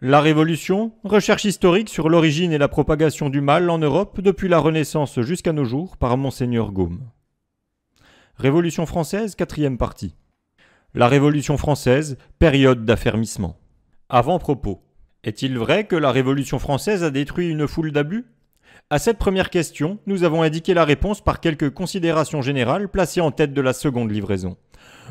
La Révolution, recherche historique sur l'origine et la propagation du mal en Europe depuis la Renaissance jusqu'à nos jours par Monseigneur Gaume. Révolution française, quatrième partie. La Révolution française, période d'affermissement. Avant-propos. Est-il vrai que la Révolution française a détruit une foule d'abus À cette première question, nous avons indiqué la réponse par quelques considérations générales placées en tête de la seconde livraison.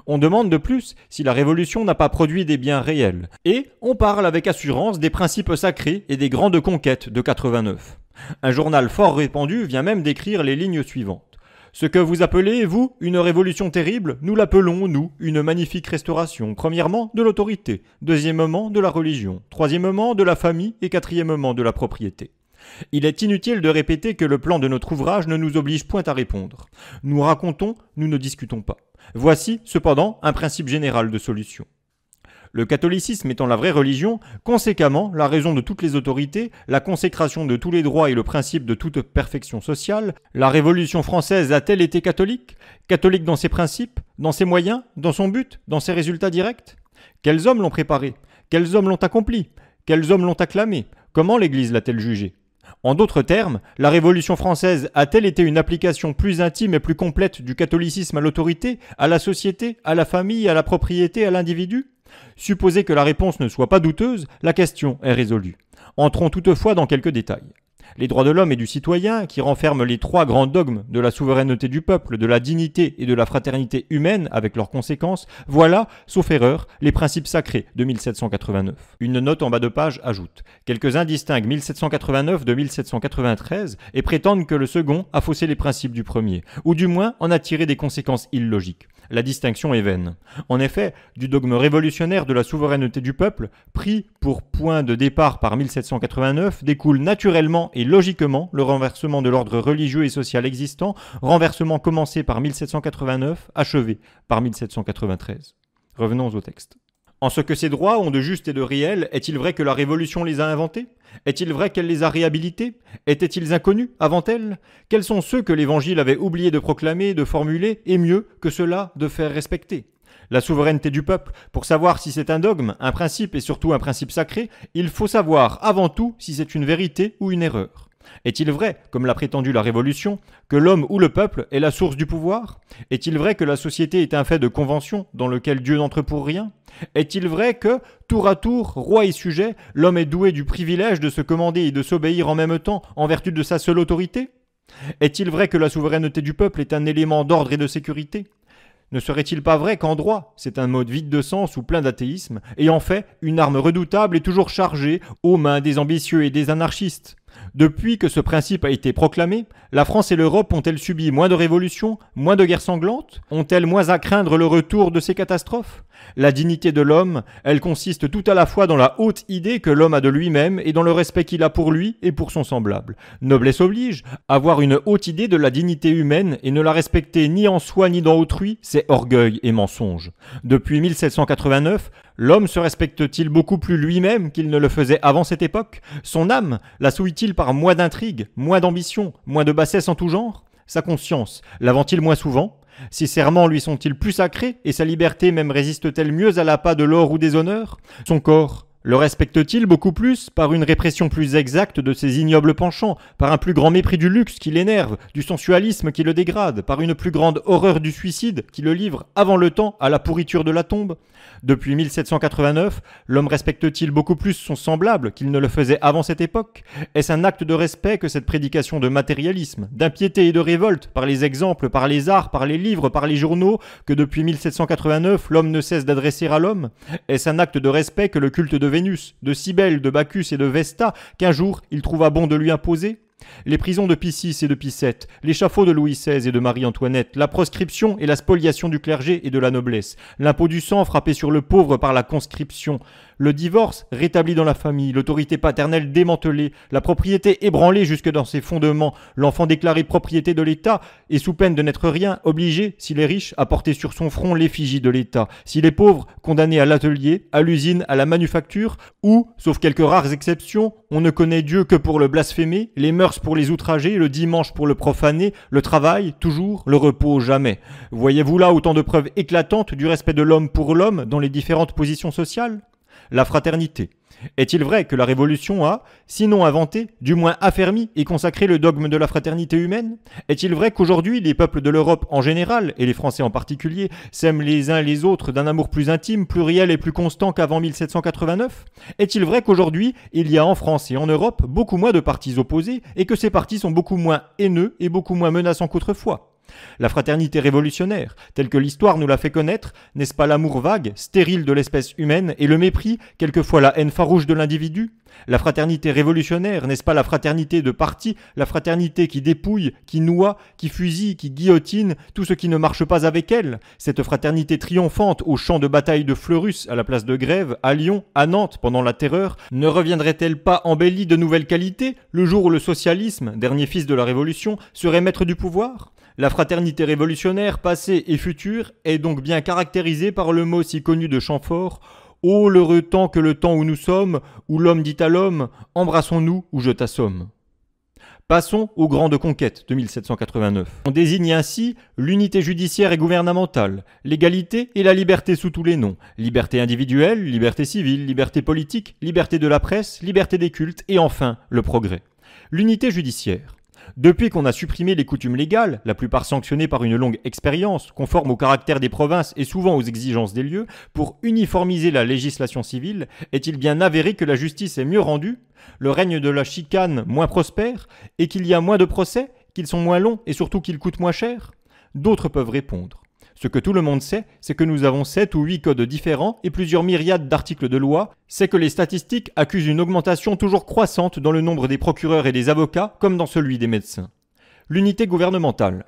On demande de plus si la révolution n'a pas produit des biens réels. Et on parle avec assurance des principes sacrés et des grandes conquêtes de 89. Un journal fort répandu vient même d'écrire les lignes suivantes. Ce que vous appelez, vous, une révolution terrible, nous l'appelons, nous, une magnifique restauration, premièrement, de l'autorité, deuxièmement, de la religion, troisièmement, de la famille et quatrièmement, de la propriété. Il est inutile de répéter que le plan de notre ouvrage ne nous oblige point à répondre. Nous racontons, nous ne discutons pas. Voici cependant un principe général de solution. Le catholicisme étant la vraie religion, conséquemment, la raison de toutes les autorités, la consécration de tous les droits et le principe de toute perfection sociale, la Révolution française a-t-elle été catholique Catholique dans ses principes, dans ses moyens, dans son but, dans ses résultats directs Quels hommes l'ont préparée Quels hommes l'ont accomplie Quels hommes l'ont acclamée Comment l'Église l'a-t-elle jugée en d'autres termes, la Révolution française a-t-elle été une application plus intime et plus complète du catholicisme à l'autorité, à la société, à la famille, à la propriété, à l'individu Supposer que la réponse ne soit pas douteuse, la question est résolue. Entrons toutefois dans quelques détails les droits de l'homme et du citoyen, qui renferment les trois grands dogmes de la souveraineté du peuple, de la dignité et de la fraternité humaine avec leurs conséquences, voilà, sauf erreur, les principes sacrés de 1789. Une note en bas de page ajoute Quelques-uns distinguent 1789 de 1793 et prétendent que le second a faussé les principes du premier, ou du moins en a tiré des conséquences illogiques la distinction est vaine. En effet, du dogme révolutionnaire de la souveraineté du peuple, pris pour point de départ par 1789, découle naturellement et logiquement le renversement de l'ordre religieux et social existant, renversement commencé par 1789, achevé par 1793. Revenons au texte. En ce que ces droits ont de juste et de réel, est-il vrai que la Révolution les a inventés Est-il vrai qu'elle les a réhabilités Étaient-ils inconnus avant elle Quels sont ceux que l'Évangile avait oublié de proclamer, de formuler, et mieux que cela, de faire respecter la souveraineté du peuple, pour savoir si c'est un dogme, un principe et surtout un principe sacré, il faut savoir avant tout si c'est une vérité ou une erreur. Est-il vrai, comme l'a prétendu la Révolution, que l'homme ou le peuple est la source du pouvoir Est-il vrai que la société est un fait de convention dans lequel Dieu n'entre pour rien Est-il vrai que, tour à tour, roi et sujet, l'homme est doué du privilège de se commander et de s'obéir en même temps en vertu de sa seule autorité Est-il vrai que la souveraineté du peuple est un élément d'ordre et de sécurité ne serait-il pas vrai qu'en droit, c'est un mode vide de sens ou plein d'athéisme, et en fait une arme redoutable et toujours chargée aux mains des ambitieux et des anarchistes depuis que ce principe a été proclamé, la France et l'Europe ont-elles subi moins de révolutions, moins de guerres sanglantes Ont-elles moins à craindre le retour de ces catastrophes La dignité de l'homme, elle consiste tout à la fois dans la haute idée que l'homme a de lui-même et dans le respect qu'il a pour lui et pour son semblable. Noblesse oblige, avoir une haute idée de la dignité humaine et ne la respecter ni en soi ni dans autrui, c'est orgueil et mensonge. Depuis 1789, L'homme se respecte-t-il beaucoup plus lui-même qu'il ne le faisait avant cette époque Son âme la souille-t-il par moins d'intrigues, moins d'ambition, moins de bassesse en tout genre Sa conscience l'avant-il moins souvent ses serments lui sont-ils plus sacrés et sa liberté même résiste-t-elle mieux à l'appât de l'or ou des honneurs Son corps le respecte-t-il beaucoup plus par une répression plus exacte de ses ignobles penchants, par un plus grand mépris du luxe qui l'énerve, du sensualisme qui le dégrade, par une plus grande horreur du suicide qui le livre avant le temps à la pourriture de la tombe Depuis 1789, l'homme respecte-t-il beaucoup plus son semblable qu'il ne le faisait avant cette époque Est-ce un acte de respect que cette prédication de matérialisme, d'impiété et de révolte par les exemples, par les arts, par les livres, par les journaux que depuis 1789 l'homme ne cesse d'adresser à l'homme Est-ce un acte de respect que le culte de Vénus, de Cybèle, de Bacchus et de Vesta, qu'un jour il trouva bon de lui imposer les prisons de Pie et de Pie l'échafaud de Louis XVI et de Marie-Antoinette, la proscription et la spoliation du clergé et de la noblesse, l'impôt du sang frappé sur le pauvre par la conscription, le divorce rétabli dans la famille, l'autorité paternelle démantelée, la propriété ébranlée jusque dans ses fondements, l'enfant déclaré propriété de l'État et sous peine de n'être rien, obligé, s'il est riche, à porter sur son front l'effigie de l'État, s'il est pauvre, condamné à l'atelier, à l'usine, à la manufacture, ou, sauf quelques rares exceptions, on ne connaît Dieu que pour le blasphémer, les mœurs pour les outrager, le dimanche pour le profaner, le travail, toujours, le repos, jamais. Voyez-vous là autant de preuves éclatantes du respect de l'homme pour l'homme dans les différentes positions sociales la fraternité. Est-il vrai que la Révolution a, sinon inventé, du moins affermi et consacré le dogme de la fraternité humaine Est-il vrai qu'aujourd'hui les peuples de l'Europe en général, et les Français en particulier, s'aiment les uns les autres d'un amour plus intime, plus réel et plus constant qu'avant 1789 Est-il vrai qu'aujourd'hui il y a en France et en Europe beaucoup moins de partis opposés et que ces partis sont beaucoup moins haineux et beaucoup moins menaçants qu'autrefois la fraternité révolutionnaire, telle que l'histoire nous l'a fait connaître, n'est-ce pas l'amour vague, stérile de l'espèce humaine et le mépris, quelquefois la haine farouche de l'individu La fraternité révolutionnaire, n'est-ce pas la fraternité de parti, la fraternité qui dépouille, qui noie, qui fusille, qui guillotine tout ce qui ne marche pas avec elle Cette fraternité triomphante au champ de bataille de Fleurus, à la place de Grève, à Lyon, à Nantes pendant la terreur, ne reviendrait-elle pas embellie de nouvelles qualités le jour où le socialisme, dernier fils de la Révolution, serait maître du pouvoir la fraternité révolutionnaire, passée et future, est donc bien caractérisée par le mot si connu de Chamfort Ô oh, l'heureux temps que le temps où nous sommes, où l'homme dit à l'homme Embrassons-nous ou je t'assomme. Passons aux grandes conquêtes de 1789. On désigne ainsi l'unité judiciaire et gouvernementale, l'égalité et la liberté sous tous les noms, liberté individuelle, liberté civile, liberté politique, liberté de la presse, liberté des cultes et enfin le progrès. L'unité judiciaire. Depuis qu'on a supprimé les coutumes légales, la plupart sanctionnées par une longue expérience, conforme au caractère des provinces et souvent aux exigences des lieux, pour uniformiser la législation civile, est-il bien avéré que la justice est mieux rendue, le règne de la chicane moins prospère, et qu'il y a moins de procès, qu'ils sont moins longs et surtout qu'ils coûtent moins cher D'autres peuvent répondre. Ce que tout le monde sait, c'est que nous avons 7 ou 8 codes différents et plusieurs myriades d'articles de loi, c'est que les statistiques accusent une augmentation toujours croissante dans le nombre des procureurs et des avocats comme dans celui des médecins. L'unité gouvernementale.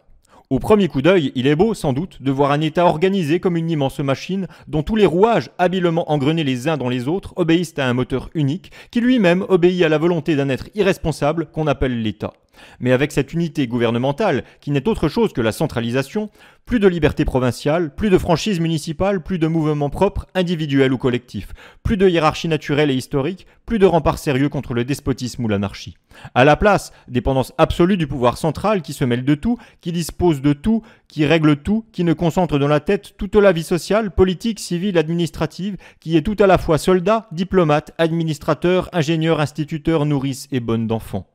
Au premier coup d'œil, il est beau, sans doute, de voir un État organisé comme une immense machine dont tous les rouages, habilement engrenés les uns dans les autres, obéissent à un moteur unique qui lui-même obéit à la volonté d'un être irresponsable qu'on appelle l'État. Mais avec cette unité gouvernementale, qui n'est autre chose que la centralisation, plus de liberté provinciale, plus de franchise municipale, plus de mouvements propres, individuels ou collectifs, plus de hiérarchie naturelle et historique, plus de remparts sérieux contre le despotisme ou l'anarchie. À la place, dépendance absolue du pouvoir central qui se mêle de tout, qui dispose de tout, qui règle tout, qui ne concentre dans la tête toute la vie sociale, politique, civile, administrative, qui est tout à la fois soldat, diplomate, administrateur, ingénieur, instituteur, nourrice et bonne d'enfants.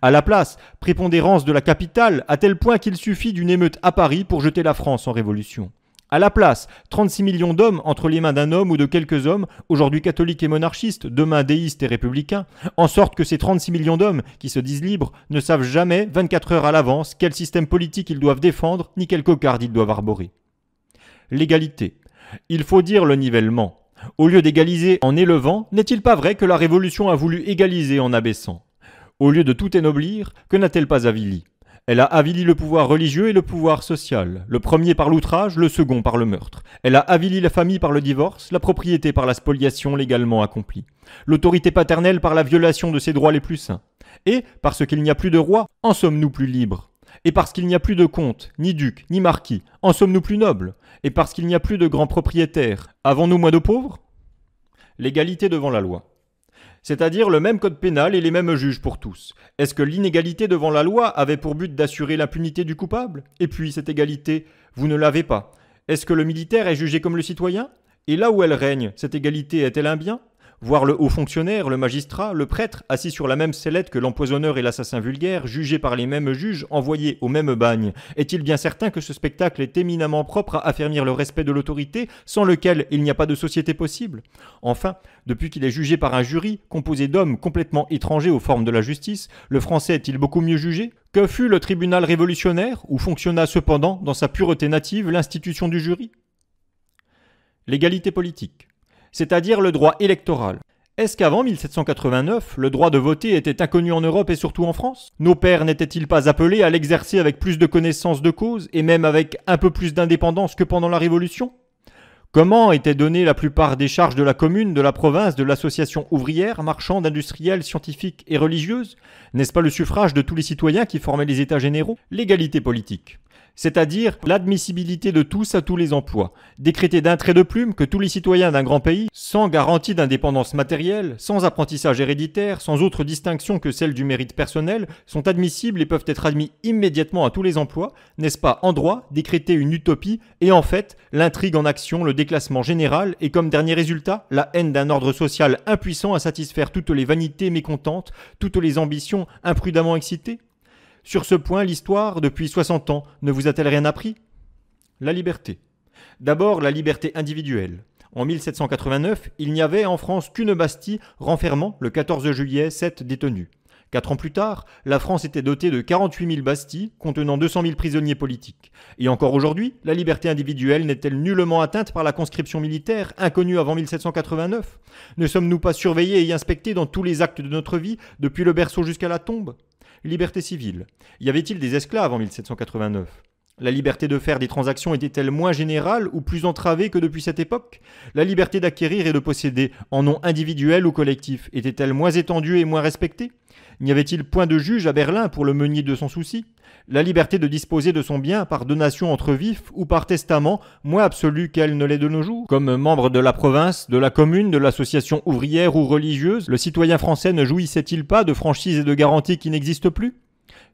À la place, prépondérance de la capitale à tel point qu'il suffit d'une émeute à Paris pour jeter la France en révolution. À la place, 36 millions d'hommes entre les mains d'un homme ou de quelques hommes, aujourd'hui catholiques et monarchistes, demain déistes et républicains, en sorte que ces 36 millions d'hommes, qui se disent libres, ne savent jamais, 24 heures à l'avance, quel système politique ils doivent défendre, ni quelle cocarde ils doivent arborer. L'égalité. Il faut dire le nivellement. Au lieu d'égaliser en élevant, n'est-il pas vrai que la Révolution a voulu égaliser en abaissant au lieu de tout énoblir, que n'a-t-elle pas avili elle a avili le pouvoir religieux et le pouvoir social, le premier par l'outrage, le second par le meurtre. Elle a avili la famille par le divorce, la propriété par la spoliation légalement accomplie, l'autorité paternelle par la violation de ses droits les plus sains. Et, parce qu'il n'y a plus de roi, en sommes-nous plus libres Et parce qu'il n'y a plus de comte, ni duc, ni marquis, en sommes-nous plus nobles Et parce qu'il n'y a plus de grands propriétaires, avons-nous moins de pauvres L'égalité devant la loi c'est-à-dire le même code pénal et les mêmes juges pour tous. Est-ce que l'inégalité devant la loi avait pour but d'assurer l'impunité du coupable Et puis cette égalité, vous ne l'avez pas. Est-ce que le militaire est jugé comme le citoyen Et là où elle règne, cette égalité est-elle un bien voir le haut fonctionnaire, le magistrat, le prêtre, assis sur la même sellette que l'empoisonneur et l'assassin vulgaire, jugés par les mêmes juges, envoyés au même bagne. Est-il bien certain que ce spectacle est éminemment propre à affermir le respect de l'autorité, sans lequel il n'y a pas de société possible Enfin, depuis qu'il est jugé par un jury, composé d'hommes complètement étrangers aux formes de la justice, le français est-il beaucoup mieux jugé Que fut le tribunal révolutionnaire, où fonctionna cependant, dans sa pureté native, l'institution du jury L'égalité politique c'est-à-dire le droit électoral. Est-ce qu'avant 1789, le droit de voter était inconnu en Europe et surtout en France Nos pères n'étaient-ils pas appelés à l'exercer avec plus de connaissances de cause et même avec un peu plus d'indépendance que pendant la Révolution Comment étaient données la plupart des charges de la commune, de la province, de l'association ouvrière, marchande, industrielle, scientifique et religieuse N'est-ce pas le suffrage de tous les citoyens qui formaient les États généraux L'égalité politique c'est-à-dire l'admissibilité de tous à tous les emplois, décrété d'un trait de plume que tous les citoyens d'un grand pays, sans garantie d'indépendance matérielle, sans apprentissage héréditaire, sans autre distinction que celle du mérite personnel, sont admissibles et peuvent être admis immédiatement à tous les emplois, n'est-ce pas en droit décréter une utopie et en fait l'intrigue en action, le déclassement général et comme dernier résultat la haine d'un ordre social impuissant à satisfaire toutes les vanités mécontentes, toutes les ambitions imprudemment excitées sur ce point, l'histoire, depuis 60 ans, ne vous a-t-elle rien appris La liberté. D'abord, la liberté individuelle. En 1789, il n'y avait en France qu'une Bastille renfermant, le 14 juillet, sept détenus. Quatre ans plus tard, la France était dotée de 48 000 Bastilles, contenant 200 000 prisonniers politiques. Et encore aujourd'hui, la liberté individuelle n'est-elle nullement atteinte par la conscription militaire, inconnue avant 1789 Ne sommes-nous pas surveillés et inspectés dans tous les actes de notre vie, depuis le berceau jusqu'à la tombe liberté civile. Y avait-il des esclaves en 1789 la liberté de faire des transactions était-elle moins générale ou plus entravée que depuis cette époque La liberté d'acquérir et de posséder en nom individuel ou collectif était-elle moins étendue et moins respectée N'y avait-il point de juge à Berlin pour le meunier de son souci La liberté de disposer de son bien par donation entre vifs ou par testament, moins absolue qu'elle ne l'est de nos jours. Comme membre de la province, de la commune, de l'association ouvrière ou religieuse, le citoyen français ne jouissait-il pas de franchises et de garanties qui n'existent plus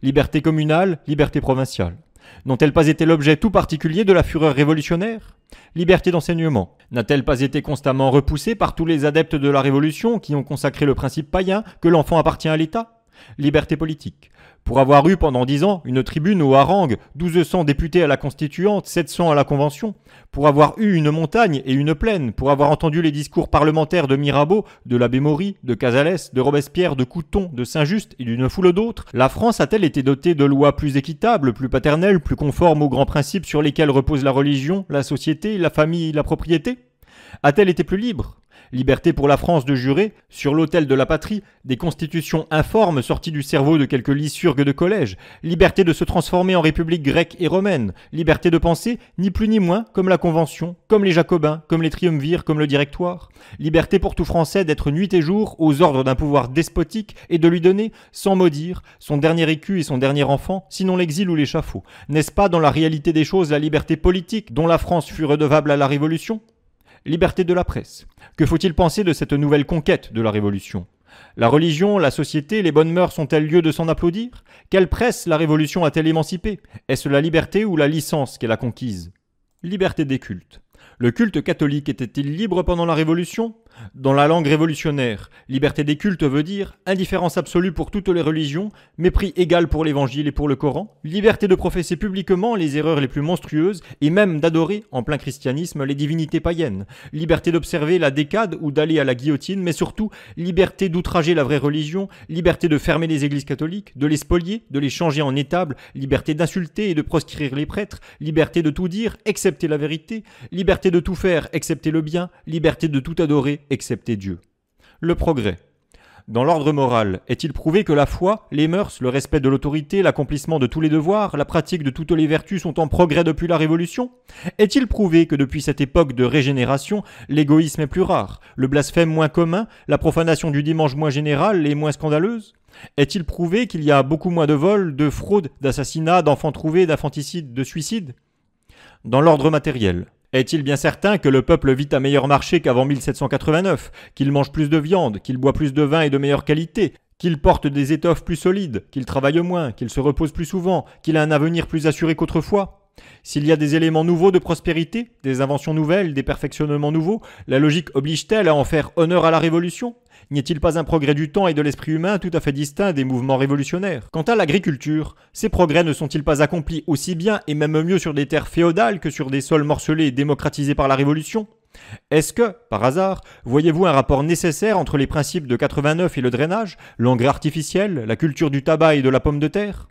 Liberté communale, liberté provinciale. N'ont-elles pas été l'objet tout particulier de la fureur révolutionnaire Liberté d'enseignement n'a-t-elle pas été constamment repoussée par tous les adeptes de la Révolution qui ont consacré le principe païen que l'enfant appartient à l'État Liberté politique. Pour avoir eu pendant dix ans une tribune aux harangues, 1200 députés à la constituante, 700 à la convention, pour avoir eu une montagne et une plaine, pour avoir entendu les discours parlementaires de Mirabeau, de l'abbé Maury, de Casales, de Robespierre, de Couton, de Saint-Just et d'une foule d'autres, la France a-t-elle été dotée de lois plus équitables, plus paternelles, plus conformes aux grands principes sur lesquels repose la religion, la société, la famille, la propriété A-t-elle été plus libre Liberté pour la France de jurer, sur l'autel de la patrie, des constitutions informes sorties du cerveau de quelques lissurgues de collège, liberté de se transformer en république grecque et romaine, liberté de penser, ni plus ni moins, comme la Convention, comme les Jacobins, comme les Triumvirs, comme le Directoire, liberté pour tout Français d'être nuit et jour aux ordres d'un pouvoir despotique et de lui donner, sans maudire, son dernier écu et son dernier enfant, sinon l'exil ou l'échafaud. N'est-ce pas dans la réalité des choses la liberté politique dont la France fut redevable à la Révolution Liberté de la presse. Que faut-il penser de cette nouvelle conquête de la Révolution La religion, la société, les bonnes mœurs sont-elles lieu de s'en applaudir Quelle presse la Révolution a-t-elle émancipée Est-ce la liberté ou la licence qu'elle a conquise Liberté des cultes. Le culte catholique était-il libre pendant la Révolution Dans la langue révolutionnaire, liberté des cultes veut dire indifférence absolue pour toutes les religions, mépris égal pour l'Évangile et pour le Coran, liberté de professer publiquement les erreurs les plus monstrueuses et même d'adorer, en plein christianisme, les divinités païennes, liberté d'observer la décade ou d'aller à la guillotine, mais surtout liberté d'outrager la vraie religion, liberté de fermer les églises catholiques, de les spolier, de les changer en étables, liberté d'insulter et de proscrire les prêtres, liberté de tout dire, excepté la vérité, liberté de tout faire, excepté le bien, liberté de tout adorer, excepté Dieu. Le progrès. Dans l'ordre moral, est-il prouvé que la foi, les mœurs, le respect de l'autorité, l'accomplissement de tous les devoirs, la pratique de toutes les vertus sont en progrès depuis la Révolution Est-il prouvé que depuis cette époque de régénération, l'égoïsme est plus rare, le blasphème moins commun, la profanation du dimanche moins générale et moins scandaleuse Est-il prouvé qu'il y a beaucoup moins de vols, de fraudes, d'assassinats, d'enfants trouvés, d'infanticides, de suicides Dans l'ordre matériel, est-il bien certain que le peuple vit à meilleur marché qu'avant 1789, qu'il mange plus de viande, qu'il boit plus de vin et de meilleure qualité, qu'il porte des étoffes plus solides, qu'il travaille moins, qu'il se repose plus souvent, qu'il a un avenir plus assuré qu'autrefois S'il y a des éléments nouveaux de prospérité, des inventions nouvelles, des perfectionnements nouveaux, la logique oblige-t-elle à en faire honneur à la Révolution N'y t il pas un progrès du temps et de l'esprit humain tout à fait distinct des mouvements révolutionnaires Quant à l'agriculture, ces progrès ne sont-ils pas accomplis aussi bien et même mieux sur des terres féodales que sur des sols morcelés et démocratisés par la Révolution est-ce que, par hasard, voyez-vous un rapport nécessaire entre les principes de 89 et le drainage, l'engrais artificiel, la culture du tabac et de la pomme de terre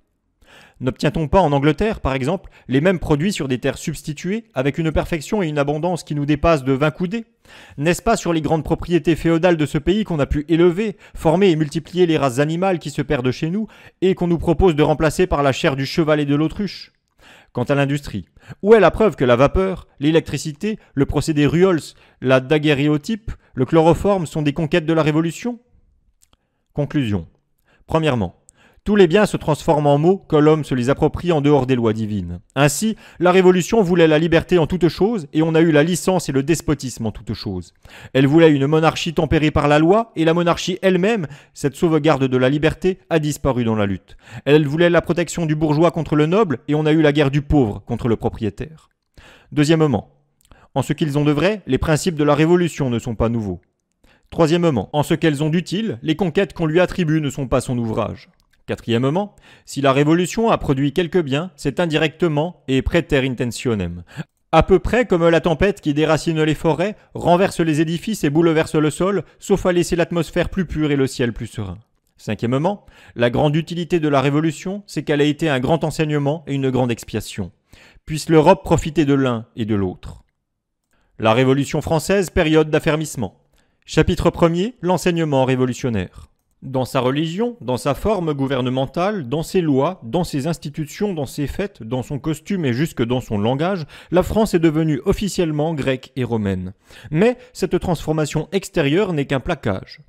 N'obtient-on pas en Angleterre, par exemple, les mêmes produits sur des terres substituées, avec une perfection et une abondance qui nous dépassent de 20 coudées n'est-ce pas sur les grandes propriétés féodales de ce pays qu'on a pu élever, former et multiplier les races animales qui se perdent chez nous et qu'on nous propose de remplacer par la chair du cheval et de l'autruche Quant à l'industrie, où est la preuve que la vapeur, l'électricité, le procédé Ruols, la daguerréotype, le chloroforme sont des conquêtes de la Révolution Conclusion. Premièrement, tous les biens se transforment en mots que l'homme se les approprie en dehors des lois divines. Ainsi, la Révolution voulait la liberté en toutes choses, et on a eu la licence et le despotisme en toutes choses. Elle voulait une monarchie tempérée par la loi, et la monarchie elle-même, cette sauvegarde de la liberté, a disparu dans la lutte. Elle voulait la protection du bourgeois contre le noble, et on a eu la guerre du pauvre contre le propriétaire. Deuxièmement, en ce qu'ils ont de vrai, les principes de la Révolution ne sont pas nouveaux. Troisièmement, en ce qu'elles ont d'utile, les conquêtes qu'on lui attribue ne sont pas son ouvrage. Quatrièmement, si la Révolution a produit quelques biens, c'est indirectement et préter intentionem. À peu près comme la tempête qui déracine les forêts, renverse les édifices et bouleverse le sol, sauf à laisser l'atmosphère plus pure et le ciel plus serein. Cinquièmement, la grande utilité de la Révolution, c'est qu'elle a été un grand enseignement et une grande expiation. Puisse l'Europe profiter de l'un et de l'autre. La Révolution française, période d'affermissement. Chapitre 1er, l'enseignement révolutionnaire dans sa religion, dans sa forme gouvernementale, dans ses lois, dans ses institutions, dans ses fêtes, dans son costume et jusque dans son langage, la France est devenue officiellement grecque et romaine. Mais cette transformation extérieure n'est qu'un placage.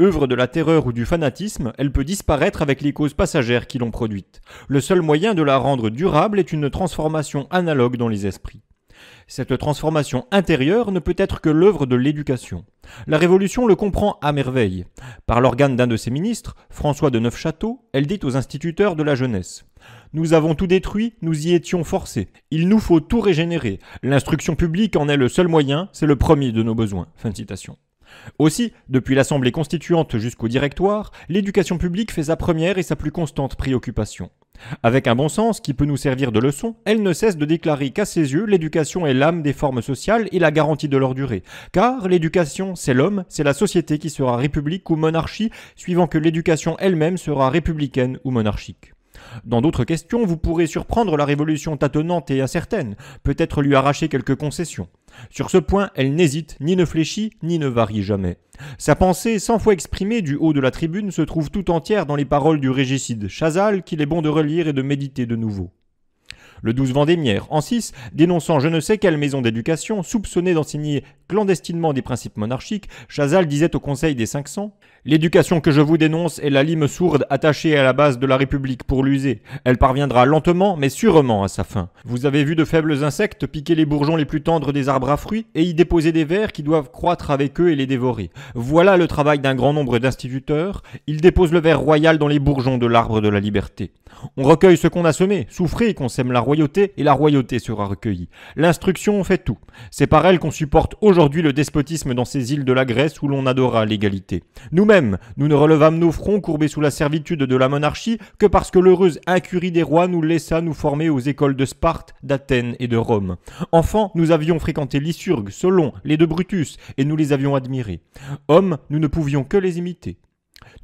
Œuvre de la terreur ou du fanatisme, elle peut disparaître avec les causes passagères qui l'ont produite. Le seul moyen de la rendre durable est une transformation analogue dans les esprits. Cette transformation intérieure ne peut être que l'œuvre de l'éducation. La Révolution le comprend à merveille. Par l'organe d'un de ses ministres, François de Neufchâteau, elle dit aux instituteurs de la jeunesse Nous avons tout détruit, nous y étions forcés. Il nous faut tout régénérer. L'instruction publique en est le seul moyen, c'est le premier de nos besoins. Fin de citation. Aussi, depuis l'Assemblée constituante jusqu'au Directoire, l'éducation publique fait sa première et sa plus constante préoccupation. Avec un bon sens qui peut nous servir de leçon, elle ne cesse de déclarer qu'à ses yeux, l'éducation est l'âme des formes sociales et la garantie de leur durée. Car l'éducation, c'est l'homme, c'est la société qui sera république ou monarchie, suivant que l'éducation elle-même sera républicaine ou monarchique. Dans d'autres questions, vous pourrez surprendre la Révolution tâtonnante et incertaine, peut-être lui arracher quelques concessions. Sur ce point, elle n'hésite, ni ne fléchit, ni ne varie jamais. Sa pensée, cent fois exprimée du haut de la tribune, se trouve tout entière dans les paroles du régicide Chazal qu'il est bon de relire et de méditer de nouveau. Le 12 Vendémiaire, en 6, dénonçant je ne sais quelle maison d'éducation, soupçonnée d'enseigner clandestinement des principes monarchiques, Chazal disait au Conseil des 500 L'éducation que je vous dénonce est la lime sourde attachée à la base de la République pour l'user. Elle parviendra lentement mais sûrement à sa fin. Vous avez vu de faibles insectes piquer les bourgeons les plus tendres des arbres à fruits et y déposer des vers qui doivent croître avec eux et les dévorer. Voilà le travail d'un grand nombre d'instituteurs. Ils déposent le ver royal dans les bourgeons de l'arbre de la liberté. On recueille ce qu'on a semé, souffrez qu'on sème la royauté et la royauté sera recueillie. L'instruction fait tout. C'est par elle qu'on supporte aujourd'hui le despotisme dans ces îles de la Grèce où l'on adora l'égalité. Nous nous ne relevâmes nos fronts courbés sous la servitude de la monarchie que parce que l'heureuse incurie des rois nous laissa nous former aux écoles de Sparte, d'Athènes et de Rome. Enfants, nous avions fréquenté Lysurgue, Solon, les deux Brutus, et nous les avions admirés. Hommes, nous ne pouvions que les imiter.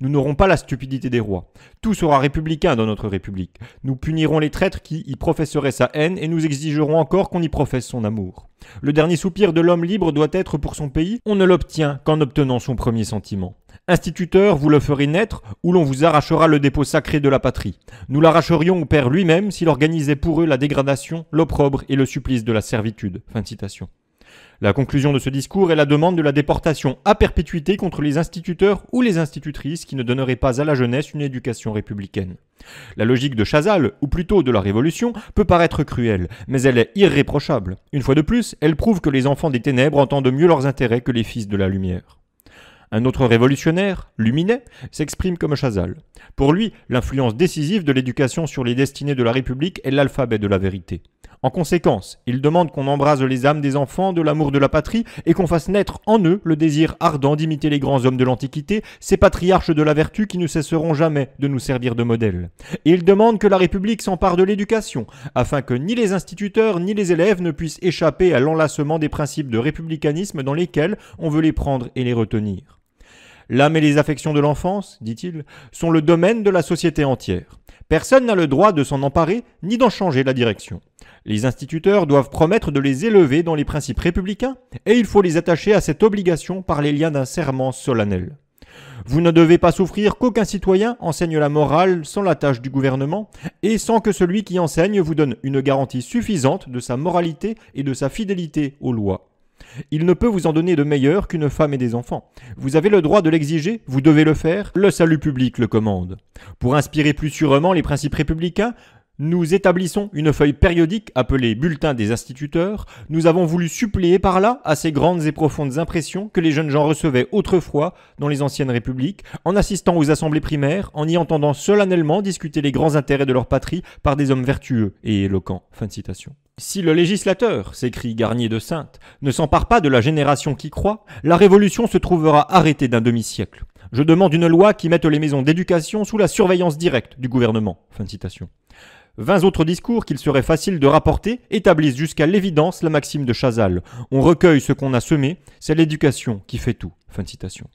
Nous n'aurons pas la stupidité des rois. Tout sera républicain dans notre République. Nous punirons les traîtres qui y professeraient sa haine et nous exigerons encore qu'on y professe son amour. Le dernier soupir de l'homme libre doit être pour son pays, on ne l'obtient qu'en obtenant son premier sentiment. Instituteur, vous le ferez naître, ou l'on vous arrachera le dépôt sacré de la patrie. Nous l'arracherions au père lui-même s'il organisait pour eux la dégradation, l'opprobre et le supplice de la servitude. Fin de citation. La conclusion de ce discours est la demande de la déportation à perpétuité contre les instituteurs ou les institutrices qui ne donneraient pas à la jeunesse une éducation républicaine. La logique de Chazal, ou plutôt de la Révolution, peut paraître cruelle, mais elle est irréprochable. Une fois de plus, elle prouve que les enfants des ténèbres entendent mieux leurs intérêts que les fils de la lumière. Un autre révolutionnaire, Luminet, s'exprime comme Chazal. Pour lui, l'influence décisive de l'éducation sur les destinées de la République est l'alphabet de la vérité. En conséquence, il demande qu'on embrase les âmes des enfants de l'amour de la patrie et qu'on fasse naître en eux le désir ardent d'imiter les grands hommes de l'Antiquité, ces patriarches de la vertu qui ne cesseront jamais de nous servir de modèle. Et il demande que la République s'empare de l'éducation, afin que ni les instituteurs ni les élèves ne puissent échapper à l'enlacement des principes de républicanisme dans lesquels on veut les prendre et les retenir. L'âme et les affections de l'enfance, dit-il, sont le domaine de la société entière. Personne n'a le droit de s'en emparer ni d'en changer la direction. Les instituteurs doivent promettre de les élever dans les principes républicains, et il faut les attacher à cette obligation par les liens d'un serment solennel. Vous ne devez pas souffrir qu'aucun citoyen enseigne la morale sans la tâche du gouvernement, et sans que celui qui enseigne vous donne une garantie suffisante de sa moralité et de sa fidélité aux lois. Il ne peut vous en donner de meilleur qu'une femme et des enfants. Vous avez le droit de l'exiger, vous devez le faire, le salut public le commande. Pour inspirer plus sûrement les principes républicains, nous établissons une feuille périodique appelée bulletin des instituteurs. Nous avons voulu suppléer par là à ces grandes et profondes impressions que les jeunes gens recevaient autrefois dans les anciennes républiques, en assistant aux assemblées primaires, en y entendant solennellement discuter les grands intérêts de leur patrie par des hommes vertueux et éloquents. Si le législateur, s'écrit Garnier de Sainte, ne s'empare pas de la génération qui croit, la révolution se trouvera arrêtée d'un demi-siècle. Je demande une loi qui mette les maisons d'éducation sous la surveillance directe du gouvernement. Vingt autres discours qu'il serait facile de rapporter établissent jusqu'à l'évidence la maxime de Chazal. On recueille ce qu'on a semé, c'est l'éducation qui fait tout. Fin citation.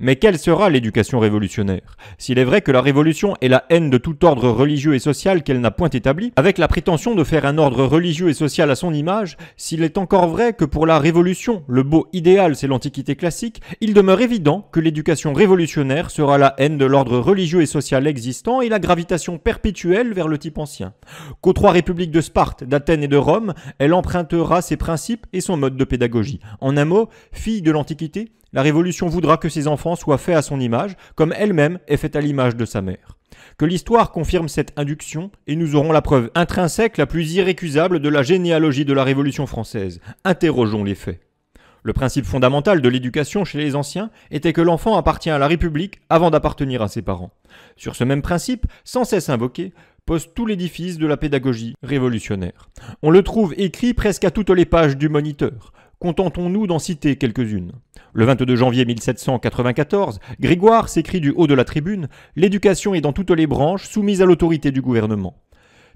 Mais quelle sera l'éducation révolutionnaire S'il est vrai que la révolution est la haine de tout ordre religieux et social qu'elle n'a point établi, avec la prétention de faire un ordre religieux et social à son image, s'il est encore vrai que pour la révolution, le beau idéal c'est l'antiquité classique, il demeure évident que l'éducation révolutionnaire sera la haine de l'ordre religieux et social existant et la gravitation perpétuelle vers le type ancien. Qu'aux trois républiques de Sparte, d'Athènes et de Rome, elle empruntera ses principes et son mode de pédagogie. En un mot, fille de l'antiquité, la révolution voudra que ses enfants soit fait à son image, comme elle-même est faite à l'image de sa mère. Que l'histoire confirme cette induction, et nous aurons la preuve intrinsèque la plus irrécusable de la généalogie de la Révolution française. Interrogeons les faits. Le principe fondamental de l'éducation chez les anciens était que l'enfant appartient à la République avant d'appartenir à ses parents. Sur ce même principe, sans cesse invoqué, pose tout l'édifice de la pédagogie révolutionnaire. On le trouve écrit presque à toutes les pages du Moniteur contentons-nous d'en citer quelques-unes. Le 22 janvier 1794, Grégoire s'écrit du haut de la tribune L'éducation est dans toutes les branches soumise à l'autorité du gouvernement.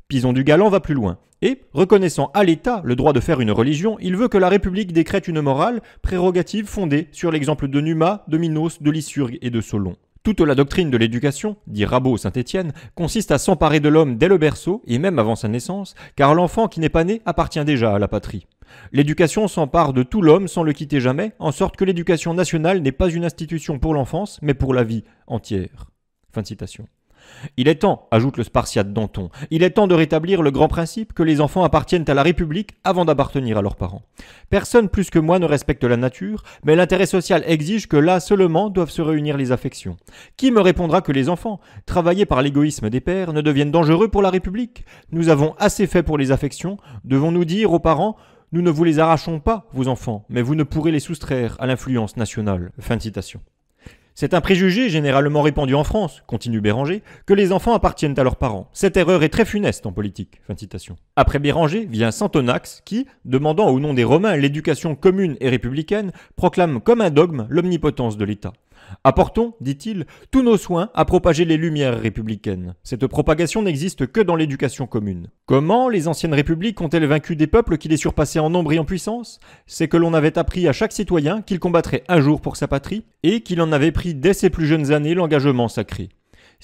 Pison du Galant va plus loin, et, reconnaissant à l'État le droit de faire une religion, il veut que la République décrète une morale, prérogative fondée sur l'exemple de Numa, de Minos, de Lysurgue et de Solon. Toute la doctrine de l'éducation, dit Rabot Saint-Étienne, consiste à s'emparer de l'homme dès le berceau et même avant sa naissance, car l'enfant qui n'est pas né appartient déjà à la patrie. L'éducation s'empare de tout l'homme sans le quitter jamais, en sorte que l'éducation nationale n'est pas une institution pour l'enfance, mais pour la vie entière. de citation. Il est temps, ajoute le Spartiate Danton, il est temps de rétablir le grand principe que les enfants appartiennent à la République avant d'appartenir à leurs parents. Personne plus que moi ne respecte la nature, mais l'intérêt social exige que là seulement doivent se réunir les affections. Qui me répondra que les enfants, travaillés par l'égoïsme des pères, ne deviennent dangereux pour la République Nous avons assez fait pour les affections, devons-nous dire aux parents nous ne vous les arrachons pas, vos enfants, mais vous ne pourrez les soustraire à l'influence nationale. Fin citation. C'est un préjugé généralement répandu en France, continue Béranger, que les enfants appartiennent à leurs parents. Cette erreur est très funeste en politique. Fin citation. Après Béranger vient Santonax qui, demandant au nom des Romains l'éducation commune et républicaine, proclame comme un dogme l'omnipotence de l'État. Apportons, dit-il, tous nos soins à propager les lumières républicaines. Cette propagation n'existe que dans l'éducation commune. Comment les anciennes républiques ont-elles vaincu des peuples qui les surpassaient en nombre et en puissance C'est que l'on avait appris à chaque citoyen qu'il combattrait un jour pour sa patrie et qu'il en avait pris dès ses plus jeunes années l'engagement sacré.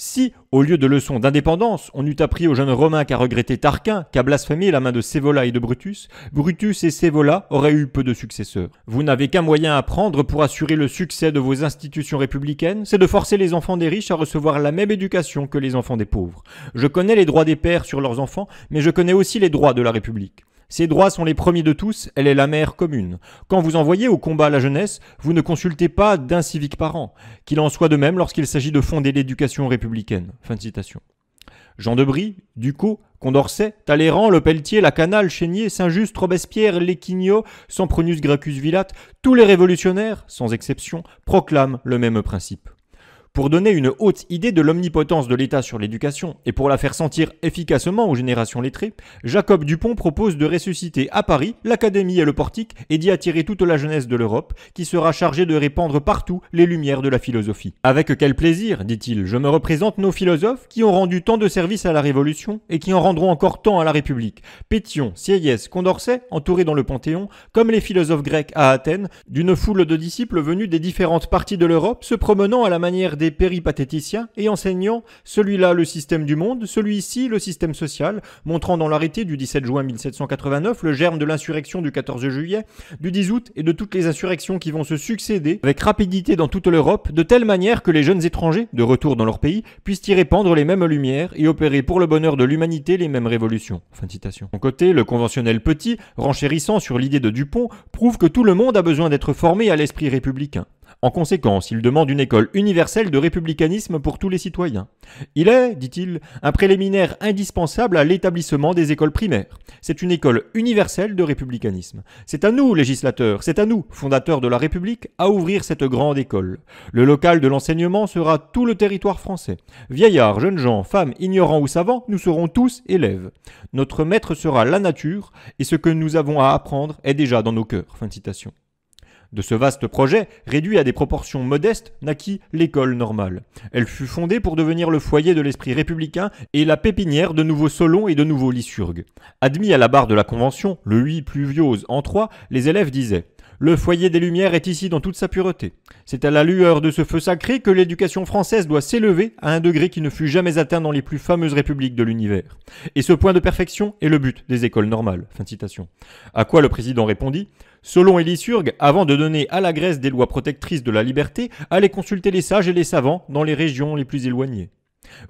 Si, au lieu de leçons d'indépendance, on eût appris aux jeunes Romains qu'à regretter Tarquin, qu'à blasphémer la main de Sévola et de Brutus, Brutus et Sévola auraient eu peu de successeurs. Vous n'avez qu'un moyen à prendre pour assurer le succès de vos institutions républicaines, c'est de forcer les enfants des riches à recevoir la même éducation que les enfants des pauvres. Je connais les droits des pères sur leurs enfants, mais je connais aussi les droits de la République. « Ces droits sont les premiers de tous, elle est la mère commune. Quand vous envoyez au combat la jeunesse, vous ne consultez pas d'un civique parent, qu'il en soit de même lorsqu'il s'agit de fonder l'éducation républicaine. Jean de citation. Jean Ducot, Condorcet, Talleyrand, Le Pelletier, Lacanal, Chénier, Saint-Just, Robespierre, Léquignot, Sempronius Gracchus Villat, tous les révolutionnaires, sans exception, proclament le même principe. Pour donner une haute idée de l'omnipotence de l'État sur l'éducation, et pour la faire sentir efficacement aux générations lettrées, Jacob Dupont propose de ressusciter à Paris l'Académie et le Portique et d'y attirer toute la jeunesse de l'Europe, qui sera chargée de répandre partout les lumières de la philosophie. Avec quel plaisir, dit-il, je me représente nos philosophes qui ont rendu tant de services à la Révolution et qui en rendront encore tant à la République. Pétion, Sieyès, Condorcet, entourés dans le Panthéon, comme les philosophes grecs à Athènes, d'une foule de disciples venus des différentes parties de l'Europe, se promenant à la manière des péripathéticiens et enseignant celui-là le système du monde, celui-ci le système social, montrant dans l'arrêté du 17 juin 1789 le germe de l'insurrection du 14 juillet, du 10 août et de toutes les insurrections qui vont se succéder avec rapidité dans toute l'Europe, de telle manière que les jeunes étrangers, de retour dans leur pays, puissent y répandre les mêmes lumières et opérer pour le bonheur de l'humanité les mêmes révolutions. Fin de citation. Son côté, le conventionnel Petit, renchérissant sur l'idée de Dupont, prouve que tout le monde a besoin d'être formé à l'esprit républicain. En conséquence, il demande une école universelle de républicanisme pour tous les citoyens. Il est, dit-il, un préliminaire indispensable à l'établissement des écoles primaires. C'est une école universelle de républicanisme. C'est à nous, législateurs, c'est à nous, fondateurs de la République, à ouvrir cette grande école. Le local de l'enseignement sera tout le territoire français. Vieillards, jeunes gens, femmes, ignorants ou savants, nous serons tous élèves. Notre maître sera la nature, et ce que nous avons à apprendre est déjà dans nos cœurs. Fin citation. De ce vaste projet, réduit à des proportions modestes, naquit l'école normale. Elle fut fondée pour devenir le foyer de l'esprit républicain et la pépinière de nouveaux Solons et de nouveaux Lysurgues. Admis à la barre de la Convention, le 8 pluviose en 3, les élèves disaient le foyer des Lumières est ici dans toute sa pureté. C'est à la lueur de ce feu sacré que l'éducation française doit s'élever à un degré qui ne fut jamais atteint dans les plus fameuses républiques de l'univers. Et ce point de perfection est le but des écoles normales. Fin de citation. À quoi le président répondit Selon et avant de donner à la Grèce des lois protectrices de la liberté, allez consulter les sages et les savants dans les régions les plus éloignées.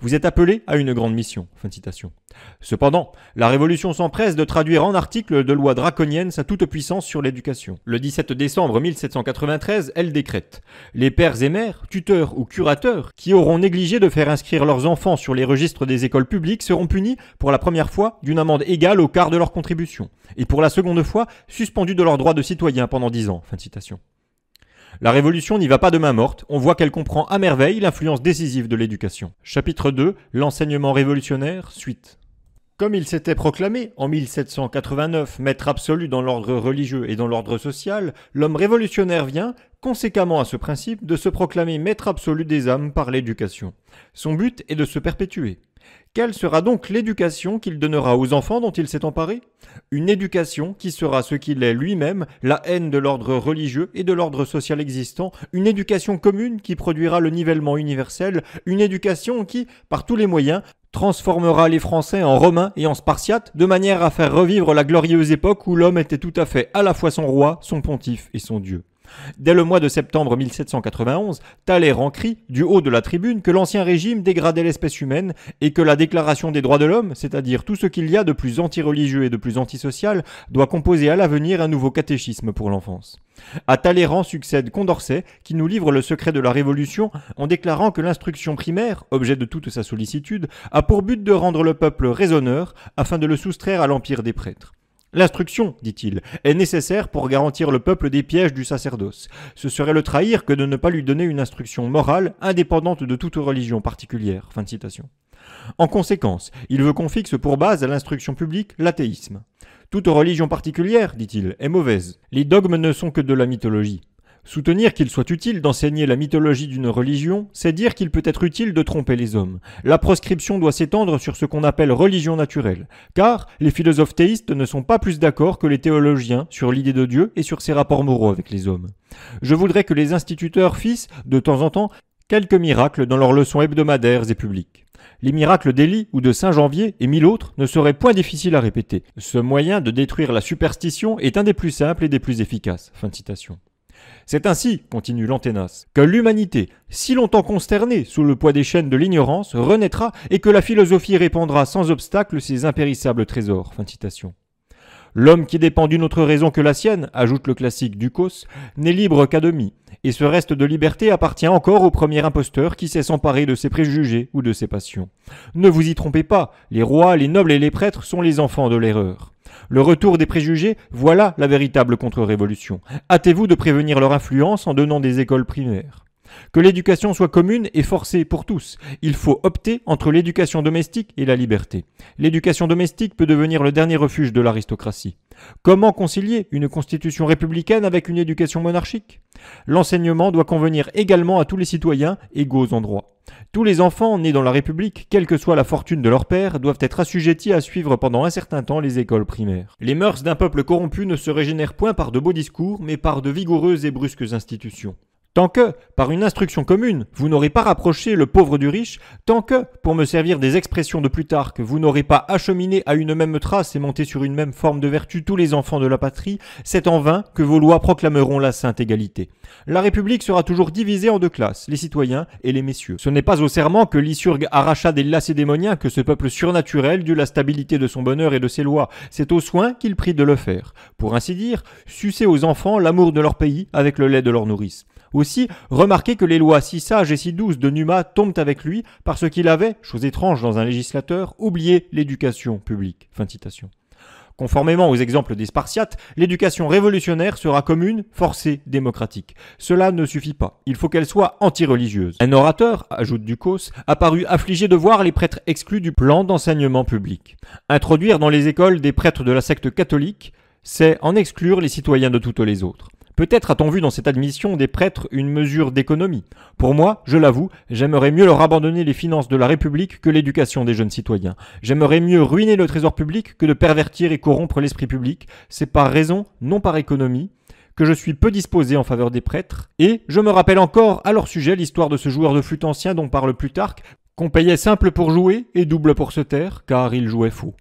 Vous êtes appelé à une grande mission. citation. Cependant, la Révolution s'empresse de traduire en articles de loi draconienne sa toute-puissance sur l'éducation. Le 17 décembre 1793, elle décrète Les pères et mères, tuteurs ou curateurs, qui auront négligé de faire inscrire leurs enfants sur les registres des écoles publiques seront punis pour la première fois d'une amende égale au quart de leur contribution, et pour la seconde fois suspendus de leurs droits de citoyen pendant dix ans. La révolution n'y va pas de main morte, on voit qu'elle comprend à merveille l'influence décisive de l'éducation. Chapitre 2 L'enseignement révolutionnaire, suite. Comme il s'était proclamé en 1789 maître absolu dans l'ordre religieux et dans l'ordre social, l'homme révolutionnaire vient, conséquemment à ce principe, de se proclamer maître absolu des âmes par l'éducation. Son but est de se perpétuer. Quelle sera donc l'éducation qu'il donnera aux enfants dont il s'est emparé Une éducation qui sera ce qu'il est lui-même, la haine de l'ordre religieux et de l'ordre social existant, une éducation commune qui produira le nivellement universel, une éducation qui, par tous les moyens, transformera les Français en Romains et en Spartiates, de manière à faire revivre la glorieuse époque où l'homme était tout à fait à la fois son roi, son pontife et son dieu. Dès le mois de septembre 1791, Talleyrand crie, du haut de la tribune, que l'ancien régime dégradait l'espèce humaine et que la déclaration des droits de l'homme, c'est-à-dire tout ce qu'il y a de plus antireligieux et de plus antisocial, doit composer à l'avenir un nouveau catéchisme pour l'enfance. À Talleyrand succède Condorcet, qui nous livre le secret de la Révolution en déclarant que l'instruction primaire, objet de toute sa sollicitude, a pour but de rendre le peuple raisonneur afin de le soustraire à l'empire des prêtres. L'instruction, dit-il, est nécessaire pour garantir le peuple des pièges du sacerdoce. Ce serait le trahir que de ne pas lui donner une instruction morale indépendante de toute religion particulière. En conséquence, il veut qu'on fixe pour base à l'instruction publique l'athéisme. Toute religion particulière, dit-il, est mauvaise. Les dogmes ne sont que de la mythologie. Soutenir qu'il soit utile d'enseigner la mythologie d'une religion, c'est dire qu'il peut être utile de tromper les hommes. La proscription doit s'étendre sur ce qu'on appelle religion naturelle, car les philosophes théistes ne sont pas plus d'accord que les théologiens sur l'idée de Dieu et sur ses rapports moraux avec les hommes. Je voudrais que les instituteurs fissent, de temps en temps, quelques miracles dans leurs leçons hebdomadaires et publiques. Les miracles d'Élie ou de Saint Janvier et mille autres ne seraient point difficiles à répéter. Ce moyen de détruire la superstition est un des plus simples et des plus efficaces. Fin citation. C'est ainsi, continue Lanténas, que l'humanité, si longtemps consternée sous le poids des chaînes de l'ignorance, renaîtra et que la philosophie répandra sans obstacle ses impérissables trésors. Fin citation. L'homme qui dépend d'une autre raison que la sienne, ajoute le classique Ducos, n'est libre qu'à demi, et ce reste de liberté appartient encore au premier imposteur qui sait s'emparer de ses préjugés ou de ses passions. Ne vous y trompez pas, les rois, les nobles et les prêtres sont les enfants de l'erreur. Le retour des préjugés, voilà la véritable contre-révolution. Hâtez-vous de prévenir leur influence en donnant des écoles primaires. Que l'éducation soit commune et forcée pour tous, il faut opter entre l'éducation domestique et la liberté. L'éducation domestique peut devenir le dernier refuge de l'aristocratie. Comment concilier une constitution républicaine avec une éducation monarchique L'enseignement doit convenir également à tous les citoyens, égaux en droit. Tous les enfants nés dans la République, quelle que soit la fortune de leur père, doivent être assujettis à suivre pendant un certain temps les écoles primaires. Les mœurs d'un peuple corrompu ne se régénèrent point par de beaux discours, mais par de vigoureuses et brusques institutions. Tant que, par une instruction commune, vous n'aurez pas rapproché le pauvre du riche, tant que, pour me servir des expressions de Plutarque, vous n'aurez pas acheminé à une même trace et monté sur une même forme de vertu tous les enfants de la patrie, c'est en vain que vos lois proclameront la sainte égalité. La République sera toujours divisée en deux classes, les citoyens et les messieurs. Ce n'est pas au serment que Lysurgue arracha des lacédémoniens que ce peuple surnaturel dut la stabilité de son bonheur et de ses lois, c'est aux soins qu'il prit de le faire. Pour ainsi dire, sucer aux enfants l'amour de leur pays avec le lait de leur nourrice. Aussi, remarquez que les lois si sages et si douces de Numa tombent avec lui parce qu'il avait, chose étrange dans un législateur, oublié l'éducation publique. Conformément aux exemples des Spartiates, l'éducation révolutionnaire sera commune, forcée, démocratique. Cela ne suffit pas. Il faut qu'elle soit anti-religieuse. Un orateur, ajoute Ducos, a paru affligé de voir les prêtres exclus du plan d'enseignement public. Introduire dans les écoles des prêtres de la secte catholique, c'est en exclure les citoyens de toutes les autres. Peut-être a-t-on vu dans cette admission des prêtres une mesure d'économie. Pour moi, je l'avoue, j'aimerais mieux leur abandonner les finances de la République que l'éducation des jeunes citoyens. J'aimerais mieux ruiner le trésor public que de pervertir et corrompre l'esprit public. C'est par raison, non par économie, que je suis peu disposé en faveur des prêtres, et je me rappelle encore à leur sujet l'histoire de ce joueur de flûte ancien dont parle Plutarque, qu'on payait simple pour jouer et double pour se taire, car il jouait faux.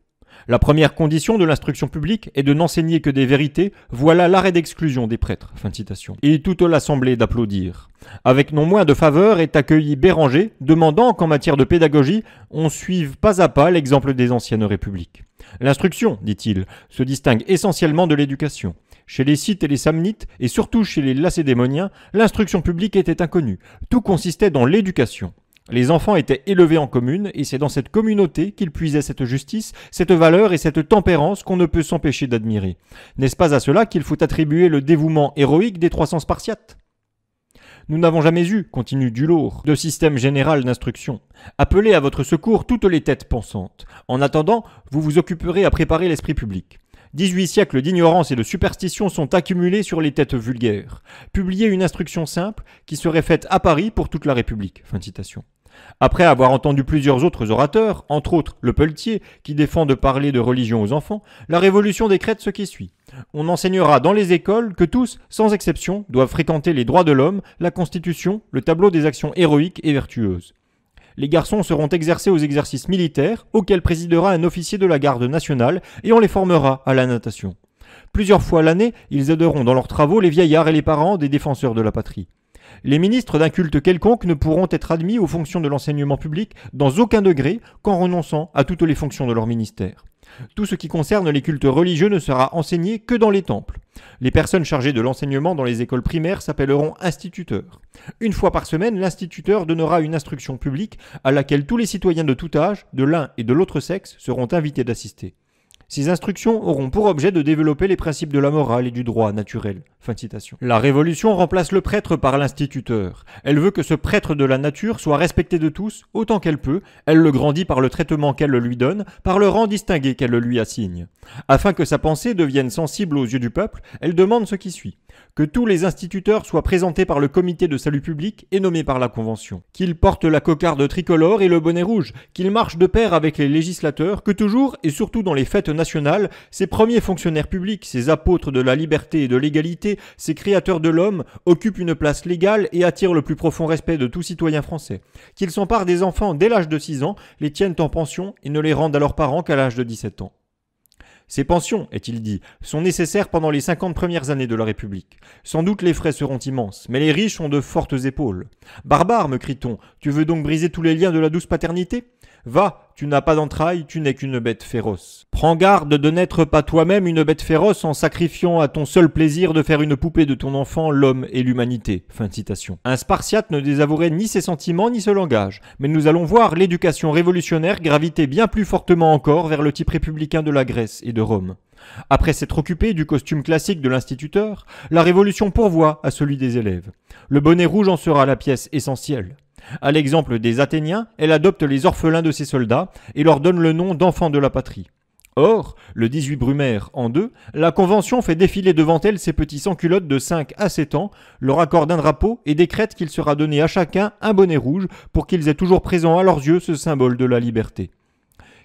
La première condition de l'instruction publique est de n'enseigner que des vérités, voilà l'arrêt d'exclusion des prêtres. Fin de citation. Et toute l'assemblée d'applaudir. Avec non moins de faveur est accueilli Béranger, demandant qu'en matière de pédagogie, on suive pas à pas l'exemple des anciennes républiques. L'instruction, dit-il, se distingue essentiellement de l'éducation. Chez les Scythes et les Samnites, et surtout chez les Lacédémoniens, l'instruction publique était inconnue. Tout consistait dans l'éducation. Les enfants étaient élevés en commune, et c'est dans cette communauté qu'ils puisaient cette justice, cette valeur et cette tempérance qu'on ne peut s'empêcher d'admirer. N'est-ce pas à cela qu'il faut attribuer le dévouement héroïque des 300 Spartiates nous n'avons jamais eu, continue Dulour, de système général d'instruction. Appelez à votre secours toutes les têtes pensantes. En attendant, vous vous occuperez à préparer l'esprit public. Dix-huit siècles d'ignorance et de superstition sont accumulés sur les têtes vulgaires. Publiez une instruction simple qui serait faite à Paris pour toute la République. Fin de citation. Après avoir entendu plusieurs autres orateurs, entre autres le Pelletier, qui défend de parler de religion aux enfants, la Révolution décrète ce qui suit. On enseignera dans les écoles que tous, sans exception, doivent fréquenter les droits de l'homme, la Constitution, le tableau des actions héroïques et vertueuses. Les garçons seront exercés aux exercices militaires, auxquels présidera un officier de la garde nationale, et on les formera à la natation. Plusieurs fois l'année, ils aideront dans leurs travaux les vieillards et les parents des défenseurs de la patrie les ministres d'un culte quelconque ne pourront être admis aux fonctions de l'enseignement public dans aucun degré qu'en renonçant à toutes les fonctions de leur ministère. Tout ce qui concerne les cultes religieux ne sera enseigné que dans les temples. Les personnes chargées de l'enseignement dans les écoles primaires s'appelleront instituteurs. Une fois par semaine, l'instituteur donnera une instruction publique à laquelle tous les citoyens de tout âge, de l'un et de l'autre sexe, seront invités d'assister. Ces instructions auront pour objet de développer les principes de la morale et du droit naturel. Fin de citation. La Révolution remplace le prêtre par l'instituteur. Elle veut que ce prêtre de la nature soit respecté de tous autant qu'elle peut, elle le grandit par le traitement qu'elle lui donne, par le rang distingué qu'elle lui assigne. Afin que sa pensée devienne sensible aux yeux du peuple, elle demande ce qui suit que tous les instituteurs soient présentés par le comité de salut public et nommés par la Convention, qu'ils portent la cocarde tricolore et le bonnet rouge, qu'ils marchent de pair avec les législateurs, que toujours, et surtout dans les fêtes nationales, ces premiers fonctionnaires publics, ces apôtres de la liberté et de l'égalité, ces créateurs de l'homme, occupent une place légale et attirent le plus profond respect de tout citoyen français, qu'ils s'emparent des enfants dès l'âge de 6 ans, les tiennent en pension et ne les rendent à leurs parents qu'à l'âge de 17 ans. Ces pensions, est-il dit, sont nécessaires pendant les cinquante premières années de la République. Sans doute les frais seront immenses, mais les riches ont de fortes épaules. Barbare, me crie-t-on, tu veux donc briser tous les liens de la douce paternité Va, tu n'as pas d'entrailles, tu n'es qu'une bête féroce. Prends garde de n'être pas toi-même une bête féroce en sacrifiant à ton seul plaisir de faire une poupée de ton enfant l'homme et l'humanité. Fin de citation. Un Spartiate ne désavouerait ni ses sentiments ni ce langage, mais nous allons voir l'éducation révolutionnaire graviter bien plus fortement encore vers le type républicain de la Grèce et de Rome. Après s'être occupé du costume classique de l'instituteur, la Révolution pourvoit à celui des élèves. Le bonnet rouge en sera la pièce essentielle. À l'exemple des Athéniens, elle adopte les orphelins de ses soldats et leur donne le nom d'enfants de la patrie. Or, le 18 Brumaire en deux, la Convention fait défiler devant elle ses petits sans-culottes de 5 à 7 ans, leur accorde un drapeau et décrète qu'il sera donné à chacun un bonnet rouge pour qu'ils aient toujours présent à leurs yeux ce symbole de la liberté.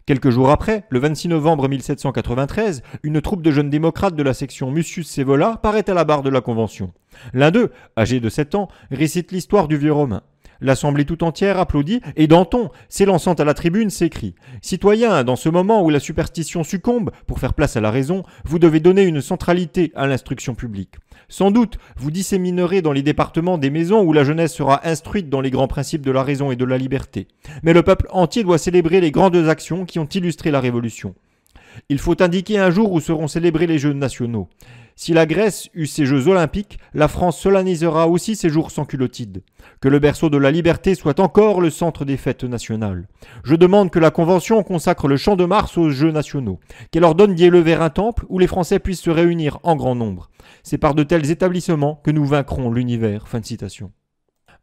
Quelques jours après, le 26 novembre 1793, une troupe de jeunes démocrates de la section Mucius sevola paraît à la barre de la Convention. L'un d'eux, âgé de 7 ans, récite l'histoire du vieux Romain. L'assemblée tout entière applaudit, et Danton, s'élançant à la tribune, s'écrie Citoyens, dans ce moment où la superstition succombe, pour faire place à la raison, vous devez donner une centralité à l'instruction publique. Sans doute, vous disséminerez dans les départements des maisons où la jeunesse sera instruite dans les grands principes de la raison et de la liberté. Mais le peuple entier doit célébrer les grandes actions qui ont illustré la Révolution. Il faut indiquer un jour où seront célébrés les Jeux nationaux. Si la Grèce eut ses Jeux olympiques, la France solennisera aussi ses jours sans culottide. Que le berceau de la liberté soit encore le centre des fêtes nationales. Je demande que la Convention consacre le champ de Mars aux Jeux nationaux, qu'elle ordonne d'y élever un temple où les Français puissent se réunir en grand nombre. C'est par de tels établissements que nous vaincrons l'univers. Fin de citation.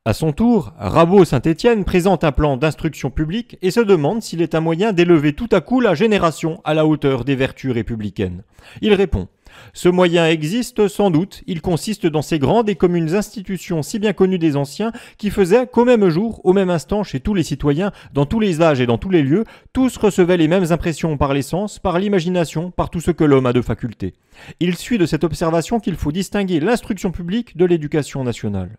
À son tour, Rabot Saint-Étienne présente un plan d'instruction publique et se demande s'il est un moyen d'élever tout à coup la génération à la hauteur des vertus républicaines. Il répond ce moyen existe sans doute. Il consiste dans ces grandes et communes institutions si bien connues des anciens qui faisaient qu'au même jour, au même instant, chez tous les citoyens, dans tous les âges et dans tous les lieux, tous recevaient les mêmes impressions par les sens, par l'imagination, par tout ce que l'homme a de faculté. Il suit de cette observation qu'il faut distinguer l'instruction publique de l'éducation nationale.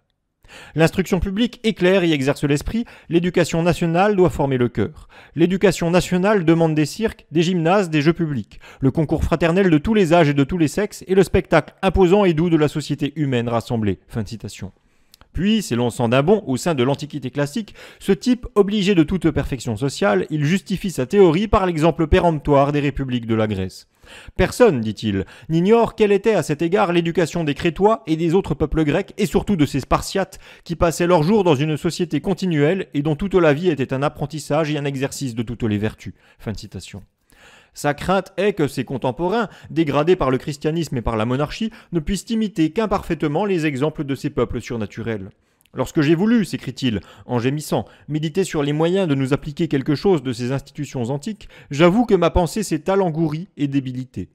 L'instruction publique éclaire et exerce l'esprit, l'éducation nationale doit former le cœur. L'éducation nationale demande des cirques, des gymnases, des jeux publics, le concours fraternel de tous les âges et de tous les sexes, et le spectacle imposant et doux de la société humaine rassemblée. Puis, selon Sandabon, d'un au sein de l'Antiquité classique, ce type, obligé de toute perfection sociale, il justifie sa théorie par l'exemple péremptoire des républiques de la Grèce. Personne, dit-il, n'ignore quelle était à cet égard l'éducation des Crétois et des autres peuples grecs, et surtout de ces Spartiates, qui passaient leurs jours dans une société continuelle et dont toute la vie était un apprentissage et un exercice de toutes les vertus. Sa crainte est que ses contemporains, dégradés par le christianisme et par la monarchie, ne puissent imiter qu'imparfaitement les exemples de ces peuples surnaturels. Lorsque j'ai voulu, sécrit il en gémissant, méditer sur les moyens de nous appliquer quelque chose de ces institutions antiques, j'avoue que ma pensée s'est allangourie et débilitée.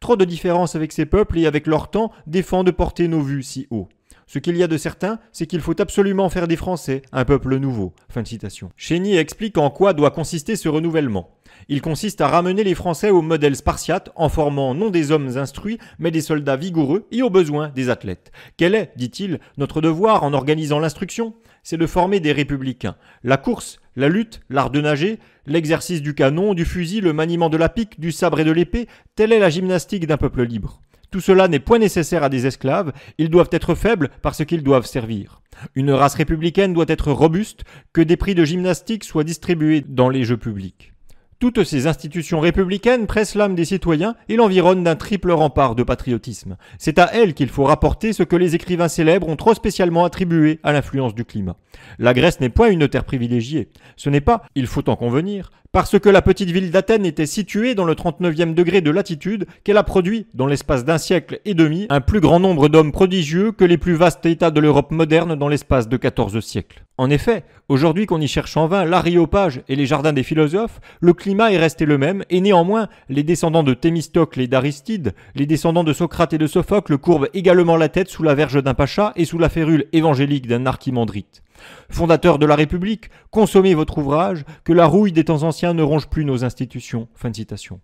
Trop de différences avec ces peuples et avec leur temps défend de porter nos vues si haut. Ce qu'il y a de certain, c'est qu'il faut absolument faire des Français un peuple nouveau. de citation. Chénier explique en quoi doit consister ce renouvellement. Il consiste à ramener les Français au modèle spartiate en formant non des hommes instruits, mais des soldats vigoureux et au besoin des athlètes. Quel est, dit-il, notre devoir en organisant l'instruction C'est de former des républicains. La course, la lutte, l'art de nager, l'exercice du canon, du fusil, le maniement de la pique, du sabre et de l'épée, telle est la gymnastique d'un peuple libre. Tout cela n'est point nécessaire à des esclaves, ils doivent être faibles parce qu'ils doivent servir. Une race républicaine doit être robuste, que des prix de gymnastique soient distribués dans les jeux publics. Toutes ces institutions républicaines pressent l'âme des citoyens et l'environnent d'un triple rempart de patriotisme. C'est à elles qu'il faut rapporter ce que les écrivains célèbres ont trop spécialement attribué à l'influence du climat. La Grèce n'est point une terre privilégiée. Ce n'est pas, il faut en convenir, parce que la petite ville d'Athènes était située dans le 39e degré de latitude, qu'elle a produit, dans l'espace d'un siècle et demi, un plus grand nombre d'hommes prodigieux que les plus vastes États de l'Europe moderne dans l'espace de 14 siècles. En effet, aujourd'hui qu'on y cherche en vain l'Ariopage et les jardins des philosophes, le climat est resté le même, et néanmoins, les descendants de Thémistocle et d'Aristide, les descendants de Socrate et de Sophocle courvent également la tête sous la verge d'un pacha et sous la férule évangélique d'un archimandrite. Fondateur de la République, consommez votre ouvrage, que la rouille des temps anciens ne ronge plus nos institutions. Fin citation.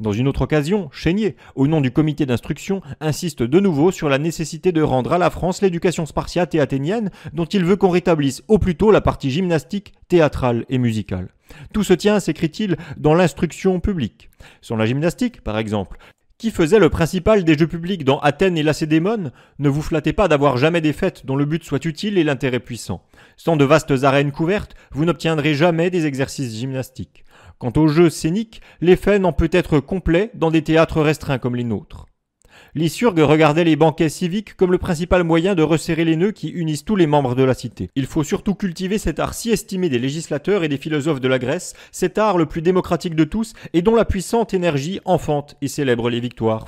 Dans une autre occasion, Chénier, au nom du comité d'instruction, insiste de nouveau sur la nécessité de rendre à la France l'éducation spartiate et athénienne dont il veut qu'on rétablisse au plus tôt la partie gymnastique, théâtrale et musicale. Tout se tient, s'écrit-il, dans l'instruction publique. Sur la gymnastique, par exemple, qui faisait le principal des jeux publics dans Athènes et Lacédémone, ne vous flattez pas d'avoir jamais des fêtes dont le but soit utile et l'intérêt puissant. Sans de vastes arènes couvertes, vous n'obtiendrez jamais des exercices gymnastiques. Quant aux jeux scéniques, l'effet n'en peut être complet dans des théâtres restreints comme les nôtres les regardait les banquets civiques comme le principal moyen de resserrer les nœuds qui unissent tous les membres de la cité. Il faut surtout cultiver cet art si estimé des législateurs et des philosophes de la Grèce, cet art le plus démocratique de tous et dont la puissante énergie enfante et célèbre les victoires.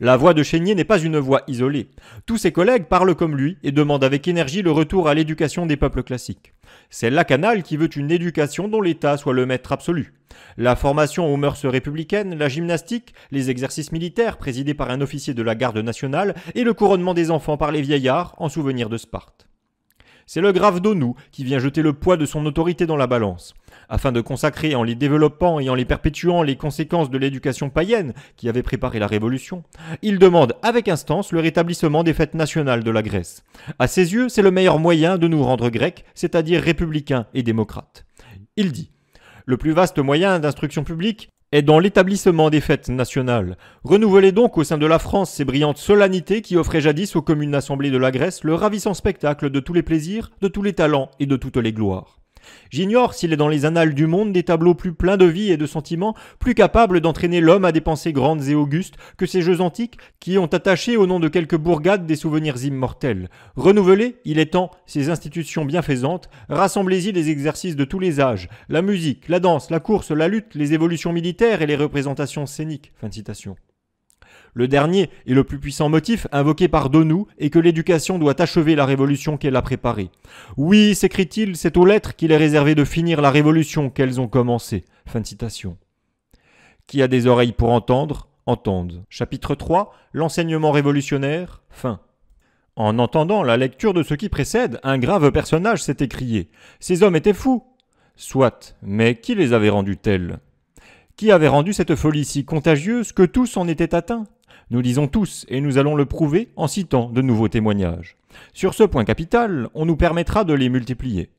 La voix de Chénier n'est pas une voix isolée. Tous ses collègues parlent comme lui et demandent avec énergie le retour à l'éducation des peuples classiques. C'est la qui veut une éducation dont l'État soit le maître absolu. La formation aux mœurs républicaines, la gymnastique, les exercices militaires présidés par un officier de la garde nationale et le couronnement des enfants par les vieillards en souvenir de Sparte. C'est le grave Donou qui vient jeter le poids de son autorité dans la balance afin de consacrer en les développant et en les perpétuant les conséquences de l'éducation païenne qui avait préparé la Révolution, il demande avec instance le rétablissement des fêtes nationales de la Grèce. À ses yeux, c'est le meilleur moyen de nous rendre grecs, c'est-à-dire républicains et démocrates. Il dit le plus vaste moyen d'instruction publique est dans l'établissement des fêtes nationales. Renouvelez donc au sein de la France ces brillantes solennités qui offraient jadis aux communes assemblées de la Grèce le ravissant spectacle de tous les plaisirs, de tous les talents et de toutes les gloires. J'ignore s'il est dans les annales du monde des tableaux plus pleins de vie et de sentiments, plus capables d'entraîner l'homme à des pensées grandes et augustes que ces jeux antiques qui ont attaché au nom de quelques bourgades des souvenirs immortels. Renouvelez, il est temps, ces institutions bienfaisantes, rassemblez-y les exercices de tous les âges, la musique, la danse, la course, la lutte, les évolutions militaires et les représentations scéniques. citation. Le dernier et le plus puissant motif invoqué par Donou est que l'éducation doit achever la révolution qu'elle a préparée. Oui, sécrit il c'est aux lettres qu'il est réservé de finir la révolution qu'elles ont commencée. Fin de citation. Qui a des oreilles pour entendre, entende. Chapitre 3 L'enseignement révolutionnaire, fin. En entendant la lecture de ce qui précède, un grave personnage s'est écrié. Ces hommes étaient fous. Soit, mais qui les avait rendus tels Qui avait rendu cette folie si contagieuse que tous en étaient atteints nous disons tous, et nous allons le prouver en citant de nouveaux témoignages. Sur ce point capital, on nous permettra de les multiplier.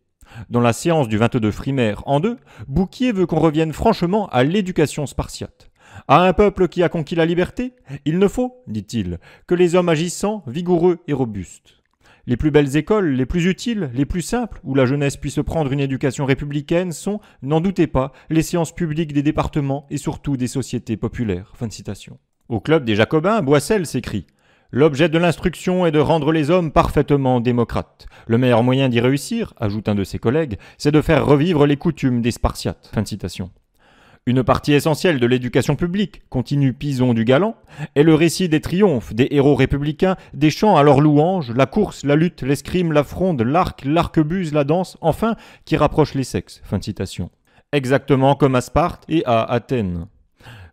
Dans la séance du 22 frimaire en deux, Bouquier veut qu'on revienne franchement à l'éducation spartiate. À un peuple qui a conquis la liberté, il ne faut, dit-il, que les hommes agissants, vigoureux et robustes. Les plus belles écoles, les plus utiles, les plus simples, où la jeunesse puisse prendre une éducation républicaine sont, n'en doutez pas, les séances publiques des départements et surtout des sociétés populaires. Fin de citation. Au club des Jacobins, Boissel s'écrit L'objet de l'instruction est de rendre les hommes parfaitement démocrates. Le meilleur moyen d'y réussir, ajoute un de ses collègues, c'est de faire revivre les coutumes des Spartiates. Une partie essentielle de l'éducation publique, continue Pison du Galant, est le récit des triomphes, des héros républicains, des chants à leur louanges, la course, la lutte, l'escrime, la fronde, l'arc, l'arquebuse, la danse, enfin, qui rapproche les sexes. Exactement comme à Sparte et à Athènes.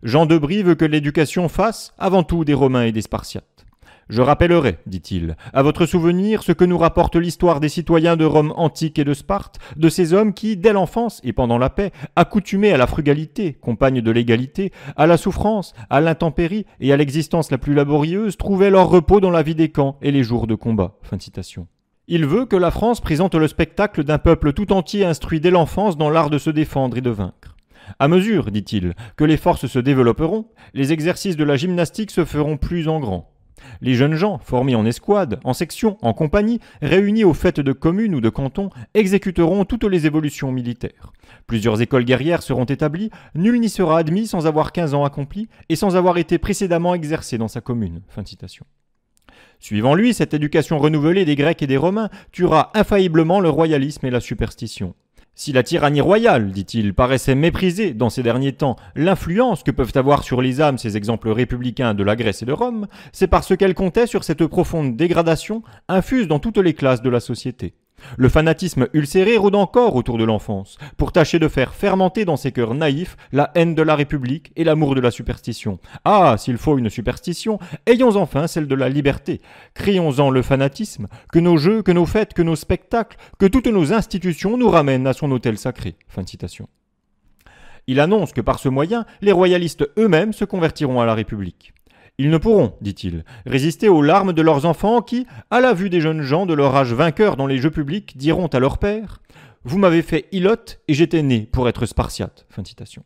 Jean Debris veut que l'éducation fasse avant tout des Romains et des Spartiates. Je rappellerai, dit-il, à votre souvenir ce que nous rapporte l'histoire des citoyens de Rome antique et de Sparte, de ces hommes qui, dès l'enfance et pendant la paix, accoutumés à la frugalité, compagne de l'égalité, à la souffrance, à l'intempérie et à l'existence la plus laborieuse, trouvaient leur repos dans la vie des camps et les jours de combat. Fin de citation. Il veut que la France présente le spectacle d'un peuple tout entier instruit dès l'enfance dans l'art de se défendre et de vaincre. À mesure, dit-il, que les forces se développeront, les exercices de la gymnastique se feront plus en grand. Les jeunes gens, formés en escouade, en section, en compagnie, réunis aux fêtes de communes ou de cantons, exécuteront toutes les évolutions militaires. Plusieurs écoles guerrières seront établies, nul n'y sera admis sans avoir 15 ans accomplis et sans avoir été précédemment exercé dans sa commune. Suivant lui, cette éducation renouvelée des Grecs et des Romains tuera infailliblement le royalisme et la superstition. Si la tyrannie royale, dit-il, paraissait mépriser dans ces derniers temps l'influence que peuvent avoir sur les âmes ces exemples républicains de la Grèce et de Rome, c'est parce qu'elle comptait sur cette profonde dégradation infuse dans toutes les classes de la société. Le fanatisme ulcéré rôde encore autour de l'enfance, pour tâcher de faire fermenter dans ses cœurs naïfs la haine de la République et l'amour de la superstition. Ah, s'il faut une superstition, ayons enfin celle de la liberté. Créons-en le fanatisme, que nos jeux, que nos fêtes, que nos spectacles, que toutes nos institutions nous ramènent à son autel sacré. de citation. Il annonce que par ce moyen, les royalistes eux-mêmes se convertiront à la République. Ils ne pourront, dit-il, résister aux larmes de leurs enfants qui, à la vue des jeunes gens de leur âge vainqueur dans les jeux publics, diront à leur père Vous m'avez fait ilote et j'étais né pour être spartiate. Fin citation.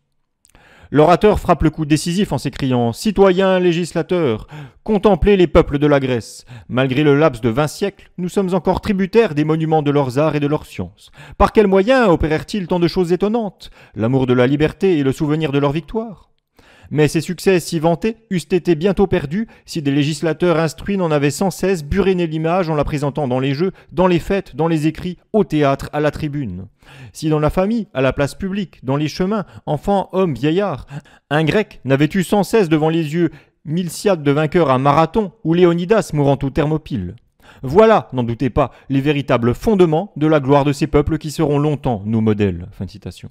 L'orateur frappe le coup décisif en s'écriant Citoyens législateurs, contemplez les peuples de la Grèce. Malgré le laps de vingt siècles, nous sommes encore tributaires des monuments de leurs arts et de leurs sciences. Par quels moyens opérèrent-ils tant de choses étonnantes L'amour de la liberté et le souvenir de leur victoire mais ces succès si vantés eussent été bientôt perdus si des législateurs instruits n'en avaient sans cesse buréné l'image en la présentant dans les jeux, dans les fêtes, dans les écrits, au théâtre, à la tribune. Si dans la famille, à la place publique, dans les chemins, enfants, hommes, vieillards, un grec n'avait eu sans cesse devant les yeux Milciade de vainqueur à Marathon ou Léonidas mourant au Thermopyle. Voilà, n'en doutez pas, les véritables fondements de la gloire de ces peuples qui seront longtemps nos modèles. Fin de citation.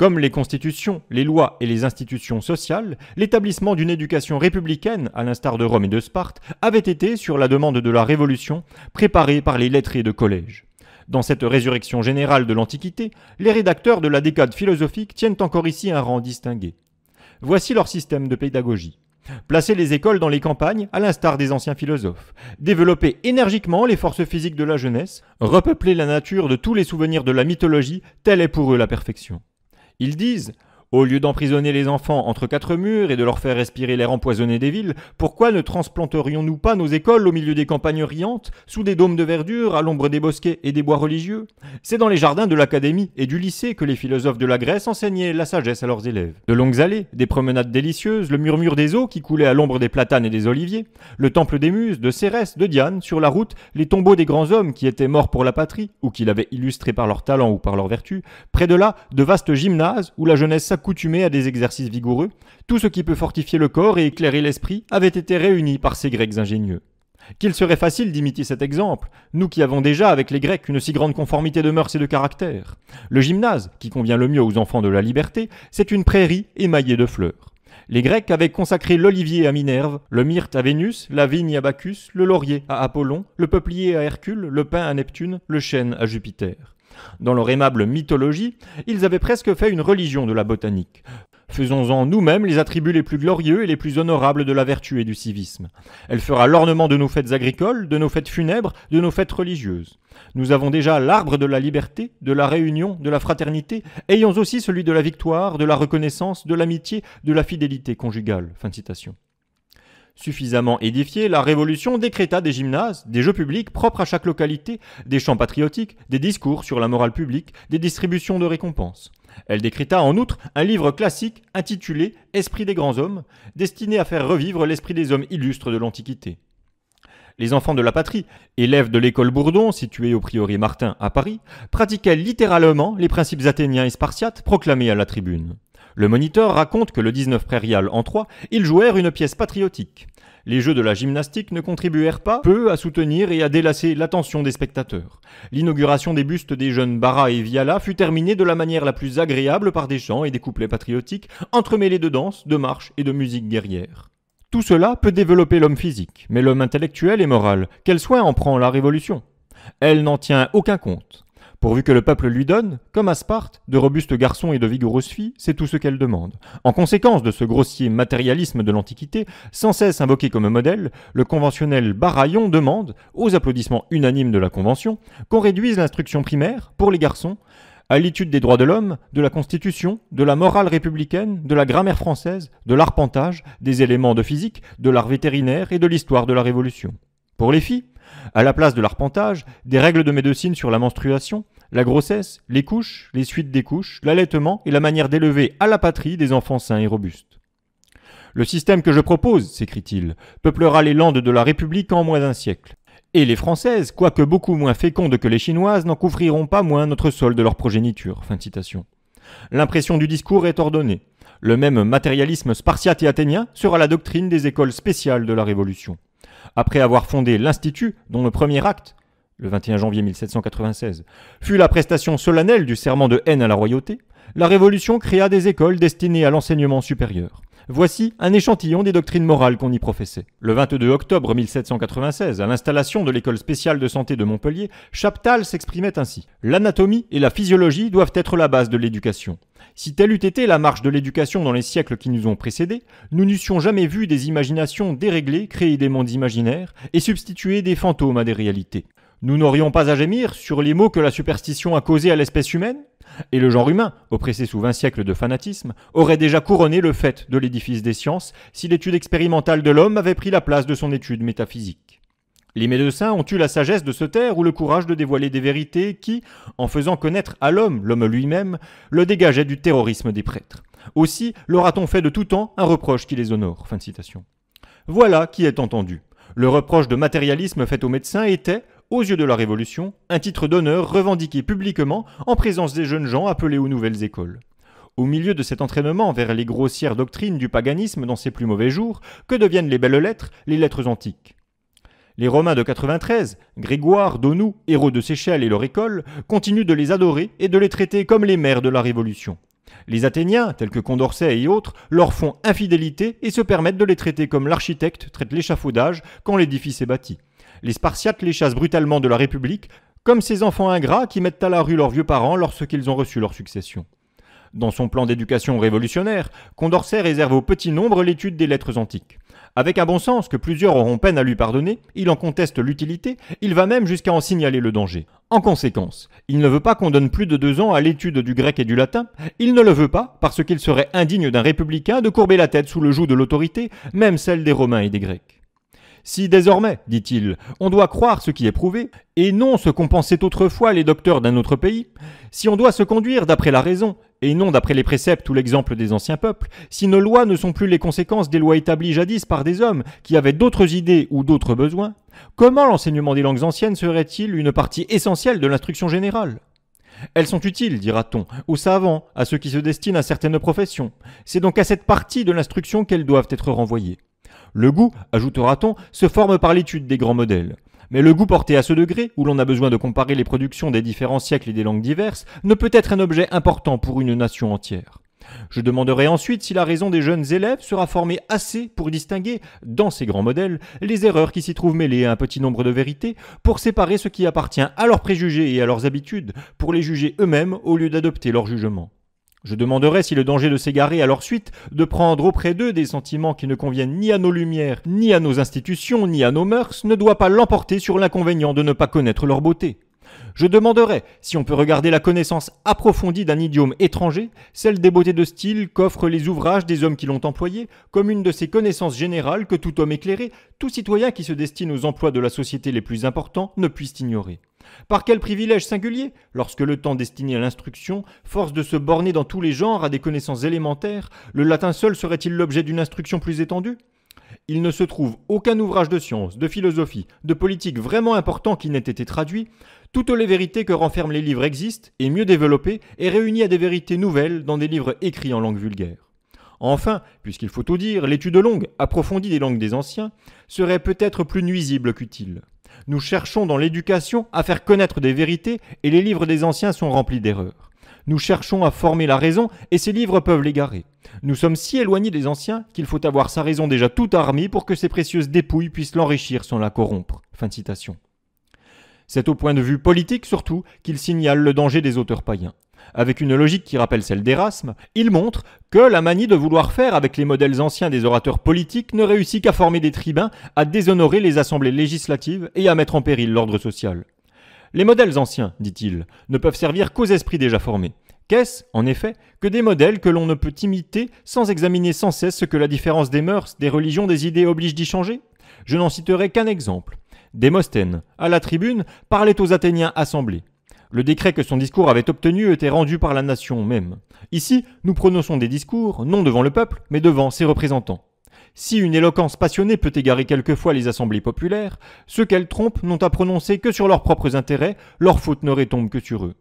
Comme les constitutions, les lois et les institutions sociales, l'établissement d'une éducation républicaine, à l'instar de Rome et de Sparte, avait été, sur la demande de la Révolution, préparé par les lettrés de collège. Dans cette résurrection générale de l'Antiquité, les rédacteurs de la décade philosophique tiennent encore ici un rang distingué. Voici leur système de pédagogie. Placer les écoles dans les campagnes, à l'instar des anciens philosophes. Développer énergiquement les forces physiques de la jeunesse. Repeupler la nature de tous les souvenirs de la mythologie, telle est pour eux la perfection. Ils disent au lieu d'emprisonner les enfants entre quatre murs et de leur faire respirer l'air empoisonné des villes, pourquoi ne transplanterions-nous pas nos écoles au milieu des campagnes riantes, sous des dômes de verdure, à l'ombre des bosquets et des bois religieux C'est dans les jardins de l'académie et du lycée que les philosophes de la Grèce enseignaient la sagesse à leurs élèves. De longues allées, des promenades délicieuses, le murmure des eaux qui coulaient à l'ombre des platanes et des oliviers, le temple des muses, de Cérès, de Diane, sur la route, les tombeaux des grands hommes qui étaient morts pour la patrie, ou qui l'avaient illustrée par leur talent ou par leur vertu, près de là, de vastes gymnases où la jeunesse accoutumés à des exercices vigoureux, tout ce qui peut fortifier le corps et éclairer l'esprit avait été réuni par ces Grecs ingénieux. Qu'il serait facile d'imiter cet exemple, nous qui avons déjà avec les Grecs une si grande conformité de mœurs et de caractère. Le gymnase, qui convient le mieux aux enfants de la liberté, c'est une prairie émaillée de fleurs. Les Grecs avaient consacré l'olivier à Minerve, le myrte à Vénus, la vigne à Bacchus, le laurier à Apollon, le peuplier à Hercule, le pin à Neptune, le chêne à Jupiter. Dans leur aimable mythologie, ils avaient presque fait une religion de la botanique. Faisons-en nous-mêmes les attributs les plus glorieux et les plus honorables de la vertu et du civisme. Elle fera l'ornement de nos fêtes agricoles, de nos fêtes funèbres, de nos fêtes religieuses. Nous avons déjà l'arbre de la liberté, de la réunion, de la fraternité, ayons aussi celui de la victoire, de la reconnaissance, de l'amitié, de la fidélité conjugale. Suffisamment édifiée, la Révolution décréta des gymnases, des jeux publics propres à chaque localité, des chants patriotiques, des discours sur la morale publique, des distributions de récompenses. Elle décréta en outre un livre classique intitulé Esprit des grands hommes, destiné à faire revivre l'esprit des hommes illustres de l'Antiquité. Les enfants de la patrie, élèves de l'école Bourdon située au Prieuré Martin à Paris, pratiquaient littéralement les principes athéniens et spartiates proclamés à la tribune. Le moniteur raconte que le 19 Prairial en 3, ils jouèrent une pièce patriotique. Les jeux de la gymnastique ne contribuèrent pas peu à soutenir et à délasser l'attention des spectateurs. L'inauguration des bustes des jeunes Barra et Viala fut terminée de la manière la plus agréable par des chants et des couplets patriotiques entremêlés de danse, de marches et de musique guerrière. Tout cela peut développer l'homme physique, mais l'homme intellectuel et moral, quel soin en prend la Révolution Elle n'en tient aucun compte. Pourvu que le peuple lui donne, comme à Sparte, de robustes garçons et de vigoureuses filles, c'est tout ce qu'elle demande. En conséquence de ce grossier matérialisme de l'Antiquité, sans cesse invoqué comme modèle, le conventionnel Baraillon demande, aux applaudissements unanimes de la Convention, qu'on réduise l'instruction primaire, pour les garçons, à l'étude des droits de l'homme, de la Constitution, de la morale républicaine, de la grammaire française, de l'arpentage, des éléments de physique, de l'art vétérinaire et de l'histoire de la Révolution. Pour les filles, à la place de l'arpentage, des règles de médecine sur la menstruation, la grossesse, les couches, les suites des couches, l'allaitement et la manière d'élever à la patrie des enfants sains et robustes. Le système que je propose, sécrie il peuplera les landes de la République en moins d'un siècle. Et les Françaises, quoique beaucoup moins fécondes que les Chinoises, n'en couvriront pas moins notre sol de leur progéniture. Fin de citation. L'impression du discours est ordonnée. Le même matérialisme spartiate et athénien sera la doctrine des écoles spéciales de la Révolution. Après avoir fondé l'Institut, dont le premier acte, le 21 janvier 1796, fut la prestation solennelle du serment de haine à la royauté, la Révolution créa des écoles destinées à l'enseignement supérieur. Voici un échantillon des doctrines morales qu'on y professait. Le 22 octobre 1796, à l'installation de l'école spéciale de santé de Montpellier, Chaptal s'exprimait ainsi. L'anatomie et la physiologie doivent être la base de l'éducation. Si telle eût été la marche de l'éducation dans les siècles qui nous ont précédés, nous n'eussions jamais vu des imaginations déréglées créer des mondes imaginaires et substituer des fantômes à des réalités nous n'aurions pas à gémir sur les maux que la superstition a causés à l'espèce humaine Et le genre humain, oppressé sous vingt siècles de fanatisme, aurait déjà couronné le fait de l'édifice des sciences si l'étude expérimentale de l'homme avait pris la place de son étude métaphysique. Les médecins ont eu la sagesse de se taire ou le courage de dévoiler des vérités qui, en faisant connaître à l'homme l'homme lui-même, le dégageaient du terrorisme des prêtres. Aussi leur a-t-on fait de tout temps un reproche qui les honore. Voilà qui est entendu. Le reproche de matérialisme fait aux médecins était, aux yeux de la Révolution, un titre d'honneur revendiqué publiquement en présence des jeunes gens appelés aux nouvelles écoles. Au milieu de cet entraînement vers les grossières doctrines du paganisme dans ses plus mauvais jours, que deviennent les belles lettres, les lettres antiques les Romains de 93, Grégoire, Donou, héros de Seychelles et leur école, continuent de les adorer et de les traiter comme les mères de la Révolution. Les Athéniens, tels que Condorcet et autres, leur font infidélité et se permettent de les traiter comme l'architecte traite l'échafaudage quand l'édifice est bâti les Spartiates les chassent brutalement de la République, comme ces enfants ingrats qui mettent à la rue leurs vieux parents lorsqu'ils ont reçu leur succession. Dans son plan d'éducation révolutionnaire, Condorcet réserve au petit nombre l'étude des lettres antiques. Avec un bon sens que plusieurs auront peine à lui pardonner, il en conteste l'utilité, il va même jusqu'à en signaler le danger. En conséquence, il ne veut pas qu'on donne plus de deux ans à l'étude du grec et du latin, il ne le veut pas parce qu'il serait indigne d'un républicain de courber la tête sous le joug de l'autorité, même celle des Romains et des Grecs. Si désormais, dit-il, on doit croire ce qui est prouvé, et non ce qu'ont pensé autrefois les docteurs d'un autre pays, si on doit se conduire d'après la raison, et non d'après les préceptes ou l'exemple des anciens peuples, si nos lois ne sont plus les conséquences des lois établies jadis par des hommes qui avaient d'autres idées ou d'autres besoins, comment l'enseignement des langues anciennes serait-il une partie essentielle de l'instruction générale elles sont utiles, dira-t-on, aux savants, à ceux qui se destinent à certaines professions. C'est donc à cette partie de l'instruction qu'elles doivent être renvoyées. Le goût, ajoutera-t-on, se forme par l'étude des grands modèles. Mais le goût porté à ce degré, où l'on a besoin de comparer les productions des différents siècles et des langues diverses, ne peut être un objet important pour une nation entière. Je demanderai ensuite si la raison des jeunes élèves sera formée assez pour distinguer, dans ces grands modèles, les erreurs qui s'y trouvent mêlées à un petit nombre de vérités, pour séparer ce qui appartient à leurs préjugés et à leurs habitudes, pour les juger eux-mêmes au lieu d'adopter leur jugement. Je demanderai si le danger de s'égarer à leur suite, de prendre auprès d'eux des sentiments qui ne conviennent ni à nos lumières, ni à nos institutions, ni à nos mœurs, ne doit pas l'emporter sur l'inconvénient de ne pas connaître leur beauté. Je demanderai si on peut regarder la connaissance approfondie d'un idiome étranger, celle des beautés de style qu'offrent les ouvrages des hommes qui l'ont employé, comme une de ces connaissances générales que tout homme éclairé, tout citoyen qui se destine aux emplois de la société les plus importants, ne puisse ignorer. Par quel privilège singulier Lorsque le temps destiné à l'instruction force de se borner dans tous les genres à des connaissances élémentaires, le latin seul serait-il l'objet d'une instruction plus étendue il ne se trouve aucun ouvrage de science, de philosophie, de politique vraiment important qui n'ait été traduit, toutes les vérités que renferment les livres existent, et mieux développées, et réunies à des vérités nouvelles dans des livres écrits en langue vulgaire. Enfin, puisqu'il faut tout dire, l'étude longue, approfondie des langues des anciens, serait peut-être plus nuisible qu'utile. Nous cherchons dans l'éducation à faire connaître des vérités et les livres des anciens sont remplis d'erreurs. Nous cherchons à former la raison et ces livres peuvent l'égarer. Nous sommes si éloignés des anciens qu'il faut avoir sa raison déjà toute armée pour que ces précieuses dépouilles puissent l'enrichir sans la corrompre. Fin citation. C'est au point de vue politique surtout qu'il signale le danger des auteurs païens avec une logique qui rappelle celle d'Erasme, il montre que la manie de vouloir faire avec les modèles anciens des orateurs politiques ne réussit qu'à former des tribuns, à déshonorer les assemblées législatives et à mettre en péril l'ordre social. Les modèles anciens, dit-il, ne peuvent servir qu'aux esprits déjà formés. Qu'est-ce, en effet, que des modèles que l'on ne peut imiter sans examiner sans cesse ce que la différence des mœurs, des religions, des idées oblige d'y changer Je n'en citerai qu'un exemple. Démosthène, à la tribune, parlait aux Athéniens assemblés. Le décret que son discours avait obtenu était rendu par la nation même. Ici, nous prononçons des discours, non devant le peuple, mais devant ses représentants. Si une éloquence passionnée peut égarer quelquefois les assemblées populaires, ceux qu'elles trompent n'ont à prononcer que sur leurs propres intérêts, leur faute ne retombent que sur eux.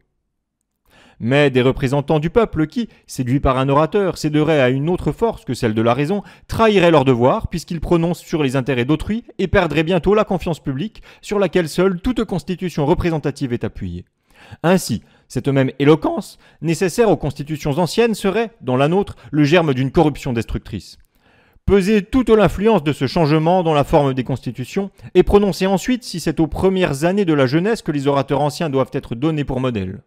Mais des représentants du peuple qui, séduits par un orateur, céderaient à une autre force que celle de la raison, trahiraient leur devoir puisqu'ils prononcent sur les intérêts d'autrui et perdraient bientôt la confiance publique sur laquelle seule toute constitution représentative est appuyée. Ainsi, cette même éloquence, nécessaire aux constitutions anciennes, serait, dans la nôtre, le germe d'une corruption destructrice. Peser toute l'influence de ce changement dans la forme des constitutions, et prononcer ensuite si c'est aux premières années de la jeunesse que les orateurs anciens doivent être donnés pour modèle.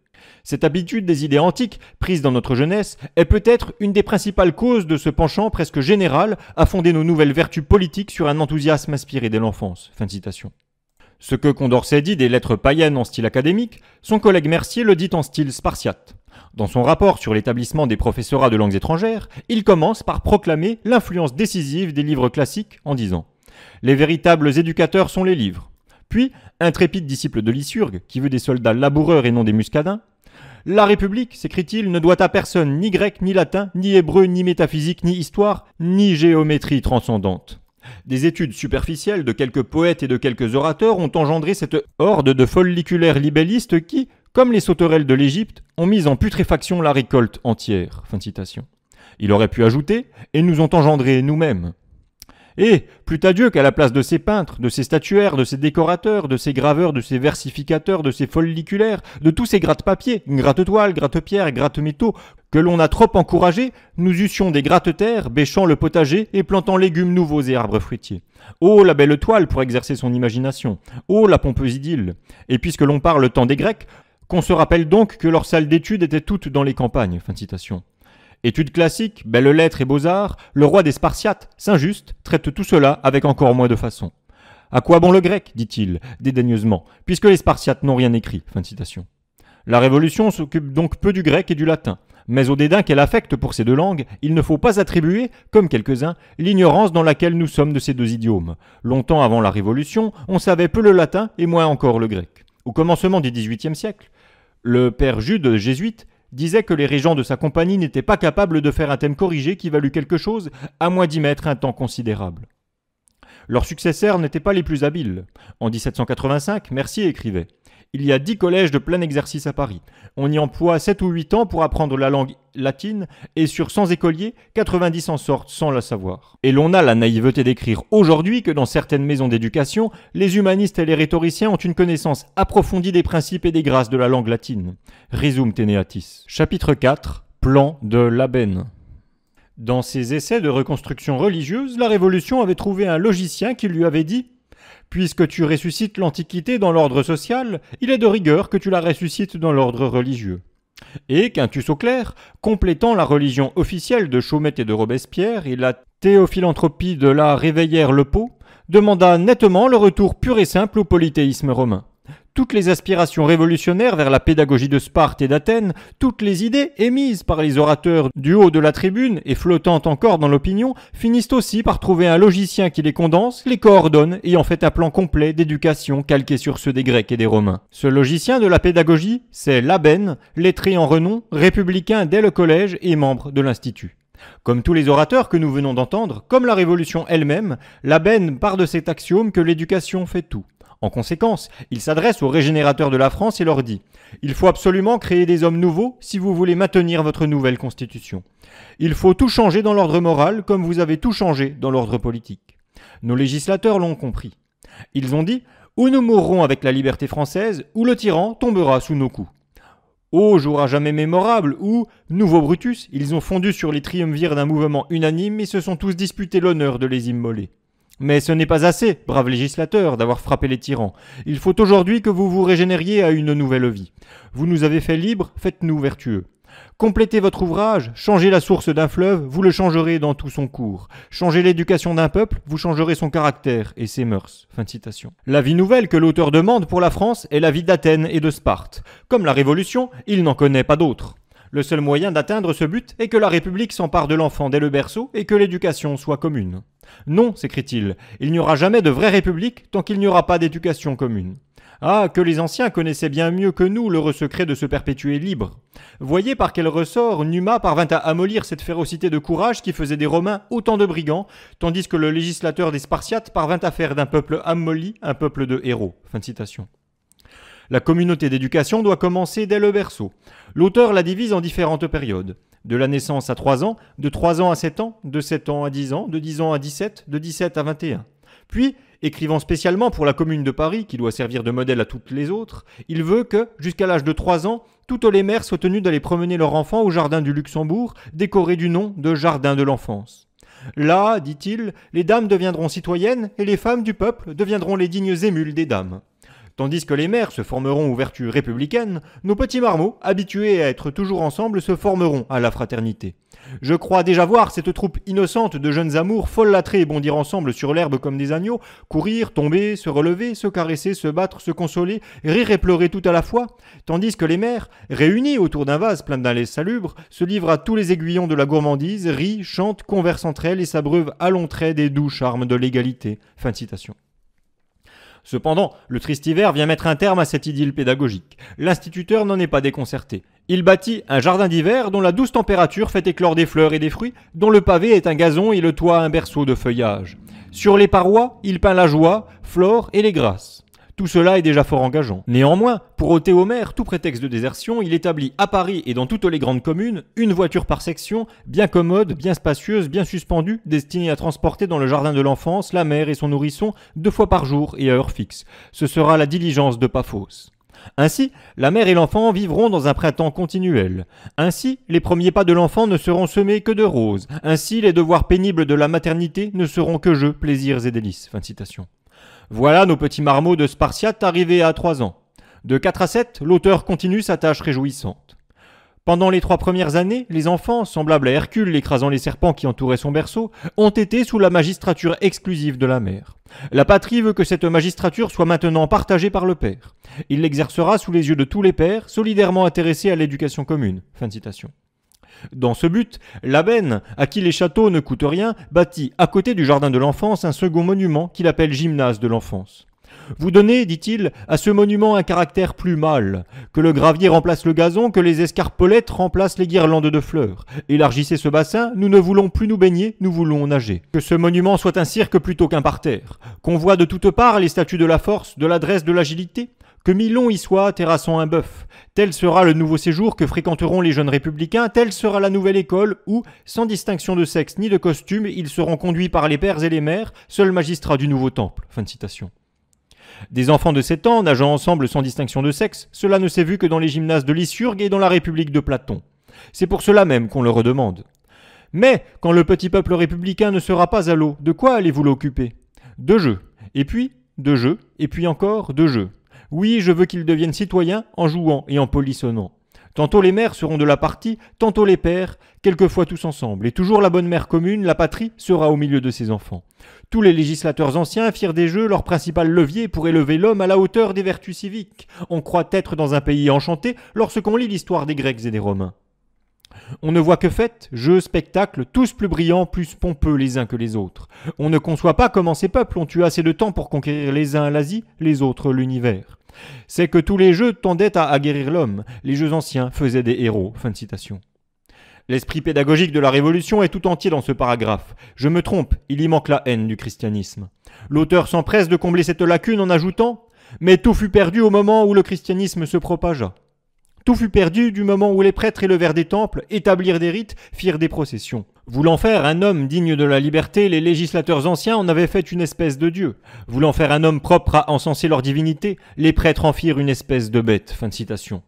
Cette habitude des idées antiques, prise dans notre jeunesse, est peut-être une des principales causes de ce penchant presque général à fonder nos nouvelles vertus politiques sur un enthousiasme inspiré dès l'enfance. Fin de citation. Ce que Condorcet dit des lettres païennes en style académique, son collègue Mercier le dit en style spartiate. Dans son rapport sur l'établissement des professorats de langues étrangères, il commence par proclamer l'influence décisive des livres classiques en disant Les véritables éducateurs sont les livres. Puis, intrépide disciple de Lysurgue, qui veut des soldats laboureurs et non des muscadins, La République, s'écrit-il, ne doit à personne ni grec, ni latin, ni hébreu, ni métaphysique, ni histoire, ni géométrie transcendante. Des études superficielles de quelques poètes et de quelques orateurs ont engendré cette horde de folliculaires libellistes qui, comme les sauterelles de l'Égypte, ont mis en putréfaction la récolte entière. Il aurait pu ajouter, et nous ont engendré nous-mêmes. Et, eh, plus à Dieu qu'à la place de ces peintres, de ces statuaires, de ces décorateurs, de ces graveurs, de ces versificateurs, de ces folliculaires, de tous ces gratte-papiers, gratte-toiles, gratte-pierres, gratte-métaux, que l'on a trop encouragés, nous eussions des gratte-terres, bêchant le potager et plantant légumes nouveaux et arbres fruitiers. Oh, la belle toile pour exercer son imagination. Oh, la pompeuse idylle. Et puisque l'on parle tant des Grecs, qu'on se rappelle donc que leurs salles d'études étaient toutes dans les campagnes. Fin citation. Études classiques, belles lettres et beaux-arts, le roi des Spartiates, Saint-Just, traite tout cela avec encore moins de façon. À quoi bon le grec dit-il, dédaigneusement, puisque les Spartiates n'ont rien écrit. Fin de citation. La Révolution s'occupe donc peu du grec et du latin, mais au dédain qu'elle affecte pour ces deux langues, il ne faut pas attribuer, comme quelques-uns, l'ignorance dans laquelle nous sommes de ces deux idiomes. Longtemps avant la Révolution, on savait peu le latin et moins encore le grec. Au commencement du XVIIIe siècle, le père Jude jésuite disait que les régents de sa compagnie n'étaient pas capables de faire un thème corrigé qui valut quelque chose, à moins d'y mettre un temps considérable. Leurs successeurs n'étaient pas les plus habiles. En 1785, Mercier écrivait il y a dix collèges de plein exercice à Paris. On y emploie sept ou huit ans pour apprendre la langue latine, et sur 100 écoliers, 90 en sortent sans la savoir. Et l'on a la naïveté d'écrire aujourd'hui que dans certaines maisons d'éducation, les humanistes et les rhétoriciens ont une connaissance approfondie des principes et des grâces de la langue latine. Résumé Ténéatis. Chapitre 4. Plan de l'Aben. Dans ses essais de reconstruction religieuse, la Révolution avait trouvé un logicien qui lui avait dit Puisque tu ressuscites l'Antiquité dans l'ordre social, il est de rigueur que tu la ressuscites dans l'ordre religieux. Et Quintus au clair, complétant la religion officielle de Chaumette et de Robespierre et la théophilanthropie de la Réveillère-le-Pau, demanda nettement le retour pur et simple au polythéisme romain toutes les aspirations révolutionnaires vers la pédagogie de Sparte et d'Athènes, toutes les idées émises par les orateurs du haut de la tribune et flottantes encore dans l'opinion, finissent aussi par trouver un logicien qui les condense, les coordonne et en fait un plan complet d'éducation calqué sur ceux des Grecs et des Romains. Ce logicien de la pédagogie, c'est Labène, lettré en renom, républicain dès le collège et membre de l'Institut. Comme tous les orateurs que nous venons d'entendre, comme la Révolution elle-même, Labenne part de cet axiome que l'éducation fait tout. En conséquence, il s'adresse aux régénérateurs de la France et leur dit Il faut absolument créer des hommes nouveaux si vous voulez maintenir votre nouvelle constitution. Il faut tout changer dans l'ordre moral comme vous avez tout changé dans l'ordre politique. Nos législateurs l'ont compris. Ils ont dit Ou nous mourrons avec la liberté française, ou le tyran tombera sous nos coups. Ô oh, jour à jamais mémorable où, nouveau Brutus, ils ont fondu sur les triumvirs d'un mouvement unanime et se sont tous disputés l'honneur de les immoler. Mais ce n'est pas assez, brave législateur, d'avoir frappé les tyrans. Il faut aujourd'hui que vous vous régénériez à une nouvelle vie. Vous nous avez fait libres, faites-nous vertueux. Complétez votre ouvrage, changez la source d'un fleuve, vous le changerez dans tout son cours. Changez l'éducation d'un peuple, vous changerez son caractère et ses mœurs. Fin de citation. La vie nouvelle que l'auteur demande pour la France est la vie d'Athènes et de Sparte. Comme la Révolution, il n'en connaît pas d'autre. Le seul moyen d'atteindre ce but est que la République s'empare de l'enfant dès le berceau et que l'éducation soit commune. Non, sécrit il il, n'y aura jamais de vraie République tant qu'il n'y aura pas d'éducation commune. Ah, que les anciens connaissaient bien mieux que nous le secret de se perpétuer libre. Voyez par quel ressort Numa parvint à amollir cette férocité de courage qui faisait des Romains autant de brigands, tandis que le législateur des Spartiates parvint à faire d'un peuple amolli un peuple de héros. Fin de citation. La communauté d'éducation doit commencer dès le berceau. L'auteur la divise en différentes périodes. De la naissance à 3 ans, de 3 ans à 7 ans, de 7 ans à 10 ans, de 10 ans à 17, de 17 à 21. Puis, écrivant spécialement pour la Commune de Paris, qui doit servir de modèle à toutes les autres, il veut que, jusqu'à l'âge de 3 ans, toutes les mères soient tenues d'aller promener leurs enfants au Jardin du Luxembourg, décoré du nom de Jardin de l'enfance. Là, dit-il, les dames deviendront citoyennes et les femmes du peuple deviendront les dignes émules des dames. Tandis que les mères se formeront aux vertus républicaines, nos petits marmots, habitués à être toujours ensemble, se formeront à la fraternité. Je crois déjà voir cette troupe innocente de jeunes amours folâtrer et bondir ensemble sur l'herbe comme des agneaux, courir, tomber, se relever, se caresser, se battre, se consoler, rire et pleurer tout à la fois, tandis que les mères, réunies autour d'un vase plein d'un lait salubre, se livrent à tous les aiguillons de la gourmandise, rient, chantent, conversent entre elles et s'abreuvent à long trait des doux charmes de l'égalité. Fin de citation. Cependant, le triste hiver vient mettre un terme à cette idylle pédagogique. L'instituteur n'en est pas déconcerté. Il bâtit un jardin d'hiver dont la douce température fait éclore des fleurs et des fruits, dont le pavé est un gazon et le toit un berceau de feuillage. Sur les parois, il peint la joie, flore et les grâces. Tout cela est déjà fort engageant. Néanmoins, pour ôter au maire tout prétexte de désertion, il établit à Paris et dans toutes les grandes communes une voiture par section, bien commode, bien spacieuse, bien suspendue, destinée à transporter dans le jardin de l'enfance la mère et son nourrisson deux fois par jour et à heure fixe. Ce sera la diligence de Paphos. Ainsi, la mère et l'enfant vivront dans un printemps continuel. Ainsi, les premiers pas de l'enfant ne seront semés que de roses. Ainsi, les devoirs pénibles de la maternité ne seront que jeux, plaisirs et délices. Fin de citation. Voilà nos petits marmots de Spartiate arrivés à 3 ans. De 4 à 7, l'auteur continue sa tâche réjouissante. Pendant les trois premières années, les enfants, semblables à Hercule écrasant les serpents qui entouraient son berceau, ont été sous la magistrature exclusive de la mère. La patrie veut que cette magistrature soit maintenant partagée par le père. Il l'exercera sous les yeux de tous les pères, solidairement intéressés à l'éducation commune. Fin citation. Dans ce but, Labène, à qui les châteaux ne coûtent rien, bâtit à côté du jardin de l'enfance un second monument qu'il appelle gymnase de l'enfance. Vous donnez, dit-il, à ce monument un caractère plus mâle, que le gravier remplace le gazon, que les escarpolettes remplacent les guirlandes de fleurs. Élargissez ce bassin, nous ne voulons plus nous baigner, nous voulons nager. Que ce monument soit un cirque plutôt qu'un parterre, qu'on voit de toutes parts les statues de la force, de l'adresse, de l'agilité, que Milon y soit, terrassant un bœuf. Tel sera le nouveau séjour que fréquenteront les jeunes républicains, telle sera la nouvelle école où, sans distinction de sexe ni de costume, ils seront conduits par les pères et les mères, seuls magistrats du nouveau temple. Fin de citation. Des enfants de sept ans nageant ensemble sans distinction de sexe, cela ne s'est vu que dans les gymnases de Lysurgue et dans la République de Platon. C'est pour cela même qu'on le redemande. Mais, quand le petit peuple républicain ne sera pas à l'eau, de quoi allez-vous l'occuper De jeux, et puis, de jeux, et puis encore de jeux. Oui, je veux qu'ils deviennent citoyens en jouant et en polissonnant. Tantôt les mères seront de la partie, tantôt les pères, quelquefois tous ensemble, et toujours la bonne mère commune, la patrie, sera au milieu de ses enfants. Tous les législateurs anciens firent des jeux leur principal levier pour élever l'homme à la hauteur des vertus civiques. On croit être dans un pays enchanté lorsqu'on lit l'histoire des Grecs et des Romains. On ne voit que fêtes, jeux, spectacles, tous plus brillants, plus pompeux les uns que les autres. On ne conçoit pas comment ces peuples ont eu assez de temps pour conquérir les uns l'Asie, les autres l'univers. C'est que tous les jeux tendaient à aguerrir l'homme, les jeux anciens faisaient des héros. Fin de citation. L'esprit pédagogique de la Révolution est tout entier dans ce paragraphe. Je me trompe, il y manque la haine du christianisme. L'auteur s'empresse de combler cette lacune en ajoutant Mais tout fut perdu au moment où le christianisme se propagea. Tout fut perdu du moment où les prêtres élevèrent des temples, établirent des rites, firent des processions. Voulant faire un homme digne de la liberté, les législateurs anciens en avaient fait une espèce de dieu. Voulant faire un homme propre à encenser leur divinité, les prêtres en firent une espèce de bête. Fin de citation.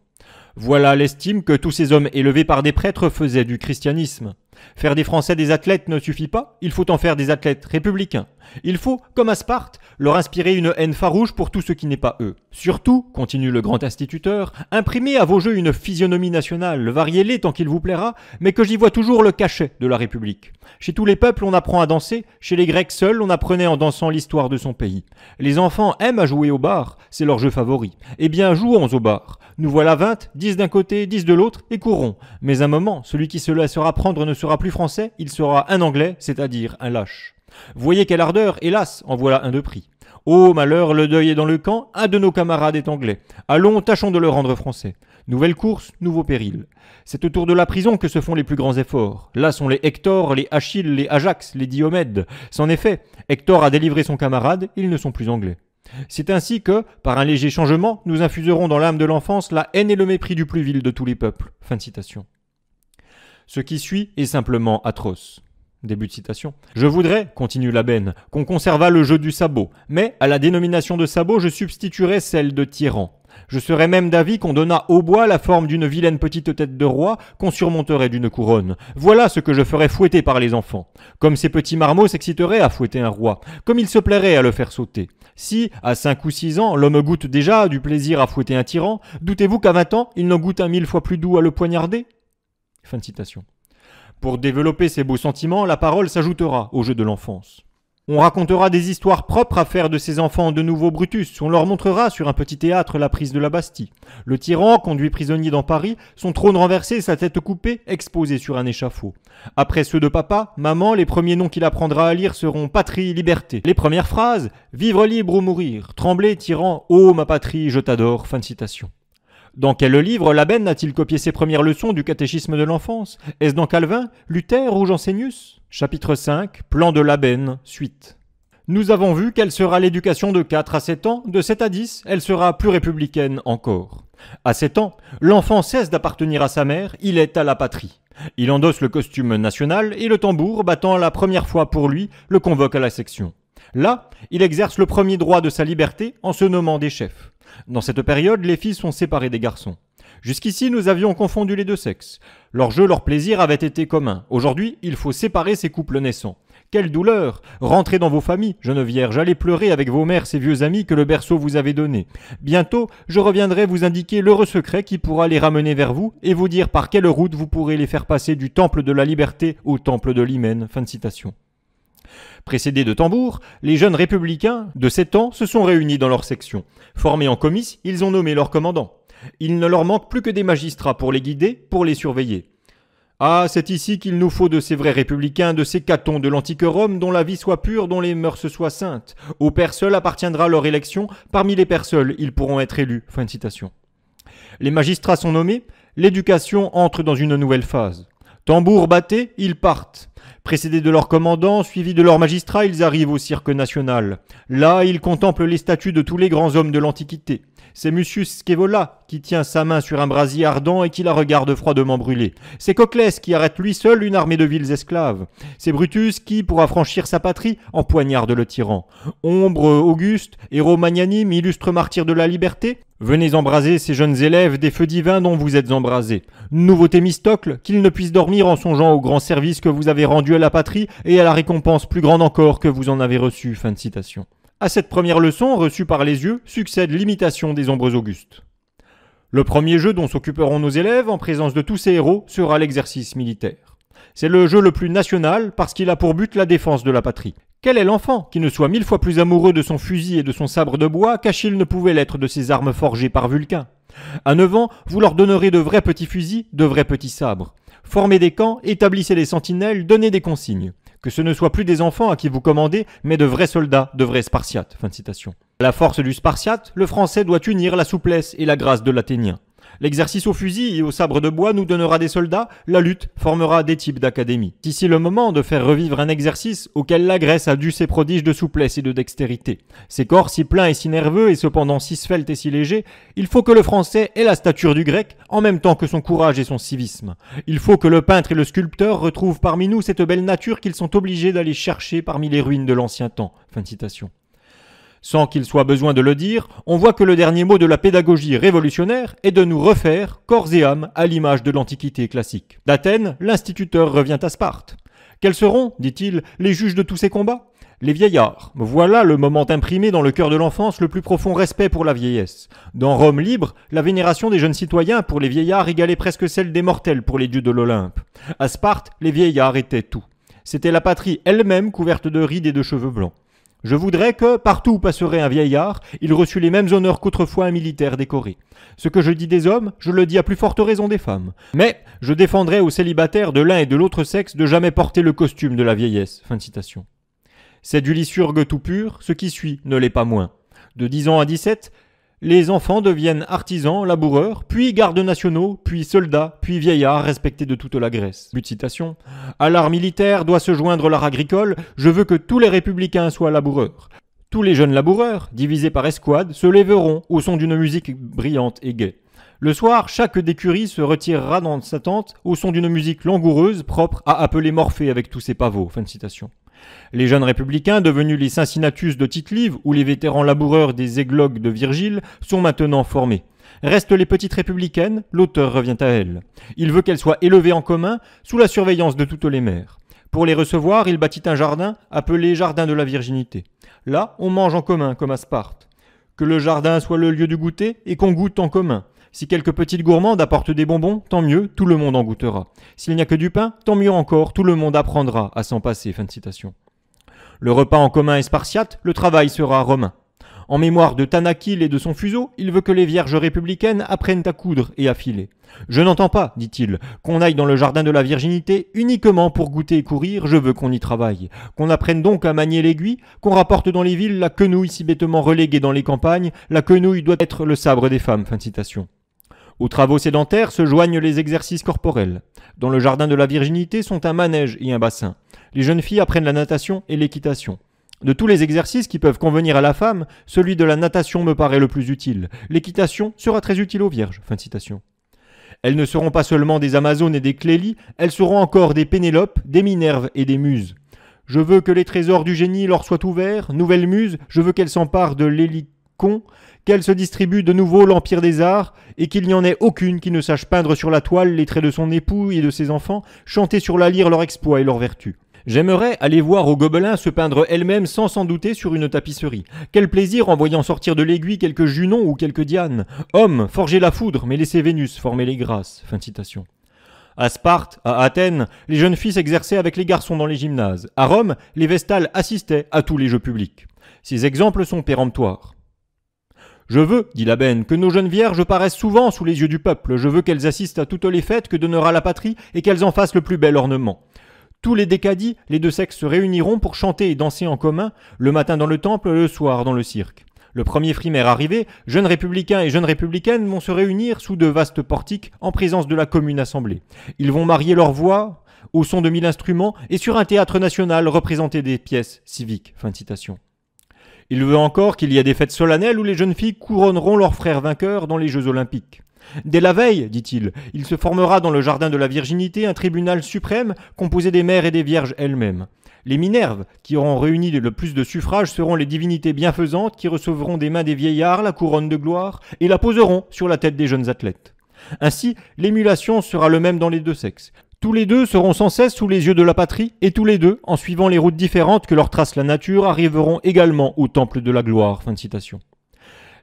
Voilà l'estime que tous ces hommes élevés par des prêtres faisaient du christianisme. Faire des Français des athlètes ne suffit pas, il faut en faire des athlètes républicains. Il faut, comme à Sparte, leur inspirer une haine farouche pour tout ce qui n'est pas eux. Surtout, continue le grand instituteur, imprimez à vos jeux une physionomie nationale, variez-les tant qu'il vous plaira, mais que j'y vois toujours le cachet de la République. Chez tous les peuples, on apprend à danser, chez les Grecs seuls, on apprenait en dansant l'histoire de son pays. Les enfants aiment à jouer au bar, c'est leur jeu favori. Eh bien, jouons au bar. Nous voilà vingt, dix d'un côté, dix de l'autre, et courons. Mais un moment, celui qui se laissera prendre ne sera plus français, il sera un anglais, c'est-à-dire un lâche. Voyez quelle ardeur, hélas, en voilà un de prix. oh, malheur, le deuil est dans le camp, un de nos camarades est anglais. Allons, tâchons de le rendre français. Nouvelle course, nouveau péril. C'est autour de la prison que se font les plus grands efforts. Là sont les Hector, les Achille, les Ajax, les Diomèdes. C'en est fait. Hector a délivré son camarade, ils ne sont plus anglais. C'est ainsi que, par un léger changement, nous infuserons dans l'âme de l'enfance la haine et le mépris du plus vil de tous les peuples. Fin de citation. Ce qui suit est simplement atroce de citation. Je voudrais, continue la benne, qu'on conservât le jeu du sabot, mais à la dénomination de sabot, je substituerais celle de tyran. Je serais même d'avis qu'on donnât au bois la forme d'une vilaine petite tête de roi qu'on surmonterait d'une couronne. Voilà ce que je ferais fouetter par les enfants. Comme ces petits marmots s'exciteraient à fouetter un roi, comme ils se plairaient à le faire sauter. Si, à cinq ou six ans, l'homme goûte déjà du plaisir à fouetter un tyran, doutez-vous qu'à vingt ans, il n'en goûte un mille fois plus doux à le poignarder Fin de citation. Pour développer ces beaux sentiments, la parole s'ajoutera au jeu de l'enfance. On racontera des histoires propres à faire de ces enfants de nouveau Brutus. On leur montrera sur un petit théâtre la prise de la Bastille. Le tyran, conduit prisonnier dans Paris, son trône renversé, sa tête coupée, exposée sur un échafaud. Après ceux de papa, maman, les premiers noms qu'il apprendra à lire seront patrie, liberté. Les premières phrases, vivre libre ou mourir, trembler, tyran, ô ma patrie, je t'adore, fin de citation. Dans quel livre Labène a-t-il copié ses premières leçons du catéchisme de l'enfance Est-ce dans Calvin, Luther ou Jansénius Chapitre 5, Plan de Labène. suite. Nous avons vu quelle sera l'éducation de 4 à 7 ans, de 7 à 10, elle sera plus républicaine encore. À 7 ans, l'enfant cesse d'appartenir à sa mère, il est à la patrie. Il endosse le costume national et le tambour battant la première fois pour lui le convoque à la section. Là, il exerce le premier droit de sa liberté en se nommant des chefs. Dans cette période, les filles sont séparées des garçons. Jusqu'ici, nous avions confondu les deux sexes. Leur jeu, leur plaisir avaient été communs. Aujourd'hui, il faut séparer ces couples naissants. Quelle douleur Rentrez dans vos familles, jeune vierges, allez pleurer avec vos mères ces vieux amis que le berceau vous avait donné. Bientôt, je reviendrai vous indiquer l'heureux secret qui pourra les ramener vers vous et vous dire par quelle route vous pourrez les faire passer du temple de la liberté au temple de l'hymen. Fin de citation. Précédés de tambours, les jeunes républicains de sept ans se sont réunis dans leur section. Formés en comice, ils ont nommé leur commandant. Il ne leur manque plus que des magistrats pour les guider, pour les surveiller. Ah, c'est ici qu'il nous faut de ces vrais républicains, de ces catons de l'antique Rome, dont la vie soit pure, dont les mœurs soient saintes. Aux pères seuls appartiendra leur élection, parmi les pères seuls, ils pourront être élus. Fin de citation. Les magistrats sont nommés, l'éducation entre dans une nouvelle phase. Tambour batté, ils partent. Précédés de leurs commandants, suivis de leurs magistrats, ils arrivent au cirque national. Là, ils contemplent les statues de tous les grands hommes de l'Antiquité. C'est Monsieur Skevola qui tient sa main sur un brasier ardent et qui la regarde froidement brûler. C'est Coclès qui arrête lui seul une armée de villes esclaves. C'est Brutus qui, pour affranchir sa patrie, empoignarde le tyran. Ombre auguste, héros magnanime, illustre martyr de la liberté, Venez embraser ces jeunes élèves des feux divins dont vous êtes embrasés. Nouveau Thémistocle, qu'il ne puisse dormir en songeant au grand service que vous avez rendu à la patrie et à la récompense plus grande encore que vous en avez reçue. Fin de citation. À cette première leçon reçue par les yeux succède l'imitation des ombres augustes. Le premier jeu dont s'occuperont nos élèves en présence de tous ces héros sera l'exercice militaire. C'est le jeu le plus national parce qu'il a pour but la défense de la patrie. Quel est l'enfant qui ne soit mille fois plus amoureux de son fusil et de son sabre de bois qu'Achille ne pouvait l'être de ses armes forgées par Vulcain À 9 ans, vous leur donnerez de vrais petits fusils, de vrais petits sabres. Formez des camps, établissez des sentinelles, donnez des consignes que ce ne soit plus des enfants à qui vous commandez, mais de vrais soldats, de vrais Spartiates. Fin de citation. La force du Spartiate, le français doit unir la souplesse et la grâce de l'Athénien. L'exercice au fusil et au sabre de bois nous donnera des soldats, la lutte formera des types d'académies. D'ici le moment de faire revivre un exercice auquel la Grèce a dû ses prodiges de souplesse et de dextérité. Ses corps si pleins et si nerveux et cependant si sveltes et si légers, il faut que le français ait la stature du grec en même temps que son courage et son civisme. Il faut que le peintre et le sculpteur retrouvent parmi nous cette belle nature qu'ils sont obligés d'aller chercher parmi les ruines de l'ancien temps. de citation. Sans qu'il soit besoin de le dire, on voit que le dernier mot de la pédagogie révolutionnaire est de nous refaire, corps et âme, à l'image de l'Antiquité classique. D'Athènes, l'instituteur revient à Sparte. Quels seront, dit-il, les juges de tous ces combats les vieillards. Voilà le moment imprimé dans le cœur de l'enfance le plus profond respect pour la vieillesse. Dans Rome libre, la vénération des jeunes citoyens pour les vieillards égalait presque celle des mortels pour les dieux de l'Olympe. À Sparte, les vieillards étaient tout. C'était la patrie elle-même couverte de rides et de cheveux blancs. Je voudrais que, partout où passerait un vieillard, il reçût les mêmes honneurs qu'autrefois un militaire décoré. Ce que je dis des hommes, je le dis à plus forte raison des femmes. Mais je défendrai aux célibataires de l'un et de l'autre sexe de jamais porter le costume de la vieillesse. Fin de citation. C'est du lissurgue tout pur, ce qui suit ne l'est pas moins. De 10 ans à 17, les enfants deviennent artisans, laboureurs, puis gardes nationaux, puis soldats, puis vieillards respectés de toute la Grèce. À l'art militaire doit se joindre l'art agricole, je veux que tous les républicains soient laboureurs. Tous les jeunes laboureurs, divisés par escouade, se lèveront au son d'une musique brillante et gaie. Le soir, chaque d'écurie se retirera dans sa tente au son d'une musique langoureuse propre à appeler Morphée avec tous ses pavots. Fin de citation. Les jeunes républicains, devenus les Cincinnatus de tite ou les vétérans laboureurs des églogues de Virgile, sont maintenant formés. Restent les petites républicaines, l'auteur revient à elles. Il veut qu'elles soient élevées en commun, sous la surveillance de toutes les mères. Pour les recevoir, il bâtit un jardin appelé Jardin de la Virginité. Là, on mange en commun, comme à Sparte. Que le jardin soit le lieu du goûter et qu'on goûte en commun. Si quelques petites gourmandes apportent des bonbons, tant mieux, tout le monde en goûtera. S'il n'y a que du pain, tant mieux encore, tout le monde apprendra à s'en passer. Fin de citation. Le repas en commun est spartiate, le travail sera romain. En mémoire de Tanakil et de son fuseau, il veut que les vierges républicaines apprennent à coudre et à filer. Je n'entends pas, dit-il, qu'on aille dans le jardin de la virginité uniquement pour goûter et courir, je veux qu'on y travaille. Qu'on apprenne donc à manier l'aiguille, qu'on rapporte dans les villes la quenouille si bêtement reléguée dans les campagnes, la quenouille doit être le sabre des femmes. Fin de citation. Aux travaux sédentaires se joignent les exercices corporels. Dans le jardin de la virginité sont un manège et un bassin. Les jeunes filles apprennent la natation et l'équitation. De tous les exercices qui peuvent convenir à la femme, celui de la natation me paraît le plus utile. L'équitation sera très utile aux vierges. Fin de citation. Elles ne seront pas seulement des Amazones et des Clélie, elles seront encore des Pénélopes, des Minerves et des Muses. Je veux que les trésors du génie leur soient ouverts, nouvelle muse, je veux qu'elle s'empare de l'hélicon, qu'elle se distribue de nouveau l'Empire des Arts, et qu'il n'y en ait aucune qui ne sache peindre sur la toile les traits de son époux et de ses enfants, chanter sur la lyre leurs exploits et leurs vertus. J'aimerais aller voir aux gobelins se peindre elle-même sans s'en douter sur une tapisserie. Quel plaisir en voyant sortir de l'aiguille quelques Junon ou quelques Diane. Homme, forgez la foudre, mais laissez Vénus former les grâces. Fin de citation. À Sparte, à Athènes, les jeunes filles s'exerçaient avec les garçons dans les gymnases. À Rome, les vestales assistaient à tous les jeux publics. Ces exemples sont péremptoires. Je veux, dit la benne, que nos jeunes vierges paraissent souvent sous les yeux du peuple, je veux qu'elles assistent à toutes les fêtes que donnera la patrie et qu'elles en fassent le plus bel ornement. Tous les décadis, les deux sexes se réuniront pour chanter et danser en commun, le matin dans le temple, le soir dans le cirque. Le premier frimaire arrivé, jeunes républicains et jeunes républicaines vont se réunir sous de vastes portiques en présence de la commune assemblée. Ils vont marier leurs voix au son de mille instruments et sur un théâtre national représenter des pièces civiques. Fin citation. Il veut encore qu'il y ait des fêtes solennelles où les jeunes filles couronneront leurs frères vainqueurs dans les Jeux olympiques. Dès la veille, dit-il, il se formera dans le jardin de la virginité un tribunal suprême composé des mères et des vierges elles-mêmes. Les Minerves, qui auront réuni le plus de suffrages, seront les divinités bienfaisantes qui recevront des mains des vieillards la couronne de gloire et la poseront sur la tête des jeunes athlètes. Ainsi, l'émulation sera le même dans les deux sexes. Tous les deux seront sans cesse sous les yeux de la patrie, et tous les deux, en suivant les routes différentes que leur trace la nature, arriveront également au temple de la gloire. Fin de citation.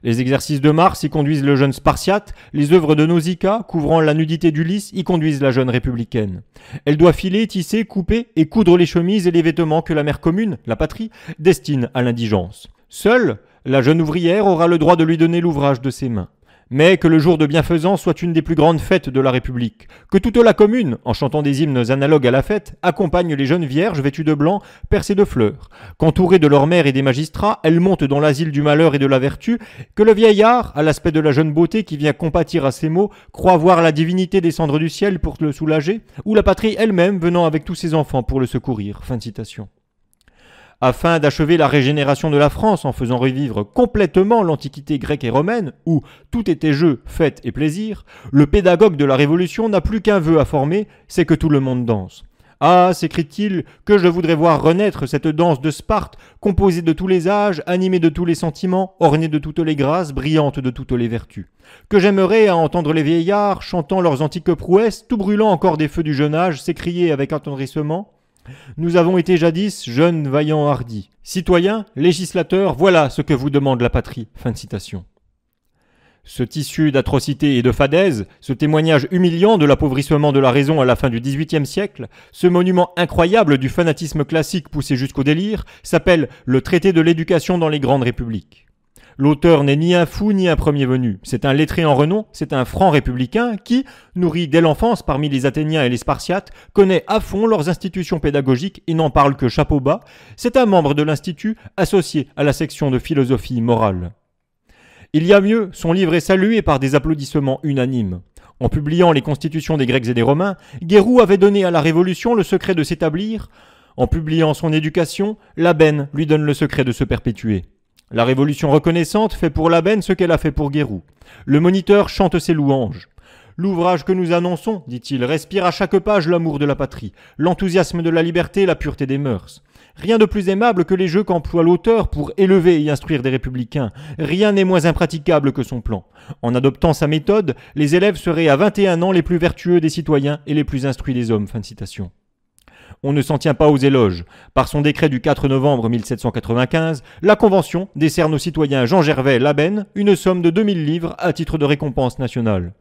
Les exercices de Mars y conduisent le jeune Spartiate, les œuvres de Nausicaa, couvrant la nudité du Lys y conduisent la jeune républicaine. Elle doit filer, tisser, couper et coudre les chemises et les vêtements que la mère commune, la patrie, destine à l'indigence. Seule, la jeune ouvrière aura le droit de lui donner l'ouvrage de ses mains mais que le jour de bienfaisance soit une des plus grandes fêtes de la République, que toute la commune, en chantant des hymnes analogues à la fête, accompagne les jeunes vierges vêtues de blanc, percées de fleurs, qu'entourées de leur mère et des magistrats, elles montent dans l'asile du malheur et de la vertu, que le vieillard, à l'aspect de la jeune beauté qui vient compatir à ses maux, croit voir la divinité descendre du ciel pour le soulager, ou la patrie elle-même venant avec tous ses enfants pour le secourir. Fin citation afin d'achever la régénération de la France en faisant revivre complètement l'antiquité grecque et romaine, où tout était jeu, fête et plaisir, le pédagogue de la Révolution n'a plus qu'un vœu à former, c'est que tout le monde danse. Ah, s'écrie-t-il, que je voudrais voir renaître cette danse de Sparte, composée de tous les âges, animée de tous les sentiments, ornée de toutes les grâces, brillante de toutes les vertus. Que j'aimerais à entendre les vieillards, chantant leurs antiques prouesses, tout brûlant encore des feux du jeune âge, s'écrier avec attendrissement nous avons été jadis jeunes vaillants hardis. Citoyens, législateurs, voilà ce que vous demande la patrie. Fin citation. Ce tissu d'atrocité et de fadaise, ce témoignage humiliant de l'appauvrissement de la raison à la fin du XVIIIe siècle, ce monument incroyable du fanatisme classique poussé jusqu'au délire, s'appelle le traité de l'éducation dans les grandes républiques. L'auteur n'est ni un fou ni un premier venu. C'est un lettré en renom, c'est un franc républicain qui, nourri dès l'enfance parmi les Athéniens et les Spartiates, connaît à fond leurs institutions pédagogiques et n'en parle que chapeau bas. C'est un membre de l'Institut associé à la section de philosophie morale. Il y a mieux, son livre est salué par des applaudissements unanimes. En publiant les constitutions des Grecs et des Romains, Guérou avait donné à la Révolution le secret de s'établir. En publiant son éducation, Labène lui donne le secret de se perpétuer. La révolution reconnaissante fait pour Labenne ce qu'elle a fait pour Guérou. Le moniteur chante ses louanges. L'ouvrage que nous annonçons, dit-il, respire à chaque page l'amour de la patrie, l'enthousiasme de la liberté, la pureté des mœurs. Rien de plus aimable que les jeux qu'emploie l'auteur pour élever et instruire des républicains. Rien n'est moins impraticable que son plan. En adoptant sa méthode, les élèves seraient à 21 ans les plus vertueux des citoyens et les plus instruits des hommes. Fin de citation on ne s'en tient pas aux éloges. Par son décret du 4 novembre 1795, la Convention décerne au citoyens Jean Gervais Labenne une somme de 2000 livres à titre de récompense nationale.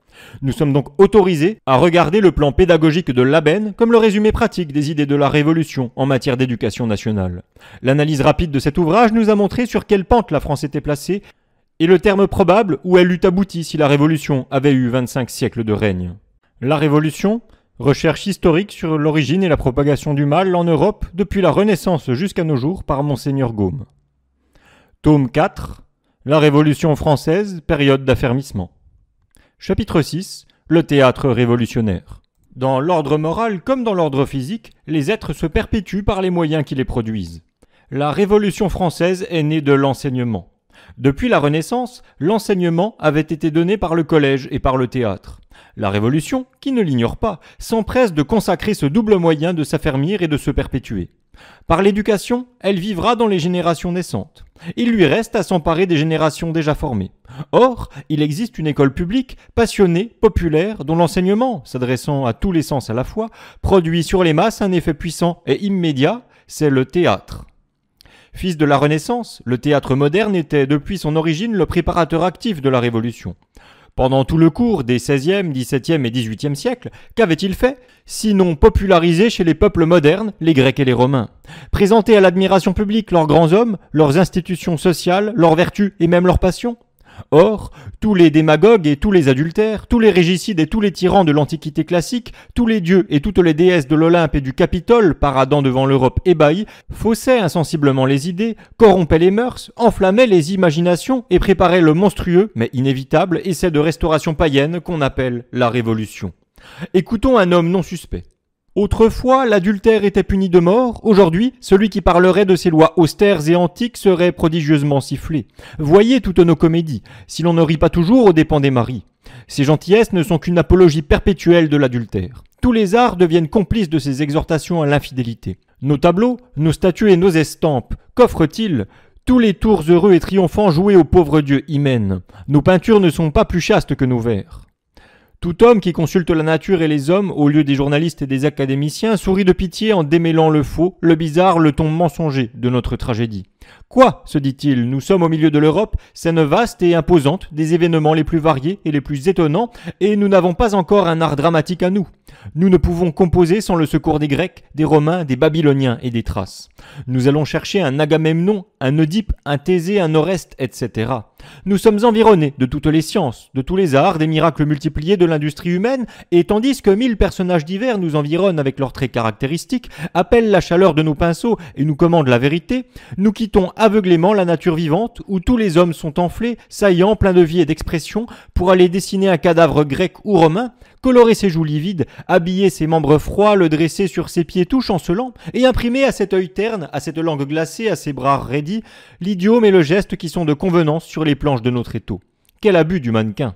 Nous sommes donc autorisés à regarder le plan pédagogique de Labenne comme le résumé pratique des idées de la Révolution en matière d'éducation nationale. L'analyse rapide de cet ouvrage nous a montré sur quelle pente la France était placée et le terme probable où elle eût abouti si la Révolution avait eu 25 siècles de règne. La Révolution, Recherche historique sur l'origine et la propagation du mal en Europe depuis la Renaissance jusqu'à nos jours par Monseigneur Gaume. Tome 4 La Révolution française, période d'affermissement. Chapitre 6 Le théâtre révolutionnaire. Dans l'ordre moral comme dans l'ordre physique, les êtres se perpétuent par les moyens qui les produisent. La Révolution française est née de l'enseignement. Depuis la Renaissance, l'enseignement avait été donné par le collège et par le théâtre. La Révolution, qui ne l'ignore pas, s'empresse de consacrer ce double moyen de s'affermir et de se perpétuer. Par l'éducation, elle vivra dans les générations naissantes. Il lui reste à s'emparer des générations déjà formées. Or, il existe une école publique, passionnée, populaire, dont l'enseignement, s'adressant à tous les sens à la fois, produit sur les masses un effet puissant et immédiat, c'est le théâtre. Fils de la Renaissance, le théâtre moderne était depuis son origine le préparateur actif de la Révolution. Pendant tout le cours des XVIe, XVIIe et XVIIIe siècles, qu'avait-il fait Sinon populariser chez les peuples modernes les Grecs et les Romains. Présenter à l'admiration publique leurs grands hommes, leurs institutions sociales, leurs vertus et même leurs passions Or, tous les démagogues et tous les adultères, tous les régicides et tous les tyrans de l'Antiquité classique, tous les dieux et toutes les déesses de l'Olympe et du Capitole paradant devant l'Europe ébahie, faussaient insensiblement les idées, corrompaient les mœurs, enflammaient les imaginations et préparaient le monstrueux, mais inévitable, essai de restauration païenne qu'on appelle la Révolution. Écoutons un homme non suspect. Autrefois, l'adultère était puni de mort, aujourd'hui, celui qui parlerait de ces lois austères et antiques serait prodigieusement sifflé. Voyez toutes nos comédies, si l'on ne rit pas toujours aux dépens des maris. Ces gentillesses ne sont qu'une apologie perpétuelle de l'adultère. Tous les arts deviennent complices de ces exhortations à l'infidélité. Nos tableaux, nos statues et nos estampes, qu'offrent-ils tous les tours heureux et triomphants joués au pauvre Dieu hymen. Nos peintures ne sont pas plus chastes que nos vers. Tout homme qui consulte la nature et les hommes, au lieu des journalistes et des académiciens, sourit de pitié en démêlant le faux, le bizarre, le ton mensonger de notre tragédie. Quoi, se dit-il, nous sommes au milieu de l'Europe, scène vaste et imposante, des événements les plus variés et les plus étonnants, et nous n'avons pas encore un art dramatique à nous. Nous ne pouvons composer sans le secours des Grecs, des Romains, des Babyloniens et des Thraces. Nous allons chercher un Agamemnon, un Oedipe, un Thésée, un Oreste, etc. Nous sommes environnés de toutes les sciences, de tous les arts, des miracles multipliés de l'industrie humaine, et tandis que mille personnages divers nous environnent avec leurs traits caractéristiques, appellent la chaleur de nos pinceaux et nous commandent la vérité, nous quittons aveuglément la nature vivante, où tous les hommes sont enflés, saillants, pleins de vie et d'expression, pour aller dessiner un cadavre grec ou romain, colorer ses joues livides, habiller ses membres froids, le dresser sur ses pieds tout chancelants, et imprimer à cet œil terne, à cette langue glacée, à ses bras raidis, l'idiome et le geste qui sont de convenance sur les planches de notre étau. Quel abus du mannequin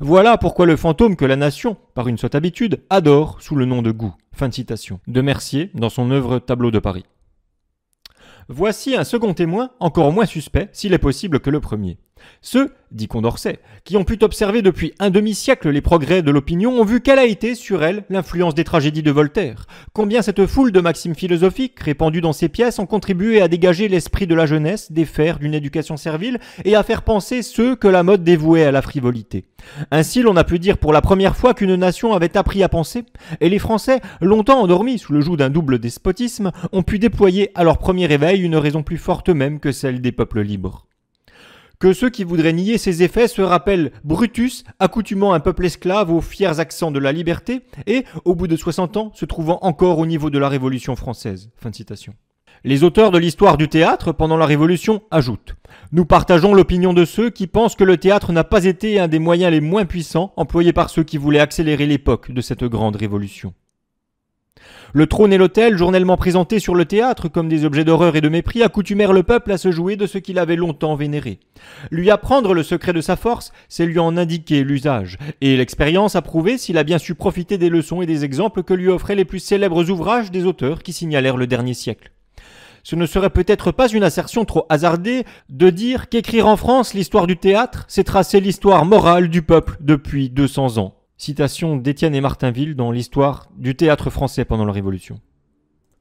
voilà pourquoi le fantôme que la nation, par une sotte habitude, adore sous le nom de goût. Fin de citation. De Mercier dans son œuvre Tableau de Paris voici un second témoin encore moins suspect, s'il est possible que le premier. Ceux, dit Condorcet, qui ont pu observer depuis un demi-siècle les progrès de l'opinion ont vu quelle a été sur elle l'influence des tragédies de Voltaire, combien cette foule de maximes philosophiques répandues dans ses pièces ont contribué à dégager l'esprit de la jeunesse des fers d'une éducation servile et à faire penser ceux que la mode dévouait à la frivolité. Ainsi, l'on a pu dire pour la première fois qu'une nation avait appris à penser, et les Français, longtemps endormis sous le joug d'un double despotisme, ont pu déployer à leur premier réveil une raison plus forte même que celle des peuples libres que ceux qui voudraient nier ces effets se rappellent Brutus, accoutumant un peuple esclave aux fiers accents de la liberté, et, au bout de 60 ans, se trouvant encore au niveau de la Révolution française. Fin citation. Les auteurs de l'histoire du théâtre pendant la Révolution ajoutent Nous partageons l'opinion de ceux qui pensent que le théâtre n'a pas été un des moyens les moins puissants employés par ceux qui voulaient accélérer l'époque de cette grande révolution. Le trône et l'autel, journellement présentés sur le théâtre comme des objets d'horreur et de mépris, accoutumèrent le peuple à se jouer de ce qu'il avait longtemps vénéré. Lui apprendre le secret de sa force, c'est lui en indiquer l'usage, et l'expérience a prouvé s'il a bien su profiter des leçons et des exemples que lui offraient les plus célèbres ouvrages des auteurs qui signalèrent le dernier siècle. Ce ne serait peut-être pas une assertion trop hasardée de dire qu'écrire en France l'histoire du théâtre, c'est tracer l'histoire morale du peuple depuis 200 ans. Citation d'Étienne et Martinville dans l'histoire du théâtre français pendant la Révolution.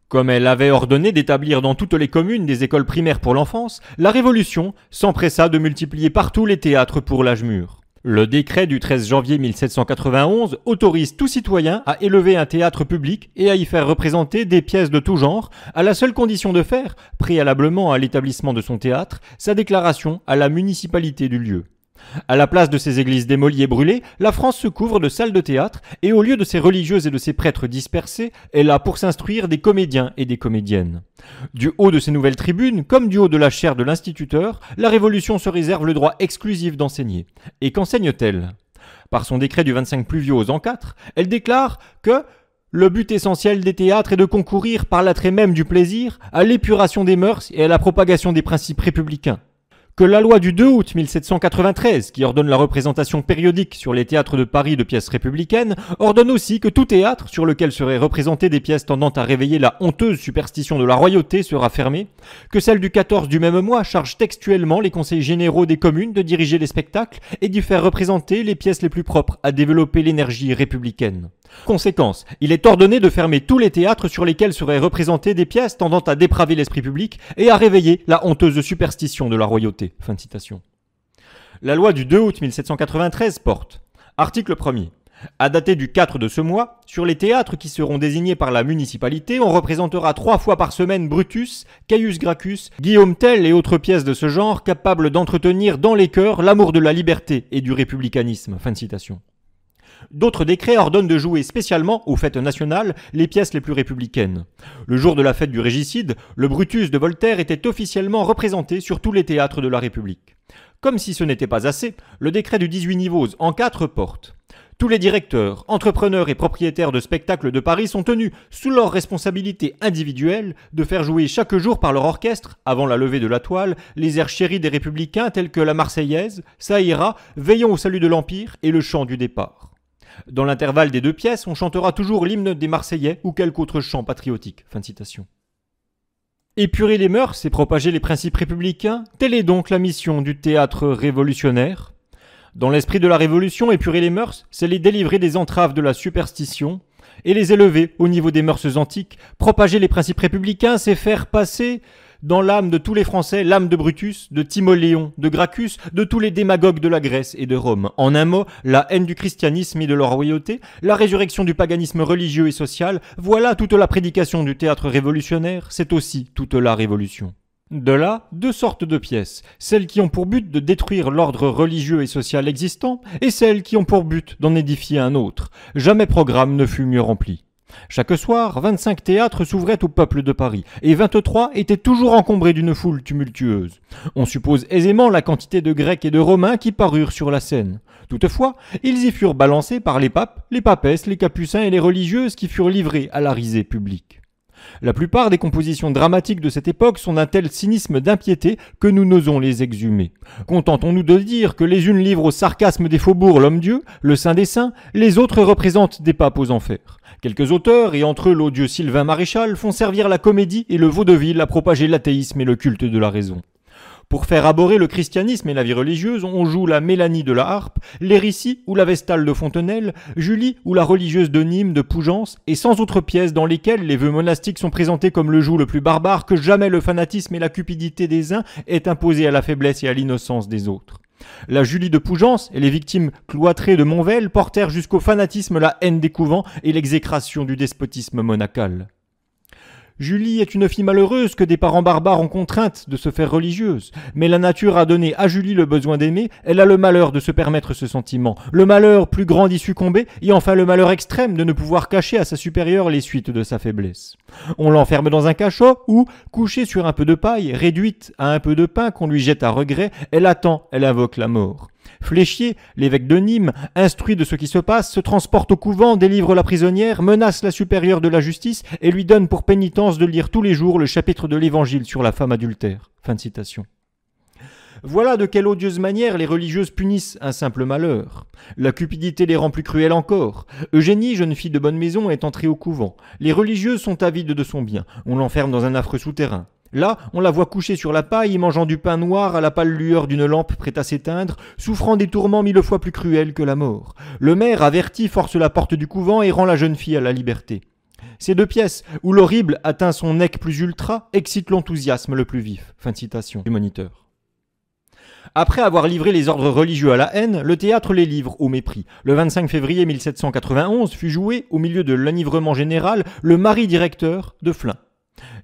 Comme elle avait ordonné d'établir dans toutes les communes des écoles primaires pour l'enfance, la Révolution s'empressa de multiplier partout les théâtres pour l'âge mûr. Le décret du 13 janvier 1791 autorise tout citoyen à élever un théâtre public et à y faire représenter des pièces de tout genre, à la seule condition de faire, préalablement à l'établissement de son théâtre, sa déclaration à la municipalité du lieu. À la place de ces églises démolies et brûlées, la France se couvre de salles de théâtre et au lieu de ses religieuses et de ses prêtres dispersés, elle a pour s'instruire des comédiens et des comédiennes. Du haut de ces nouvelles tribunes, comme du haut de la chaire de l'instituteur, la Révolution se réserve le droit exclusif d'enseigner. Et qu'enseigne-t-elle Par son décret du 25 aux an 4, elle déclare que le but essentiel des théâtres est de concourir par l'attrait même du plaisir à l'épuration des mœurs et à la propagation des principes républicains que la loi du 2 août 1793, qui ordonne la représentation périodique sur les théâtres de Paris de pièces républicaines, ordonne aussi que tout théâtre sur lequel seraient représentées des pièces tendant à réveiller la honteuse superstition de la royauté sera fermé, que celle du 14 du même mois charge textuellement les conseils généraux des communes de diriger les spectacles et d'y faire représenter les pièces les plus propres à développer l'énergie républicaine. Conséquence, il est ordonné de fermer tous les théâtres sur lesquels seraient représentées des pièces tendant à dépraver l'esprit public et à réveiller la honteuse superstition de la royauté. Fin de citation. La loi du 2 août 1793 porte article 1er. À dater du 4 de ce mois, sur les théâtres qui seront désignés par la municipalité, on représentera trois fois par semaine Brutus, Caius Gracchus, Guillaume Tell et autres pièces de ce genre capables d'entretenir dans les cœurs l'amour de la liberté et du républicanisme. Fin de citation. D'autres décrets ordonnent de jouer spécialement aux fêtes nationales les pièces les plus républicaines. Le jour de la fête du Régicide, le Brutus de Voltaire était officiellement représenté sur tous les théâtres de la République. Comme si ce n'était pas assez, le décret du 18 niveaux en quatre portes. Tous les directeurs, entrepreneurs et propriétaires de spectacles de Paris sont tenus, sous leur responsabilité individuelle, de faire jouer chaque jour par leur orchestre, avant la levée de la toile, les airs chéris des républicains tels que la Marseillaise, Saïra, Veillons au salut de l'Empire et le chant du départ. Dans l'intervalle des deux pièces, on chantera toujours l'hymne des Marseillais ou quelque autre chant patriotique. Fin de citation. Épurer les mœurs et propager les principes républicains, telle est donc la mission du théâtre révolutionnaire. Dans l'esprit de la Révolution, épurer les mœurs, c'est les délivrer des entraves de la superstition et les élever au niveau des mœurs antiques. Propager les principes républicains, c'est faire passer dans l'âme de tous les Français, l'âme de Brutus, de Timoléon, de Gracchus, de tous les démagogues de la Grèce et de Rome. En un mot, la haine du christianisme et de leur royauté, la résurrection du paganisme religieux et social, voilà toute la prédication du théâtre révolutionnaire, c'est aussi toute la révolution. De là, deux sortes de pièces, celles qui ont pour but de détruire l'ordre religieux et social existant, et celles qui ont pour but d'en édifier un autre. Jamais programme ne fut mieux rempli. Chaque soir, 25 théâtres s'ouvraient au peuple de Paris, et 23 étaient toujours encombrés d'une foule tumultueuse. On suppose aisément la quantité de Grecs et de Romains qui parurent sur la scène. Toutefois, ils y furent balancés par les papes, les papesses, les capucins et les religieuses qui furent livrés à la risée publique. La plupart des compositions dramatiques de cette époque sont d'un tel cynisme d'impiété que nous n'osons les exhumer. Contentons-nous de dire que les unes livrent au sarcasme des faubourgs l'homme-dieu, le saint des saints, les autres représentent des papes aux enfers. Quelques auteurs, et entre eux l'odieux Sylvain Maréchal, font servir la comédie et le vaudeville à propager l'athéisme et le culte de la raison. Pour faire abhorrer le christianisme et la vie religieuse, on joue la Mélanie de la harpe, l'Hérissie ou la Vestale de Fontenelle, Julie ou la religieuse de Nîmes de Pougence, et sans autres pièces dans lesquelles les vœux monastiques sont présentés comme le joug le plus barbare que jamais le fanatisme et la cupidité des uns est imposé à la faiblesse et à l'innocence des autres. La Julie de Pougence et les victimes cloîtrées de Montvel portèrent jusqu'au fanatisme la haine des couvents et l'exécration du despotisme monacal. Julie est une fille malheureuse que des parents barbares ont contrainte de se faire religieuse. Mais la nature a donné à Julie le besoin d'aimer, elle a le malheur de se permettre ce sentiment. Le malheur plus grand d'y succomber, et enfin le malheur extrême de ne pouvoir cacher à sa supérieure les suites de sa faiblesse. On l'enferme dans un cachot où, couchée sur un peu de paille, réduite à un peu de pain qu'on lui jette à regret, elle attend, elle invoque la mort. Fléchier, l'évêque de Nîmes, instruit de ce qui se passe, se transporte au couvent, délivre la prisonnière, menace la supérieure de la justice et lui donne pour pénitence de lire tous les jours le chapitre de l'Évangile sur la femme adultère. Voilà de quelle odieuse manière les religieuses punissent un simple malheur. La cupidité les rend plus cruelles encore. Eugénie, jeune fille de bonne maison, est entrée au couvent. Les religieuses sont avides de son bien. On l'enferme dans un affreux souterrain. Là, on la voit couchée sur la paille, mangeant du pain noir à la pâle lueur d'une lampe prête à s'éteindre, souffrant des tourments mille fois plus cruels que la mort. Le maire, averti, force la porte du couvent et rend la jeune fille à la liberté. Ces deux pièces, où l'horrible atteint son nec plus ultra, excitent l'enthousiasme le plus vif. Fin de citation du moniteur. Après avoir livré les ordres religieux à la haine, le théâtre les livre au mépris. Le 25 février 1791 fut joué, au milieu de l'enivrement général, le mari directeur de Flin.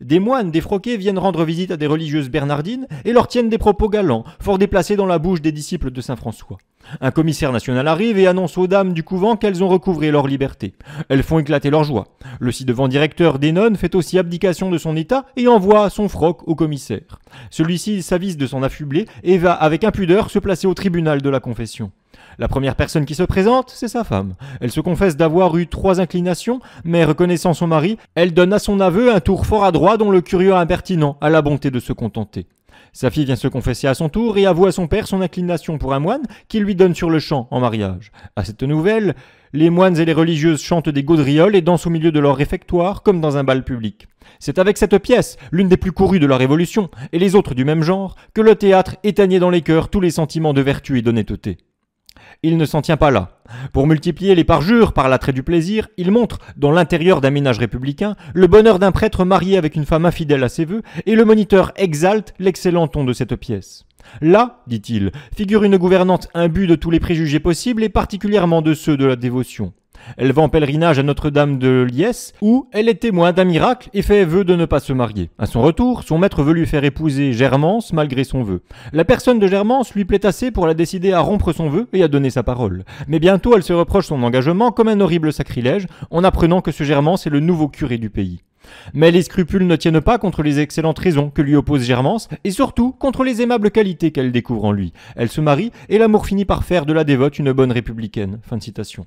Des moines défroqués viennent rendre visite à des religieuses bernardines et leur tiennent des propos galants, fort déplacés dans la bouche des disciples de Saint François. Un commissaire national arrive et annonce aux dames du couvent qu'elles ont recouvré leur liberté. Elles font éclater leur joie. Le ci-devant directeur des nonnes fait aussi abdication de son état et envoie son froc au commissaire. Celui-ci s'avise de s'en affubler et va avec impudeur se placer au tribunal de la confession. La première personne qui se présente, c'est sa femme. Elle se confesse d'avoir eu trois inclinations, mais reconnaissant son mari, elle donne à son aveu un tour fort adroit dont le curieux impertinent a la bonté de se contenter. Sa fille vient se confesser à son tour et avoue à son père son inclination pour un moine qu'il lui donne sur le champ en mariage. À cette nouvelle, les moines et les religieuses chantent des gaudrioles et dansent au milieu de leur réfectoire comme dans un bal public. C'est avec cette pièce, l'une des plus courues de la Révolution, et les autres du même genre, que le théâtre éteignait dans les cœurs tous les sentiments de vertu et d'honnêteté il ne s'en tient pas là. Pour multiplier les parjures par l'attrait du plaisir, il montre, dans l'intérieur d'un ménage républicain, le bonheur d'un prêtre marié avec une femme infidèle à ses vœux, et le moniteur exalte l'excellent ton de cette pièce. Là, dit-il, figure une gouvernante imbue de tous les préjugés possibles et particulièrement de ceux de la dévotion. Elle va en pèlerinage à Notre-Dame de Liesse, où elle est témoin d'un miracle et fait vœu de ne pas se marier. À son retour, son maître veut lui faire épouser Germance malgré son vœu. La personne de Germance lui plaît assez pour la décider à rompre son vœu et à donner sa parole. Mais bientôt, elle se reproche son engagement comme un horrible sacrilège, en apprenant que ce Germance est le nouveau curé du pays. Mais les scrupules ne tiennent pas contre les excellentes raisons que lui oppose Germance, et surtout contre les aimables qualités qu'elle découvre en lui. Elle se marie, et l'amour finit par faire de la dévote une bonne républicaine. Fin de citation.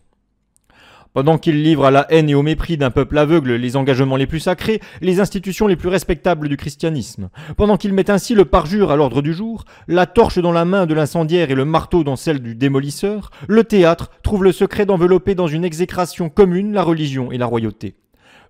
Pendant qu'il livre à la haine et au mépris d'un peuple aveugle les engagements les plus sacrés, les institutions les plus respectables du christianisme, pendant qu'il met ainsi le parjure à l'ordre du jour, la torche dans la main de l'incendiaire et le marteau dans celle du démolisseur, le théâtre trouve le secret d'envelopper dans une exécration commune la religion et la royauté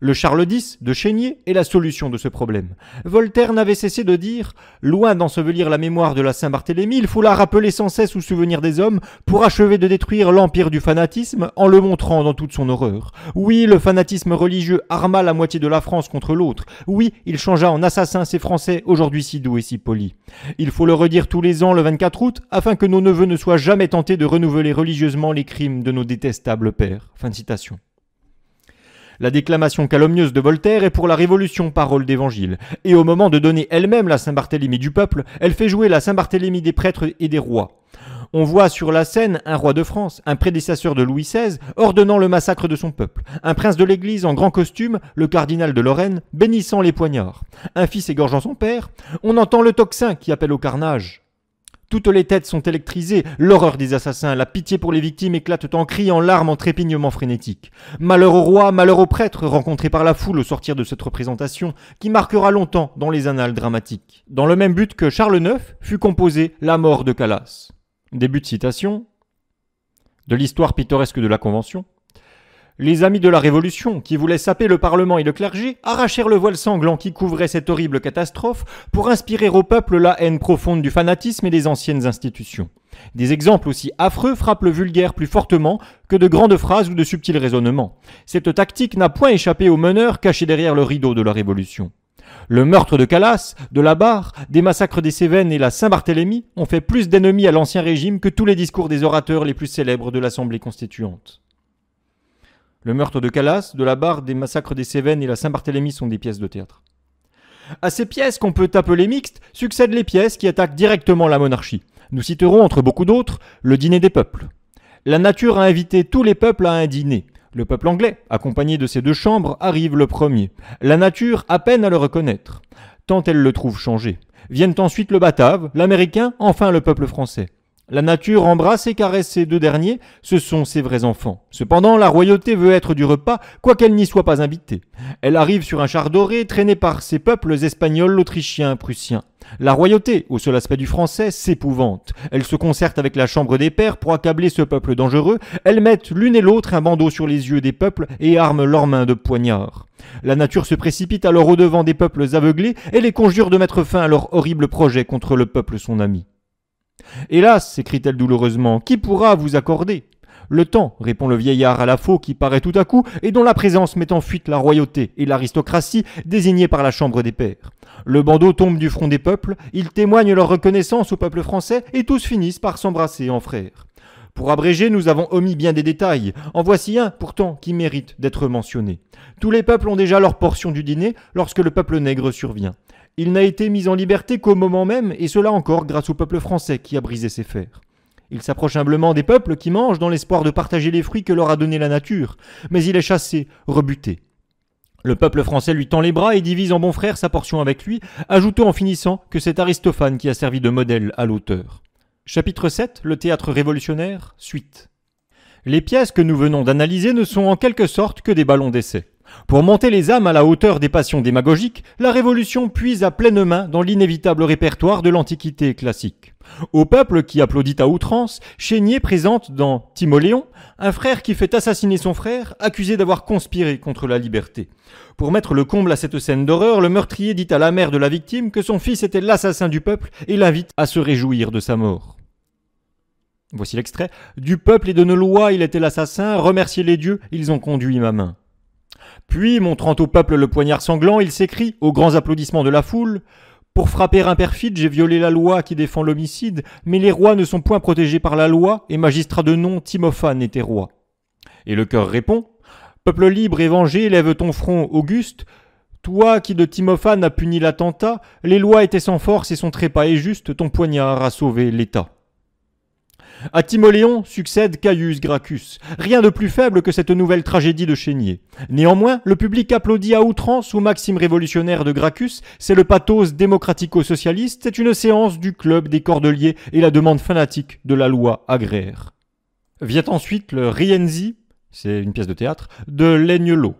le Charles X de Chénier est la solution de ce problème. Voltaire n'avait cessé de dire Loin d'ensevelir la mémoire de la Saint-Barthélemy, il faut la rappeler sans cesse au souvenir des hommes pour achever de détruire l'empire du fanatisme en le montrant dans toute son horreur. Oui, le fanatisme religieux arma la moitié de la France contre l'autre. Oui, il changea en assassins ces Français aujourd'hui si doux et si polis. Il faut le redire tous les ans le 24 août afin que nos neveux ne soient jamais tentés de renouveler religieusement les crimes de nos détestables pères. Fin de citation. La déclamation calomnieuse de Voltaire est pour la Révolution parole d'évangile, et au moment de donner elle-même la Saint-Barthélemy du peuple, elle fait jouer la Saint-Barthélemy des prêtres et des rois. On voit sur la scène un roi de France, un prédécesseur de Louis XVI, ordonnant le massacre de son peuple, un prince de l'Église en grand costume, le cardinal de Lorraine, bénissant les poignards, un fils égorgeant son père, on entend le tocsin qui appelle au carnage. Toutes les têtes sont électrisées, l'horreur des assassins, la pitié pour les victimes éclatent en cris, en larmes, en trépignements frénétiques. Malheur au roi, malheur au prêtre, rencontré par la foule au sortir de cette représentation, qui marquera longtemps dans les annales dramatiques. Dans le même but que Charles IX fut composé La mort de Calas. Début de citation de l'histoire pittoresque de la Convention. Les amis de la Révolution, qui voulaient saper le Parlement et le clergé, arrachèrent le voile sanglant qui couvrait cette horrible catastrophe pour inspirer au peuple la haine profonde du fanatisme et des anciennes institutions. Des exemples aussi affreux frappent le vulgaire plus fortement que de grandes phrases ou de subtils raisonnements. Cette tactique n'a point échappé aux meneurs cachés derrière le rideau de la Révolution. Le meurtre de Calas, de la Barre, des massacres des Cévennes et la Saint-Barthélemy ont fait plus d'ennemis à l'Ancien Régime que tous les discours des orateurs les plus célèbres de l'Assemblée constituante. Le meurtre de Calas, de la Barre, des massacres des Cévennes et la Saint-Barthélemy sont des pièces de théâtre. À ces pièces qu'on peut appeler mixtes succèdent les pièces qui attaquent directement la monarchie. Nous citerons, entre beaucoup d'autres, le dîner des peuples. La nature a invité tous les peuples à un dîner. Le peuple anglais, accompagné de ses deux chambres, arrive le premier. La nature a peine à le reconnaître, tant elle le trouve changé. Viennent ensuite le batave, l'américain, enfin le peuple français. La nature embrasse et caresse ces deux derniers, ce sont ses vrais enfants. Cependant, la royauté veut être du repas, quoiqu'elle n'y soit pas invitée. Elle arrive sur un char doré, traîné par ses peuples espagnols, autrichiens, prussiens. La royauté, au seul aspect du français, s'épouvante. Elle se concerte avec la Chambre des pères pour accabler ce peuple dangereux, elles mettent l'une et l'autre un bandeau sur les yeux des peuples et arment leurs mains de poignards. La nature se précipite alors au-devant des peuples aveuglés et les conjure de mettre fin à leur horrible projet contre le peuple son ami. Hélas, s'écrie-t-elle douloureusement, qui pourra vous accorder Le temps, répond le vieillard à la faux qui paraît tout à coup, et dont la présence met en fuite la royauté et l'aristocratie désignées par la Chambre des Pairs. Le bandeau tombe du front des peuples, ils témoignent leur reconnaissance au peuple français, et tous finissent par s'embrasser en frères. Pour abréger, nous avons omis bien des détails. En voici un, pourtant, qui mérite d'être mentionné. Tous les peuples ont déjà leur portion du dîner lorsque le peuple nègre survient. Il n'a été mis en liberté qu'au moment même, et cela encore grâce au peuple français qui a brisé ses fers. Il s'approche humblement des peuples qui mangent dans l'espoir de partager les fruits que leur a donné la nature, mais il est chassé, rebuté. Le peuple français lui tend les bras et divise en bon frère sa portion avec lui, ajoutant en finissant que c'est Aristophane qui a servi de modèle à l'auteur. Chapitre 7 Le théâtre révolutionnaire, suite. Les pièces que nous venons d'analyser ne sont en quelque sorte que des ballons d'essai. Pour monter les âmes à la hauteur des passions démagogiques, la Révolution puise à pleine main dans l'inévitable répertoire de l'Antiquité classique. Au peuple qui applaudit à outrance, Chénier présente dans Timoléon un frère qui fait assassiner son frère, accusé d'avoir conspiré contre la liberté. Pour mettre le comble à cette scène d'horreur, le meurtrier dit à la mère de la victime que son fils était l'assassin du peuple et l'invite à se réjouir de sa mort. Voici l'extrait. Du peuple et de nos lois, il était l'assassin, remerciez les dieux, ils ont conduit ma main. Puis, montrant au peuple le poignard sanglant, il s'écrie, aux grands applaudissements de la foule, pour frapper un perfide, j'ai violé la loi qui défend l'homicide, mais les rois ne sont point protégés par la loi, et magistrat de nom, Timophane était roi. Et le cœur répond, Peuple libre et vengé, lève ton front, Auguste, toi qui de Timophane as puni l'attentat, les lois étaient sans force et son trépas est juste, ton poignard a sauvé l'État. À Timoléon succède Caius Gracchus. Rien de plus faible que cette nouvelle tragédie de Chénier. Néanmoins, le public applaudit à outrance sous maxime révolutionnaire de Gracchus. C'est le pathos démocratico-socialiste. C'est une séance du club des cordeliers et la demande fanatique de la loi agraire. Vient ensuite le Rienzi, c'est une pièce de théâtre, de Laignelot.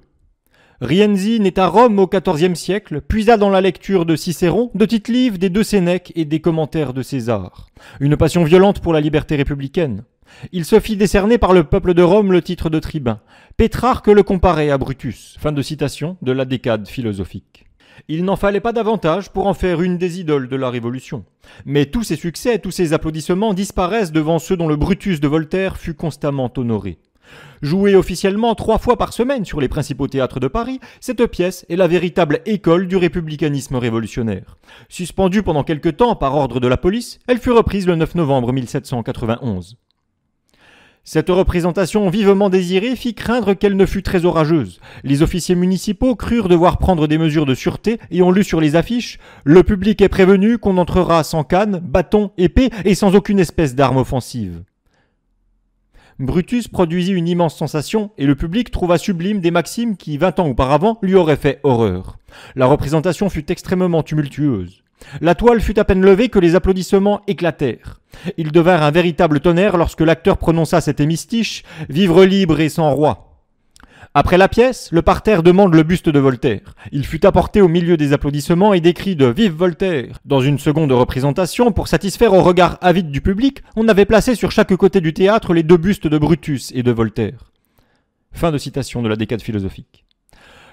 Rienzi naît à Rome au XIVe siècle, puisa dans la lecture de Cicéron, de Titus, livres des deux Sénèques et des commentaires de César. Une passion violente pour la liberté républicaine. Il se fit décerner par le peuple de Rome le titre de tribun. Pétrarque le comparait à Brutus. Fin de citation de la décade philosophique. Il n'en fallait pas davantage pour en faire une des idoles de la Révolution. Mais tous ses succès, tous ses applaudissements disparaissent devant ceux dont le Brutus de Voltaire fut constamment honoré. Jouée officiellement trois fois par semaine sur les principaux théâtres de Paris, cette pièce est la véritable école du républicanisme révolutionnaire. Suspendue pendant quelque temps par ordre de la police, elle fut reprise le 9 novembre 1791. Cette représentation vivement désirée fit craindre qu'elle ne fût très orageuse. Les officiers municipaux crurent devoir prendre des mesures de sûreté et ont lu sur les affiches Le public est prévenu qu'on entrera sans canne, bâton, épée et sans aucune espèce d'arme offensive. Brutus produisit une immense sensation et le public trouva sublime des maximes qui, vingt ans auparavant, lui auraient fait horreur. La représentation fut extrêmement tumultueuse. La toile fut à peine levée que les applaudissements éclatèrent. Ils devinrent un véritable tonnerre lorsque l'acteur prononça cet hémistiche Vivre libre et sans roi. Après la pièce, le parterre demande le buste de Voltaire. Il fut apporté au milieu des applaudissements et des cris de Vive Voltaire. Dans une seconde représentation, pour satisfaire au regard avide du public, on avait placé sur chaque côté du théâtre les deux bustes de Brutus et de Voltaire. Fin de citation de la décade philosophique.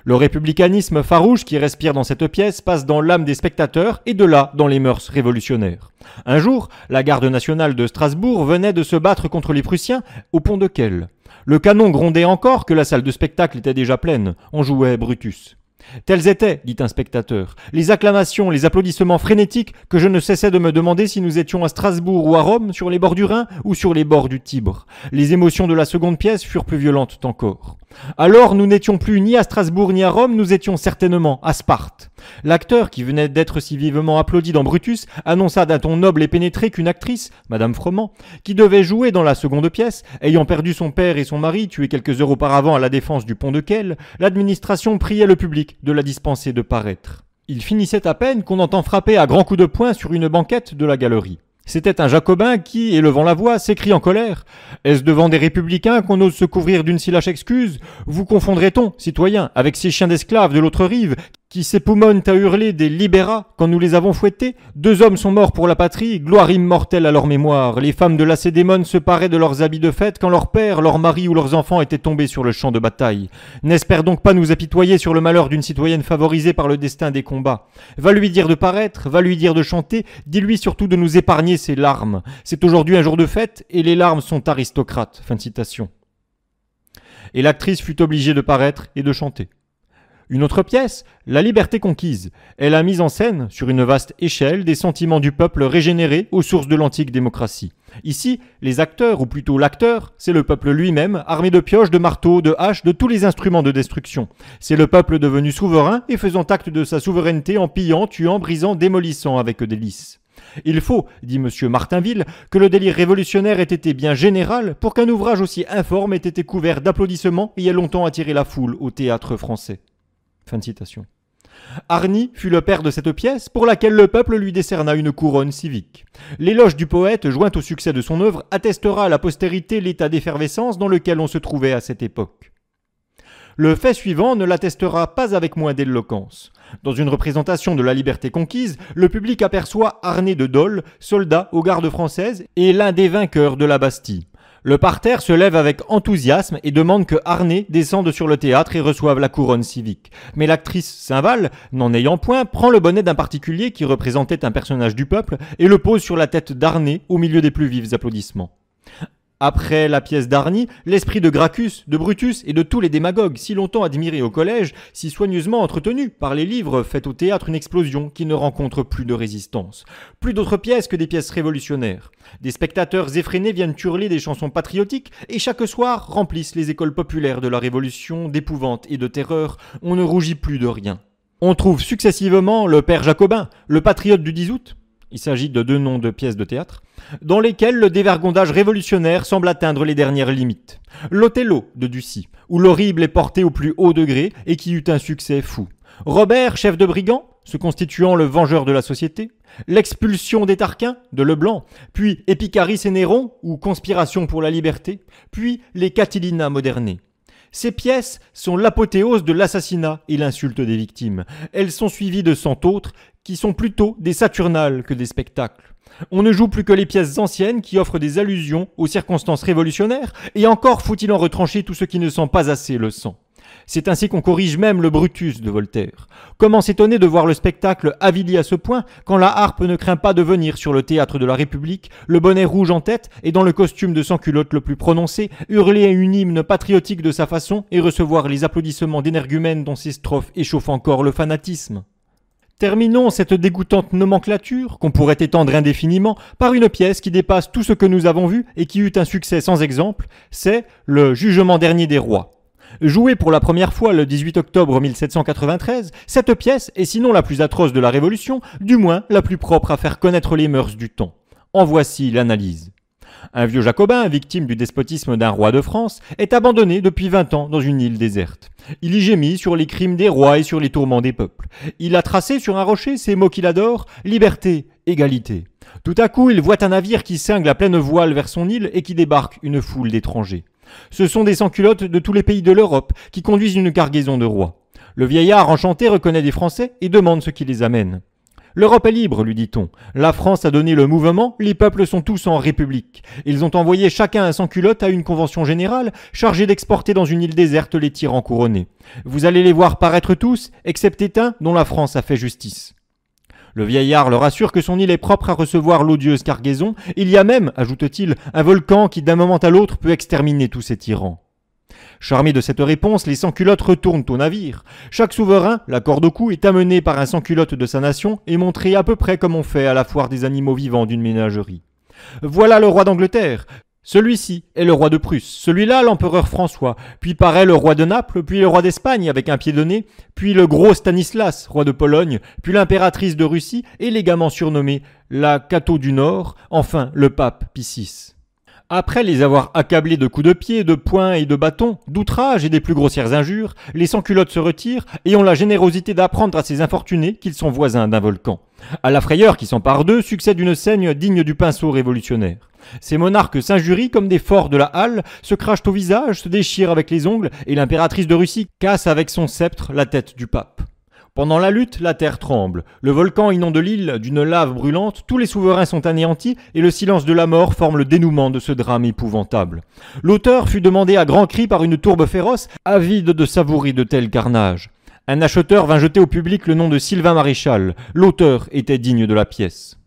Le républicanisme farouche qui respire dans cette pièce passe dans l'âme des spectateurs et de là dans les mœurs révolutionnaires. Un jour, la garde nationale de Strasbourg venait de se battre contre les Prussiens au pont de Kelle. Le canon grondait encore que la salle de spectacle était déjà pleine. On jouait Brutus. Tels étaient, dit un spectateur, les acclamations, les applaudissements frénétiques que je ne cessais de me demander si nous étions à Strasbourg ou à Rome, sur les bords du Rhin ou sur les bords du Tibre. Les émotions de la seconde pièce furent plus violentes encore. Alors nous n'étions plus ni à Strasbourg ni à Rome, nous étions certainement à Sparte. L'acteur, qui venait d'être si vivement applaudi dans Brutus, annonça d'un ton noble et pénétré qu'une actrice, Madame Froment, qui devait jouer dans la seconde pièce, ayant perdu son père et son mari tués quelques heures auparavant à la défense du pont de Kelle, l'administration priait le public de la dispenser de paraître. Il finissait à peine qu'on entend frapper à grands coups de poing sur une banquette de la galerie. C'était un jacobin qui, élevant la voix, s'écrie en colère. Est-ce devant des républicains qu'on ose se couvrir d'une si lâche excuse Vous confondrait-on, citoyens, avec ces chiens d'esclaves de l'autre rive qui s'époumonne à hurler des libéras quand nous les avons fouettés. Deux hommes sont morts pour la patrie, gloire immortelle à leur mémoire. Les femmes de Lacédémone se paraient de leurs habits de fête quand leur père, leur mari ou leurs enfants étaient tombés sur le champ de bataille. N'espère donc pas nous apitoyer sur le malheur d'une citoyenne favorisée par le destin des combats. Va lui dire de paraître, va lui dire de chanter, dis-lui surtout de nous épargner ses larmes. C'est aujourd'hui un jour de fête et les larmes sont aristocrates. Fin de citation. Et l'actrice fut obligée de paraître et de chanter. Une autre pièce, La liberté conquise, Elle a mise en scène, sur une vaste échelle, des sentiments du peuple régénéré aux sources de l'antique démocratie. Ici, les acteurs, ou plutôt l'acteur, c'est le peuple lui-même, armé de pioches, de marteaux, de haches, de tous les instruments de destruction. C'est le peuple devenu souverain et faisant acte de sa souveraineté en pillant, tuant, brisant, démolissant avec délices. Il faut, dit M. Martinville, que le délire révolutionnaire ait été bien général pour qu'un ouvrage aussi informe ait été couvert d'applaudissements et ait longtemps attiré la foule au théâtre français. Fin citation. fut le père de cette pièce pour laquelle le peuple lui décerna une couronne civique. L'éloge du poète, joint au succès de son œuvre, attestera à la postérité l'état d'effervescence dans lequel on se trouvait à cette époque. Le fait suivant ne l'attestera pas avec moins d'éloquence. Dans une représentation de la liberté conquise, le public aperçoit Arné de Dole, soldat aux gardes françaises et l'un des vainqueurs de la Bastille. Le parterre se lève avec enthousiasme et demande que Arnay descende sur le théâtre et reçoive la couronne civique. Mais l'actrice Saint-Val, n'en ayant point, prend le bonnet d'un particulier qui représentait un personnage du peuple et le pose sur la tête d'Arnay au milieu des plus vifs applaudissements. Après la pièce d'Arny, l'esprit de Gracchus, de Brutus et de tous les démagogues, si longtemps admirés au collège, si soigneusement entretenus par les livres, fait au théâtre une explosion qui ne rencontre plus de résistance. Plus d'autres pièces que des pièces révolutionnaires. Des spectateurs effrénés viennent hurler des chansons patriotiques et chaque soir remplissent les écoles populaires de la Révolution d'épouvante et de terreur. On ne rougit plus de rien. On trouve successivement le père Jacobin, le patriote du 10 août, il s'agit de deux noms de pièces de théâtre, dans lesquelles le dévergondage révolutionnaire semble atteindre les dernières limites. L'Othello de Ducy, où l'horrible est porté au plus haut degré et qui eut un succès fou. Robert, chef de brigand, se constituant le vengeur de la société, l'expulsion des Tarquins, de Leblanc, puis Epicaris et Néron, ou Conspiration pour la liberté, puis les Catilina modernés. Ces pièces sont l'apothéose de l'assassinat et l'insulte des victimes. Elles sont suivies de cent autres qui sont plutôt des saturnales que des spectacles. On ne joue plus que les pièces anciennes qui offrent des allusions aux circonstances révolutionnaires, et encore faut-il en retrancher tout ce qui ne sent pas assez le sang. C'est ainsi qu'on corrige même le Brutus de Voltaire. Comment s'étonner de voir le spectacle avili à ce point quand la harpe ne craint pas de venir sur le théâtre de la République, le bonnet rouge en tête et dans le costume de sans-culotte le plus prononcé, hurler à une hymne patriotique de sa façon et recevoir les applaudissements d'énergumènes dont ses strophes échauffent encore le fanatisme Terminons cette dégoûtante nomenclature, qu'on pourrait étendre indéfiniment, par une pièce qui dépasse tout ce que nous avons vu et qui eut un succès sans exemple, c'est le Jugement dernier des rois. Jouée pour la première fois le 18 octobre 1793, cette pièce est sinon la plus atroce de la Révolution, du moins la plus propre à faire connaître les mœurs du temps. En voici l'analyse un vieux jacobin, victime du despotisme d'un roi de France, est abandonné depuis 20 ans dans une île déserte. Il y gémit sur les crimes des rois et sur les tourments des peuples. Il a tracé sur un rocher ces mots qu'il adore, liberté, égalité. Tout à coup, il voit un navire qui cingle à pleine voile vers son île et qui débarque une foule d'étrangers. Ce sont des sans-culottes de tous les pays de l'Europe qui conduisent une cargaison de rois. Le vieillard enchanté reconnaît des Français et demande ce qui les amène. L'Europe est libre, lui dit-on. La France a donné le mouvement, les peuples sont tous en république. Ils ont envoyé chacun un sans-culotte à une convention générale, chargée d'exporter dans une île déserte les tyrans couronnés. Vous allez les voir paraître tous, excepté un dont la France a fait justice. Le vieillard leur assure que son île est propre à recevoir l'odieuse cargaison. Il y a même, ajoute-t-il, un volcan qui d'un moment à l'autre peut exterminer tous ces tyrans. Charmé de cette réponse, les sans-culottes retournent au navire. Chaque souverain, la corde au cou, est amené par un sans-culotte de sa nation et montré à peu près comme on fait à la foire des animaux vivants d'une ménagerie. Voilà le roi d'Angleterre. Celui-ci est le roi de Prusse, celui-là l'empereur François, puis paraît le roi de Naples, puis le roi d'Espagne avec un pied de nez, puis le gros Stanislas, roi de Pologne, puis l'impératrice de Russie, élégamment surnommée la Cato du Nord, enfin le pape Pie après les avoir accablés de coups de pied, de poings et de bâtons, d'outrages et des plus grossières injures, les sans-culottes se retirent et ont la générosité d'apprendre à ces infortunés qu'ils sont voisins d'un volcan. À la frayeur qui s'empare d'eux succède une scène digne du pinceau révolutionnaire. Ces monarques s'injurient comme des forts de la halle, se crachent au visage, se déchirent avec les ongles, et l'impératrice de Russie casse avec son sceptre la tête du pape. Pendant la lutte, la terre tremble. Le volcan inonde l'île d'une lave brûlante, tous les souverains sont anéantis et le silence de la mort forme le dénouement de ce drame épouvantable. L'auteur fut demandé à grands cris par une tourbe féroce, avide de savourer de tels carnages. Un acheteur vint jeter au public le nom de Sylvain Maréchal. L'auteur était digne de la pièce.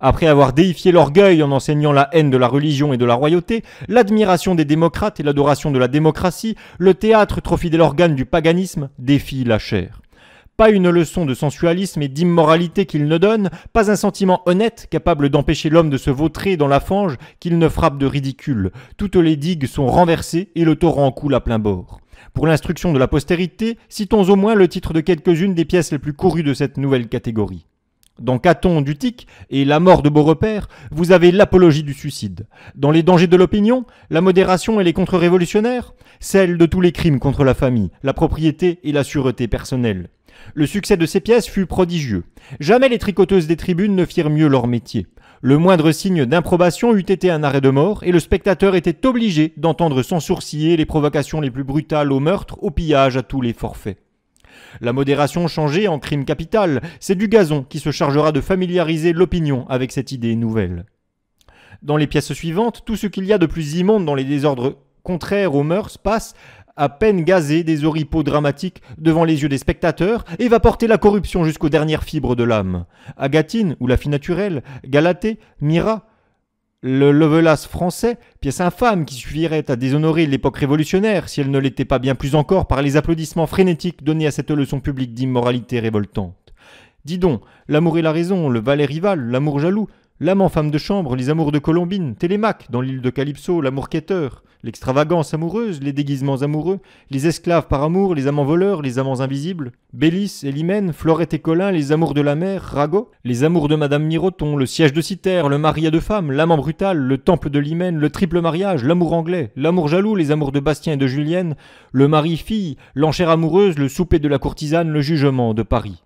Après avoir déifié l'orgueil en enseignant la haine de la religion et de la royauté, l'admiration des démocrates et l'adoration de la démocratie, le théâtre, trop fidèle organe du paganisme, défie la chair. Pas une leçon de sensualisme et d'immoralité qu'il ne donne, pas un sentiment honnête capable d'empêcher l'homme de se vautrer dans la fange qu'il ne frappe de ridicule. Toutes les digues sont renversées et le torrent coule à plein bord. Pour l'instruction de la postérité, citons au moins le titre de quelques-unes des pièces les plus courues de cette nouvelle catégorie. Dans Caton du et La mort de Beaurepaire, vous avez l'apologie du suicide. Dans Les dangers de l'opinion, la modération et les contre-révolutionnaires, celle de tous les crimes contre la famille, la propriété et la sûreté personnelle. Le succès de ces pièces fut prodigieux. Jamais les tricoteuses des tribunes ne firent mieux leur métier. Le moindre signe d'improbation eût été un arrêt de mort, et le spectateur était obligé d'entendre sans sourciller les provocations les plus brutales au meurtre, au pillage, à tous les forfaits. La modération changée en crime capital, c'est du gazon qui se chargera de familiariser l'opinion avec cette idée nouvelle. Dans les pièces suivantes, tout ce qu'il y a de plus immonde dans les désordres contraires aux mœurs passe à peine gazé des oripeaux dramatiques devant les yeux des spectateurs et va porter la corruption jusqu'aux dernières fibres de l'âme. Agatine, ou la fille naturelle, Galatée, Mira, le Lovelace français, pièce infâme qui suffirait à déshonorer l'époque révolutionnaire si elle ne l'était pas bien plus encore par les applaudissements frénétiques donnés à cette leçon publique d'immoralité révoltante. Dis donc, l'amour et la raison, le valet rival, l'amour jaloux, L'amant femme de chambre, les amours de Colombine, Télémaque dans l'île de Calypso, l'amour quêteur, l'extravagance amoureuse, les déguisements amoureux, les esclaves par amour, les amants voleurs, les amants invisibles, Bélis, Lymène, Florette et Colin, les amours de la mer, Rago, les amours de Madame Miroton, le siège de Citer, le mari à deux femmes, l'amant brutal, le temple de Limène, le triple mariage, l'amour anglais, l'amour jaloux, les amours de Bastien et de Julienne, le mari-fille, l'enchère amoureuse, le souper de la courtisane, le jugement de Paris.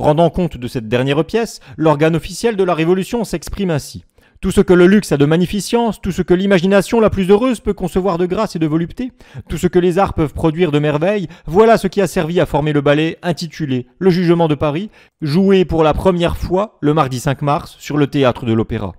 Rendant compte de cette dernière pièce, l'organe officiel de la Révolution s'exprime ainsi. Tout ce que le luxe a de magnificence, tout ce que l'imagination la plus heureuse peut concevoir de grâce et de volupté, tout ce que les arts peuvent produire de merveille, voilà ce qui a servi à former le ballet intitulé Le Jugement de Paris, joué pour la première fois le mardi 5 mars sur le théâtre de l'Opéra.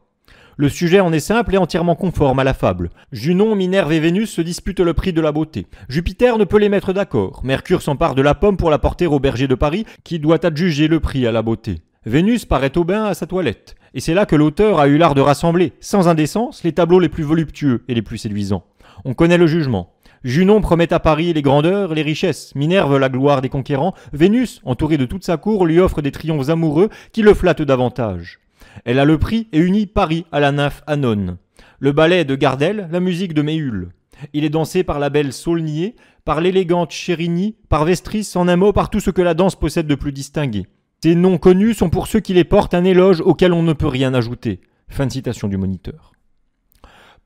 Le sujet en est simple et entièrement conforme à la fable. Junon, Minerve et Vénus se disputent le prix de la beauté. Jupiter ne peut les mettre d'accord. Mercure s'empare de la pomme pour la porter au berger de Paris, qui doit adjuger le prix à la beauté. Vénus paraît au bain à sa toilette. Et c'est là que l'auteur a eu l'art de rassembler, sans indécence, les tableaux les plus voluptueux et les plus séduisants. On connaît le jugement. Junon promet à Paris les grandeurs, les richesses, Minerve la gloire des conquérants, Vénus, entourée de toute sa cour, lui offre des triomphes amoureux qui le flattent davantage. Elle a le prix et unit Paris à la nymphe Anon. Le ballet de Gardel, la musique de Méhul. Il est dansé par la belle Saulnier, par l'élégante Chérigny, par Vestris, en un mot, par tout ce que la danse possède de plus distingué. Ces noms connus sont pour ceux qui les portent un éloge auquel on ne peut rien ajouter. Fin de citation du moniteur.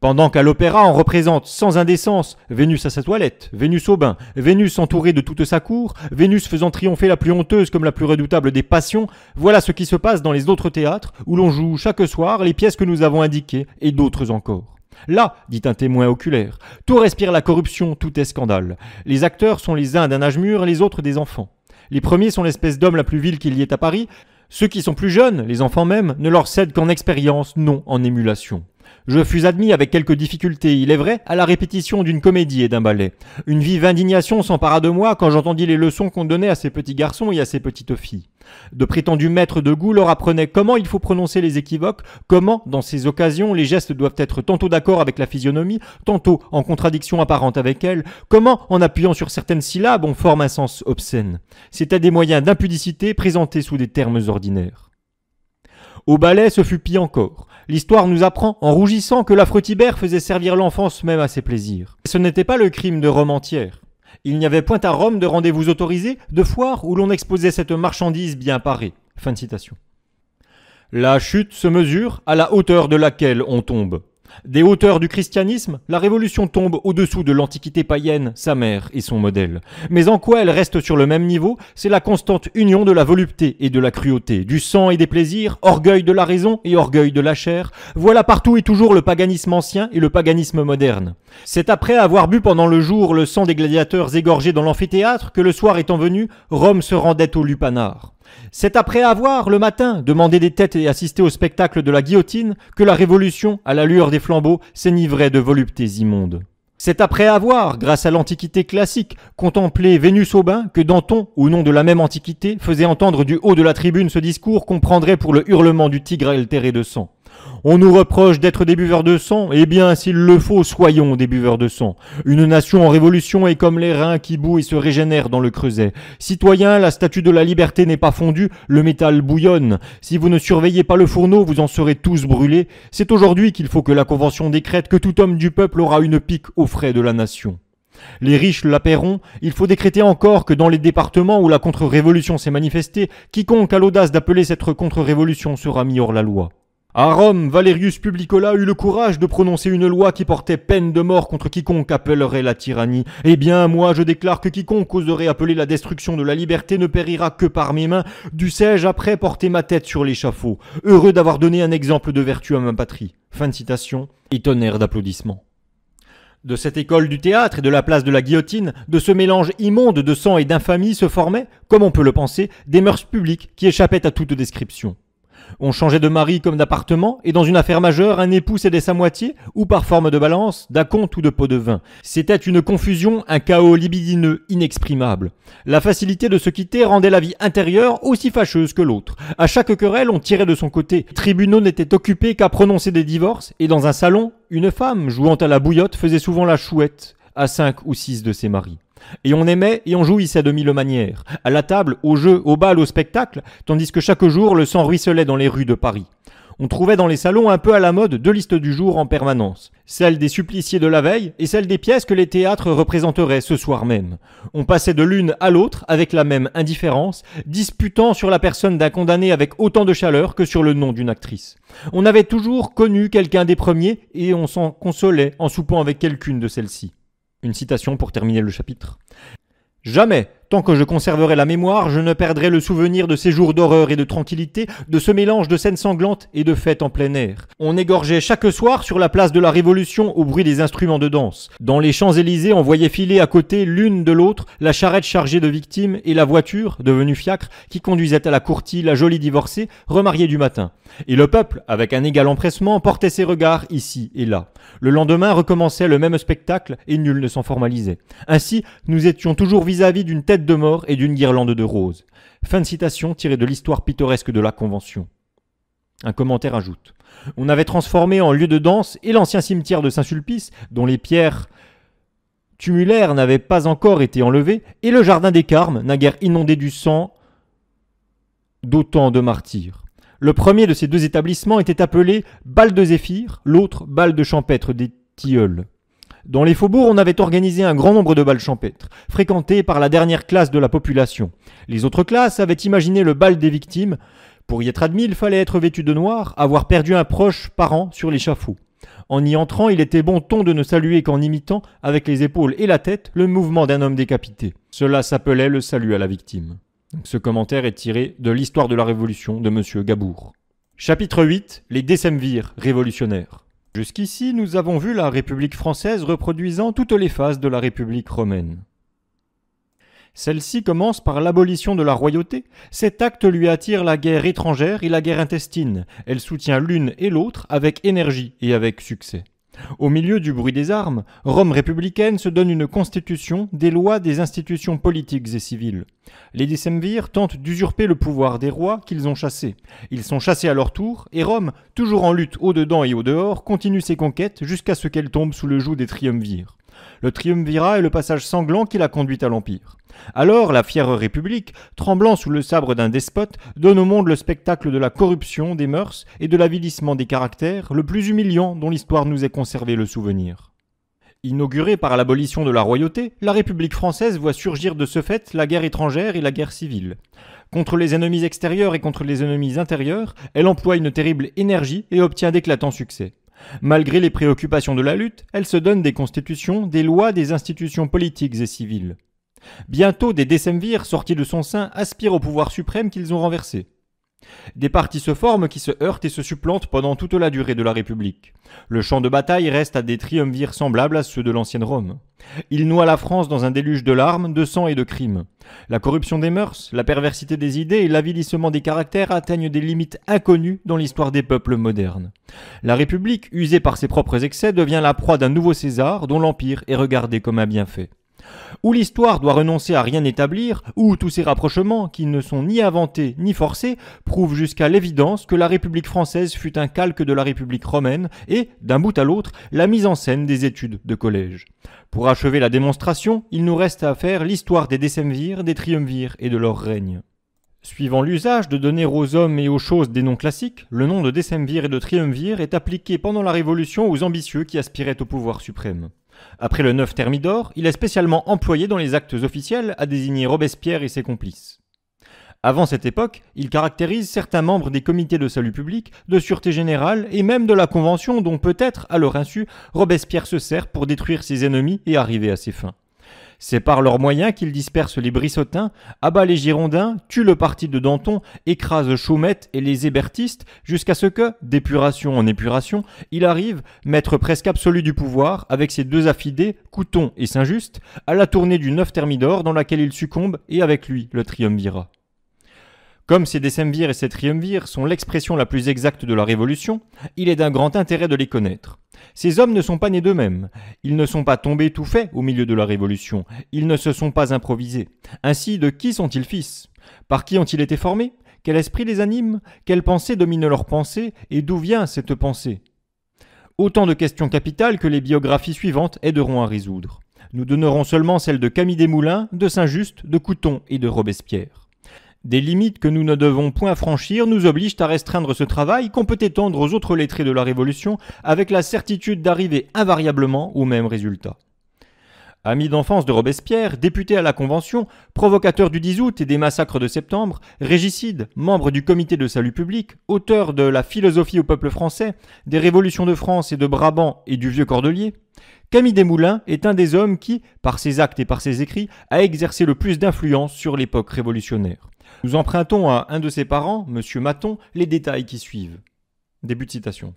Pendant qu'à l'opéra on représente sans indécence Vénus à sa toilette, Vénus au bain, Vénus entourée de toute sa cour, Vénus faisant triompher la plus honteuse comme la plus redoutable des passions, voilà ce qui se passe dans les autres théâtres où l'on joue chaque soir les pièces que nous avons indiquées et d'autres encore. Là, dit un témoin oculaire, tout respire la corruption, tout est scandale. Les acteurs sont les uns d'un âge mûr, les autres des enfants. Les premiers sont l'espèce d'homme la plus vile qu'il y ait à Paris. Ceux qui sont plus jeunes, les enfants même, ne leur cèdent qu'en expérience, non en émulation. Je fus admis avec quelques difficultés, il est vrai, à la répétition d'une comédie et d'un ballet. Une vive indignation s'empara de moi quand j'entendis les leçons qu'on donnait à ces petits garçons et à ces petites filles. De prétendus maîtres de goût leur apprenaient comment il faut prononcer les équivoques, comment, dans ces occasions, les gestes doivent être tantôt d'accord avec la physionomie, tantôt en contradiction apparente avec elle, comment, en appuyant sur certaines syllabes, on forme un sens obscène. C'étaient des moyens d'impudicité présentés sous des termes ordinaires. Au balai, ce fut pis encore. L'histoire nous apprend, en rougissant, que l'affreux Tibère faisait servir l'enfance même à ses plaisirs. ce n'était pas le crime de Rome entière. Il n'y avait point à Rome de rendez-vous autorisé, de foire où l'on exposait cette marchandise bien parée. de citation. La chute se mesure à la hauteur de laquelle on tombe. Des hauteurs du christianisme, la Révolution tombe au-dessous de l'Antiquité païenne, sa mère et son modèle. Mais en quoi elle reste sur le même niveau C'est la constante union de la volupté et de la cruauté, du sang et des plaisirs, orgueil de la raison et orgueil de la chair. Voilà partout et toujours le paganisme ancien et le paganisme moderne. C'est après avoir bu pendant le jour le sang des gladiateurs égorgés dans l'amphithéâtre que le soir étant venu, Rome se rendait au lupanar. C'est après avoir, le matin, demandé des têtes et assisté au spectacle de la guillotine que la Révolution, à la lueur des flambeaux, s'enivrait de voluptés immondes. C'est après avoir, grâce à l'Antiquité classique, contemplé Vénus au bain que Danton, au nom de la même Antiquité, faisait entendre du haut de la tribune ce discours qu'on prendrait pour le hurlement du tigre altéré de sang. On nous reproche d'être des buveurs de sang, eh bien s'il le faut, soyons des buveurs de sang. Une nation en révolution est comme les reins qui bouent et se régénèrent dans le creuset. Citoyens, la statue de la liberté n'est pas fondue, le métal bouillonne. Si vous ne surveillez pas le fourneau, vous en serez tous brûlés. C'est aujourd'hui qu'il faut que la Convention décrète que tout homme du peuple aura une pique aux frais de la nation. Les riches la paieront, il faut décréter encore que dans les départements où la contre-révolution s'est manifestée, quiconque a l'audace d'appeler cette contre-révolution sera mis hors la loi. À Rome, Valerius Publicola eut le courage de prononcer une loi qui portait peine de mort contre quiconque appellerait la tyrannie. Eh bien, moi, je déclare que quiconque oserait appeler la destruction de la liberté ne périra que par mes mains, dussé-je après porter ma tête sur l'échafaud. Heureux d'avoir donné un exemple de vertu à ma patrie. Fin de citation et tonnerre d'applaudissements. De cette école du théâtre et de la place de la guillotine, de ce mélange immonde de sang et d'infamie se formaient, comme on peut le penser, des mœurs publiques qui échappaient à toute description. On changeait de mari comme d'appartement, et dans une affaire majeure, un époux cédait sa moitié, ou par forme de balance, d'acompte ou de pot de vin. C'était une confusion, un chaos libidineux inexprimable. La facilité de se quitter rendait la vie intérieure aussi fâcheuse que l'autre. À chaque querelle, on tirait de son côté. Les tribunaux n'étaient occupés qu'à prononcer des divorces, et dans un salon, une femme, jouant à la bouillotte, faisait souvent la chouette à cinq ou six de ses maris. Et on aimait et on jouissait de mille manières, à la table, au jeu, au bal, au spectacle, tandis que chaque jour le sang ruisselait dans les rues de Paris. On trouvait dans les salons un peu à la mode deux listes du jour en permanence, celle des suppliciés de la veille et celle des pièces que les théâtres représenteraient ce soir même. On passait de l'une à l'autre avec la même indifférence, disputant sur la personne d'un condamné avec autant de chaleur que sur le nom d'une actrice. On avait toujours connu quelqu'un des premiers et on s'en consolait en soupant avec quelqu'une de celles-ci. Une citation pour terminer le chapitre. Jamais que je conserverai la mémoire, je ne perdrai le souvenir de ces jours d'horreur et de tranquillité, de ce mélange de scènes sanglantes et de fêtes en plein air. On égorgeait chaque soir sur la place de la Révolution au bruit des instruments de danse. Dans les Champs-Élysées, on voyait filer à côté l'une de l'autre la charrette chargée de victimes et la voiture, devenue fiacre, qui conduisait à la courtille la jolie divorcée, remariée du matin. Et le peuple, avec un égal empressement, portait ses regards ici et là. Le lendemain recommençait le même spectacle et nul ne s'en formalisait. Ainsi, nous étions toujours vis-à-vis d'une tête de mort et d'une guirlande de roses. Fin de citation tirée de l'histoire pittoresque de la Convention. Un commentaire ajoute On avait transformé en lieu de danse et l'ancien cimetière de Saint-Sulpice, dont les pierres tumulaires n'avaient pas encore été enlevées, et le jardin des Carmes, naguère inondé du sang d'autant de martyrs. Le premier de ces deux établissements était appelé Bal de Zéphyr, l'autre Bal de Champêtre des Tilleuls. Dans les faubourgs, on avait organisé un grand nombre de bals champêtres, fréquentés par la dernière classe de la population. Les autres classes avaient imaginé le bal des victimes. Pour y être admis, il fallait être vêtu de noir, avoir perdu un proche parent sur l'échafaud. En y entrant, il était bon ton de ne saluer qu'en imitant, avec les épaules et la tête, le mouvement d'un homme décapité. Cela s'appelait le salut à la victime. Ce commentaire est tiré de l'histoire de la Révolution de M. Gabour. Chapitre 8 Les décemvirs révolutionnaires. Jusqu'ici, nous avons vu la République française reproduisant toutes les phases de la République romaine. Celle-ci commence par l'abolition de la royauté. Cet acte lui attire la guerre étrangère et la guerre intestine. Elle soutient l'une et l'autre avec énergie et avec succès. Au milieu du bruit des armes, Rome républicaine se donne une constitution, des lois, des institutions politiques et civiles. Les décemvirs tentent d'usurper le pouvoir des rois qu'ils ont chassés. Ils sont chassés à leur tour, et Rome, toujours en lutte au-dedans et au-dehors, continue ses conquêtes jusqu'à ce qu'elle tombe sous le joug des triumvirs le triumvirat et le passage sanglant qui la conduit à l'Empire. Alors la fière République, tremblant sous le sabre d'un despote, donne au monde le spectacle de la corruption des mœurs et de l'avilissement des caractères, le plus humiliant dont l'histoire nous ait conservé le souvenir. Inaugurée par l'abolition de la royauté, la République française voit surgir de ce fait la guerre étrangère et la guerre civile. Contre les ennemis extérieurs et contre les ennemis intérieurs, elle emploie une terrible énergie et obtient d'éclatants succès. Malgré les préoccupations de la lutte, elle se donne des constitutions, des lois, des institutions politiques et civiles. Bientôt, des décemvirs sortis de son sein aspirent au pouvoir suprême qu'ils ont renversé. Des partis se forment qui se heurtent et se supplantent pendant toute la durée de la République. Le champ de bataille reste à des triumvirs semblables à ceux de l'ancienne Rome. Il noie la France dans un déluge de larmes, de sang et de crimes. La corruption des mœurs, la perversité des idées et l'avilissement des caractères atteignent des limites inconnues dans l'histoire des peuples modernes. La République, usée par ses propres excès, devient la proie d'un nouveau César dont l'Empire est regardé comme un bienfait où l'histoire doit renoncer à rien établir, où tous ces rapprochements, qui ne sont ni inventés ni forcés, prouvent jusqu'à l'évidence que la République française fut un calque de la République romaine et, d'un bout à l'autre, la mise en scène des études de collège. Pour achever la démonstration, il nous reste à faire l'histoire des décemvirs, des triumvirs et de leur règne. Suivant l'usage de donner aux hommes et aux choses des noms classiques, le nom de décemvir et de triumvir est appliqué pendant la Révolution aux ambitieux qui aspiraient au pouvoir suprême. Après le 9 Thermidor, il est spécialement employé dans les actes officiels à désigner Robespierre et ses complices. Avant cette époque, il caractérise certains membres des comités de salut public, de sûreté générale et même de la Convention dont peut-être, à leur insu, Robespierre se sert pour détruire ses ennemis et arriver à ses fins. C'est par leurs moyens qu'ils dispersent les Brissotins, abat les Girondins, tue le parti de Danton, écrase Chaumette et les hébertistes, jusqu'à ce que, d'épuration en épuration, il arrive, maître presque absolu du pouvoir, avec ses deux affidés, Couton et Saint-Just, à la tournée du neuf Thermidor dans laquelle il succombe et avec lui le triumvirat. Comme ces décemvirs et ces triumvirs sont l'expression la plus exacte de la Révolution, il est d'un grand intérêt de les connaître. Ces hommes ne sont pas nés d'eux-mêmes, ils ne sont pas tombés tout faits au milieu de la Révolution, ils ne se sont pas improvisés. Ainsi, de qui sont-ils fils Par qui ont-ils été formés Quel esprit les anime Quelle pensée domine leur pensée Et d'où vient cette pensée Autant de questions capitales que les biographies suivantes aideront à résoudre. Nous donnerons seulement celles de Camille Desmoulins, de Saint-Just, de Couton et de Robespierre. Des limites que nous ne devons point franchir nous obligent à restreindre ce travail qu'on peut étendre aux autres lettrés de la Révolution avec la certitude d'arriver invariablement au même résultat. Ami d'enfance de Robespierre, député à la Convention, provocateur du 10 août et des massacres de septembre, régicide, membre du comité de salut public, auteur de La philosophie au peuple français, des révolutions de France et de Brabant et du vieux Cordelier, Camille Desmoulins est un des hommes qui, par ses actes et par ses écrits, a exercé le plus d'influence sur l'époque révolutionnaire. Nous empruntons à un de ses parents, M. Maton, les détails qui suivent. Début de citation.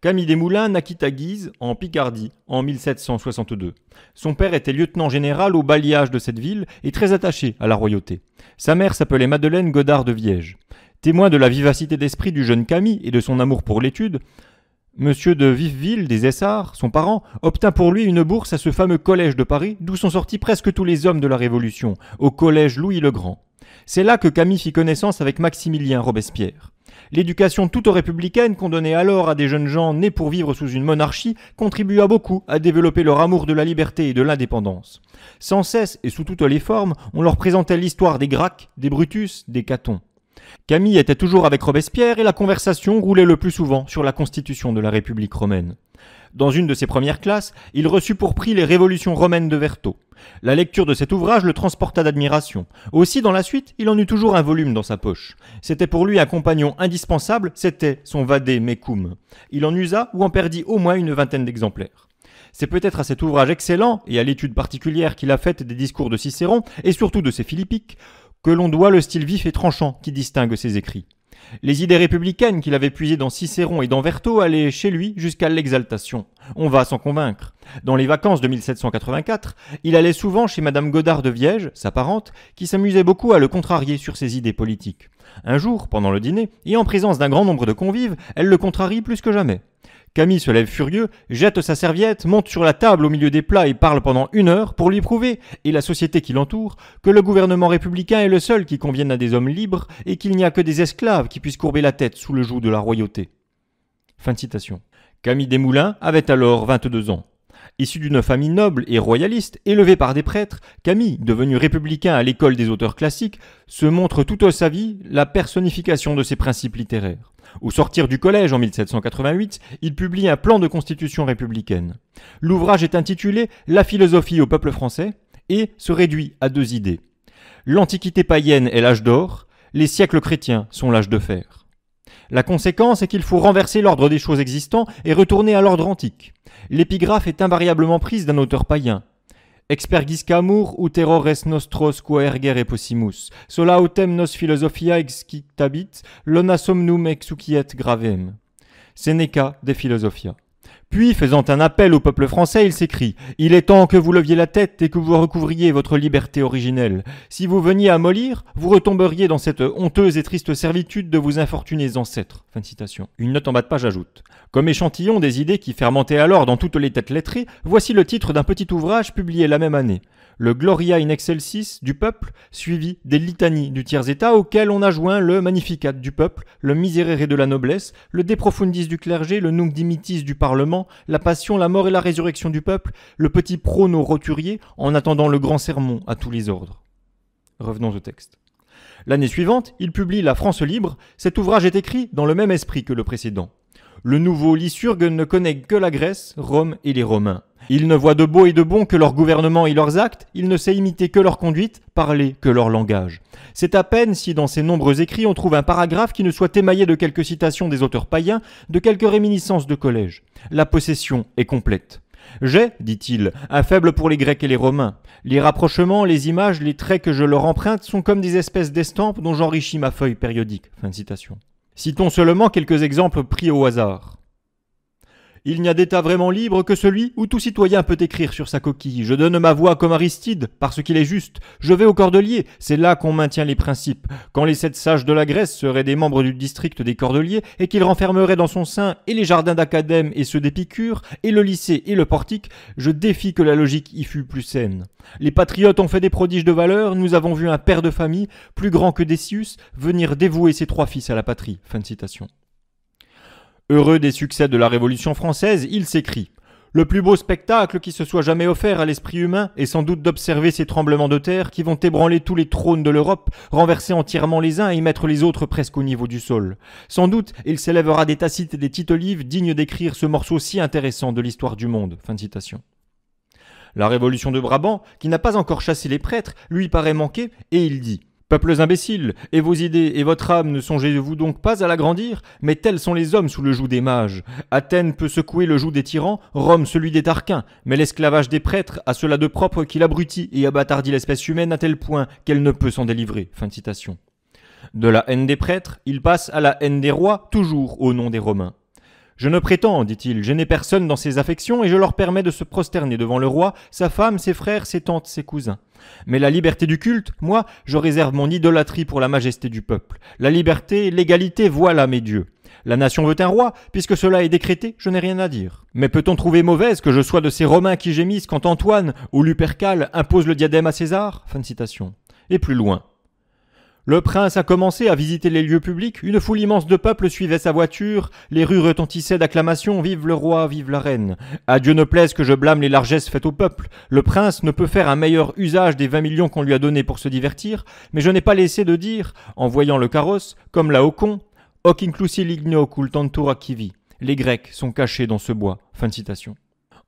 Camille Desmoulins naquit à Guise, en Picardie, en 1762. Son père était lieutenant général au baliage de cette ville et très attaché à la royauté. Sa mère s'appelait Madeleine Godard de Viège. Témoin de la vivacité d'esprit du jeune Camille et de son amour pour l'étude, Monsieur de Viveville des Essarts, son parent, obtint pour lui une bourse à ce fameux collège de Paris, d'où sont sortis presque tous les hommes de la Révolution, au collège Louis le Grand. C'est là que Camille fit connaissance avec Maximilien Robespierre. L'éducation toute républicaine qu'on donnait alors à des jeunes gens nés pour vivre sous une monarchie contribua beaucoup à développer leur amour de la liberté et de l'indépendance. Sans cesse et sous toutes les formes, on leur présentait l'histoire des Gracques, des Brutus, des Catons. Camille était toujours avec Robespierre et la conversation roulait le plus souvent sur la constitution de la République romaine. Dans une de ses premières classes, il reçut pour prix les révolutions romaines de Vertot. La lecture de cet ouvrage le transporta d'admiration. Aussi, dans la suite, il en eut toujours un volume dans sa poche. C'était pour lui un compagnon indispensable, c'était son Vade mecum. Il en usa ou en perdit au moins une vingtaine d'exemplaires. C'est peut-être à cet ouvrage excellent et à l'étude particulière qu'il a faite des discours de Cicéron et surtout de ses philippiques que l'on doit le style vif et tranchant qui distingue ses écrits. Les idées républicaines qu'il avait puisées dans Cicéron et dans Vertot allaient chez lui jusqu'à l'exaltation. On va s'en convaincre. Dans les vacances de 1784, il allait souvent chez Madame Godard de Viège, sa parente, qui s'amusait beaucoup à le contrarier sur ses idées politiques. Un jour, pendant le dîner, et en présence d'un grand nombre de convives, elle le contrarie plus que jamais. Camille se lève furieux, jette sa serviette, monte sur la table au milieu des plats et parle pendant une heure pour lui prouver, et la société qui l'entoure, que le gouvernement républicain est le seul qui convienne à des hommes libres et qu'il n'y a que des esclaves qui puissent courber la tête sous le joug de la royauté. Fin de citation. Camille Desmoulins avait alors 22 ans. Issu d'une famille noble et royaliste, élevé par des prêtres, Camille, devenu républicain à l'école des auteurs classiques, se montre toute sa vie la personnification de ses principes littéraires. Au sortir du collège en 1788, il publie un plan de constitution républicaine. L'ouvrage est intitulé La philosophie au peuple français et se réduit à deux idées. L'Antiquité païenne est l'âge d'or, les siècles chrétiens sont l'âge de fer. La conséquence est qu'il faut renverser l'ordre des choses existants et retourner à l'ordre antique. L'épigraphe est invariablement prise d'un auteur païen. Expergis camur ut nostros quo ergere possimus. Sola autem nos philosophia excitabit, lona somnum exuciet gravem. Seneca de Philosophia. Puis, faisant un appel au peuple français, il s'écrit Il est temps que vous leviez la tête et que vous recouvriez votre liberté originelle. Si vous veniez à mollir, vous retomberiez dans cette honteuse et triste servitude de vos infortunés ancêtres. Fin de citation. Une note en bas de page ajoute Comme échantillon des idées qui fermentaient alors dans toutes les têtes lettrées, voici le titre d'un petit ouvrage publié la même année le Gloria in excelsis du peuple, suivi des litanies du tiers-état auxquelles on a joint le Magnificat du peuple, le Miserere de la noblesse, le De du clergé, le Nunc dimittis du parlement, la passion, la mort et la résurrection du peuple, le petit prono roturier, en attendant le grand sermon à tous les ordres. Revenons au texte. L'année suivante, il publie La France libre. Cet ouvrage est écrit dans le même esprit que le précédent. Le nouveau Lysurgue ne connaît que la Grèce, Rome et les Romains. Il ne voit de beau et de bon que leur gouvernement et leurs actes, il ne sait imiter que leur conduite, parler que leur langage. C'est à peine si dans ces nombreux écrits on trouve un paragraphe qui ne soit émaillé de quelques citations des auteurs païens, de quelques réminiscences de collège. La possession est complète. J'ai, dit-il, un faible pour les Grecs et les Romains. Les rapprochements, les images, les traits que je leur emprunte sont comme des espèces d'estampes dont j'enrichis ma feuille périodique. Citons seulement quelques exemples pris au hasard. Il n'y a d'État vraiment libre que celui où tout citoyen peut écrire sur sa coquille. Je donne ma voix comme Aristide, parce qu'il est juste. Je vais au Cordeliers, c'est là qu'on maintient les principes. Quand les sept sages de la Grèce seraient des membres du district des Cordeliers, et qu'ils renfermeraient dans son sein et les jardins d'Académie et ceux d'Épicure, et le lycée et le portique, je défie que la logique y fût plus saine. Les patriotes ont fait des prodiges de valeur, nous avons vu un père de famille, plus grand que Décius, venir dévouer ses trois fils à la patrie. Fin de citation. Heureux des succès de la Révolution française, il s'écrit le plus beau spectacle qui se soit jamais offert à l'esprit humain est sans doute d'observer ces tremblements de terre qui vont ébranler tous les trônes de l'Europe, renverser entièrement les uns et mettre les autres presque au niveau du sol. Sans doute, il s'élèvera des Tacites et des titolives dignes d'écrire ce morceau si intéressant de l'histoire du monde. La révolution de Brabant, qui n'a pas encore chassé les prêtres, lui paraît manquer, et il dit Peuples imbéciles, et vos idées et votre âme ne songez-vous donc pas à l'agrandir Mais tels sont les hommes sous le joug des mages. Athènes peut secouer le joug des tyrans, Rome celui des tarquins, mais l'esclavage des prêtres a cela de propre qu'il abrutit et abâtardit l'espèce humaine à tel point qu'elle ne peut s'en délivrer. Fin citation. De la haine des prêtres, il passe à la haine des rois, toujours au nom des Romains. Je ne prétends, dit-il, n'ai personne dans ses affections, et je leur permets de se prosterner devant le roi, sa femme, ses frères, ses tantes, ses cousins. Mais la liberté du culte, moi, je réserve mon idolâtrie pour la majesté du peuple. La liberté, l'égalité, voilà mes dieux. La nation veut un roi, puisque cela est décrété, je n'ai rien à dire. Mais peut-on trouver mauvaise que je sois de ces Romains qui gémissent quand Antoine ou Lupercal impose le diadème à César Fin de citation. Et plus loin. Le prince a commencé à visiter les lieux publics, une foule immense de peuple suivait sa voiture, les rues retentissaient d'acclamations Vive le roi, vive la reine. À Dieu ne plaise que je blâme les largesses faites au peuple. Le prince ne peut faire un meilleur usage des 20 millions qu'on lui a donnés pour se divertir, mais je n'ai pas laissé de dire, en voyant le carrosse, comme la Hocon, Hoc inclusi ligno cultantura Les Grecs sont cachés dans ce bois. Fin de citation.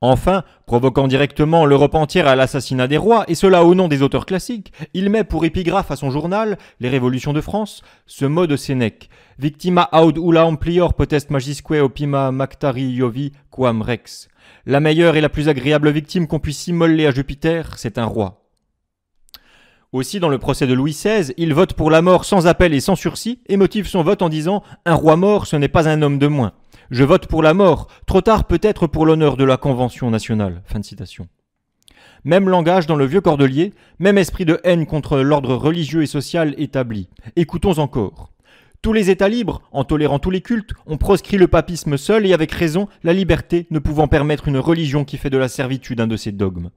Enfin, provoquant directement l'Europe entière à l'assassinat des rois, et cela au nom des auteurs classiques, il met pour épigraphe à son journal, Les Révolutions de France, ce mot de Sénèque. Victima aud ula amplior potest magisque opima mactari jovi quam rex. La meilleure et la plus agréable victime qu'on puisse immoler à Jupiter, c'est un roi. Aussi, dans le procès de Louis XVI, il vote pour la mort sans appel et sans sursis, et motive son vote en disant Un roi mort, ce n'est pas un homme de moins. Je vote pour la mort, trop tard peut-être pour l'honneur de la Convention nationale. citation. Même langage dans le vieux cordelier, même esprit de haine contre l'ordre religieux et social établi. Écoutons encore. Tous les États libres, en tolérant tous les cultes, ont proscrit le papisme seul et avec raison, la liberté ne pouvant permettre une religion qui fait de la servitude un de ses dogmes.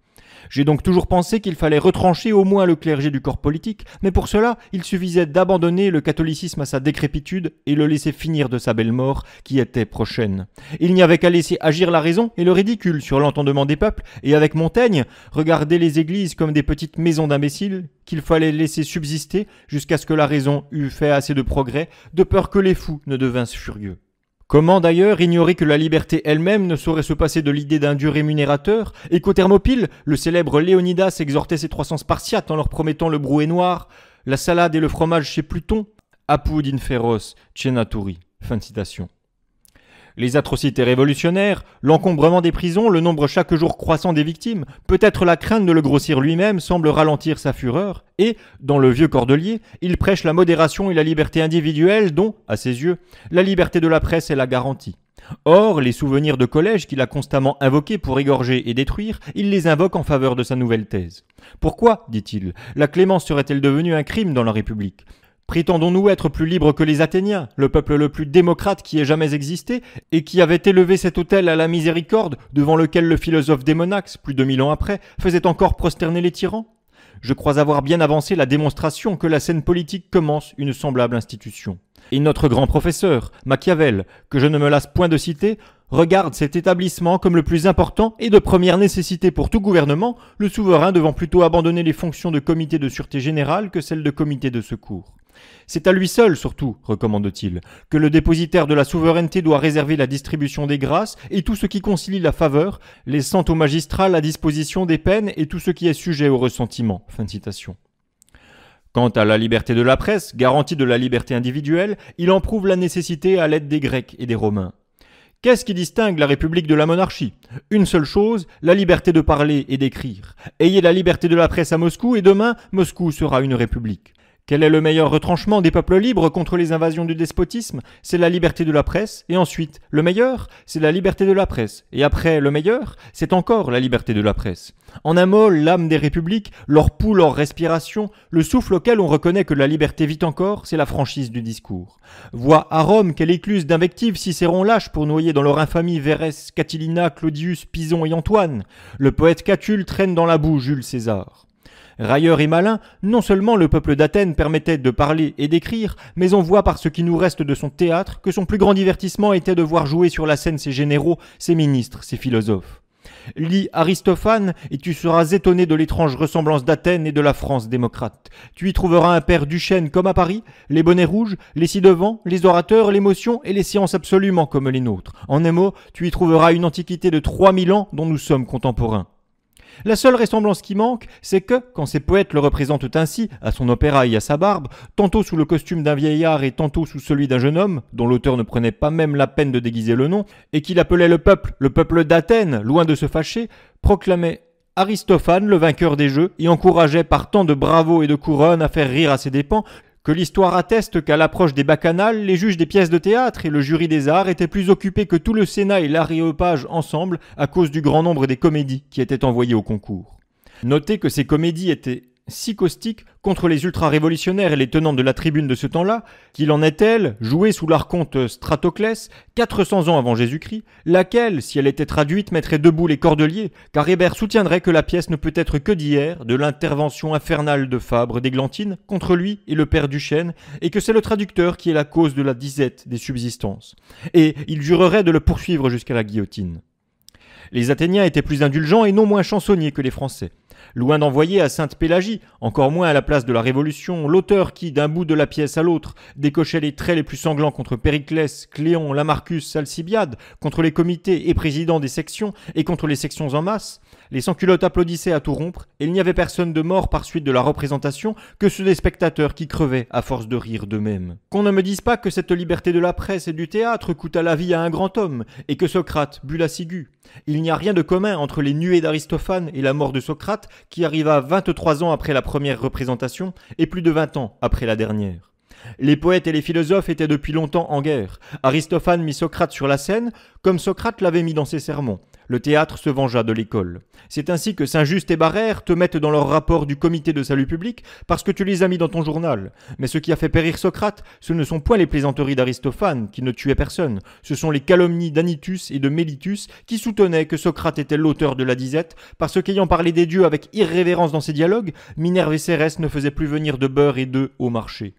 J'ai donc toujours pensé qu'il fallait retrancher au moins le clergé du corps politique, mais pour cela, il suffisait d'abandonner le catholicisme à sa décrépitude et le laisser finir de sa belle mort, qui était prochaine. Il n'y avait qu'à laisser agir la raison et le ridicule sur l'entendement des peuples, et avec Montaigne, regarder les églises comme des petites maisons d'imbéciles qu'il fallait laisser subsister jusqu'à ce que la raison eût fait assez de progrès, de peur que les fous ne devinssent furieux. Comment d'ailleurs ignorer que la liberté elle-même ne saurait se passer de l'idée d'un dieu rémunérateur, et qu'au Thermopyle, le célèbre Léonidas exhortait ses 300 Spartiates en leur promettant le brouet noir, la salade et le fromage chez Pluton Apud in Fin de citation. Les atrocités révolutionnaires, l'encombrement des prisons, le nombre chaque jour croissant des victimes, peut-être la crainte de le grossir lui-même semble ralentir sa fureur, et, dans le vieux cordelier, il prêche la modération et la liberté individuelle dont, à ses yeux, la liberté de la presse est la garantie. Or, les souvenirs de collège qu'il a constamment invoqués pour égorger et détruire, il les invoque en faveur de sa nouvelle thèse. Pourquoi, dit-il, la clémence serait-elle devenue un crime dans la République Prétendons-nous être plus libres que les Athéniens, le peuple le plus démocrate qui ait jamais existé, et qui avait élevé cet autel à la miséricorde, devant lequel le philosophe Démonax, plus de mille ans après, faisait encore prosterner les tyrans Je crois avoir bien avancé la démonstration que la scène politique commence une semblable institution. Et notre grand professeur, Machiavel, que je ne me lasse point de citer, regarde cet établissement comme le plus important et de première nécessité pour tout gouvernement, le souverain devant plutôt abandonner les fonctions de comité de sûreté générale que celles de comité de secours. C'est à lui seul, surtout, recommande-t-il, que le dépositaire de la souveraineté doit réserver la distribution des grâces et tout ce qui concilie la faveur, laissant au magistrat la disposition des peines et tout ce qui est sujet au ressentiment. Quant à la liberté de la presse, garantie de la liberté individuelle, il en prouve la nécessité à l'aide des Grecs et des Romains. Qu'est-ce qui distingue la République de la monarchie Une seule chose, la liberté de parler et d'écrire. Ayez la liberté de la presse à Moscou et demain, Moscou sera une république. Quel est le meilleur retranchement des peuples libres contre les invasions du despotisme C'est la liberté de la presse, et ensuite, le meilleur, c'est la liberté de la presse, et après, le meilleur, c'est encore la liberté de la presse. En un mot, l'âme des républiques, leur pouls, leur respiration, le souffle auquel on reconnaît que la liberté vit encore, c'est la franchise du discours. Vois à Rome quelle écluse d'invectives Cicéron lâche pour noyer dans leur infamie Vérès, Catilina, Claudius, Pison et Antoine. Le poète Catulle traîne dans la boue Jules César. Railleur et malin, non seulement le peuple d'Athènes permettait de parler et d'écrire, mais on voit par ce qui nous reste de son théâtre que son plus grand divertissement était de voir jouer sur la scène ses généraux, ses ministres, ses philosophes. Lis Aristophane et tu seras étonné de l'étrange ressemblance d'Athènes et de la France démocrate. Tu y trouveras un père Duchesne comme à Paris, les bonnets rouges, les ci-devant, les orateurs, l'émotion et les sciences absolument comme les nôtres. En un mot, tu y trouveras une antiquité de 3000 ans dont nous sommes contemporains. La seule ressemblance qui manque, c'est que, quand ces poètes le représentent ainsi, à son opéra et à sa barbe, tantôt sous le costume d'un vieillard et tantôt sous celui d'un jeune homme, dont l'auteur ne prenait pas même la peine de déguiser le nom, et qu'il appelait le peuple, le peuple d'Athènes, loin de se fâcher, proclamait Aristophane, le vainqueur des Jeux, et encourageait par tant de bravos et de couronnes à faire rire à ses dépens que l'histoire atteste qu'à l'approche des bacchanales, les juges des pièces de théâtre et le jury des arts étaient plus occupés que tout le Sénat et l'Aréopage ensemble à cause du grand nombre des comédies qui étaient envoyées au concours. Notez que ces comédies étaient si caustique contre les ultra-révolutionnaires et les tenants de la tribune de ce temps-là, qu'il en est-elle, jouée sous l'archonte Stratoclès, 400 ans avant Jésus-Christ, laquelle, si elle était traduite, mettrait debout les cordeliers, car Hébert soutiendrait que la pièce ne peut être que d'hier, de l'intervention infernale de Fabre d'Églantine contre lui et le père Duchesne, et que c'est le traducteur qui est la cause de la disette des subsistances. Et il jurerait de le poursuivre jusqu'à la guillotine. Les Athéniens étaient plus indulgents et non moins chansonniers que les Français. Loin d'envoyer à Sainte-Pélagie, encore moins à la place de la Révolution, l'auteur qui, d'un bout de la pièce à l'autre, décochait les traits les plus sanglants contre Périclès, Cléon, Lamarcus, Alcibiade, contre les comités et présidents des sections, et contre les sections en masse, les sans-culottes applaudissaient à tout rompre, et il n'y avait personne de mort par suite de la représentation que ceux des spectateurs qui crevaient à force de rire d'eux-mêmes. Qu'on ne me dise pas que cette liberté de la presse et du théâtre coûta la vie à un grand homme, et que Socrate but la ciguë. Il n'y a rien de commun entre les nuées d'Aristophane et la mort de Socrate, qui arriva 23 ans après la première représentation, et plus de 20 ans après la dernière. Les poètes et les philosophes étaient depuis longtemps en guerre. Aristophane mit Socrate sur la scène, comme Socrate l'avait mis dans ses sermons, le théâtre se vengea de l'école. C'est ainsi que Saint-Just et Barère te mettent dans leur rapport du comité de salut public parce que tu les as mis dans ton journal. Mais ce qui a fait périr Socrate, ce ne sont point les plaisanteries d'Aristophane qui ne tuaient personne, ce sont les calomnies d'Anitus et de Mélitus qui soutenaient que Socrate était l'auteur de la disette parce qu'ayant parlé des dieux avec irrévérence dans ses dialogues, Minerve et Cérès ne faisaient plus venir de beurre et d'œufs au marché.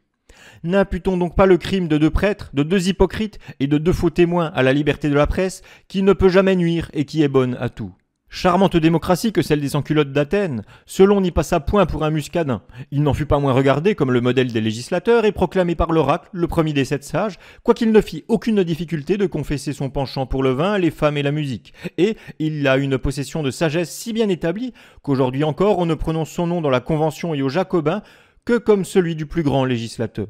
N'imputons donc pas le crime de deux prêtres, de deux hypocrites et de deux faux témoins à la liberté de la presse, qui ne peut jamais nuire et qui est bonne à tout. Charmante démocratie que celle des enculottes d'Athènes, Selon n'y passa point pour un muscadin. Il n'en fut pas moins regardé comme le modèle des législateurs et proclamé par l'oracle, le premier des sept sages, quoiqu'il ne fit aucune difficulté de confesser son penchant pour le vin, les femmes et la musique. Et il a une possession de sagesse si bien établie qu'aujourd'hui encore on ne prononce son nom dans la Convention et aux Jacobins que comme celui du plus grand législateur.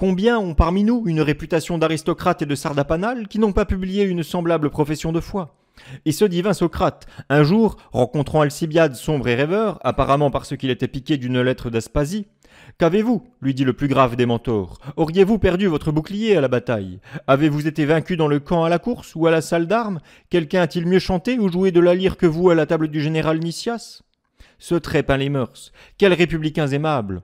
Combien ont parmi nous une réputation d'aristocrate et de sardapanal qui n'ont pas publié une semblable profession de foi et ce divin Socrate, un jour, rencontrant Alcibiade sombre et rêveur, apparemment parce qu'il était piqué d'une lettre d'Aspasie, Qu'avez-vous lui dit le plus grave des mentors. Auriez-vous perdu votre bouclier à la bataille Avez-vous été vaincu dans le camp à la course ou à la salle d'armes Quelqu'un a-t-il mieux chanté ou joué de la lyre que vous à la table du général Nicias Ce trait les mœurs. Quels républicains aimables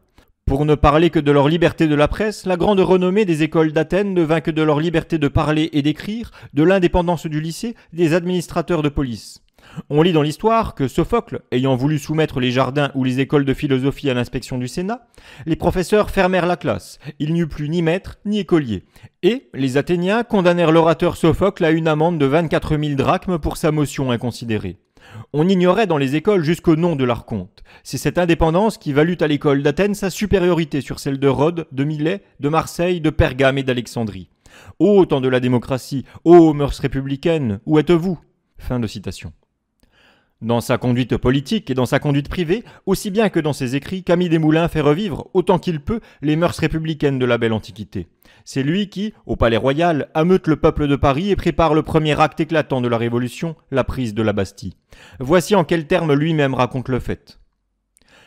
pour ne parler que de leur liberté de la presse, la grande renommée des écoles d'Athènes ne vint que de leur liberté de parler et d'écrire, de l'indépendance du lycée, des administrateurs de police. On lit dans l'histoire que Sophocle, ayant voulu soumettre les jardins ou les écoles de philosophie à l'inspection du Sénat, les professeurs fermèrent la classe, il n'y eut plus ni maître ni écolier, et les Athéniens condamnèrent l'orateur Sophocle à une amende de 24 000 drachmes pour sa motion inconsidérée. On ignorait dans les écoles jusqu'au nom de l'archonte. C'est cette indépendance qui valut à l'école d'Athènes sa supériorité sur celle de Rhodes, de Milet, de Marseille, de Pergame et d'Alexandrie. Ô temps de la démocratie, ô mœurs républicaines, où êtes-vous Fin de citation. Dans sa conduite politique et dans sa conduite privée, aussi bien que dans ses écrits, Camille Desmoulins fait revivre, autant qu'il peut, les mœurs républicaines de la belle Antiquité. C'est lui qui, au Palais Royal, ameute le peuple de Paris et prépare le premier acte éclatant de la Révolution, la prise de la Bastille. Voici en quels termes lui-même raconte le fait.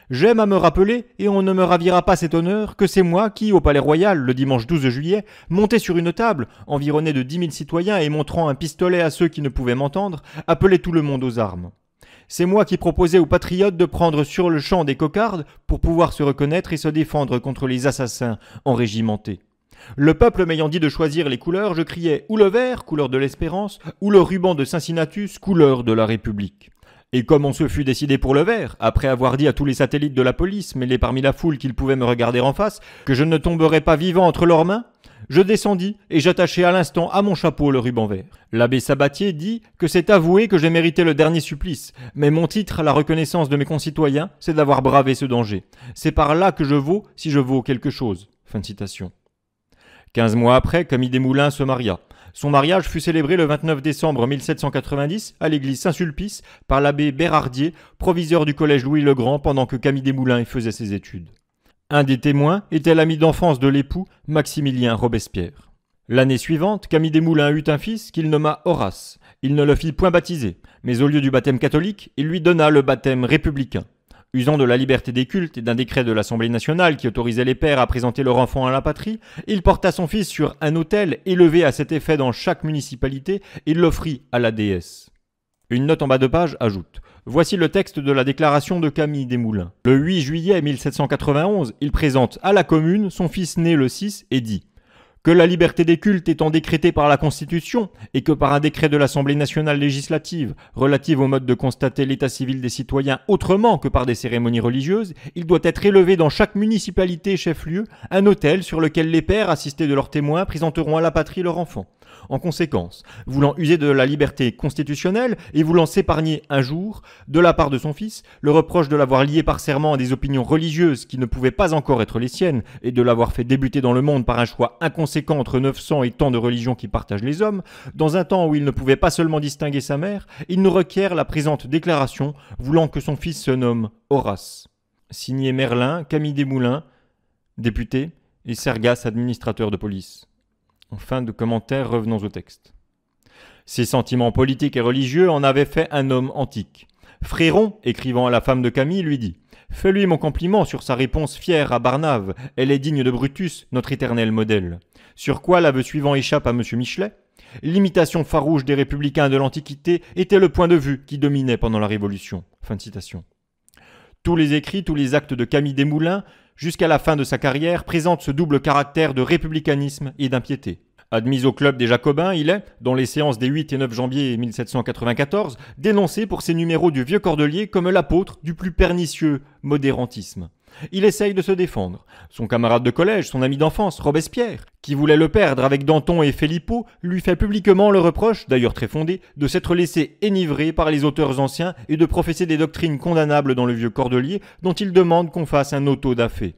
J'aime à me rappeler, et on ne me ravira pas cet honneur, que c'est moi qui, au Palais Royal, le dimanche 12 juillet, monté sur une table, environné de dix mille citoyens et montrant un pistolet à ceux qui ne pouvaient m'entendre, appelait tout le monde aux armes. C'est moi qui proposais aux patriotes de prendre sur le champ des cocardes pour pouvoir se reconnaître et se défendre contre les assassins enrégimentés. Le peuple m'ayant dit de choisir les couleurs, je criais ou le vert, couleur de l'espérance, ou le ruban de Cincinnatus, couleur de la République. Et comme on se fut décidé pour le vert, après avoir dit à tous les satellites de la police, mêlés parmi la foule qu'ils pouvaient me regarder en face, que je ne tomberais pas vivant entre leurs mains, je descendis et j'attachai à l'instant à mon chapeau le ruban vert. L'abbé Sabatier dit que c'est avoué que j'ai mérité le dernier supplice, mais mon titre, la reconnaissance de mes concitoyens, c'est d'avoir bravé ce danger. C'est par là que je vaux si je vaux quelque chose. citation. Quinze mois après, Camille Desmoulins se maria. Son mariage fut célébré le 29 décembre 1790 à l'église Saint-Sulpice par l'abbé Bérardier, proviseur du collège Louis-le-Grand pendant que Camille Desmoulins y faisait ses études. Un des témoins était l'ami d'enfance de l'époux, Maximilien Robespierre. L'année suivante, Camille Desmoulins eut un fils qu'il nomma Horace. Il ne le fit point baptiser, mais au lieu du baptême catholique, il lui donna le baptême républicain. Usant de la liberté des cultes et d'un décret de l'Assemblée nationale qui autorisait les pères à présenter leur enfant à la patrie, il porta son fils sur un autel élevé à cet effet dans chaque municipalité et l'offrit à la déesse. Une note en bas de page ajoute Voici le texte de la déclaration de Camille Desmoulins. Le 8 juillet 1791, il présente à la commune son fils né le 6 et dit que la liberté des cultes étant décrétée par la Constitution et que par un décret de l'Assemblée nationale législative relative au mode de constater l'état civil des citoyens autrement que par des cérémonies religieuses, il doit être élevé dans chaque municipalité chef-lieu un hôtel sur lequel les pères, assistés de leurs témoins, présenteront à la patrie leur enfant. En conséquence, voulant user de la liberté constitutionnelle et voulant s'épargner un jour, de la part de son fils, le reproche de l'avoir lié par serment à des opinions religieuses qui ne pouvaient pas encore être les siennes et de l'avoir fait débuter dans le monde par un choix inconscient conséquent entre 900 et tant de religions qui partagent les hommes, dans un temps où il ne pouvait pas seulement distinguer sa mère, il nous requiert la présente déclaration voulant que son fils se nomme Horace. Signé Merlin, Camille Desmoulins, député, et Sergas, administrateur de police. En fin de commentaire, revenons au texte. Ses sentiments politiques et religieux en avaient fait un homme antique. Fréron, écrivant à la femme de Camille, lui dit Fais-lui mon compliment sur sa réponse fière à Barnave, elle est digne de Brutus, notre éternel modèle. Sur quoi l'aveu suivant échappe à M. Michelet L'imitation farouche des républicains de l'Antiquité était le point de vue qui dominait pendant la Révolution. Tous les écrits, tous les actes de Camille Desmoulins, jusqu'à la fin de sa carrière, présentent ce double caractère de républicanisme et d'impiété. Admis au club des Jacobins, il est, dans les séances des 8 et 9 janvier 1794, dénoncé pour ses numéros du vieux Cordelier comme l'apôtre du plus pernicieux modérantisme. Il essaye de se défendre. Son camarade de collège, son ami d'enfance, Robespierre, qui voulait le perdre avec Danton et Filippo, lui fait publiquement le reproche, d'ailleurs très fondé, de s'être laissé enivrer par les auteurs anciens et de professer des doctrines condamnables dans le vieux cordelier dont il demande qu'on fasse un auto da fé.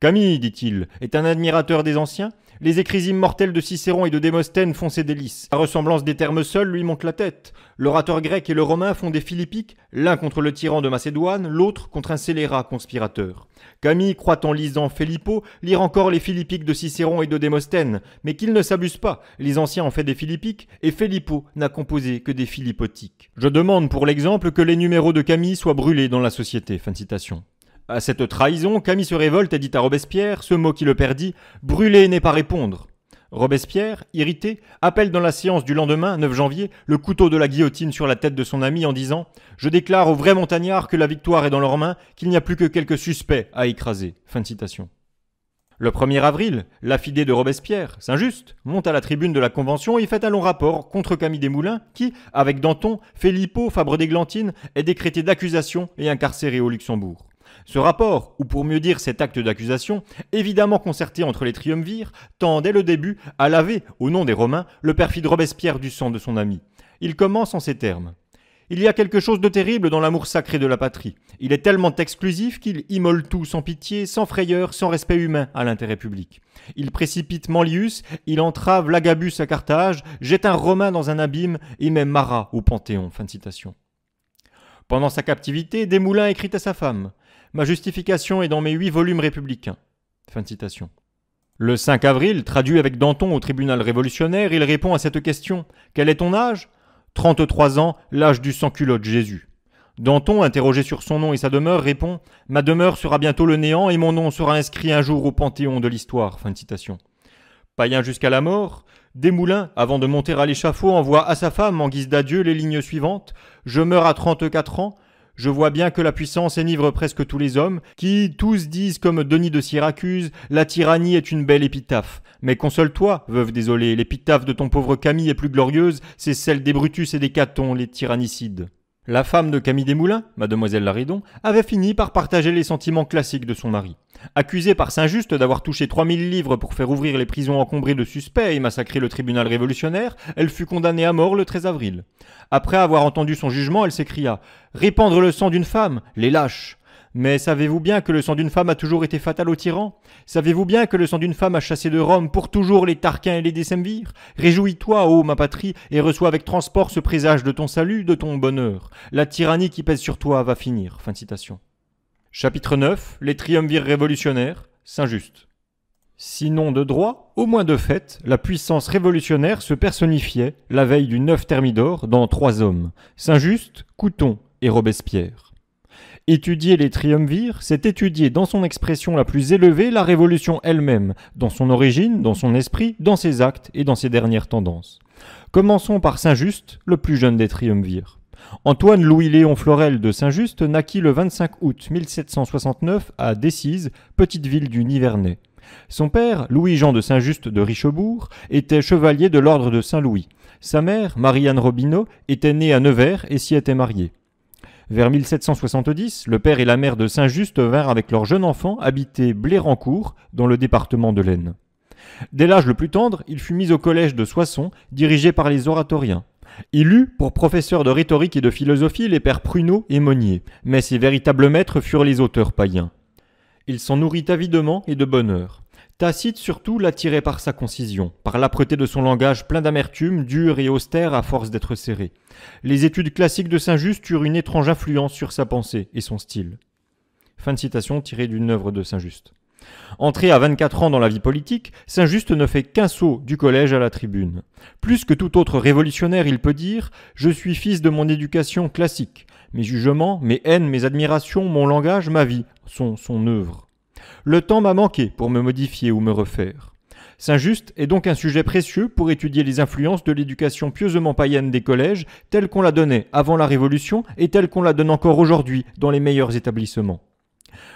Camille, dit-il, est un admirateur des anciens les écrits immortels de Cicéron et de Démosthène font ses délices. La ressemblance des termes seuls lui monte la tête. L'orateur grec et le romain font des philippiques, l'un contre le tyran de Macédoine, l'autre contre un scélérat conspirateur. Camille croit en lisant Philippot lire encore les philippiques de Cicéron et de Démosthène, mais qu'il ne s'abuse pas, les anciens ont fait des philippiques et Philippot n'a composé que des philippotiques. Je demande pour l'exemple que les numéros de Camille soient brûlés dans la société. Fin de citation. À cette trahison, Camille se révolte et dit à Robespierre, ce mot qui le perdit, brûler n'est pas répondre. Robespierre, irrité, appelle dans la séance du lendemain, 9 janvier, le couteau de la guillotine sur la tête de son ami en disant Je déclare aux vrais montagnards que la victoire est dans leurs mains, qu'il n'y a plus que quelques suspects à écraser. Fin de citation. Le 1er avril, l'affidé de Robespierre, Saint-Just, monte à la tribune de la Convention et fait un long rapport contre Camille Desmoulins, qui, avec Danton, Filippo, Fabre d'Églantine, est décrété d'accusation et incarcéré au Luxembourg. Ce rapport, ou pour mieux dire cet acte d'accusation, évidemment concerté entre les triumvirs, tend dès le début à laver, au nom des Romains, le perfide Robespierre du sang de son ami. Il commence en ces termes. Il y a quelque chose de terrible dans l'amour sacré de la patrie. Il est tellement exclusif qu'il immole tout sans pitié, sans frayeur, sans respect humain à l'intérêt public. Il précipite Manlius, il entrave Lagabus à Carthage, jette un Romain dans un abîme et met Marat au Panthéon. Fin citation. Pendant sa captivité, Desmoulins écrit à sa femme Ma justification est dans mes huit volumes républicains. Fin citation. Le 5 avril, traduit avec Danton au tribunal révolutionnaire, il répond à cette question. Quel est ton âge 33 ans, l'âge du sans-culotte Jésus. Danton, interrogé sur son nom et sa demeure, répond Ma demeure sera bientôt le néant et mon nom sera inscrit un jour au panthéon de l'histoire. Fin citation. Païen jusqu'à la mort, Desmoulins, avant de monter à l'échafaud, envoie à sa femme, en guise d'adieu, les lignes suivantes Je meurs à 34 ans, je vois bien que la puissance énivre presque tous les hommes, qui tous disent comme Denis de Syracuse, la tyrannie est une belle épitaphe. Mais console-toi, veuve désolée, l'épitaphe de ton pauvre Camille est plus glorieuse, c'est celle des Brutus et des Catons, les tyrannicides. La femme de Camille Desmoulins, mademoiselle Laridon, avait fini par partager les sentiments classiques de son mari. Accusée par Saint-Just d'avoir touché 3000 livres pour faire ouvrir les prisons encombrées de suspects et massacrer le tribunal révolutionnaire, elle fut condamnée à mort le 13 avril. Après avoir entendu son jugement, elle s'écria Répandre le sang d'une femme, les lâches mais savez-vous bien que le sang d'une femme a toujours été fatal aux tyrans Savez-vous bien que le sang d'une femme a chassé de Rome pour toujours les Tarquins et les Décemvirs Réjouis-toi, ô ma patrie, et reçois avec transport ce présage de ton salut, de ton bonheur. La tyrannie qui pèse sur toi va finir. citation. Chapitre 9 Les triumvirs révolutionnaires, Saint-Just. Sinon de droit, au moins de fait, la puissance révolutionnaire se personnifiait, la veille du 9 Thermidor, dans trois hommes Saint-Just, Couton et Robespierre. Étudier les triumvirs, c'est étudier dans son expression la plus élevée la révolution elle-même, dans son origine, dans son esprit, dans ses actes et dans ses dernières tendances. Commençons par Saint-Just, le plus jeune des triumvirs. Antoine Louis-Léon Florel de Saint-Just naquit le 25 août 1769 à Décise, petite ville du Nivernais. Son père, Louis-Jean de Saint-Just de Richebourg, était chevalier de l'ordre de Saint-Louis. Sa mère, Marie-Anne Robineau, était née à Nevers et s'y était mariée. Vers 1770, le père et la mère de Saint-Just vinrent avec leur jeune enfant habiter Blérancourt, dans le département de l'Aisne. Dès l'âge le plus tendre, il fut mis au collège de Soissons, dirigé par les oratoriens. Il eut pour professeurs de rhétorique et de philosophie les pères Pruneau et Monnier, mais ses véritables maîtres furent les auteurs païens. Il s'en nourrit avidement et de heure. Tacite surtout l'attirait par sa concision, par l'âpreté de son langage plein d'amertume, dur et austère à force d'être serré. Les études classiques de Saint-Just eurent une étrange influence sur sa pensée et son style. Fin de citation tirée d'une œuvre de Saint-Just. Entré à 24 ans dans la vie politique, Saint-Just ne fait qu'un saut du collège à la tribune. Plus que tout autre révolutionnaire, il peut dire Je suis fils de mon éducation classique. Mes jugements, mes haines, mes admirations, mon langage, ma vie sont son œuvre. Le temps m'a manqué pour me modifier ou me refaire. Saint-Just est donc un sujet précieux pour étudier les influences de l'éducation pieusement païenne des collèges, telle qu'on la donnait avant la Révolution et telle qu'on la donne encore aujourd'hui dans les meilleurs établissements.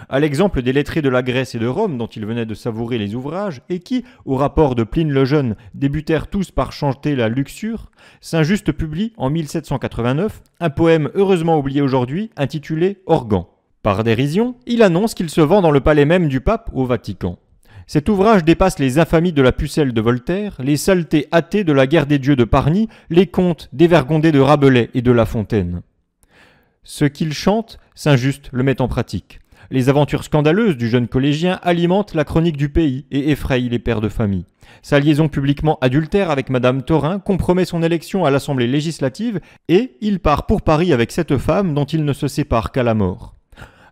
À l'exemple des lettrés de la Grèce et de Rome dont il venait de savourer les ouvrages et qui, au rapport de Pline le Jeune, débutèrent tous par chanter la luxure, Saint-Just publie en 1789 un poème heureusement oublié aujourd'hui intitulé Organ. Par dérision, il annonce qu'il se vend dans le palais même du pape au Vatican. Cet ouvrage dépasse les infamies de la pucelle de Voltaire, les saletés athées de la guerre des dieux de Parny, les contes dévergondés de Rabelais et de La Fontaine. Ce qu'il chante, Saint-Just le met en pratique. Les aventures scandaleuses du jeune collégien alimentent la chronique du pays et effrayent les pères de famille. Sa liaison publiquement adultère avec Madame Thorin compromet son élection à l'Assemblée législative et il part pour Paris avec cette femme dont il ne se sépare qu'à la mort.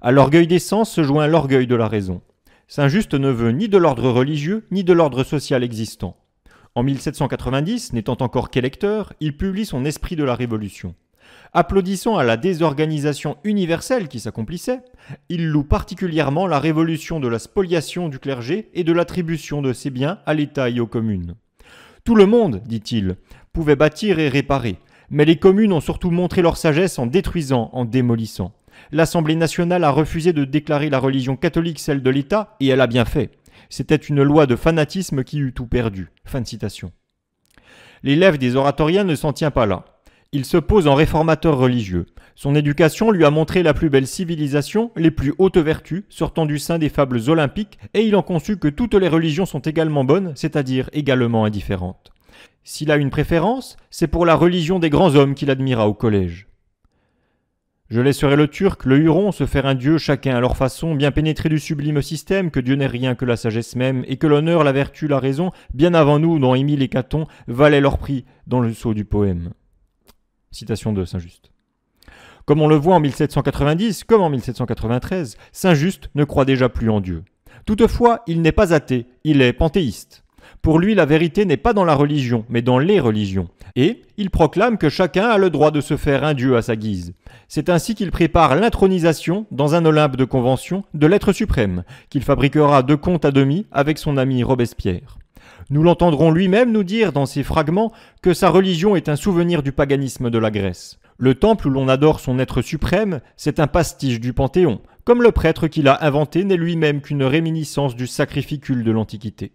À l'orgueil des sens se joint l'orgueil de la raison. Saint Just ne veut ni de l'ordre religieux, ni de l'ordre social existant. En 1790, n'étant encore qu'électeur, il publie son Esprit de la Révolution. Applaudissant à la désorganisation universelle qui s'accomplissait, il loue particulièrement la révolution de la spoliation du clergé et de l'attribution de ses biens à l'État et aux communes. Tout le monde, dit-il, pouvait bâtir et réparer, mais les communes ont surtout montré leur sagesse en détruisant, en démolissant l'Assemblée nationale a refusé de déclarer la religion catholique celle de l'État, et elle a bien fait. C'était une loi de fanatisme qui eut tout perdu. Fin de citation. L'élève des oratoriens ne s'en tient pas là. Il se pose en réformateur religieux. Son éducation lui a montré la plus belle civilisation, les plus hautes vertus, sortant du sein des fables olympiques, et il en conçut que toutes les religions sont également bonnes, c'est-à-dire également indifférentes. S'il a une préférence, c'est pour la religion des grands hommes qu'il admira au collège. Je laisserai le Turc, le Huron se faire un dieu chacun à leur façon, bien pénétré du sublime système, que Dieu n'est rien que la sagesse même, et que l'honneur, la vertu, la raison, bien avant nous, dont Émile et Caton, valaient leur prix dans le sceau du poème. Citation de Saint-Just. Comme on le voit en 1790, comme en 1793, Saint-Just ne croit déjà plus en Dieu. Toutefois, il n'est pas athée, il est panthéiste. Pour lui, la vérité n'est pas dans la religion, mais dans les religions. Et il proclame que chacun a le droit de se faire un dieu à sa guise. C'est ainsi qu'il prépare l'intronisation, dans un Olympe de convention, de l'être suprême, qu'il fabriquera de compte à demi avec son ami Robespierre. Nous l'entendrons lui-même nous dire dans ses fragments que sa religion est un souvenir du paganisme de la Grèce. Le temple où l'on adore son être suprême, c'est un pastiche du Panthéon, comme le prêtre qui l'a inventé n'est lui-même qu'une réminiscence du sacrificule de l'Antiquité.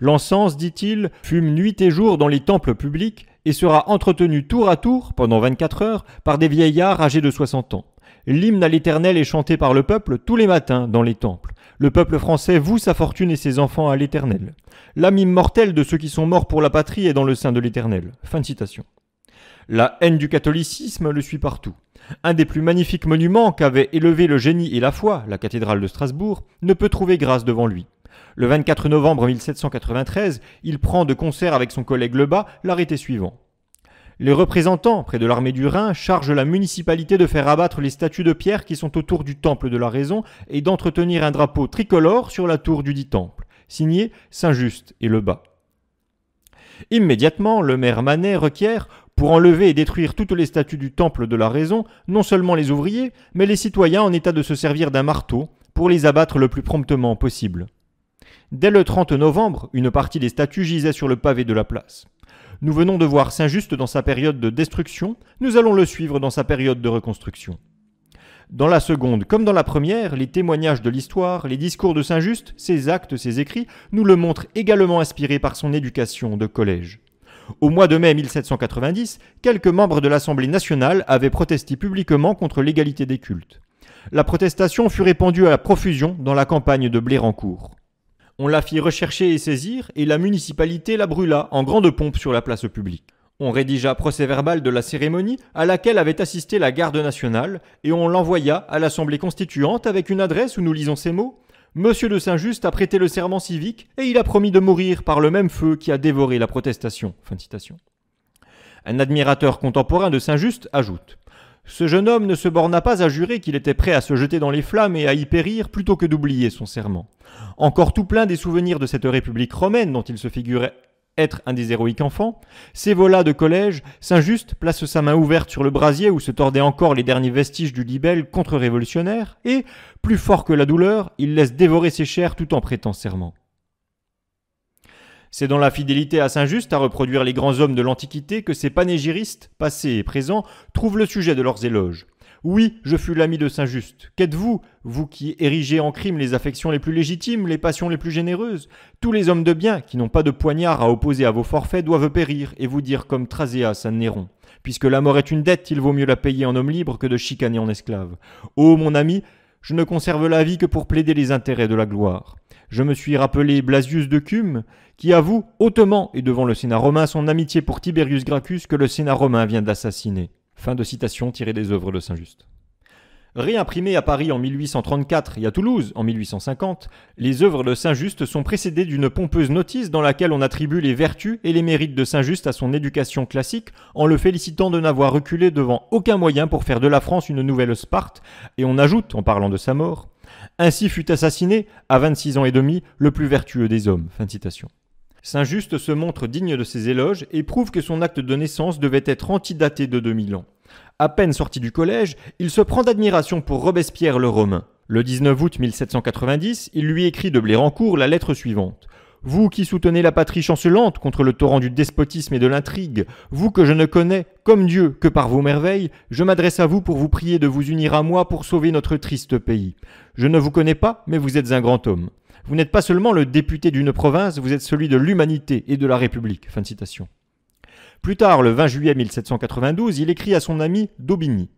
L'encens, dit-il, fume nuit et jour dans les temples publics et sera entretenu tour à tour, pendant 24 heures, par des vieillards âgés de 60 ans. L'hymne à l'Éternel est chanté par le peuple tous les matins dans les temples. Le peuple français voue sa fortune et ses enfants à l'Éternel. L'âme immortelle de ceux qui sont morts pour la patrie est dans le sein de l'Éternel. Fin de citation. La haine du catholicisme le suit partout. Un des plus magnifiques monuments qu'avaient élevé le génie et la foi, la cathédrale de Strasbourg, ne peut trouver grâce devant lui. Le 24 novembre 1793, il prend de concert avec son collègue Lebas l'arrêté suivant. Les représentants près de l'armée du Rhin chargent la municipalité de faire abattre les statues de pierre qui sont autour du temple de la raison et d'entretenir un drapeau tricolore sur la tour du dit temple, signé Saint-Just et Lebas. Immédiatement, le maire Manet requiert, pour enlever et détruire toutes les statues du temple de la raison, non seulement les ouvriers, mais les citoyens en état de se servir d'un marteau pour les abattre le plus promptement possible. Dès le 30 novembre, une partie des statues gisait sur le pavé de la place. Nous venons de voir Saint-Just dans sa période de destruction, nous allons le suivre dans sa période de reconstruction. Dans la seconde comme dans la première, les témoignages de l'histoire, les discours de Saint-Just, ses actes, ses écrits, nous le montrent également inspiré par son éducation de collège. Au mois de mai 1790, quelques membres de l'Assemblée nationale avaient protesté publiquement contre l'égalité des cultes. La protestation fut répandue à la profusion dans la campagne de Blérancourt. On la fit rechercher et saisir, et la municipalité la brûla en grande pompe sur la place publique. On rédigea procès-verbal de la cérémonie à laquelle avait assisté la garde nationale, et on l'envoya à l'Assemblée constituante avec une adresse où nous lisons ces mots. Monsieur de Saint-Just a prêté le serment civique, et il a promis de mourir par le même feu qui a dévoré la protestation. Fin de citation. Un admirateur contemporain de Saint-Just ajoute ce jeune homme ne se borna pas à jurer qu'il était prêt à se jeter dans les flammes et à y périr plutôt que d'oublier son serment. Encore tout plein des souvenirs de cette République romaine dont il se figurait être un des héroïques enfants, volats de collège, Saint-Just place sa main ouverte sur le brasier où se tordaient encore les derniers vestiges du libelle contre-révolutionnaire, et, plus fort que la douleur, il laisse dévorer ses chairs tout en prêtant serment. C'est dans la fidélité à Saint-Just à reproduire les grands hommes de l'Antiquité que ces panégyristes, passés et présents, trouvent le sujet de leurs éloges. Oui, je fus l'ami de Saint-Just. Qu'êtes-vous, vous qui érigez en crime les affections les plus légitimes, les passions les plus généreuses Tous les hommes de bien qui n'ont pas de poignard à opposer à vos forfaits doivent périr et vous dire comme Traséas à Néron. Puisque la mort est une dette, il vaut mieux la payer en homme libre que de chicaner en esclave. Ô mon ami, je ne conserve la vie que pour plaider les intérêts de la gloire. Je me suis rappelé Blasius de Cume, qui avoue hautement et devant le Sénat romain son amitié pour Tiberius Gracchus que le Sénat romain vient d'assassiner. Fin de citation tirée des œuvres de Saint-Just. Réimprimées à Paris en 1834 et à Toulouse en 1850, les œuvres de Saint-Just sont précédées d'une pompeuse notice dans laquelle on attribue les vertus et les mérites de Saint-Just à son éducation classique en le félicitant de n'avoir reculé devant aucun moyen pour faire de la France une nouvelle Sparte, et on ajoute, en parlant de sa mort, Ainsi fut assassiné, à 26 ans et demi, le plus vertueux des hommes. Fin de citation. Saint Just se montre digne de ses éloges et prouve que son acte de naissance devait être antidaté de 2000 ans. À peine sorti du collège, il se prend d'admiration pour Robespierre le Romain. Le 19 août 1790, il lui écrit de Blérancourt la lettre suivante. Vous qui soutenez la patrie chancelante contre le torrent du despotisme et de l'intrigue, vous que je ne connais, comme Dieu, que par vos merveilles, je m'adresse à vous pour vous prier de vous unir à moi pour sauver notre triste pays. Je ne vous connais pas, mais vous êtes un grand homme. Vous n'êtes pas seulement le député d'une province, vous êtes celui de l'humanité et de la République. Fin de citation. Plus tard, le 20 juillet 1792, il écrit à son ami d'Aubigny.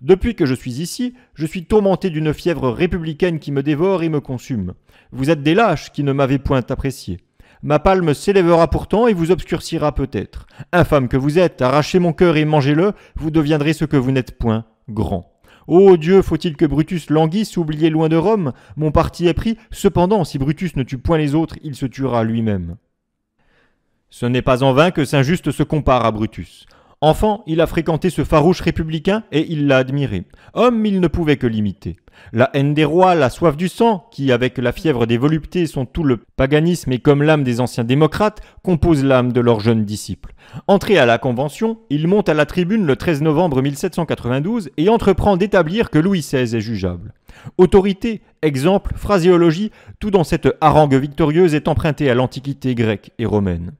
Depuis que je suis ici, je suis tourmenté d'une fièvre républicaine qui me dévore et me consume. Vous êtes des lâches qui ne m'avez point apprécié. Ma palme s'élèvera pourtant et vous obscurcira peut-être. Infâme que vous êtes, arrachez mon cœur et mangez-le, vous deviendrez ce que vous n'êtes point, grand. Ô oh Dieu, faut-il que Brutus languisse, oublié loin de Rome Mon parti est pris, cependant, si Brutus ne tue point les autres, il se tuera lui-même. Ce n'est pas en vain que Saint-Just se compare à Brutus. Enfant, il a fréquenté ce farouche républicain et il l'a admiré. Homme, il ne pouvait que l'imiter. La haine des rois, la soif du sang, qui avec la fièvre des voluptés sont tout le paganisme et comme l'âme des anciens démocrates, composent l'âme de leurs jeunes disciples. Entré à la Convention, il monte à la tribune le 13 novembre 1792 et entreprend d'établir que Louis XVI est jugeable. Autorité, exemple, phraséologie, tout dans cette harangue victorieuse est emprunté à l'Antiquité grecque et romaine.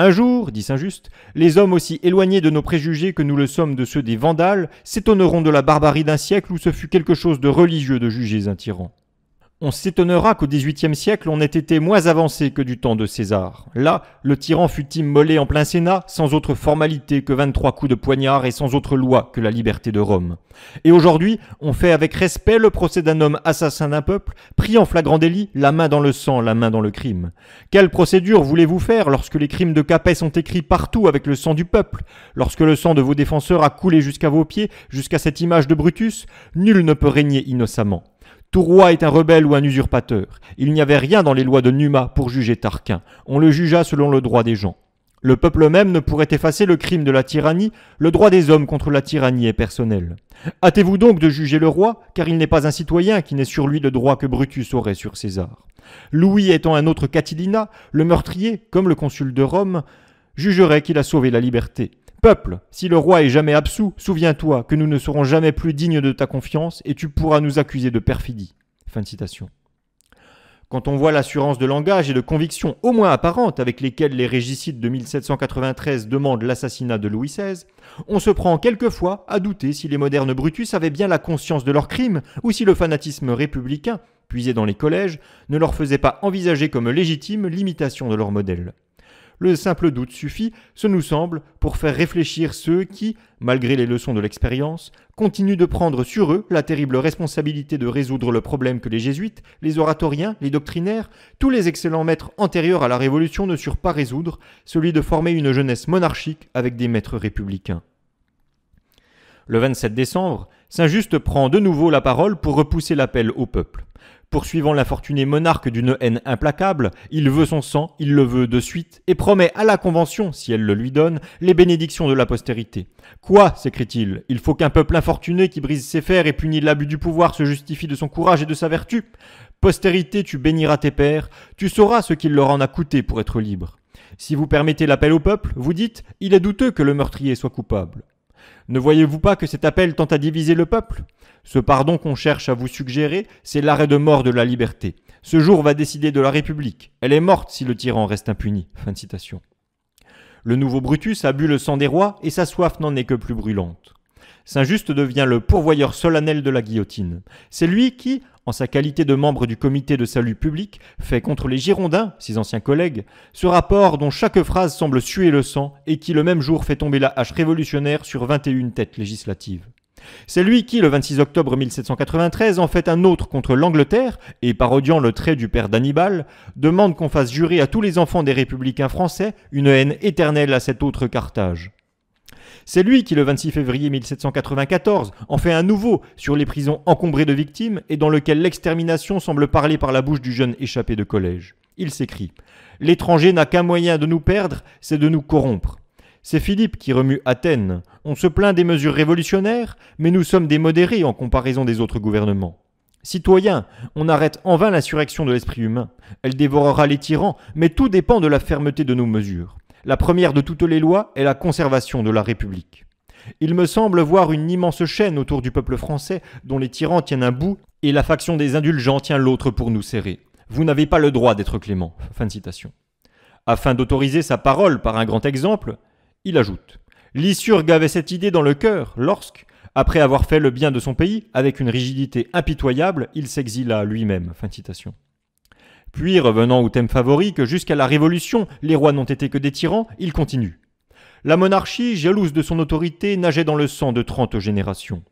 Un jour, dit Saint-Just, les hommes aussi éloignés de nos préjugés que nous le sommes de ceux des Vandales s'étonneront de la barbarie d'un siècle où ce fut quelque chose de religieux de juger un tyran. On s'étonnera qu'au XVIIIe siècle, on ait été moins avancé que du temps de César. Là, le tyran fut immolé en plein Sénat, sans autre formalité que 23 coups de poignard et sans autre loi que la liberté de Rome. Et aujourd'hui, on fait avec respect le procès d'un homme assassin d'un peuple, pris en flagrant délit, la main dans le sang, la main dans le crime. Quelle procédure voulez-vous faire lorsque les crimes de Capet sont écrits partout avec le sang du peuple Lorsque le sang de vos défenseurs a coulé jusqu'à vos pieds, jusqu'à cette image de Brutus Nul ne peut régner innocemment. Tout roi est un rebelle ou un usurpateur. Il n'y avait rien dans les lois de Numa pour juger Tarquin. On le jugea selon le droit des gens. Le peuple même ne pourrait effacer le crime de la tyrannie, le droit des hommes contre la tyrannie est personnel. Hâtez-vous donc de juger le roi, car il n'est pas un citoyen qui n'ait sur lui le droit que Brutus aurait sur César. Louis étant un autre Catilina, le meurtrier, comme le consul de Rome, jugerait qu'il a sauvé la liberté. Peuple, si le roi est jamais absous, souviens-toi que nous ne serons jamais plus dignes de ta confiance et tu pourras nous accuser de perfidie. Quand on voit l'assurance de langage et de conviction au moins apparente avec lesquelles les régicides de 1793 demandent l'assassinat de Louis XVI, on se prend quelquefois à douter si les modernes Brutus avaient bien la conscience de leurs crimes ou si le fanatisme républicain, puisé dans les collèges, ne leur faisait pas envisager comme légitime l'imitation de leur modèle le simple doute suffit, ce nous semble, pour faire réfléchir ceux qui, malgré les leçons de l'expérience, continuent de prendre sur eux la terrible responsabilité de résoudre le problème que les jésuites, les oratoriens, les doctrinaires, tous les excellents maîtres antérieurs à la Révolution ne surent pas résoudre, celui de former une jeunesse monarchique avec des maîtres républicains. Le 27 décembre, Saint-Just prend de nouveau la parole pour repousser l'appel au peuple. Poursuivant l'infortuné monarque d'une haine implacable, il veut son sang, il le veut de suite, et promet à la Convention, si elle le lui donne, les bénédictions de la postérité. Quoi s'écrie-t-il Il faut qu'un peuple infortuné qui brise ses fers et punit l'abus du pouvoir se justifie de son courage et de sa vertu Postérité, tu béniras tes pères, tu sauras ce qu'il leur en a coûté pour être libre. Si vous permettez l'appel au peuple, vous dites Il est douteux que le meurtrier soit coupable. Ne voyez-vous pas que cet appel tend à diviser le peuple Ce pardon qu'on cherche à vous suggérer, c'est l'arrêt de mort de la liberté. Ce jour va décider de la République. Elle est morte si le tyran reste impuni. Fin de citation. Le nouveau Brutus a bu le sang des rois et sa soif n'en est que plus brûlante. Saint Just devient le pourvoyeur solennel de la guillotine. C'est lui qui, en sa qualité de membre du comité de salut public, fait contre les Girondins, ses anciens collègues, ce rapport dont chaque phrase semble suer le sang et qui le même jour fait tomber la hache révolutionnaire sur 21 têtes législatives. C'est lui qui, le 26 octobre 1793, en fait un autre contre l'Angleterre, et parodiant le trait du père d'Hannibal, demande qu'on fasse jurer à tous les enfants des républicains français une haine éternelle à cet autre Carthage. C'est lui qui, le 26 février 1794, en fait un nouveau sur les prisons encombrées de victimes et dans lequel l'extermination semble parler par la bouche du jeune échappé de collège. Il s'écrit L'étranger n'a qu'un moyen de nous perdre, c'est de nous corrompre. C'est Philippe qui remue Athènes. On se plaint des mesures révolutionnaires, mais nous sommes des modérés en comparaison des autres gouvernements. Citoyens, on arrête en vain l'insurrection de l'esprit humain. Elle dévorera les tyrans, mais tout dépend de la fermeté de nos mesures. La première de toutes les lois est la conservation de la République. Il me semble voir une immense chaîne autour du peuple français dont les tyrans tiennent un bout et la faction des indulgents tient l'autre pour nous serrer. Vous n'avez pas le droit d'être clément. Fin de citation. Afin d'autoriser sa parole par un grand exemple, il ajoute Lissurg avait cette idée dans le cœur lorsque, après avoir fait le bien de son pays, avec une rigidité impitoyable, il s'exila lui-même. Fin citation. Puis, revenant au thème favori, que jusqu'à la Révolution, les rois n'ont été que des tyrans, il continue. La monarchie, jalouse de son autorité, nageait dans le sang de trente générations.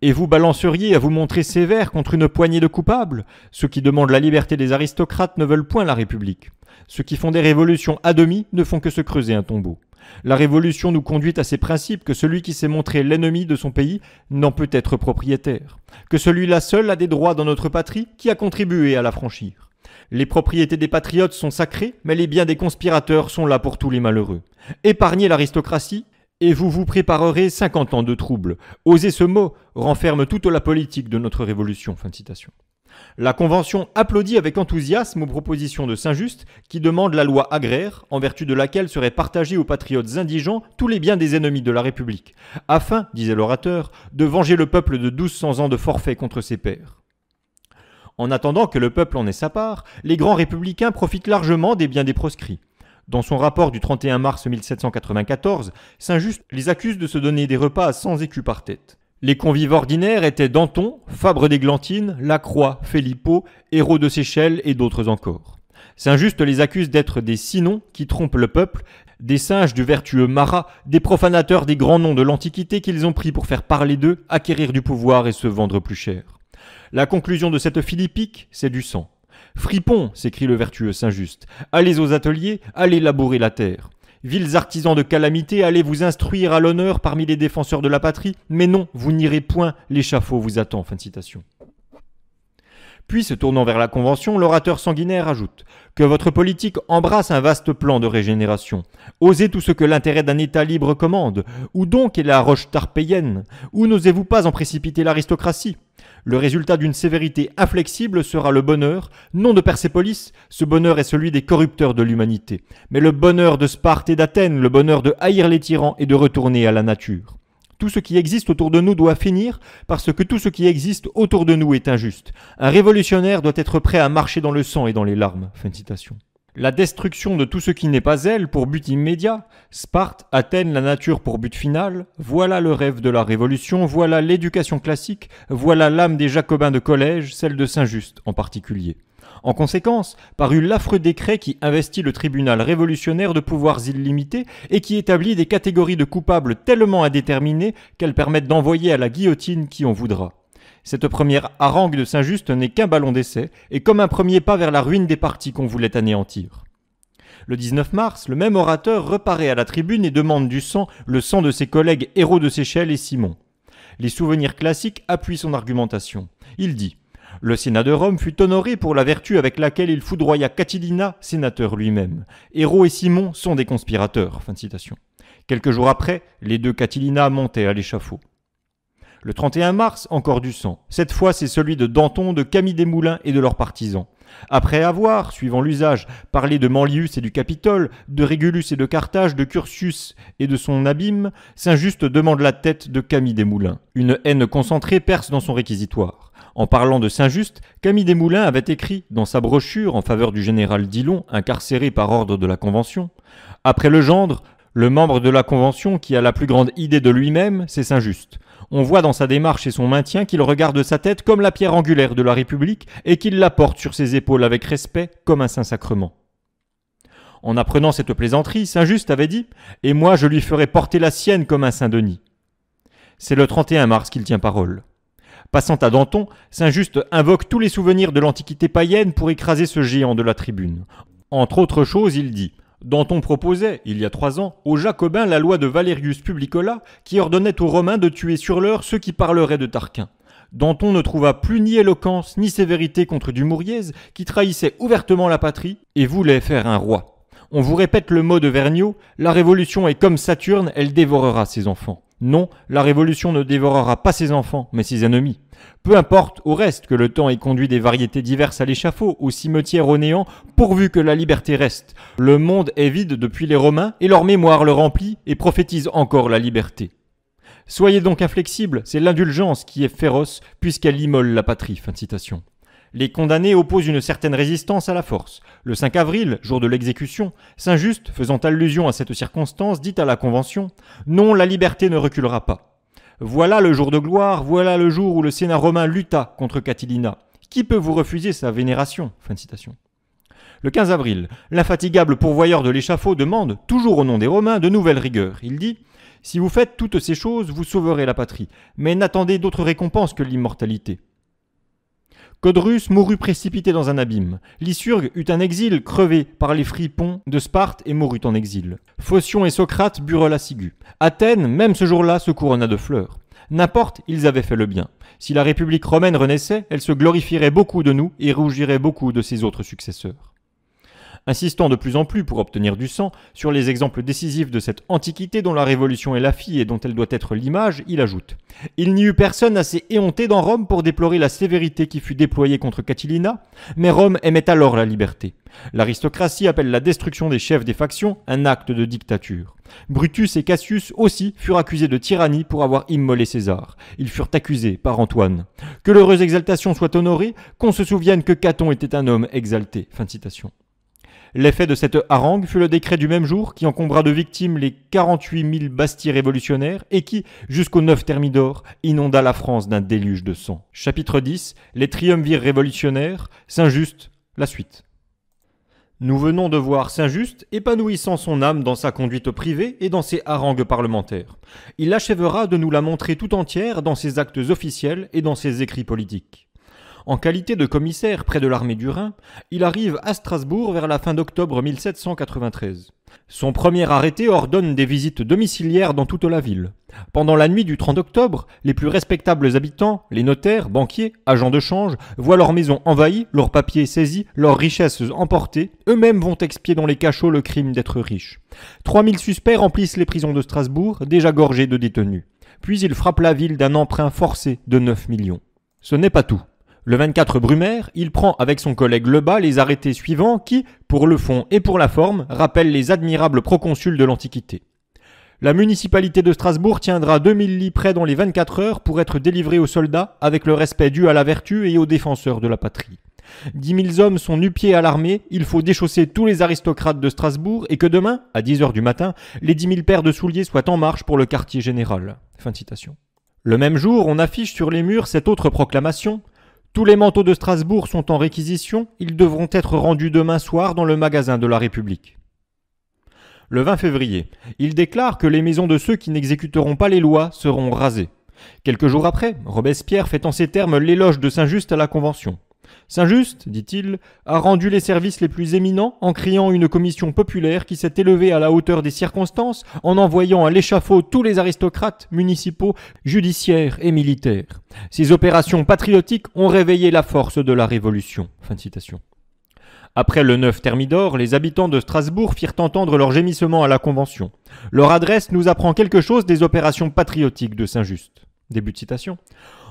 Et vous balanceriez à vous montrer sévère contre une poignée de coupables Ceux qui demandent la liberté des aristocrates ne veulent point la République. Ceux qui font des révolutions à demi ne font que se creuser un tombeau. La Révolution nous conduit à ces principes que celui qui s'est montré l'ennemi de son pays n'en peut être propriétaire, que celui-là seul a des droits dans notre patrie qui a contribué à franchir. Les propriétés des patriotes sont sacrées, mais les biens des conspirateurs sont là pour tous les malheureux. Épargnez l'aristocratie, et vous vous préparerez 50 ans de troubles. Osez ce mot renferme toute la politique de notre révolution. Fin de citation. La Convention applaudit avec enthousiasme aux propositions de Saint-Just qui demande la loi agraire en vertu de laquelle seraient partagés aux patriotes indigents tous les biens des ennemis de la République, afin, disait l'orateur, de venger le peuple de 1200 ans de forfait contre ses pères. En attendant que le peuple en ait sa part, les grands républicains profitent largement des biens des proscrits. Dans son rapport du 31 mars 1794, Saint-Just les accuse de se donner des repas à 100 écus par tête. Les convives ordinaires étaient Danton, Fabre d'Églantine, Lacroix, Philippot, Héros de Seychelles et d'autres encore. Saint-Just les accuse d'être des sinons qui trompent le peuple, des singes du vertueux Marat, des profanateurs des grands noms de l'Antiquité qu'ils ont pris pour faire parler d'eux, acquérir du pouvoir et se vendre plus cher. La conclusion de cette philippique, c'est du sang. Fripon, s'écrie le vertueux Saint-Just, allez aux ateliers, allez labourer la terre. Vils artisans de calamité, allez vous instruire à l'honneur parmi les défenseurs de la patrie, mais non, vous n'irez point, l'échafaud vous attend. Fin citation. Puis, se tournant vers la Convention, l'orateur sanguinaire ajoute que votre politique embrasse un vaste plan de régénération. Osez tout ce que l'intérêt d'un État libre commande. Où donc est la roche tarpéienne Où n'osez-vous pas en précipiter l'aristocratie le résultat d'une sévérité inflexible sera le bonheur, non de Persépolis, ce bonheur est celui des corrupteurs de l'humanité, mais le bonheur de Sparte et d'Athènes, le bonheur de haïr les tyrans et de retourner à la nature. Tout ce qui existe autour de nous doit finir parce que tout ce qui existe autour de nous est injuste. Un révolutionnaire doit être prêt à marcher dans le sang et dans les larmes la destruction de tout ce qui n'est pas elle pour but immédiat, Sparte, Athènes, la nature pour but final, voilà le rêve de la Révolution, voilà l'éducation classique, voilà l'âme des jacobins de collège, celle de Saint-Just en particulier. En conséquence, parut l'affreux décret qui investit le tribunal révolutionnaire de pouvoirs illimités et qui établit des catégories de coupables tellement indéterminées qu'elles permettent d'envoyer à la guillotine qui en voudra. Cette première harangue de Saint-Just n'est qu'un ballon d'essai et comme un premier pas vers la ruine des partis qu'on voulait anéantir. Le 19 mars, le même orateur reparaît à la tribune et demande du sang, le sang de ses collègues héros de Seychelles et Simon. Les souvenirs classiques appuient son argumentation. Il dit le Sénat de Rome fut honoré pour la vertu avec laquelle il foudroya Catilina, sénateur lui-même. héros et Simon sont des conspirateurs. Fin citation. Quelques jours après, les deux Catilina montaient à l'échafaud. Le 31 mars, encore du sang. Cette fois, c'est celui de Danton, de Camille Desmoulins et de leurs partisans. Après avoir, suivant l'usage, parlé de Manlius et du Capitole, de Régulus et de Carthage, de Curtius et de son abîme, Saint-Just demande la tête de Camille Desmoulins. Une haine concentrée perce dans son réquisitoire. En parlant de Saint-Just, Camille Desmoulins avait écrit, dans sa brochure en faveur du général Dillon, incarcéré par ordre de la Convention, Après le gendre, le membre de la Convention qui a la plus grande idée de lui-même, c'est Saint-Just. On voit dans sa démarche et son maintien qu'il regarde sa tête comme la pierre angulaire de la République et qu'il la porte sur ses épaules avec respect comme un saint-sacrement. En apprenant cette plaisanterie, Saint Just avait dit Et moi je lui ferai porter la sienne comme un Saint-Denis. C'est le 31 mars qu'il tient parole. Passant à Danton, Saint Just invoque tous les souvenirs de l'Antiquité païenne pour écraser ce géant de la tribune. Entre autres choses, il dit Danton proposait, il y a trois ans, aux Jacobins la loi de Valerius Publicola qui ordonnait aux Romains de tuer sur l'heure ceux qui parleraient de Tarquin, Danton ne trouva plus ni éloquence ni sévérité contre Dumouriez qui trahissait ouvertement la patrie et voulait faire un roi. On vous répète le mot de Vergniaud, la révolution est comme Saturne, elle dévorera ses enfants. Non, la révolution ne dévorera pas ses enfants, mais ses ennemis. Peu importe au reste que le temps ait conduit des variétés diverses à l'échafaud, au cimetière, au néant, pourvu que la liberté reste. Le monde est vide depuis les Romains, et leur mémoire le remplit et prophétise encore la liberté. Soyez donc inflexibles, c'est l'indulgence qui est féroce, puisqu'elle immole la patrie. Les condamnés opposent une certaine résistance à la force. Le 5 avril, jour de l'exécution, Saint-Just, faisant allusion à cette circonstance, dit à la Convention Non, la liberté ne reculera pas. Voilà le jour de gloire, voilà le jour où le Sénat romain lutta contre Catilina. Qui peut vous refuser sa vénération fin de citation. Le 15 avril, l'infatigable pourvoyeur de l'échafaud demande, toujours au nom des Romains, de nouvelles rigueurs. Il dit Si vous faites toutes ces choses, vous sauverez la patrie, mais n'attendez d'autres récompenses que l'immortalité. Codrus mourut précipité dans un abîme. Lysurgue eut un exil crevé par les fripons de Sparte et mourut en exil. Phocion et Socrate burent la ciguë. Athènes, même ce jour-là, se couronna de fleurs. N'importe, ils avaient fait le bien. Si la République romaine renaissait, elle se glorifierait beaucoup de nous et rougirait beaucoup de ses autres successeurs insistant de plus en plus pour obtenir du sang sur les exemples décisifs de cette antiquité dont la Révolution est la fille et dont elle doit être l'image, il ajoute Il n'y eut personne assez éhonté dans Rome pour déplorer la sévérité qui fut déployée contre Catilina, mais Rome aimait alors la liberté. L'aristocratie appelle la destruction des chefs des factions un acte de dictature. Brutus et Cassius aussi furent accusés de tyrannie pour avoir immolé César. Ils furent accusés par Antoine. Que l'heureuse exaltation soit honorée, qu'on se souvienne que Caton était un homme exalté. Fin de citation. L'effet de cette harangue fut le décret du même jour qui encombra de victimes les 48 000 bastilles révolutionnaires et qui, jusqu'au 9 Thermidor, inonda la France d'un déluge de sang. Chapitre 10 Les triumvirs révolutionnaires, Saint-Just, la suite. Nous venons de voir Saint-Just épanouissant son âme dans sa conduite privée et dans ses harangues parlementaires. Il achèvera de nous la montrer tout entière dans ses actes officiels et dans ses écrits politiques. En qualité de commissaire près de l'armée du Rhin, il arrive à Strasbourg vers la fin d'octobre 1793. Son premier arrêté ordonne des visites domiciliaires dans toute la ville. Pendant la nuit du 30 octobre, les plus respectables habitants, les notaires, banquiers, agents de change, voient leurs maisons envahies, leurs papiers saisis, leurs richesses emportées, eux-mêmes vont expier dans les cachots le crime d'être riche. 3000 suspects remplissent les prisons de Strasbourg, déjà gorgées de détenus. Puis ils frappent la ville d'un emprunt forcé de 9 millions. Ce n'est pas tout. Le 24 Brumaire, il prend avec son collègue Lebas les arrêtés suivants qui, pour le fond et pour la forme, rappellent les admirables proconsuls de l'Antiquité. La municipalité de Strasbourg tiendra 2000 lits près dans les 24 heures pour être délivrés aux soldats avec le respect dû à la vertu et aux défenseurs de la patrie. 10 000 hommes sont nu-pieds à l'armée, il faut déchausser tous les aristocrates de Strasbourg et que demain, à 10 heures du matin, les 10 000 paires de souliers soient en marche pour le quartier général. Fin de citation. Le même jour, on affiche sur les murs cette autre proclamation. Tous les manteaux de Strasbourg sont en réquisition, ils devront être rendus demain soir dans le magasin de la République. Le 20 février, il déclare que les maisons de ceux qui n'exécuteront pas les lois seront rasées. Quelques jours après, Robespierre fait en ces termes l'éloge de Saint-Just à la Convention. Saint-Just, dit-il, a rendu les services les plus éminents en créant une commission populaire qui s'est élevée à la hauteur des circonstances en envoyant à l'échafaud tous les aristocrates municipaux, judiciaires et militaires. Ces opérations patriotiques ont réveillé la force de la Révolution. Après le 9 Thermidor, les habitants de Strasbourg firent entendre leur gémissement à la Convention. Leur adresse nous apprend quelque chose des opérations patriotiques de Saint-Just. Début de citation.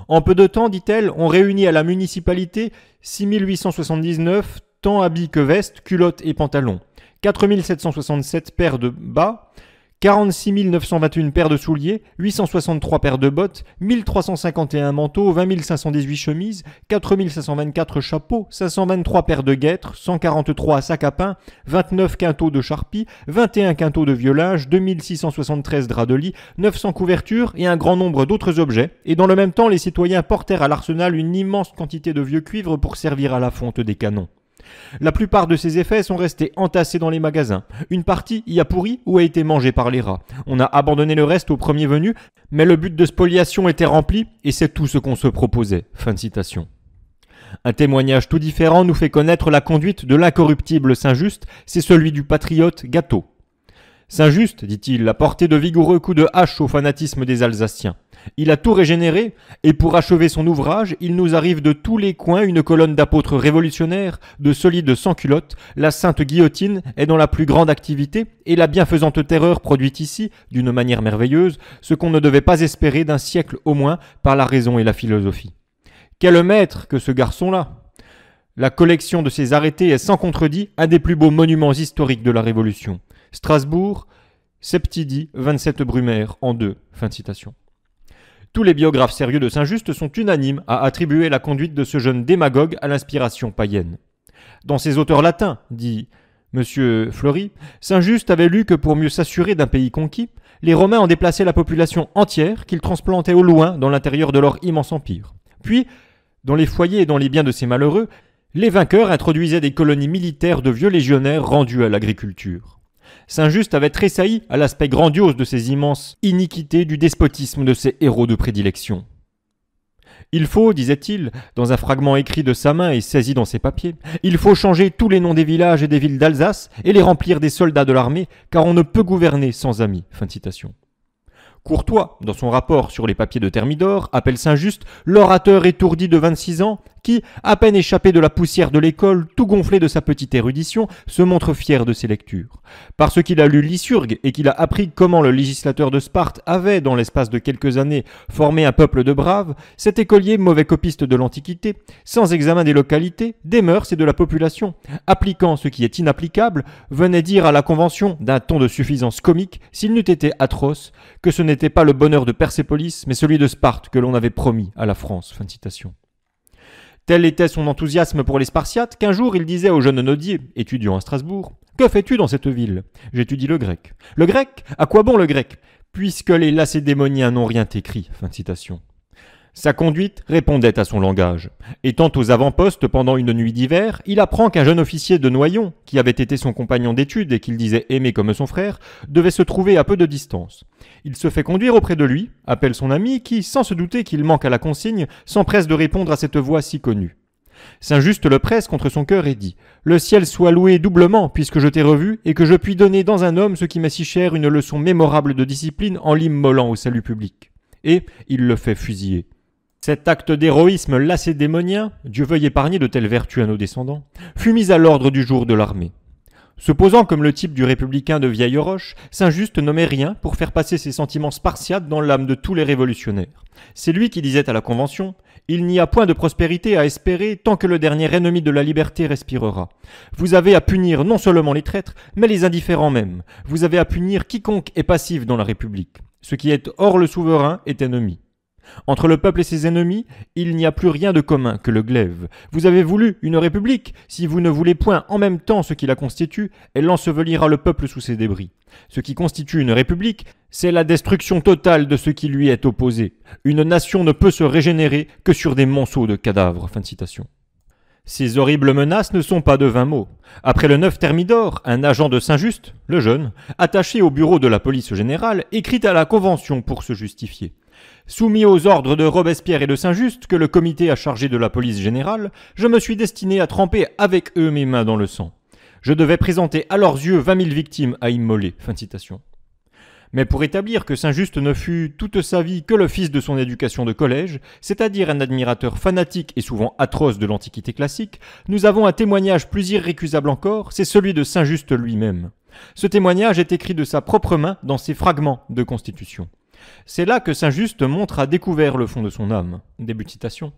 En peu de temps, dit-elle, on réunit à la municipalité 6879 tant habits que vestes, culottes et pantalons, 4767 paires de bas, 46 921 paires de souliers, 863 paires de bottes, 1351 manteaux, 20 518 chemises, 4524 chapeaux, 523 paires de guêtres, 143 sacs à pain, 29 quintaux de charpie, 21 quintaux de violage, 2673 draps de lit, 900 couvertures et un grand nombre d'autres objets. Et dans le même temps, les citoyens portèrent à l'arsenal une immense quantité de vieux cuivre pour servir à la fonte des canons. La plupart de ces effets sont restés entassés dans les magasins. Une partie y a pourri ou a été mangée par les rats. On a abandonné le reste au premier venu, mais le but de spoliation était rempli et c'est tout ce qu'on se proposait. Fin citation. Un témoignage tout différent nous fait connaître la conduite de l'incorruptible Saint-Just, c'est celui du patriote Gâteau. C'est injuste, dit-il, a porté de vigoureux coups de hache au fanatisme des Alsaciens. Il a tout régénéré, et pour achever son ouvrage, il nous arrive de tous les coins une colonne d'apôtres révolutionnaires, de solides sans-culottes, la sainte guillotine est dans la plus grande activité, et la bienfaisante terreur produit ici, d'une manière merveilleuse, ce qu'on ne devait pas espérer d'un siècle au moins par la raison et la philosophie. Quel maître que ce garçon-là La collection de ses arrêtés est sans contredit un des plus beaux monuments historiques de la Révolution. Strasbourg, Septidi, 27 Brumaire, en deux. Fin de citation. Tous les biographes sérieux de Saint-Just sont unanimes à attribuer la conduite de ce jeune démagogue à l'inspiration païenne. Dans ses auteurs latins, dit M. Fleury, Saint-Just avait lu que pour mieux s'assurer d'un pays conquis, les Romains en déplaçaient la population entière qu'ils transplantaient au loin dans l'intérieur de leur immense empire. Puis, dans les foyers et dans les biens de ces malheureux, les vainqueurs introduisaient des colonies militaires de vieux légionnaires rendus à l'agriculture. Saint-Just avait tressailli à l'aspect grandiose de ces immenses iniquités du despotisme de ses héros de prédilection. Il faut, disait-il, dans un fragment écrit de sa main et saisi dans ses papiers, il faut changer tous les noms des villages et des villes d'Alsace et les remplir des soldats de l'armée, car on ne peut gouverner sans amis. Fin citation. Courtois, dans son rapport sur les papiers de Thermidor, appelle Saint-Just l'orateur étourdi de 26 ans qui, à peine échappé de la poussière de l'école, tout gonflé de sa petite érudition, se montre fier de ses lectures. Parce qu'il a lu Lysurgue et qu'il a appris comment le législateur de Sparte avait, dans l'espace de quelques années, formé un peuple de braves, cet écolier mauvais copiste de l'Antiquité, sans examen des localités, des mœurs et de la population, appliquant ce qui est inapplicable, venait dire à la Convention, d'un ton de suffisance comique, s'il n'eût été atroce, que ce n'était pas le bonheur de Persépolis, mais celui de Sparte que l'on avait promis à la France. Fin citation. Tel était son enthousiasme pour les Spartiates qu'un jour il disait au jeune Nodier, étudiant à Strasbourg, Que fais-tu dans cette ville J'étudie le grec. Le grec À quoi bon le grec Puisque les lacédémoniens n'ont rien écrit. Fin citation. Sa conduite répondait à son langage. Étant aux avant-postes pendant une nuit d'hiver, il apprend qu'un jeune officier de Noyon, qui avait été son compagnon d'études et qu'il disait aimer comme son frère, devait se trouver à peu de distance. Il se fait conduire auprès de lui, appelle son ami qui, sans se douter qu'il manque à la consigne, s'empresse de répondre à cette voix si connue. Saint-Just le presse contre son cœur et dit Le ciel soit loué doublement, puisque je t'ai revu, et que je puis donner dans un homme ce qui m'est si cher une leçon mémorable de discipline en l'immolant au salut public. Et il le fait fusiller. Cet acte d'héroïsme lacédémonien, Dieu veuille épargner de telles vertus à nos descendants, fut mis à l'ordre du jour de l'armée. Se posant comme le type du républicain de vieille roche, Saint-Just nommait rien pour faire passer ses sentiments spartiates dans l'âme de tous les révolutionnaires. C'est lui qui disait à la Convention Il n'y a point de prospérité à espérer tant que le dernier ennemi de la liberté respirera. Vous avez à punir non seulement les traîtres, mais les indifférents même. Vous avez à punir quiconque est passif dans la République. Ce qui est hors le souverain est ennemi. Entre le peuple et ses ennemis, il n'y a plus rien de commun que le glaive. Vous avez voulu une république, si vous ne voulez point en même temps ce qui la constitue, elle ensevelira le peuple sous ses débris. Ce qui constitue une république, c'est la destruction totale de ce qui lui est opposé. Une nation ne peut se régénérer que sur des monceaux de cadavres. Ces horribles menaces ne sont pas de vains mots. Après le 9 Thermidor, un agent de Saint-Just, le jeune, attaché au bureau de la police générale, écrit à la Convention pour se justifier. Soumis aux ordres de Robespierre et de Saint-Just, que le comité a chargé de la police générale, je me suis destiné à tremper avec eux mes mains dans le sang. Je devais présenter à leurs yeux vingt mille victimes à immoler. Mais pour établir que Saint-Just ne fut toute sa vie que le fils de son éducation de collège, c'est-à-dire un admirateur fanatique et souvent atroce de l'Antiquité classique, nous avons un témoignage plus irrécusable encore, c'est celui de Saint-Just lui-même. Ce témoignage est écrit de sa propre main dans ses fragments de constitution. C'est là que Saint-Just montre à découvert le fond de son âme. Début de citation.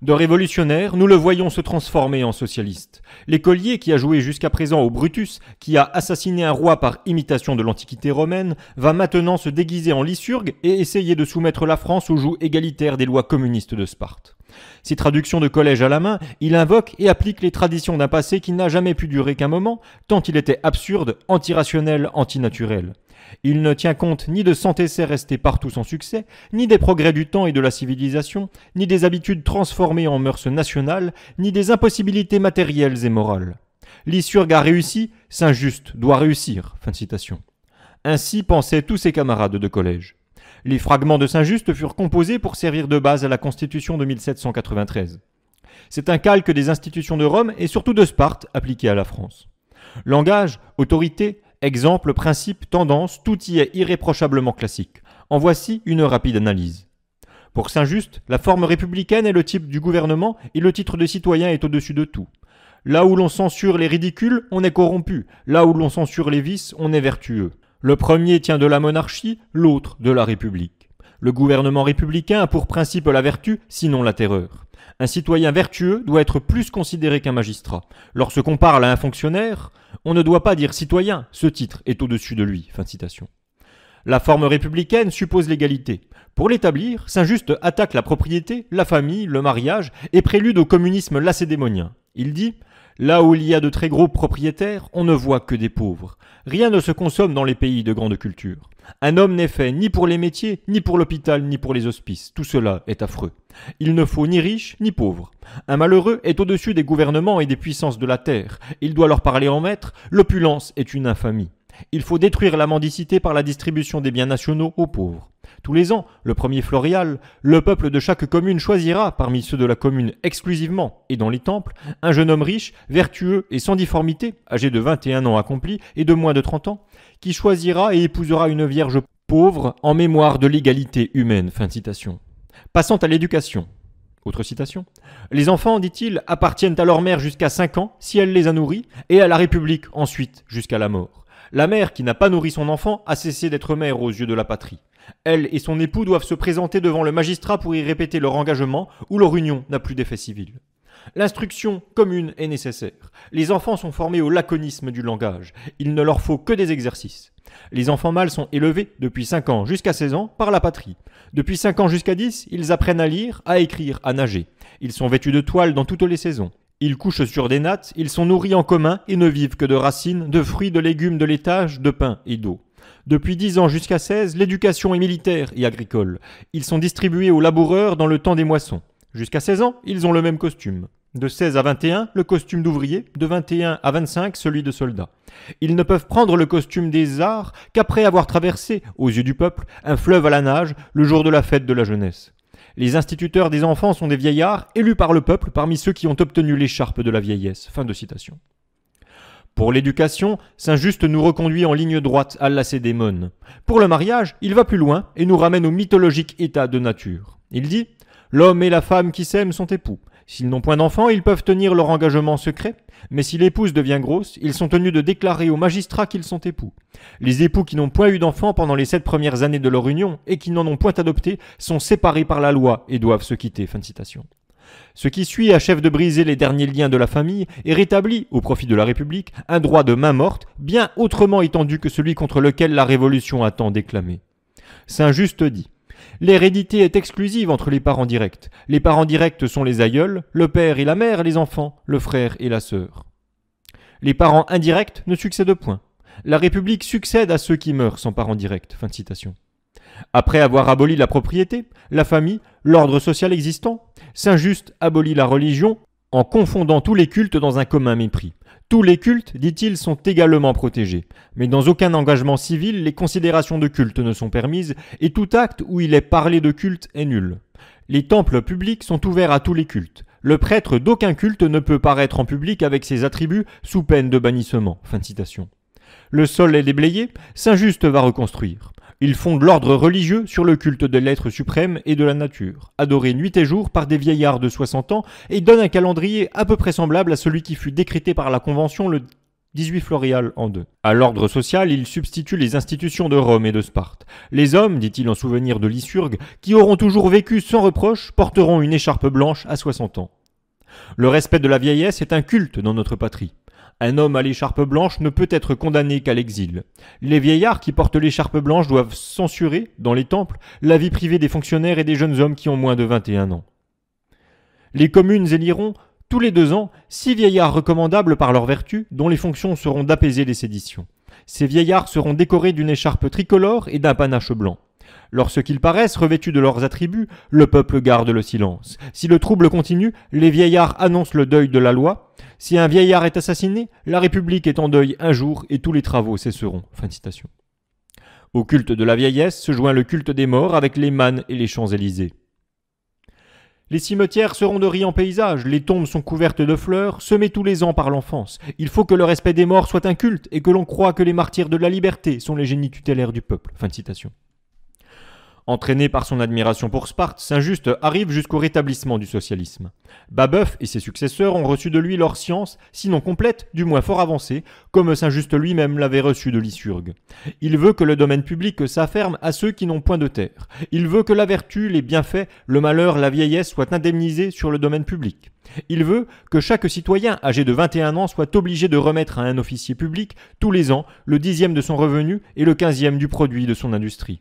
De révolutionnaire, nous le voyons se transformer en socialiste. L'écolier qui a joué jusqu'à présent au Brutus, qui a assassiné un roi par imitation de l'Antiquité romaine, va maintenant se déguiser en Lysurgue et essayer de soumettre la France au joug égalitaire des lois communistes de Sparte. Ses traductions de collège à la main, il invoque et applique les traditions d'un passé qui n'a jamais pu durer qu'un moment, tant il était absurde, antirationnel, antinaturel. Il ne tient compte ni de c'est resté partout sans succès, ni des progrès du temps et de la civilisation, ni des habitudes transformées en mœurs nationales, ni des impossibilités matérielles et morales. L'Issurg a réussi, Saint-Just doit réussir. Fin de citation. Ainsi pensaient tous ses camarades de collège. Les fragments de Saint-Just furent composés pour servir de base à la Constitution de 1793. C'est un calque des institutions de Rome et surtout de Sparte appliqué à la France. Langage, autorité, exemple, principe, tendance, tout y est irréprochablement classique. En voici une rapide analyse. Pour Saint-Just, la forme républicaine est le type du gouvernement et le titre de citoyen est au-dessus de tout. Là où l'on censure les ridicules, on est corrompu. Là où l'on censure les vices, on est vertueux. Le premier tient de la monarchie, l'autre de la République. Le gouvernement républicain a pour principe la vertu, sinon la terreur. Un citoyen vertueux doit être plus considéré qu'un magistrat. Lorsqu'on parle à un fonctionnaire, on ne doit pas dire citoyen, ce titre est au-dessus de lui. La forme républicaine suppose l'égalité. Pour l'établir, Saint-Just attaque la propriété, la famille, le mariage et prélude au communisme lacédémonien. Il dit Là où il y a de très gros propriétaires, on ne voit que des pauvres. Rien ne se consomme dans les pays de grande culture. Un homme n'est fait ni pour les métiers, ni pour l'hôpital, ni pour les hospices. Tout cela est affreux. Il ne faut ni riche ni pauvre. Un malheureux est au-dessus des gouvernements et des puissances de la terre. Il doit leur parler en maître. L'opulence est une infamie. Il faut détruire la mendicité par la distribution des biens nationaux aux pauvres. Tous les ans, le premier florial, le peuple de chaque commune choisira, parmi ceux de la commune exclusivement et dans les temples, un jeune homme riche, vertueux et sans difformité, âgé de 21 ans accompli et de moins de 30 ans, qui choisira et épousera une vierge pauvre en mémoire de l'égalité humaine. Fin citation. Passant à l'éducation. Autre citation. Les enfants, dit-il, appartiennent à leur mère jusqu'à 5 ans, si elle les a nourris, et à la République ensuite, jusqu'à la mort. La mère qui n'a pas nourri son enfant a cessé d'être mère aux yeux de la patrie. Elle et son époux doivent se présenter devant le magistrat pour y répéter leur engagement, ou leur union n'a plus d'effet civil. L'instruction commune est nécessaire. Les enfants sont formés au laconisme du langage. Il ne leur faut que des exercices. Les enfants mâles sont élevés depuis 5 ans jusqu'à 16 ans par la patrie. Depuis 5 ans jusqu'à 10, ils apprennent à lire, à écrire, à nager. Ils sont vêtus de toile dans toutes les saisons. Ils couchent sur des nattes, ils sont nourris en commun et ne vivent que de racines, de fruits, de légumes, de laitage, de pain et d'eau. Depuis 10 ans jusqu'à 16, l'éducation est militaire et agricole. Ils sont distribués aux laboureurs dans le temps des moissons. Jusqu'à 16 ans, ils ont le même costume. De 16 à 21, le costume d'ouvrier, de 21 à 25, celui de soldat. Ils ne peuvent prendre le costume des arts qu'après avoir traversé, aux yeux du peuple, un fleuve à la nage, le jour de la fête de la jeunesse. Les instituteurs des enfants sont des vieillards élus par le peuple parmi ceux qui ont obtenu l'écharpe de la vieillesse. Fin de citation. Pour l'éducation, Saint-Just nous reconduit en ligne droite à l'Acédémone. Pour le mariage, il va plus loin et nous ramène au mythologique état de nature. Il dit L'homme et la femme qui s'aiment sont époux. S'ils n'ont point d'enfants, ils peuvent tenir leur engagement secret, mais si l'épouse devient grosse, ils sont tenus de déclarer au magistrat qu'ils sont époux. Les époux qui n'ont point eu d'enfants pendant les sept premières années de leur union et qui n'en ont point adopté sont séparés par la loi et doivent se quitter. Fin citation. Ce qui suit achève de briser les derniers liens de la famille et rétablit, au profit de la République, un droit de main morte bien autrement étendu que celui contre lequel la Révolution a tant déclamé. Saint-Just dit L'hérédité est exclusive entre les parents directs. Les parents directs sont les aïeuls, le père et la mère, les enfants, le frère et la sœur. Les parents indirects ne succèdent point. La République succède à ceux qui meurent sans parents directs. Après avoir aboli la propriété, la famille, l'ordre social existant, Saint Just abolit la religion en confondant tous les cultes dans un commun mépris. Tous les cultes, dit-il, sont également protégés, mais dans aucun engagement civil, les considérations de culte ne sont permises, et tout acte où il est parlé de culte est nul. Les temples publics sont ouverts à tous les cultes. Le prêtre d'aucun culte ne peut paraître en public avec ses attributs sous peine de bannissement. Fin de citation. Le sol est déblayé, Saint-Just va reconstruire. Il fonde l'ordre religieux sur le culte de l'être suprême et de la nature, adoré nuit et jour par des vieillards de 60 ans, et donne un calendrier à peu près semblable à celui qui fut décrété par la Convention le 18 Floréal en deux. À l'ordre social, il substitue les institutions de Rome et de Sparte. Les hommes, dit-il en souvenir de Lysurgue, qui auront toujours vécu sans reproche, porteront une écharpe blanche à 60 ans. Le respect de la vieillesse est un culte dans notre patrie. Un homme à l'écharpe blanche ne peut être condamné qu'à l'exil. Les vieillards qui portent l'écharpe blanche doivent censurer, dans les temples, la vie privée des fonctionnaires et des jeunes hommes qui ont moins de 21 ans. Les communes éliront, tous les deux ans, six vieillards recommandables par leur vertu, dont les fonctions seront d'apaiser les séditions. Ces vieillards seront décorés d'une écharpe tricolore et d'un panache blanc. Lorsqu'ils paraissent revêtus de leurs attributs, le peuple garde le silence. Si le trouble continue, les vieillards annoncent le deuil de la loi. Si un vieillard est assassiné, la République est en deuil un jour et tous les travaux cesseront. Fin de citation. Au culte de la vieillesse se joint le culte des morts avec les mannes et les Champs-Élysées. Les cimetières seront de en paysages, les tombes sont couvertes de fleurs, semées tous les ans par l'enfance. Il faut que le respect des morts soit un culte et que l'on croie que les martyrs de la liberté sont les génies tutélaires du peuple. Fin de citation entraîné par son admiration pour Sparte, Saint-Just arrive jusqu'au rétablissement du socialisme. Babeuf et ses successeurs ont reçu de lui leur science, sinon complète, du moins fort avancée, comme Saint-Just lui-même l'avait reçu de Lysurgue. Il veut que le domaine public s'afferme à ceux qui n'ont point de terre. Il veut que la vertu, les bienfaits, le malheur, la vieillesse soient indemnisés sur le domaine public. Il veut que chaque citoyen âgé de 21 ans soit obligé de remettre à un officier public tous les ans le dixième de son revenu et le quinzième du produit de son industrie.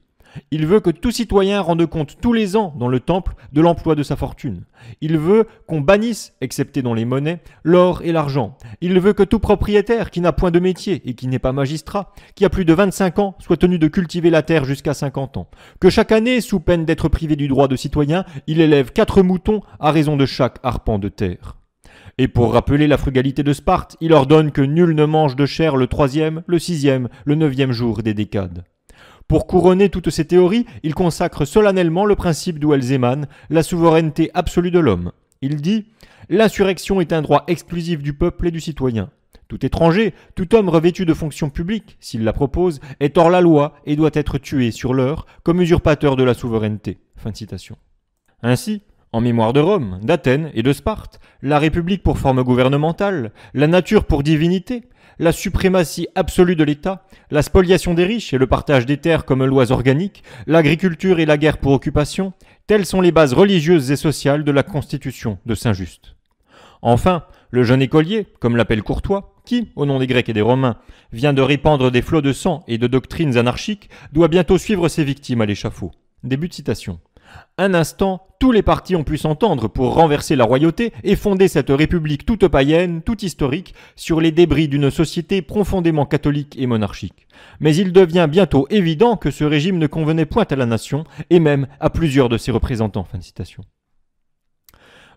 Il veut que tout citoyen rende compte tous les ans dans le temple de l'emploi de sa fortune. Il veut qu'on bannisse, excepté dans les monnaies, l'or et l'argent. Il veut que tout propriétaire qui n'a point de métier et qui n'est pas magistrat, qui a plus de 25 ans, soit tenu de cultiver la terre jusqu'à 50 ans. Que chaque année, sous peine d'être privé du droit de citoyen, il élève quatre moutons à raison de chaque arpent de terre. Et pour rappeler la frugalité de Sparte, il ordonne que nul ne mange de chair le troisième, le sixième, le neuvième jour des décades. Pour couronner toutes ces théories, il consacre solennellement le principe d'où elles émanent, la souveraineté absolue de l'homme. Il dit L'insurrection est un droit exclusif du peuple et du citoyen. Tout étranger, tout homme revêtu de fonction publique, s'il la propose, est hors la loi et doit être tué sur l'heure comme usurpateur de la souveraineté. Fin de citation. Ainsi, en mémoire de Rome, d'Athènes et de Sparte, la République pour forme gouvernementale, la nature pour divinité, la suprématie absolue de l'État, la spoliation des riches et le partage des terres comme lois organiques, l'agriculture et la guerre pour occupation, telles sont les bases religieuses et sociales de la Constitution de Saint-Just. Enfin, le jeune écolier, comme l'appelle Courtois, qui, au nom des Grecs et des Romains, vient de répandre des flots de sang et de doctrines anarchiques, doit bientôt suivre ses victimes à l'échafaud. Début de citation. Un instant, tous les partis ont pu s'entendre pour renverser la royauté et fonder cette république toute païenne, toute historique, sur les débris d'une société profondément catholique et monarchique. Mais il devient bientôt évident que ce régime ne convenait point à la nation, et même à plusieurs de ses représentants.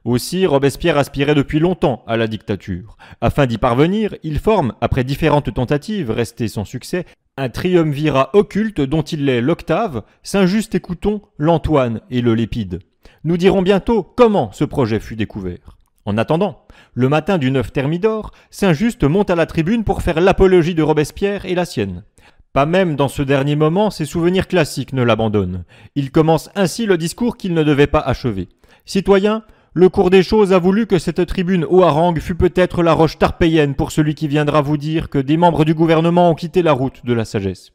Aussi, Robespierre aspirait depuis longtemps à la dictature. Afin d'y parvenir, il forme, après différentes tentatives restées sans succès, un triumvirat occulte dont il est l'octave, Saint-Just écoutons l'Antoine et le Lépide. Nous dirons bientôt comment ce projet fut découvert. En attendant, le matin du 9 Thermidor, Saint-Just monte à la tribune pour faire l'apologie de Robespierre et la sienne. Pas même dans ce dernier moment, ses souvenirs classiques ne l'abandonnent. Il commence ainsi le discours qu'il ne devait pas achever. Citoyens, le cours des choses a voulu que cette tribune au harangue fût peut-être la roche tarpéienne pour celui qui viendra vous dire que des membres du gouvernement ont quitté la route de la sagesse.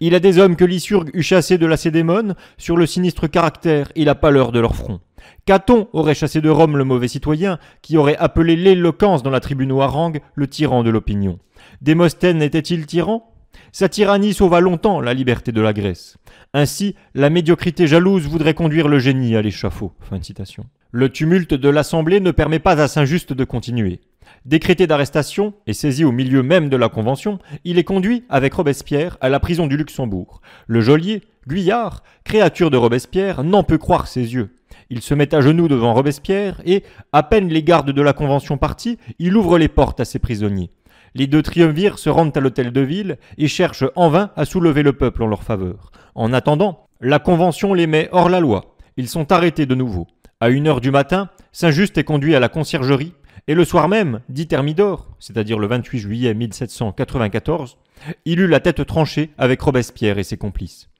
Il a des hommes que Lysurgue eût chassés de la Cédémone, sur le sinistre caractère et la pâleur de leur front. Caton aurait chassé de Rome le mauvais citoyen, qui aurait appelé l'éloquence dans la tribune au harangue le tyran de l'opinion. Démosthène était-il tyran sa tyrannie sauva longtemps la liberté de la Grèce. Ainsi, la médiocrité jalouse voudrait conduire le génie à l'échafaud. Fin citation. Le tumulte de l'Assemblée ne permet pas à Saint-Just de continuer. Décrété d'arrestation et saisi au milieu même de la Convention, il est conduit avec Robespierre à la prison du Luxembourg. Le geôlier, Guyard, créature de Robespierre, n'en peut croire ses yeux. Il se met à genoux devant Robespierre et, à peine les gardes de la Convention partis, il ouvre les portes à ses prisonniers. Les deux triumvirs se rendent à l'hôtel de ville et cherchent en vain à soulever le peuple en leur faveur. En attendant, la Convention les met hors la loi. Ils sont arrêtés de nouveau. À une heure du matin, Saint-Just est conduit à la conciergerie, et le soir même, dit Thermidor, c'est-à-dire le 28 juillet 1794, il eut la tête tranchée avec Robespierre et ses complices.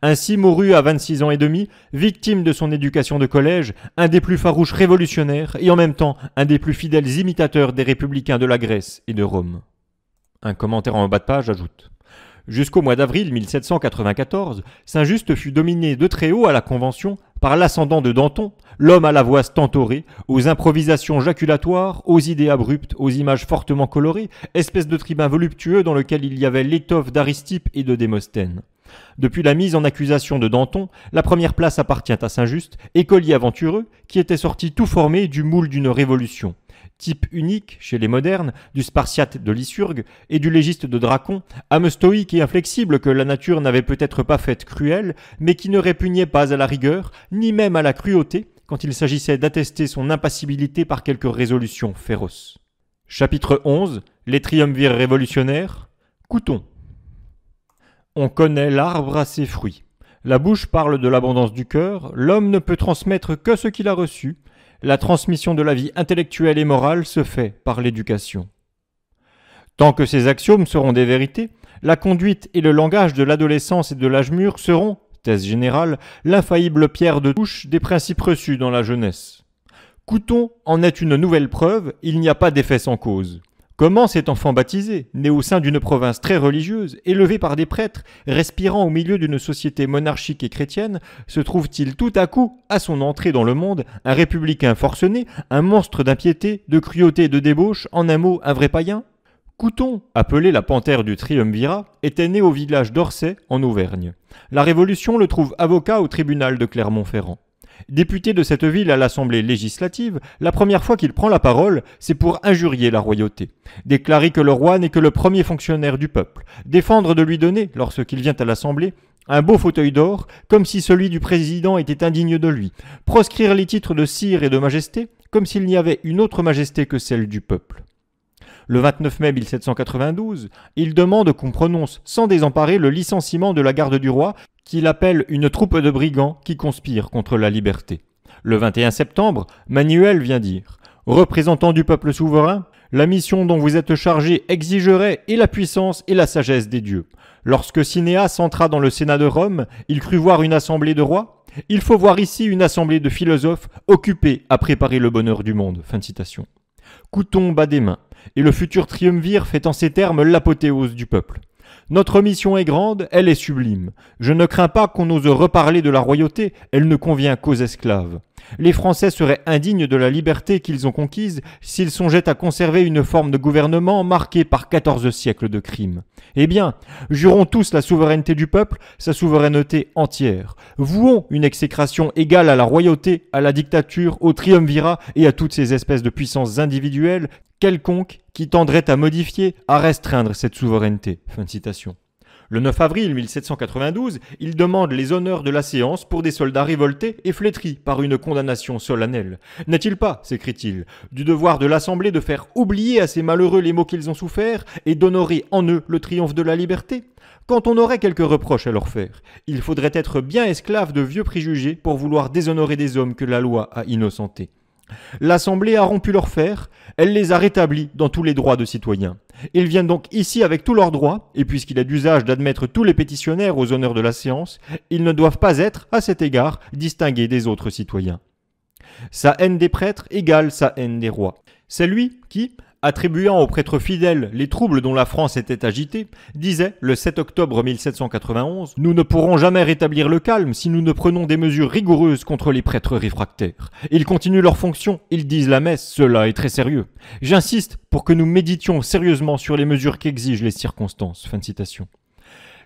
Ainsi mourut à 26 ans et demi, victime de son éducation de collège, un des plus farouches révolutionnaires et en même temps un des plus fidèles imitateurs des républicains de la Grèce et de Rome. Un commentaire en bas de page ajoute Jusqu'au mois d'avril 1794, Saint-Just fut dominé de très haut à la Convention par l'ascendant de Danton, l'homme à la voix stentorée, aux improvisations jaculatoires, aux idées abruptes, aux images fortement colorées, espèce de tribun voluptueux dans lequel il y avait l'étoffe d'Aristippe et de Démosthène. Depuis la mise en accusation de Danton, la première place appartient à Saint-Just, écolier aventureux, qui était sorti tout formé du moule d'une révolution type unique chez les modernes, du spartiate de Lysurgue et du légiste de Dracon, âme stoïque et inflexible que la nature n'avait peut-être pas faite cruelle, mais qui ne répugnait pas à la rigueur, ni même à la cruauté, quand il s'agissait d'attester son impassibilité par quelques résolution féroce. Chapitre 11 Les triumvirs révolutionnaires Couton. On connaît l'arbre à ses fruits. La bouche parle de l'abondance du cœur, l'homme ne peut transmettre que ce qu'il a reçu, la transmission de la vie intellectuelle et morale se fait par l'éducation. Tant que ces axiomes seront des vérités, la conduite et le langage de l'adolescence et de l'âge mûr seront, thèse générale, l'infaillible pierre de touche des principes reçus dans la jeunesse. Couton en est une nouvelle preuve, il n'y a pas d'effet sans cause. Comment cet enfant baptisé, né au sein d'une province très religieuse, élevé par des prêtres, respirant au milieu d'une société monarchique et chrétienne, se trouve-t-il tout à coup, à son entrée dans le monde, un républicain forcené, un monstre d'impiété, de cruauté et de débauche, en un mot, un vrai païen Couton, appelé la panthère du triumvirat, était né au village d'Orsay, en Auvergne. La Révolution le trouve avocat au tribunal de Clermont-Ferrand. Député de cette ville à l'Assemblée législative, la première fois qu'il prend la parole, c'est pour injurier la royauté, déclarer que le roi n'est que le premier fonctionnaire du peuple, défendre de lui donner, lorsqu'il vient à l'Assemblée, un beau fauteuil d'or, comme si celui du président était indigne de lui, proscrire les titres de sire et de majesté, comme s'il n'y avait une autre majesté que celle du peuple. Le 29 mai 1792, il demande qu'on prononce sans désemparer le licenciement de la garde du roi, qu'il appelle une troupe de brigands qui conspire contre la liberté. Le 21 septembre, Manuel vient dire Représentant du peuple souverain, la mission dont vous êtes chargé exigerait et la puissance et la sagesse des dieux. Lorsque Cinéas entra dans le Sénat de Rome, il crut voir une assemblée de rois. Il faut voir ici une assemblée de philosophes occupés à préparer le bonheur du monde. Fin citation. Couton bat des mains et le futur triumvir fait en ces termes l'apothéose du peuple. Notre mission est grande, elle est sublime. Je ne crains pas qu'on ose reparler de la royauté, elle ne convient qu'aux esclaves. Les Français seraient indignes de la liberté qu'ils ont conquise s'ils songeaient à conserver une forme de gouvernement marquée par quatorze siècles de crimes. Eh bien, jurons tous la souveraineté du peuple, sa souveraineté entière. Vouons une exécration égale à la royauté, à la dictature, au triumvirat et à toutes ces espèces de puissances individuelles quelconque qui tendrait à modifier, à restreindre cette souveraineté. Le 9 avril 1792, il demande les honneurs de la séance pour des soldats révoltés et flétris par une condamnation solennelle. N'est-il pas, s'écrie-t-il, du devoir de l'Assemblée de faire oublier à ces malheureux les maux qu'ils ont soufferts et d'honorer en eux le triomphe de la liberté Quand on aurait quelques reproches à leur faire, il faudrait être bien esclave de vieux préjugés pour vouloir déshonorer des hommes que la loi a innocentés. L'Assemblée a rompu leurs fers, elle les a rétablis dans tous les droits de citoyens. Ils viennent donc ici avec tous leurs droits, et puisqu'il est d'usage d'admettre tous les pétitionnaires aux honneurs de la séance, ils ne doivent pas être, à cet égard, distingués des autres citoyens. Sa haine des prêtres égale sa haine des rois. C'est lui qui, attribuant aux prêtres fidèles les troubles dont la France était agitée, disait le 7 octobre 1791 Nous ne pourrons jamais rétablir le calme si nous ne prenons des mesures rigoureuses contre les prêtres réfractaires. Ils continuent leurs fonctions, ils disent la messe, cela est très sérieux. J'insiste pour que nous méditions sérieusement sur les mesures qu'exigent les circonstances. Fin de citation.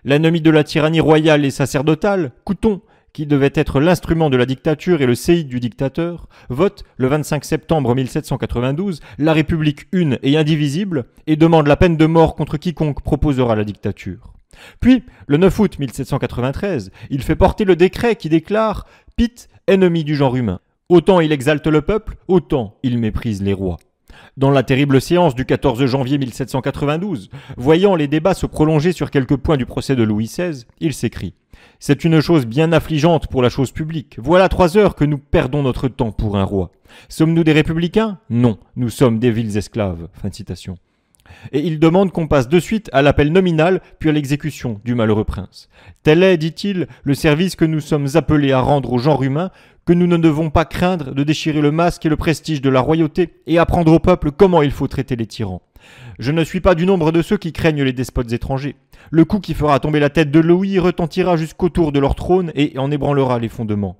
L'ennemi de la tyrannie royale et sacerdotale, Couton, qui devait être l'instrument de la dictature et le C.I. du dictateur, vote le 25 septembre 1792 la République une et indivisible et demande la peine de mort contre quiconque proposera la dictature. Puis, le 9 août 1793, il fait porter le décret qui déclare Pitt ennemi du genre humain. Autant il exalte le peuple, autant il méprise les rois. Dans la terrible séance du 14 janvier 1792, voyant les débats se prolonger sur quelques points du procès de Louis XVI, il s'écrit c'est une chose bien affligeante pour la chose publique. Voilà trois heures que nous perdons notre temps pour un roi. Sommes-nous des républicains Non, nous sommes des villes esclaves. Fin de citation. Et il demande qu'on passe de suite à l'appel nominal puis à l'exécution du malheureux prince. Tel est, dit-il, le service que nous sommes appelés à rendre au genre humain, que nous ne devons pas craindre de déchirer le masque et le prestige de la royauté et apprendre au peuple comment il faut traiter les tyrans. Je ne suis pas du nombre de ceux qui craignent les despotes étrangers. Le coup qui fera tomber la tête de Louis retentira jusqu'autour de leur trône et en ébranlera les fondements.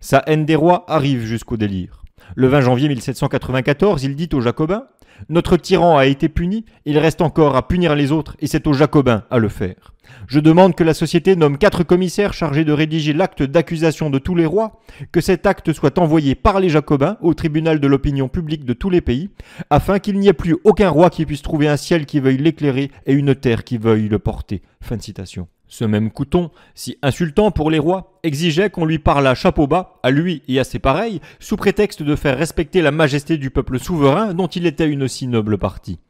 Sa haine des rois arrive jusqu'au délire. Le 20 janvier 1794, il dit aux Jacobins notre tyran a été puni, il reste encore à punir les autres, et c'est aux Jacobins à le faire. Je demande que la société nomme quatre commissaires chargés de rédiger l'acte d'accusation de tous les rois, que cet acte soit envoyé par les Jacobins au tribunal de l'opinion publique de tous les pays, afin qu'il n'y ait plus aucun roi qui puisse trouver un ciel qui veuille l'éclairer et une terre qui veuille le porter. Fin citation. Ce même Couton, si insultant pour les rois, exigeait qu'on lui parlât chapeau bas, à lui et à ses pareils, sous prétexte de faire respecter la majesté du peuple souverain dont il était une si noble partie.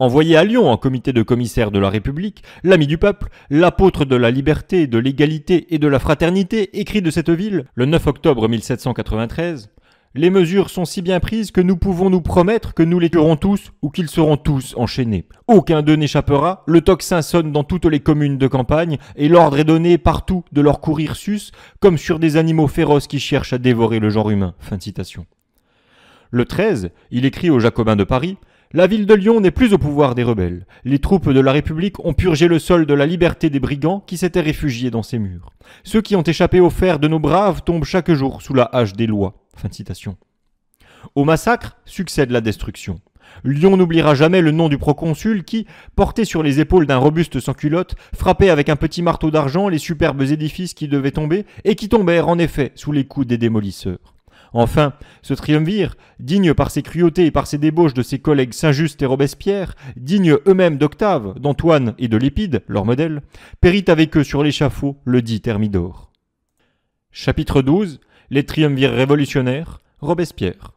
Envoyé à Lyon en comité de commissaires de la République, l'ami du peuple, l'apôtre de la liberté, de l'égalité et de la fraternité, écrit de cette ville, le 9 octobre 1793, les mesures sont si bien prises que nous pouvons nous promettre que nous les tuerons tous ou qu'ils seront tous enchaînés. Aucun d'eux n'échappera, le tocsin sonne dans toutes les communes de campagne et l'ordre est donné partout de leur courir sus comme sur des animaux féroces qui cherchent à dévorer le genre humain. Fin citation. Le 13, il écrit aux Jacobins de Paris la ville de Lyon n'est plus au pouvoir des rebelles. Les troupes de la République ont purgé le sol de la liberté des brigands qui s'étaient réfugiés dans ses murs. Ceux qui ont échappé aux fers de nos braves tombent chaque jour sous la hache des lois. Au massacre succède la destruction. Lyon n'oubliera jamais le nom du proconsul qui, porté sur les épaules d'un robuste sans culotte, frappait avec un petit marteau d'argent les superbes édifices qui devaient tomber et qui tombèrent en effet sous les coups des démolisseurs. Enfin, ce triumvir, digne par ses cruautés et par ses débauches de ses collègues Saint-Just et Robespierre, digne eux-mêmes d'Octave, d'Antoine et de Lépide, leur modèle, périt avec eux sur l'échafaud le dit Thermidor. Chapitre 12 Les triumvirs révolutionnaires, Robespierre.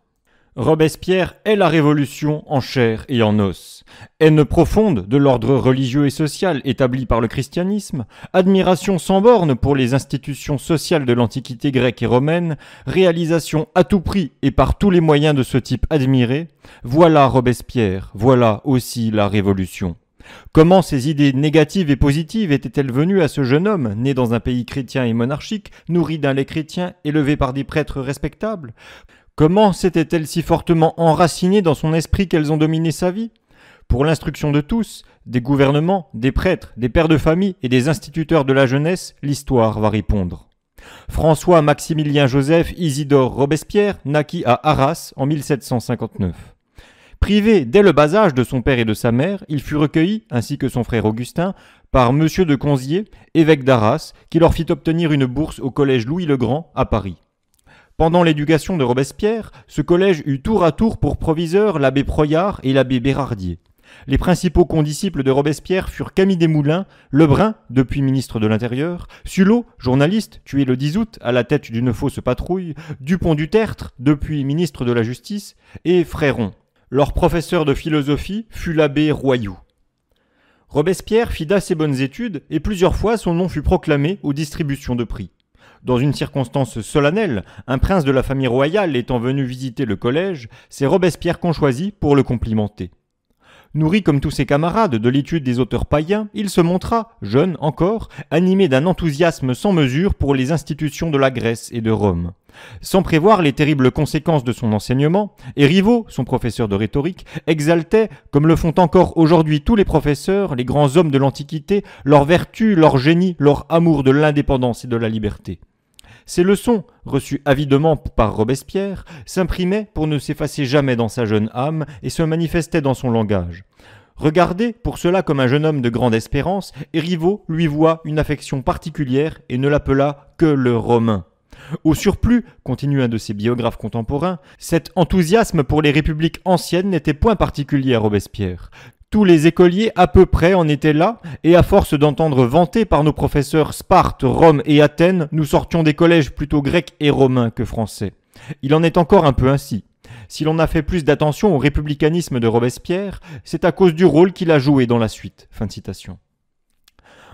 Robespierre est la révolution en chair et en os. Haine profonde de l'ordre religieux et social établi par le christianisme, admiration sans borne pour les institutions sociales de l'Antiquité grecque et romaine, réalisation à tout prix et par tous les moyens de ce type admiré, voilà Robespierre, voilà aussi la révolution. Comment ces idées négatives et positives étaient-elles venues à ce jeune homme, né dans un pays chrétien et monarchique, nourri d'un lait chrétien, élevé par des prêtres respectables Comment s'étaient-elles si fortement enracinées dans son esprit qu'elles ont dominé sa vie Pour l'instruction de tous, des gouvernements, des prêtres, des pères de famille et des instituteurs de la jeunesse, l'histoire va répondre. François Maximilien Joseph Isidore Robespierre naquit à Arras en 1759. Privé dès le bas âge de son père et de sa mère, il fut recueilli, ainsi que son frère Augustin, par M. de Conzier, évêque d'Arras, qui leur fit obtenir une bourse au collège Louis le Grand à Paris. Pendant l'éducation de Robespierre, ce collège eut tour à tour pour proviseur l'abbé Proyard et l'abbé Bérardier. Les principaux condisciples de Robespierre furent Camille Desmoulins, Lebrun, depuis ministre de l'Intérieur, Sulot, journaliste, tué le 10 août à la tête d'une fausse patrouille, Dupont du Tertre, depuis ministre de la Justice, et Fréron. Leur professeur de philosophie fut l'abbé Royou. Robespierre fit d'assez bonnes études et plusieurs fois son nom fut proclamé aux distributions de prix. Dans une circonstance solennelle, un prince de la famille royale étant venu visiter le collège, c'est Robespierre qu'on choisit pour le complimenter. Nourri comme tous ses camarades de l'étude des auteurs païens, il se montra, jeune encore, animé d'un enthousiasme sans mesure pour les institutions de la Grèce et de Rome. Sans prévoir les terribles conséquences de son enseignement, Erivo, son professeur de rhétorique, exaltait, comme le font encore aujourd'hui tous les professeurs, les grands hommes de l'Antiquité, leur vertu, leur génie, leur amour de l'indépendance et de la liberté. Ces leçons, reçues avidement par Robespierre, s'imprimaient pour ne s'effacer jamais dans sa jeune âme et se manifestaient dans son langage. Regardé pour cela comme un jeune homme de grande espérance, Rivaud lui voit une affection particulière et ne l'appela que le Romain. Au surplus, continue un de ses biographes contemporains, cet enthousiasme pour les républiques anciennes n'était point particulier à Robespierre. Tous les écoliers à peu près en étaient là, et à force d'entendre vanter par nos professeurs Sparte, Rome et Athènes, nous sortions des collèges plutôt grecs et romains que français. Il en est encore un peu ainsi. Si l'on a fait plus d'attention au républicanisme de Robespierre, c'est à cause du rôle qu'il a joué dans la suite. Fin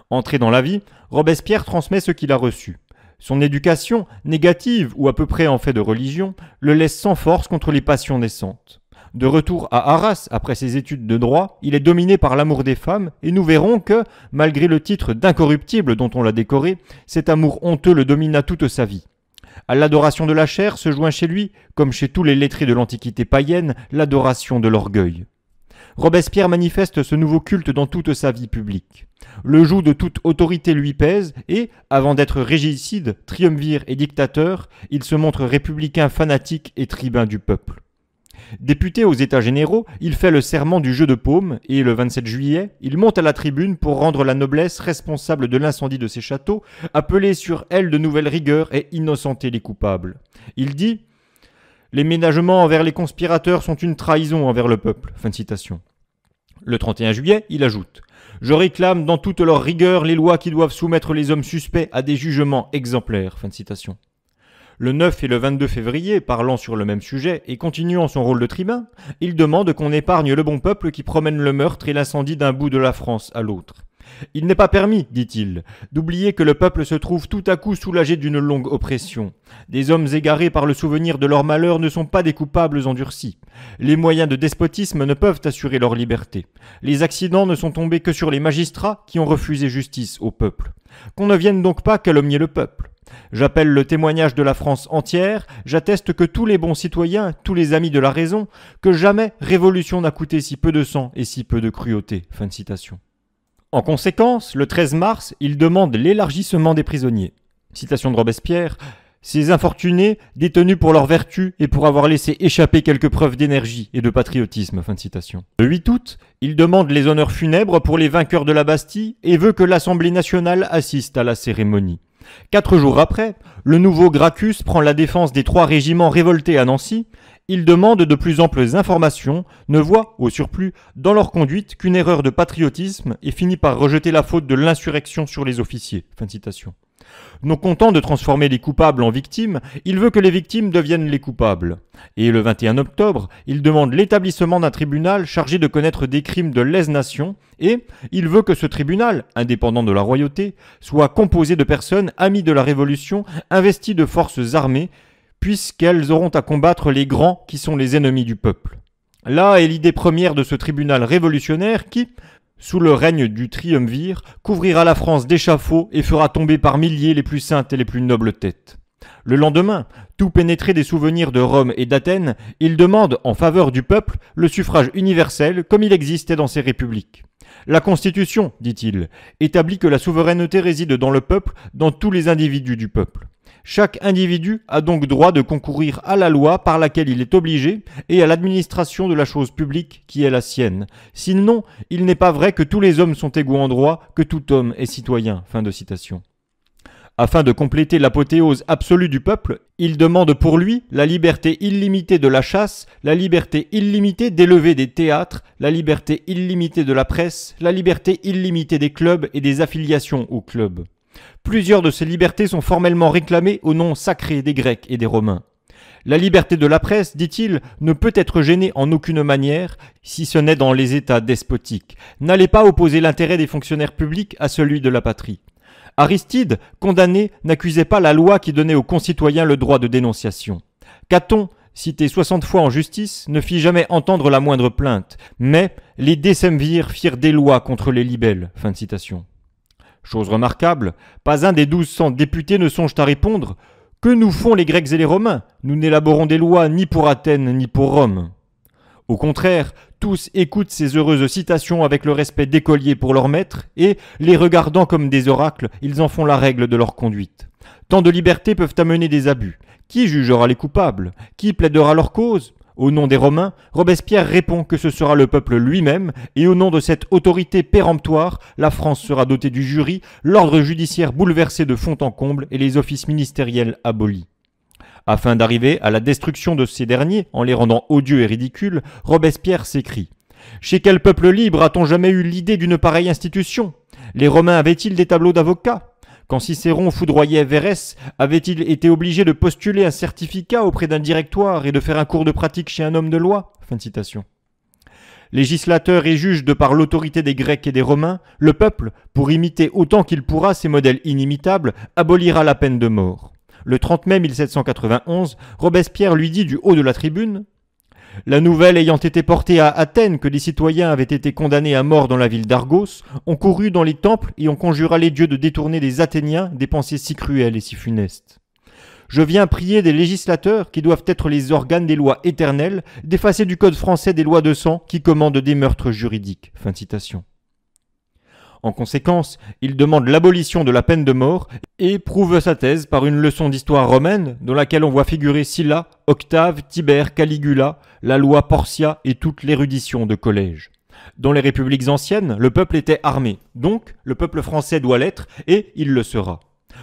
Entré dans la vie, Robespierre transmet ce qu'il a reçu. Son éducation, négative ou à peu près en fait de religion, le laisse sans force contre les passions naissantes. De retour à Arras après ses études de droit, il est dominé par l'amour des femmes et nous verrons que, malgré le titre d'incorruptible dont on l'a décoré, cet amour honteux le domina toute sa vie. À l'adoration de la chair se joint chez lui, comme chez tous les lettrés de l'Antiquité païenne, l'adoration de l'orgueil. Robespierre manifeste ce nouveau culte dans toute sa vie publique. Le joug de toute autorité lui pèse et, avant d'être régicide, triumvir et dictateur, il se montre républicain fanatique et tribun du peuple. Député aux États généraux, il fait le serment du jeu de paume et le 27 juillet, il monte à la tribune pour rendre la noblesse responsable de l'incendie de ses châteaux, appeler sur elle de nouvelles rigueurs et innocenter les coupables. Il dit Les ménagements envers les conspirateurs sont une trahison envers le peuple. citation. Le 31 juillet, il ajoute Je réclame dans toute leur rigueur les lois qui doivent soumettre les hommes suspects à des jugements exemplaires. Le 9 et le 22 février, parlant sur le même sujet et continuant son rôle de tribun, il demande qu'on épargne le bon peuple qui promène le meurtre et l'incendie d'un bout de la France à l'autre. Il n'est pas permis, dit-il, d'oublier que le peuple se trouve tout à coup soulagé d'une longue oppression. Des hommes égarés par le souvenir de leur malheur ne sont pas des coupables endurcis. Les moyens de despotisme ne peuvent assurer leur liberté. Les accidents ne sont tombés que sur les magistrats qui ont refusé justice au peuple. Qu'on ne vienne donc pas calomnier le peuple. J'appelle le témoignage de la France entière, j'atteste que tous les bons citoyens, tous les amis de la raison, que jamais révolution n'a coûté si peu de sang et si peu de cruauté. Fin citation. En conséquence, le 13 mars, il demande l'élargissement des prisonniers. Citation de Robespierre. Ces infortunés, détenus pour leur vertu et pour avoir laissé échapper quelques preuves d'énergie et de patriotisme. Fin citation. Le 8 août, il demande les honneurs funèbres pour les vainqueurs de la Bastille et veut que l'Assemblée nationale assiste à la cérémonie. Quatre jours après, le nouveau Gracchus prend la défense des trois régiments révoltés à Nancy. Il demande de plus amples informations, ne voit, au surplus, dans leur conduite qu'une erreur de patriotisme et finit par rejeter la faute de l'insurrection sur les officiers. Fin citation. Non content de transformer les coupables en victimes, il veut que les victimes deviennent les coupables. Et le 21 octobre, il demande l'établissement d'un tribunal chargé de connaître des crimes de lèse-nation, et il veut que ce tribunal, indépendant de la royauté, soit composé de personnes amies de la Révolution, investies de forces armées, puisqu'elles auront à combattre les grands qui sont les ennemis du peuple. Là est l'idée première de ce tribunal révolutionnaire qui, sous le règne du triumvir, couvrira la France d'échafauds et fera tomber par milliers les plus saintes et les plus nobles têtes. Le lendemain, tout pénétré des souvenirs de Rome et d'Athènes, il demande, en faveur du peuple, le suffrage universel comme il existait dans ces républiques. La Constitution, dit-il, établit que la souveraineté réside dans le peuple, dans tous les individus du peuple. Chaque individu a donc droit de concourir à la loi par laquelle il est obligé et à l'administration de la chose publique qui est la sienne. Sinon, il n'est pas vrai que tous les hommes sont égaux en droit, que tout homme est citoyen. Fin de citation. Afin de compléter l'apothéose absolue du peuple, il demande pour lui la liberté illimitée de la chasse, la liberté illimitée d'élever des théâtres, la liberté illimitée de la presse, la liberté illimitée des clubs et des affiliations aux clubs. Plusieurs de ces libertés sont formellement réclamées au nom sacré des Grecs et des Romains. La liberté de la presse, dit-il, ne peut être gênée en aucune manière, si ce n'est dans les États despotiques. N'allez pas opposer l'intérêt des fonctionnaires publics à celui de la patrie. Aristide, condamné, n'accusait pas la loi qui donnait aux concitoyens le droit de dénonciation. Caton, cité soixante fois en justice, ne fit jamais entendre la moindre plainte, mais les décemvirs firent des lois contre les libelles. Fin de citation. Chose remarquable, pas un des douze cents députés ne songe à répondre Que nous font les Grecs et les Romains Nous n'élaborons des lois ni pour Athènes ni pour Rome. Au contraire, tous écoutent ces heureuses citations avec le respect d'écoliers pour leur maître, et, les regardant comme des oracles, ils en font la règle de leur conduite. Tant de libertés peuvent amener des abus. Qui jugera les coupables Qui plaidera leur cause au nom des Romains, Robespierre répond que ce sera le peuple lui-même, et au nom de cette autorité péremptoire, la France sera dotée du jury, l'ordre judiciaire bouleversé de fond en comble et les offices ministériels abolis. Afin d'arriver à la destruction de ces derniers en les rendant odieux et ridicules, Robespierre s'écrit chez quel peuple libre a-t-on jamais eu l'idée d'une pareille institution Les Romains avaient-ils des tableaux d'avocats quand Cicéron foudroyait vérès avait-il été obligé de postuler un certificat auprès d'un directoire et de faire un cours de pratique chez un homme de loi Législateur et juge de par l'autorité des Grecs et des Romains, le peuple, pour imiter autant qu'il pourra ces modèles inimitables, abolira la peine de mort. Le 30 mai 1791, Robespierre lui dit du haut de la tribune la nouvelle ayant été portée à Athènes que des citoyens avaient été condamnés à mort dans la ville d'Argos, on courut dans les temples et on conjura les dieux de détourner des Athéniens des pensées si cruelles et si funestes. Je viens prier des législateurs, qui doivent être les organes des lois éternelles, d'effacer du code français des lois de sang qui commandent des meurtres juridiques. citation. En conséquence, il demande l'abolition de la peine de mort et prouve sa thèse par une leçon d'histoire romaine dans laquelle on voit figurer Sylla, Octave, Tibère, Caligula, la loi Portia et toute l'érudition de collège. Dans les républiques anciennes, le peuple était armé, donc le peuple français doit l'être et il le sera.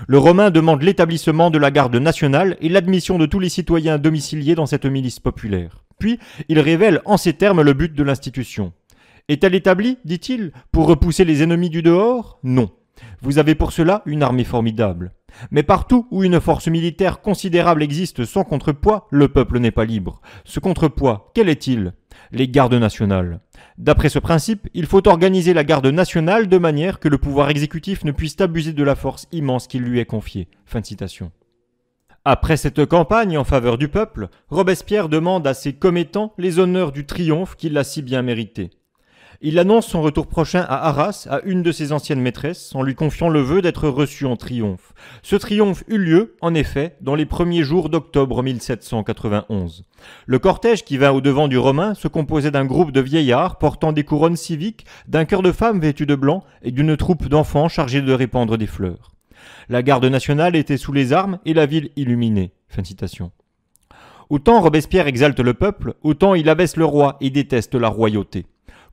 Le Romain demande l'établissement de la garde nationale et l'admission de tous les citoyens domiciliés dans cette milice populaire. Puis, il révèle en ces termes le but de l'institution. Est-elle établie, dit-il, pour repousser les ennemis du dehors Non. Vous avez pour cela une armée formidable. Mais partout où une force militaire considérable existe sans contrepoids, le peuple n'est pas libre. Ce contrepoids, quel est-il Les gardes nationales. D'après ce principe, il faut organiser la garde nationale de manière que le pouvoir exécutif ne puisse abuser de la force immense qui lui est confiée. Après cette campagne en faveur du peuple, Robespierre demande à ses commettants les honneurs du triomphe qu'il a si bien mérité. Il annonce son retour prochain à Arras, à une de ses anciennes maîtresses, en lui confiant le vœu d'être reçu en triomphe. Ce triomphe eut lieu, en effet, dans les premiers jours d'octobre 1791. Le cortège qui vint au devant du Romain se composait d'un groupe de vieillards portant des couronnes civiques, d'un cœur de femmes vêtu de blanc et d'une troupe d'enfants chargés de répandre des fleurs. La garde nationale était sous les armes et la ville illuminée. Fin de citation. Autant Robespierre exalte le peuple, autant il abaisse le roi et déteste la royauté.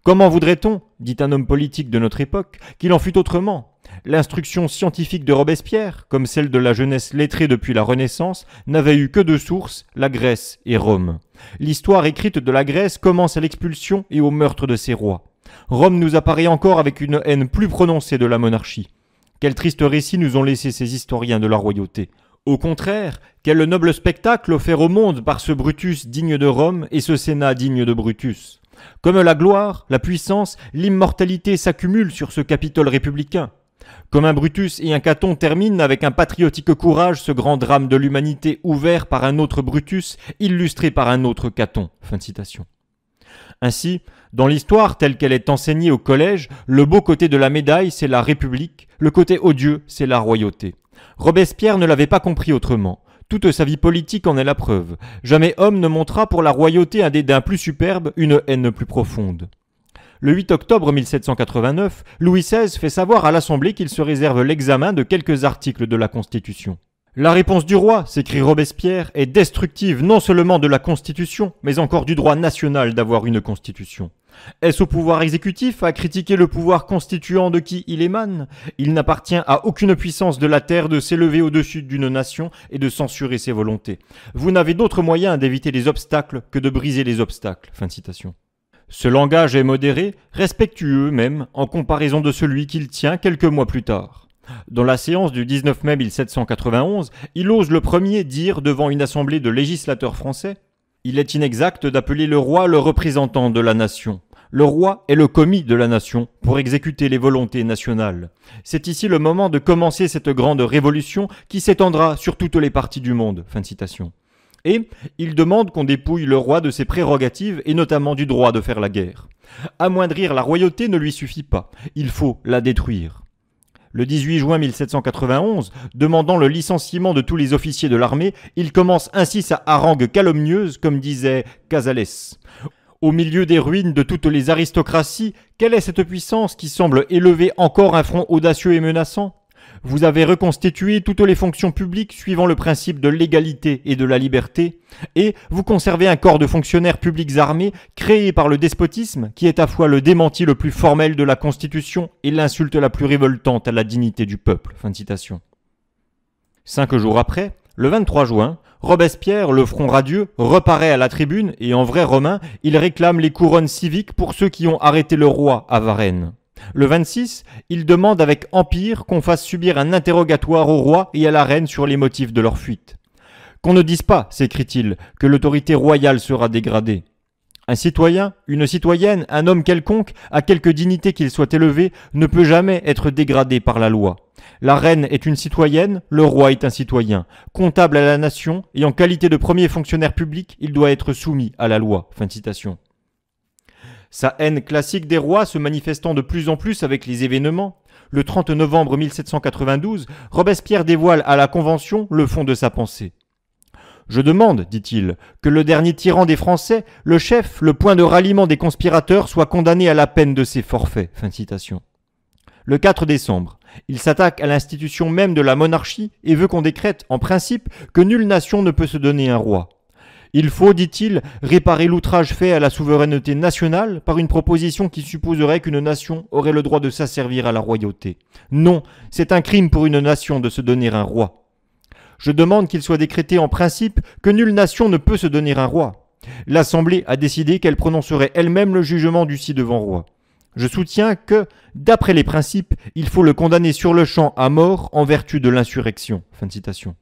Comment voudrait-on, dit un homme politique de notre époque, qu'il en fût autrement L'instruction scientifique de Robespierre, comme celle de la jeunesse lettrée depuis la Renaissance, n'avait eu que deux sources, la Grèce et Rome. L'histoire écrite de la Grèce commence à l'expulsion et au meurtre de ses rois. Rome nous apparaît encore avec une haine plus prononcée de la monarchie. Quel triste récit nous ont laissé ces historiens de la royauté. Au contraire, quel noble spectacle offert au monde par ce Brutus digne de Rome et ce Sénat digne de Brutus. Comme la gloire, la puissance, l'immortalité s'accumulent sur ce Capitole républicain. Comme un Brutus et un Caton terminent avec un patriotique courage ce grand drame de l'humanité ouvert par un autre Brutus, illustré par un autre Caton. Ainsi, dans l'histoire telle qu'elle est enseignée au collège, le beau côté de la médaille, c'est la République, le côté odieux, c'est la royauté. Robespierre ne l'avait pas compris autrement. Toute sa vie politique en est la preuve. Jamais homme ne montra pour la royauté un dédain plus superbe, une haine plus profonde. Le 8 octobre 1789, Louis XVI fait savoir à l'Assemblée qu'il se réserve l'examen de quelques articles de la Constitution. La réponse du roi, s'écrit Robespierre, est destructive non seulement de la Constitution, mais encore du droit national d'avoir une Constitution. Est-ce au pouvoir exécutif à critiquer le pouvoir constituant de qui il émane Il n'appartient à aucune puissance de la terre de s'élever au-dessus d'une nation et de censurer ses volontés. Vous n'avez d'autre moyen d'éviter les obstacles que de briser les obstacles. citation. Ce langage est modéré, respectueux même, en comparaison de celui qu'il tient quelques mois plus tard. Dans la séance du 19 mai 1791, il ose le premier dire devant une assemblée de législateurs français il est inexact d'appeler le roi le représentant de la nation. Le roi est le commis de la nation pour exécuter les volontés nationales. C'est ici le moment de commencer cette grande révolution qui s'étendra sur toutes les parties du monde. Fin de citation. Et il demande qu'on dépouille le roi de ses prérogatives et notamment du droit de faire la guerre. Amoindrir la royauté ne lui suffit pas, il faut la détruire. Le 18 juin 1791, demandant le licenciement de tous les officiers de l'armée, il commence ainsi sa harangue calomnieuse, comme disait Casales. Au milieu des ruines de toutes les aristocraties, quelle est cette puissance qui semble élever encore un front audacieux et menaçant vous avez reconstitué toutes les fonctions publiques suivant le principe de l'égalité et de la liberté, et vous conservez un corps de fonctionnaires publics armés créé par le despotisme, qui est à fois le démenti le plus formel de la Constitution et l'insulte la plus révoltante à la dignité du peuple. Fin de citation. Cinq jours après, le 23 juin, Robespierre, le front radieux, reparaît à la tribune et en vrai romain, il réclame les couronnes civiques pour ceux qui ont arrêté le roi à Varennes. Le 26, il demande avec empire qu'on fasse subir un interrogatoire au roi et à la reine sur les motifs de leur fuite. Qu'on ne dise pas, sécrit il que l'autorité royale sera dégradée. Un citoyen, une citoyenne, un homme quelconque, à quelque dignité qu'il soit élevé, ne peut jamais être dégradé par la loi. La reine est une citoyenne, le roi est un citoyen. Comptable à la nation, et en qualité de premier fonctionnaire public, il doit être soumis à la loi. Fin citation. Sa haine classique des rois se manifestant de plus en plus avec les événements, le 30 novembre 1792, Robespierre dévoile à la Convention le fond de sa pensée. Je demande, dit-il, que le dernier tyran des Français, le chef, le point de ralliement des conspirateurs, soit condamné à la peine de ses forfaits. Fin de citation. Le 4 décembre, il s'attaque à l'institution même de la monarchie et veut qu'on décrète, en principe, que nulle nation ne peut se donner un roi. Il faut, dit-il, réparer l'outrage fait à la souveraineté nationale par une proposition qui supposerait qu'une nation aurait le droit de s'asservir à la royauté. Non, c'est un crime pour une nation de se donner un roi. Je demande qu'il soit décrété en principe que nulle nation ne peut se donner un roi. L'Assemblée a décidé qu'elle prononcerait elle-même le jugement du ci-devant roi. Je soutiens que, d'après les principes, il faut le condamner sur le champ à mort en vertu de l'insurrection. Fin de citation.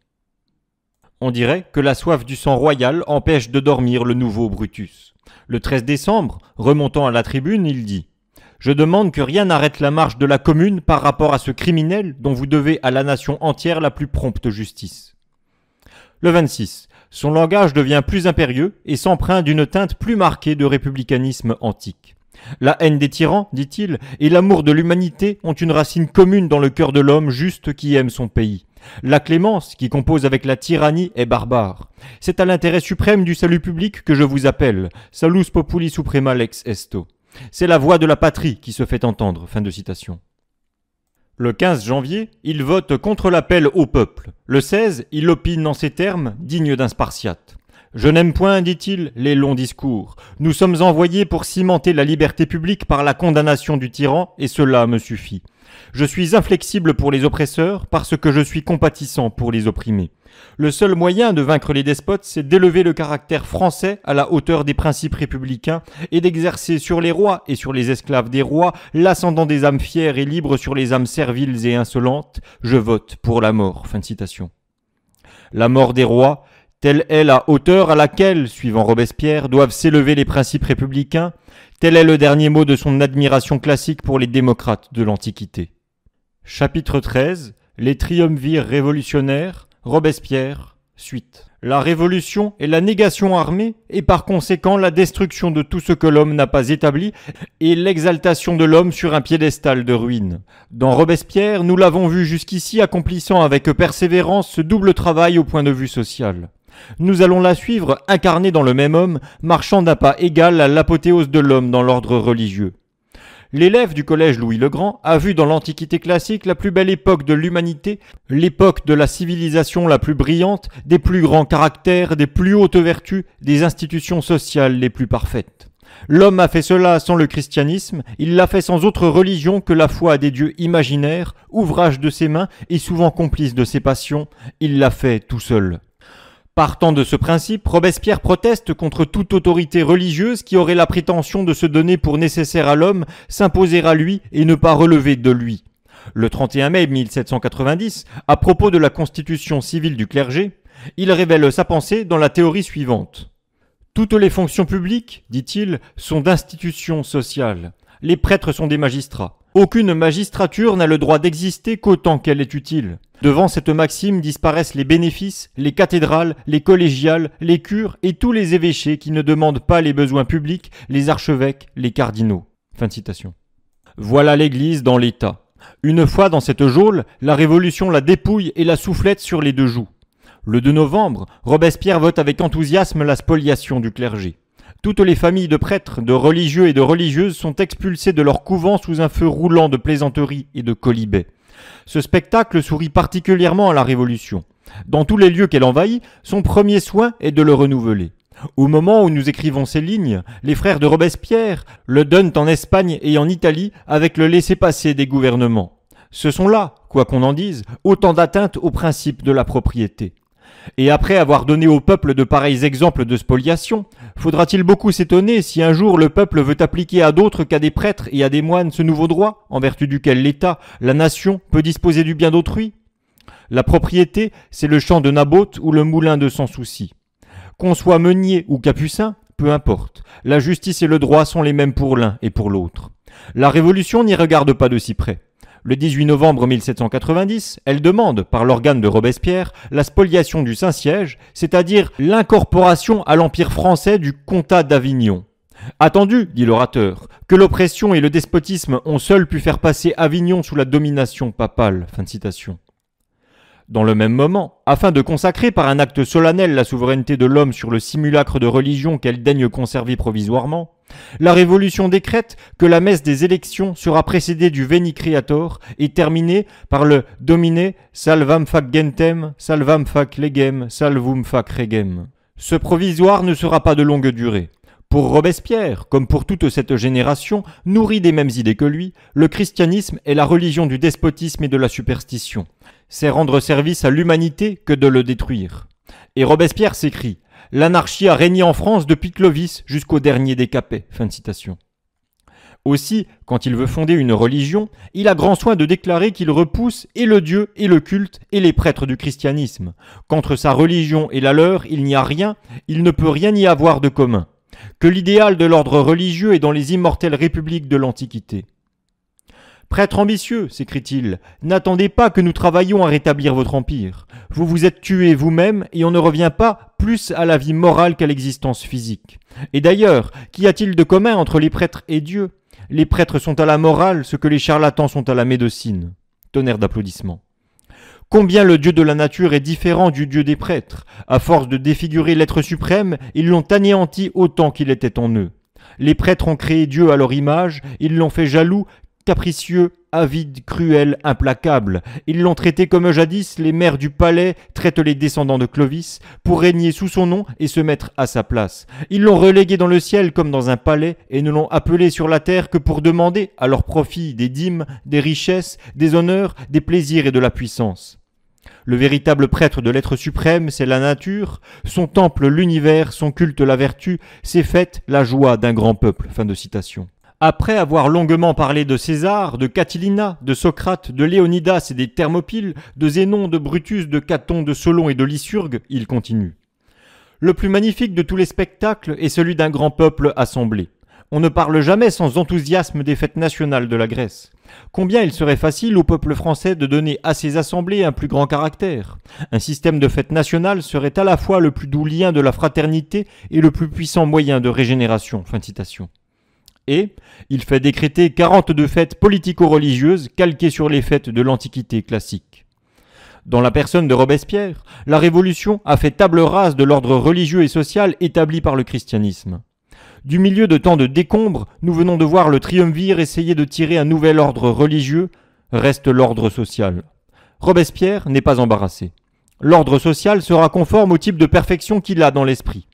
On dirait que la soif du sang royal empêche de dormir le nouveau Brutus. Le 13 décembre, remontant à la tribune, il dit Je demande que rien n'arrête la marche de la commune par rapport à ce criminel dont vous devez à la nation entière la plus prompte justice. Le 26, son langage devient plus impérieux et s'emprunt d'une teinte plus marquée de républicanisme antique. La haine des tyrans, dit-il, et l'amour de l'humanité ont une racine commune dans le cœur de l'homme juste qui aime son pays. La clémence, qui compose avec la tyrannie, est barbare. C'est à l'intérêt suprême du salut public que je vous appelle. Salus populi suprema lex esto. C'est la voix de la patrie qui se fait entendre. Fin de citation. Le 15 janvier, il vote contre l'appel au peuple. Le 16, il opine en ces termes digne d'un Spartiate. Je n'aime point, dit-il, les longs discours. Nous sommes envoyés pour cimenter la liberté publique par la condamnation du tyran, et cela me suffit. Je suis inflexible pour les oppresseurs, parce que je suis compatissant pour les opprimés. Le seul moyen de vaincre les despotes, c'est d'élever le caractère français à la hauteur des principes républicains et d'exercer sur les rois et sur les esclaves des rois l'ascendant des âmes fières et libres sur les âmes serviles et insolentes. Je vote pour la mort. Fin de citation. La mort des rois, Telle est la hauteur à laquelle, suivant Robespierre, doivent s'élever les principes républicains, tel est le dernier mot de son admiration classique pour les démocrates de l'Antiquité. Chapitre 13 Les triumvirs révolutionnaires, Robespierre, suite. La révolution est la négation armée et par conséquent la destruction de tout ce que l'homme n'a pas établi et l'exaltation de l'homme sur un piédestal de ruines. Dans Robespierre, nous l'avons vu jusqu'ici accomplissant avec persévérance ce double travail au point de vue social. Nous allons la suivre incarnée dans le même homme, marchant d'un pas égal à l'apothéose de l'homme dans l'ordre religieux. L'élève du collège Louis le Grand a vu dans l'Antiquité classique la plus belle époque de l'humanité, l'époque de la civilisation la plus brillante, des plus grands caractères, des plus hautes vertus, des institutions sociales les plus parfaites. L'homme a fait cela sans le christianisme, il l'a fait sans autre religion que la foi à des dieux imaginaires, ouvrage de ses mains et souvent complice de ses passions, il l'a fait tout seul. Partant de ce principe, Robespierre proteste contre toute autorité religieuse qui aurait la prétention de se donner pour nécessaire à l'homme, s'imposer à lui et ne pas relever de lui. Le 31 mai 1790, à propos de la constitution civile du clergé, il révèle sa pensée dans la théorie suivante. Toutes les fonctions publiques, dit-il, sont d'institutions sociales les prêtres sont des magistrats. Aucune magistrature n'a le droit d'exister qu'autant qu'elle est utile. Devant cette maxime disparaissent les bénéfices, les cathédrales, les collégiales, les cures et tous les évêchés qui ne demandent pas les besoins publics, les archevêques, les cardinaux. Fin de citation. Voilà l'Église dans l'État. Une fois dans cette geôle, la Révolution la dépouille et la soufflette sur les deux joues. Le 2 novembre, Robespierre vote avec enthousiasme la spoliation du clergé. Toutes les familles de prêtres, de religieux et de religieuses sont expulsées de leur couvent sous un feu roulant de plaisanteries et de colibets. Ce spectacle sourit particulièrement à la Révolution. Dans tous les lieux qu'elle envahit, son premier soin est de le renouveler. Au moment où nous écrivons ces lignes, les frères de Robespierre le donnent en Espagne et en Italie avec le laisser-passer des gouvernements. Ce sont là, quoi qu'on en dise, autant d'atteintes au principe de la propriété. Et après avoir donné au peuple de pareils exemples de spoliation, faudra-t-il beaucoup s'étonner si un jour le peuple veut appliquer à d'autres qu'à des prêtres et à des moines ce nouveau droit, en vertu duquel l'État, la nation, peut disposer du bien d'autrui La propriété, c'est le champ de Naboth ou le moulin de sans souci. Qu'on soit meunier ou capucin, peu importe, la justice et le droit sont les mêmes pour l'un et pour l'autre. La Révolution n'y regarde pas de si près. Le 18 novembre 1790, elle demande, par l'organe de Robespierre, la spoliation du Saint-Siège, c'est-à-dire l'incorporation à l'Empire français du comtat d'Avignon. Attendu, dit l'orateur, que l'oppression et le despotisme ont seuls pu faire passer Avignon sous la domination papale. citation. Dans le même moment, afin de consacrer par un acte solennel la souveraineté de l'homme sur le simulacre de religion qu'elle daigne conserver provisoirement, la révolution décrète que la messe des élections sera précédée du Veni Creator et terminée par le Dominé salvam fac gentem, salvam fac legem, salvum fac regem. Ce provisoire ne sera pas de longue durée. Pour Robespierre, comme pour toute cette génération, nourrie des mêmes idées que lui, le christianisme est la religion du despotisme et de la superstition. C'est rendre service à l'humanité que de le détruire. Et Robespierre s'écrit L'anarchie a régné en France depuis Clovis jusqu'au dernier décapé. Fin de citation. Aussi, quand il veut fonder une religion, il a grand soin de déclarer qu'il repousse et le Dieu et le culte et les prêtres du christianisme. Qu'entre sa religion et la leur, il n'y a rien, il ne peut rien y avoir de commun. Que l'idéal de l'ordre religieux est dans les immortelles républiques de l'Antiquité. « Prêtres ambitieux, s'écrie-t-il, n'attendez pas que nous travaillions à rétablir votre empire. Vous vous êtes tué vous-même et on ne revient pas plus à la vie morale qu'à l'existence physique. Et d'ailleurs, qu'y a-t-il de commun entre les prêtres et Dieu Les prêtres sont à la morale ce que les charlatans sont à la médecine. Tonnerre d'applaudissements. Combien le Dieu de la nature est différent du Dieu des prêtres. À force de défigurer l'être suprême, ils l'ont anéanti autant qu'il était en eux. Les prêtres ont créé Dieu à leur image, ils l'ont fait jaloux capricieux, avide, cruel, implacable. Ils l'ont traité comme jadis les maires du palais traitent les descendants de Clovis, pour régner sous son nom et se mettre à sa place. Ils l'ont relégué dans le ciel comme dans un palais, et ne l'ont appelé sur la terre que pour demander à leur profit des dîmes, des richesses, des honneurs, des plaisirs et de la puissance. Le véritable prêtre de l'être suprême, c'est la nature, son temple l'univers, son culte la vertu, ses fêtes la joie d'un grand peuple. Fin de citation. Après avoir longuement parlé de César, de Catilina, de Socrate, de Léonidas et des Thermopyles, de Zénon, de Brutus, de Caton, de Solon et de Lysurgue, il continue. Le plus magnifique de tous les spectacles est celui d'un grand peuple assemblé. On ne parle jamais sans enthousiasme des fêtes nationales de la Grèce. Combien il serait facile au peuple français de donner à ces assemblées un plus grand caractère. Un système de fêtes nationales serait à la fois le plus doux lien de la fraternité et le plus puissant moyen de régénération. Fin de citation et il fait décréter 42 fêtes politico-religieuses calquées sur les fêtes de l'Antiquité classique. Dans la personne de Robespierre, la Révolution a fait table rase de l'ordre religieux et social établi par le christianisme. Du milieu de tant de décombres, nous venons de voir le triumvir essayer de tirer un nouvel ordre religieux, reste l'ordre social. Robespierre n'est pas embarrassé. L'ordre social sera conforme au type de perfection qu'il a dans l'esprit.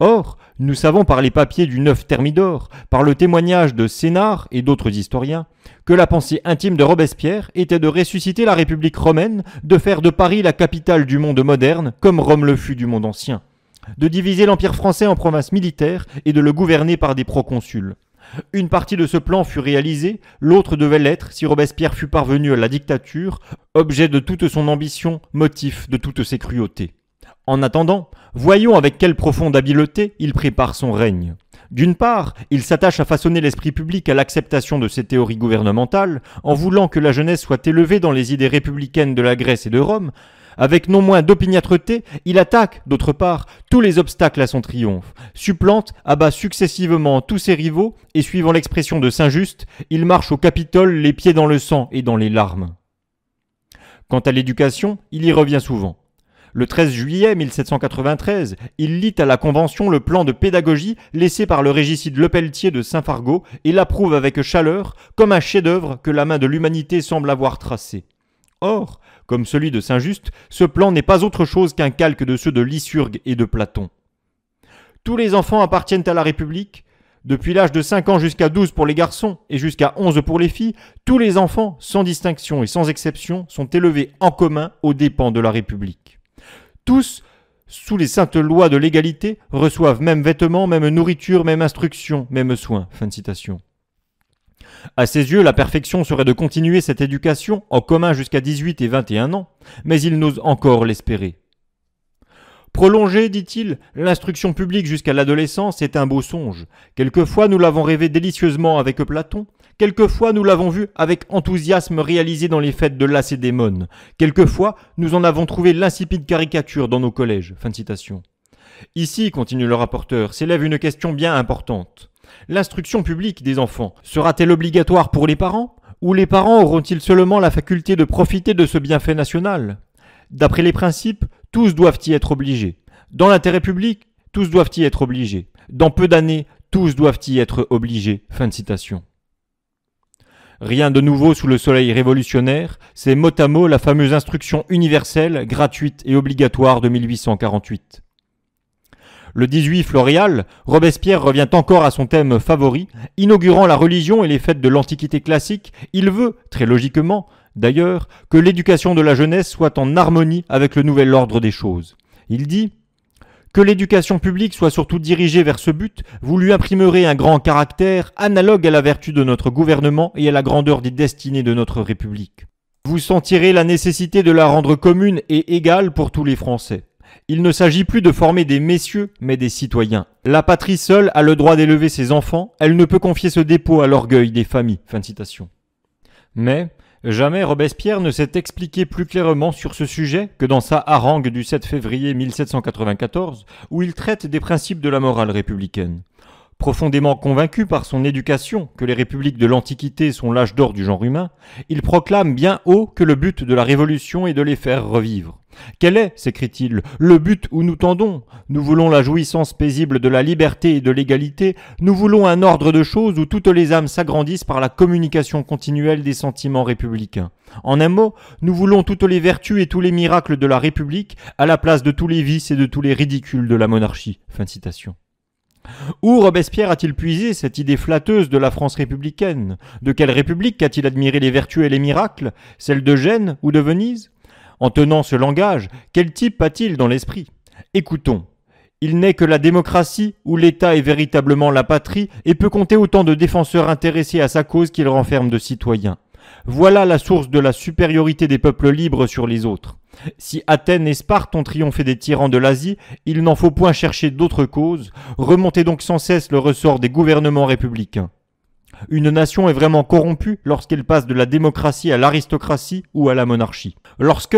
Or, nous savons par les papiers du neuf Thermidor, par le témoignage de Sénard et d'autres historiens, que la pensée intime de Robespierre était de ressusciter la République romaine, de faire de Paris la capitale du monde moderne, comme Rome le fut du monde ancien, de diviser l'Empire français en provinces militaires et de le gouverner par des proconsuls. Une partie de ce plan fut réalisée, l'autre devait l'être si Robespierre fut parvenu à la dictature, objet de toute son ambition, motif de toutes ses cruautés. En attendant, voyons avec quelle profonde habileté il prépare son règne. D'une part, il s'attache à façonner l'esprit public à l'acceptation de ses théories gouvernementales, en voulant que la jeunesse soit élevée dans les idées républicaines de la Grèce et de Rome, avec non moins d'opiniâtreté, il attaque, d'autre part, tous les obstacles à son triomphe, supplante, abat successivement tous ses rivaux, et suivant l'expression de Saint-Just, il marche au Capitole les pieds dans le sang et dans les larmes. Quant à l'éducation, il y revient souvent. Le 13 juillet 1793, il lit à la Convention le plan de pédagogie laissé par le régicide Lepelletier de saint fargo et l'approuve avec chaleur comme un chef-d'œuvre que la main de l'humanité semble avoir tracé. Or, comme celui de Saint-Just, ce plan n'est pas autre chose qu'un calque de ceux de Lysurgue et de Platon. Tous les enfants appartiennent à la République, depuis l'âge de 5 ans jusqu'à 12 pour les garçons et jusqu'à 11 pour les filles, tous les enfants, sans distinction et sans exception, sont élevés en commun aux dépens de la République. Tous, sous les saintes lois de l'égalité, reçoivent même vêtements, même nourriture, même instruction, même soins. Fin de citation. À ses yeux, la perfection serait de continuer cette éducation en commun jusqu'à 18 et 21 ans, mais il n'ose encore l'espérer. Prolonger, dit-il, l'instruction publique jusqu'à l'adolescence est un beau songe. Quelquefois nous l'avons rêvé délicieusement avec Platon, Quelquefois, nous l'avons vu avec enthousiasme réalisé dans les fêtes de Lacédémone. Quelquefois, nous en avons trouvé l'insipide caricature dans nos collèges. Ici, continue le rapporteur, s'élève une question bien importante. L'instruction publique des enfants sera-t-elle obligatoire pour les parents Ou les parents auront-ils seulement la faculté de profiter de ce bienfait national D'après les principes, tous doivent y être obligés. Dans l'intérêt public, tous doivent y être obligés. Dans peu d'années, tous doivent y être obligés. Fin de citation. Rien de nouveau sous le soleil révolutionnaire, c'est mot à mot la fameuse instruction universelle, gratuite et obligatoire de 1848. Le 18 Floréal, Robespierre revient encore à son thème favori, inaugurant la religion et les fêtes de l'Antiquité classique, il veut, très logiquement, d'ailleurs, que l'éducation de la jeunesse soit en harmonie avec le nouvel ordre des choses. Il dit que l'éducation publique soit surtout dirigée vers ce but, vous lui imprimerez un grand caractère analogue à la vertu de notre gouvernement et à la grandeur des destinées de notre République. Vous sentirez la nécessité de la rendre commune et égale pour tous les Français. Il ne s'agit plus de former des messieurs, mais des citoyens. La patrie seule a le droit d'élever ses enfants, elle ne peut confier ce dépôt à l'orgueil des familles. Fin de citation. Mais, Jamais Robespierre ne s'est expliqué plus clairement sur ce sujet que dans sa harangue du 7 février 1794, où il traite des principes de la morale républicaine. Profondément convaincu par son éducation que les républiques de l'Antiquité sont l'âge d'or du genre humain, il proclame bien haut que le but de la Révolution est de les faire revivre. Quel est, sécrit il le but où nous tendons Nous voulons la jouissance paisible de la liberté et de l'égalité, nous voulons un ordre de choses où toutes les âmes s'agrandissent par la communication continuelle des sentiments républicains. En un mot, nous voulons toutes les vertus et tous les miracles de la République à la place de tous les vices et de tous les ridicules de la monarchie. Fin de citation. Où Robespierre a-t-il puisé cette idée flatteuse de la France républicaine De quelle république a-t-il admiré les vertus et les miracles Celle de Gênes ou de Venise En tenant ce langage, quel type a-t-il dans l'esprit Écoutons. Il n'est que la démocratie où l'État est véritablement la patrie et peut compter autant de défenseurs intéressés à sa cause qu'il renferme de citoyens. Voilà la source de la supériorité des peuples libres sur les autres. Si Athènes et Sparte ont triomphé des tyrans de l'Asie, il n'en faut point chercher d'autres causes, remontez donc sans cesse le ressort des gouvernements républicains. Une nation est vraiment corrompue lorsqu'elle passe de la démocratie à l'aristocratie ou à la monarchie. Lorsque,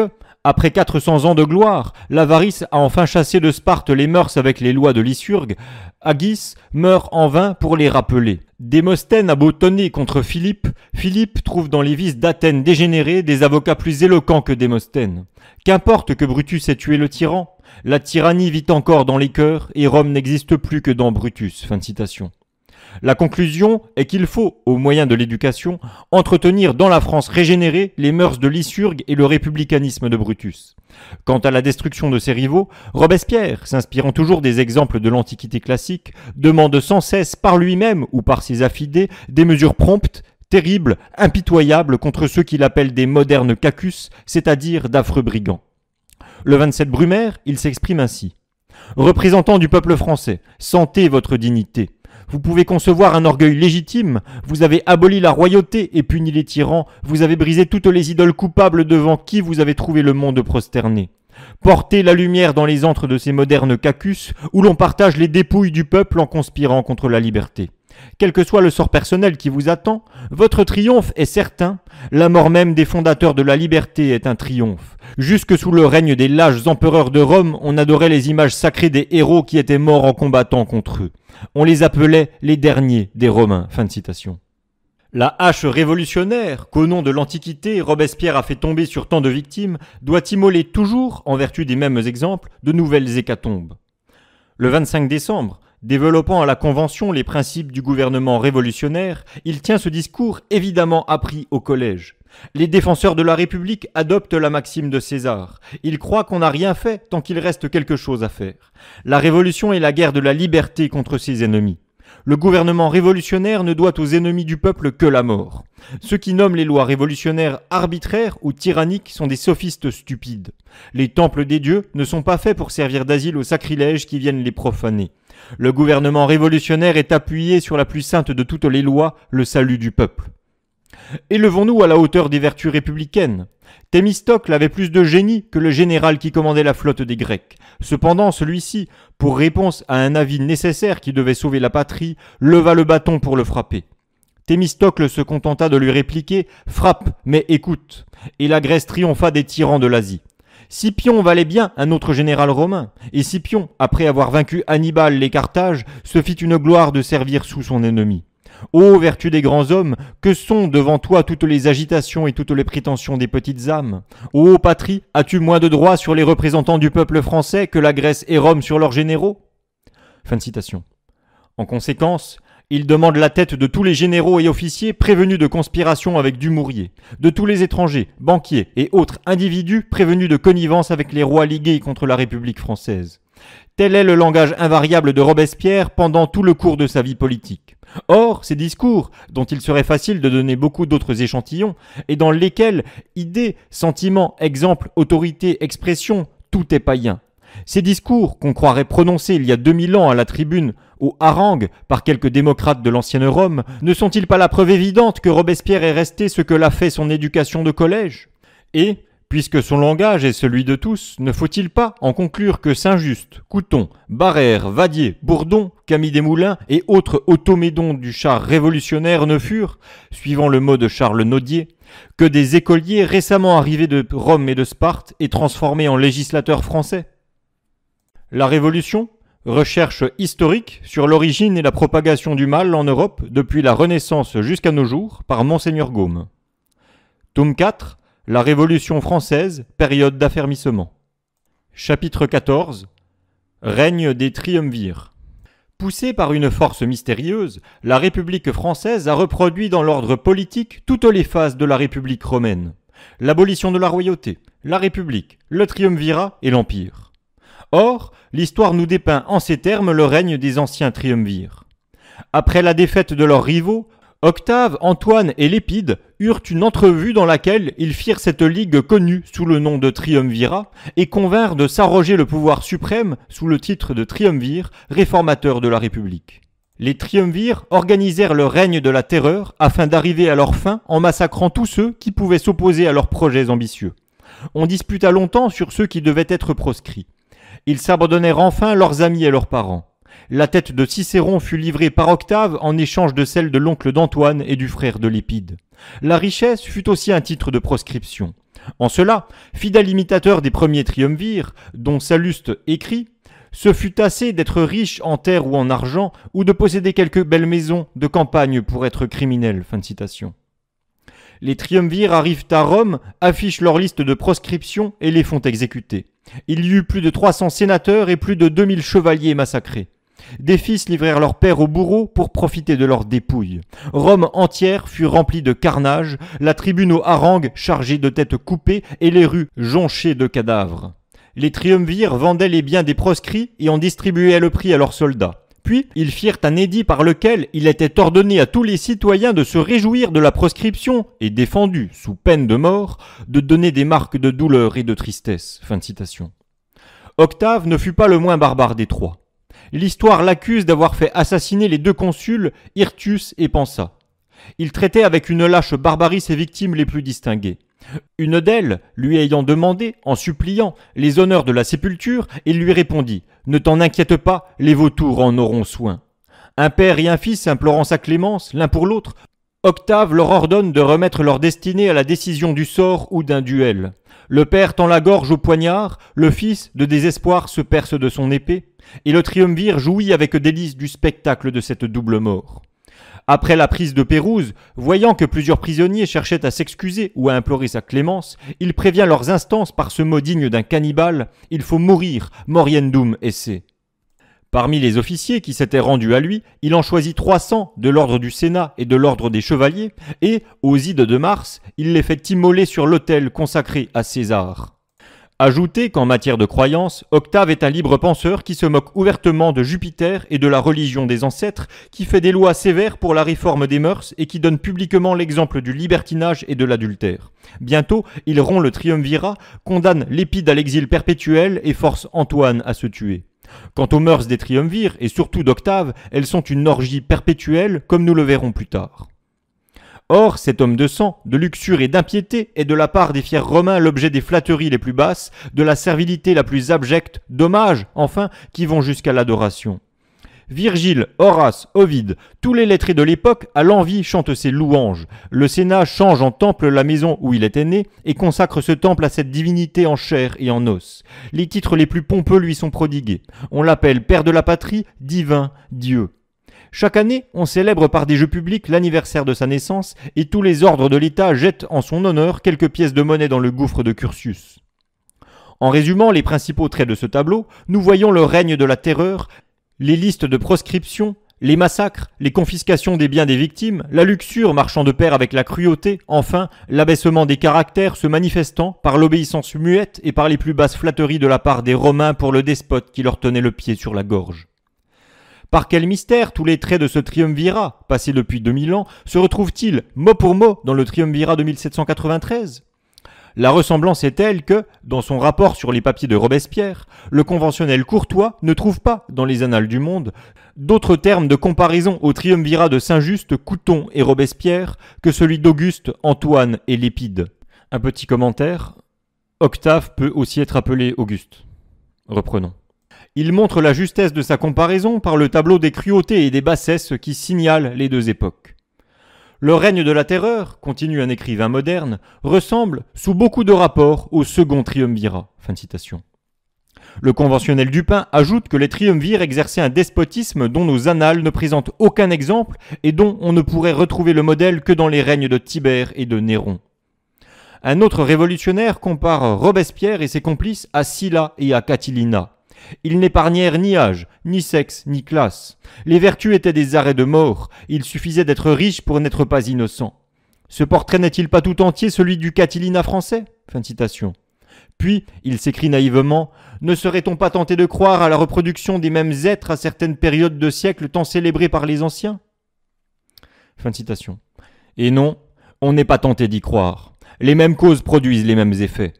après 400 ans de gloire, l'avarice a enfin chassé de Sparte les mœurs avec les lois de Lysurgue, Agis meurt en vain pour les rappeler. Démosthène a beau tonner contre Philippe, Philippe trouve dans les vices d'Athènes dégénérées des avocats plus éloquents que Démosthène. Qu'importe que Brutus ait tué le tyran, la tyrannie vit encore dans les cœurs et Rome n'existe plus que dans Brutus. Fin citation. La conclusion est qu'il faut, au moyen de l'éducation, entretenir dans la France régénérée les mœurs de Lysurgue et le républicanisme de Brutus. Quant à la destruction de ses rivaux, Robespierre, s'inspirant toujours des exemples de l'Antiquité classique, demande sans cesse par lui-même ou par ses affidés des mesures promptes, terribles, impitoyables contre ceux qu'il appelle des modernes cacus, c'est-à-dire d'affreux brigands. Le 27 Brumaire, il s'exprime ainsi. Représentant du peuple français, sentez votre dignité. Vous pouvez concevoir un orgueil légitime, vous avez aboli la royauté et puni les tyrans, vous avez brisé toutes les idoles coupables devant qui vous avez trouvé le monde prosterné. Portez la lumière dans les antres de ces modernes cacus, où l'on partage les dépouilles du peuple en conspirant contre la liberté. Quel que soit le sort personnel qui vous attend, votre triomphe est certain. La mort même des fondateurs de la liberté est un triomphe. Jusque sous le règne des lâches empereurs de Rome, on adorait les images sacrées des héros qui étaient morts en combattant contre eux. On les appelait les derniers des Romains. Fin de citation. La hache révolutionnaire, qu'au nom de l'Antiquité, Robespierre a fait tomber sur tant de victimes, doit immoler toujours, en vertu des mêmes exemples, de nouvelles hécatombes. Le 25 décembre, Développant à la Convention les principes du gouvernement révolutionnaire, il tient ce discours évidemment appris au collège. Les défenseurs de la République adoptent la maxime de César. Ils croient qu'on n'a rien fait tant qu'il reste quelque chose à faire. La révolution est la guerre de la liberté contre ses ennemis. Le gouvernement révolutionnaire ne doit aux ennemis du peuple que la mort. Ceux qui nomment les lois révolutionnaires arbitraires ou tyranniques sont des sophistes stupides. Les temples des dieux ne sont pas faits pour servir d'asile aux sacrilèges qui viennent les profaner. Le gouvernement révolutionnaire est appuyé sur la plus sainte de toutes les lois, le salut du peuple. Élevons-nous à la hauteur des vertus républicaines. Thémistocle avait plus de génie que le général qui commandait la flotte des Grecs. Cependant, celui-ci, pour réponse à un avis nécessaire qui devait sauver la patrie, leva le bâton pour le frapper. Thémistocle se contenta de lui répliquer Frappe, mais écoute. Et la Grèce triompha des tyrans de l'Asie. Scipion valait bien un autre général romain, et Scipion, après avoir vaincu Hannibal les Carthages, se fit une gloire de servir sous son ennemi. Ô vertu des grands hommes, que sont devant toi toutes les agitations et toutes les prétentions des petites âmes Ô patrie, as-tu moins de droits sur les représentants du peuple français que la Grèce et Rome sur leurs généraux Fin de citation. En conséquence, il demande la tête de tous les généraux et officiers prévenus de conspiration avec Dumouriez, de tous les étrangers, banquiers et autres individus prévenus de connivence avec les rois ligués contre la République française. Tel est le langage invariable de Robespierre pendant tout le cours de sa vie politique. Or, ces discours, dont il serait facile de donner beaucoup d'autres échantillons, et dans lesquels idées, sentiments, exemples, autorités, expressions, tout est païen. Ces discours, qu'on croirait prononcés il y a 2000 ans à la tribune aux harangues par quelques démocrates de l'ancienne Rome, ne sont-ils pas la preuve évidente que Robespierre est resté ce que l'a fait son éducation de collège Et, puisque son langage est celui de tous, ne faut-il pas en conclure que Saint-Just, Couton, Barère, Vadier, Bourdon, Camille Desmoulins et autres automédons du char révolutionnaire ne furent, suivant le mot de Charles Naudier, que des écoliers récemment arrivés de Rome et de Sparte et transformés en législateurs français La Révolution, Recherche historique sur l'origine et la propagation du mal en Europe depuis la Renaissance jusqu'à nos jours par Monseigneur Gaume. Tome 4 La Révolution française, période d'affermissement. Chapitre 14 Règne des triumvirs. Poussée par une force mystérieuse, la République française a reproduit dans l'ordre politique toutes les phases de la République romaine. L'abolition de la royauté, la République, le triumvirat et l'Empire. Or, l'histoire nous dépeint en ces termes le règne des anciens triumvirs. Après la défaite de leurs rivaux, Octave, Antoine et Lépide eurent une entrevue dans laquelle ils firent cette ligue connue sous le nom de Triumvirat et convinrent de s'arroger le pouvoir suprême sous le titre de Triumvir, réformateur de la République. Les Triumvirs organisèrent le règne de la terreur afin d'arriver à leur fin en massacrant tous ceux qui pouvaient s'opposer à leurs projets ambitieux. On disputa longtemps sur ceux qui devaient être proscrits. Ils s'abandonnèrent enfin leurs amis et leurs parents. La tête de Cicéron fut livrée par Octave en échange de celle de l'oncle d'Antoine et du frère de Lépide. La richesse fut aussi un titre de proscription. En cela, fidèle imitateur des premiers triumvirs, dont Salluste écrit, ce fut assez d'être riche en terre ou en argent, ou de posséder quelques belles maisons de campagne pour être criminel. Les triumvirs arrivent à Rome, affichent leur liste de proscription et les font exécuter. Il y eut plus de 300 sénateurs et plus de 2000 chevaliers massacrés. Des fils livrèrent leurs pères au bourreau pour profiter de leurs dépouilles. Rome entière fut remplie de carnage, la tribune aux harangues chargée de têtes coupées et les rues jonchées de cadavres. Les triumvirs vendaient les biens des proscrits et en distribuaient le prix à leurs soldats. Puis, ils firent un édit par lequel il était ordonné à tous les citoyens de se réjouir de la proscription et défendu, sous peine de mort, de donner des marques de douleur et de tristesse. Octave ne fut pas le moins barbare des trois. L'histoire l'accuse d'avoir fait assassiner les deux consuls, Hirtus et Pansa. Il traitait avec une lâche barbarie ses victimes les plus distinguées. Une d'elles, lui ayant demandé, en suppliant, les honneurs de la sépulture, il lui répondit Ne t'en inquiète pas, les vautours en auront soin. Un père et un fils implorant sa clémence, l'un pour l'autre, Octave leur ordonne de remettre leur destinée à la décision du sort ou d'un duel. Le père tend la gorge au poignard, le fils, de désespoir, se perce de son épée, et le triumvir jouit avec délice du spectacle de cette double mort. Après la prise de Pérouse, voyant que plusieurs prisonniers cherchaient à s'excuser ou à implorer sa clémence, il prévient leurs instances par ce mot digne d'un cannibale Il faut mourir, moriendum esse. Parmi les officiers qui s'étaient rendus à lui, il en choisit 300 de l'ordre du Sénat et de l'ordre des chevaliers, et, aux ides de mars, il les fait immoler sur l'autel consacré à César. Ajoutez qu'en matière de croyance, Octave est un libre penseur qui se moque ouvertement de Jupiter et de la religion des ancêtres, qui fait des lois sévères pour la réforme des mœurs et qui donne publiquement l'exemple du libertinage et de l'adultère. Bientôt, il rompt le triumvirat, condamne l'épide à l'exil perpétuel et force Antoine à se tuer. Quant aux mœurs des triumvirs, et surtout d'Octave, elles sont une orgie perpétuelle, comme nous le verrons plus tard. Or, cet homme de sang, de luxure et d'impiété est de la part des fiers Romains l'objet des flatteries les plus basses, de la servilité la plus abjecte, d'hommages, enfin, qui vont jusqu'à l'adoration. Virgile, Horace, Ovide, tous les lettrés de l'époque à l'envie chantent ses louanges. Le Sénat change en temple la maison où il était né et consacre ce temple à cette divinité en chair et en os. Les titres les plus pompeux lui sont prodigués. On l'appelle Père de la patrie, divin, Dieu. Chaque année, on célèbre par des jeux publics l'anniversaire de sa naissance et tous les ordres de l'État jettent en son honneur quelques pièces de monnaie dans le gouffre de Cursus. En résumant les principaux traits de ce tableau, nous voyons le règne de la terreur, les listes de proscription, les massacres, les confiscations des biens des victimes, la luxure marchant de pair avec la cruauté, enfin, l'abaissement des caractères se manifestant par l'obéissance muette et par les plus basses flatteries de la part des Romains pour le despote qui leur tenait le pied sur la gorge. Par quel mystère tous les traits de ce triumvirat, passé depuis 2000 ans, se retrouvent-ils mot pour mot dans le triumvirat de 1793 la ressemblance est telle que, dans son rapport sur les papiers de Robespierre, le conventionnel Courtois ne trouve pas, dans les annales du monde, d'autres termes de comparaison au triumvirat de Saint-Just, Couton et Robespierre que celui d'Auguste, Antoine et Lépide. Un petit commentaire. Octave peut aussi être appelé Auguste. Reprenons. Il montre la justesse de sa comparaison par le tableau des cruautés et des bassesses qui signalent les deux époques. Le règne de la terreur, continue un écrivain moderne, ressemble, sous beaucoup de rapports, au second triumvirat. Fin citation. Le conventionnel Dupin ajoute que les triumvirs exerçaient un despotisme dont nos annales ne présentent aucun exemple et dont on ne pourrait retrouver le modèle que dans les règnes de Tibère et de Néron. Un autre révolutionnaire compare Robespierre et ses complices à Sylla et à Catilina. Ils n'épargnèrent ni âge, ni sexe, ni classe. Les vertus étaient des arrêts de mort. Il suffisait d'être riche pour n'être pas innocent. Ce portrait n'est-il pas tout entier celui du Catilina français Puis, il s'écrit naïvement Ne serait-on pas tenté de croire à la reproduction des mêmes êtres à certaines périodes de siècles tant célébrées par les anciens Et non, on n'est pas tenté d'y croire. Les mêmes causes produisent les mêmes effets.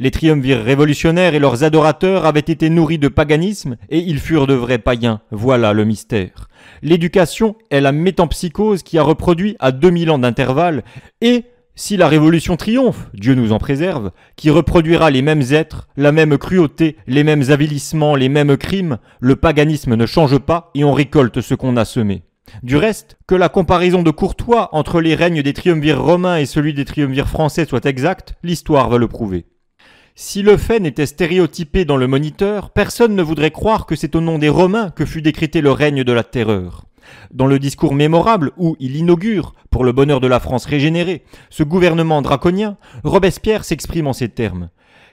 Les triumvirs révolutionnaires et leurs adorateurs avaient été nourris de paganisme et ils furent de vrais païens. Voilà le mystère. L'éducation est la métampsychose qui a reproduit à 2000 ans d'intervalle et si la révolution triomphe, Dieu nous en préserve, qui reproduira les mêmes êtres, la même cruauté, les mêmes avilissements, les mêmes crimes, le paganisme ne change pas et on récolte ce qu'on a semé. Du reste, que la comparaison de Courtois entre les règnes des triumvirs romains et celui des triumvirs français soit exacte, l'histoire va le prouver. Si le fait n'était stéréotypé dans le moniteur, personne ne voudrait croire que c'est au nom des Romains que fut décrété le règne de la terreur. Dans le discours mémorable où il inaugure, pour le bonheur de la France régénérée, ce gouvernement draconien, Robespierre s'exprime en ces termes.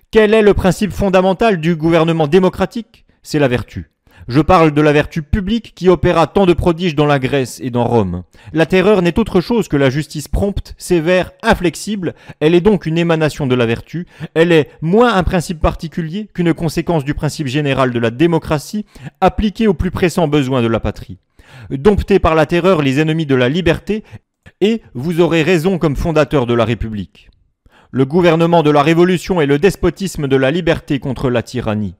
Quel est le principe fondamental du gouvernement démocratique C'est la vertu. Je parle de la vertu publique qui opéra tant de prodiges dans la Grèce et dans Rome. La terreur n'est autre chose que la justice prompte, sévère, inflexible, elle est donc une émanation de la vertu, elle est moins un principe particulier qu'une conséquence du principe général de la démocratie, appliquée aux plus pressants besoins de la patrie. Domptez par la terreur les ennemis de la liberté, et vous aurez raison comme fondateur de la République. Le gouvernement de la Révolution est le despotisme de la liberté contre la tyrannie.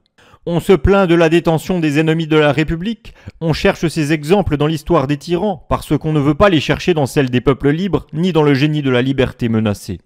On se plaint de la détention des ennemis de la République, on cherche ces exemples dans l'histoire des tyrans, parce qu'on ne veut pas les chercher dans celle des peuples libres, ni dans le génie de la liberté menacée.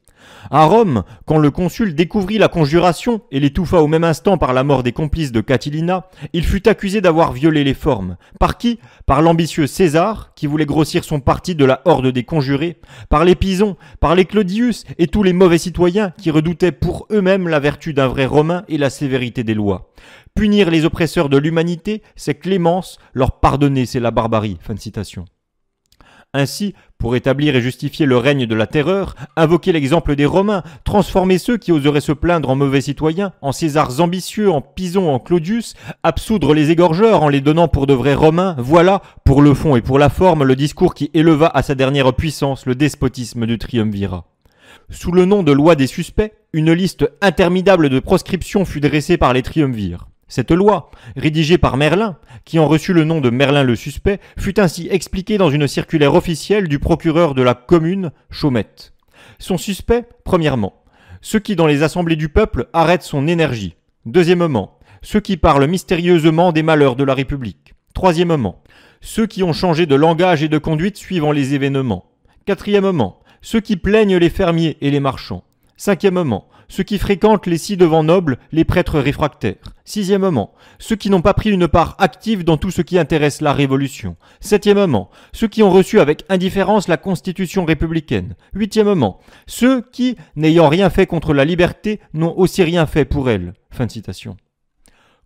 À Rome, quand le consul découvrit la conjuration et l'étouffa au même instant par la mort des complices de Catilina, il fut accusé d'avoir violé les formes. Par qui Par l'ambitieux César, qui voulait grossir son parti de la horde des conjurés, par les Pisons, par les Claudius et tous les mauvais citoyens qui redoutaient pour eux-mêmes la vertu d'un vrai Romain et la sévérité des lois. Punir les oppresseurs de l'humanité, c'est clémence, leur pardonner, c'est la barbarie. Fin de citation. Ainsi, pour établir et justifier le règne de la terreur, invoquer l'exemple des Romains, transformer ceux qui oseraient se plaindre en mauvais citoyens, en Césars ambitieux, en Pison, en Claudius, absoudre les égorgeurs en les donnant pour de vrais Romains, voilà, pour le fond et pour la forme, le discours qui éleva à sa dernière puissance le despotisme du triumvirat. Sous le nom de loi des suspects, une liste interminable de proscriptions fut dressée par les triumvirs. Cette loi, rédigée par Merlin, qui en reçut le nom de Merlin le suspect, fut ainsi expliquée dans une circulaire officielle du procureur de la commune, Chaumette. Son suspect, premièrement, ceux qui dans les assemblées du peuple arrêtent son énergie. Deuxièmement, ceux qui parlent mystérieusement des malheurs de la République. Troisièmement, ceux qui ont changé de langage et de conduite suivant les événements. Quatrièmement, ceux qui plaignent les fermiers et les marchands. Cinquièmement, ceux qui fréquentent les six devant nobles, les prêtres réfractaires. Sixièmement, ceux qui n'ont pas pris une part active dans tout ce qui intéresse la Révolution. Septièmement, ceux qui ont reçu avec indifférence la Constitution républicaine. Huitièmement, ceux qui, n'ayant rien fait contre la liberté, n'ont aussi rien fait pour elle. Fin de citation.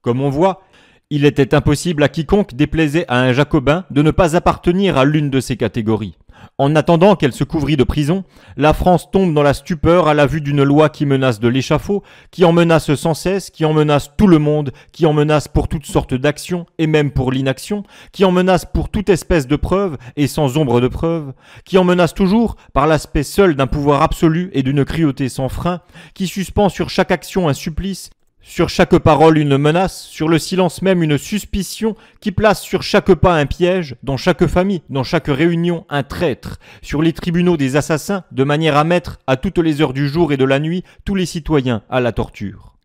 Comme on voit, il était impossible à quiconque déplaisait à un jacobin de ne pas appartenir à l'une de ces catégories. En attendant qu'elle se couvrit de prison, la France tombe dans la stupeur à la vue d'une loi qui menace de l'échafaud, qui en menace sans cesse, qui en menace tout le monde, qui en menace pour toutes sortes d'actions, et même pour l'inaction, qui en menace pour toute espèce de preuve, et sans ombre de preuve, qui en menace toujours par l'aspect seul d'un pouvoir absolu et d'une cruauté sans frein, qui suspend sur chaque action un supplice, sur chaque parole une menace, sur le silence même une suspicion qui place sur chaque pas un piège, dans chaque famille, dans chaque réunion un traître, sur les tribunaux des assassins, de manière à mettre, à toutes les heures du jour et de la nuit, tous les citoyens à la torture.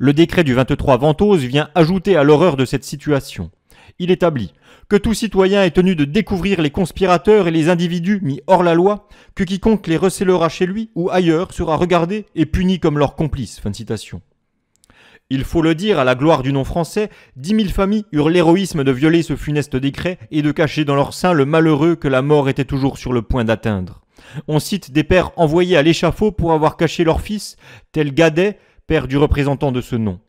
Le décret du 23 Ventose vient ajouter à l'horreur de cette situation. Il établit que tout citoyen est tenu de découvrir les conspirateurs et les individus mis hors la loi, que quiconque les recélera chez lui ou ailleurs sera regardé et puni comme leur complice. » Fin citation. Il faut le dire, à la gloire du nom français, dix mille familles eurent l'héroïsme de violer ce funeste décret et de cacher dans leur sein le malheureux que la mort était toujours sur le point d'atteindre. On cite des pères envoyés à l'échafaud pour avoir caché leur fils, tel Gadet, père du représentant de ce nom.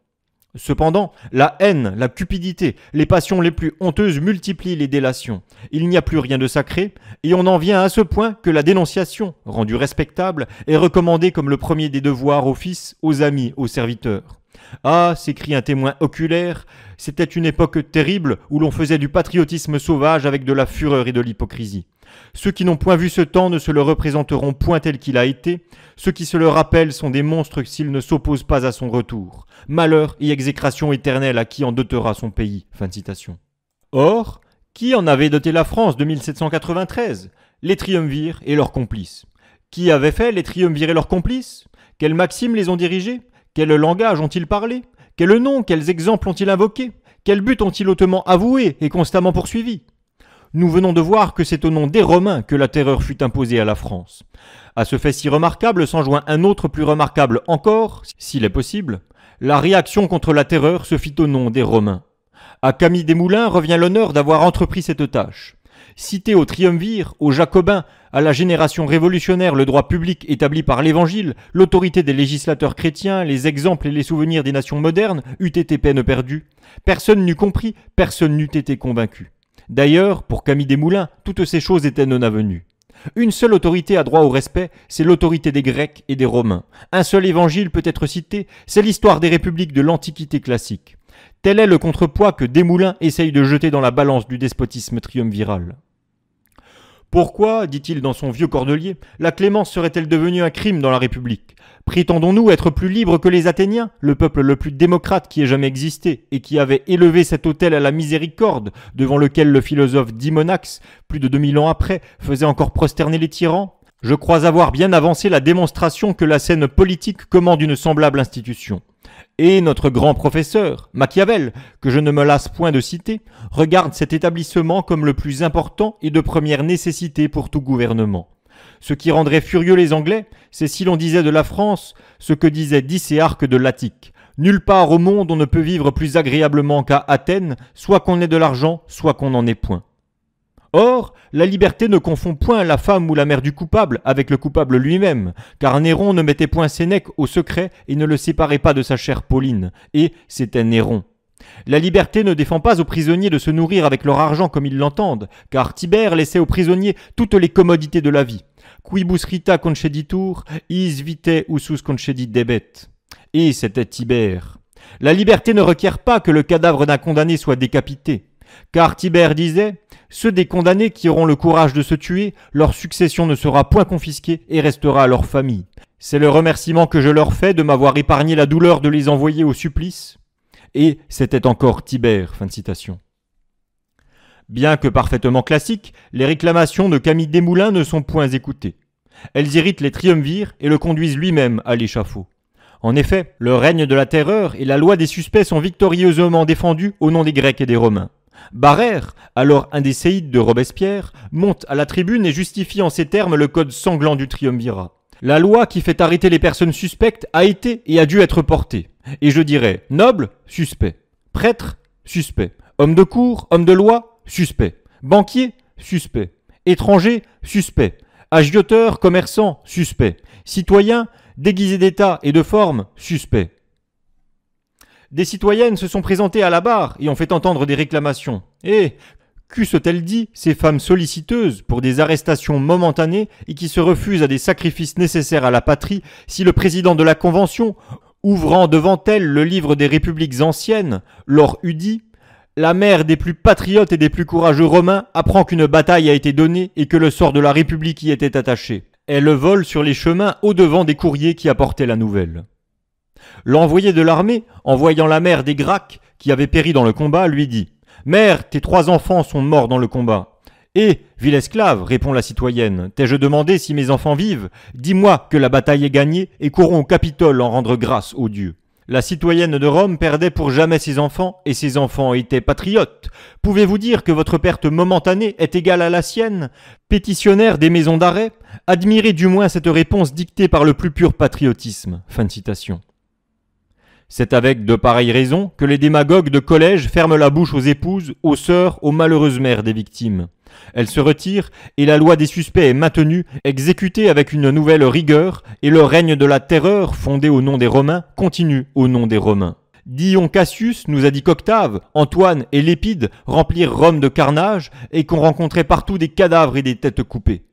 Cependant, la haine, la cupidité, les passions les plus honteuses multiplient les délations. Il n'y a plus rien de sacré, et on en vient à ce point que la dénonciation, rendue respectable, est recommandée comme le premier des devoirs aux fils, aux amis, aux serviteurs. Ah, s'écrie un témoin oculaire, c'était une époque terrible où l'on faisait du patriotisme sauvage avec de la fureur et de l'hypocrisie. Ceux qui n'ont point vu ce temps ne se le représenteront point tel qu'il a été, ceux qui se le rappellent sont des monstres s'ils ne s'opposent pas à son retour. Malheur et exécration éternelle à qui en dotera son pays. Or, qui en avait doté la France de 1793 Les triumvirs et leurs complices. Qui avait fait les triumvirs et leurs complices Quelles maximes les ont dirigés quel langage ont-ils parlé Quel nom, quels exemples ont-ils invoqués Quel but ont-ils hautement avoué et constamment poursuivi Nous venons de voir que c'est au nom des Romains que la terreur fut imposée à la France. À ce fait si remarquable joint un autre plus remarquable encore, s'il est possible. La réaction contre la terreur se fit au nom des Romains. À Camille Desmoulins revient l'honneur d'avoir entrepris cette tâche cité au triumvir, aux jacobins, à la génération révolutionnaire, le droit public établi par l'Évangile, l'autorité des législateurs chrétiens, les exemples et les souvenirs des nations modernes, eût été peine perdue. Personne n'eût compris, personne n'eût été convaincu. D'ailleurs, pour Camille Desmoulins, toutes ces choses étaient non avenues. Une seule autorité a droit au respect, c'est l'autorité des Grecs et des Romains. Un seul évangile peut être cité, c'est l'histoire des républiques de l'Antiquité classique. Tel est le contrepoids que Desmoulins essaye de jeter dans la balance du despotisme triumviral. Pourquoi, dit-il dans son vieux cordelier, la clémence serait-elle devenue un crime dans la République Prétendons-nous être plus libres que les Athéniens, le peuple le plus démocrate qui ait jamais existé et qui avait élevé cet autel à la miséricorde devant lequel le philosophe Dimonax, plus de 2000 ans après, faisait encore prosterner les tyrans Je crois avoir bien avancé la démonstration que la scène politique commande une semblable institution. Et notre grand professeur, Machiavel, que je ne me lasse point de citer, regarde cet établissement comme le plus important et de première nécessité pour tout gouvernement. Ce qui rendrait furieux les Anglais, c'est si l'on disait de la France ce que disait Dicéarque de l'Attique. Nulle part au monde on ne peut vivre plus agréablement qu'à Athènes, soit qu'on ait de l'argent, soit qu'on n'en ait point. Or, la liberté ne confond point la femme ou la mère du coupable avec le coupable lui-même, car Néron ne mettait point Sénèque au secret et ne le séparait pas de sa chère Pauline, et c'était Néron. La liberté ne défend pas aux prisonniers de se nourrir avec leur argent comme ils l'entendent, car Tibère laissait aux prisonniers toutes les commodités de la vie. Quibus rita conceditur, is vitae usus concedit debet. Et c'était Tibère. La liberté ne requiert pas que le cadavre d'un condamné soit décapité. Car Tibère disait Ceux des condamnés qui auront le courage de se tuer, leur succession ne sera point confisquée et restera à leur famille. C'est le remerciement que je leur fais de m'avoir épargné la douleur de les envoyer au supplice. Et c'était encore Tibère. Fin de citation. Bien que parfaitement classiques, les réclamations de Camille Desmoulins ne sont point écoutées. Elles irritent les triumvirs et le conduisent lui-même à l'échafaud. En effet, le règne de la terreur et la loi des suspects sont victorieusement défendus au nom des Grecs et des Romains. Barère, alors un des séides de Robespierre, monte à la tribune et justifie en ces termes le code sanglant du triumvirat. La loi qui fait arrêter les personnes suspectes a été et a dû être portée. Et je dirais, noble, suspect. Prêtre, suspect. Homme de cour, homme de loi, suspect. Banquier, suspect. Étranger, suspect. Agioteur, commerçant, suspect. Citoyen, déguisé d'état et de forme, suspect. Des citoyennes se sont présentées à la barre et ont fait entendre des réclamations. Et, eh, qu'eussent-elles dit, ces femmes solliciteuses pour des arrestations momentanées et qui se refusent à des sacrifices nécessaires à la patrie si le président de la Convention, ouvrant devant elles le livre des républiques anciennes, leur eût dit la mère des plus patriotes et des plus courageux romains apprend qu'une bataille a été donnée et que le sort de la République y était attaché. Elle vole sur les chemins au-devant des courriers qui apportaient la nouvelle. L'envoyé de l'armée, en voyant la mère des Gracques qui avait péri dans le combat, lui dit Mère, tes trois enfants sont morts dans le combat. Eh, vil esclave, répond la citoyenne, t'ai-je demandé si mes enfants vivent Dis-moi que la bataille est gagnée et courons au Capitole en rendre grâce aux dieux. La citoyenne de Rome perdait pour jamais ses enfants, et ses enfants étaient patriotes. Pouvez-vous dire que votre perte momentanée est égale à la sienne Pétitionnaire des maisons d'arrêt Admirez du moins cette réponse dictée par le plus pur patriotisme. C'est avec de pareilles raisons que les démagogues de collège ferment la bouche aux épouses, aux sœurs, aux malheureuses mères des victimes. Elles se retirent et la loi des suspects est maintenue, exécutée avec une nouvelle rigueur, et le règne de la terreur, fondé au nom des Romains, continue au nom des Romains. Dion Cassius nous a dit qu'Octave, Antoine et Lépide remplirent Rome de carnage et qu'on rencontrait partout des cadavres et des têtes coupées.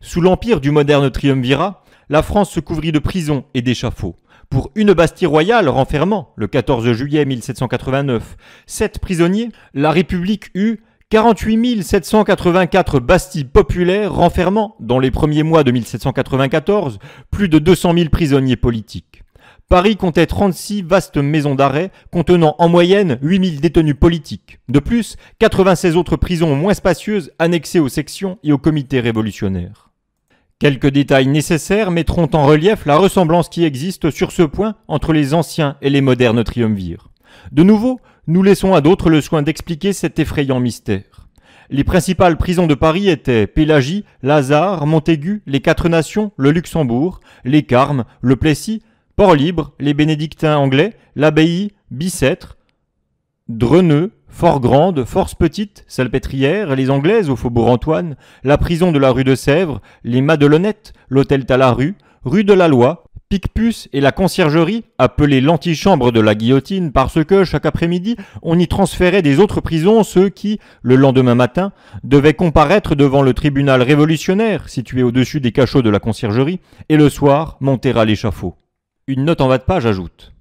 Sous l'empire du moderne triumvirat, la France se couvrit de prisons et d'échafauds pour une Bastille royale renfermant, le 14 juillet 1789, sept prisonniers, la République eut 48 784 bastilles populaires renfermant, dans les premiers mois de 1794, plus de 200 000 prisonniers politiques. Paris comptait 36 vastes maisons d'arrêt contenant en moyenne 8 000 détenus politiques. De plus, 96 autres prisons moins spacieuses annexées aux sections et aux comités révolutionnaires. Quelques détails nécessaires mettront en relief la ressemblance qui existe sur ce point entre les anciens et les modernes triumvirs. De nouveau, nous laissons à d'autres le soin d'expliquer cet effrayant mystère. Les principales prisons de Paris étaient Pélagie, Lazare, Montaigu, les Quatre Nations, le Luxembourg, les Carmes, le Plessis, Port-Libre, les Bénédictins anglais, l'Abbaye, Bicêtre, Dreneux, Fort Grande, Force Petite, Salpêtrière, les Anglaises au Faubourg Antoine, la prison de la rue de Sèvres, les Madelonnettes, l'hôtel Talarue, rue de la Loi, Picpus et la conciergerie, appelée l'antichambre de la guillotine parce que chaque après-midi, on y transférait des autres prisons ceux qui, le lendemain matin, devaient comparaître devant le tribunal révolutionnaire situé au-dessus des cachots de la conciergerie et le soir monter à l'échafaud. Une note en bas de page ajoute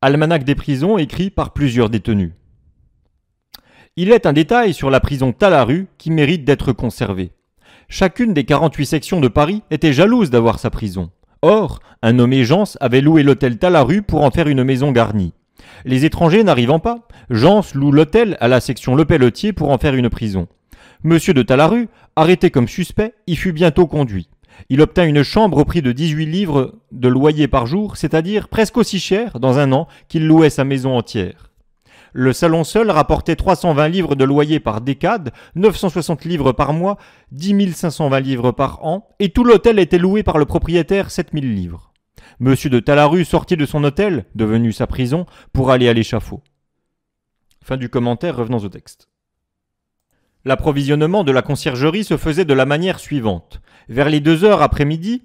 Almanach des prisons écrit par plusieurs détenus. Il est un détail sur la prison Talaru qui mérite d'être conservé. Chacune des 48 sections de Paris était jalouse d'avoir sa prison. Or, un nommé Jans avait loué l'hôtel Talaru pour en faire une maison garnie. Les étrangers n'arrivant pas, Jans loue l'hôtel à la section Le Pelletier pour en faire une prison. Monsieur de Talaru, arrêté comme suspect, y fut bientôt conduit. Il obtint une chambre au prix de 18 livres de loyer par jour, c'est-à-dire presque aussi cher dans un an qu'il louait sa maison entière. Le salon seul rapportait 320 livres de loyer par décade, 960 livres par mois, 10 520 livres par an, et tout l'hôtel était loué par le propriétaire 7000 livres. Monsieur de Talaru sortit de son hôtel, devenu sa prison, pour aller à l'échafaud. Fin du commentaire, revenons au texte. L'approvisionnement de la conciergerie se faisait de la manière suivante. Vers les deux heures après-midi,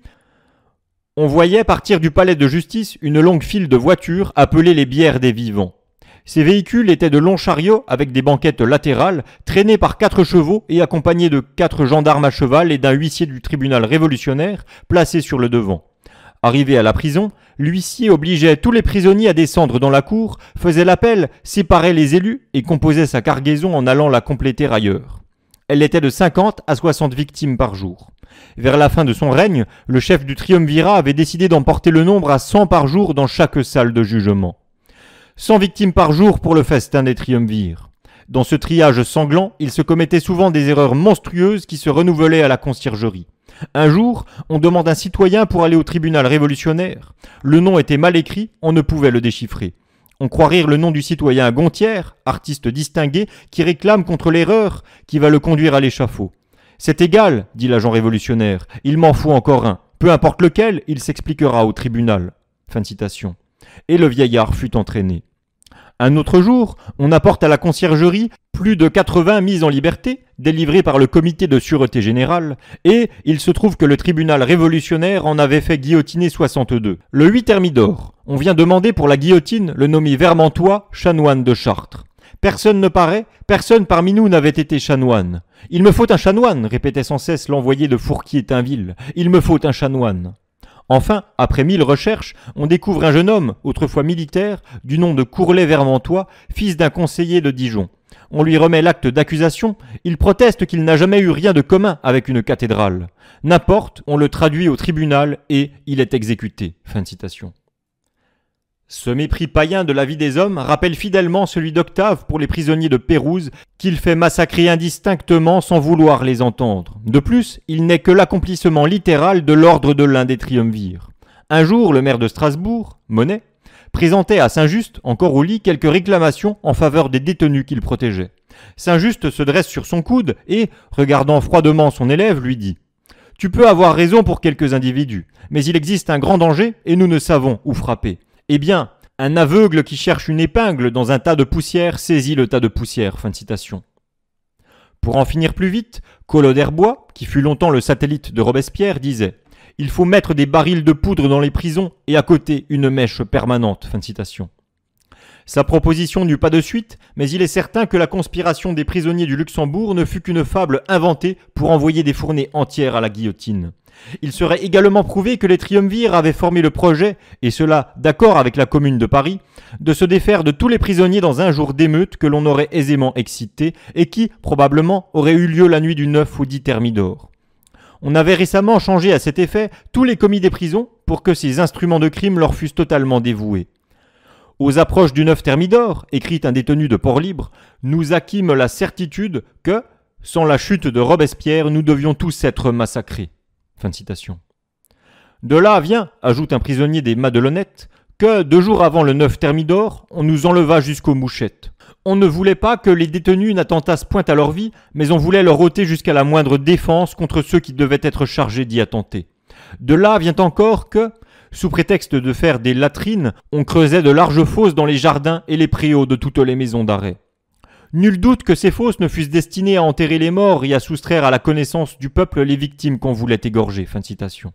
on voyait partir du palais de justice une longue file de voitures appelées les bières des vivants. Ces véhicules étaient de longs chariots avec des banquettes latérales, traînés par quatre chevaux et accompagnés de quatre gendarmes à cheval et d'un huissier du tribunal révolutionnaire placé sur le devant. Arrivé à la prison, l'huissier obligeait tous les prisonniers à descendre dans la cour, faisait l'appel, séparait les élus et composait sa cargaison en allant la compléter ailleurs. Elle était de 50 à 60 victimes par jour. Vers la fin de son règne, le chef du triumvirat avait décidé d'emporter le nombre à 100 par jour dans chaque salle de jugement. 100 victimes par jour pour le festin des triumvirs. Dans ce triage sanglant, il se commettait souvent des erreurs monstrueuses qui se renouvelaient à la conciergerie. Un jour, on demande un citoyen pour aller au tribunal révolutionnaire. Le nom était mal écrit, on ne pouvait le déchiffrer. On croit rire le nom du citoyen Gontière, artiste distingué, qui réclame contre l'erreur qui va le conduire à l'échafaud. C'est égal, dit l'agent révolutionnaire, il m'en faut encore un. Peu importe lequel, il s'expliquera au tribunal. Fin de citation. Et le vieillard fut entraîné. Un autre jour, on apporte à la conciergerie plus de 80 mises en liberté, délivrées par le comité de sûreté générale, et il se trouve que le tribunal révolutionnaire en avait fait guillotiner 62. Le 8 Thermidor, on vient demander pour la guillotine le nommé Vermantois, chanoine de Chartres. Personne ne paraît, personne parmi nous n'avait été chanoine. Il me faut un chanoine, répétait sans cesse l'envoyé de Fourquier-Tinville. Il me faut un chanoine. Enfin, après mille recherches, on découvre un jeune homme, autrefois militaire, du nom de Courlet Vermantois, fils d'un conseiller de Dijon. On lui remet l'acte d'accusation, il proteste qu'il n'a jamais eu rien de commun avec une cathédrale. N'importe, on le traduit au tribunal et il est exécuté. Fin de citation. Ce mépris païen de la vie des hommes rappelle fidèlement celui d'Octave pour les prisonniers de Pérouse, qu'il fait massacrer indistinctement sans vouloir les entendre. De plus, il n'est que l'accomplissement littéral de l'ordre de l'un des triumvirs. Un jour, le maire de Strasbourg, Monet, présentait à Saint-Just, encore au lit, quelques réclamations en faveur des détenus qu'il protégeait. Saint-Just se dresse sur son coude et, regardant froidement son élève, lui dit tu peux avoir raison pour quelques individus, mais il existe un grand danger et nous ne savons où frapper. Eh bien, un aveugle qui cherche une épingle dans un tas de poussière saisit le tas de poussière. Fin de citation. Pour en finir plus vite, Collot d'Herbois, qui fut longtemps le satellite de Robespierre, disait Il faut mettre des barils de poudre dans les prisons et à côté une mèche permanente. Fin de citation. Sa proposition n'eut pas de suite, mais il est certain que la conspiration des prisonniers du Luxembourg ne fut qu'une fable inventée pour envoyer des fournées entières à la guillotine. Il serait également prouvé que les triumvirs avaient formé le projet, et cela d'accord avec la Commune de Paris, de se défaire de tous les prisonniers dans un jour d'émeute que l'on aurait aisément excité et qui, probablement, aurait eu lieu la nuit du 9 ou 10 Thermidor. On avait récemment changé à cet effet tous les commis des prisons pour que ces instruments de crime leur fussent totalement dévoués. Aux approches du 9 Thermidor, écrit un détenu de Port-Libre, nous acquîmes la certitude que, sans la chute de Robespierre, nous devions tous être massacrés. Fin de citation. De là vient, ajoute un prisonnier des Madelonnettes, que deux jours avant le 9 Thermidor, on nous enleva jusqu'aux mouchettes. On ne voulait pas que les détenus n'attentassent point à leur vie, mais on voulait leur ôter jusqu'à la moindre défense contre ceux qui devaient être chargés d'y attenter. De là vient encore que, sous prétexte de faire des latrines, on creusait de larges fosses dans les jardins et les préaux de toutes les maisons d'arrêt. Nul doute que ces fosses ne fussent destinées à enterrer les morts et à soustraire à la connaissance du peuple les victimes qu'on voulait égorger. Fin de citation.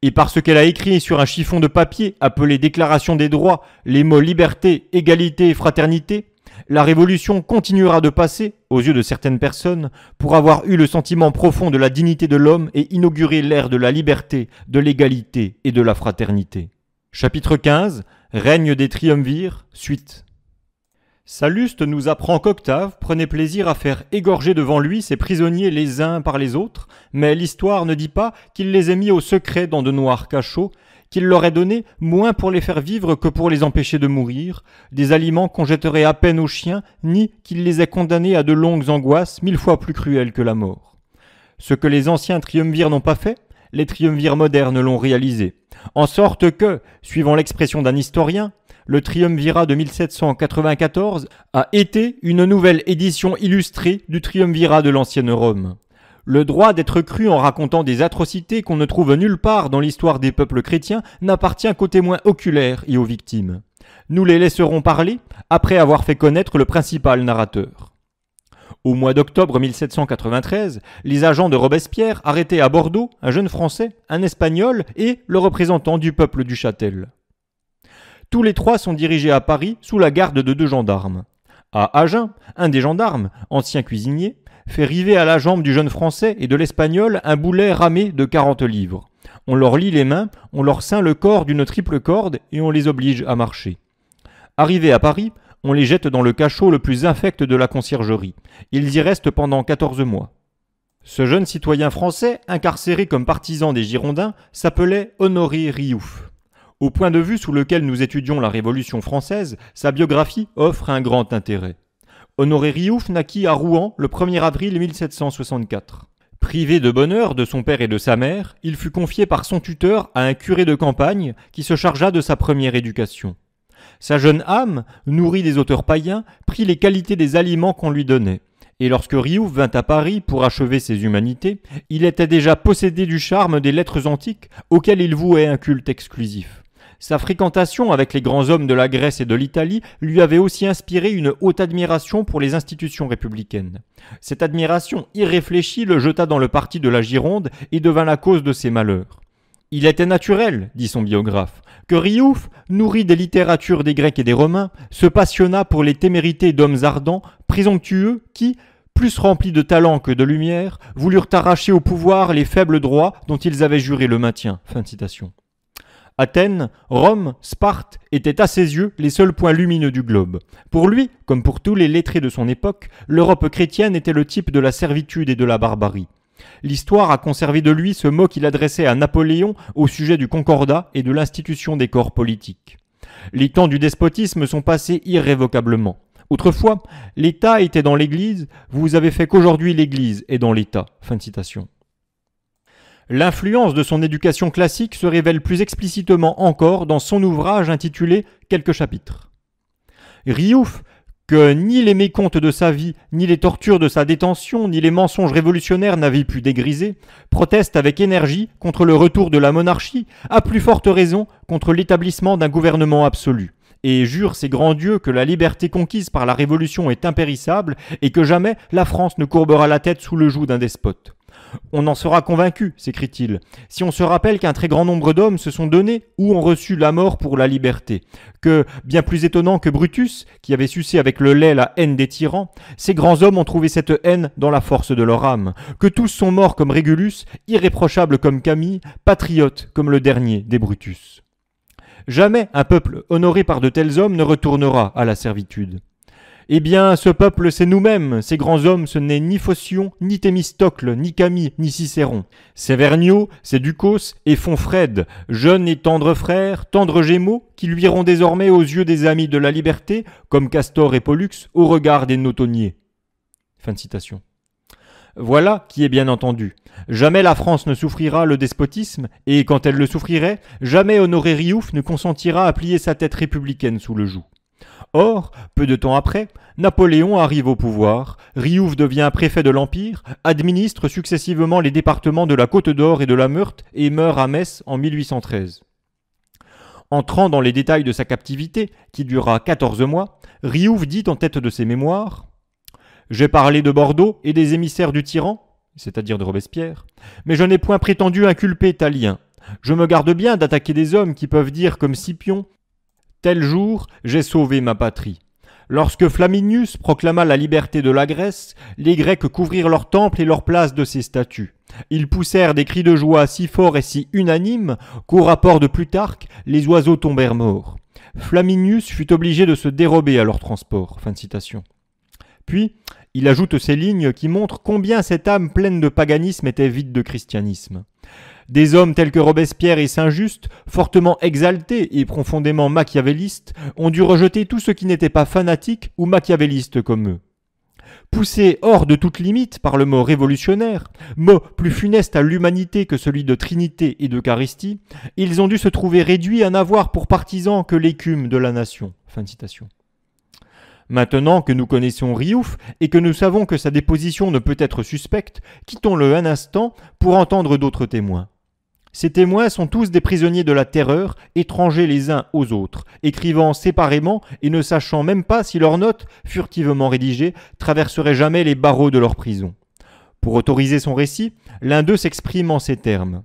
Et parce qu'elle a écrit sur un chiffon de papier appelé Déclaration des droits, les mots liberté, égalité et fraternité, la Révolution continuera de passer, aux yeux de certaines personnes, pour avoir eu le sentiment profond de la dignité de l'homme et inaugurer l'ère de la liberté, de l'égalité et de la fraternité. Chapitre 15 Règne des triumvirs, suite. Salluste nous apprend qu'Octave prenait plaisir à faire égorger devant lui ses prisonniers les uns par les autres, mais l'histoire ne dit pas qu'il les ait mis au secret dans de noirs cachots, qu'il leur ait donné, moins pour les faire vivre que pour les empêcher de mourir, des aliments qu'on jetterait à peine aux chiens, ni qu'il les ait condamnés à de longues angoisses mille fois plus cruelles que la mort. Ce que les anciens triumvirs n'ont pas fait, les triumvirs modernes l'ont réalisé. En sorte que, suivant l'expression d'un historien, le Triumvirat de 1794 a été une nouvelle édition illustrée du Triumvirat de l'ancienne Rome. Le droit d'être cru en racontant des atrocités qu'on ne trouve nulle part dans l'histoire des peuples chrétiens n'appartient qu'aux témoins oculaires et aux victimes. Nous les laisserons parler après avoir fait connaître le principal narrateur. Au mois d'octobre 1793, les agents de Robespierre arrêtaient à Bordeaux un jeune Français, un Espagnol et le représentant du peuple du Châtel. Tous les trois sont dirigés à Paris sous la garde de deux gendarmes. À Agen, un des gendarmes, ancien cuisinier, fait river à la jambe du jeune Français et de l'Espagnol un boulet ramé de 40 livres. On leur lie les mains, on leur ceint le corps d'une triple corde et on les oblige à marcher. Arrivés à Paris, on les jette dans le cachot le plus infect de la conciergerie. Ils y restent pendant 14 mois. Ce jeune citoyen français, incarcéré comme partisan des Girondins, s'appelait Honoré Riouf. Au point de vue sous lequel nous étudions la Révolution française, sa biographie offre un grand intérêt. Honoré Riouf naquit à Rouen le 1er avril 1764. Privé de bonheur de son père et de sa mère, il fut confié par son tuteur à un curé de campagne qui se chargea de sa première éducation. Sa jeune âme, nourrie des auteurs païens, prit les qualités des aliments qu'on lui donnait. Et lorsque Riouf vint à Paris pour achever ses humanités, il était déjà possédé du charme des lettres antiques auxquelles il vouait un culte exclusif. Sa fréquentation avec les grands hommes de la Grèce et de l'Italie lui avait aussi inspiré une haute admiration pour les institutions républicaines. Cette admiration irréfléchie le jeta dans le parti de la Gironde et devint la cause de ses malheurs. Il était naturel, dit son biographe, que Riouf, nourri des littératures des Grecs et des Romains, se passionna pour les témérités d'hommes ardents, présomptueux, qui, plus remplis de talent que de lumière, voulurent arracher au pouvoir les faibles droits dont ils avaient juré le maintien. citation. Athènes, Rome, Sparte étaient à ses yeux les seuls points lumineux du globe. Pour lui, comme pour tous les lettrés de son époque, l'Europe chrétienne était le type de la servitude et de la barbarie. L'histoire a conservé de lui ce mot qu'il adressait à Napoléon au sujet du concordat et de l'institution des corps politiques. Les temps du despotisme sont passés irrévocablement. Autrefois, l'État était dans l'Église, vous avez fait qu'aujourd'hui l'Église est dans l'État. Fin de citation. L'influence de son éducation classique se révèle plus explicitement encore dans son ouvrage intitulé Quelques chapitres. Riouf, que ni les mécomptes de sa vie, ni les tortures de sa détention, ni les mensonges révolutionnaires n'avaient pu dégriser, proteste avec énergie contre le retour de la monarchie, à plus forte raison contre l'établissement d'un gouvernement absolu, et jure ses grands dieux que la liberté conquise par la Révolution est impérissable et que jamais la France ne courbera la tête sous le joug d'un despote. On en sera convaincu, s'écrie-t-il, si on se rappelle qu'un très grand nombre d'hommes se sont donnés ou ont reçu la mort pour la liberté, que, bien plus étonnant que Brutus, qui avait sucé avec le lait la haine des tyrans, ces grands hommes ont trouvé cette haine dans la force de leur âme, que tous sont morts comme Régulus, irréprochables comme Camille, patriotes comme le dernier des Brutus. Jamais un peuple honoré par de tels hommes ne retournera à la servitude. Eh bien, ce peuple, c'est nous-mêmes. Ces grands hommes, ce n'est ni Phocion, ni Thémistocle, ni Camille, ni Cicéron. C'est Vergniaud, c'est Ducos et Fontfred, jeunes et tendres frères, tendres gémeaux, qui iront désormais aux yeux des amis de la liberté, comme Castor et Pollux, au regard des notonniers. Fin de citation. Voilà qui est bien entendu. Jamais la France ne souffrira le despotisme, et quand elle le souffrirait, jamais Honoré Riouf ne consentira à plier sa tête républicaine sous le joug. Or, peu de temps après, Napoléon arrive au pouvoir, Riouf devient préfet de l'Empire, administre successivement les départements de la Côte d'Or et de la Meurthe et meurt à Metz en 1813. Entrant dans les détails de sa captivité, qui dura 14 mois, Riouf dit en tête de ses mémoires J'ai parlé de Bordeaux et des émissaires du tyran, c'est-à-dire de Robespierre, mais je n'ai point prétendu inculper Talien. Je me garde bien d'attaquer des hommes qui peuvent dire comme Scipion Tel jour, j'ai sauvé ma patrie. Lorsque Flaminius proclama la liberté de la Grèce, les Grecs couvrirent leurs temples et leurs places de ses statues. Ils poussèrent des cris de joie si forts et si unanimes qu'au rapport de Plutarque, les oiseaux tombèrent morts. Flaminius fut obligé de se dérober à leur transport. Puis, il ajoute ces lignes qui montrent combien cette âme pleine de paganisme était vide de christianisme. Des hommes tels que Robespierre et Saint-Just, fortement exaltés et profondément machiavélistes, ont dû rejeter tout ce qui n'était pas fanatique ou machiavéliste comme eux. Poussés hors de toute limite par le mot révolutionnaire, mot plus funeste à l'humanité que celui de Trinité et d'Eucharistie, ils ont dû se trouver réduits à n'avoir pour partisans que l'écume de la nation. Maintenant que nous connaissons Riouf et que nous savons que sa déposition ne peut être suspecte, quittons-le un instant pour entendre d'autres témoins. Ces témoins sont tous des prisonniers de la terreur, étrangers les uns aux autres, écrivant séparément et ne sachant même pas si leurs notes, furtivement rédigées, traverseraient jamais les barreaux de leur prison. Pour autoriser son récit, l'un d'eux s'exprime en ces termes.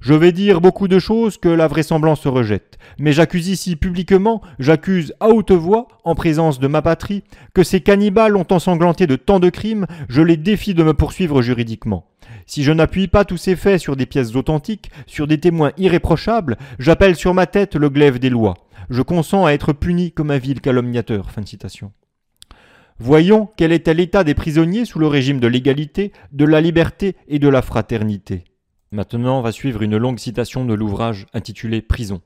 Je vais dire beaucoup de choses que la vraisemblance rejette, mais j'accuse ici publiquement, j'accuse à haute voix, en présence de ma patrie, que ces cannibales ont ensanglanté de tant de crimes, je les défie de me poursuivre juridiquement. Si je n'appuie pas tous ces faits sur des pièces authentiques, sur des témoins irréprochables, j'appelle sur ma tête le glaive des lois. Je consens à être puni comme un vil calomniateur. Fin citation. Voyons quel était l'état des prisonniers sous le régime de l'égalité, de la liberté et de la fraternité. Maintenant va suivre une longue citation de l'ouvrage intitulé Prison.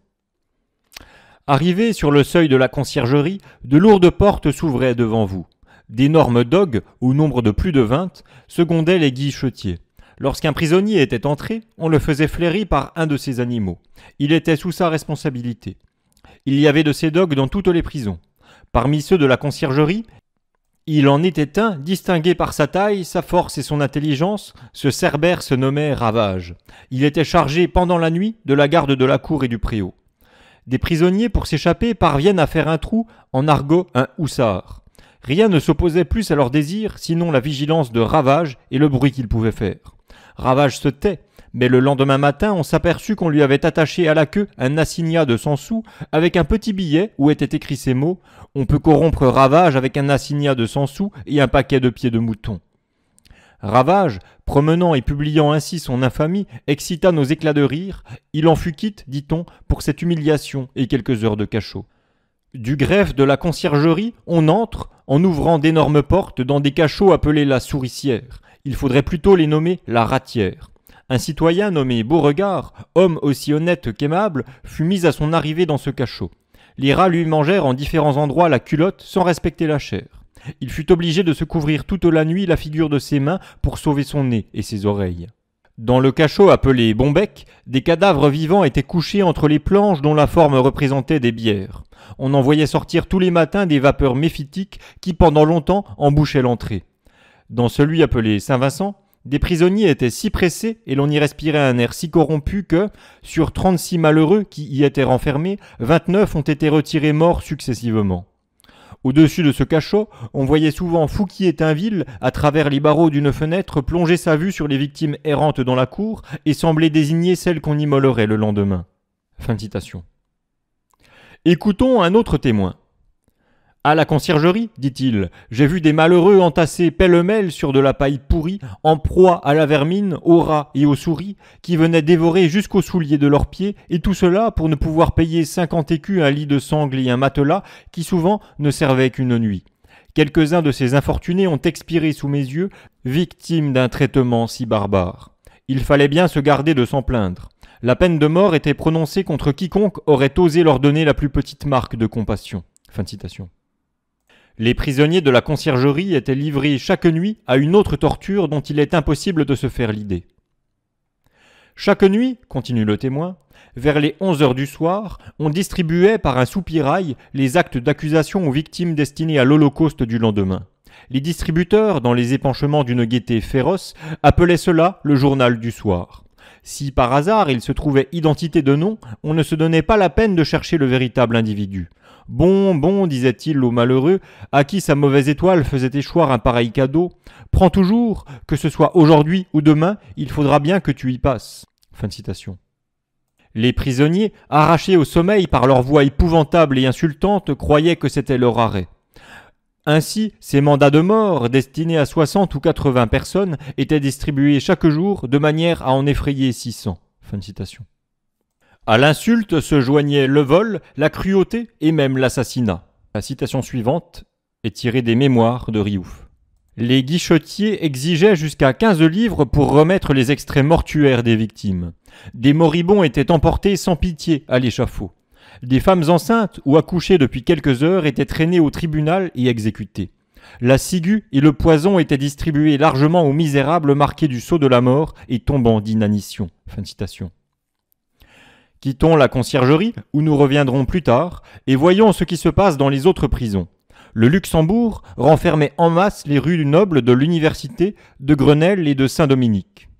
Arrivé sur le seuil de la conciergerie, de lourdes portes s'ouvraient devant vous. D'énormes dogues, au nombre de plus de vingt, secondaient les guichetiers. Lorsqu'un prisonnier était entré, on le faisait flairer par un de ses animaux. Il était sous sa responsabilité. Il y avait de ces dogues dans toutes les prisons. Parmi ceux de la conciergerie, il en était un, distingué par sa taille, sa force et son intelligence, ce Cerbère se nommait Ravage. Il était chargé pendant la nuit de la garde de la cour et du préau. Des prisonniers, pour s'échapper, parviennent à faire un trou, en argot un houssard. Rien ne s'opposait plus à leur désir, sinon la vigilance de Ravage et le bruit qu'il pouvait faire. Ravage se tait, mais le lendemain matin, on s'aperçut qu'on lui avait attaché à la queue un assignat de 100 sous avec un petit billet où étaient écrits ces mots On peut corrompre Ravage avec un assignat de 100 sous et un paquet de pieds de mouton. Ravage, promenant et publiant ainsi son infamie, excita nos éclats de rire. Il en fut quitte, dit-on, pour cette humiliation et quelques heures de cachot. Du greffe de la conciergerie, on entre en ouvrant d'énormes portes dans des cachots appelés la souricière il faudrait plutôt les nommer la ratière. Un citoyen nommé Beauregard, homme aussi honnête qu'aimable, fut mis à son arrivée dans ce cachot. Les rats lui mangèrent en différents endroits la culotte sans respecter la chair. Il fut obligé de se couvrir toute la nuit la figure de ses mains pour sauver son nez et ses oreilles. Dans le cachot appelé Bombec, des cadavres vivants étaient couchés entre les planches dont la forme représentait des bières. On en voyait sortir tous les matins des vapeurs méphitiques qui pendant longtemps embouchaient l'entrée. Dans celui appelé Saint-Vincent, des prisonniers étaient si pressés et l'on y respirait un air si corrompu que, sur 36 malheureux qui y étaient renfermés, 29 ont été retirés morts successivement. Au-dessus de ce cachot, on voyait souvent Fouquier Tinville, à travers les barreaux d'une fenêtre, plonger sa vue sur les victimes errantes dans la cour et sembler désigner celles qu'on immolerait le lendemain. Fin de citation. Écoutons un autre témoin. À la conciergerie, dit-il, j'ai vu des malheureux entassés pêle-mêle sur de la paille pourrie, en proie à la vermine, aux rats et aux souris, qui venaient dévorer jusqu'aux souliers de leurs pieds, et tout cela pour ne pouvoir payer cinquante écus un lit de sangle et un matelas, qui souvent ne servait qu'une nuit. Quelques-uns de ces infortunés ont expiré sous mes yeux, victimes d'un traitement si barbare. Il fallait bien se garder de s'en plaindre. La peine de mort était prononcée contre quiconque aurait osé leur donner la plus petite marque de compassion. Fin de citation. Les prisonniers de la conciergerie étaient livrés chaque nuit à une autre torture dont il est impossible de se faire l'idée. Chaque nuit, continue le témoin, vers les 11 heures du soir, on distribuait par un soupirail les actes d'accusation aux victimes destinées à l'Holocauste du lendemain. Les distributeurs, dans les épanchements d'une gaieté féroce, appelaient cela le journal du soir. Si par hasard il se trouvait identité de nom, on ne se donnait pas la peine de chercher le véritable individu. Bon, bon, disait-il au malheureux, à qui sa mauvaise étoile faisait échoir un pareil cadeau, prends toujours, que ce soit aujourd'hui ou demain, il faudra bien que tu y passes. Fin citation. Les prisonniers, arrachés au sommeil par leur voix épouvantable et insultante, croyaient que c'était leur arrêt. Ainsi, ces mandats de mort, destinés à 60 ou 80 personnes, étaient distribués chaque jour de manière à en effrayer 600. Fin de citation. À l'insulte se joignaient le vol, la cruauté et même l'assassinat. La citation suivante est tirée des mémoires de Riouf. Les guichetiers exigeaient jusqu'à 15 livres pour remettre les extraits mortuaires des victimes. Des moribonds étaient emportés sans pitié à l'échafaud. Des femmes enceintes ou accouchées depuis quelques heures étaient traînées au tribunal et exécutées. La ciguë et le poison étaient distribués largement aux misérables marqués du sceau de la mort et tombant d'inanition. Fin de citation. Quittons la conciergerie, où nous reviendrons plus tard, et voyons ce qui se passe dans les autres prisons. Le Luxembourg renfermait en masse les rues nobles de l'université, de Grenelle et de Saint-Dominique.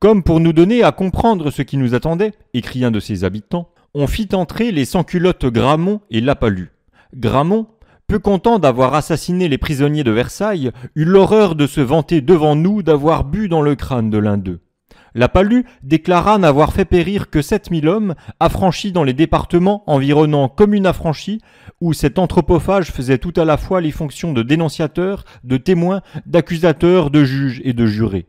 Comme pour nous donner à comprendre ce qui nous attendait, écrit un de ses habitants, on fit entrer les sans-culottes Gramont et Lapalu. Gramont, peu content d'avoir assassiné les prisonniers de Versailles, eut l'horreur de se vanter devant nous d'avoir bu dans le crâne de l'un d'eux. La Palue déclara n'avoir fait périr que 7000 hommes affranchis dans les départements environnant communes affranchies, où cet anthropophage faisait tout à la fois les fonctions de dénonciateur, de témoin, d'accusateur, de juge et de juré.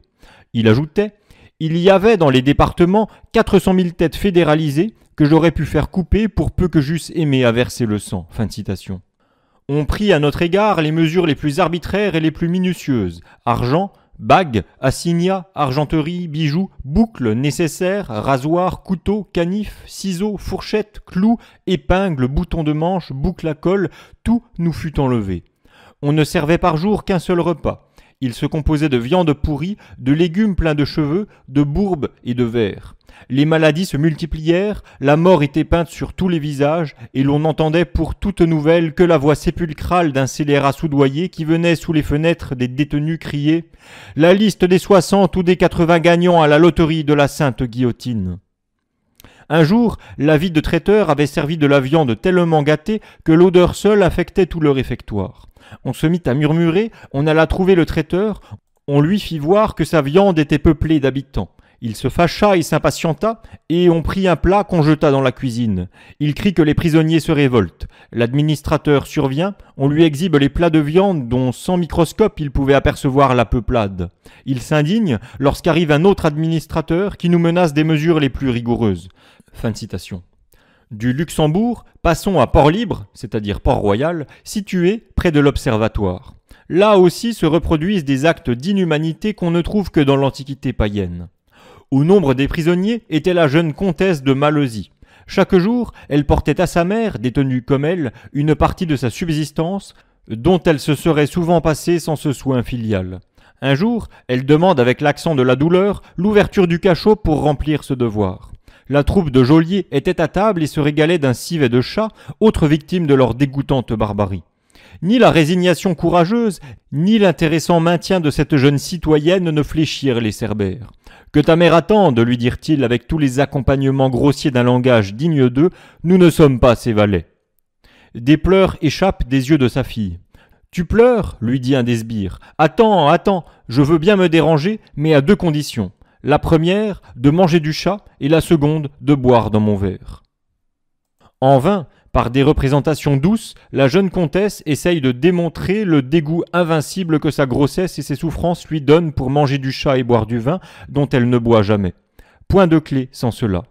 Il ajoutait Il y avait dans les départements 400 000 têtes fédéralisées que j'aurais pu faire couper pour peu que j'eusse aimé à verser le sang. Fin citation. On prit à notre égard les mesures les plus arbitraires et les plus minutieuses argent, Bagues, assignats, argenterie, bijoux, boucles, nécessaires, rasoirs, couteaux, canifs, ciseaux, fourchettes, clous, épingles, boutons de manche, boucles à colle, tout nous fut enlevé. On ne servait par jour qu'un seul repas. Il se composait de viande pourrie, de légumes pleins de cheveux, de bourbes et de vers. Les maladies se multiplièrent, la mort était peinte sur tous les visages, et l'on n'entendait pour toute nouvelle que la voix sépulcrale d'un scélérat soudoyé qui venait sous les fenêtres des détenus crier La liste des soixante ou des quatre-vingts gagnants à la loterie de la Sainte Guillotine. Un jour, la vie de traiteur avait servi de la viande tellement gâtée que l'odeur seule affectait tout le réfectoire. On se mit à murmurer, on alla trouver le traiteur, on lui fit voir que sa viande était peuplée d'habitants. Il se fâcha et s'impatienta, et on prit un plat qu'on jeta dans la cuisine. Il crie que les prisonniers se révoltent. L'administrateur survient, on lui exhibe les plats de viande dont sans microscope il pouvait apercevoir la peuplade. Il s'indigne lorsqu'arrive un autre administrateur qui nous menace des mesures les plus rigoureuses. de citation. Du Luxembourg, passons à Port-Libre, c'est-à-dire Port-Royal, situé près de l'Observatoire. Là aussi se reproduisent des actes d'inhumanité qu'on ne trouve que dans l'Antiquité païenne. Au nombre des prisonniers était la jeune comtesse de Malosie. Chaque jour, elle portait à sa mère, détenue comme elle, une partie de sa subsistance, dont elle se serait souvent passée sans ce soin filial. Un jour, elle demande avec l'accent de la douleur l'ouverture du cachot pour remplir ce devoir. La troupe de geôliers était à table et se régalait d'un civet de chat, autre victime de leur dégoûtante barbarie. Ni la résignation courageuse, ni l'intéressant maintien de cette jeune citoyenne ne fléchirent les Cerbères. Que ta mère attende, lui dirent-ils avec tous les accompagnements grossiers d'un langage digne d'eux, nous ne sommes pas ses valets. Des pleurs échappent des yeux de sa fille. Tu pleures, lui dit un des sbires. Attends, attends, je veux bien me déranger, mais à deux conditions la première de manger du chat et la seconde de boire dans mon verre. En vain, par des représentations douces, la jeune comtesse essaye de démontrer le dégoût invincible que sa grossesse et ses souffrances lui donnent pour manger du chat et boire du vin dont elle ne boit jamais. Point de clé sans cela.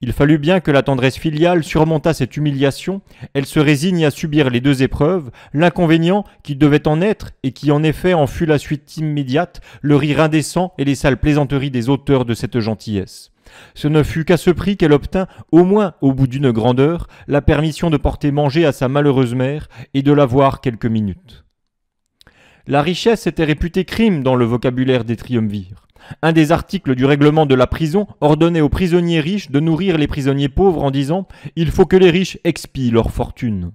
Il fallut bien que la tendresse filiale surmontât cette humiliation, elle se résigne à subir les deux épreuves, l'inconvénient qui devait en être et qui en effet en fut la suite immédiate, le rire indécent et les sales plaisanteries des auteurs de cette gentillesse. Ce ne fut qu'à ce prix qu'elle obtint, au moins au bout d'une grande heure, la permission de porter manger à sa malheureuse mère et de la voir quelques minutes. La richesse était réputée crime dans le vocabulaire des triumvirs. Un des articles du règlement de la prison ordonnait aux prisonniers riches de nourrir les prisonniers pauvres en disant Il faut que les riches expient leur fortune.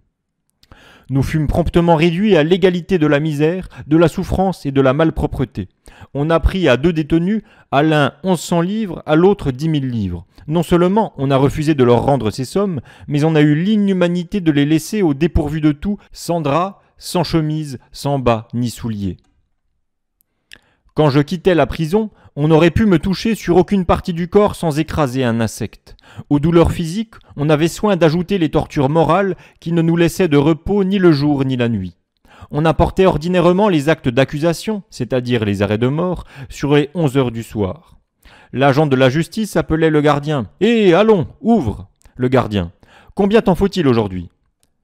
Nous fûmes promptement réduits à l'égalité de la misère, de la souffrance et de la malpropreté. On a pris à deux détenus, à l'un 1100 livres, à l'autre dix mille livres. Non seulement on a refusé de leur rendre ces sommes, mais on a eu l'inhumanité de les laisser au dépourvu de tout, sans drap, sans chemise, sans bas ni souliers. Quand je quittais la prison, on n'aurait pu me toucher sur aucune partie du corps sans écraser un insecte. Aux douleurs physiques, on avait soin d'ajouter les tortures morales qui ne nous laissaient de repos ni le jour ni la nuit. On apportait ordinairement les actes d'accusation, c'est-à-dire les arrêts de mort, sur les 11 heures du soir. L'agent de la justice appelait le gardien. Hé, eh, allons, ouvre Le gardien. Combien t'en faut-il aujourd'hui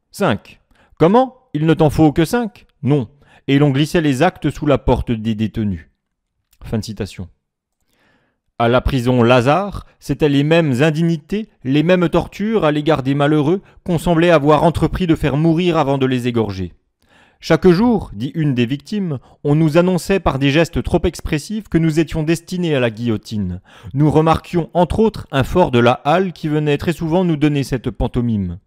Cinq. Comment Il ne t'en faut que cinq Non. Et l'on glissait les actes sous la porte des détenus. Fin de citation. À la prison Lazare, c'étaient les mêmes indignités, les mêmes tortures à l'égard des malheureux qu'on semblait avoir entrepris de faire mourir avant de les égorger. Chaque jour, dit une des victimes, on nous annonçait par des gestes trop expressifs que nous étions destinés à la guillotine. Nous remarquions entre autres un fort de la Halle qui venait très souvent nous donner cette pantomime.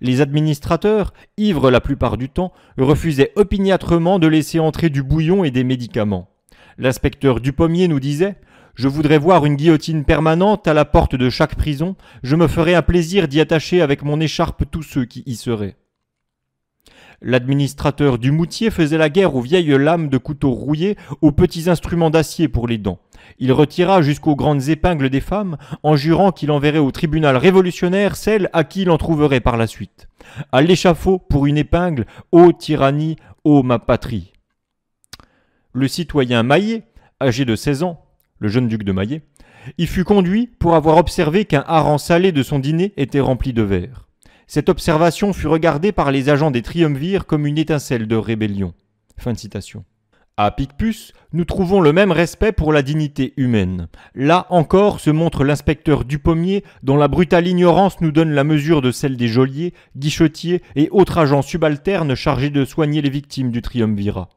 Les administrateurs, ivres la plupart du temps, refusaient opiniâtrement de laisser entrer du bouillon et des médicaments. L'inspecteur Dupommier nous disait Je voudrais voir une guillotine permanente à la porte de chaque prison, je me ferais un plaisir d'y attacher avec mon écharpe tous ceux qui y seraient. L'administrateur Dumoutier faisait la guerre aux vieilles lames de couteaux rouillés, aux petits instruments d'acier pour les dents. Il retira jusqu'aux grandes épingles des femmes, en jurant qu'il enverrait au tribunal révolutionnaire celles à qui il en trouverait par la suite. À l'échafaud pour une épingle, ô tyrannie, ô ma patrie le citoyen Maillet, âgé de 16 ans, le jeune duc de Maillet, y fut conduit pour avoir observé qu'un hareng salé de son dîner était rempli de verre. Cette observation fut regardée par les agents des triumvirs comme une étincelle de rébellion. Fin de citation. À Picpus, nous trouvons le même respect pour la dignité humaine. Là encore se montre l'inspecteur Dupommier, dont la brutale ignorance nous donne la mesure de celle des geôliers, guichetiers et autres agents subalternes chargés de soigner les victimes du triumvirat.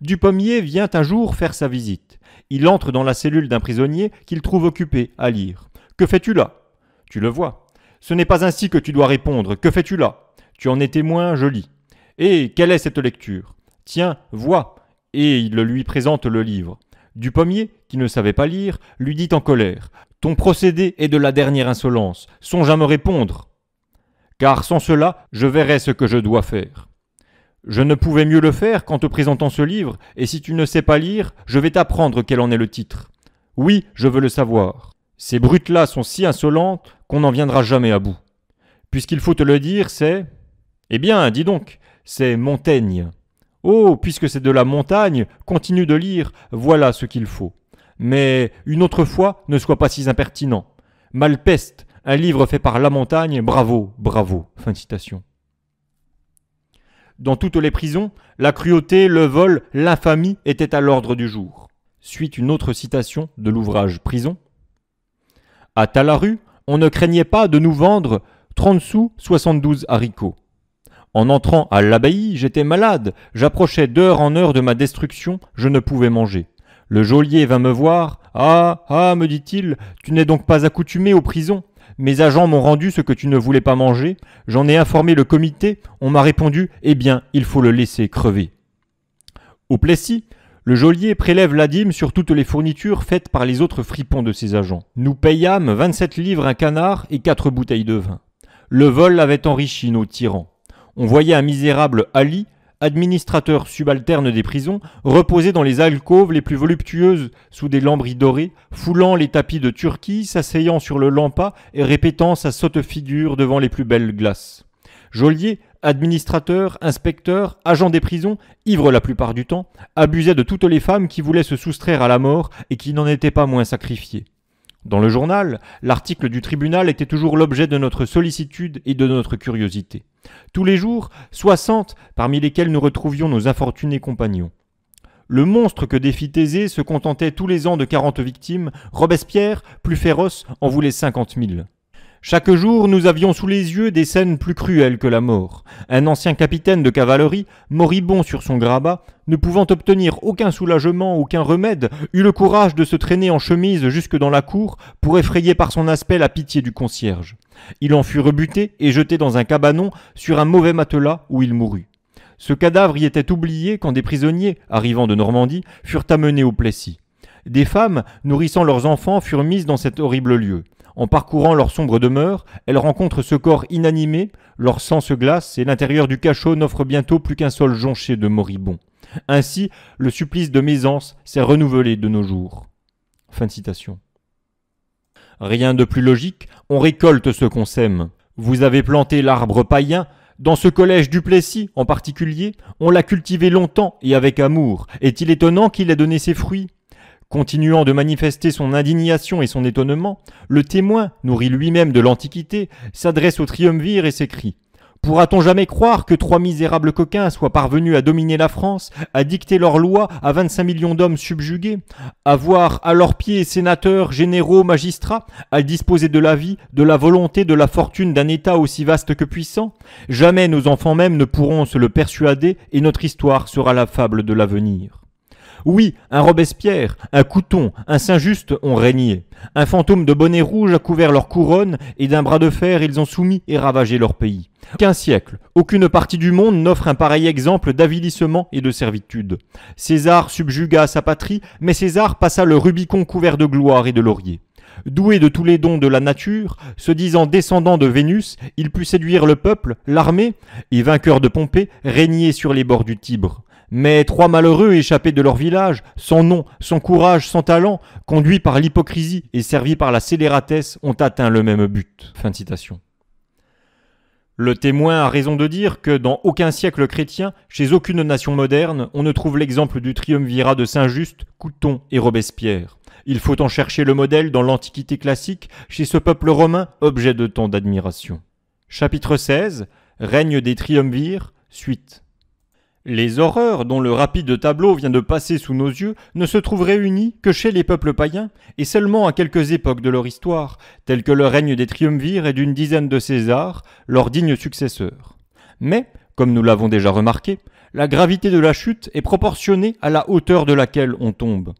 Dupommier vient un jour faire sa visite. Il entre dans la cellule d'un prisonnier qu'il trouve occupé à lire. Que fais-tu là Tu le vois. Ce n'est pas ainsi que tu dois répondre. Que fais-tu là Tu en es témoin, je lis. Et quelle est cette lecture Tiens, vois. Et il lui présente le livre. Dupommier, qui ne savait pas lire, lui dit en colère Ton procédé est de la dernière insolence. Songe à me répondre. Car sans cela, je verrai ce que je dois faire. Je ne pouvais mieux le faire qu'en te présentant ce livre, et si tu ne sais pas lire, je vais t'apprendre quel en est le titre. Oui, je veux le savoir. Ces brutes-là sont si insolentes qu'on n'en viendra jamais à bout. Puisqu'il faut te le dire, c'est... Eh bien, dis donc, c'est Montaigne. Oh, puisque c'est de la montagne, continue de lire, voilà ce qu'il faut. Mais une autre fois, ne sois pas si impertinent. Malpeste, un livre fait par la montagne, bravo, bravo. Fin de citation. Dans toutes les prisons, la cruauté, le vol, l'infamie étaient à l'ordre du jour. Suite une autre citation de l'ouvrage Prison. À Talaru, on ne craignait pas de nous vendre 30 sous 72 haricots. En entrant à l'abbaye, j'étais malade, j'approchais d'heure en heure de ma destruction, je ne pouvais manger. Le geôlier vint me voir. Ah, ah, me dit-il, tu n'es donc pas accoutumé aux prisons. Mes agents m'ont rendu ce que tu ne voulais pas manger. J'en ai informé le comité. On m'a répondu Eh bien, il faut le laisser crever. Au Plessis, le geôlier prélève la dîme sur toutes les fournitures faites par les autres fripons de ses agents. Nous payâmes 27 livres un canard et quatre bouteilles de vin. Le vol avait enrichi nos tyrans. On voyait un misérable Ali administrateur subalterne des prisons, reposait dans les alcôves les plus voluptueuses sous des lambris dorés, foulant les tapis de Turquie, s'asseyant sur le lampas et répétant sa sotte figure devant les plus belles glaces. Joliet, administrateur, inspecteur, agent des prisons, ivre la plupart du temps, abusait de toutes les femmes qui voulaient se soustraire à la mort et qui n'en étaient pas moins sacrifiées. Dans le journal, l'article du tribunal était toujours l'objet de notre sollicitude et de notre curiosité. Tous les jours, soixante, parmi lesquels nous retrouvions nos infortunés compagnons. Le monstre que défie Thésée se contentait tous les ans de quarante victimes, Robespierre, plus féroce, en voulait cinquante mille. Chaque jour, nous avions sous les yeux des scènes plus cruelles que la mort. Un ancien capitaine de cavalerie, moribond sur son grabat, ne pouvant obtenir aucun soulagement, aucun remède, eut le courage de se traîner en chemise jusque dans la cour pour effrayer par son aspect la pitié du concierge. Il en fut rebuté et jeté dans un cabanon sur un mauvais matelas où il mourut. Ce cadavre y était oublié quand des prisonniers, arrivant de Normandie, furent amenés au Plessis. Des femmes, nourrissant leurs enfants, furent mises dans cet horrible lieu. En parcourant leur sombre demeure, elles rencontrent ce corps inanimé, leur sang se glace et l'intérieur du cachot n'offre bientôt plus qu'un sol jonché de moribonds. Ainsi, le supplice de Mézance s'est renouvelé de nos jours. Fin citation. Rien de plus logique, on récolte ce qu'on sème. Vous avez planté l'arbre païen, dans ce collège du Plessis en particulier, on l'a cultivé longtemps et avec amour. Est-il étonnant qu'il ait donné ses fruits Continuant de manifester son indignation et son étonnement, le témoin, nourri lui-même de l'Antiquité, s'adresse au triumvir et s'écrie Pourra-t-on jamais croire que trois misérables coquins soient parvenus à dominer la France, à dicter leurs lois à 25 millions d'hommes subjugués, à voir à leurs pieds sénateurs, généraux, magistrats, à disposer de la vie, de la volonté, de la fortune d'un État aussi vaste que puissant Jamais nos enfants même ne pourront se le persuader et notre histoire sera la fable de l'avenir. Oui, un Robespierre, un Couton, un Saint-Just ont régné. Un fantôme de bonnet rouge a couvert leur couronne et d'un bras de fer ils ont soumis et ravagé leur pays. Qu'un siècle, aucune partie du monde n'offre un pareil exemple d'avilissement et de servitude. César subjuga sa patrie, mais César passa le Rubicon couvert de gloire et de laurier. Doué de tous les dons de la nature, se disant descendant de Vénus, il put séduire le peuple, l'armée, et vainqueur de Pompée, régner sur les bords du Tibre. Mais trois malheureux échappés de leur village, sans nom, sans courage, sans talent, conduits par l'hypocrisie et servis par la scélératesse, ont atteint le même but. Le témoin a raison de dire que dans aucun siècle chrétien, chez aucune nation moderne, on ne trouve l'exemple du triumvirat de Saint-Just, Couton et Robespierre. Il faut en chercher le modèle dans l'Antiquité classique, chez ce peuple romain, objet de tant d'admiration. Chapitre 16 Règne des triumvirs, suite. Les horreurs dont le rapide tableau vient de passer sous nos yeux ne se trouvent réunies que chez les peuples païens, et seulement à quelques époques de leur histoire, telles que le règne des triumvirs et d'une dizaine de Césars, leurs dignes successeurs. Mais, comme nous l'avons déjà remarqué, la gravité de la chute est proportionnée à la hauteur de laquelle on tombe.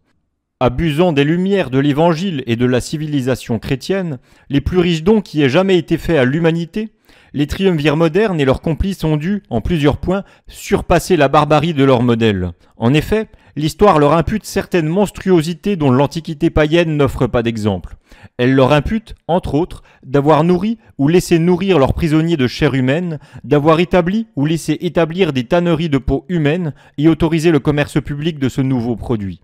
Abusant des lumières de l'Évangile et de la civilisation chrétienne, les plus riches dons qui aient jamais été faits à l'humanité les triumvirs modernes et leurs complices ont dû, en plusieurs points, surpasser la barbarie de leur modèle. En effet, l'histoire leur impute certaines monstruosités dont l'Antiquité païenne n'offre pas d'exemple. Elle leur impute, entre autres, d'avoir nourri ou laissé nourrir leurs prisonniers de chair humaine, d'avoir établi ou laissé établir des tanneries de peau humaine et autorisé le commerce public de ce nouveau produit.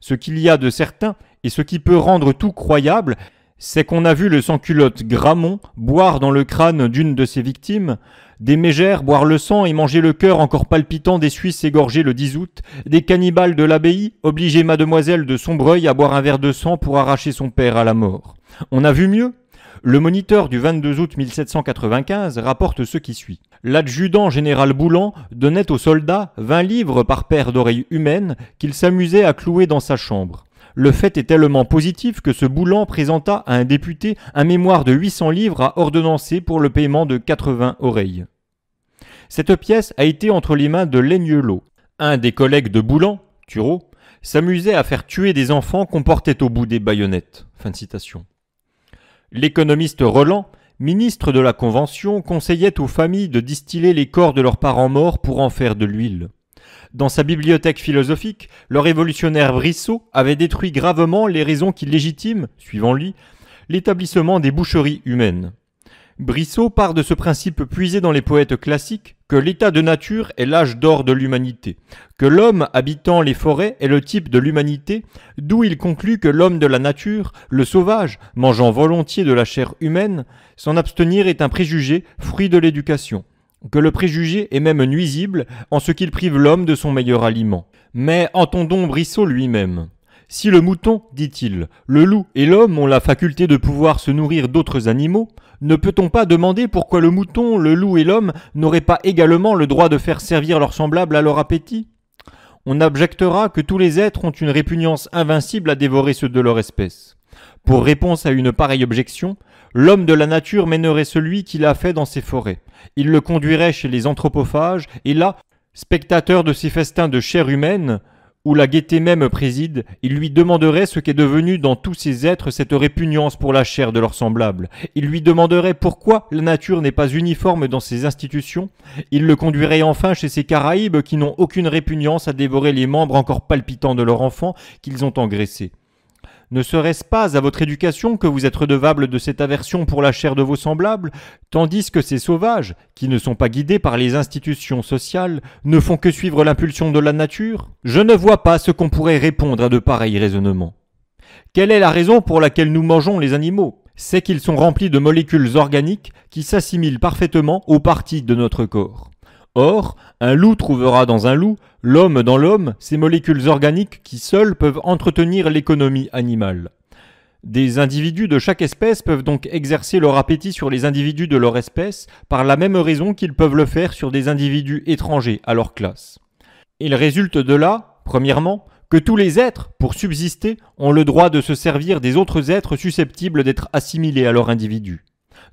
Ce qu'il y a de certain, et ce qui peut rendre tout croyable, c'est qu'on a vu le sans-culotte Gramont boire dans le crâne d'une de ses victimes, des mégères boire le sang et manger le cœur encore palpitant des Suisses égorgés le 10 août, des cannibales de l'abbaye obliger mademoiselle de Sombreuil à boire un verre de sang pour arracher son père à la mort. On a vu mieux le moniteur du 22 août 1795 rapporte ce qui suit. L'adjudant général Boulan donnait aux soldats 20 livres par paire d'oreilles humaines qu'il s'amusait à clouer dans sa chambre. Le fait est tellement positif que ce boulant présenta à un député un mémoire de 800 livres à ordonnancer pour le paiement de 80 oreilles. Cette pièce a été entre les mains de Laignelot. Un des collègues de Boulan, Thurot, s'amusait à faire tuer des enfants qu'on portait au bout des baïonnettes. de citation. L'économiste Roland, ministre de la Convention, conseillait aux familles de distiller les corps de leurs parents morts pour en faire de l'huile. Dans sa bibliothèque philosophique, le révolutionnaire Brissot avait détruit gravement les raisons qui légitiment, suivant lui, l'établissement des boucheries humaines. Brissot part de ce principe puisé dans les poètes classiques que l'état de nature est l'âge d'or de l'humanité, que l'homme habitant les forêts est le type de l'humanité, d'où il conclut que l'homme de la nature, le sauvage, mangeant volontiers de la chair humaine, s'en abstenir est un préjugé, fruit de l'éducation que le préjugé est même nuisible en ce qu'il prive l'homme de son meilleur aliment. Mais entendons Brissot lui-même. Si le mouton, dit-il, le loup et l'homme ont la faculté de pouvoir se nourrir d'autres animaux, ne peut-on pas demander pourquoi le mouton, le loup et l'homme n'auraient pas également le droit de faire servir leurs semblables à leur appétit On objectera que tous les êtres ont une répugnance invincible à dévorer ceux de leur espèce. Pour réponse à une pareille objection, L'homme de la nature mènerait celui qu'il a fait dans ses forêts. Il le conduirait chez les anthropophages, et là, spectateur de ces festins de chair humaine, où la gaieté même préside, il lui demanderait ce qu'est devenu dans tous ces êtres cette répugnance pour la chair de leurs semblables. Il lui demanderait pourquoi la nature n'est pas uniforme dans ses institutions. Il le conduirait enfin chez ces Caraïbes qui n'ont aucune répugnance à dévorer les membres encore palpitants de leurs enfants qu'ils ont engraissés. Ne serait-ce pas à votre éducation que vous êtes redevable de cette aversion pour la chair de vos semblables, tandis que ces sauvages, qui ne sont pas guidés par les institutions sociales, ne font que suivre l'impulsion de la nature Je ne vois pas ce qu'on pourrait répondre à de pareils raisonnements. Quelle est la raison pour laquelle nous mangeons les animaux C'est qu'ils sont remplis de molécules organiques qui s'assimilent parfaitement aux parties de notre corps. Or, un loup trouvera dans un loup, l'homme dans l'homme, ces molécules organiques qui seules peuvent entretenir l'économie animale. Des individus de chaque espèce peuvent donc exercer leur appétit sur les individus de leur espèce par la même raison qu'ils peuvent le faire sur des individus étrangers à leur classe. Il résulte de là, premièrement, que tous les êtres, pour subsister, ont le droit de se servir des autres êtres susceptibles d'être assimilés à leur individu.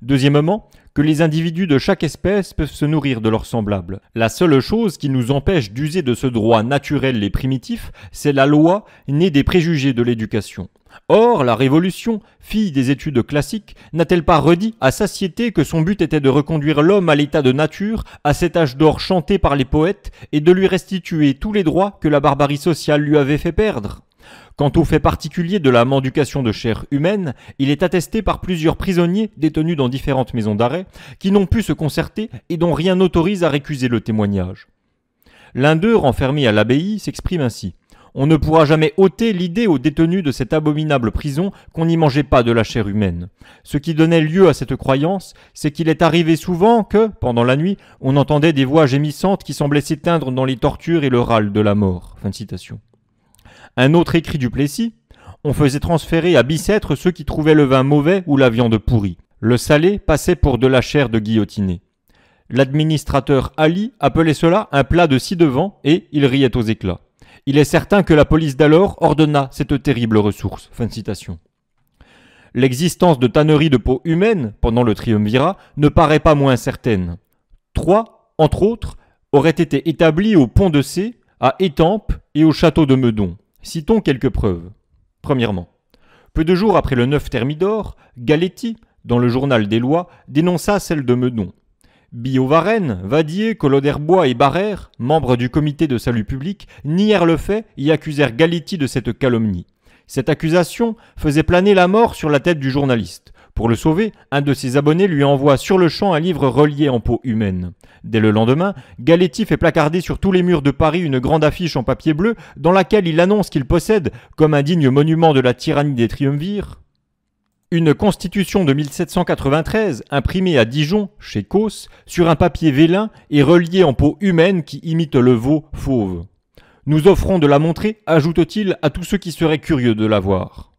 Deuxièmement, que les individus de chaque espèce peuvent se nourrir de leurs semblables. La seule chose qui nous empêche d'user de ce droit naturel et primitif, c'est la loi née des préjugés de l'éducation. Or, la Révolution, fille des études classiques, n'a-t-elle pas redit à satiété que son but était de reconduire l'homme à l'état de nature, à cet âge d'or chanté par les poètes, et de lui restituer tous les droits que la barbarie sociale lui avait fait perdre Quant au fait particulier de la mendication de chair humaine, il est attesté par plusieurs prisonniers détenus dans différentes maisons d'arrêt qui n'ont pu se concerter et dont rien n'autorise à récuser le témoignage. L'un d'eux, renfermé à l'abbaye, s'exprime ainsi. On ne pourra jamais ôter l'idée aux détenus de cette abominable prison qu'on n'y mangeait pas de la chair humaine. Ce qui donnait lieu à cette croyance, c'est qu'il est arrivé souvent que, pendant la nuit, on entendait des voix gémissantes qui semblaient s'éteindre dans les tortures et le râle de la mort. Un autre écrit du Plessis On faisait transférer à Bicêtre ceux qui trouvaient le vin mauvais ou la viande pourrie. Le salé passait pour de la chair de guillotiné. L'administrateur Ali appelait cela un plat de ci-devant et il riait aux éclats. Il est certain que la police d'alors ordonna cette terrible ressource. L'existence de tanneries de peau humaine pendant le triumvirat ne paraît pas moins certaine. Trois, entre autres, auraient été établies au Pont de C, à Étampes et au château de Meudon. Citons quelques preuves. Premièrement, peu de jours après le 9 Thermidor, Galetti, dans le journal des lois, dénonça celle de Meudon. Varenne, Vadier, collot et Barère, membres du comité de salut public, nièrent le fait et accusèrent Galetti de cette calomnie. Cette accusation faisait planer la mort sur la tête du journaliste. Pour le sauver, un de ses abonnés lui envoie sur le champ un livre relié en peau humaine. Dès le lendemain, Galetti fait placarder sur tous les murs de Paris une grande affiche en papier bleu dans laquelle il annonce qu'il possède, comme un digne monument de la tyrannie des triumvirs, une constitution de 1793 imprimée à Dijon, chez Causse, sur un papier vélin et reliée en peau humaine qui imite le veau fauve. Nous offrons de la montrer, ajoute-t-il, à tous ceux qui seraient curieux de la voir.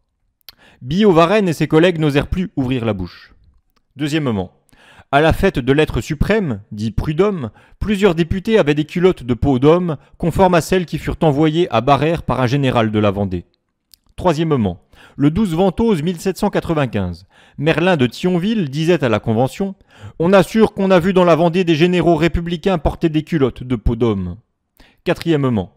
Biovarenne et ses collègues n'osèrent plus ouvrir la bouche. Deuxièmement, à la fête de l'être suprême, dit Prud'homme, plusieurs députés avaient des culottes de peau d'homme, conformes à celles qui furent envoyées à Barère par un général de la Vendée. Troisièmement, le 12 Ventose 1795, Merlin de Thionville disait à la Convention On assure qu'on a vu dans la Vendée des généraux républicains porter des culottes de peau d'homme. Quatrièmement,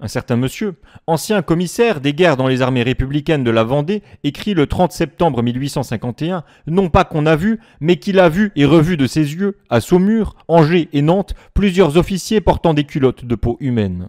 un certain monsieur, ancien commissaire des guerres dans les armées républicaines de la Vendée, écrit le 30 septembre 1851, non pas qu'on a vu, mais qu'il a vu et revu de ses yeux, à Saumur, Angers et Nantes, plusieurs officiers portant des culottes de peau humaine.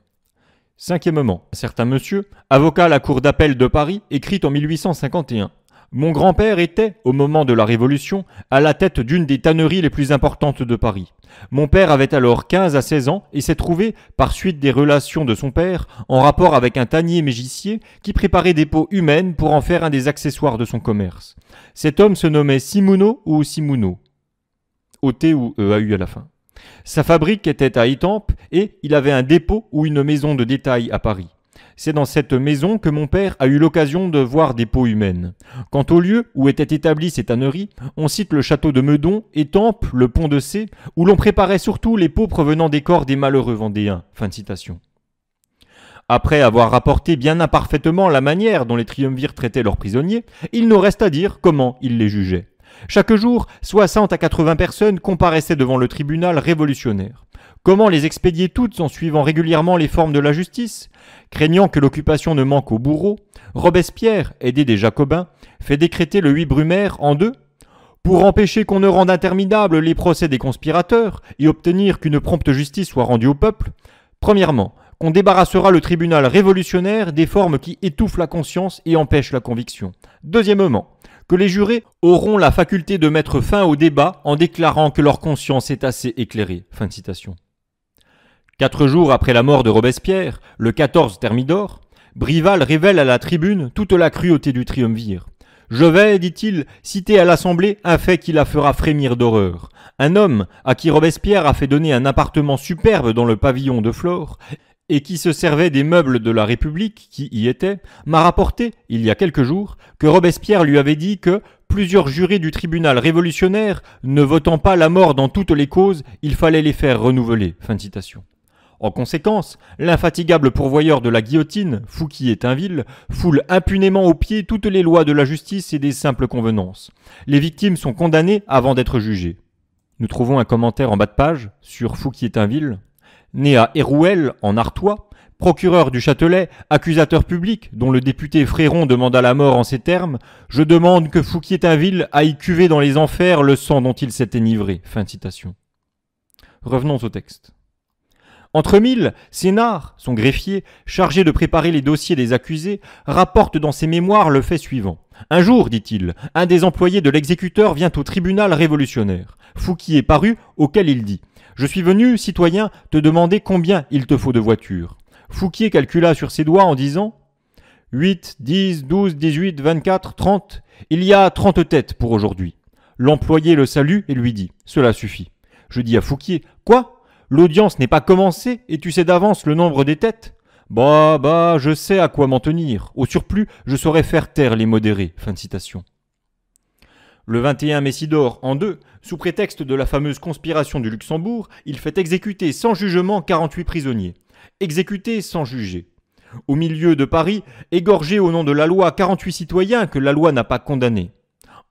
Cinquièmement, un certain monsieur, avocat à la Cour d'appel de Paris, écrit en 1851. Mon grand-père était, au moment de la Révolution, à la tête d'une des tanneries les plus importantes de Paris. Mon père avait alors 15 à 16 ans et s'est trouvé, par suite des relations de son père, en rapport avec un tannier mégicier qui préparait des peaux humaines pour en faire un des accessoires de son commerce. Cet homme se nommait Simuno ou Simuno. Au T ou EAU à la fin. Sa fabrique était à Étampes et il avait un dépôt ou une maison de détail à Paris. C'est dans cette maison que mon père a eu l'occasion de voir des peaux humaines. Quant au lieu où était établie cette tanneries, on cite le château de Meudon, Étampes, le pont de C, où l'on préparait surtout les peaux provenant des corps des malheureux vendéens. Après avoir rapporté bien imparfaitement la manière dont les triumvirs traitaient leurs prisonniers, il nous reste à dire comment ils les jugeaient. Chaque jour, 60 à 80 personnes comparaissaient devant le tribunal révolutionnaire. Comment les expédier toutes en suivant régulièrement les formes de la justice Craignant que l'occupation ne manque au bourreau, Robespierre, aidé des Jacobins, fait décréter le 8 Brumaire en deux. Pour empêcher qu'on ne rende interminables les procès des conspirateurs et obtenir qu'une prompte justice soit rendue au peuple, premièrement, qu'on débarrassera le tribunal révolutionnaire des formes qui étouffent la conscience et empêchent la conviction. Deuxièmement, que les jurés auront la faculté de mettre fin au débat en déclarant que leur conscience est assez éclairée. Fin de citation. Quatre jours après la mort de Robespierre, le 14 Thermidor, Brival révèle à la tribune toute la cruauté du triumvir. Je vais, dit-il, citer à l'Assemblée un fait qui la fera frémir d'horreur. Un homme à qui Robespierre a fait donner un appartement superbe dans le pavillon de Flore, et qui se servait des meubles de la République qui y étaient, m'a rapporté, il y a quelques jours, que Robespierre lui avait dit que plusieurs jurés du tribunal révolutionnaire, ne votant pas la mort dans toutes les causes, il fallait les faire renouveler. Fin de citation. En conséquence, l'infatigable pourvoyeur de la guillotine, Fouquier Tinville, foule impunément aux pieds toutes les lois de la justice et des simples convenances. Les victimes sont condamnées avant d'être jugées. Nous trouvons un commentaire en bas de page sur Fouquier Tinville. Né à Hérouel, en Artois, procureur du Châtelet, accusateur public, dont le député Fréron demanda la mort en ces termes, je demande que Fouquier Tinville aille cuver dans les enfers le sang dont il s'est enivré. Fin de citation. Revenons au texte. Entre mille, Sénard, son greffier, chargé de préparer les dossiers des accusés, rapporte dans ses mémoires le fait suivant. Un jour, dit-il, un des employés de l'exécuteur vient au tribunal révolutionnaire. Fouquier parut, auquel il dit Je suis venu, citoyen, te demander combien il te faut de voitures. Fouquier calcula sur ses doigts en disant 8, 10, 12, 18, 24, 30. Il y a 30 têtes pour aujourd'hui. L'employé le salue et lui dit Cela suffit. Je dis à Fouquier Quoi L'audience n'est pas commencée et tu sais d'avance le nombre des têtes. Bah, bah, je sais à quoi m'en tenir. Au surplus, je saurais faire taire les modérés. Fin de citation. Le 21 Messidor, en deux, sous prétexte de la fameuse conspiration du Luxembourg, il fait exécuter sans jugement 48 prisonniers. Exécutés sans juger. Au milieu de Paris, égorgés au nom de la loi 48 citoyens que la loi n'a pas condamnés.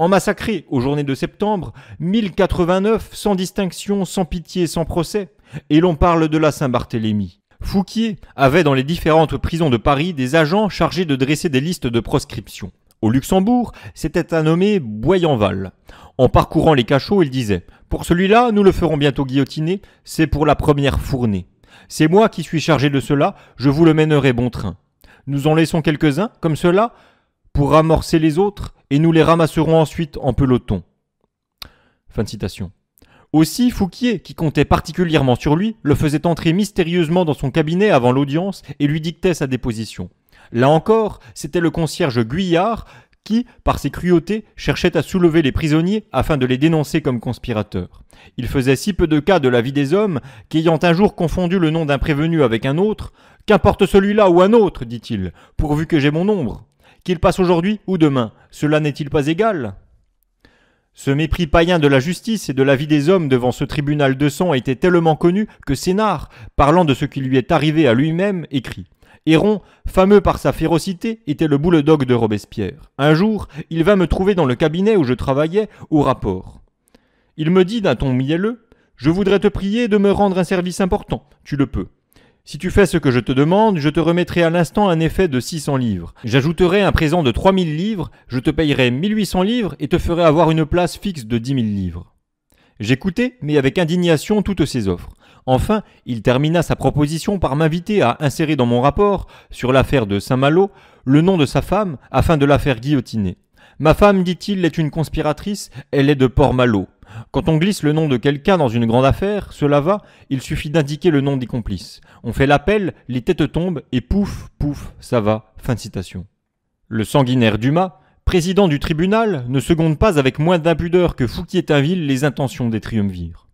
En massacré, aux journées de septembre, 1089 sans distinction, sans pitié, sans procès et l'on parle de la Saint-Barthélemy. Fouquier avait dans les différentes prisons de Paris des agents chargés de dresser des listes de proscription. Au Luxembourg, c'était un nommé Boyanval. En parcourant les cachots, il disait Pour celui-là, nous le ferons bientôt guillotiner, c'est pour la première fournée. C'est moi qui suis chargé de cela, je vous le mènerai bon train. Nous en laissons quelques-uns, comme cela, pour amorcer les autres, et nous les ramasserons ensuite en peloton. Fin de citation. Aussi, Fouquier, qui comptait particulièrement sur lui, le faisait entrer mystérieusement dans son cabinet avant l'audience et lui dictait sa déposition. Là encore, c'était le concierge Guyard qui, par ses cruautés, cherchait à soulever les prisonniers afin de les dénoncer comme conspirateurs. Il faisait si peu de cas de la vie des hommes qu'ayant un jour confondu le nom d'un prévenu avec un autre, Qu'importe celui-là ou un autre, dit-il, pourvu que j'ai mon nombre, Qu'il passe aujourd'hui ou demain, cela n'est-il pas égal ce mépris païen de la justice et de la vie des hommes devant ce tribunal de sang était tellement connu que Sénard, parlant de ce qui lui est arrivé à lui-même, écrit Héron, fameux par sa férocité, était le bouledogue de Robespierre. Un jour, il vint me trouver dans le cabinet où je travaillais, au rapport. Il me dit d'un ton mielleux Je voudrais te prier de me rendre un service important. Tu le peux. Si tu fais ce que je te demande, je te remettrai à l'instant un effet de 600 livres. J'ajouterai un présent de 3000 livres, je te payerai 1800 livres et te ferai avoir une place fixe de 10 000 livres. J'écoutai, mais avec indignation, toutes ces offres. Enfin, il termina sa proposition par m'inviter à insérer dans mon rapport, sur l'affaire de Saint-Malo, le nom de sa femme afin de la faire guillotiner. Ma femme, dit-il, est une conspiratrice, elle est de Port-Malo. Quand on glisse le nom de quelqu'un dans une grande affaire, cela va, il suffit d'indiquer le nom des complices. On fait l'appel, les têtes tombent, et pouf, pouf, ça va. Fin de citation. Le sanguinaire Dumas, président du tribunal, ne seconde pas avec moins d'impudeur que Fouquier-Tinville les intentions des triumvirs.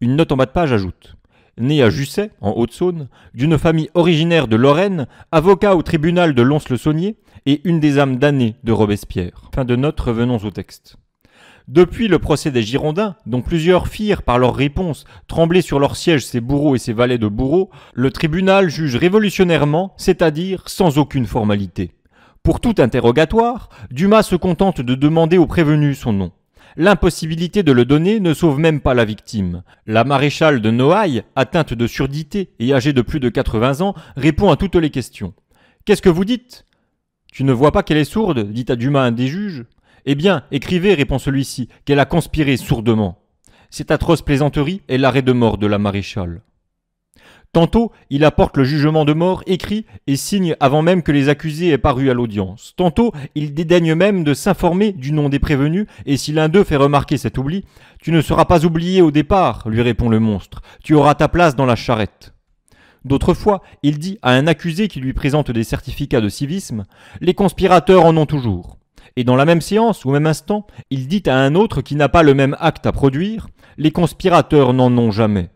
Une note en bas de page ajoute né à Jusset, en Haute-Saône, d'une famille originaire de Lorraine, avocat au tribunal de Lons-le-Saunier, et une des âmes damnées de Robespierre. Fin de note, revenons au texte. Depuis le procès des Girondins, dont plusieurs firent, par leurs réponses, trembler sur leur sièges ces bourreaux et ces valets de bourreaux, le tribunal juge révolutionnairement, c'est-à-dire sans aucune formalité. Pour tout interrogatoire, Dumas se contente de demander au prévenu son nom. L'impossibilité de le donner ne sauve même pas la victime. La maréchale de Noailles, atteinte de surdité et âgée de plus de 80 ans, répond à toutes les questions. Qu'est-ce que vous dites tu ne vois pas qu'elle est sourde dit à Dumas un des juges. Eh bien, écrivez, répond celui-ci, qu'elle a conspiré sourdement. Cette atroce plaisanterie est l'arrêt de mort de la maréchale. Tantôt, il apporte le jugement de mort écrit et signe avant même que les accusés aient paru à l'audience. Tantôt, il dédaigne même de s'informer du nom des prévenus, et si l'un d'eux fait remarquer cet oubli, Tu ne seras pas oublié au départ, lui répond le monstre, tu auras ta place dans la charrette. D'autres fois, il dit à un accusé qui lui présente des certificats de civisme, les conspirateurs en ont toujours. Et dans la même séance, au même instant, il dit à un autre qui n'a pas le même acte à produire, les conspirateurs n'en ont jamais.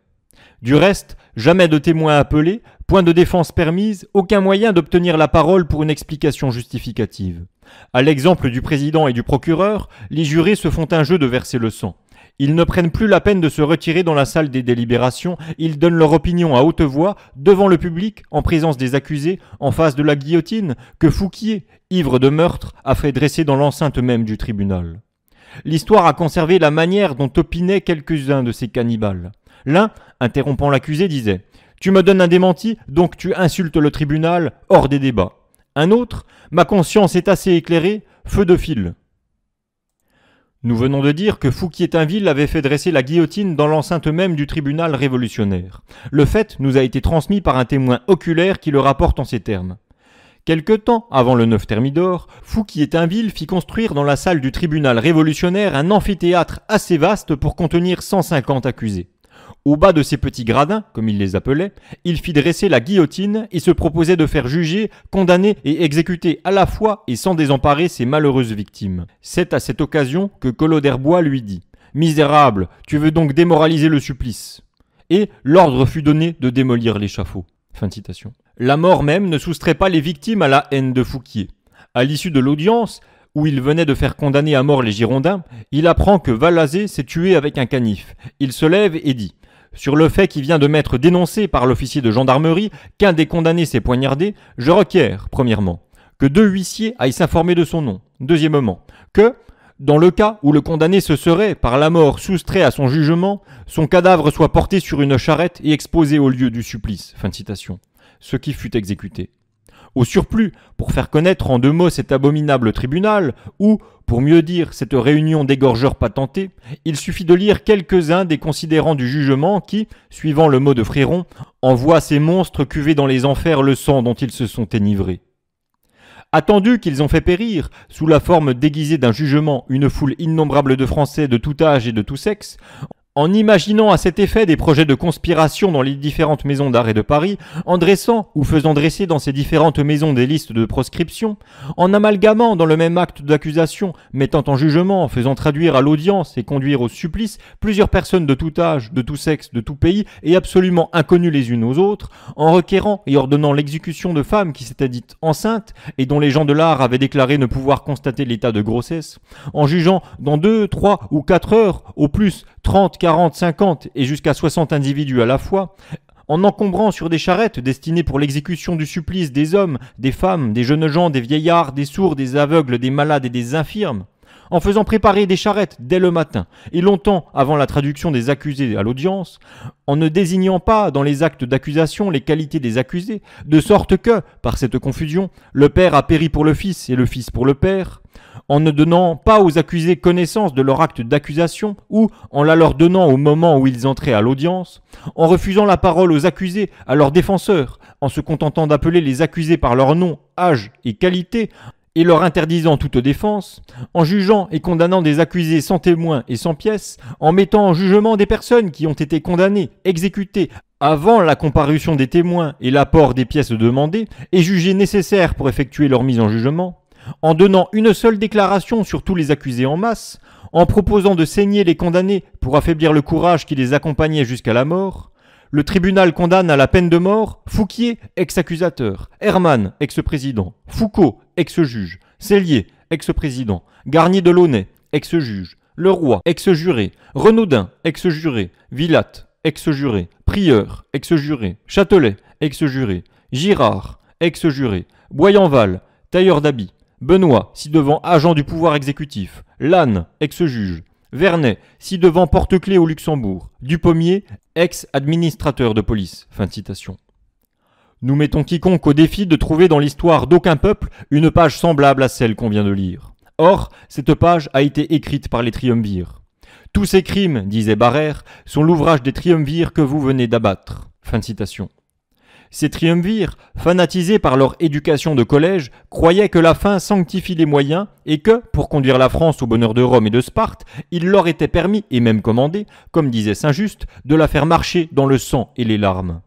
Du reste, jamais de témoin appelé, point de défense permise, aucun moyen d'obtenir la parole pour une explication justificative. À l'exemple du président et du procureur, les jurés se font un jeu de verser le sang. Ils ne prennent plus la peine de se retirer dans la salle des délibérations, ils donnent leur opinion à haute voix, devant le public, en présence des accusés, en face de la guillotine, que Fouquier, ivre de meurtre, a fait dresser dans l'enceinte même du tribunal. L'histoire a conservé la manière dont opinaient quelques-uns de ces cannibales. L'un, interrompant l'accusé, disait Tu me donnes un démenti, donc tu insultes le tribunal, hors des débats. Un autre, Ma conscience est assez éclairée, feu de fil. Nous venons de dire que Fouquier-Tinville avait fait dresser la guillotine dans l'enceinte même du tribunal révolutionnaire. Le fait nous a été transmis par un témoin oculaire qui le rapporte en ces termes. Quelque temps avant le 9 Thermidor, Fouquier-Tinville fit construire dans la salle du tribunal révolutionnaire un amphithéâtre assez vaste pour contenir 150 accusés. Au bas de ces petits gradins, comme il les appelait, il fit dresser la guillotine et se proposait de faire juger, condamner et exécuter à la fois et sans désemparer ses malheureuses victimes. C'est à cette occasion que Collot d'Herbois lui dit Misérable, tu veux donc démoraliser le supplice. Et l'ordre fut donné de démolir l'échafaud. La mort même ne soustrait pas les victimes à la haine de Fouquier. À l'issue de l'audience, où il venait de faire condamner à mort les Girondins, il apprend que Valazé s'est tué avec un canif. Il se lève et dit sur le fait qui vient de m'être dénoncé par l'officier de gendarmerie qu'un des condamnés s'est poignardé, je requiers, premièrement, que deux huissiers aillent s'informer de son nom. Deuxièmement, que, dans le cas où le condamné se serait, par la mort, soustrait à son jugement, son cadavre soit porté sur une charrette et exposé au lieu du supplice. Fin de citation. Ce qui fut exécuté. Au surplus, pour faire connaître en deux mots cet abominable tribunal, ou, pour mieux dire, cette réunion d'égorgeurs patentés, il suffit de lire quelques-uns des considérants du jugement qui, suivant le mot de Fréron, envoient ces monstres cuver dans les enfers le sang dont ils se sont énivrés. Attendu qu'ils ont fait périr, sous la forme déguisée d'un jugement, une foule innombrable de Français de tout âge et de tout sexe, en imaginant à cet effet des projets de conspiration dans les différentes maisons d'arrêt de Paris, en dressant ou faisant dresser dans ces différentes maisons des listes de proscription, en amalgamant dans le même acte d'accusation, mettant en jugement, faisant traduire à l'audience et conduire au supplice plusieurs personnes de tout âge, de tout sexe, de tout pays et absolument inconnues les unes aux autres, en requérant et ordonnant l'exécution de femmes qui s'étaient dites enceintes et dont les gens de l'art avaient déclaré ne pouvoir constater l'état de grossesse, en jugeant dans deux, trois ou quatre heures, au plus 30, 40, 50 et jusqu'à 60 individus à la fois, en encombrant sur des charrettes destinées pour l'exécution du supplice des hommes, des femmes, des jeunes gens, des vieillards, des sourds, des aveugles, des malades et des infirmes, en faisant préparer des charrettes dès le matin, et longtemps avant la traduction des accusés à l'audience, en ne désignant pas dans les actes d'accusation les qualités des accusés, de sorte que, par cette confusion, le père a péri pour le fils et le fils pour le père, en ne donnant pas aux accusés connaissance de leur acte d'accusation, ou en la leur donnant au moment où ils entraient à l'audience, en refusant la parole aux accusés, à leurs défenseurs, en se contentant d'appeler les accusés par leur nom, âge et qualité, et leur interdisant toute défense, en jugeant et condamnant des accusés sans témoins et sans pièces, en mettant en jugement des personnes qui ont été condamnées, exécutées, avant la comparution des témoins et l'apport des pièces demandées et jugées nécessaires pour effectuer leur mise en jugement, en donnant une seule déclaration sur tous les accusés en masse, en proposant de saigner les condamnés pour affaiblir le courage qui les accompagnait jusqu'à la mort, le tribunal condamne à la peine de mort Fouquier, ex-accusateur, Herman, ex-président, Foucault, ex-juge, Cellier, ex-président, Garnier de Launay, ex-juge, Leroy, ex-juré, Renaudin, ex-juré, Villatte, ex-juré, Prieur, ex-juré, Châtelet, ex-juré, Girard, ex-juré, Boyanval, tailleur d'habits, Benoît, ci-devant agent du pouvoir exécutif, Lannes, ex-juge, Vernet, si devant porte-clés au Luxembourg. Dupommier, ex-administrateur de police. Fin de citation. Nous mettons quiconque au défi de trouver dans l'histoire d'aucun peuple une page semblable à celle qu'on vient de lire. Or, cette page a été écrite par les triumvirs. Tous ces crimes, disait Barère, sont l'ouvrage des triumvirs que vous venez d'abattre. Fin de citation. Ces triumvirs, fanatisés par leur éducation de collège, croyaient que la fin sanctifie les moyens et que, pour conduire la France au bonheur de Rome et de Sparte, il leur était permis, et même commandé, comme disait Saint Just, de la faire marcher dans le sang et les larmes.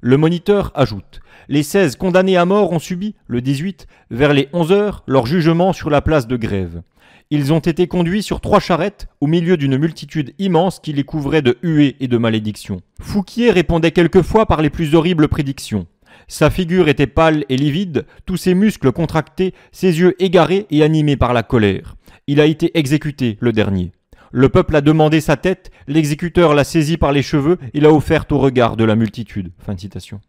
Le moniteur ajoute Les 16 condamnés à mort ont subi, le 18, vers les 11 heures, leur jugement sur la place de grève. Ils ont été conduits sur trois charrettes, au milieu d'une multitude immense qui les couvrait de huées et de malédictions. Fouquier répondait quelquefois par les plus horribles prédictions. Sa figure était pâle et livide, tous ses muscles contractés, ses yeux égarés et animés par la colère. Il a été exécuté, le dernier. Le peuple a demandé sa tête, l'exécuteur l'a saisie par les cheveux et l'a offerte au regard de la multitude. Fin de citation.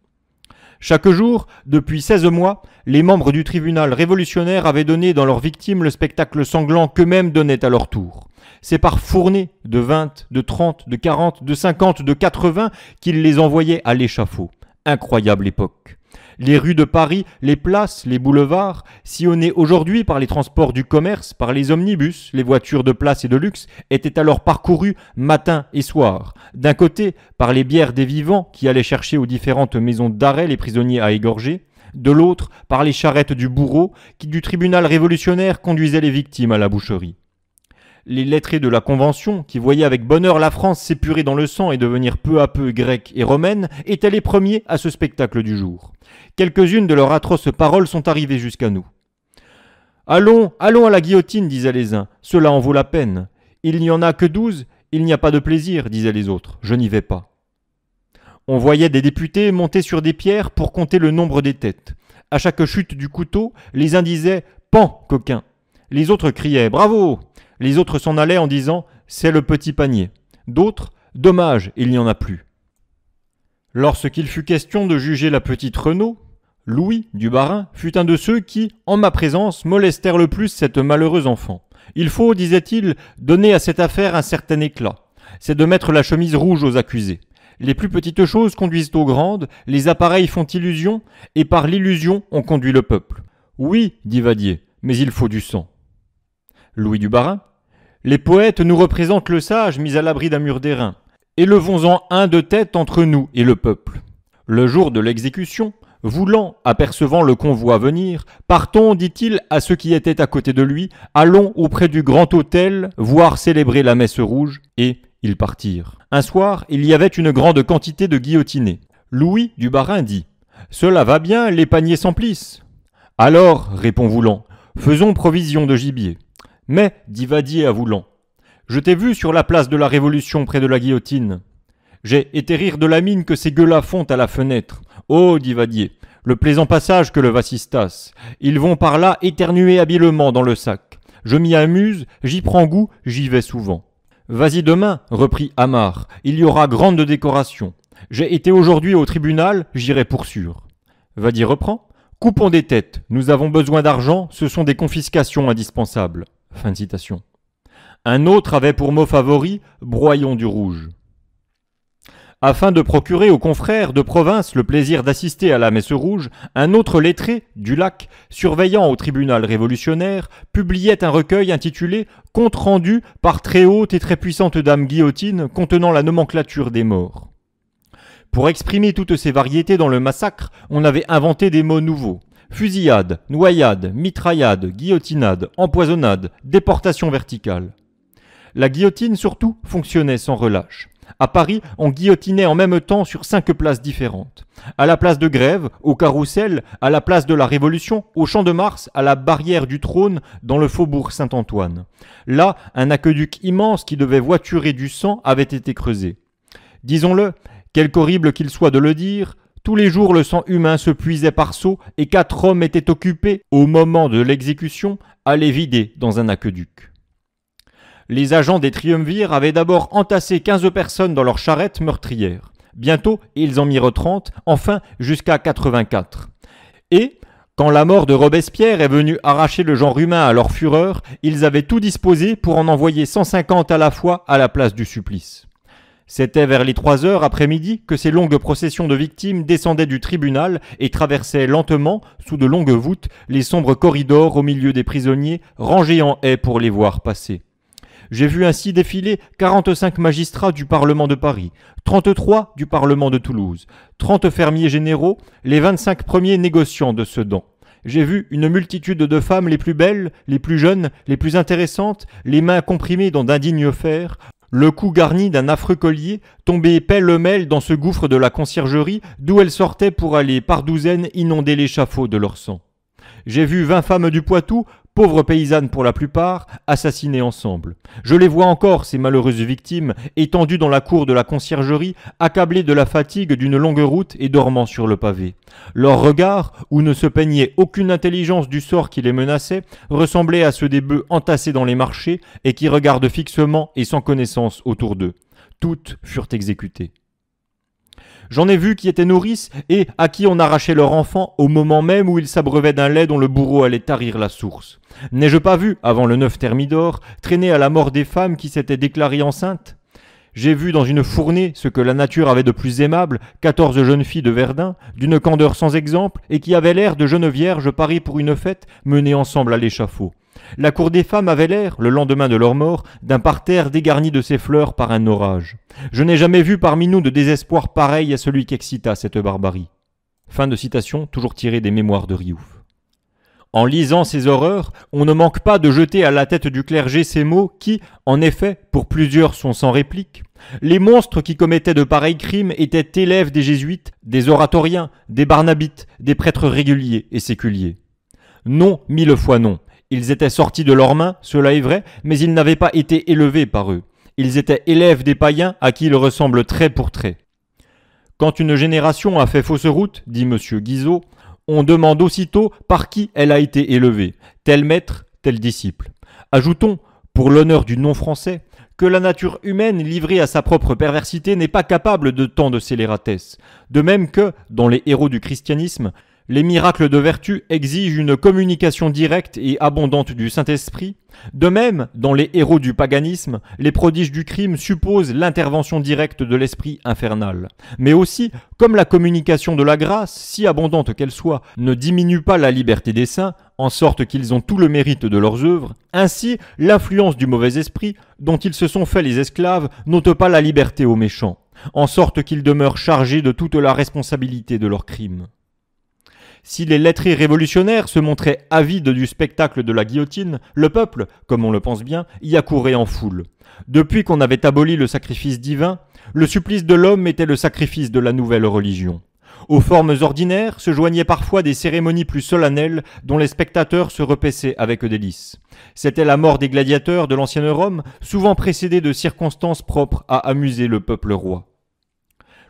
Chaque jour, depuis 16 mois, les membres du tribunal révolutionnaire avaient donné dans leurs victimes le spectacle sanglant qu'eux-mêmes donnaient à leur tour. C'est par fournées de 20, de 30, de 40, de 50, de 80 qu'ils les envoyaient à l'échafaud. Incroyable époque. Les rues de Paris, les places, les boulevards, sillonnés aujourd'hui par les transports du commerce, par les omnibus, les voitures de place et de luxe, étaient alors parcourues matin et soir. D'un côté, par les bières des vivants qui allaient chercher aux différentes maisons d'arrêt les prisonniers à égorger, de l'autre par les charrettes du bourreau qui du tribunal révolutionnaire conduisaient les victimes à la boucherie les lettrés de la Convention, qui voyaient avec bonheur la France s'épurer dans le sang et devenir peu à peu grecque et romaine, étaient les premiers à ce spectacle du jour. Quelques-unes de leurs atroces paroles sont arrivées jusqu'à nous. Allons, allons à la guillotine, disaient les uns, cela en vaut la peine. Il n'y en a que douze, il n'y a pas de plaisir, disaient les autres, je n'y vais pas. On voyait des députés monter sur des pierres pour compter le nombre des têtes. À chaque chute du couteau, les uns disaient Pan, coquin les autres criaient Bravo les autres s'en allaient en disant C'est le petit panier. D'autres Dommage, il n'y en a plus. Lorsqu'il fut question de juger la petite Renault, Louis du Barin fut un de ceux qui, en ma présence, molestèrent le plus cette malheureuse enfant. Il faut, disait-il, donner à cette affaire un certain éclat. C'est de mettre la chemise rouge aux accusés. Les plus petites choses conduisent aux grandes, les appareils font illusion, et par l'illusion on conduit le peuple. Oui, dit Vadier, mais il faut du sang. Louis du Barin, « Les poètes nous représentent le sage mis à l'abri d'un mur d'airain. Élevons-en un de tête entre nous et le peuple. Le jour de l'exécution, voulant, apercevant le convoi venir, partons, dit-il à ceux qui étaient à côté de lui, allons auprès du grand autel voir célébrer la messe rouge, et ils partirent. Un soir, il y avait une grande quantité de guillotinés. Louis du Barin dit Cela va bien, les paniers s'emplissent. Alors, répond Voulant, faisons provision de gibier. Mais, dit Vadier à voulant, je t'ai vu sur la place de la Révolution près de la guillotine. J'ai été rire de la mine que ces gueux font à la fenêtre. Oh, dit Vadier, le plaisant passage que le Vassistas. Ils vont par là éternuer habilement dans le sac. Je m'y amuse, j'y prends goût, j'y vais souvent. Vas-y demain, reprit Amar, il y aura grande décoration. J'ai été aujourd'hui au tribunal, j'irai pour sûr. Vadier reprend. Coupons des têtes, nous avons besoin d'argent, ce sont des confiscations indispensables. Un autre avait pour mot favori broyon du rouge. Afin de procurer aux confrères de province le plaisir d'assister à la messe rouge, un autre lettré, du lac, surveillant au tribunal révolutionnaire, publiait un recueil intitulé Compte rendu par très haute et très puissante dame guillotine contenant la nomenclature des morts. Pour exprimer toutes ces variétés dans le massacre, on avait inventé des mots nouveaux. Fusillade, noyade, mitraillade, guillotinade, empoisonnade, déportation verticale. La guillotine surtout fonctionnait sans relâche. À Paris, on guillotinait en même temps sur cinq places différentes. À la place de Grève, au Carrousel, à la place de la Révolution, au Champ de Mars, à la barrière du trône, dans le faubourg Saint-Antoine. Là, un aqueduc immense qui devait voiturer du sang avait été creusé. Disons-le, quelque horrible qu'il soit de le dire, tous les jours, le sang humain se puisait par seaux et quatre hommes étaient occupés, au moment de l'exécution, à les vider dans un aqueduc. Les agents des triumvirs avaient d'abord entassé 15 personnes dans leurs charrettes meurtrières. Bientôt, ils en mirent trente, enfin jusqu'à 84. Et, quand la mort de Robespierre est venue arracher le genre humain à leur fureur, ils avaient tout disposé pour en envoyer 150 à la fois à la place du supplice. C'était vers les trois heures après-midi que ces longues processions de victimes descendaient du tribunal et traversaient lentement, sous de longues voûtes, les sombres corridors au milieu des prisonniers, rangés en haies pour les voir passer. J'ai vu ainsi défiler 45 magistrats du Parlement de Paris, 33 du Parlement de Toulouse, 30 fermiers généraux, les 25 premiers négociants de Sedan j'ai vu une multitude de femmes les plus belles, les plus jeunes, les plus intéressantes, les mains comprimées dans d'indignes fers, le cou garni d'un affreux collier, tombait pêle-mêle dans ce gouffre de la conciergerie, d'où elles sortaient pour aller par douzaines inonder l'échafaud de leur sang. J'ai vu vingt femmes du Poitou pauvres paysannes pour la plupart, assassinées ensemble. Je les vois encore, ces malheureuses victimes, étendues dans la cour de la conciergerie, accablées de la fatigue d'une longue route et dormant sur le pavé. Leurs regards, où ne se peignait aucune intelligence du sort qui les menaçait, ressemblaient à ceux des bœufs entassés dans les marchés et qui regardent fixement et sans connaissance autour d'eux. Toutes furent exécutées. J'en ai vu qui étaient nourrices et à qui on arrachait leur enfant au moment même où ils s'abreuvaient d'un lait dont le bourreau allait tarir la source. N'ai-je pas vu, avant le neuf Thermidor, traîner à la mort des femmes qui s'étaient déclarées enceintes j'ai vu dans une fournée ce que la nature avait de plus aimable, quatorze jeunes filles de Verdun, d'une candeur sans exemple, et qui avaient l'air de jeunes vierges paries pour une fête, menées ensemble à l'échafaud. La cour des femmes avait l'air, le lendemain de leur mort, d'un parterre dégarni de ses fleurs par un orage. Je n'ai jamais vu parmi nous de désespoir pareil à celui qu'excita cette barbarie. Fin de citation, toujours tirée des mémoires de Riouf. En lisant ces horreurs, on ne manque pas de jeter à la tête du clergé ces mots qui, en effet, pour plusieurs sont sans réplique. Les monstres qui commettaient de pareils crimes étaient élèves des jésuites, des oratoriens, des barnabites, des prêtres réguliers et séculiers. Non, mille fois non. Ils étaient sortis de leurs mains, cela est vrai, mais ils n'avaient pas été élevés par eux. Ils étaient élèves des païens à qui ils ressemblent trait pour trait. Quand une génération a fait fausse route, dit M. Guizot, on demande aussitôt par qui elle a été élevée, tel maître, tel disciple. Ajoutons, pour l'honneur du nom français que la nature humaine livrée à sa propre perversité n'est pas capable de tant de scélératesse, de même que, dans les héros du christianisme, les miracles de vertu exigent une communication directe et abondante du Saint-Esprit. De même, dans les héros du paganisme, les prodiges du crime supposent l'intervention directe de l'esprit infernal. Mais aussi, comme la communication de la grâce, si abondante qu'elle soit, ne diminue pas la liberté des saints, en sorte qu'ils ont tout le mérite de leurs œuvres, ainsi l'influence du mauvais esprit, dont ils se sont faits les esclaves, n'ôte pas la liberté aux méchants, en sorte qu'ils demeurent chargés de toute la responsabilité de leurs crimes. Si les lettrés révolutionnaires se montraient avides du spectacle de la guillotine, le peuple, comme on le pense bien, y accourait en foule. Depuis qu'on avait aboli le sacrifice divin, le supplice de l'homme était le sacrifice de la nouvelle religion. Aux formes ordinaires se joignaient parfois des cérémonies plus solennelles dont les spectateurs se repaissaient avec délices. C'était la mort des gladiateurs de l'ancienne Rome, souvent précédée de circonstances propres à amuser le peuple roi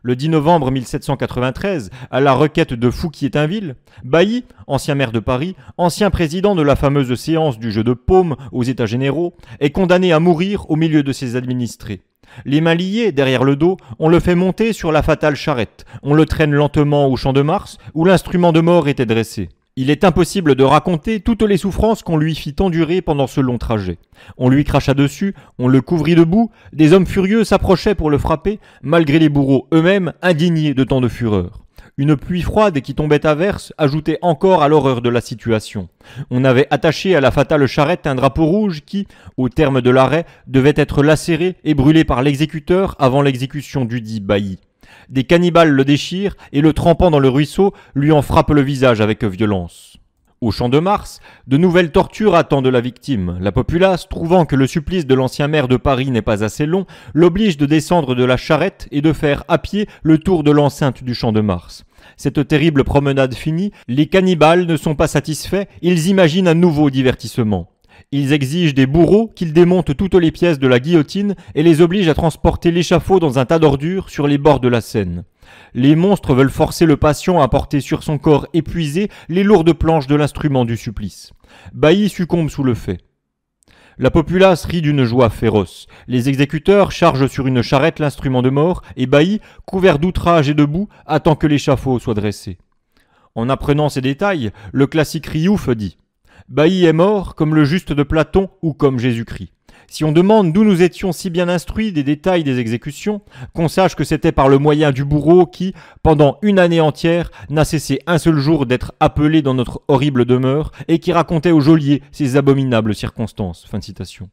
le 10 novembre 1793, à la requête de Fouquier-Tinville, Bailly, ancien maire de Paris, ancien président de la fameuse séance du jeu de paume aux États généraux, est condamné à mourir au milieu de ses administrés. Les mains liées derrière le dos, on le fait monter sur la fatale charrette, on le traîne lentement au champ de Mars où l'instrument de mort était dressé. Il est impossible de raconter toutes les souffrances qu'on lui fit endurer pendant ce long trajet. On lui cracha dessus, on le couvrit de boue, des hommes furieux s'approchaient pour le frapper, malgré les bourreaux eux-mêmes indignés de tant de fureur. Une pluie froide qui tombait à verse ajoutait encore à l'horreur de la situation. On avait attaché à la fatale charrette un drapeau rouge qui, au terme de l'arrêt, devait être lacéré et brûlé par l'exécuteur avant l'exécution du dit bailli. Des cannibales le déchirent et le trempant dans le ruisseau lui en frappent le visage avec violence. Au champ de Mars, de nouvelles tortures attendent la victime. La populace, trouvant que le supplice de l'ancien maire de Paris n'est pas assez long, l'oblige de descendre de la charrette et de faire à pied le tour de l'enceinte du champ de Mars. Cette terrible promenade finie, les cannibales ne sont pas satisfaits, ils imaginent un nouveau divertissement. Ils exigent des bourreaux qu'ils démontent toutes les pièces de la guillotine et les obligent à transporter l'échafaud dans un tas d'ordures sur les bords de la Seine. Les monstres veulent forcer le patient à porter sur son corps épuisé les lourdes planches de l'instrument du supplice. Bailly succombe sous le fait. La populace rit d'une joie féroce. Les exécuteurs chargent sur une charrette l'instrument de mort, et Bailly, couvert d'outrage et de boue, attend que l'échafaud soit dressé. En apprenant ces détails, le classique Riouf dit Bailly est mort comme le juste de Platon ou comme Jésus-Christ. Si on demande d'où nous étions si bien instruits des détails des exécutions, qu'on sache que c'était par le moyen du bourreau qui, pendant une année entière, n'a cessé un seul jour d'être appelé dans notre horrible demeure et qui racontait au geôlier ces abominables circonstances. Fin citation.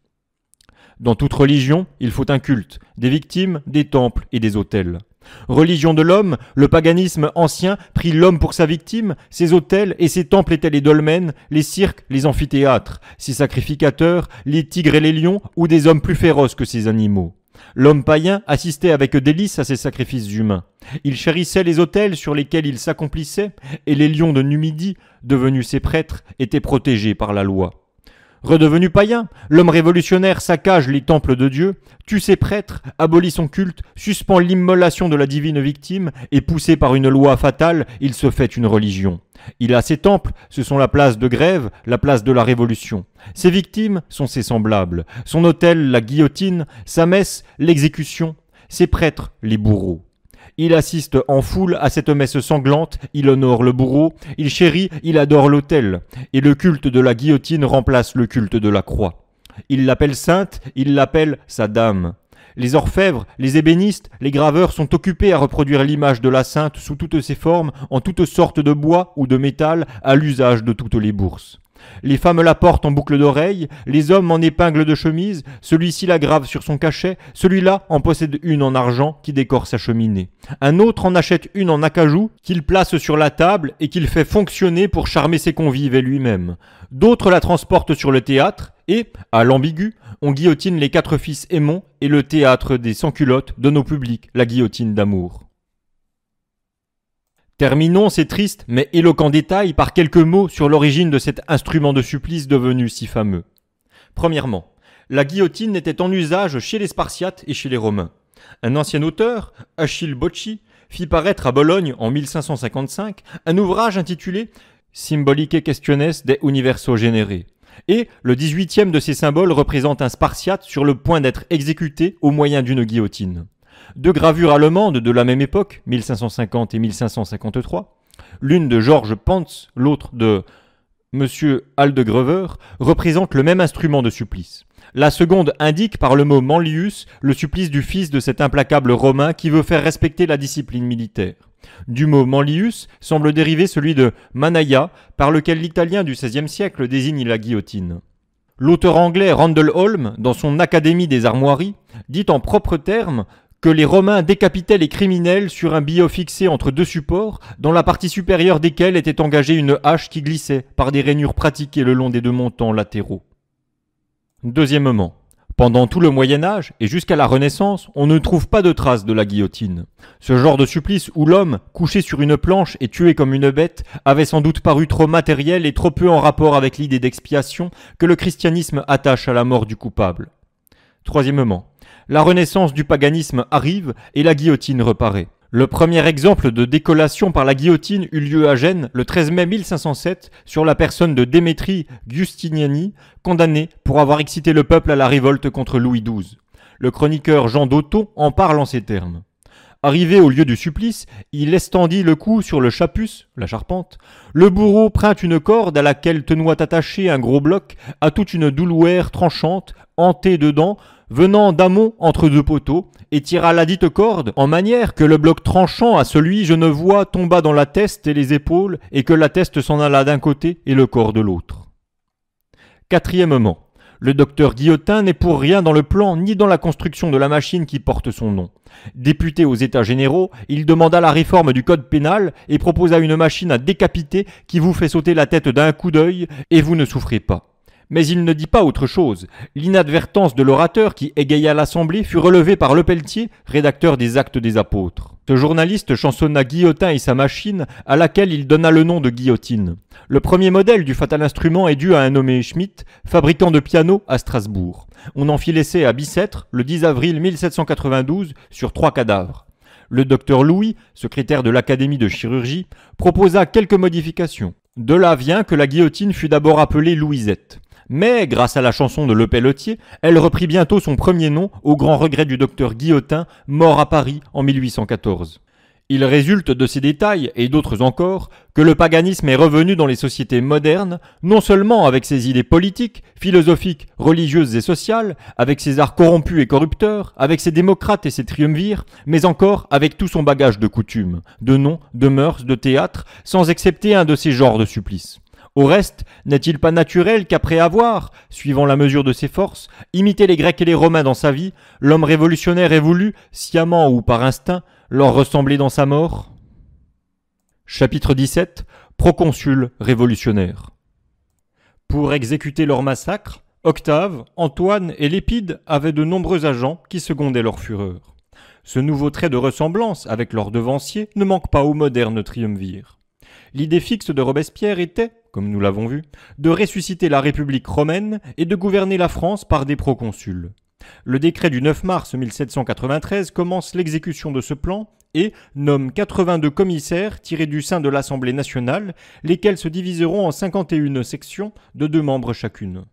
Dans toute religion, il faut un culte, des victimes, des temples et des autels. Religion de l'homme, le paganisme ancien prit l'homme pour sa victime, ses autels et ses temples étaient les dolmens, les cirques, les amphithéâtres, ses sacrificateurs, les tigres et les lions, ou des hommes plus féroces que ces animaux. L'homme païen assistait avec délice à ces sacrifices humains. Il chérissait les autels sur lesquels il s'accomplissait, et les lions de Numidie, devenus ses prêtres, étaient protégés par la loi. Redevenu païen, l'homme révolutionnaire saccage les temples de Dieu, tue ses prêtres, abolit son culte, suspend l'immolation de la divine victime, et poussé par une loi fatale, il se fait une religion. Il a ses temples, ce sont la place de grève, la place de la révolution. Ses victimes sont ses semblables, son hôtel, la guillotine, sa messe l'exécution, ses prêtres les bourreaux. Il assiste en foule à cette messe sanglante, il honore le bourreau, il chérit, il adore l'autel, et le culte de la guillotine remplace le culte de la croix. Il l'appelle sainte, il l'appelle sa dame. Les orfèvres, les ébénistes, les graveurs sont occupés à reproduire l'image de la sainte sous toutes ses formes, en toutes sortes de bois ou de métal, à l'usage de toutes les bourses. Les femmes la portent en boucle d'oreille, les hommes en épingle de chemise, celui-ci la grave sur son cachet, celui-là en possède une en argent qui décore sa cheminée. Un autre en achète une en acajou qu'il place sur la table et qu'il fait fonctionner pour charmer ses convives et lui-même. D'autres la transportent sur le théâtre et, à l'ambigu, on guillotine les quatre fils Aimon et le théâtre des sans-culottes de nos publics, la guillotine d'amour. Terminons, ces tristes mais éloquents détails par quelques mots sur l'origine de cet instrument de supplice devenu si fameux. Premièrement, la guillotine était en usage chez les Spartiates et chez les Romains. Un ancien auteur, Achille Bocci, fit paraître à Bologne en 1555 un ouvrage intitulé Symbolique questiones de universaux générés » Et le 18e de ces symboles représente un Spartiate sur le point d'être exécuté au moyen d'une guillotine deux gravures allemandes de la même époque, 1550 et 1553, l'une de Georges Pantz, l'autre de M. Aldegrever, représentent le même instrument de supplice. La seconde indique par le mot Manlius le supplice du fils de cet implacable Romain qui veut faire respecter la discipline militaire. Du mot Manlius semble dériver celui de Manaya, par lequel l'italien du XVIe siècle désigne la guillotine. L'auteur anglais Randall Holm, dans son Académie des armoiries, dit en propres termes que les Romains décapitaient les criminels sur un billot fixé entre deux supports, dans la partie supérieure desquels était engagée une hache qui glissait par des rainures pratiquées le long des deux montants latéraux. Deuxièmement, pendant tout le Moyen Âge et jusqu'à la Renaissance, on ne trouve pas de traces de la guillotine. Ce genre de supplice où l'homme, couché sur une planche et tué comme une bête, avait sans doute paru trop matériel et trop peu en rapport avec l'idée d'expiation que le christianisme attache à la mort du coupable. Troisièmement, la renaissance du paganisme arrive et la guillotine reparaît. Le premier exemple de décollation par la guillotine eut lieu à Gênes le 13 mai 1507 sur la personne de Démétri Giustiniani, condamné pour avoir excité le peuple à la révolte contre Louis XII. Le chroniqueur Jean d'Otto en parle en ces termes. Arrivé au lieu du supplice, il estendit le cou sur le chapus, la charpente. Le bourreau print une corde à laquelle tenoit attaché un gros bloc, à toute une douleur tranchante, hantée dedans, venant d'amont entre deux poteaux, et tira la dite corde, en manière que le bloc tranchant à celui je ne vois tomba dans la teste et les épaules, et que la teste s'en alla d'un côté et le corps de l'autre. Quatrièmement, le docteur Guillotin n'est pour rien dans le plan ni dans la construction de la machine qui porte son nom. Député aux États généraux, il demanda la réforme du Code pénal et proposa une machine à décapiter qui vous fait sauter la tête d'un coup d'œil et vous ne souffrez pas mais il ne dit pas autre chose. L'inadvertance de l'orateur qui égaya l'Assemblée fut relevée par Le Pelletier, rédacteur des Actes des Apôtres. Ce journaliste chansonna Guillotin et sa machine, à laquelle il donna le nom de guillotine. Le premier modèle du fatal instrument est dû à un nommé Schmitt, fabricant de pianos à Strasbourg. On en fit l'essai à Bicêtre le 10 avril 1792 sur trois cadavres le docteur Louis, secrétaire de l'Académie de chirurgie, proposa quelques modifications. De là vient que la guillotine fut d'abord appelée Louisette. Mais grâce à la chanson de Le Pelletier, elle reprit bientôt son premier nom au grand regret du docteur Guillotin, mort à Paris en 1814. Il résulte de ces détails, et d'autres encore, que le paganisme est revenu dans les sociétés modernes, non seulement avec ses idées politiques, philosophiques, religieuses et sociales, avec ses arts corrompus et corrupteurs, avec ses démocrates et ses triumvirs, mais encore avec tout son bagage de coutumes, de noms, de mœurs, de théâtre, sans excepter un de ces genres de supplices. Au reste, n'est-il pas naturel qu'après avoir, suivant la mesure de ses forces, imité les Grecs et les Romains dans sa vie, l'homme révolutionnaire ait voulu, sciemment ou par instinct, leur ressembler dans sa mort Chapitre 17 Proconsul révolutionnaire Pour exécuter leur massacre, Octave, Antoine et Lépide avaient de nombreux agents qui secondaient leur fureur. Ce nouveau trait de ressemblance avec leurs devanciers ne manque pas au moderne triumvir. L'idée fixe de Robespierre était, comme nous l'avons vu, de ressusciter la République romaine et de gouverner la France par des proconsuls. Le décret du 9 mars 1793 commence l'exécution de ce plan et nomme 82 commissaires tirés du sein de l'Assemblée nationale, lesquels se diviseront en 51 sections de deux membres chacune.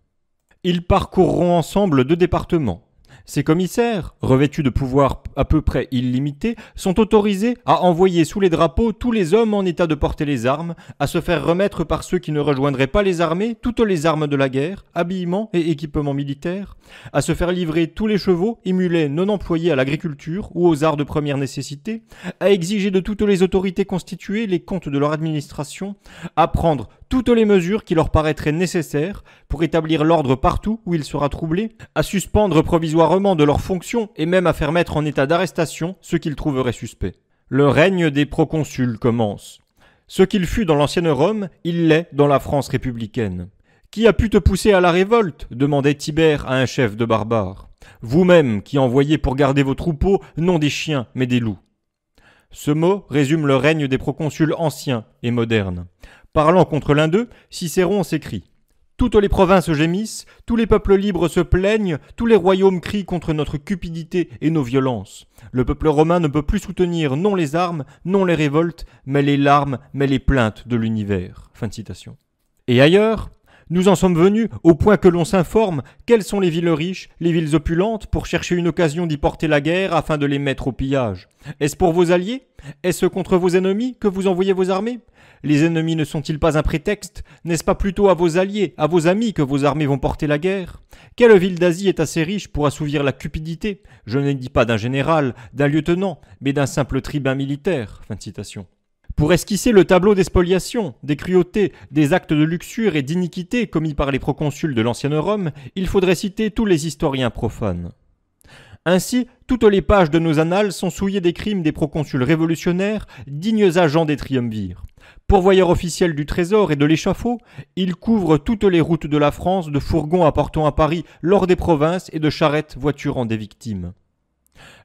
Ils parcourront ensemble deux départements, ces commissaires, revêtus de pouvoirs à peu près illimités, sont autorisés à envoyer sous les drapeaux tous les hommes en état de porter les armes, à se faire remettre par ceux qui ne rejoindraient pas les armées toutes les armes de la guerre, habillements et équipements militaires, à se faire livrer tous les chevaux et mulets non employés à l'agriculture ou aux arts de première nécessité, à exiger de toutes les autorités constituées les comptes de leur administration, à prendre toutes les mesures qui leur paraîtraient nécessaires pour établir l'ordre partout où il sera troublé, à suspendre provisoirement de leurs fonctions et même à faire mettre en état d'arrestation ceux qu'ils trouveraient suspects. Le règne des proconsuls commence. Ce qu'il fut dans l'ancienne Rome, il l'est dans la France républicaine. Qui a pu te pousser à la révolte demandait Tibère à un chef de barbares. Vous-même qui envoyez pour garder vos troupeaux non des chiens mais des loups. Ce mot résume le règne des proconsuls anciens et modernes. Parlant contre l'un d'eux, Cicéron s'écrit toutes les provinces gémissent, tous les peuples libres se plaignent, tous les royaumes crient contre notre cupidité et nos violences. Le peuple romain ne peut plus soutenir non les armes, non les révoltes, mais les larmes, mais les plaintes de l'univers. Fin citation. Et ailleurs, nous en sommes venus au point que l'on s'informe quelles sont les villes riches, les villes opulentes, pour chercher une occasion d'y porter la guerre afin de les mettre au pillage. Est-ce pour vos alliés Est-ce contre vos ennemis que vous envoyez vos armées les ennemis ne sont-ils pas un prétexte N'est-ce pas plutôt à vos alliés, à vos amis que vos armées vont porter la guerre Quelle ville d'Asie est assez riche pour assouvir la cupidité Je ne dis pas d'un général, d'un lieutenant, mais d'un simple tribun militaire. Pour esquisser le tableau des spoliations, des cruautés, des actes de luxure et d'iniquité commis par les proconsuls de l'ancienne Rome, il faudrait citer tous les historiens profanes. Ainsi, toutes les pages de nos annales sont souillées des crimes des proconsuls révolutionnaires, dignes agents des triumvirs. Pourvoyeur officiel du Trésor et de l'échafaud, il couvre toutes les routes de la France de fourgons apportant à Paris l'or des provinces et de charrettes voiturant des victimes.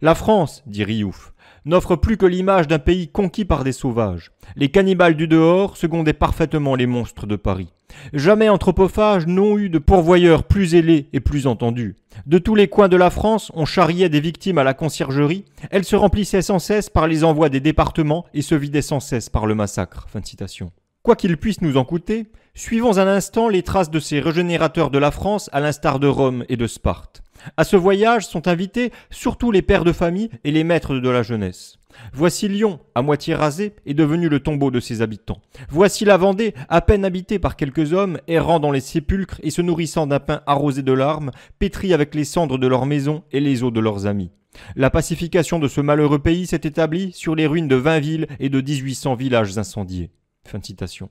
La France, dit Riouf, n'offre plus que l'image d'un pays conquis par des sauvages. Les cannibales du dehors secondaient parfaitement les monstres de Paris. Jamais anthropophages n'ont eu de pourvoyeurs plus ailés et plus entendus. De tous les coins de la France, on charriait des victimes à la conciergerie, elles se remplissaient sans cesse par les envois des départements et se vidaient sans cesse par le massacre. Fin citation. Quoi qu'il puisse nous en coûter, Suivons un instant les traces de ces régénérateurs de la France à l'instar de Rome et de Sparte. À ce voyage sont invités surtout les pères de famille et les maîtres de la jeunesse. Voici Lyon, à moitié rasé, est devenu le tombeau de ses habitants. Voici la Vendée, à peine habitée par quelques hommes, errant dans les sépulcres et se nourrissant d'un pain arrosé de larmes, pétri avec les cendres de leurs maisons et les eaux de leurs amis. La pacification de ce malheureux pays s'est établie sur les ruines de vingt villes et de 1800 villages incendiés. Fin de citation.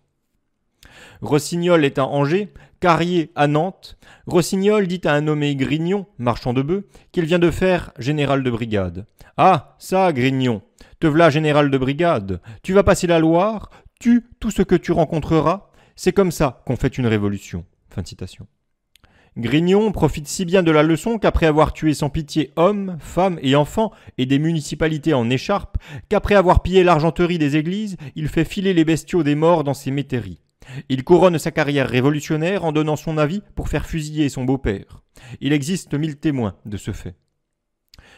Rossignol est à Angers, Carrier à Nantes. Rossignol dit à un nommé Grignon, marchand de bœufs, qu'il vient de faire général de brigade. Ah, ça, Grignon, te v'là général de brigade. Tu vas passer la Loire, tue tout ce que tu rencontreras. C'est comme ça qu'on fait une révolution. Fin de citation. Grignon profite si bien de la leçon qu'après avoir tué sans pitié hommes, femmes et enfants et des municipalités en écharpe, qu'après avoir pillé l'argenterie des églises, il fait filer les bestiaux des morts dans ses métairies. Il couronne sa carrière révolutionnaire en donnant son avis pour faire fusiller son beau-père. Il existe mille témoins de ce fait.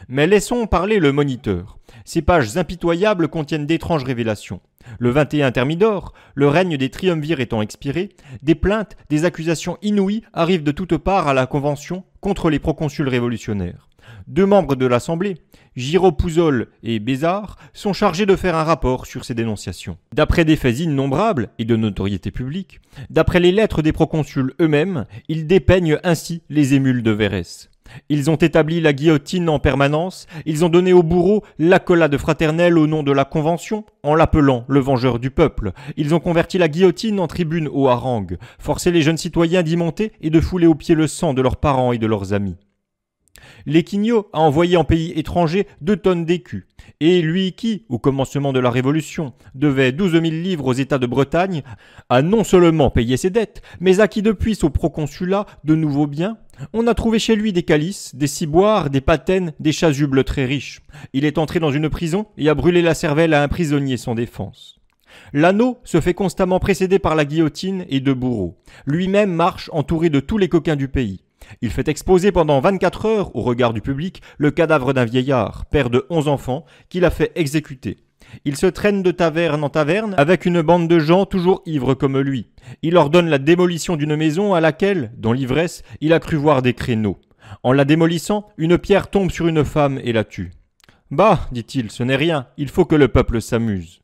Mais laissons parler le moniteur. Ces pages impitoyables contiennent d'étranges révélations. Le 21 Thermidor, le règne des triumvirs étant expiré, des plaintes, des accusations inouïes arrivent de toutes parts à la Convention contre les proconsuls révolutionnaires. Deux membres de l'Assemblée, Giraud Pouzol et Bézard, sont chargés de faire un rapport sur ces dénonciations. D'après des faits innombrables et de notoriété publique, d'après les lettres des proconsuls eux-mêmes, ils dépeignent ainsi les émules de Vérès. Ils ont établi la guillotine en permanence, ils ont donné au bourreau l'accolade fraternelle au nom de la Convention, en l'appelant le vengeur du peuple, ils ont converti la guillotine en tribune aux harangues, forcé les jeunes citoyens d'y monter et de fouler aux pieds le sang de leurs parents et de leurs amis. Léquignot a envoyé en pays étranger deux tonnes d'écus. Et lui qui, au commencement de la Révolution, devait 12 000 livres aux États de Bretagne, a non seulement payé ses dettes, mais acquis depuis son proconsulat de nouveaux biens. On a trouvé chez lui des calices, des ciboires, des patènes, des chasubles très riches. Il est entré dans une prison et a brûlé la cervelle à un prisonnier sans défense. L'anneau se fait constamment précéder par la guillotine et de bourreaux. Lui-même marche entouré de tous les coquins du pays. Il fait exposer pendant 24 heures au regard du public le cadavre d'un vieillard, père de 11 enfants, qu'il a fait exécuter. Il se traîne de taverne en taverne avec une bande de gens toujours ivres comme lui. Il ordonne la démolition d'une maison à laquelle, dans l'ivresse, il a cru voir des créneaux. En la démolissant, une pierre tombe sur une femme et la tue. Bah, dit-il, ce n'est rien, il faut que le peuple s'amuse.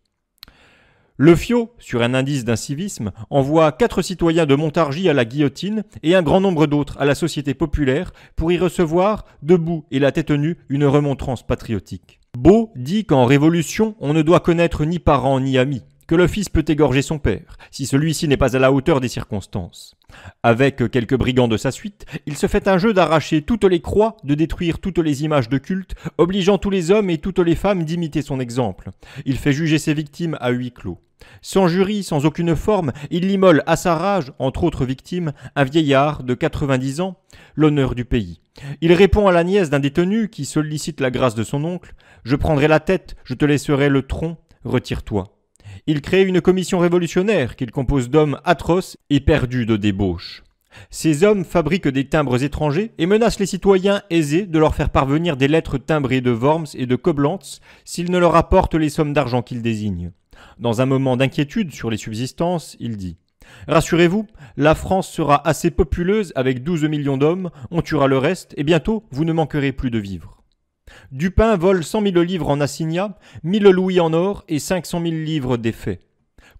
Le FIO, sur un indice d'incivisme, envoie quatre citoyens de Montargis à la guillotine et un grand nombre d'autres à la Société populaire pour y recevoir, debout et la tête nue, une remontrance patriotique. Beau dit qu'en révolution, on ne doit connaître ni parents ni amis, que le fils peut égorger son père, si celui-ci n'est pas à la hauteur des circonstances. Avec quelques brigands de sa suite, il se fait un jeu d'arracher toutes les croix, de détruire toutes les images de culte, obligeant tous les hommes et toutes les femmes d'imiter son exemple. Il fait juger ses victimes à huis clos. Sans jury, sans aucune forme, il immole à sa rage, entre autres victimes, un vieillard de 90 ans, l'honneur du pays. Il répond à la nièce d'un détenu qui sollicite la grâce de son oncle Je prendrai la tête, je te laisserai le tronc, retire-toi. Il crée une commission révolutionnaire qu'il compose d'hommes atroces et perdus de débauche. Ces hommes fabriquent des timbres étrangers et menacent les citoyens aisés de leur faire parvenir des lettres timbrées de Worms et de Koblenz s'ils ne leur apportent les sommes d'argent qu'ils désignent. Dans un moment d'inquiétude sur les subsistances, il dit Rassurez-vous, la France sera assez populeuse avec 12 millions d'hommes, on tuera le reste, et bientôt vous ne manquerez plus de vivres. Dupin vole cent mille livres en assignats, mille louis en or et 500 mille livres d'effets.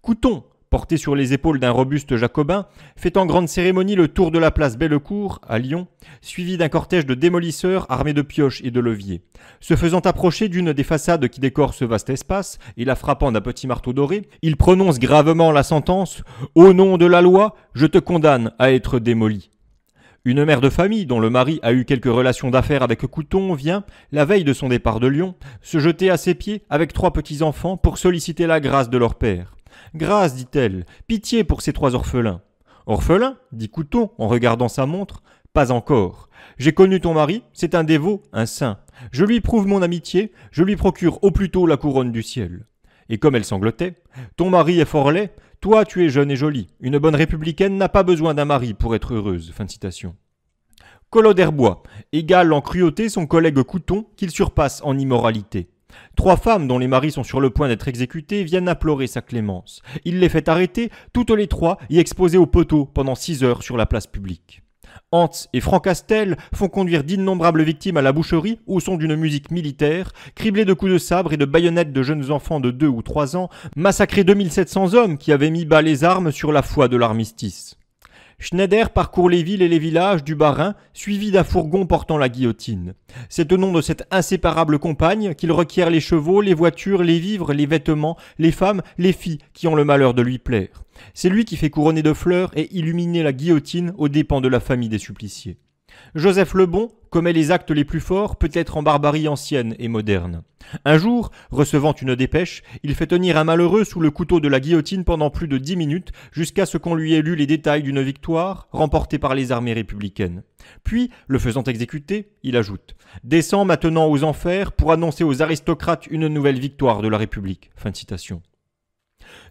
Coutons porté sur les épaules d'un robuste jacobin, fait en grande cérémonie le tour de la place Bellecour, à Lyon, suivi d'un cortège de démolisseurs armés de pioches et de leviers. Se faisant approcher d'une des façades qui décorent ce vaste espace, et la frappant d'un petit marteau doré, il prononce gravement la sentence Au nom de la loi, je te condamne à être démoli. Une mère de famille dont le mari a eu quelques relations d'affaires avec Couton vient, la veille de son départ de Lyon, se jeter à ses pieds avec trois petits-enfants pour solliciter la grâce de leur père. Grâce, dit-elle, pitié pour ces trois orphelins. Orphelin, dit Couton en regardant sa montre, pas encore. J'ai connu ton mari, c'est un dévot, un saint. Je lui prouve mon amitié, je lui procure au plus tôt la couronne du ciel. Et comme elle sanglotait, Ton mari est fort laid, toi tu es jeune et jolie, une bonne républicaine n'a pas besoin d'un mari pour être heureuse. Fin de citation. Collot d'Herbois égale en cruauté son collègue Couton qu'il surpasse en immoralité. Trois femmes dont les maris sont sur le point d'être exécutés viennent implorer sa clémence. Il les fait arrêter, toutes les trois, et exposer au poteau pendant six heures sur la place publique. Hans et Franck Castel font conduire d'innombrables victimes à la boucherie au son d'une musique militaire, criblés de coups de sabre et de baïonnettes de jeunes enfants de deux ou trois ans, massacrés 2700 hommes qui avaient mis bas les armes sur la foi de l'armistice. Schneider parcourt les villes et les villages du Barin, suivi d'un fourgon portant la guillotine. C'est au nom de cette inséparable compagne qu'il requiert les chevaux, les voitures, les vivres, les vêtements, les femmes, les filles qui ont le malheur de lui plaire. C'est lui qui fait couronner de fleurs et illuminer la guillotine aux dépens de la famille des suppliciés. Joseph Lebon, commet les actes les plus forts, peut-être en barbarie ancienne et moderne. Un jour, recevant une dépêche, il fait tenir un malheureux sous le couteau de la guillotine pendant plus de dix minutes, jusqu'à ce qu'on lui ait lu les détails d'une victoire remportée par les armées républicaines. Puis, le faisant exécuter, il ajoute Descends maintenant aux enfers pour annoncer aux aristocrates une nouvelle victoire de la République. Fin de citation.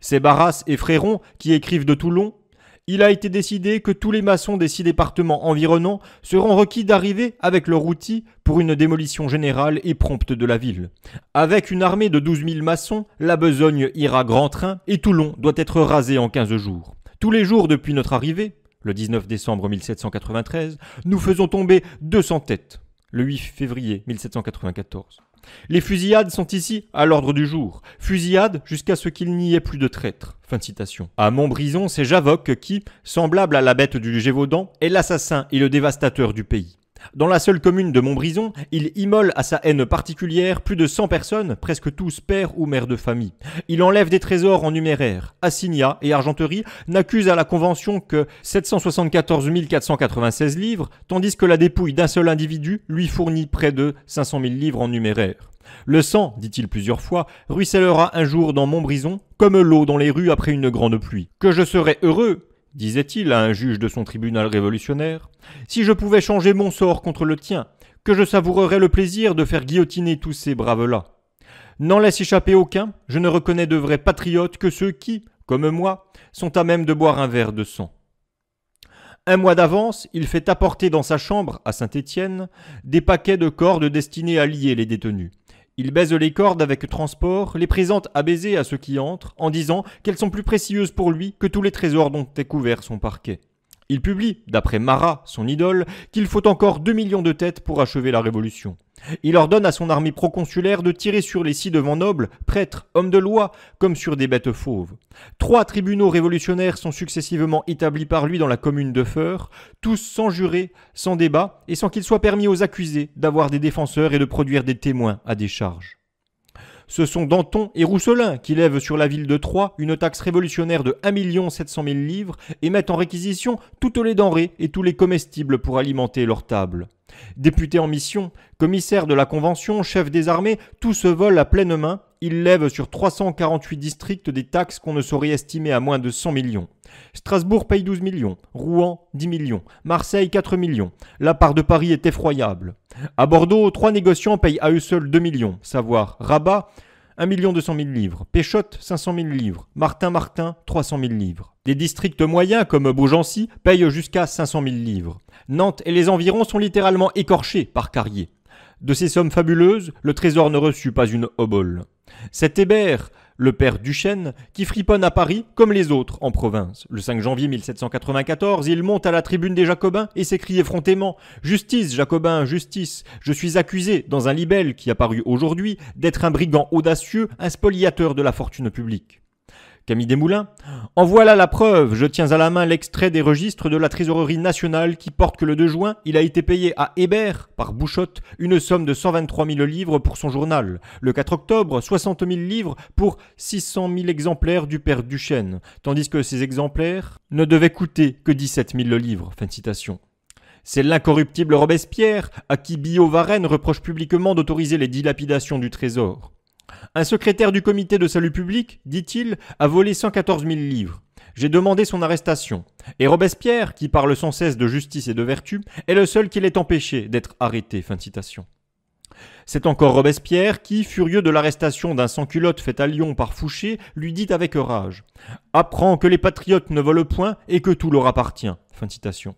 C'est Barras et Fréron qui écrivent de Toulon il a été décidé que tous les maçons des six départements environnants seront requis d'arriver avec leur outil pour une démolition générale et prompte de la ville. Avec une armée de 12 000 maçons, la besogne ira grand train et Toulon doit être rasé en 15 jours. Tous les jours depuis notre arrivée, le 19 décembre 1793, nous faisons tomber 200 têtes, le 8 février 1794. Les fusillades sont ici à l'ordre du jour. Fusillades jusqu'à ce qu'il n'y ait plus de traîtres. Fin de citation. À Montbrison, c'est Javoc qui, semblable à la bête du Gévaudan, est l'assassin et le dévastateur du pays. Dans la seule commune de Montbrison, il immole à sa haine particulière plus de 100 personnes, presque tous pères ou mères de famille. Il enlève des trésors en numéraire. Assignat et Argenterie n'accuse à la Convention que 774 496 livres, tandis que la dépouille d'un seul individu lui fournit près de 500 000 livres en numéraire. Le sang, dit-il plusieurs fois, ruissellera un jour dans Montbrison, comme l'eau dans les rues après une grande pluie. Que je serais heureux, disait-il à un juge de son tribunal révolutionnaire, si je pouvais changer mon sort contre le tien, que je savourerais le plaisir de faire guillotiner tous ces braves-là. N'en laisse échapper aucun, je ne reconnais de vrais patriotes que ceux qui, comme moi, sont à même de boire un verre de sang. Un mois d'avance, il fait apporter dans sa chambre, à Saint-Étienne, des paquets de cordes destinés à lier les détenus, il baise les cordes avec transport, les présente à baiser à ceux qui entrent, en disant qu'elles sont plus précieuses pour lui que tous les trésors dont est couvert son parquet. Il publie, d'après Marat, son idole, qu'il faut encore 2 millions de têtes pour achever la révolution. Il ordonne à son armée proconsulaire de tirer sur les six devant nobles, prêtres, hommes de loi, comme sur des bêtes fauves. Trois tribunaux révolutionnaires sont successivement établis par lui dans la commune de Feur, tous sans juré, sans débat, et sans qu'il soit permis aux accusés d'avoir des défenseurs et de produire des témoins à des charges ce sont Danton et Rousselin qui lèvent sur la ville de Troyes une taxe révolutionnaire de 1 700 000 livres et mettent en réquisition toutes les denrées et tous les comestibles pour alimenter leurs tables. Députés en mission, commissaires de la Convention, chefs des armées, tout se vole à pleine main il lève sur 348 districts des taxes qu'on ne saurait estimer à moins de 100 millions. Strasbourg paye 12 millions, Rouen 10 millions, Marseille 4 millions. La part de Paris est effroyable. À Bordeaux, trois négociants payent à eux seuls 2 millions, savoir Rabat 1 200 000 livres, Péchotte 500 000 livres, Martin Martin 300 000 livres. Des districts moyens comme Beaugency payent jusqu'à 500 000 livres. Nantes et les environs sont littéralement écorchés par Carrier. De ces sommes fabuleuses, le trésor ne reçut pas une obole. C'est Hébert, le père Duchesne, qui friponne à Paris comme les autres en province. Le 5 janvier 1794, il monte à la tribune des Jacobins et s'écrie effrontément Justice, Jacobin, justice Je suis accusé, dans un libelle qui a paru aujourd'hui, d'être un brigand audacieux, un spoliateur de la fortune publique. Camille Desmoulins. En voilà la preuve, je tiens à la main l'extrait des registres de la trésorerie nationale qui porte que le 2 juin, il a été payé à Hébert, par Bouchotte, une somme de 123 000 livres pour son journal. Le 4 octobre, 60 000 livres pour 600 000 exemplaires du père Duchesne, tandis que ces exemplaires ne devaient coûter que 17 000 livres. Fin citation. C'est l'incorruptible Robespierre à qui Billot-Varenne reproche publiquement d'autoriser les dilapidations du trésor. Un secrétaire du comité de salut public, dit-il, a volé 114 000 livres. J'ai demandé son arrestation. Et Robespierre, qui parle sans cesse de justice et de vertu, est le seul qui l'ait empêché d'être arrêté. Fin citation. C'est encore Robespierre qui, furieux de l'arrestation d'un sans-culotte fait à Lyon par Fouché, lui dit avec rage Apprends que les patriotes ne volent point et que tout leur appartient. Fin citation.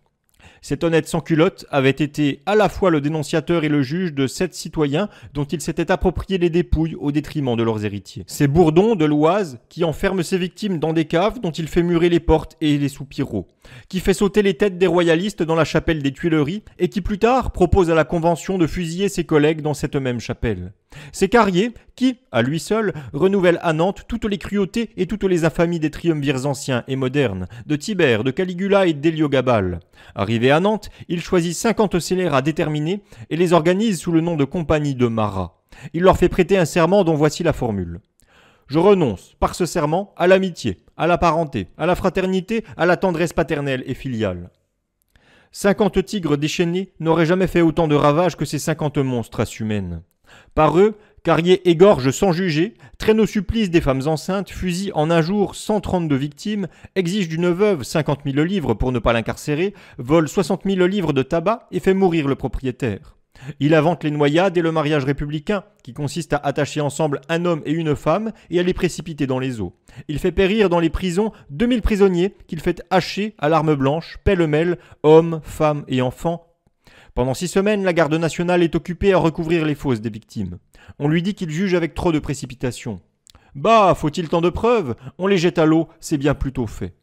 Cet honnête sans culotte avait été à la fois le dénonciateur et le juge de sept citoyens dont il s'était approprié les dépouilles au détriment de leurs héritiers. C'est Bourdon de l'Oise qui enferme ses victimes dans des caves dont il fait murer les portes et les soupiraux, qui fait sauter les têtes des royalistes dans la chapelle des Tuileries et qui plus tard propose à la Convention de fusiller ses collègues dans cette même chapelle. C'est Carrier qui, à lui seul, renouvelle à Nantes toutes les cruautés et toutes les infamies des triumvirs anciens et modernes, de Tibère, de Caligula et d'Héliogabal. Arrivé à Nantes, il choisit 50 à déterminer et les organise sous le nom de compagnie de Marat. Il leur fait prêter un serment dont voici la formule. Je renonce, par ce serment, à l'amitié, à la parenté, à la fraternité, à la tendresse paternelle et filiale. Cinquante tigres déchaînés n'auraient jamais fait autant de ravages que ces cinquante monstres humaines. Par eux, Carrier égorge sans juger, traîne au supplice des femmes enceintes, fusille en un jour 132 victimes, exige d'une veuve 50 000 livres pour ne pas l'incarcérer, vole 60 000 livres de tabac et fait mourir le propriétaire. Il invente les noyades et le mariage républicain, qui consiste à attacher ensemble un homme et une femme et à les précipiter dans les eaux. Il fait périr dans les prisons 2000 prisonniers qu'il fait hacher à l'arme blanche, pêle-mêle, hommes, femmes et enfants, pendant six semaines, la garde nationale est occupée à recouvrir les fosses des victimes. On lui dit qu'il juge avec trop de précipitation. Bah, faut-il tant de preuves On les jette à l'eau, c'est bien plutôt fait.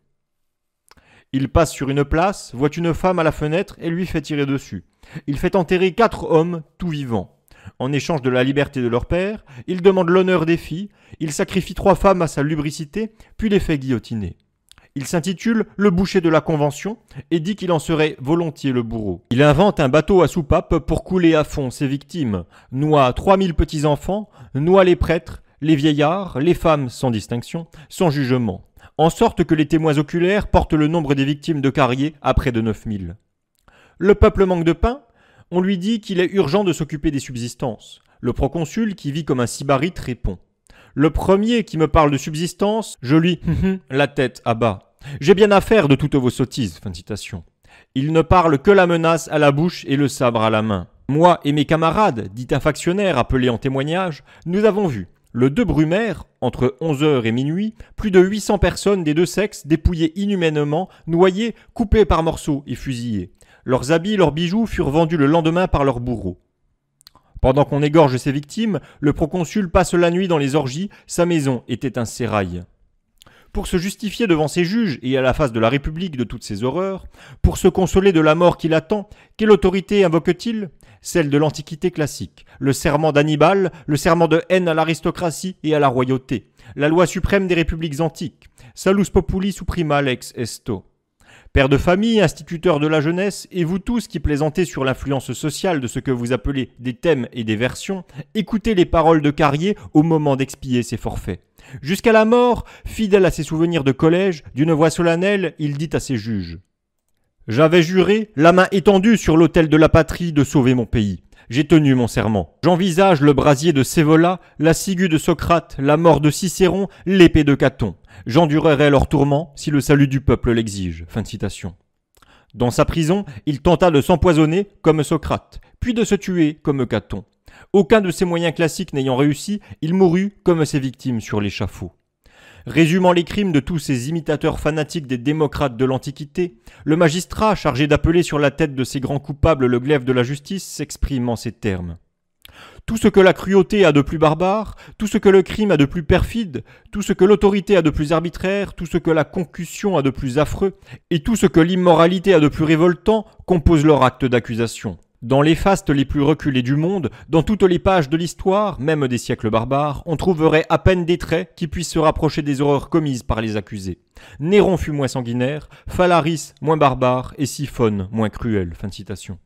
Il passe sur une place, voit une femme à la fenêtre et lui fait tirer dessus. Il fait enterrer quatre hommes, tout vivants. En échange de la liberté de leur père, il demande l'honneur des filles, il sacrifie trois femmes à sa lubricité, puis les fait guillotiner. Il s'intitule Le boucher de la Convention et dit qu'il en serait volontiers le bourreau. Il invente un bateau à soupape pour couler à fond ses victimes, noie 3000 petits-enfants, noie les prêtres, les vieillards, les femmes sans distinction, sans jugement, en sorte que les témoins oculaires portent le nombre des victimes de Carrier à près de 9000. Le peuple manque de pain On lui dit qu'il est urgent de s'occuper des subsistances. Le proconsul, qui vit comme un sybarite, répond le premier qui me parle de subsistance, je lui hum, hum, la tête à bas. J'ai bien affaire de toutes vos sottises. Fin de citation. Il ne parle que la menace à la bouche et le sabre à la main. Moi et mes camarades, dit un factionnaire appelé en témoignage, nous avons vu, le 2 Brumaire, entre 11h et minuit, plus de 800 personnes des deux sexes dépouillées inhumainement, noyées, coupées par morceaux et fusillées. Leurs habits, leurs bijoux furent vendus le lendemain par leurs bourreaux. Pendant qu'on égorge ses victimes, le proconsul passe la nuit dans les orgies, sa maison était un sérail. Pour se justifier devant ses juges et à la face de la République de toutes ses horreurs, pour se consoler de la mort qui l'attend, quelle autorité invoque-t-il Celle de l'Antiquité classique, le serment d'Hannibal, le serment de haine à l'aristocratie et à la royauté, la loi suprême des républiques antiques, Salus populi suprima lex esto. Père de famille, instituteur de la jeunesse, et vous tous qui plaisantez sur l'influence sociale de ce que vous appelez des thèmes et des versions, écoutez les paroles de Carrier au moment d'expier ses forfaits. Jusqu'à la mort, fidèle à ses souvenirs de collège, d'une voix solennelle, il dit à ses juges J'avais juré, la main étendue sur l'autel de la patrie, de sauver mon pays. J'ai tenu mon serment. J'envisage le brasier de Sévola, la ciguë de Socrate, la mort de Cicéron, l'épée de Caton. J'endurerai leurs tourments si le salut du peuple l'exige. Fin de citation. Dans sa prison, il tenta de s'empoisonner comme Socrate, puis de se tuer comme Caton. Aucun de ses moyens classiques n'ayant réussi, il mourut comme ses victimes sur l'échafaud. Résumant les crimes de tous ces imitateurs fanatiques des démocrates de l'Antiquité, le magistrat, chargé d'appeler sur la tête de ces grands coupables le glaive de la justice, s'exprime en ces termes. Tout ce que la cruauté a de plus barbare, tout ce que le crime a de plus perfide, tout ce que l'autorité a de plus arbitraire, tout ce que la concussion a de plus affreux, et tout ce que l'immoralité a de plus révoltant composent leur acte d'accusation. Dans les fastes les plus reculés du monde, dans toutes les pages de l'histoire, même des siècles barbares, on trouverait à peine des traits qui puissent se rapprocher des horreurs commises par les accusés. Néron fut moins sanguinaire, Phalaris moins barbare et Siphone moins cruel. Fin de citation.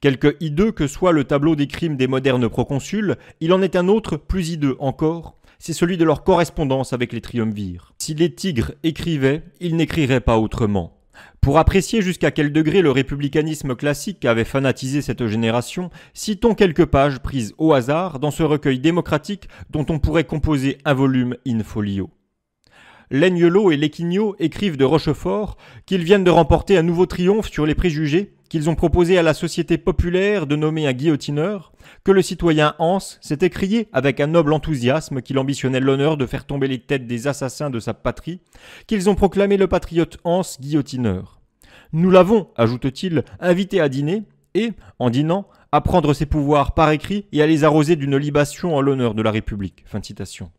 Quelque hideux que soit le tableau des crimes des modernes proconsuls, il en est un autre plus hideux encore, c'est celui de leur correspondance avec les triumvirs. Si les tigres écrivaient, ils n'écriraient pas autrement. Pour apprécier jusqu'à quel degré le républicanisme classique avait fanatisé cette génération, citons quelques pages prises au hasard dans ce recueil démocratique dont on pourrait composer un volume in folio. Laignelot et Lesquignot écrivent de Rochefort qu'ils viennent de remporter un nouveau triomphe sur les préjugés qu'ils ont proposé à la société populaire de nommer un guillotineur, que le citoyen Hans s'était crié avec un noble enthousiasme qu'il ambitionnait l'honneur de faire tomber les têtes des assassins de sa patrie, qu'ils ont proclamé le patriote Hans guillotineur. Nous l'avons, ajoute-t-il, invité à dîner, et, en dînant, à prendre ses pouvoirs par écrit et à les arroser d'une libation en l'honneur de la République. Fin de citation.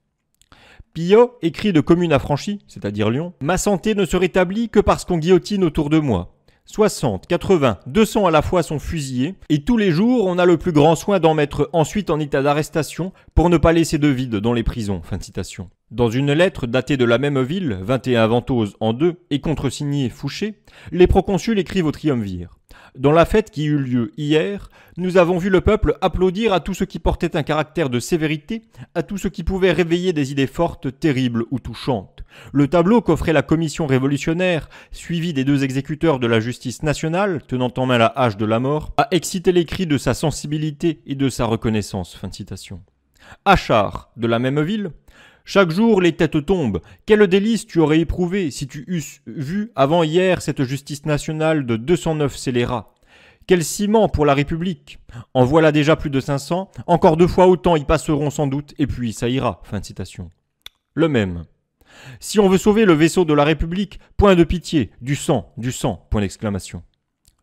Pio écrit de commune affranchie, c'est-à-dire Lyon, Ma santé ne se rétablit que parce qu'on guillotine autour de moi. 60, 80, 200 à la fois sont fusillés, et tous les jours on a le plus grand soin d'en mettre ensuite en état d'arrestation pour ne pas laisser de vide dans les prisons. citation. Dans une lettre datée de la même ville, 21 Ventose en deux, et contresignée Fouché, les proconsuls écrivent au triumvir. Dans la fête qui eut lieu hier, nous avons vu le peuple applaudir à tout ce qui portait un caractère de sévérité, à tout ce qui pouvait réveiller des idées fortes, terribles ou touchantes. Le tableau qu'offrait la commission révolutionnaire, suivi des deux exécuteurs de la justice nationale, tenant en main la hache de la mort, a excité les cris de sa sensibilité et de sa reconnaissance. Fin de citation. Achard, de la même ville, chaque jour les têtes tombent. Quel délice tu aurais éprouvé si tu eusses vu avant hier cette justice nationale de 209 scélérats. Quel ciment pour la République En voilà déjà plus de 500, encore deux fois autant y passeront sans doute, et puis ça ira. Fin de citation. Le même. Si on veut sauver le vaisseau de la République, point de pitié, du sang, du sang, point d'exclamation.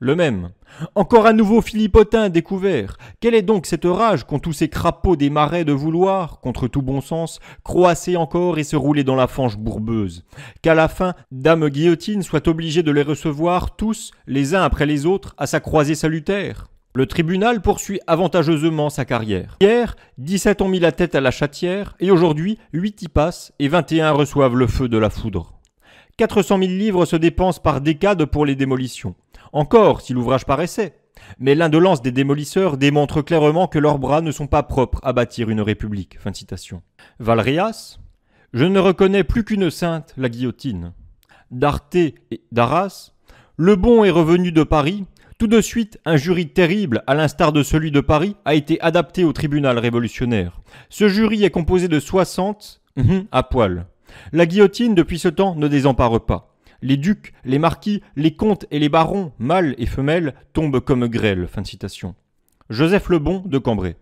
Le même. Encore un nouveau Philippotin découvert. Quelle est donc cette rage qu'ont tous ces crapauds des marais de vouloir, contre tout bon sens, croasser encore et se rouler dans la fange bourbeuse Qu'à la fin, Dame Guillotine soit obligée de les recevoir tous, les uns après les autres, à sa croisée salutaire le tribunal poursuit avantageusement sa carrière. Hier, 17 ont mis la tête à la chatière, et aujourd'hui, 8 y passent et 21 reçoivent le feu de la foudre. 400 000 livres se dépensent par décade pour les démolitions encore si l'ouvrage paraissait. Mais l'indolence des démolisseurs démontre clairement que leurs bras ne sont pas propres à bâtir une république. Fin de citation. Valréas Je ne reconnais plus qu'une sainte, la guillotine. D'Arte et d'Arras Le bon est revenu de Paris. Tout de suite, un jury terrible, à l'instar de celui de Paris, a été adapté au tribunal révolutionnaire. Ce jury est composé de 60 hum, hum, à poil. La guillotine, depuis ce temps, ne désempare pas. Les ducs, les marquis, les comtes et les barons, mâles et femelles, tombent comme grêle. Fin de citation. Joseph Lebon de Cambrai.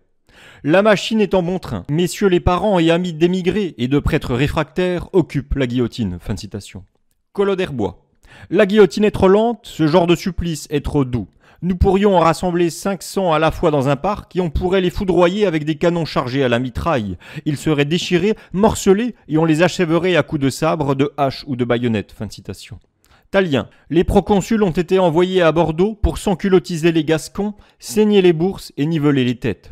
La machine est en bon train. Messieurs les parents et amis d'émigrés et de prêtres réfractaires occupent la guillotine. Fin de citation. Collot d'Herbois. La guillotine est trop lente, ce genre de supplice est trop doux. Nous pourrions en rassembler 500 à la fois dans un parc et on pourrait les foudroyer avec des canons chargés à la mitraille. Ils seraient déchirés, morcelés et on les achèverait à coups de sabre, de hache ou de baïonnette. Talien. Les proconsuls ont été envoyés à Bordeaux pour s'enculotiser les Gascons, saigner les bourses et niveler les têtes.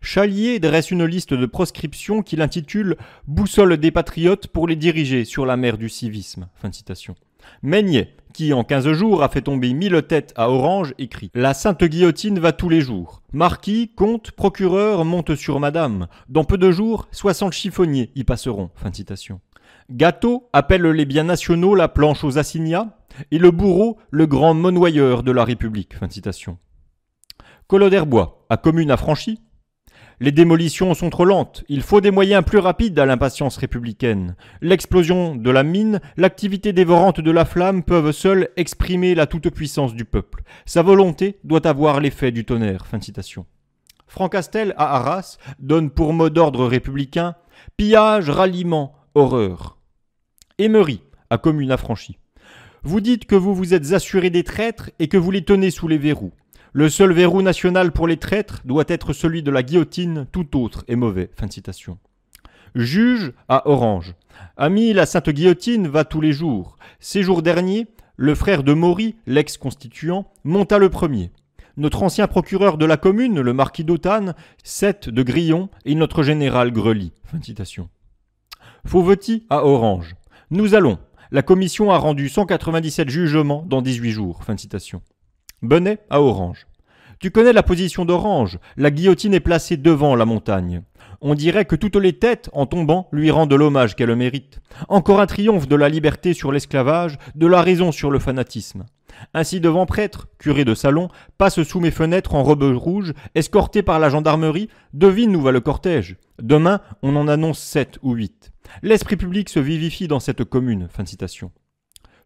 Chalier dresse une liste de proscriptions qu'il intitule Boussole des patriotes pour les diriger sur la mer du civisme. Fin qui en quinze jours a fait tomber mille têtes à Orange, écrit La sainte guillotine va tous les jours. Marquis, comte, procureur monte sur madame. Dans peu de jours, soixante chiffonniers y passeront. Fin citation. Gâteau appelle les biens nationaux la planche aux assignats et le bourreau le grand monnoyeur de la République. Fin Collot d'Herbois, à commune affranchie, les démolitions sont trop lentes, il faut des moyens plus rapides à l'impatience républicaine. L'explosion de la mine, l'activité dévorante de la flamme peuvent seules exprimer la toute-puissance du peuple. Sa volonté doit avoir l'effet du tonnerre. Fin de citation. Franck Castel, à Arras, donne pour mot d'ordre républicain pillage, ralliement, horreur. Emery, à Commune affranchie. Vous dites que vous vous êtes assuré des traîtres et que vous les tenez sous les verrous. Le seul verrou national pour les traîtres doit être celui de la guillotine, tout autre est mauvais. Juge à Orange. Ami, la sainte guillotine va tous les jours. Ces jours derniers, le frère de Maury, l'ex-constituant, monta le premier. Notre ancien procureur de la commune, le marquis d'Autanne, Sept de Grillon et notre général Grely. Fin à Orange. Nous allons. La commission a rendu 197 jugements dans 18 jours. Benet à Orange. Tu connais la position d'Orange, la guillotine est placée devant la montagne. On dirait que toutes les têtes, en tombant, lui rendent l'hommage qu'elle mérite. Encore un triomphe de la liberté sur l'esclavage, de la raison sur le fanatisme. Ainsi devant prêtre, curé de salon, passe sous mes fenêtres en robe rouge, escorté par la gendarmerie, devine où va le cortège. Demain, on en annonce sept ou huit. L'esprit public se vivifie dans cette commune.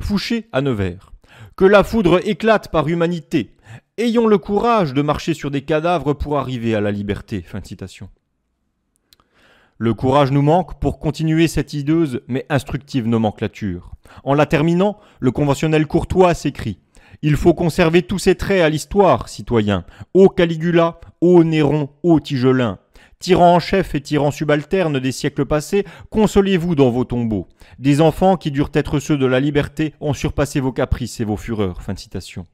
Fouché à Nevers. Que la foudre éclate par humanité. Ayons le courage de marcher sur des cadavres pour arriver à la liberté. Fin de citation. Le courage nous manque pour continuer cette hideuse mais instructive nomenclature. En la terminant, le conventionnel courtois s'écrit Il faut conserver tous ses traits à l'histoire, citoyens. Ô Caligula, ô Néron, ô Tigelin, Tyrans en chef et tyran subalternes des siècles passés, consolez-vous dans vos tombeaux. Des enfants qui durent être ceux de la liberté ont surpassé vos caprices et vos fureurs. Fin citation.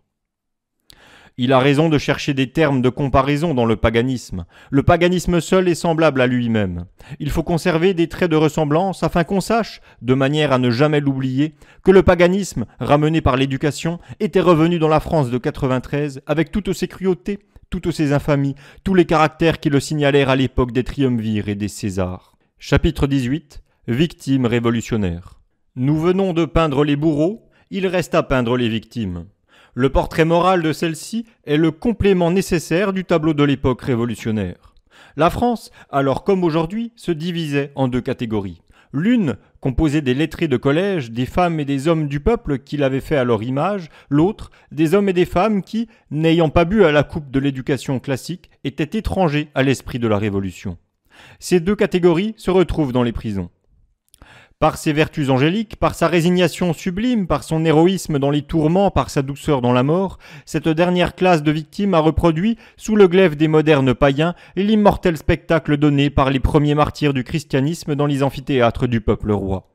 Il a raison de chercher des termes de comparaison dans le paganisme. Le paganisme seul est semblable à lui-même. Il faut conserver des traits de ressemblance afin qu'on sache, de manière à ne jamais l'oublier, que le paganisme, ramené par l'éducation, était revenu dans la France de 93 avec toutes ses cruautés, toutes ces infamies, tous les caractères qui le signalèrent à l'époque des triumvirs et des Césars. Chapitre 18 Victimes révolutionnaires. Nous venons de peindre les bourreaux, il reste à peindre les victimes. Le portrait moral de celle-ci est le complément nécessaire du tableau de l'époque révolutionnaire. La France, alors comme aujourd'hui, se divisait en deux catégories. L'une, composé des lettrés de collège, des femmes et des hommes du peuple qui l'avaient fait à leur image, l'autre, des hommes et des femmes qui, n'ayant pas bu à la coupe de l'éducation classique, étaient étrangers à l'esprit de la Révolution. Ces deux catégories se retrouvent dans les prisons. Par ses vertus angéliques, par sa résignation sublime, par son héroïsme dans les tourments, par sa douceur dans la mort, cette dernière classe de victimes a reproduit, sous le glaive des modernes païens, l'immortel spectacle donné par les premiers martyrs du christianisme dans les amphithéâtres du peuple roi.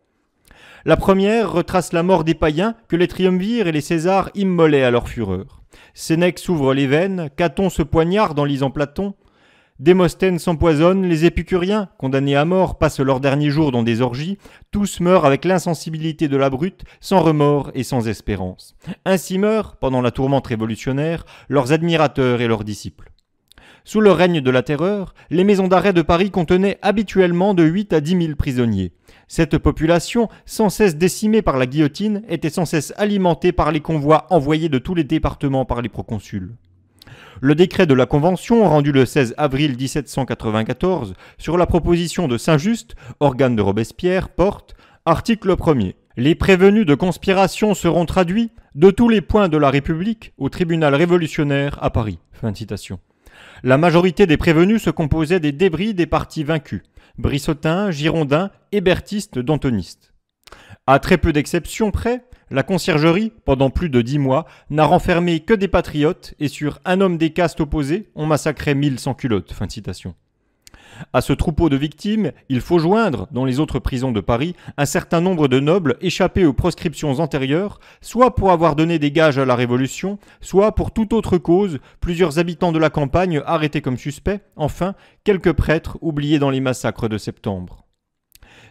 La première retrace la mort des païens que les triumvirs et les Césars immolaient à leur fureur. Sénèque s'ouvre les veines, Caton se poignarde en lisant Platon, Démosthène s'empoisonne, les épicuriens, condamnés à mort, passent leurs derniers jours dans des orgies, tous meurent avec l'insensibilité de la brute, sans remords et sans espérance. Ainsi meurent, pendant la tourmente révolutionnaire, leurs admirateurs et leurs disciples. Sous le règne de la terreur, les maisons d'arrêt de Paris contenaient habituellement de 8 à dix mille prisonniers. Cette population, sans cesse décimée par la guillotine, était sans cesse alimentée par les convois envoyés de tous les départements par les proconsuls. Le décret de la Convention, rendu le 16 avril 1794, sur la proposition de Saint-Just, organe de Robespierre, porte Article 1 Les prévenus de conspiration seront traduits de tous les points de la République au tribunal révolutionnaire à Paris. Fin citation. La majorité des prévenus se composait des débris des partis vaincus, brissotins, girondins, hébertistes, dantonistes. À très peu d'exceptions près, la conciergerie, pendant plus de dix mois, n'a renfermé que des patriotes et sur un homme des castes opposées, on massacrait mille sans culottes. Fin À ce troupeau de victimes, il faut joindre, dans les autres prisons de Paris, un certain nombre de nobles échappés aux proscriptions antérieures, soit pour avoir donné des gages à la Révolution, soit pour toute autre cause, plusieurs habitants de la campagne arrêtés comme suspects, enfin, quelques prêtres oubliés dans les massacres de septembre.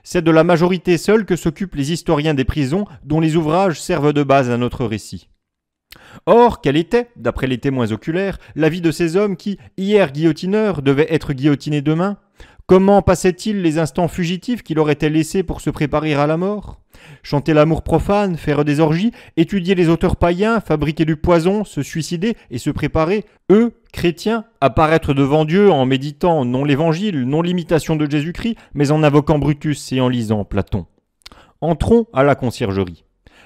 C'est de la majorité seule que s'occupent les historiens des prisons dont les ouvrages servent de base à notre récit. Or, quelle était, d'après les témoins oculaires, la vie de ces hommes qui, hier guillotineurs, devaient être guillotinés demain Comment passait-il les instants fugitifs qu'il aurait laissé pour se préparer à la mort Chanter l'amour profane, faire des orgies, étudier les auteurs païens, fabriquer du poison, se suicider et se préparer, eux, chrétiens, apparaître devant Dieu en méditant non l'évangile, non l'imitation de Jésus-Christ, mais en invoquant Brutus et en lisant Platon. Entrons à la conciergerie.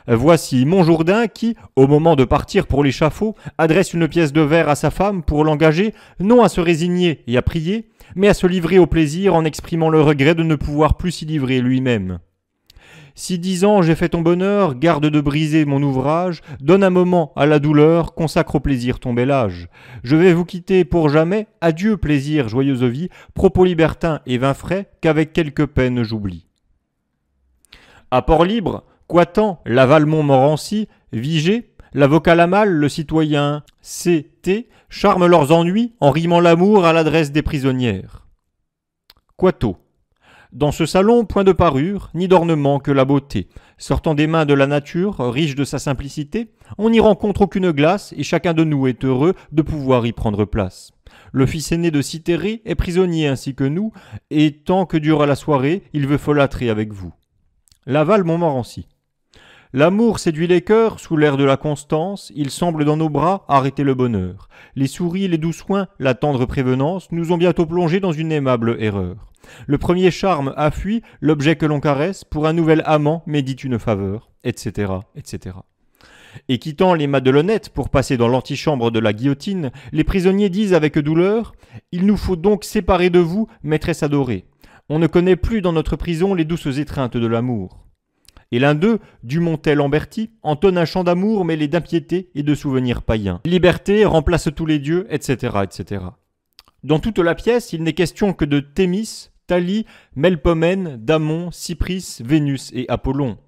Voici Montjourdain qui, au moment de partir pour l'échafaud, adresse une pièce de verre à sa femme pour l'engager, non à se résigner et à prier, mais à se livrer au plaisir en exprimant le regret de ne pouvoir plus s'y livrer lui-même. Si dix ans j'ai fait ton bonheur, garde de briser mon ouvrage, donne un moment à la douleur, consacre au plaisir ton bel âge. Je vais vous quitter pour jamais, adieu plaisir, joyeuse vie, propos libertins et vin frais, qu'avec quelque peine j'oublie. À Port-Libre, tant, Laval-Montmorency, Vigé, l'avocat Lamal, le citoyen C.T., charme leurs ennuis en rimant l'amour à l'adresse des prisonnières. Quato. Dans ce salon, point de parure, ni d'ornement que la beauté. Sortant des mains de la nature, riche de sa simplicité, on n'y rencontre aucune glace et chacun de nous est heureux de pouvoir y prendre place. Le fils aîné de Citerré est prisonnier ainsi que nous, et tant que dure la soirée, il veut folâtrer avec vous. Laval Montmorency. L'amour séduit les cœurs sous l'air de la constance, il semble dans nos bras arrêter le bonheur. Les souris, les doux soins, la tendre prévenance nous ont bientôt plongé dans une aimable erreur. Le premier charme a fui, l'objet que l'on caresse pour un nouvel amant médite une faveur, etc., etc. Et quittant les madelonnettes pour passer dans l'antichambre de la guillotine, les prisonniers disent avec douleur Il nous faut donc séparer de vous, maîtresse adorée. On ne connaît plus dans notre prison les douces étreintes de l'amour et l'un d'eux, Dumontel-Lamberti, entonne un chant d'amour mêlé d'impiété et de souvenirs païens. Liberté remplace tous les dieux, etc. etc. Dans toute la pièce, il n'est question que de Thémis, Thalie, Melpomène, Damon, Cypris, Vénus et Apollon.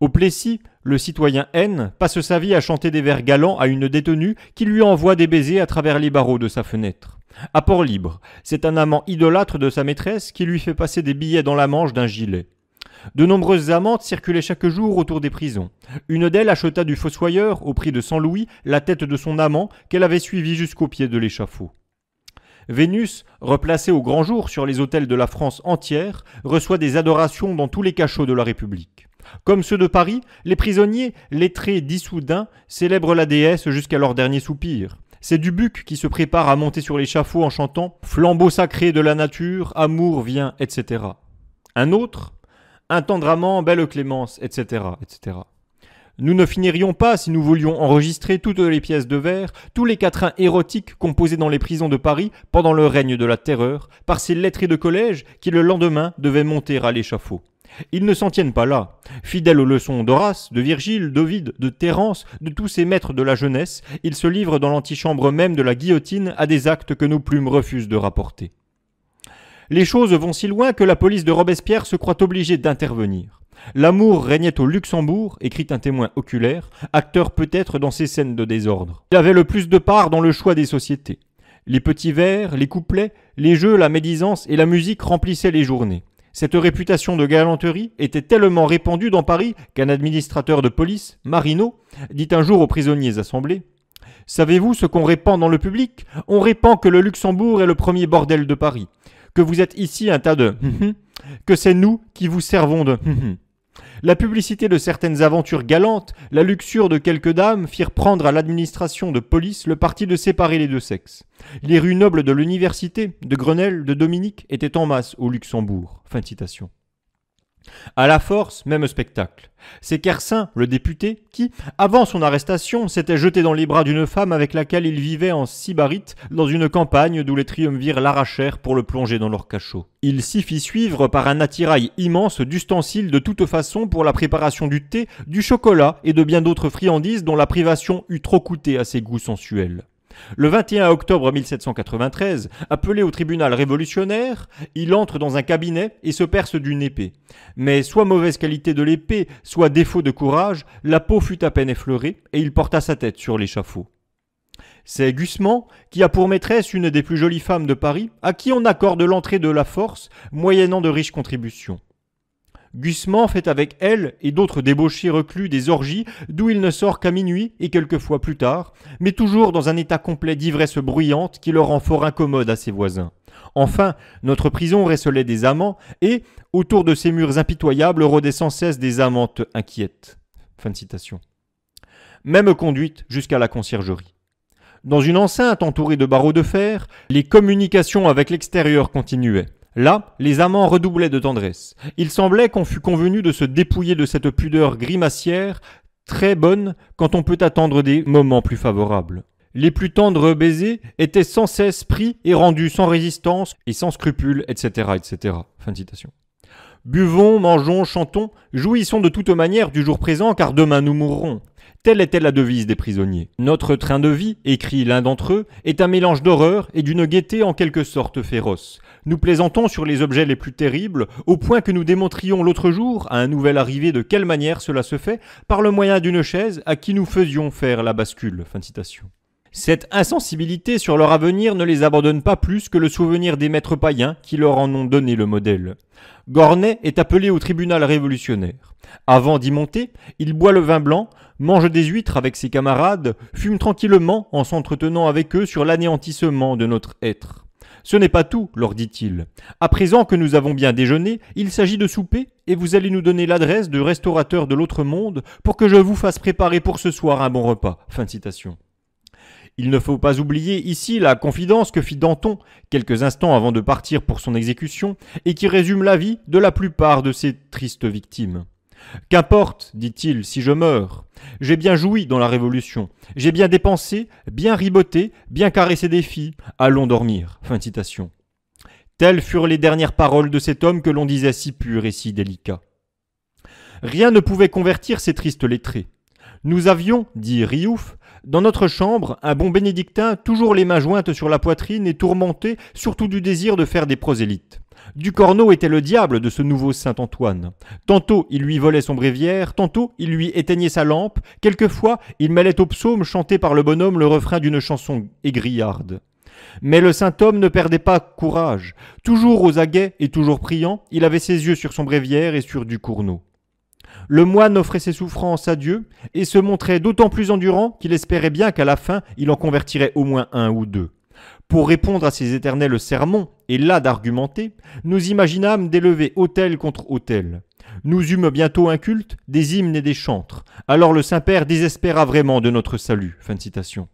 Au Plessis, le citoyen N passe sa vie à chanter des vers galants à une détenue qui lui envoie des baisers à travers les barreaux de sa fenêtre. À Port-Libre, c'est un amant idolâtre de sa maîtresse qui lui fait passer des billets dans la manche d'un gilet. De nombreuses amantes circulaient chaque jour autour des prisons. Une d'elles acheta du fossoyeur, au prix de 100 louis, la tête de son amant qu'elle avait suivi jusqu'au pied de l'échafaud. Vénus, replacée au grand jour sur les autels de la France entière, reçoit des adorations dans tous les cachots de la République. Comme ceux de Paris, les prisonniers, lettrés d'Issoudun, célèbrent la déesse jusqu'à leur dernier soupir. C'est Dubuc qui se prépare à monter sur l'échafaud en chantant Flambeau sacré de la nature, amour vient, etc. Un autre, amant, belle Clémence, etc., etc. Nous ne finirions pas si nous voulions enregistrer toutes les pièces de verre, tous les quatrains érotiques composés dans les prisons de Paris pendant le règne de la terreur, par ces lettrés de collège qui le lendemain devaient monter à l'échafaud. Ils ne s'en tiennent pas là. Fidèles aux leçons d'Horace, de Virgile, d'Ovide, de Terence, de tous ces maîtres de la jeunesse, ils se livrent dans l'antichambre même de la guillotine à des actes que nos plumes refusent de rapporter. Les choses vont si loin que la police de Robespierre se croit obligée d'intervenir. L'amour régnait au Luxembourg, écrit un témoin oculaire, acteur peut-être dans ces scènes de désordre. Il avait le plus de part dans le choix des sociétés. Les petits vers, les couplets, les jeux, la médisance et la musique remplissaient les journées. Cette réputation de galanterie était tellement répandue dans Paris qu'un administrateur de police, Marino, dit un jour aux prisonniers assemblés Savez-vous ce qu'on répand dans le public On répand que le Luxembourg est le premier bordel de Paris, que vous êtes ici un tas de hum, hum, que c'est nous qui vous servons de hum, La publicité de certaines aventures galantes, la luxure de quelques dames firent prendre à l'administration de police le parti de séparer les deux sexes. Les rues nobles de l'université, de Grenelle, de Dominique étaient en masse au Luxembourg. Fin citation. À la force, même spectacle. C'est Kersin, le député, qui, avant son arrestation, s'était jeté dans les bras d'une femme avec laquelle il vivait en sybarite dans une campagne d'où les triumvirs l'arrachèrent pour le plonger dans leur cachot. Il s'y fit suivre par un attirail immense d'ustensiles de toute façon pour la préparation du thé, du chocolat et de bien d'autres friandises dont la privation eût trop coûté à ses goûts sensuels. Le 21 octobre 1793, appelé au tribunal révolutionnaire, il entre dans un cabinet et se perce d'une épée. Mais soit mauvaise qualité de l'épée, soit défaut de courage, la peau fut à peine effleurée et il porta sa tête sur l'échafaud. C'est Gusman qui a pour maîtresse une des plus jolies femmes de Paris, à qui on accorde l'entrée de la force, moyennant de riches contributions. Gussement fait avec elle et d'autres débauchés reclus des orgies d'où il ne sort qu'à minuit et quelquefois plus tard, mais toujours dans un état complet d'ivresse bruyante qui le rend fort incommode à ses voisins. Enfin, notre prison recelait des amants et, autour de ces murs impitoyables, rôdaient sans cesse des amantes inquiètes. Fin citation. Même conduite jusqu'à la conciergerie. Dans une enceinte entourée de barreaux de fer, les communications avec l'extérieur continuaient. Là, les amants redoublaient de tendresse. Il semblait qu'on fût convenu de se dépouiller de cette pudeur grimacière, très bonne quand on peut attendre des moments plus favorables. Les plus tendres baisers étaient sans cesse pris et rendus sans résistance et sans scrupules, etc., etc. Buvons, mangeons, chantons, jouissons de toute manière du jour présent car demain nous mourrons. Telle était la devise des prisonniers. Notre train de vie, écrit l'un d'entre eux, est un mélange d'horreur et d'une gaieté en quelque sorte féroce. Nous plaisantons sur les objets les plus terribles, au point que nous démontrions l'autre jour à un nouvel arrivé de quelle manière cela se fait, par le moyen d'une chaise à qui nous faisions faire la bascule. citation. Cette insensibilité sur leur avenir ne les abandonne pas plus que le souvenir des maîtres païens qui leur en ont donné le modèle. Gornet est appelé au tribunal révolutionnaire. Avant d'y monter, il boit le vin blanc, mange des huîtres avec ses camarades, fume tranquillement en s'entretenant avec eux sur l'anéantissement de notre être. Ce n'est pas tout, leur dit-il. À présent que nous avons bien déjeuné, il s'agit de souper, et vous allez nous donner l'adresse du restaurateur de l'autre monde pour que je vous fasse préparer pour ce soir un bon repas. Fin citation. Il ne faut pas oublier ici la confidence que fit Danton quelques instants avant de partir pour son exécution et qui résume la vie de la plupart de ses tristes victimes. Qu'importe, dit-il, si je meurs. J'ai bien joui dans la Révolution, j'ai bien dépensé, bien riboté, bien caressé des filles. Allons dormir. Fin citation. Telles furent les dernières paroles de cet homme que l'on disait si pur et si délicat. Rien ne pouvait convertir ces tristes lettrés. Nous avions, dit Riouf, dans notre chambre, un bon bénédictin, toujours les mains jointes sur la poitrine et tourmenté surtout du désir de faire des prosélytes. Ducorneau était le diable de ce nouveau saint Antoine. Tantôt il lui volait son bréviaire, tantôt il lui éteignait sa lampe, quelquefois il mêlait au psaume chanté par le bonhomme le refrain d'une chanson égrillarde. Mais le saint homme ne perdait pas courage. Toujours aux aguets et toujours priant, il avait ses yeux sur son bréviaire et sur Ducournau. Le moine offrait ses souffrances à Dieu et se montrait d'autant plus endurant qu'il espérait bien qu'à la fin il en convertirait au moins un ou deux. Pour répondre à ces éternels sermons, et là d'argumenter, nous imaginâmes d'élever autel contre autel. Nous eûmes bientôt un culte, des hymnes et des chantres. Alors le Saint-Père désespéra vraiment de notre salut. Fin citation.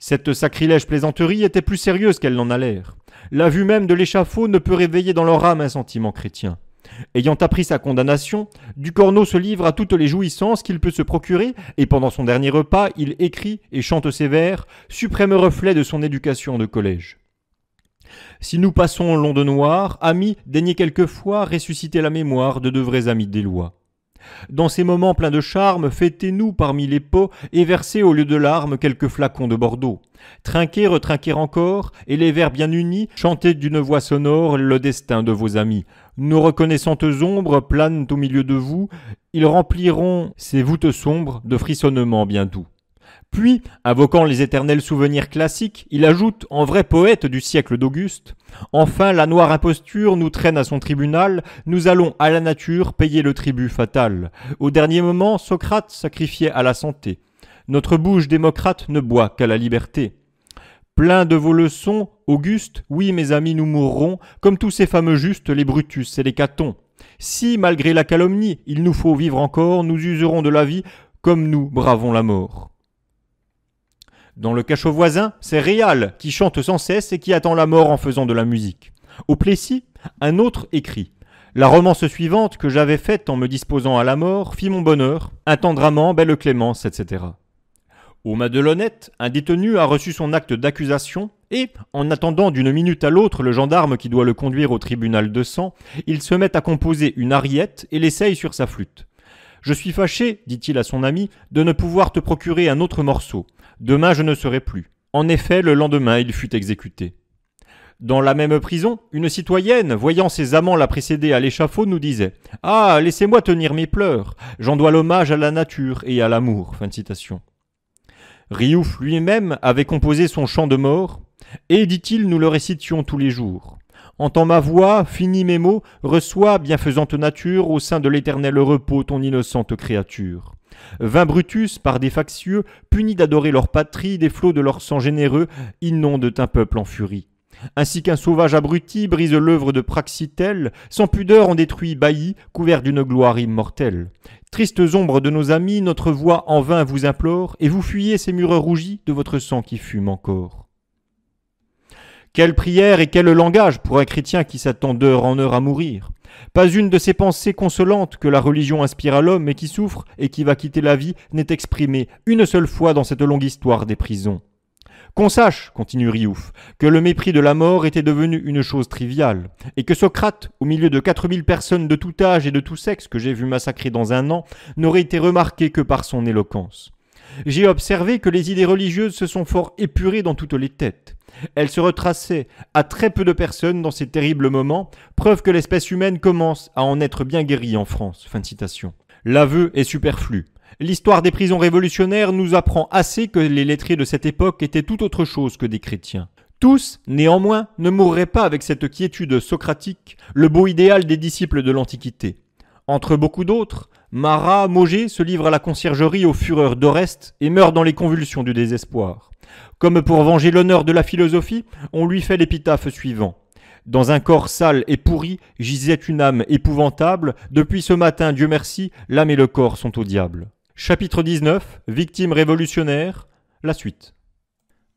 Cette sacrilège plaisanterie était plus sérieuse qu'elle n'en a l'air. La vue même de l'échafaud ne peut réveiller dans leur âme un sentiment chrétien. Ayant appris sa condamnation, Ducorneau se livre à toutes les jouissances qu'il peut se procurer, et pendant son dernier repas, il écrit et chante ses vers, suprême reflet de son éducation de collège. Si nous passons long de noir, amis, daignez quelquefois ressusciter la mémoire de de vrais amis des lois. Dans ces moments pleins de charme, fêtez-nous parmi les pots et versez au lieu de larmes quelques flacons de Bordeaux. Trinquez, retrinquez encore, et les vers bien unis, chantez d'une voix sonore le destin de vos amis. Nos reconnaissantes ombres planent au milieu de vous, ils rempliront ces voûtes sombres de frissonnements bien doux. Puis, invoquant les éternels souvenirs classiques, il ajoute, en vrai poète du siècle d'Auguste, Enfin, la noire imposture nous traîne à son tribunal, nous allons à la nature payer le tribut fatal. Au dernier moment, Socrate sacrifiait à la santé. Notre bouche démocrate ne boit qu'à la liberté. Plein de vos leçons, Auguste, oui mes amis, nous mourrons, comme tous ces fameux justes, les Brutus et les Catons. Si, malgré la calomnie, il nous faut vivre encore, nous userons de la vie comme nous bravons la mort. Dans le cachot voisin, c'est Réal qui chante sans cesse et qui attend la mort en faisant de la musique. Au Plessis, un autre écrit. La romance suivante que j'avais faite en me disposant à la mort fit mon bonheur, un amant, belle clémence, etc. Au Madelonnette, un détenu a reçu son acte d'accusation et, en attendant d'une minute à l'autre le gendarme qui doit le conduire au tribunal de sang, il se met à composer une ariette et l'essaye sur sa flûte. Je suis fâché, dit-il à son ami, de ne pouvoir te procurer un autre morceau. Demain je ne serai plus. En effet, le lendemain il fut exécuté. Dans la même prison, une citoyenne, voyant ses amants la précéder à l'échafaud, nous disait Ah, laissez-moi tenir mes pleurs, j'en dois l'hommage à la nature et à l'amour. Riouf lui-même avait composé son chant de mort, et dit-il, nous le récitions tous les jours. Entends ma voix, finis mes mots, reçois, bienfaisante nature, au sein de l'éternel repos ton innocente créature. Vain Brutus, par des factieux, punis d'adorer leur patrie, des flots de leur sang généreux inondent un peuple en furie. Ainsi qu'un sauvage abruti brise l'œuvre de Praxitèle, sans pudeur on détruit Bailly, couvert d'une gloire immortelle. Tristes ombres de nos amis, notre voix en vain vous implore, et vous fuyez ces murs rougis de votre sang qui fume encore. Quelle prière et quel langage pour un chrétien qui s'attend d'heure en heure à mourir. Pas une de ces pensées consolantes que la religion inspire à l'homme et qui souffre et qui va quitter la vie n'est exprimée une seule fois dans cette longue histoire des prisons. Qu'on sache, continue Riouf, que le mépris de la mort était devenu une chose triviale, et que Socrate, au milieu de quatre mille personnes de tout âge et de tout sexe que j'ai vu massacrer dans un an, n'aurait été remarqué que par son éloquence. J'ai observé que les idées religieuses se sont fort épurées dans toutes les têtes. Elles se retraçaient à très peu de personnes dans ces terribles moments, preuve que l'espèce humaine commence à en être bien guérie en France. L'aveu est superflu. L'histoire des prisons révolutionnaires nous apprend assez que les lettrés de cette époque étaient tout autre chose que des chrétiens. Tous, néanmoins, ne mourraient pas avec cette quiétude socratique, le beau idéal des disciples de l'Antiquité. Entre beaucoup d'autres, Marat Mogé se livre à la conciergerie aux fureurs d'Oreste et meurt dans les convulsions du désespoir. Comme pour venger l'honneur de la philosophie, on lui fait l'épitaphe suivant. Dans un corps sale et pourri gisait une âme épouvantable, depuis ce matin, Dieu merci, l'âme et le corps sont au diable. Chapitre 19, Victime révolutionnaire, la suite.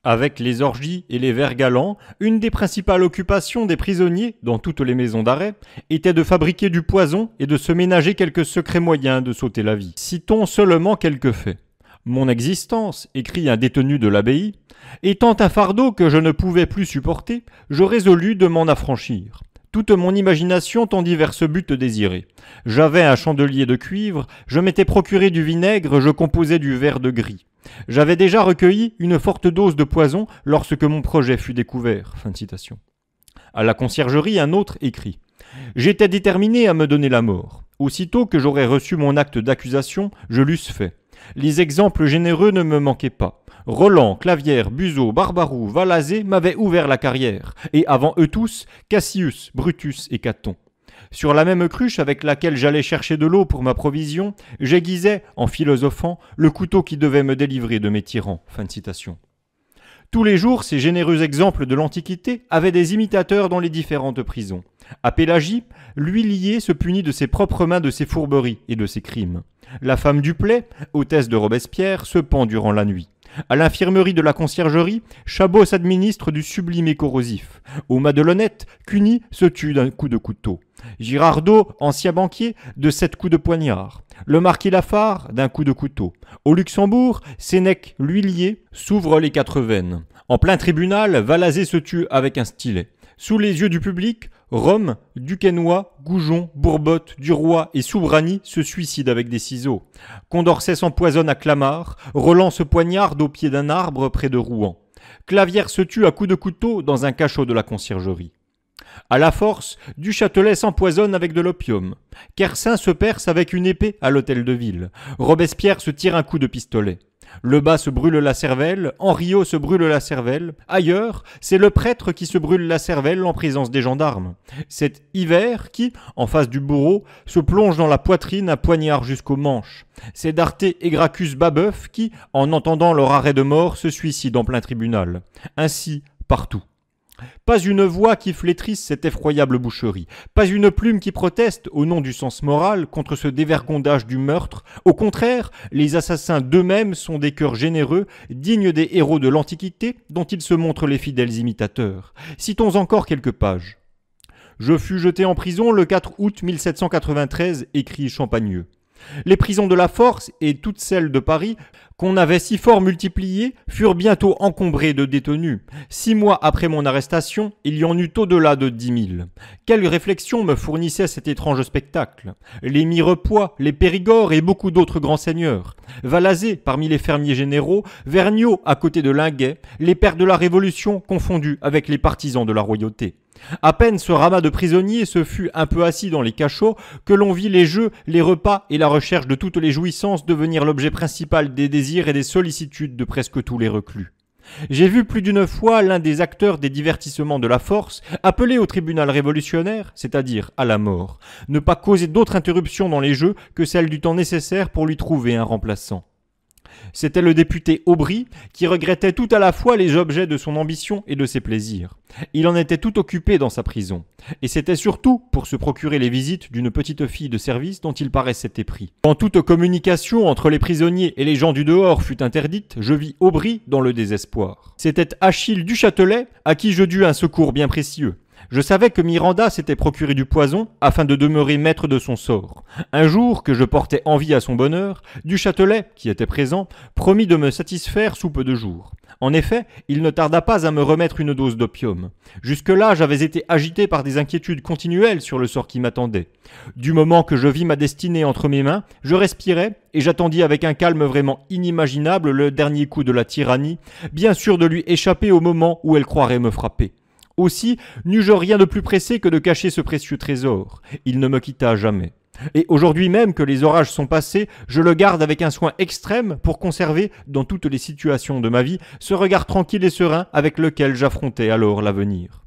Avec les orgies et les vers galants, une des principales occupations des prisonniers, dans toutes les maisons d'arrêt, était de fabriquer du poison et de se ménager quelques secrets moyens de sauter la vie. Citons seulement quelques faits. Mon existence, écrit un détenu de l'abbaye, étant un fardeau que je ne pouvais plus supporter, je résolus de m'en affranchir toute mon imagination tendit vers ce but désiré. J'avais un chandelier de cuivre, je m'étais procuré du vinaigre, je composais du verre de gris. J'avais déjà recueilli une forte dose de poison lorsque mon projet fut découvert. Fin de citation. À la conciergerie, un autre écrit J'étais déterminé à me donner la mort. Aussitôt que j'aurais reçu mon acte d'accusation, je l'eusse fait. Les exemples généreux ne me manquaient pas. Roland, Clavière, Buzot, Barbarou, Valazé m'avaient ouvert la carrière, et avant eux tous, Cassius, Brutus et Caton. Sur la même cruche avec laquelle j'allais chercher de l'eau pour ma provision, j'aiguisais, en philosophant, le couteau qui devait me délivrer de mes tyrans. Fin citation. Tous les jours, ces généreux exemples de l'Antiquité avaient des imitateurs dans les différentes prisons. À Pélagie, l'huilier se punit de ses propres mains de ses fourberies et de ses crimes. La femme du hôtesse de Robespierre, se pend durant la nuit. À l'infirmerie de la conciergerie, Chabot s'administre du sublime et corrosif. Au Madelonnette, Cuny se tue d'un coup de couteau. Girardot, ancien banquier, de sept coups de poignard. Le marquis Lafare, d'un coup de couteau. Au Luxembourg, Sénèque l'huilier s'ouvre les quatre veines. En plein tribunal, Valazé se tue avec un stylet. Sous les yeux du public, Rome, Duquesnoy, Goujon, Bourbotte, Duroy et Soubrani se suicident avec des ciseaux. Condorcet s'empoisonne à Clamart, Roland se poignarde au pied d'un arbre près de Rouen. Clavière se tue à coups de couteau dans un cachot de la conciergerie. À la force, Du Châtelet s'empoisonne avec de l'opium. Kersin se perce avec une épée à l'hôtel de ville. Robespierre se tire un coup de pistolet. Le bas se brûle la cervelle, Henriot se brûle la cervelle, ailleurs, c'est le prêtre qui se brûle la cervelle en présence des gendarmes. C'est Hiver qui, en face du bourreau, se plonge dans la poitrine à poignard jusqu'aux manches. C'est Darté et Gracchus Babeuf qui, en entendant leur arrêt de mort, se suicident en plein tribunal. Ainsi, partout. Pas une voix qui flétrisse cette effroyable boucherie, pas une plume qui proteste, au nom du sens moral, contre ce dévergondage du meurtre. Au contraire, les assassins d'eux-mêmes sont des cœurs généreux, dignes des héros de l'Antiquité, dont ils se montrent les fidèles imitateurs. Citons encore quelques pages. Je fus jeté en prison le 4 août 1793, écrit Champagneux. Les prisons de la Force et toutes celles de Paris, qu'on avait si fort multipliées, furent bientôt encombrées de détenus. Six mois après mon arrestation, il y en eut au-delà de dix mille. Quelles réflexion me fournissaient cet étrange spectacle Les Mirepoix, les Périgords et beaucoup d'autres grands seigneurs. Valazé parmi les fermiers généraux, Vergniaud à côté de Linguet, les pères de la Révolution confondus avec les partisans de la royauté. À peine ce ramas de prisonniers se fut un peu assis dans les cachots que l'on vit les jeux, les repas et la recherche de toutes les jouissances devenir l'objet principal des désirs et des sollicitudes de presque tous les reclus. J'ai vu plus d'une fois l'un des acteurs des divertissements de la force appelé au tribunal révolutionnaire, c'est-à-dire à la mort, ne pas causer d'autre interruption dans les jeux que celle du temps nécessaire pour lui trouver un remplaçant c'était le député Aubry qui regrettait tout à la fois les objets de son ambition et de ses plaisirs. Il en était tout occupé dans sa prison, et c'était surtout pour se procurer les visites d'une petite fille de service dont il paraissait épris. Quand toute communication entre les prisonniers et les gens du dehors fut interdite, je vis Aubry dans le désespoir. C'était Achille Duchâtelet à qui je dus un secours bien précieux. Je savais que Miranda s'était procuré du poison afin de demeurer maître de son sort. Un jour que je portais envie à son bonheur, Du Châtelet, qui était présent, promit de me satisfaire sous peu de jours. En effet, il ne tarda pas à me remettre une dose d'opium. Jusque-là, j'avais été agité par des inquiétudes continuelles sur le sort qui m'attendait. Du moment que je vis ma destinée entre mes mains, je respirais et j'attendis avec un calme vraiment inimaginable le dernier coup de la tyrannie, bien sûr de lui échapper au moment où elle croirait me frapper. Aussi, n'eus-je rien de plus pressé que de cacher ce précieux trésor. Il ne me quitta jamais. Et aujourd'hui même que les orages sont passés, je le garde avec un soin extrême pour conserver, dans toutes les situations de ma vie, ce regard tranquille et serein avec lequel j'affrontais alors l'avenir.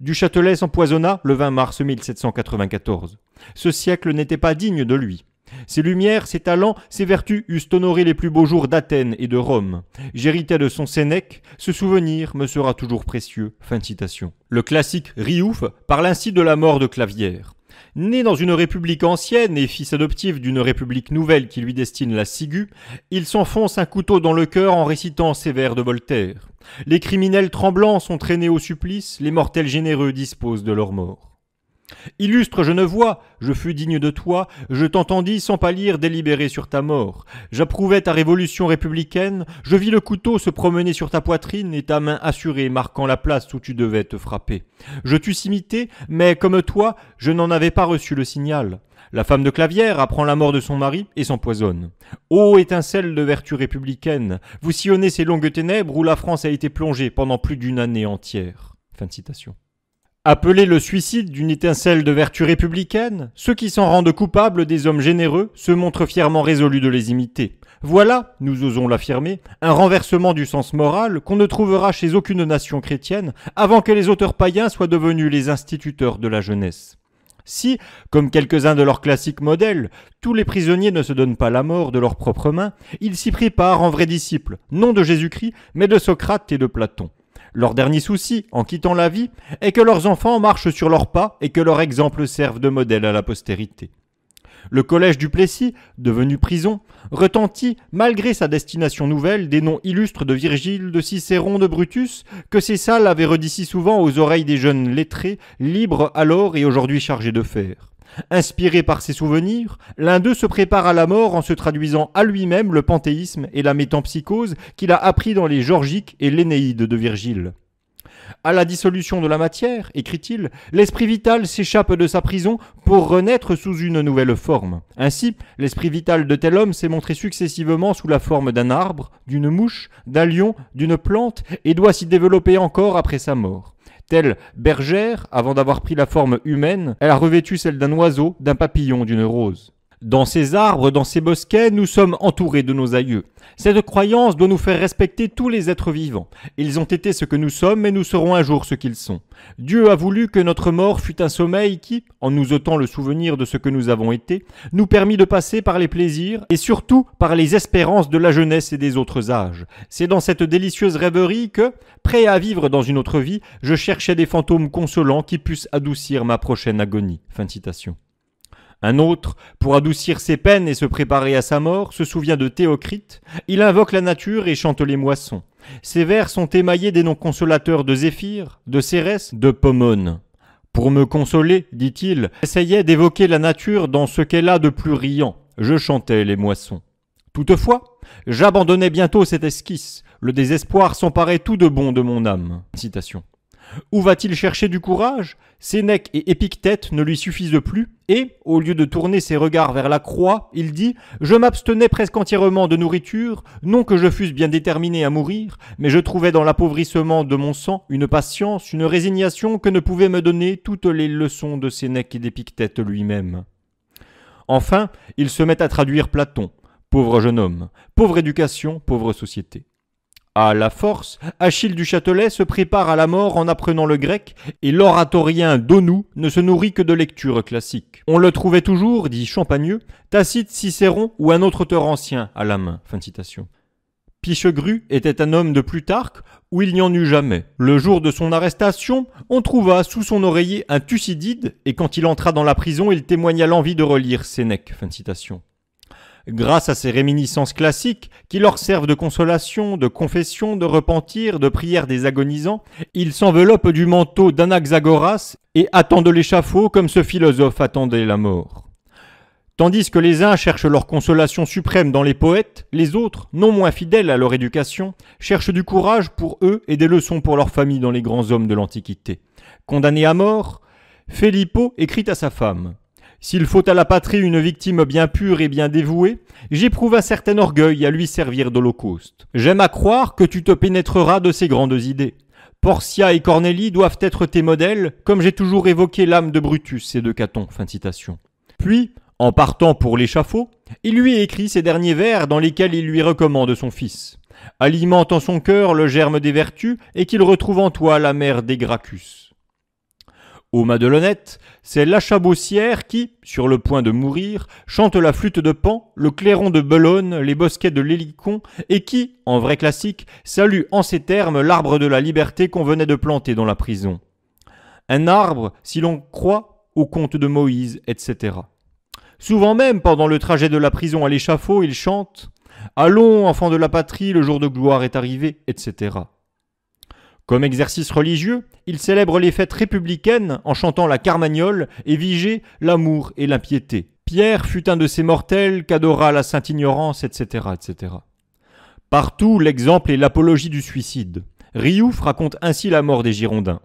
Du Châtelet s'empoisonna le 20 mars 1794. Ce siècle n'était pas digne de lui. Ses lumières, ses talents, ses vertus eussent honoré les plus beaux jours d'Athènes et de Rome. J'héritais de son Sénèque, ce souvenir me sera toujours précieux. Fin de citation. Le classique Riouf parle ainsi de la mort de Clavière. Né dans une république ancienne et fils adoptif d'une république nouvelle qui lui destine la ciguë, il s'enfonce un couteau dans le cœur en récitant ces vers de Voltaire. Les criminels tremblants sont traînés au supplice, les mortels généreux disposent de leur mort. Illustre je ne vois, je fus digne de toi, je t'entendis sans pâlir délibérer sur ta mort. J'approuvais ta révolution républicaine, je vis le couteau se promener sur ta poitrine et ta main assurée marquant la place où tu devais te frapper. Je t'eusse imité, mais comme toi, je n'en avais pas reçu le signal. La femme de Clavière apprend la mort de son mari et s'empoisonne. Ô étincelle de vertu républicaine, vous sillonnez ces longues ténèbres où la France a été plongée pendant plus d'une année entière. de citation. Appelé le suicide d'une étincelle de vertu républicaine, ceux qui s'en rendent coupables des hommes généreux se montrent fièrement résolus de les imiter. Voilà, nous osons l'affirmer, un renversement du sens moral qu'on ne trouvera chez aucune nation chrétienne avant que les auteurs païens soient devenus les instituteurs de la jeunesse. Si, comme quelques-uns de leurs classiques modèles, tous les prisonniers ne se donnent pas la mort de leurs propres mains, ils s'y préparent en vrais disciples, non de Jésus-Christ, mais de Socrate et de Platon. Leur dernier souci, en quittant la vie, est que leurs enfants marchent sur leurs pas et que leur exemple serve de modèle à la postérité. Le collège du Plessis, devenu prison, retentit, malgré sa destination nouvelle, des noms illustres de Virgile, de Cicéron, de Brutus, que ces salles avaient redit si souvent aux oreilles des jeunes lettrés, libres alors et aujourd'hui chargés de faire. Inspiré par ses souvenirs, l'un d'eux se prépare à la mort en se traduisant à lui-même le panthéisme et la métampsychose qu'il a appris dans les Georgiques et l'Énéide de Virgile. À la dissolution de la matière, écrit-il, l'esprit vital s'échappe de sa prison pour renaître sous une nouvelle forme. Ainsi, l'esprit vital de tel homme s'est montré successivement sous la forme d'un arbre, d'une mouche, d'un lion, d'une plante, et doit s'y développer encore après sa mort. Telle bergère, avant d'avoir pris la forme humaine, elle a revêtu celle d'un oiseau, d'un papillon, d'une rose. Dans ces arbres, dans ces bosquets, nous sommes entourés de nos aïeux. Cette croyance doit nous faire respecter tous les êtres vivants. Ils ont été ce que nous sommes et nous serons un jour ce qu'ils sont. Dieu a voulu que notre mort fût un sommeil qui, en nous ôtant le souvenir de ce que nous avons été, nous permit de passer par les plaisirs et surtout par les espérances de la jeunesse et des autres âges. C'est dans cette délicieuse rêverie que, prêt à vivre dans une autre vie, je cherchais des fantômes consolants qui puissent adoucir ma prochaine agonie. citation. Un autre, pour adoucir ses peines et se préparer à sa mort, se souvient de Théocrite. Il invoque la nature et chante les moissons. Ses vers sont émaillés des noms consolateurs de Zéphyr, de Cérès, de Pomone. Pour me consoler, dit-il, j'essayais d'évoquer la nature dans ce qu'elle a de plus riant. Je chantais les moissons. Toutefois, j'abandonnais bientôt cette esquisse. Le désespoir s'emparait tout de bon de mon âme. Où va-t-il chercher du courage Sénèque et Épictète ne lui suffisent plus, et, au lieu de tourner ses regards vers la croix, il dit Je m'abstenais presque entièrement de nourriture, non que je fusse bien déterminé à mourir, mais je trouvais dans l'appauvrissement de mon sang une patience, une résignation que ne pouvaient me donner toutes les leçons de Sénèque et d'Épictète lui-même. Enfin, il se met à traduire Platon. Pauvre jeune homme, pauvre éducation, pauvre société. À la force, Achille du Châtelet se prépare à la mort en apprenant le grec, et l'oratorien Donou ne se nourrit que de lectures classiques. On le trouvait toujours, dit Champagneux, Tacite, Cicéron ou un autre auteur ancien à la main. Pichegru était un homme de Plutarque où il n'y en eut jamais. Le jour de son arrestation, on trouva sous son oreiller un Thucydide, et quand il entra dans la prison, il témoigna l'envie de relire Sénèque grâce à ces réminiscences classiques qui leur servent de consolation, de confession, de repentir, de prière des agonisants, ils s'enveloppent du manteau d'Anaxagoras et attendent l'échafaud comme ce philosophe attendait la mort. Tandis que les uns cherchent leur consolation suprême dans les poètes, les autres, non moins fidèles à leur éducation, cherchent du courage pour eux et des leçons pour leur famille dans les grands hommes de l'Antiquité. Condamné à mort, Filippo écrit à sa femme s'il faut à la patrie une victime bien pure et bien dévouée, j'éprouve un certain orgueil à lui servir d'holocauste. J'aime à croire que tu te pénétreras de ces grandes idées. Portia et Cornélie doivent être tes modèles, comme j'ai toujours évoqué l'âme de Brutus et de Caton. Fin de citation. Puis, en partant pour l'échafaud, il lui écrit ces derniers vers dans lesquels il lui recommande son fils, alimente en son cœur le germe des vertus et qu'il retrouve en toi la mère des Gracchus. Au Madelonnette, c'est la Chabossière qui, sur le point de mourir, chante la flûte de Pan, le clairon de Belone, les bosquets de l'Hélicon, et qui, en vrai classique, salue en ces termes l'arbre de la liberté qu'on venait de planter dans la prison. Un arbre, si l'on croit, au conte de Moïse, etc. Souvent même, pendant le trajet de la prison à l'échafaud, il chante Allons, enfants de la patrie, le jour de gloire est arrivé, etc. Comme exercice religieux, il célèbre les fêtes républicaines en chantant la carmagnole et vigé l'amour et l'impiété. Pierre fut un de ces mortels qu'adora la sainte ignorance, etc., etc. Partout, l'exemple et l'apologie du suicide. Riouf raconte ainsi la mort des Girondins.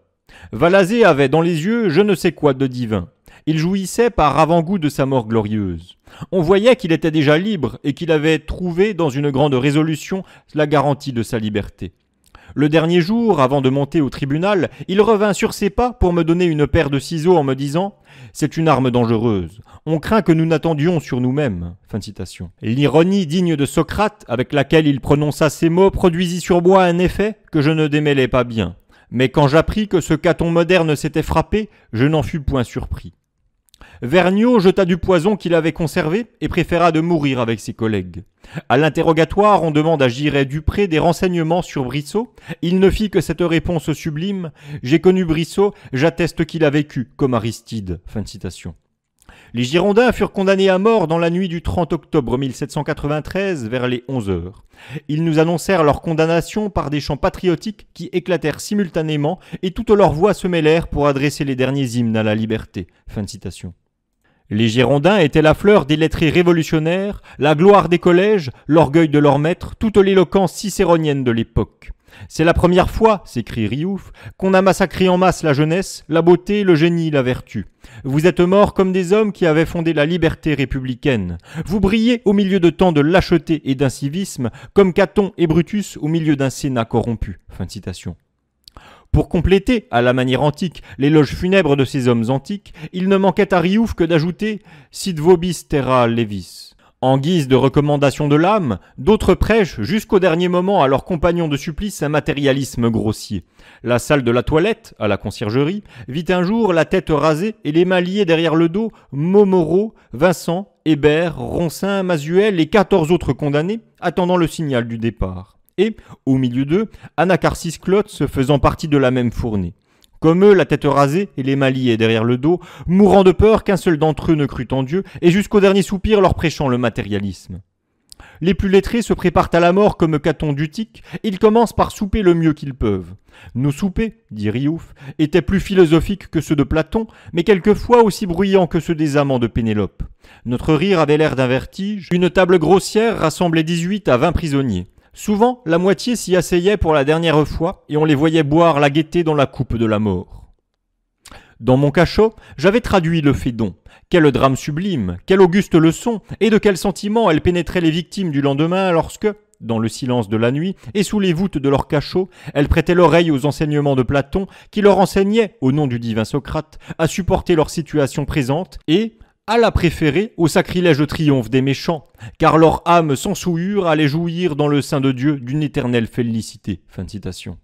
Valazé avait dans les yeux je ne sais quoi de divin. Il jouissait par avant-goût de sa mort glorieuse. On voyait qu'il était déjà libre et qu'il avait trouvé dans une grande résolution la garantie de sa liberté. Le dernier jour, avant de monter au tribunal, il revint sur ses pas pour me donner une paire de ciseaux en me disant C'est une arme dangereuse. On craint que nous n'attendions sur nous-mêmes. L'ironie digne de Socrate, avec laquelle il prononça ces mots, produisit sur moi un effet que je ne démêlais pas bien. Mais quand j'appris que ce caton moderne s'était frappé, je n'en fus point surpris. Vergniaud jeta du poison qu'il avait conservé et préféra de mourir avec ses collègues. À l'interrogatoire, on demande à Giray Dupré des renseignements sur Brissot. Il ne fit que cette réponse sublime J'ai connu Brissot, j'atteste qu'il a vécu comme Aristide. Les Girondins furent condamnés à mort dans la nuit du 30 octobre 1793 vers les 11 heures. Ils nous annoncèrent leur condamnation par des chants patriotiques qui éclatèrent simultanément et toutes leurs voix se mêlèrent pour adresser les derniers hymnes à la liberté. Les Girondins étaient la fleur des lettrés révolutionnaires, la gloire des collèges, l'orgueil de leurs maîtres, toute l'éloquence cicéronienne de l'époque. C'est la première fois, s'écrit Riouf, qu'on a massacré en masse la jeunesse, la beauté, le génie, la vertu. Vous êtes morts comme des hommes qui avaient fondé la liberté républicaine. Vous brillez au milieu de tant de lâcheté et d'incivisme, comme Caton et Brutus au milieu d'un Sénat corrompu. Fin de citation. Pour compléter, à la manière antique, l'éloge funèbre de ces hommes antiques, il ne manquait à Riouf que d'ajouter Sit vobis terra levis. En guise de recommandation de l'âme, d'autres prêchent jusqu'au dernier moment à leurs compagnons de supplice un matérialisme grossier. La salle de la toilette, à la conciergerie, vit un jour la tête rasée et les mains liées derrière le dos Momoro, Vincent, Hébert, Roncin, Mazuel et quatorze autres condamnés attendant le signal du départ et, au milieu d'eux, Anacarsis se faisant partie de la même fournée. Comme eux, la tête rasée et les mains derrière le dos, mourant de peur qu'un seul d'entre eux ne crût en Dieu, et jusqu'au dernier soupir leur prêchant le matérialisme. Les plus lettrés se préparent à la mort comme Caton d'Utique, ils commencent par souper le mieux qu'ils peuvent. Nos soupers, dit Riouf, étaient plus philosophiques que ceux de Platon, mais quelquefois aussi bruyants que ceux des amants de Pénélope. Notre rire avait l'air d'un vertige, une table grossière rassemblait dix-huit à vingt prisonniers. Souvent, la moitié s'y asseyait pour la dernière fois et on les voyait boire la gaieté dans la coupe de la mort. Dans mon cachot, j'avais traduit le Fédon. Quel drame sublime, quelle auguste leçon, et de quel sentiment elle pénétraient les victimes du lendemain lorsque, dans le silence de la nuit, et sous les voûtes de leur cachot, elles prêtaient l'oreille aux enseignements de Platon, qui leur enseignait, au nom du divin Socrate, à supporter leur situation présente, et, à la préférer au sacrilège triomphe des méchants, car leur âme sans souillure allait jouir dans le sein de Dieu d'une éternelle félicité. citation.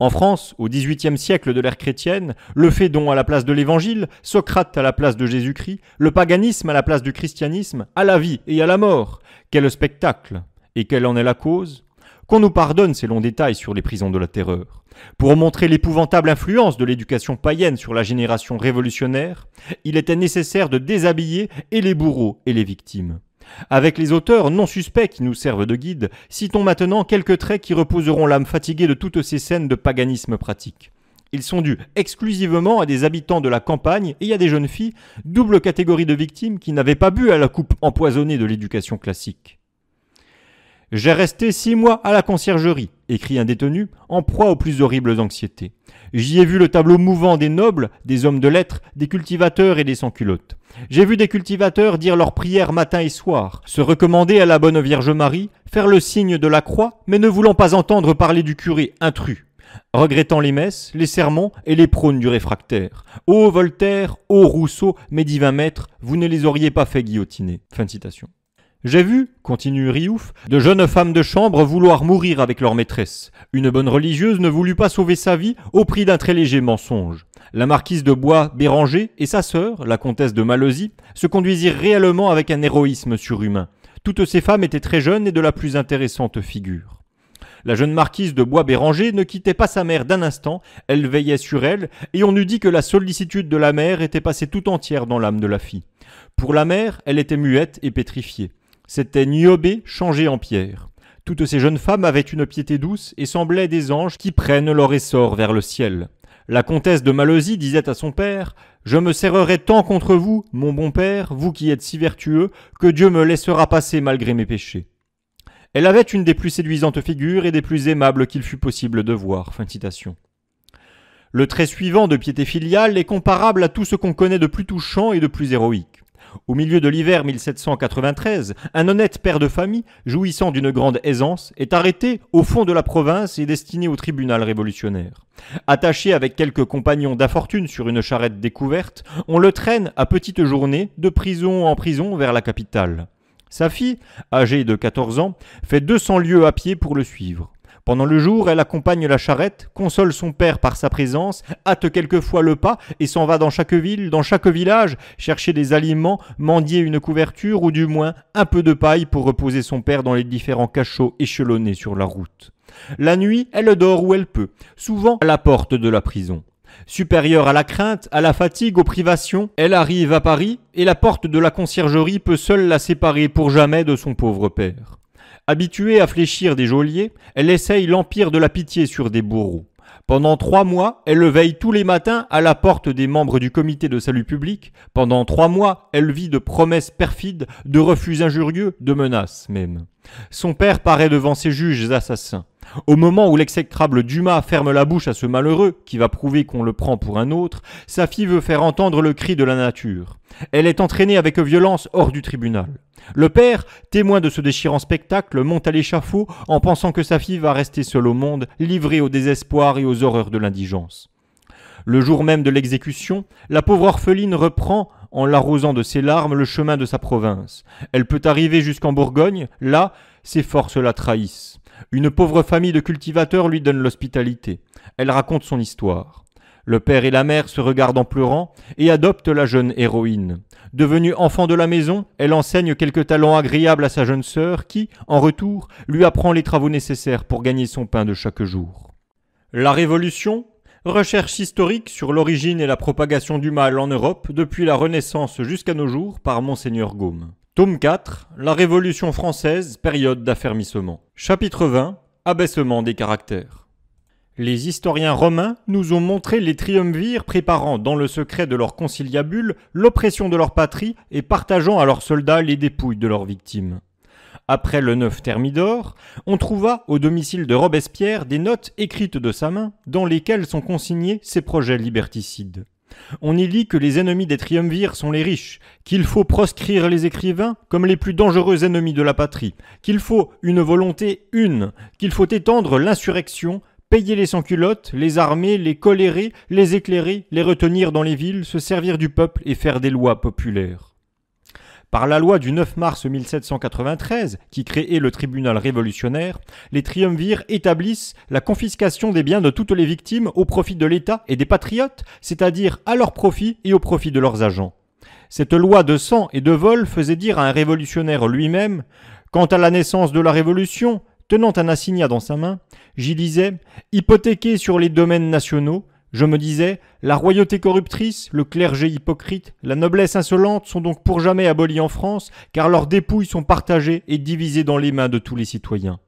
En France, au XVIIIe siècle de l'ère chrétienne, le Fédon à la place de l'Évangile, Socrate à la place de Jésus-Christ, le paganisme à la place du christianisme, à la vie et à la mort. Quel spectacle Et quelle en est la cause qu'on nous pardonne ces longs détails sur les prisons de la terreur. Pour montrer l'épouvantable influence de l'éducation païenne sur la génération révolutionnaire, il était nécessaire de déshabiller et les bourreaux et les victimes. Avec les auteurs non suspects qui nous servent de guide, citons maintenant quelques traits qui reposeront l'âme fatiguée de toutes ces scènes de paganisme pratique. Ils sont dus exclusivement à des habitants de la campagne et à des jeunes filles, double catégorie de victimes qui n'avaient pas bu à la coupe empoisonnée de l'éducation classique. J'ai resté six mois à la conciergerie, écrit un détenu, en proie aux plus horribles anxiétés. J'y ai vu le tableau mouvant des nobles, des hommes de lettres, des cultivateurs et des sans-culottes. J'ai vu des cultivateurs dire leurs prières matin et soir, se recommander à la bonne Vierge Marie, faire le signe de la croix, mais ne voulant pas entendre parler du curé intrus regrettant les messes, les sermons et les prônes du réfractaire. Ô Voltaire, ô Rousseau, mes divins maîtres, vous ne les auriez pas fait guillotiner. Fin de citation. J'ai vu, continue Riouf, de jeunes femmes de chambre vouloir mourir avec leur maîtresse. Une bonne religieuse ne voulut pas sauver sa vie au prix d'un très léger mensonge. La marquise de Bois Béranger et sa sœur, la comtesse de Malozy, se conduisirent réellement avec un héroïsme surhumain. Toutes ces femmes étaient très jeunes et de la plus intéressante figure. La jeune marquise de Bois Béranger ne quittait pas sa mère d'un instant, elle veillait sur elle, et on eût dit que la sollicitude de la mère était passée tout entière dans l'âme de la fille. Pour la mère, elle était muette et pétrifiée. C'était Niobé changé en pierre. Toutes ces jeunes femmes avaient une piété douce et semblaient des anges qui prennent leur essor vers le ciel. La comtesse de Malosie disait à son père Je me serrerai tant contre vous, mon bon père, vous qui êtes si vertueux, que Dieu me laissera passer malgré mes péchés. Elle avait une des plus séduisantes figures et des plus aimables qu'il fut possible de voir. Fin citation. Le trait suivant de piété filiale est comparable à tout ce qu'on connaît de plus touchant et de plus héroïque. Au milieu de l'hiver 1793, un honnête père de famille, jouissant d'une grande aisance, est arrêté au fond de la province et destiné au tribunal révolutionnaire. Attaché avec quelques compagnons d'infortune sur une charrette découverte, on le traîne à petite journée de prison en prison vers la capitale. Sa fille, âgée de 14 ans, fait 200 lieues à pied pour le suivre. Pendant le jour, elle accompagne la charrette, console son père par sa présence, hâte quelquefois le pas et s'en va dans chaque ville, dans chaque village, chercher des aliments, mendier une couverture ou du moins un peu de paille pour reposer son père dans les différents cachots échelonnés sur la route. La nuit, elle dort où elle peut, souvent à la porte de la prison. Supérieure à la crainte, à la fatigue, aux privations, elle arrive à Paris et la porte de la conciergerie peut seule la séparer pour jamais de son pauvre père. Habituée à fléchir des geôliers, elle essaye l'empire de la pitié sur des bourreaux. Pendant trois mois, elle le veille tous les matins à la porte des membres du comité de salut public. Pendant trois mois, elle vit de promesses perfides, de refus injurieux, de menaces même. Son père paraît devant ses juges assassins. Au moment où l'exécrable Dumas ferme la bouche à ce malheureux, qui va prouver qu'on le prend pour un autre, sa fille veut faire entendre le cri de la nature. Elle est entraînée avec violence hors du tribunal. Le père, témoin de ce déchirant spectacle, monte à l'échafaud en pensant que sa fille va rester seule au monde, livrée au désespoir et aux horreurs de l'indigence. Le jour même de l'exécution, la pauvre orpheline reprend, en l'arrosant de ses larmes, le chemin de sa province. Elle peut arriver jusqu'en Bourgogne, là, ses forces la trahissent. Une pauvre famille de cultivateurs lui donne l'hospitalité. Elle raconte son histoire. Le père et la mère se regardent en pleurant et adoptent la jeune héroïne. Devenue enfant de la maison, elle enseigne quelques talents agréables à sa jeune sœur qui, en retour, lui apprend les travaux nécessaires pour gagner son pain de chaque jour. La Révolution Recherche historique sur l'origine et la propagation du mal en Europe depuis la Renaissance jusqu'à nos jours par Monseigneur Gaume. Tome 4 La Révolution française, période d'affermissement. Chapitre 20 Abaissement des caractères. Les historiens romains nous ont montré les triumvirs préparant dans le secret de leur conciliabule l'oppression de leur patrie et partageant à leurs soldats les dépouilles de leurs victimes. Après le 9 Thermidor, on trouva au domicile de Robespierre des notes écrites de sa main dans lesquelles sont consignés ses projets liberticides. On y lit que les ennemis des triumvirs sont les riches, qu'il faut proscrire les écrivains comme les plus dangereux ennemis de la patrie, qu'il faut une volonté une, qu'il faut étendre l'insurrection Payer les sans-culottes, les armer, les colérer, les éclairer, les retenir dans les villes, se servir du peuple et faire des lois populaires. Par la loi du 9 mars 1793, qui créait le tribunal révolutionnaire, les triumvirs établissent la confiscation des biens de toutes les victimes au profit de l'État et des patriotes, c'est-à-dire à leur profit et au profit de leurs agents. Cette loi de sang et de vol faisait dire à un révolutionnaire lui-même Quant à la naissance de la Révolution, Tenant un assignat dans sa main, j'y lisais Hypothéqué sur les domaines nationaux, je me disais La royauté corruptrice, le clergé hypocrite, la noblesse insolente sont donc pour jamais abolies en France, car leurs dépouilles sont partagées et divisées dans les mains de tous les citoyens.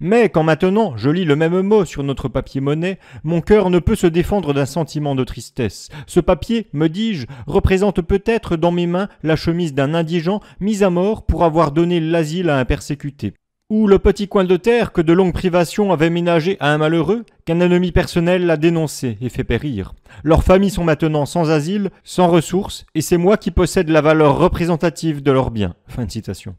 Mais quand maintenant je lis le même mot sur notre papier monnaie, mon cœur ne peut se défendre d'un sentiment de tristesse. Ce papier, me dis-je, représente peut-être dans mes mains la chemise d'un indigent mis à mort pour avoir donné l'asile à un persécuté ou le petit coin de terre que de longues privations avaient ménagé à un malheureux qu'un ennemi personnel l'a dénoncé et fait périr. Leurs familles sont maintenant sans asile, sans ressources, et c'est moi qui possède la valeur représentative de leurs biens. Fin de citation.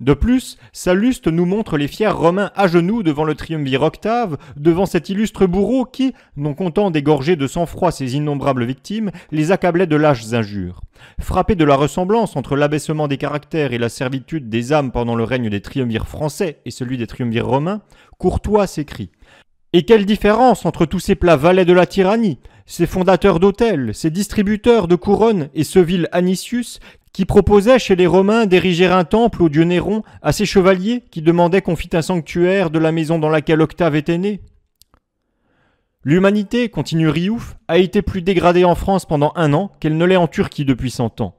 De plus, Saluste nous montre les fiers Romains à genoux devant le triumvir Octave, devant cet illustre bourreau qui, non content d'égorger de sang-froid ses innombrables victimes, les accablait de lâches injures. Frappé de la ressemblance entre l'abaissement des caractères et la servitude des âmes pendant le règne des triumvirs français et celui des triumvirs romains, Courtois s'écrit et quelle différence entre tous ces plats valets de la tyrannie, ces fondateurs d'hôtels, ces distributeurs de couronnes et ce vil Anicius qui proposait chez les Romains d'ériger un temple au dieu Néron à ses chevaliers qui demandaient qu'on fît un sanctuaire de la maison dans laquelle Octave était né. L'humanité, continue Riouf, a été plus dégradée en France pendant un an qu'elle ne l'est en Turquie depuis cent ans.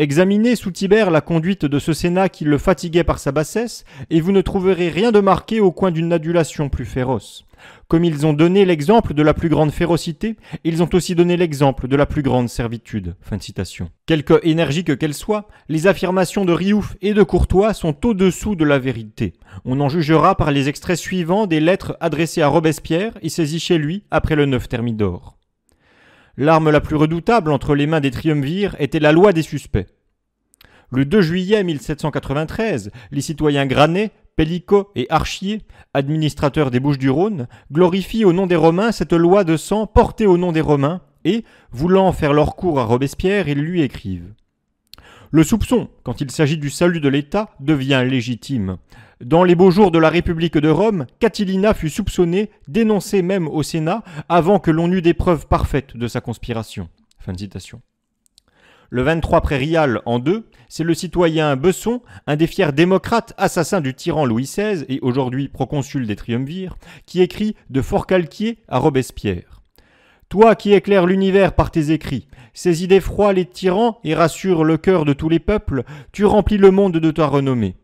Examinez sous Tibère la conduite de ce Sénat qui le fatiguait par sa bassesse, et vous ne trouverez rien de marqué au coin d'une adulation plus féroce. Comme ils ont donné l'exemple de la plus grande férocité, ils ont aussi donné l'exemple de la plus grande servitude. Fin de citation. Quelque énergique qu'elle soit, les affirmations de Riouf et de Courtois sont au-dessous de la vérité. On en jugera par les extraits suivants des lettres adressées à Robespierre et saisies chez lui après le 9 Thermidor l'arme la plus redoutable entre les mains des triumvirs était la loi des suspects. Le 2 juillet 1793, les citoyens Granet, Pellico et Archier, administrateurs des Bouches-du-Rhône, glorifient au nom des Romains cette loi de sang portée au nom des Romains et, voulant faire leur cours à Robespierre, ils lui écrivent. Le soupçon, quand il s'agit du salut de l'État, devient légitime. Dans les beaux jours de la République de Rome, Catilina fut soupçonnée, dénoncée même au Sénat, avant que l'on eût des preuves parfaites de sa conspiration. Fin Le 23 Prairial en deux, c'est le citoyen Besson, un des fiers démocrates assassin du tyran Louis XVI et aujourd'hui proconsul des Triumvirs, qui écrit de Fort-Calquier à Robespierre. Toi qui éclaires l'univers par tes écrits, idées d'effroi les tyrans et rassures le cœur de tous les peuples, tu remplis le monde de ta renommée.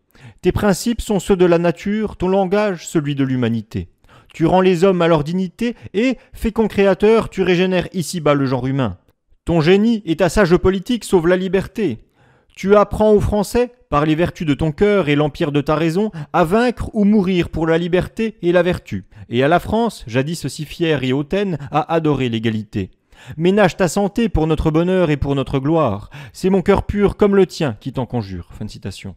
Tes principes sont ceux de la nature, ton langage celui de l'humanité. Tu rends les hommes à leur dignité et, fécond créateur, tu régénères ici-bas le genre humain. Ton génie et ta sage politique sauvent la liberté. Tu apprends aux Français, par les vertus de ton cœur et l'empire de ta raison, à vaincre ou mourir pour la liberté et la vertu, et à la France, jadis aussi fière et hautaine, à adorer l'égalité. Ménage ta santé pour notre bonheur et pour notre gloire. C'est mon cœur pur comme le tien qui t'en conjure. Fin de citation.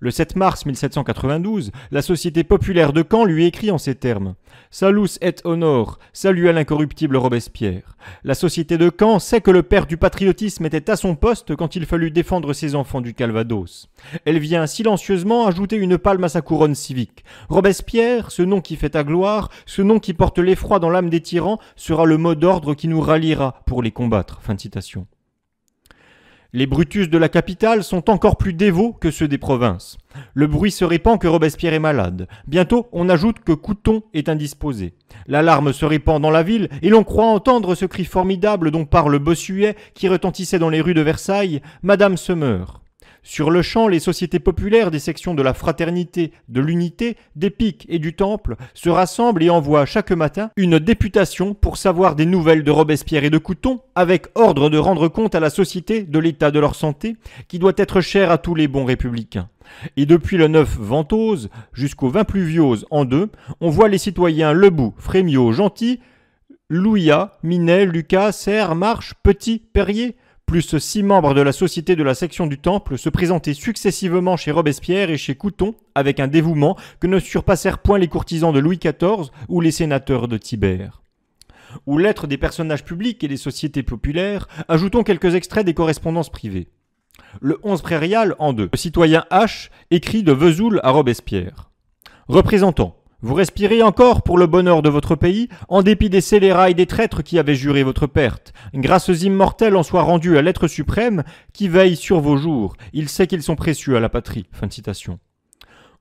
Le 7 mars 1792, la Société populaire de Caen lui écrit en ces termes Salus et honor, salut à l'incorruptible Robespierre. La Société de Caen sait que le père du patriotisme était à son poste quand il fallut défendre ses enfants du Calvados. Elle vient silencieusement ajouter une palme à sa couronne civique. Robespierre, ce nom qui fait ta gloire, ce nom qui porte l'effroi dans l'âme des tyrans, sera le mot d'ordre qui nous ralliera pour les combattre. Fin de citation. Les Brutus de la capitale sont encore plus dévots que ceux des provinces. Le bruit se répand que Robespierre est malade. Bientôt, on ajoute que Couton est indisposé. L'alarme se répand dans la ville et l'on croit entendre ce cri formidable dont parle Bossuet qui retentissait dans les rues de Versailles Madame se meurt. Sur le champ, les sociétés populaires des sections de la fraternité, de l'unité, des pics et du temple se rassemblent et envoient chaque matin une députation pour savoir des nouvelles de Robespierre et de Couton, avec ordre de rendre compte à la société de l'état de leur santé, qui doit être cher à tous les bons républicains. Et depuis le 9 Ventose jusqu'au 20 Pluviose en deux, on voit les citoyens Lebout, Frémiot, Gentil, Louia, Minet, Lucas, Serre, Marche, Petit, Perrier, plus six membres de la Société de la Section du Temple se présentaient successivement chez Robespierre et chez Couton avec un dévouement que ne surpassèrent point les courtisans de Louis XIV ou les sénateurs de Tibère. Ou lettres des personnages publics et des sociétés populaires, ajoutons quelques extraits des correspondances privées. Le 11 prairial en deux. Le citoyen H écrit de Vesoul à Robespierre. Représentant, vous respirez encore pour le bonheur de votre pays, en dépit des scélérats et des traîtres qui avaient juré votre perte. Grâces immortelles en soit rendues à l'être suprême qui veille sur vos jours. Il sait qu'ils sont précieux à la patrie. Fin de citation.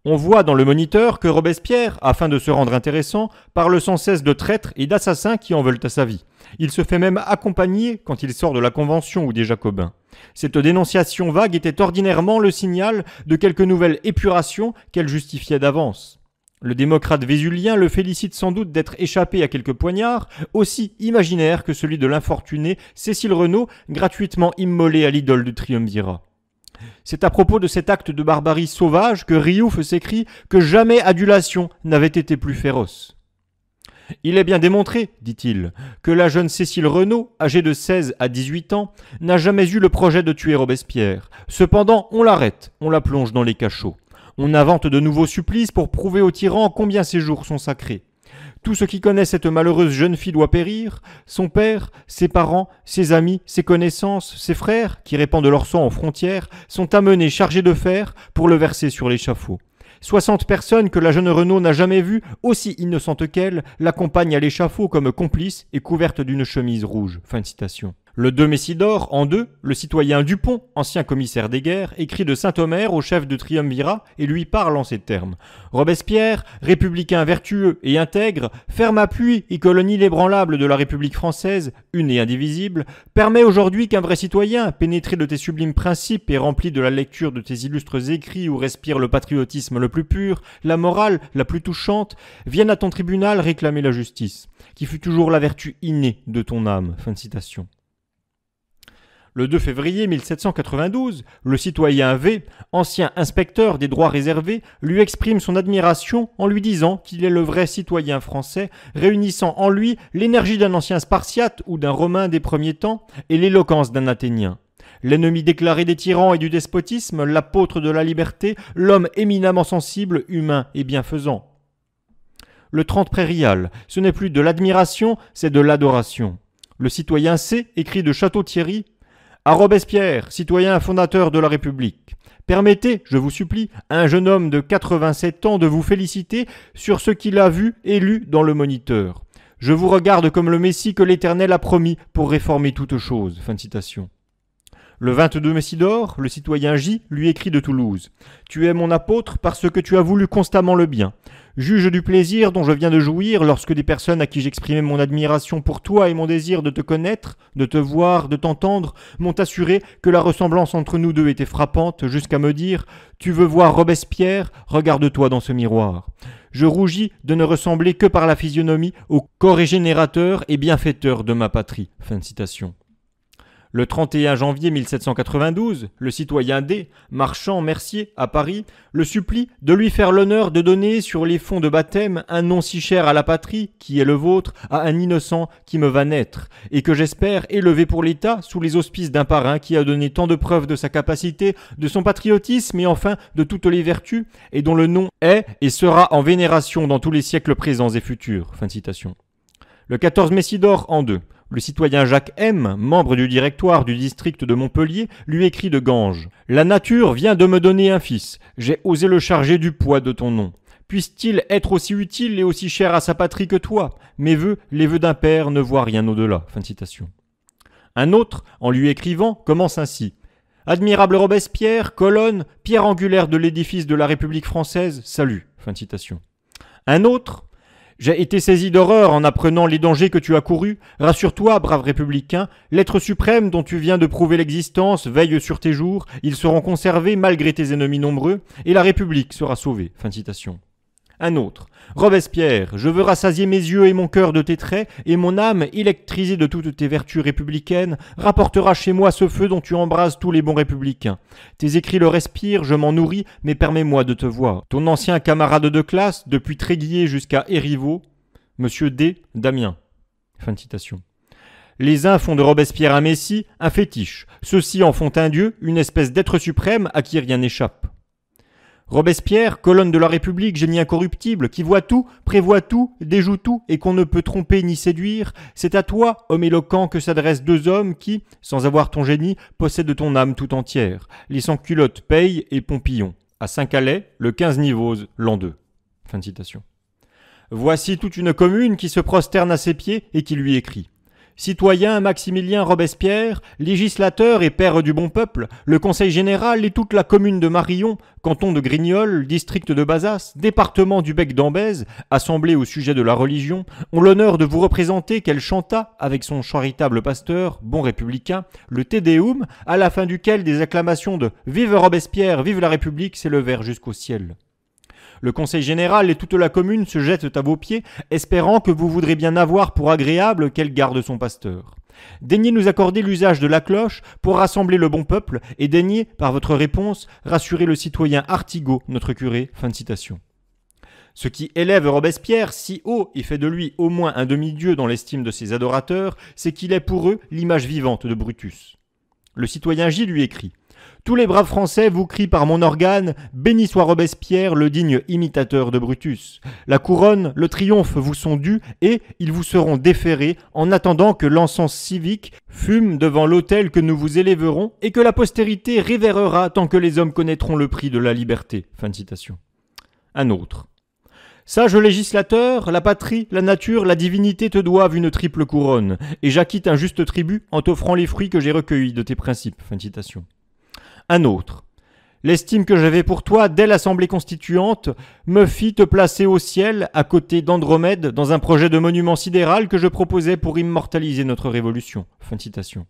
On voit dans le moniteur que Robespierre, afin de se rendre intéressant, parle sans cesse de traîtres et d'assassins qui en veulent à sa vie. Il se fait même accompagner quand il sort de la Convention ou des Jacobins. Cette dénonciation vague était ordinairement le signal de quelques nouvelles épurations qu'elle justifiait d'avance. Le démocrate Vésulien le félicite sans doute d'être échappé à quelques poignards, aussi imaginaires que celui de l'infortuné Cécile Renaud, gratuitement immolé à l'idole du triumvirat. C'est à propos de cet acte de barbarie sauvage que Riouf s'écrit que jamais adulation n'avait été plus féroce. Il est bien démontré, dit-il, que la jeune Cécile Renaud, âgée de 16 à 18 ans, n'a jamais eu le projet de tuer Robespierre. Cependant, on l'arrête, on la plonge dans les cachots. On invente de nouveaux supplices pour prouver aux tyrans combien ces jours sont sacrés. Tout ce qui connaît cette malheureuse jeune fille doit périr, son père, ses parents, ses amis, ses connaissances, ses frères, qui répandent leur sang aux frontières, sont amenés chargés de fer pour le verser sur l'échafaud. Soixante personnes que la jeune Renaud n'a jamais vues, aussi innocentes qu'elle, l'accompagnent à l'échafaud comme complice et couverte d'une chemise rouge. Fin de citation. Le 2 Messidor, en deux, le citoyen Dupont, ancien commissaire des guerres, écrit de Saint-Omer au chef de Triumvirat et lui parle en ces termes. Robespierre, républicain vertueux et intègre, ferme appui et colonie l'ébranlable de la République française, une et indivisible, permet aujourd'hui qu'un vrai citoyen, pénétré de tes sublimes principes et rempli de la lecture de tes illustres écrits où respire le patriotisme le plus pur, la morale la plus touchante, vienne à ton tribunal réclamer la justice, qui fut toujours la vertu innée de ton âme. Fin citation. Le 2 février 1792, le citoyen V, ancien inspecteur des droits réservés, lui exprime son admiration en lui disant qu'il est le vrai citoyen français, réunissant en lui l'énergie d'un ancien Spartiate ou d'un Romain des premiers temps et l'éloquence d'un Athénien. L'ennemi déclaré des tyrans et du despotisme, l'apôtre de la liberté, l'homme éminemment sensible, humain et bienfaisant. Le 30 prairial, ce n'est plus de l'admiration, c'est de l'adoration. Le citoyen C écrit de Château-Thierry à Robespierre, citoyen fondateur de la République, permettez, je vous supplie, à un jeune homme de 87 ans de vous féliciter sur ce qu'il a vu et lu dans le Moniteur. Je vous regarde comme le Messie que l'Éternel a promis pour réformer toutes chose. Fin de citation. Le 22 Messidor, le citoyen J lui écrit de Toulouse Tu es mon apôtre parce que tu as voulu constamment le bien juge du plaisir dont je viens de jouir lorsque des personnes à qui j'exprimais mon admiration pour toi et mon désir de te connaître, de te voir, de t'entendre, m'ont assuré que la ressemblance entre nous deux était frappante jusqu'à me dire Tu veux voir Robespierre Regarde-toi dans ce miroir. Je rougis de ne ressembler que par la physionomie au corps régénérateur et bienfaiteur de ma patrie. Fin de citation. Le 31 janvier 1792, le citoyen D, marchand mercier à Paris, le supplie de lui faire l'honneur de donner sur les fonds de baptême un nom si cher à la patrie, qui est le vôtre, à un innocent qui me va naître, et que j'espère élever pour l'État sous les auspices d'un parrain qui a donné tant de preuves de sa capacité, de son patriotisme et enfin de toutes les vertus, et dont le nom est et sera en vénération dans tous les siècles présents et futurs. Fin citation. Le 14 Messidor en deux. Le citoyen Jacques M, membre du directoire du district de Montpellier, lui écrit de Ganges. La nature vient de me donner un fils. J'ai osé le charger du poids de ton nom. Puisse-t-il être aussi utile et aussi cher à sa patrie que toi Mes vœux, les vœux d'un père, ne voient rien au-delà. Fin de citation. Un autre, en lui écrivant, commence ainsi. Admirable Robespierre, colonne, pierre angulaire de l'édifice de la République française, salut. Fin de citation. Un autre, j'ai été saisi d'horreur en apprenant les dangers que tu as courus. Rassure-toi, brave républicain, l'être suprême dont tu viens de prouver l'existence veille sur tes jours, ils seront conservés malgré tes ennemis nombreux, et la République sera sauvée. Fin de citation. Un autre. Robespierre, je veux rassasier mes yeux et mon cœur de tes traits, et mon âme, électrisée de toutes tes vertus républicaines, rapportera chez moi ce feu dont tu embrases tous les bons républicains. Tes écrits le respirent, je m'en nourris, mais permets-moi de te voir. Ton ancien camarade de classe, depuis Tréguier jusqu'à Hériveau, Monsieur D. Damien. Fin de citation. Les uns font de Robespierre un messie, un fétiche. Ceux-ci en font un dieu, une espèce d'être suprême à qui rien n'échappe. Robespierre, colonne de la République, génie incorruptible, qui voit tout, prévoit tout, déjoue tout, et qu'on ne peut tromper ni séduire, c'est à toi, homme éloquent, que s'adressent deux hommes qui, sans avoir ton génie, possèdent ton âme tout entière. Les sans-culottes Paye et Pompillon, à Saint-Calais, le 15 niveaux l'an 2. Fin de citation. Voici toute une commune qui se prosterne à ses pieds et qui lui écrit. Citoyen Maximilien Robespierre, législateur et père du bon peuple, le Conseil général et toute la commune de Marillon, canton de Grignoles, district de Bazas, département du Bec d'Ambèze, assemblée au sujet de la religion, ont l'honneur de vous représenter qu'elle chanta, avec son charitable pasteur, bon républicain, le Te Deum, à la fin duquel des acclamations de Vive Robespierre, vive la République s'élevèrent jusqu'au ciel. Le conseil général et toute la commune se jettent à vos pieds, espérant que vous voudrez bien avoir pour agréable qu'elle garde son pasteur. Daignez nous accorder l'usage de la cloche pour rassembler le bon peuple, et daignez, par votre réponse, rassurer le citoyen Artigo, notre curé. Fin de citation. Ce qui élève Robespierre si haut et fait de lui au moins un demi-dieu dans l'estime de ses adorateurs, c'est qu'il est pour eux l'image vivante de Brutus. Le citoyen J lui écrit tous les braves Français vous crient par mon organe Béni soit Robespierre, le digne imitateur de Brutus. La couronne, le triomphe vous sont dus et ils vous seront déférés en attendant que l'encens civique fume devant l'autel que nous vous élèverons et que la postérité révérera tant que les hommes connaîtront le prix de la liberté. Fin de citation. Un autre. Sage législateur, la patrie, la nature, la divinité te doivent une triple couronne, et j'acquitte un juste tribut en t'offrant les fruits que j'ai recueillis de tes principes. Fin de citation un autre. L'estime que j'avais pour toi dès l'Assemblée constituante me fit te placer au ciel, à côté d'Andromède, dans un projet de monument sidéral que je proposais pour immortaliser notre révolution. Fin de citation.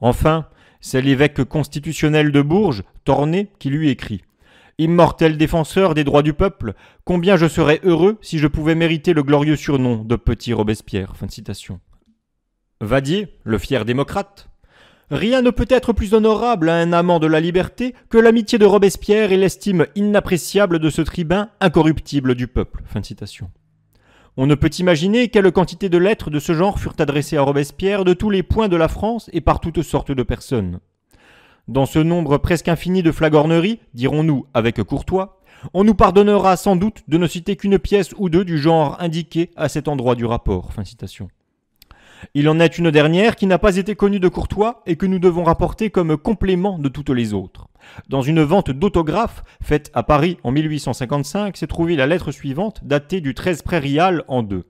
Enfin, c'est l'évêque constitutionnel de Bourges, Torné, qui lui écrit. Immortel défenseur des droits du peuple, combien je serais heureux si je pouvais mériter le glorieux surnom de Petit Robespierre. Fin de citation. Vadier, le fier démocrate, Rien ne peut être plus honorable à un amant de la liberté que l'amitié de Robespierre et l'estime inappréciable de ce tribun incorruptible du peuple. Fin citation. On ne peut imaginer quelle quantité de lettres de ce genre furent adressées à Robespierre de tous les points de la France et par toutes sortes de personnes. Dans ce nombre presque infini de flagorneries, dirons-nous avec courtois, on nous pardonnera sans doute de ne citer qu'une pièce ou deux du genre indiqué à cet endroit du rapport. Fin citation. Il en est une dernière qui n'a pas été connue de Courtois et que nous devons rapporter comme complément de toutes les autres. Dans une vente d'autographes faite à Paris en 1855, s'est trouvée la lettre suivante, datée du 13 prairial en deux.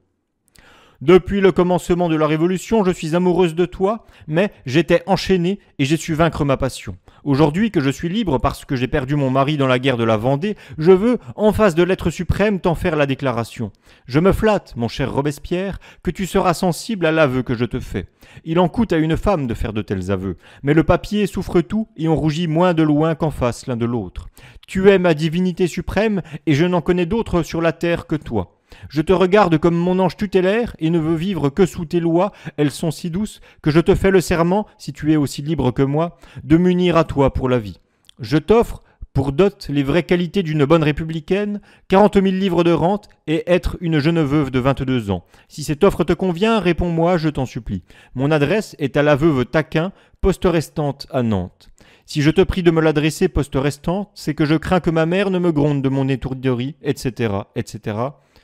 Depuis le commencement de la Révolution, je suis amoureuse de toi, mais j'étais enchaînée et j'ai su vaincre ma passion. Aujourd'hui que je suis libre parce que j'ai perdu mon mari dans la guerre de la Vendée, je veux, en face de l'être suprême, t'en faire la déclaration. Je me flatte, mon cher Robespierre, que tu seras sensible à l'aveu que je te fais. Il en coûte à une femme de faire de tels aveux, mais le papier souffre tout et on rougit moins de loin qu'en face l'un de l'autre. Tu es ma divinité suprême et je n'en connais d'autre sur la terre que toi. Je te regarde comme mon ange tutélaire et ne veux vivre que sous tes lois, elles sont si douces, que je te fais le serment, si tu es aussi libre que moi, de m'unir à toi pour la vie. Je t'offre, pour dot, les vraies qualités d'une bonne républicaine, quarante mille livres de rente et être une jeune veuve de vingt-deux ans. Si cette offre te convient, réponds-moi, je t'en supplie. Mon adresse est à la veuve Taquin, poste restante à Nantes. Si je te prie de me l'adresser poste restante, c'est que je crains que ma mère ne me gronde de mon étourderie, etc., etc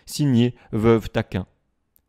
signé Veuve Taquin.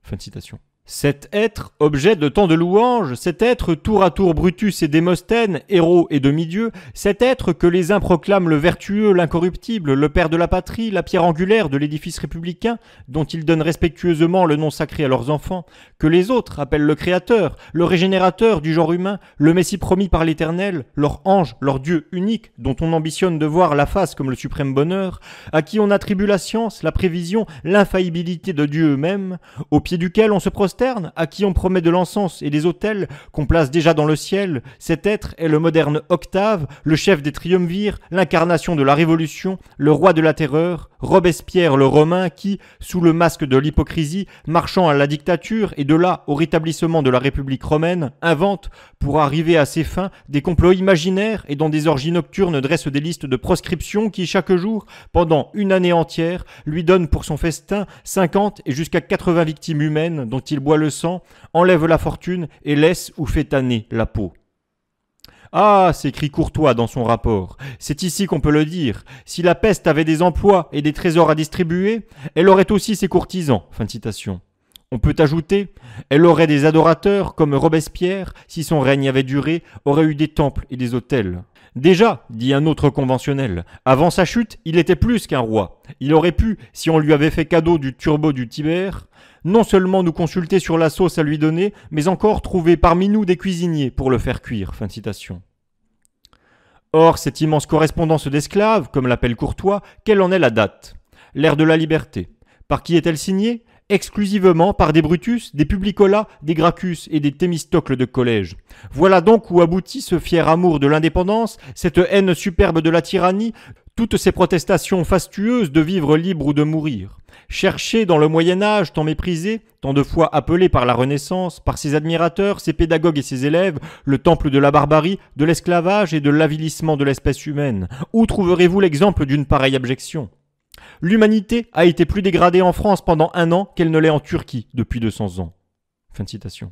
Fin de citation. Cet être, objet de tant de louanges, cet être tour à tour Brutus et Démosthène, héros et demi-dieu, cet être que les uns proclament le vertueux, l'incorruptible, le père de la patrie, la pierre angulaire de l'édifice républicain, dont ils donnent respectueusement le nom sacré à leurs enfants, que les autres appellent le créateur, le régénérateur du genre humain, le messie promis par l'éternel, leur ange, leur dieu unique, dont on ambitionne de voir la face comme le suprême bonheur, à qui on attribue la science, la prévision, l'infaillibilité de Dieu même, au pied duquel on se prosterne à qui on promet de l'encens et des autels qu'on place déjà dans le ciel, cet être est le moderne Octave, le chef des triumvirs, l'incarnation de la Révolution, le roi de la terreur, Robespierre le Romain qui, sous le masque de l'hypocrisie, marchant à la dictature et de là au rétablissement de la République romaine, invente, pour arriver à ses fins, des complots imaginaires et dont des orgies nocturnes dressent des listes de proscriptions qui, chaque jour, pendant une année entière, lui donnent pour son festin 50 et jusqu'à 80 victimes humaines dont il le sang, enlève la fortune et laisse ou fait tanner la peau. Ah, s'écrit Courtois dans son rapport, c'est ici qu'on peut le dire. Si la peste avait des emplois et des trésors à distribuer, elle aurait aussi ses courtisans. Fin de citation. On peut ajouter, elle aurait des adorateurs comme Robespierre, si son règne avait duré, aurait eu des temples et des hôtels. Déjà, dit un autre conventionnel, avant sa chute, il était plus qu'un roi. Il aurait pu, si on lui avait fait cadeau du turbo du Tibère, non seulement nous consulter sur la sauce à lui donner, mais encore trouver parmi nous des cuisiniers pour le faire cuire. Fin citation. Or, cette immense correspondance d'esclaves, comme l'appelle Courtois, quelle en est la date L'ère de la liberté. Par qui est-elle signée exclusivement par des Brutus, des Publicola, des Gracchus et des Thémistocles de collège. Voilà donc où aboutit ce fier amour de l'indépendance, cette haine superbe de la tyrannie, toutes ces protestations fastueuses de vivre libre ou de mourir. Cherchez dans le Moyen Âge, tant méprisé, tant de fois appelé par la Renaissance, par ses admirateurs, ses pédagogues et ses élèves, le temple de la barbarie, de l'esclavage et de l'avilissement de l'espèce humaine. Où trouverez-vous l'exemple d'une pareille abjection L'humanité a été plus dégradée en France pendant un an qu'elle ne l'est en Turquie depuis 200 ans. Fin citation.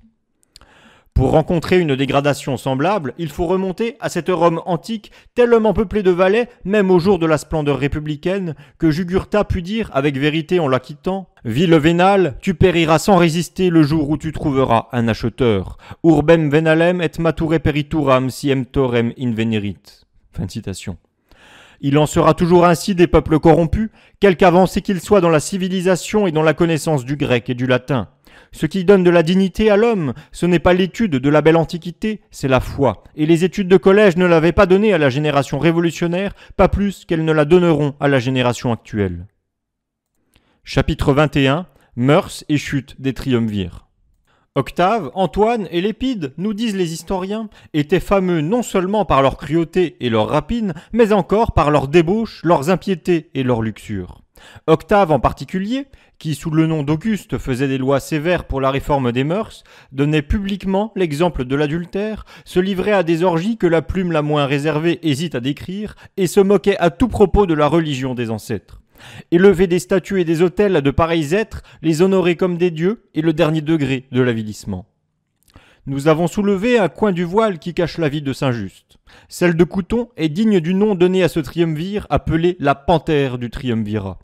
Pour rencontrer une dégradation semblable, il faut remonter à cette Rome antique tellement peuplée de valets, même au jour de la splendeur républicaine, que Jugurtha put dire avec vérité en la quittant Ville vénale, tu périras sans résister le jour où tu trouveras un acheteur. Urbem venalem et mature perituram siem torem invenerit. Fin de citation. Il en sera toujours ainsi des peuples corrompus, quelque avancé qu'ils soient dans la civilisation et dans la connaissance du grec et du latin. Ce qui donne de la dignité à l'homme, ce n'est pas l'étude de la belle antiquité, c'est la foi. Et les études de collège ne l'avaient pas donnée à la génération révolutionnaire, pas plus qu'elles ne la donneront à la génération actuelle. Chapitre 21 Mœurs et chute des triumvirs. Octave, Antoine et Lépide, nous disent les historiens, étaient fameux non seulement par leur cruauté et leur rapine, mais encore par leur débauche, leurs impiétés et leur luxure. Octave en particulier, qui sous le nom d'Auguste faisait des lois sévères pour la réforme des mœurs, donnait publiquement l'exemple de l'adultère, se livrait à des orgies que la plume la moins réservée hésite à décrire, et se moquait à tout propos de la religion des ancêtres. Élever des statues et des autels à de pareils êtres, les honorer comme des dieux, est le dernier degré de l'avilissement. Nous avons soulevé un coin du voile qui cache la vie de Saint-Just. Celle de Couton est digne du nom donné à ce triumvir appelé la panthère du triumvirat.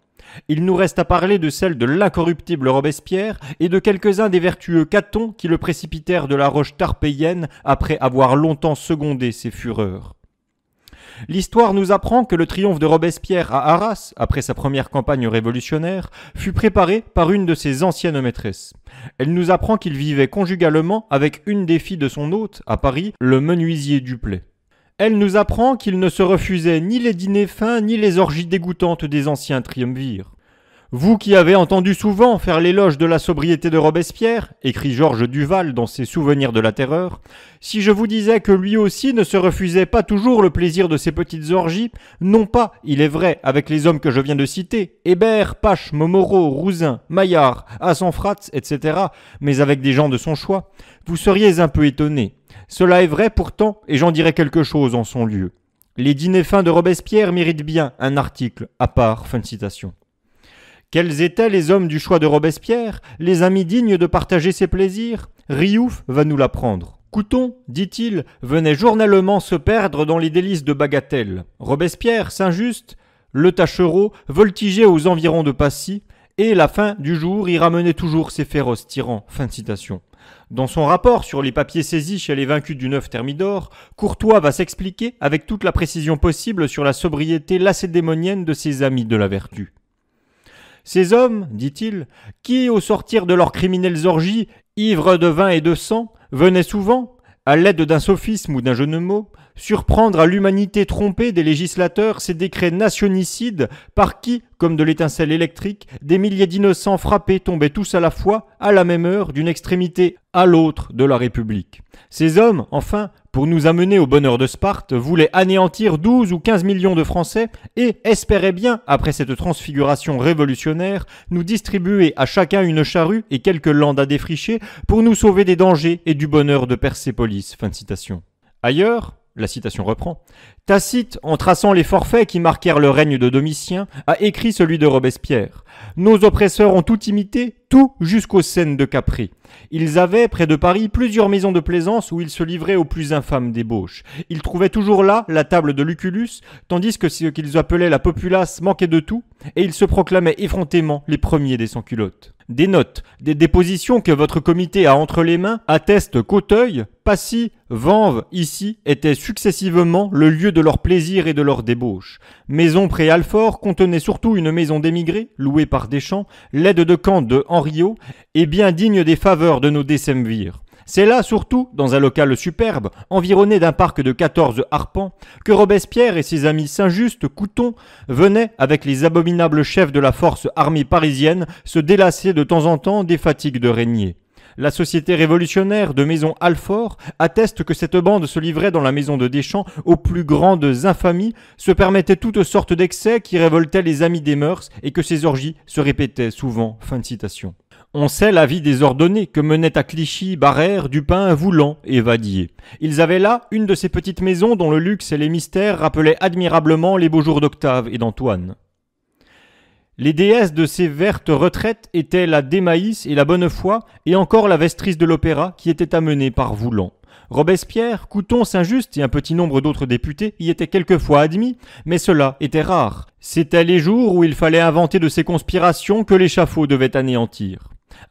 Il nous reste à parler de celle de l'incorruptible Robespierre et de quelques-uns des vertueux Catons qui le précipitèrent de la roche tarpéienne après avoir longtemps secondé ses fureurs l'histoire nous apprend que le triomphe de Robespierre à Arras, après sa première campagne révolutionnaire, fut préparé par une de ses anciennes maîtresses. Elle nous apprend qu'il vivait conjugalement avec une des filles de son hôte, à Paris, le menuisier Duplay. Elle nous apprend qu'il ne se refusait ni les dîners fins ni les orgies dégoûtantes des anciens triumvirs. Vous qui avez entendu souvent faire l'éloge de la sobriété de Robespierre, écrit Georges Duval dans ses Souvenirs de la Terreur, si je vous disais que lui aussi ne se refusait pas toujours le plaisir de ses petites orgies, non pas, il est vrai, avec les hommes que je viens de citer, Hébert, Pache, Momoro, Rousin, Maillard, Assanfratz, etc., mais avec des gens de son choix, vous seriez un peu étonné. Cela est vrai pourtant, et j'en dirai quelque chose en son lieu. Les dîners fins de Robespierre méritent bien un article à part. Fin de citation. Quels étaient les hommes du choix de Robespierre, les amis dignes de partager ses plaisirs Riouf va nous l'apprendre. Couton, dit-il, venait journellement se perdre dans les délices de Bagatelle. Robespierre, Saint-Just, le Tachereau voltigeait aux environs de Passy, et la fin du jour y ramenait toujours ses féroces tyrans. Fin de citation. Dans son rapport sur les papiers saisis chez les vaincus du neuf Thermidor, Courtois va s'expliquer avec toute la précision possible sur la sobriété lacédémonienne de ses amis de la vertu. Ces hommes, dit-il, qui, au sortir de leurs criminelles orgies, ivres de vin et de sang, venaient souvent, à l'aide d'un sophisme ou d'un jeune mot, surprendre à l'humanité trompée des législateurs ces décrets nationicides par qui, comme de l'étincelle électrique, des milliers d'innocents frappés tombaient tous à la fois, à la même heure, d'une extrémité à l'autre de la République. Ces hommes, enfin, pour nous amener au bonheur de Sparte, voulaient anéantir 12 ou 15 millions de Français et espéraient bien, après cette transfiguration révolutionnaire, nous distribuer à chacun une charrue et quelques landes à défricher pour nous sauver des dangers et du bonheur de Persépolis. Fin de citation. Ailleurs, la citation reprend, Tacite, en traçant les forfaits qui marquèrent le règne de Domitien, a écrit celui de Robespierre. Nos oppresseurs ont tout imité, tout jusqu'aux scènes de Capri. Ils avaient, près de Paris, plusieurs maisons de plaisance où ils se livraient aux plus infâmes débauches. Ils trouvaient toujours là la table de Lucullus, tandis que ce qu'ils appelaient la populace manquait de tout, et ils se proclamaient effrontément les premiers des sans-culottes. Des notes, des dépositions que votre comité a entre les mains attestent qu'Auteuil, Passy, Vanves, ici, étaient successivement le lieu de de leur plaisir et de leur débauche. Maison Préalfort contenait surtout une maison d'émigrés, louée par Deschamps, l'aide de camp de Henriot, et bien digne des faveurs de nos décemvirs. C'est là, surtout, dans un local superbe, environné d'un parc de 14 arpents, que Robespierre et ses amis Saint-Just, Couton, venaient, avec les abominables chefs de la force armée parisienne, se délasser de temps en temps des fatigues de régner. La société révolutionnaire de Maison Alfort atteste que cette bande se livrait dans la maison de Deschamps aux plus grandes infamies, se permettait toutes sortes d'excès qui révoltaient les amis des mœurs et que ces orgies se répétaient souvent. Fin de citation. On sait la vie désordonnée que menaient à Clichy, Barère, Dupin, Voulant et Vadier. Ils avaient là une de ces petites maisons dont le luxe et les mystères rappelaient admirablement les beaux jours d'Octave et d'Antoine. Les déesses de ces vertes retraites étaient la Démaïs et la Bonne Foi, et encore la Vestrice de l'Opéra, qui était amenée par Voulon. Robespierre, Couton, Saint-Just et un petit nombre d'autres députés y étaient quelquefois admis, mais cela était rare. C'étaient les jours où il fallait inventer de ces conspirations que l'échafaud devait anéantir.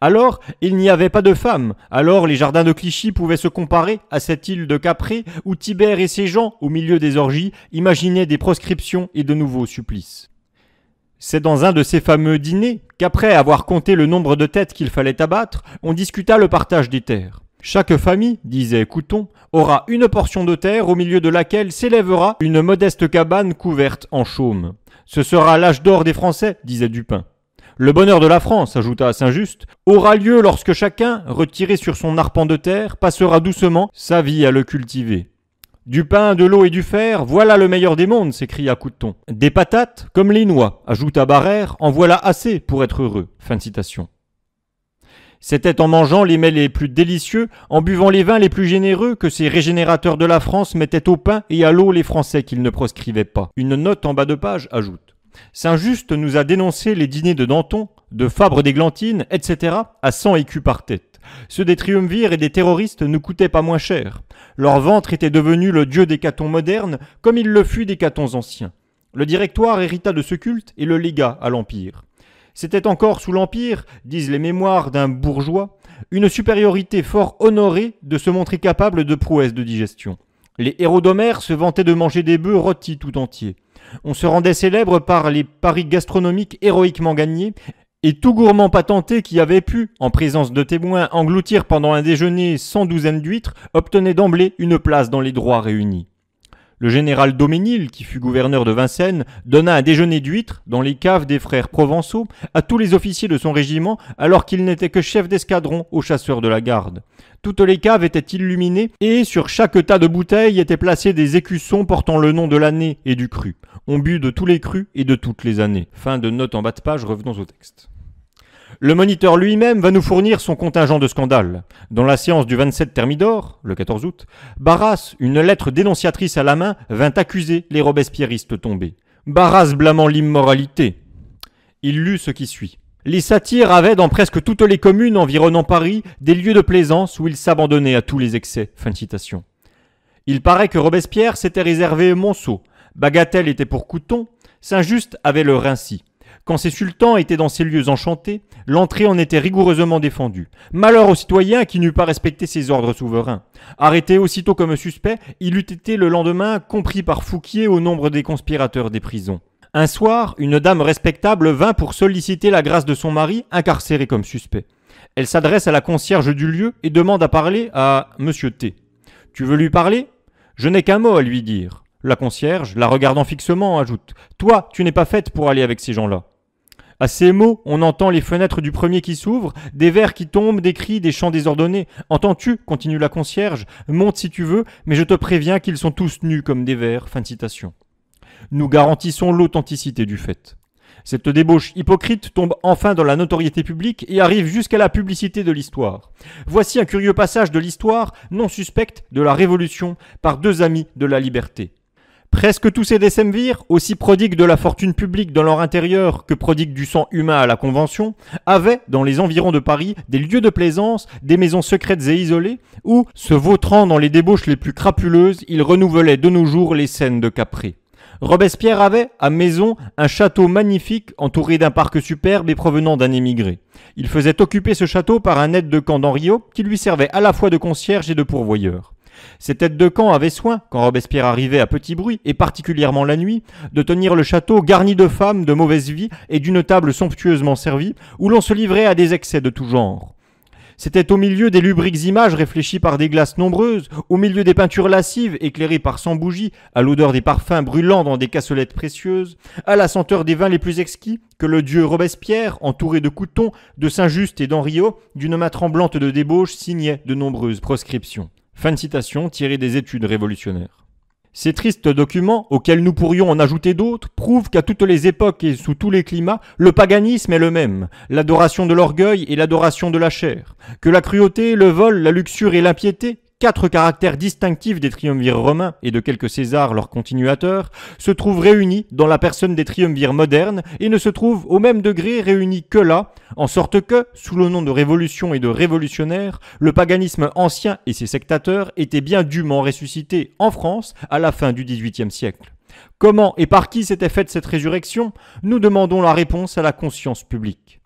Alors, il n'y avait pas de femmes, alors les jardins de Clichy pouvaient se comparer à cette île de Capré, où Tibère et ses gens, au milieu des orgies, imaginaient des proscriptions et de nouveaux supplices. C'est dans un de ces fameux dîners qu'après avoir compté le nombre de têtes qu'il fallait abattre, on discuta le partage des terres. Chaque famille, disait Couton, aura une portion de terre au milieu de laquelle s'élèvera une modeste cabane couverte en chaume. Ce sera l'âge d'or des Français, disait Dupin. Le bonheur de la France, ajouta Saint-Just, aura lieu lorsque chacun, retiré sur son arpent de terre, passera doucement sa vie à le cultiver. Du pain, de l'eau et du fer, voilà le meilleur des mondes, s'écria Couton. Des patates, comme les noix, ajouta Barère, en voilà assez pour être heureux. Fin de citation. C'était en mangeant les mets les plus délicieux, en buvant les vins les plus généreux, que ces régénérateurs de la France mettaient au pain et à l'eau les Français qu'ils ne proscrivaient pas. Une note en bas de page ajoute. Saint-Just nous a dénoncé les dîners de Danton, de Fabre d'Églantine, etc. à 100 écus par tête. Ceux des triumvirs et des terroristes ne coûtaient pas moins cher. Leur ventre était devenu le dieu des catons modernes, comme il le fut des catons anciens. Le directoire hérita de ce culte et le légua à l'Empire. C'était encore sous l'Empire, disent les mémoires d'un bourgeois, une supériorité fort honorée de se montrer capable de prouesses de digestion. Les héros d'Homère se vantaient de manger des bœufs rôtis tout entiers. On se rendait célèbre par les paris gastronomiques héroïquement gagnés et tout gourmand patenté qui avait pu, en présence de témoins, engloutir pendant un déjeuner cent douzaines d'huîtres, obtenait d'emblée une place dans les droits réunis. Le général Doménil, qui fut gouverneur de Vincennes, donna un déjeuner d'huîtres dans les caves des frères provençaux à tous les officiers de son régiment alors qu'il n'était que chef d'escadron aux chasseurs de la garde. Toutes les caves étaient illuminées et sur chaque tas de bouteilles étaient placés des écussons portant le nom de l'année et du cru. On but de tous les crus et de toutes les années. Fin de note en bas de page, revenons au texte. Le moniteur lui-même va nous fournir son contingent de scandales. Dans la séance du 27 Thermidor, le 14 août, Barras, une lettre dénonciatrice à la main, vint accuser les robespierristes tombés. Barras blâmant l'immoralité. Il lut ce qui suit. Les satyres avaient dans presque toutes les communes environnant Paris des lieux de plaisance où ils s'abandonnaient à tous les excès. Fin de citation. Il paraît que Robespierre s'était réservé Monceau, Bagatelle était pour Couton, Saint-Just avait le Rincy. Quand ces sultans étaient dans ces lieux enchantés, l'entrée en était rigoureusement défendue. Malheur aux citoyens qui n'eût pas respecté ces ordres souverains. Arrêté aussitôt comme suspect, il eût été le lendemain compris par Fouquier au nombre des conspirateurs des prisons. Un soir, une dame respectable vint pour solliciter la grâce de son mari, incarcéré comme suspect. Elle s'adresse à la concierge du lieu et demande à parler à Monsieur T. Tu veux lui parler Je n'ai qu'un mot à lui dire. La concierge, la regardant fixement, ajoute Toi, tu n'es pas faite pour aller avec ces gens-là. À ces mots, on entend les fenêtres du premier qui s'ouvrent, des vers qui tombent, des cris, des chants désordonnés. Entends-tu continue la concierge. Monte si tu veux, mais je te préviens qu'ils sont tous nus comme des vers. Fin de citation nous garantissons l'authenticité du fait. Cette débauche hypocrite tombe enfin dans la notoriété publique et arrive jusqu'à la publicité de l'histoire. Voici un curieux passage de l'histoire non suspecte de la Révolution par deux amis de la liberté. Presque tous ces décemvirs, aussi prodigues de la fortune publique dans leur intérieur que prodigues du sang humain à la Convention, avaient, dans les environs de Paris, des lieux de plaisance, des maisons secrètes et isolées, où, se vautrant dans les débauches les plus crapuleuses, ils renouvelaient de nos jours les scènes de Capré. Robespierre avait, à Maison, un château magnifique entouré d'un parc superbe et provenant d'un émigré. Il faisait occuper ce château par un aide de camp d'Henriot qui lui servait à la fois de concierge et de pourvoyeur. Cet aide de camp avait soin, quand Robespierre arrivait à petit bruit, et particulièrement la nuit, de tenir le château garni de femmes de mauvaise vie et d'une table somptueusement servie, où l'on se livrait à des excès de tout genre. C'était au milieu des lubriques images réfléchies par des glaces nombreuses, au milieu des peintures lascives éclairées par cent bougies, à l'odeur des parfums brûlants dans des cassolettes précieuses, à la senteur des vins les plus exquis, que le dieu Robespierre, entouré de coutons, de Saint-Just et d'Henriot, d'une main tremblante de débauche, signait de nombreuses proscriptions. Fin de citation tirée des études révolutionnaires. Ces tristes documents, auxquels nous pourrions en ajouter d'autres, prouvent qu'à toutes les époques et sous tous les climats, le paganisme est le même, l'adoration de l'orgueil et l'adoration de la chair, que la cruauté, le vol, la luxure et l'impiété, quatre caractères distinctifs des triumvirs romains et de quelques Césars leurs continuateurs, se trouvent réunis dans la personne des triumvirs modernes et ne se trouvent au même degré réunis que là, en sorte que, sous le nom de révolution et de révolutionnaires, le paganisme ancien et ses sectateurs étaient bien dûment ressuscités en France à la fin du XVIIIe siècle. Comment et par qui s'était faite cette résurrection Nous demandons la réponse à la conscience publique.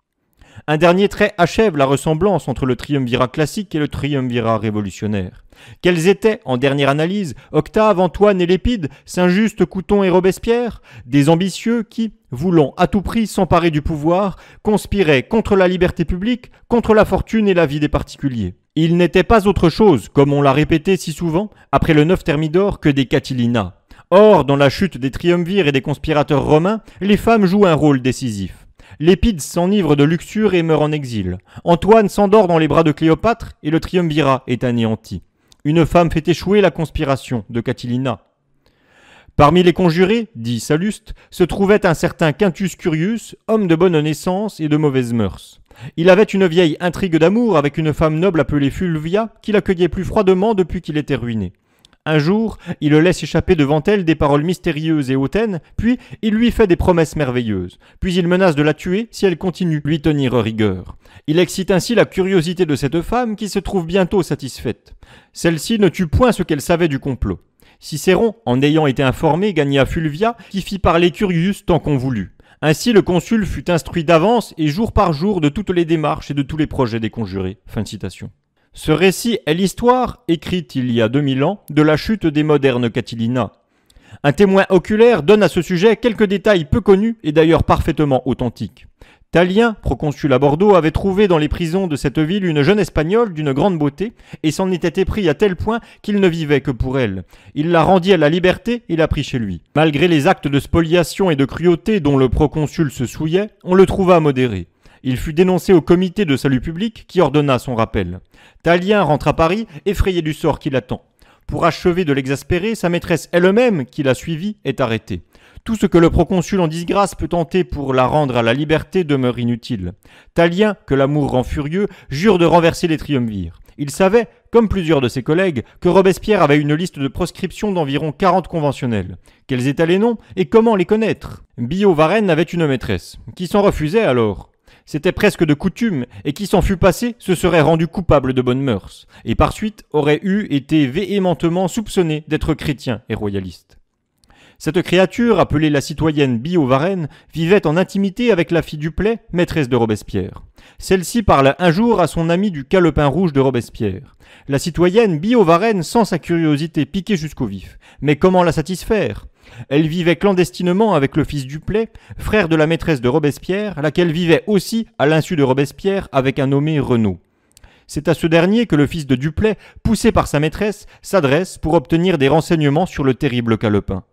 Un dernier trait achève la ressemblance entre le triumvirat classique et le triumvirat révolutionnaire. Quels étaient, en dernière analyse, Octave, Antoine et Lépide, Saint-Just, Couton et Robespierre Des ambitieux qui, voulant à tout prix s'emparer du pouvoir, conspiraient contre la liberté publique, contre la fortune et la vie des particuliers. Ils n'étaient pas autre chose, comme on l'a répété si souvent, après le 9 Thermidor, que des Catilina. Or, dans la chute des triumvirs et des conspirateurs romains, les femmes jouent un rôle décisif. Lépide s'enivre de luxure et meurt en exil. Antoine s'endort dans les bras de Cléopâtre et le triumvirat est anéanti. Une femme fait échouer la conspiration de Catilina. Parmi les conjurés, dit Salluste, se trouvait un certain Quintus Curius, homme de bonne naissance et de mauvaises mœurs. Il avait une vieille intrigue d'amour avec une femme noble appelée Fulvia, qui l'accueillait plus froidement depuis qu'il était ruiné. Un jour, il le laisse échapper devant elle des paroles mystérieuses et hautaines, puis il lui fait des promesses merveilleuses, puis il menace de la tuer si elle continue lui tenir rigueur. Il excite ainsi la curiosité de cette femme qui se trouve bientôt satisfaite. Celle-ci ne tue point ce qu'elle savait du complot. Cicéron, en ayant été informé, gagna Fulvia, qui fit parler Curius tant qu'on voulut. Ainsi le consul fut instruit d'avance et jour par jour de toutes les démarches et de tous les projets des conjurés. Fin de citation. Ce récit est l'histoire, écrite il y a 2000 ans, de la chute des modernes Catilina. Un témoin oculaire donne à ce sujet quelques détails peu connus et d'ailleurs parfaitement authentiques. Talien, proconsul à Bordeaux, avait trouvé dans les prisons de cette ville une jeune espagnole d'une grande beauté et s'en était épris à tel point qu'il ne vivait que pour elle. Il la rendit à la liberté et la prit chez lui. Malgré les actes de spoliation et de cruauté dont le proconsul se souillait, on le trouva modéré. Il fut dénoncé au comité de salut public qui ordonna son rappel. Talien rentre à Paris, effrayé du sort qui l'attend. Pour achever de l'exaspérer, sa maîtresse elle-même, qui l'a suivi, est arrêtée. Tout ce que le proconsul en disgrâce peut tenter pour la rendre à la liberté demeure inutile. Talien, que l'amour rend furieux, jure de renverser les triumvirs. Il savait, comme plusieurs de ses collègues, que Robespierre avait une liste de proscriptions d'environ 40 conventionnels. Quels étaient les noms et comment les connaître Billot-Varenne avait une maîtresse, qui s'en refusait alors c'était presque de coutume, et qui s'en fût passé se serait rendu coupable de bonnes mœurs, et par suite aurait eu été véhémentement soupçonné d'être chrétien et royaliste. Cette créature, appelée la citoyenne Biovarenne, vivait en intimité avec la fille Duplay, maîtresse de Robespierre. Celle-ci parla un jour à son ami du calepin rouge de Robespierre. La citoyenne Biovarenne sent sa curiosité piquer jusqu'au vif. Mais comment la satisfaire elle vivait clandestinement avec le fils Duplet, frère de la maîtresse de Robespierre, laquelle vivait aussi, à l'insu de Robespierre, avec un nommé Renaud. C'est à ce dernier que le fils de Duplet, poussé par sa maîtresse, s'adresse pour obtenir des renseignements sur le terrible Calepin.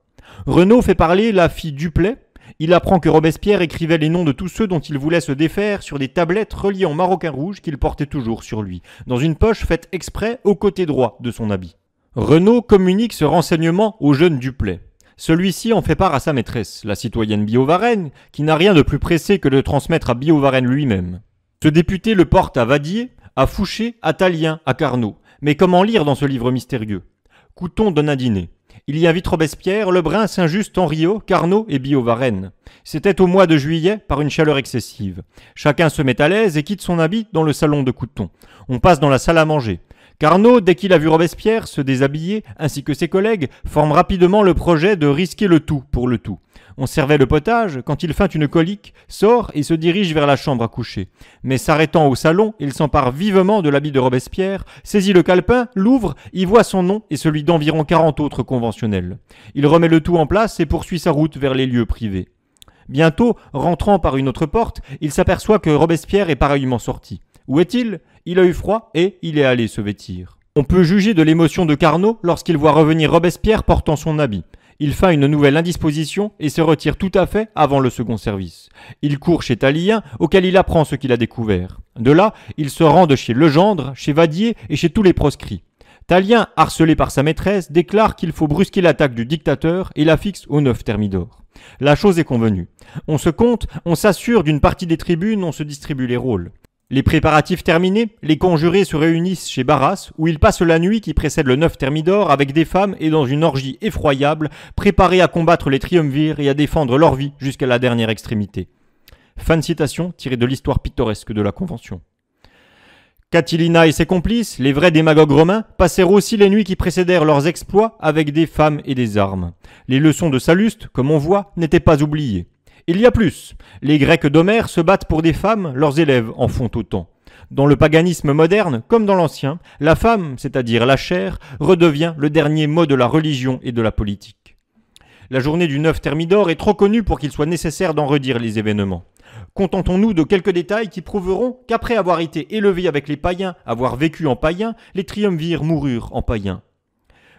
Renaud fait parler la fille Duplet. Il apprend que Robespierre écrivait les noms de tous ceux dont il voulait se défaire sur des tablettes reliées en maroquin rouge qu'il portait toujours sur lui, dans une poche faite exprès au côté droit de son habit. Renaud communique ce renseignement au jeune Duplet. Celui-ci en fait part à sa maîtresse, la citoyenne Biovarenne, qui n'a rien de plus pressé que de transmettre à Biovarenne lui-même. Ce député le porte à Vadier, à Fouché, à Talien, à Carnot. Mais comment lire dans ce livre mystérieux Couton donne un dîner. Il y invite Robespierre, Lebrun, Saint-Just, Henriot, Carnot et Biovarenne. C'était au mois de juillet, par une chaleur excessive. Chacun se met à l'aise et quitte son habit dans le salon de Couton. On passe dans la salle à manger. Carnot, dès qu'il a vu Robespierre se déshabiller, ainsi que ses collègues, forme rapidement le projet de risquer le tout pour le tout. On servait le potage, quand il feint une colique, sort et se dirige vers la chambre à coucher. Mais s'arrêtant au salon, il s'empare vivement de l'habit de Robespierre, saisit le calepin, l'ouvre, y voit son nom et celui d'environ 40 autres conventionnels. Il remet le tout en place et poursuit sa route vers les lieux privés. Bientôt, rentrant par une autre porte, il s'aperçoit que Robespierre est pareillement sorti. Où est-il Il a eu froid et il est allé se vêtir. On peut juger de l'émotion de Carnot lorsqu'il voit revenir Robespierre portant son habit. Il feint une nouvelle indisposition et se retire tout à fait avant le second service. Il court chez Talien, auquel il apprend ce qu'il a découvert. De là, il se rend de chez Legendre, chez Vadier et chez tous les proscrits. Talien, harcelé par sa maîtresse, déclare qu'il faut brusquer l'attaque du dictateur et la fixe au neuf Thermidor. La chose est convenue. On se compte, on s'assure d'une partie des tribunes, on se distribue les rôles. Les préparatifs terminés, les conjurés se réunissent chez Barras, où ils passent la nuit qui précède le 9 Thermidor avec des femmes et dans une orgie effroyable, préparés à combattre les triumvirs et à défendre leur vie jusqu'à la dernière extrémité. Fin de citation tirée de l'histoire pittoresque de la Convention. Catilina et ses complices, les vrais démagogues romains, passèrent aussi les nuits qui précédèrent leurs exploits avec des femmes et des armes. Les leçons de Salluste, comme on voit, n'étaient pas oubliées. Il y a plus. Les Grecs d'Homère se battent pour des femmes, leurs élèves en font autant. Dans le paganisme moderne, comme dans l'ancien, la femme, c'est-à-dire la chair, redevient le dernier mot de la religion et de la politique. La journée du 9 Thermidor est trop connue pour qu'il soit nécessaire d'en redire les événements. Contentons-nous de quelques détails qui prouveront qu'après avoir été élevés avec les païens, avoir vécu en païens, les triumvirs moururent en païens.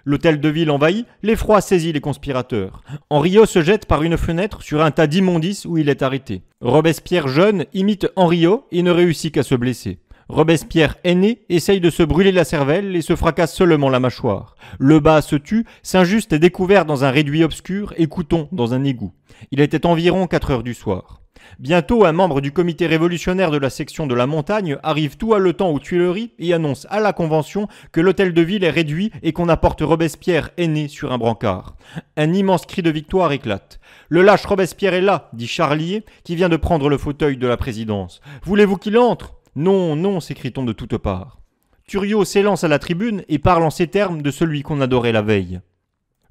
L'hôtel de ville envahi, l'effroi saisit les conspirateurs. Henriot se jette par une fenêtre sur un tas d'immondices où il est arrêté. Robespierre jeune imite Henriot et ne réussit qu'à se blesser. Robespierre aîné essaye de se brûler la cervelle et se fracasse seulement la mâchoire. Le bas se tue, Saint-Just est découvert dans un réduit obscur et Couton dans un égout. Il était environ 4 heures du soir. Bientôt, un membre du comité révolutionnaire de la section de la montagne arrive tout à temps aux Tuileries et annonce à la Convention que l'hôtel de ville est réduit et qu'on apporte Robespierre aîné sur un brancard. Un immense cri de victoire éclate. Le lâche Robespierre est là, dit Charlier, qui vient de prendre le fauteuil de la présidence. Voulez-vous qu'il entre Non, non, » on de toutes parts. Turiot s'élance à la tribune et parle en ces termes de celui qu'on adorait la veille.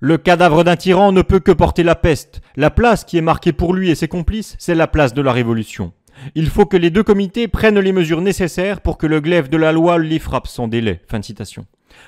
Le cadavre d'un tyran ne peut que porter la peste. La place qui est marquée pour lui et ses complices, c'est la place de la Révolution. Il faut que les deux comités prennent les mesures nécessaires pour que le glaive de la loi les frappe sans délai. Fin de citation.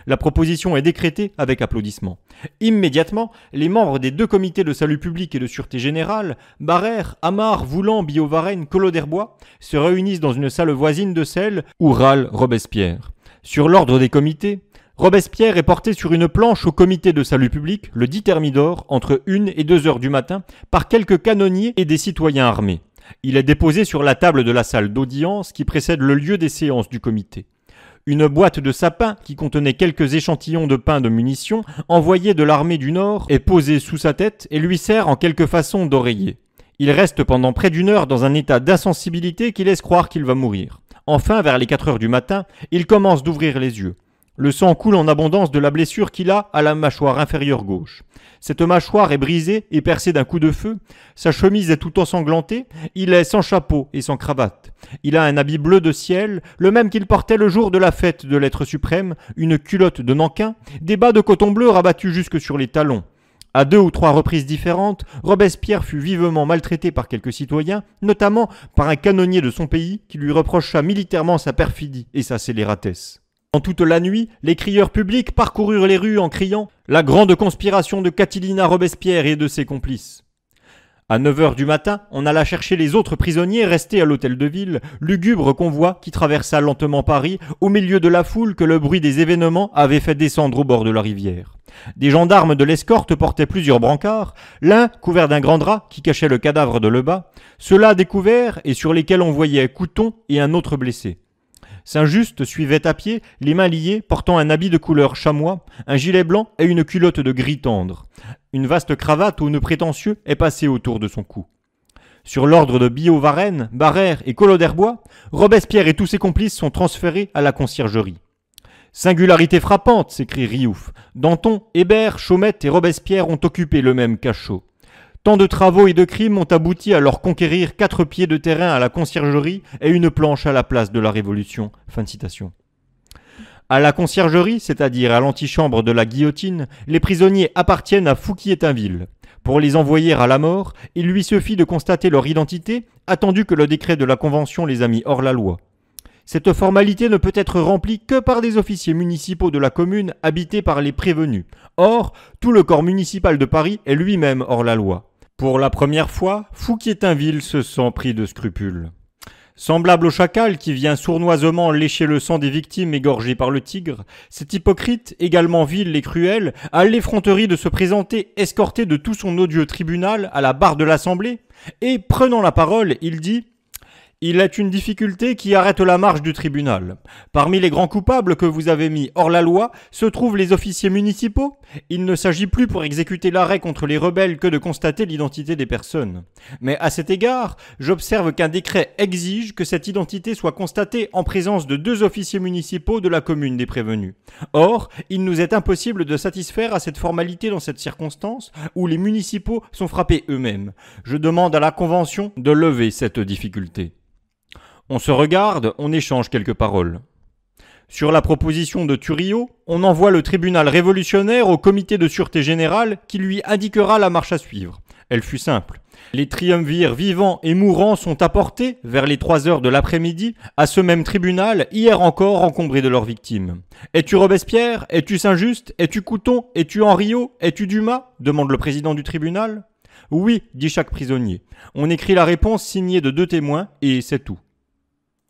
La proposition est décrétée avec applaudissements. Immédiatement, les membres des deux comités de salut public et de sûreté générale, Barère, Amar, Voulan, Biovarenne, Collot-d'Herbois, se réunissent dans une salle voisine de celle où râle Robespierre. Sur l'ordre des comités, Robespierre est porté sur une planche au comité de salut public, le dit Thermidor, entre 1 et 2 heures du matin, par quelques canonniers et des citoyens armés. Il est déposé sur la table de la salle d'audience qui précède le lieu des séances du comité. Une boîte de sapin qui contenait quelques échantillons de pain de munitions envoyés de l'armée du Nord est posée sous sa tête et lui sert en quelque façon d'oreiller. Il reste pendant près d'une heure dans un état d'insensibilité qui laisse croire qu'il va mourir. Enfin, vers les 4 heures du matin, il commence d'ouvrir les yeux. Le sang coule en abondance de la blessure qu'il a à la mâchoire inférieure gauche. Cette mâchoire est brisée et percée d'un coup de feu. Sa chemise est tout ensanglantée. Il est sans chapeau et sans cravate. Il a un habit bleu de ciel, le même qu'il portait le jour de la fête de l'être suprême, une culotte de nankin, des bas de coton bleu rabattus jusque sur les talons. À deux ou trois reprises différentes, Robespierre fut vivement maltraité par quelques citoyens, notamment par un canonnier de son pays qui lui reprocha militairement sa perfidie et sa scélératesse. En toute la nuit, les crieurs publics parcoururent les rues en criant La grande conspiration de Catilina Robespierre et de ses complices. À 9 heures du matin, on alla chercher les autres prisonniers restés à l'hôtel de ville, lugubre convoi qui traversa lentement Paris, au milieu de la foule que le bruit des événements avait fait descendre au bord de la rivière. Des gendarmes de l'escorte portaient plusieurs brancards, l'un couvert d'un grand drap qui cachait le cadavre de Lebas, ceux-là découverts et sur lesquels on voyait Couton et un autre blessé. Saint-Just suivait à pied, les mains liées, portant un habit de couleur chamois, un gilet blanc et une culotte de gris tendre. Une vaste cravate aux nœuds prétentieux est passée autour de son cou. Sur l'ordre de Billot Varenne, Barère et Collot d'Herbois, Robespierre et tous ses complices sont transférés à la conciergerie. Singularité frappante, s'écrie Riouf. Danton, Hébert, Chaumette et Robespierre ont occupé le même cachot. Tant de travaux et de crimes ont abouti à leur conquérir quatre pieds de terrain à la conciergerie et une planche à la place de la Révolution. Fin de citation. À la conciergerie, c'est-à-dire à, l'antichambre de la guillotine, les prisonniers appartiennent à Fouquier-Tinville. Pour les envoyer à la mort, il lui suffit de constater leur identité, attendu que le décret de la Convention les a mis hors la loi. Cette formalité ne peut être remplie que par des officiers municipaux de la commune habités par les prévenus. Or, tout le corps municipal de Paris est lui-même hors la loi. Pour la première fois, Fouquier-Tinville se sent pris de scrupules. Semblable au chacal qui vient sournoisement lécher le sang des victimes égorgées par le tigre, cet hypocrite, également vil et cruel, a l'effronterie de se présenter escorté de tout son odieux tribunal à la barre de l'Assemblée, et prenant la parole, il dit il est une difficulté qui arrête la marche du tribunal. Parmi les grands coupables que vous avez mis hors la loi se trouvent les officiers municipaux. Il ne s'agit plus pour exécuter l'arrêt contre les rebelles que de constater l'identité des personnes. Mais à cet égard, j'observe qu'un décret exige que cette identité soit constatée en présence de deux officiers municipaux de la commune des prévenus. Or, il nous est impossible de satisfaire à cette formalité dans cette circonstance où les municipaux sont frappés eux-mêmes. Je demande à la Convention de lever cette difficulté. On se regarde, on échange quelques paroles. Sur la proposition de Turio, on envoie le tribunal révolutionnaire au comité de sûreté générale qui lui indiquera la marche à suivre. Elle fut simple. Les triumvirs vivants et mourants sont apportés, vers les 3 heures de l'après-midi, à ce même tribunal, hier encore encombré de leurs victimes. Es-tu Robespierre Es-tu Saint-Just Es-tu Couton Es-tu Henriot Es-tu Dumas demande le président du tribunal. Oui, dit chaque prisonnier. On écrit la réponse signée de deux témoins et c'est tout.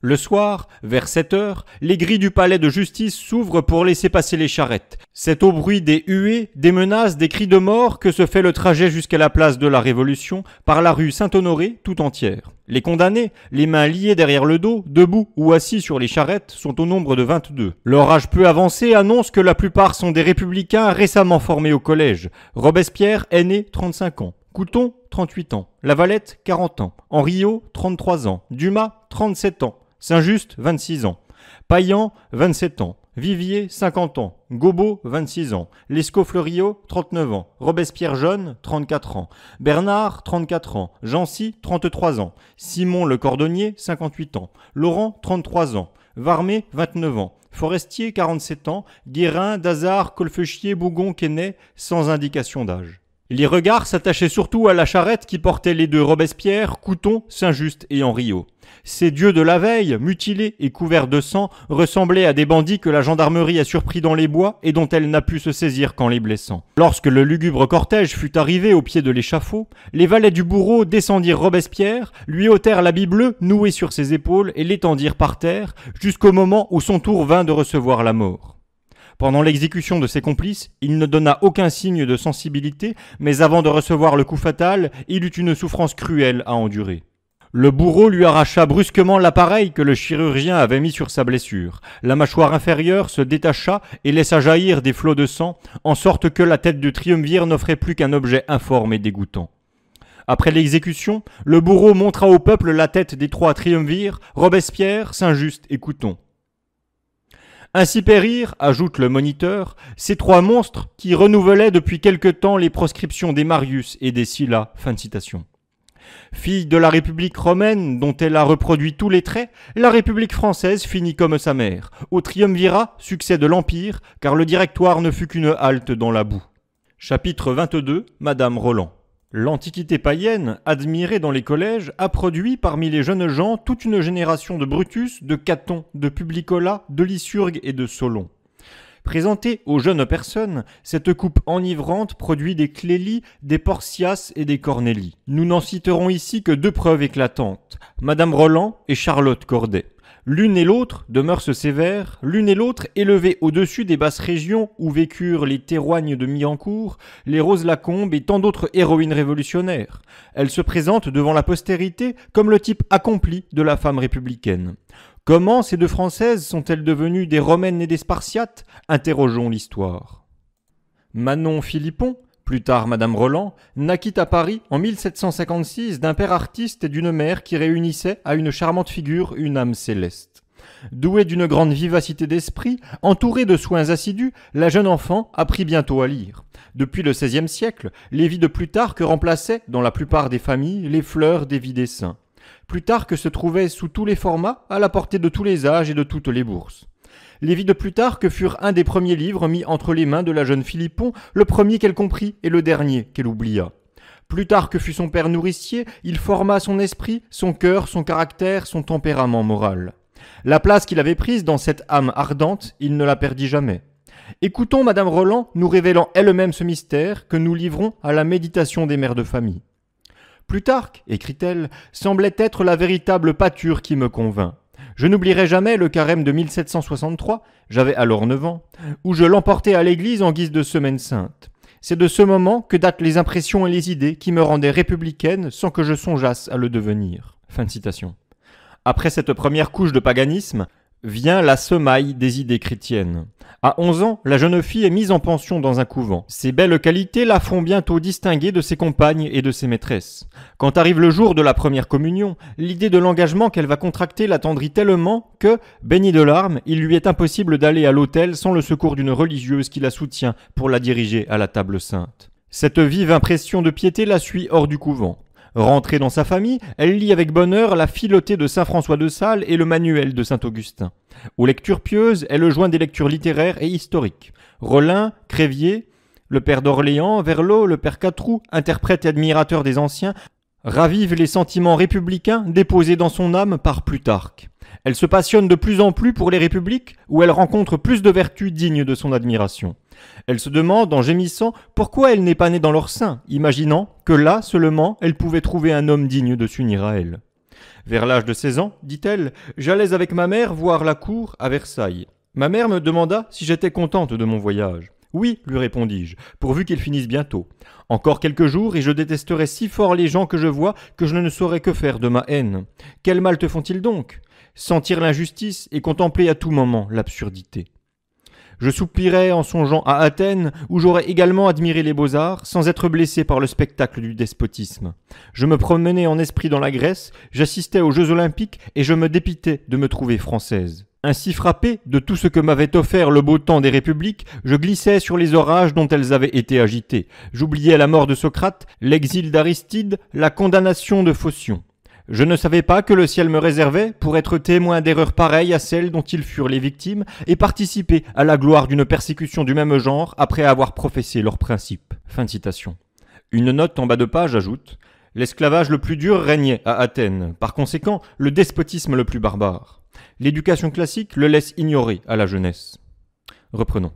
Le soir, vers 7 heures, les grilles du palais de justice s'ouvrent pour laisser passer les charrettes. C'est au bruit des huées, des menaces, des cris de mort que se fait le trajet jusqu'à la place de la Révolution par la rue Saint-Honoré tout entière. Les condamnés, les mains liées derrière le dos, debout ou assis sur les charrettes, sont au nombre de 22. Leur âge peu avancé annonce que la plupart sont des républicains récemment formés au collège. Robespierre est né 35 ans. Couton, 38 ans. Lavalette, 40 ans. Henriot, 33 ans. Dumas, 37 ans. Saint-Just, 26 ans. Payan, 27 ans. Vivier, 50 ans. gobo 26 ans. lescaut 39 ans. Robespierre Jeune, 34 ans. Bernard, 34 ans. Jancy, 33 ans. Simon le Cordonnier, 58 ans. Laurent, 33 ans. Varmé, 29 ans. Forestier, 47 ans. Guérin, Dazard, Colfechier, Bougon, Quenet, sans indication d'âge. Les regards s'attachaient surtout à la charrette qui portait les deux Robespierre, Couton, Saint-Just et Henriot. Ces dieux de la veille, mutilés et couverts de sang, ressemblaient à des bandits que la gendarmerie a surpris dans les bois et dont elle n'a pu se saisir qu'en les blessant. Lorsque le lugubre cortège fut arrivé au pied de l'échafaud, les valets du bourreau descendirent Robespierre, lui ôtèrent l'habit bleu noué sur ses épaules et l'étendirent par terre, jusqu'au moment où son tour vint de recevoir la mort. Pendant l'exécution de ses complices, il ne donna aucun signe de sensibilité, mais avant de recevoir le coup fatal, il eut une souffrance cruelle à endurer. Le bourreau lui arracha brusquement l'appareil que le chirurgien avait mis sur sa blessure. La mâchoire inférieure se détacha et laissa jaillir des flots de sang, en sorte que la tête du triumvir n'offrait plus qu'un objet informe et dégoûtant. Après l'exécution, le bourreau montra au peuple la tête des trois triumvirs, Robespierre, Saint-Just et Couton. Ainsi périr, ajoute le moniteur, ces trois monstres qui renouvelaient depuis quelque temps les proscriptions des Marius et des Scylla. Fille de la République romaine, dont elle a reproduit tous les traits, la République française finit comme sa mère. Au triumvirat succède l'Empire, car le directoire ne fut qu'une halte dans la boue. Chapitre 22 Madame Roland L'antiquité païenne, admirée dans les collèges, a produit parmi les jeunes gens toute une génération de Brutus, de Caton, de Publicola, de Lysurgue et de Solon. Présentée aux jeunes personnes, cette coupe enivrante produit des Clélie, des Porcias et des Cornélie. Nous n'en citerons ici que deux preuves éclatantes, Madame Roland et Charlotte Corday. L'une et l'autre, de mœurs sévères, l'une et l'autre élevées au-dessus des basses régions où vécurent les terroignes de Miancourt, les roses Lacombe et tant d'autres héroïnes révolutionnaires. Elles se présentent devant la postérité comme le type accompli de la femme républicaine. Comment ces deux Françaises sont-elles devenues des Romaines et des Spartiates Interrogeons l'histoire. Manon Philippon, plus tard, Madame Roland naquit à Paris en 1756 d'un père artiste et d'une mère qui réunissait à une charmante figure une âme céleste. Douée d'une grande vivacité d'esprit, entourée de soins assidus, la jeune enfant apprit bientôt à lire. Depuis le XVIe siècle, les vies de Plutarque remplaçaient, dans la plupart des familles, les fleurs des vies des saints. Plutarque se trouvait sous tous les formats, à la portée de tous les âges et de toutes les bourses. Les vies de Plutarque furent un des premiers livres mis entre les mains de la jeune Philippon, le premier qu'elle comprit et le dernier qu'elle oublia. Plutarque fut son père nourricier, il forma son esprit, son cœur, son caractère, son tempérament moral. La place qu'il avait prise dans cette âme ardente, il ne la perdit jamais. Écoutons Madame Roland nous révélant elle-même ce mystère que nous livrons à la méditation des mères de famille. Plutarque, écrit-elle, semblait être la véritable pâture qui me convint. Je n'oublierai jamais le carême de 1763, j'avais alors 9 ans, où je l'emportais à l'église en guise de semaine sainte. C'est de ce moment que datent les impressions et les idées qui me rendaient républicaine sans que je songeasse à le devenir. Fin de citation. Après cette première couche de paganisme, vient la semaille des idées chrétiennes. À 11 ans, la jeune fille est mise en pension dans un couvent. Ses belles qualités la font bientôt distinguer de ses compagnes et de ses maîtresses. Quand arrive le jour de la première communion, l'idée de l'engagement qu'elle va contracter l'attendrit tellement que, baignée de larmes, il lui est impossible d'aller à l'autel sans le secours d'une religieuse qui la soutient pour la diriger à la table sainte. Cette vive impression de piété la suit hors du couvent. Rentrée dans sa famille, elle lit avec bonheur la Filotée de Saint François de Sales et le Manuel de Saint Augustin. Aux lectures pieuses, elle joint des lectures littéraires et historiques. Rollin, Crévier, le père d'Orléans, Verlot, le père Catroux, interprète et admirateur des anciens, ravivent les sentiments républicains déposés dans son âme par Plutarque. Elle se passionne de plus en plus pour les républiques où elle rencontre plus de vertus dignes de son admiration. Elle se demande en gémissant pourquoi elle n'est pas née dans leur sein, imaginant que là seulement elle pouvait trouver un homme digne de s'unir à elle. Vers l'âge de 16 ans, dit-elle, j'allais avec ma mère voir la cour à Versailles. Ma mère me demanda si j'étais contente de mon voyage. Oui, lui répondis-je, pourvu qu'il finisse bientôt. Encore quelques jours, et je détesterai si fort les gens que je vois que je ne saurais que faire de ma haine. Quel mal te font-ils donc Sentir l'injustice et contempler à tout moment l'absurdité. Je soupirais en songeant à Athènes, où j'aurais également admiré les beaux-arts, sans être blessé par le spectacle du despotisme. Je me promenais en esprit dans la Grèce, j'assistais aux Jeux olympiques, et je me dépitais de me trouver française. Ainsi frappé de tout ce que m'avait offert le beau temps des républiques, je glissais sur les orages dont elles avaient été agitées. J'oubliais la mort de Socrate, l'exil d'Aristide, la condamnation de Phocion. Je ne savais pas que le ciel me réservait pour être témoin d'erreurs pareilles à celles dont ils furent les victimes et participer à la gloire d'une persécution du même genre après avoir professé leurs principes. Fin de citation. Une note en bas de page ajoute L'esclavage le plus dur régnait à Athènes, par conséquent, le despotisme le plus barbare. L'éducation classique le laisse ignorer à la jeunesse. Reprenons.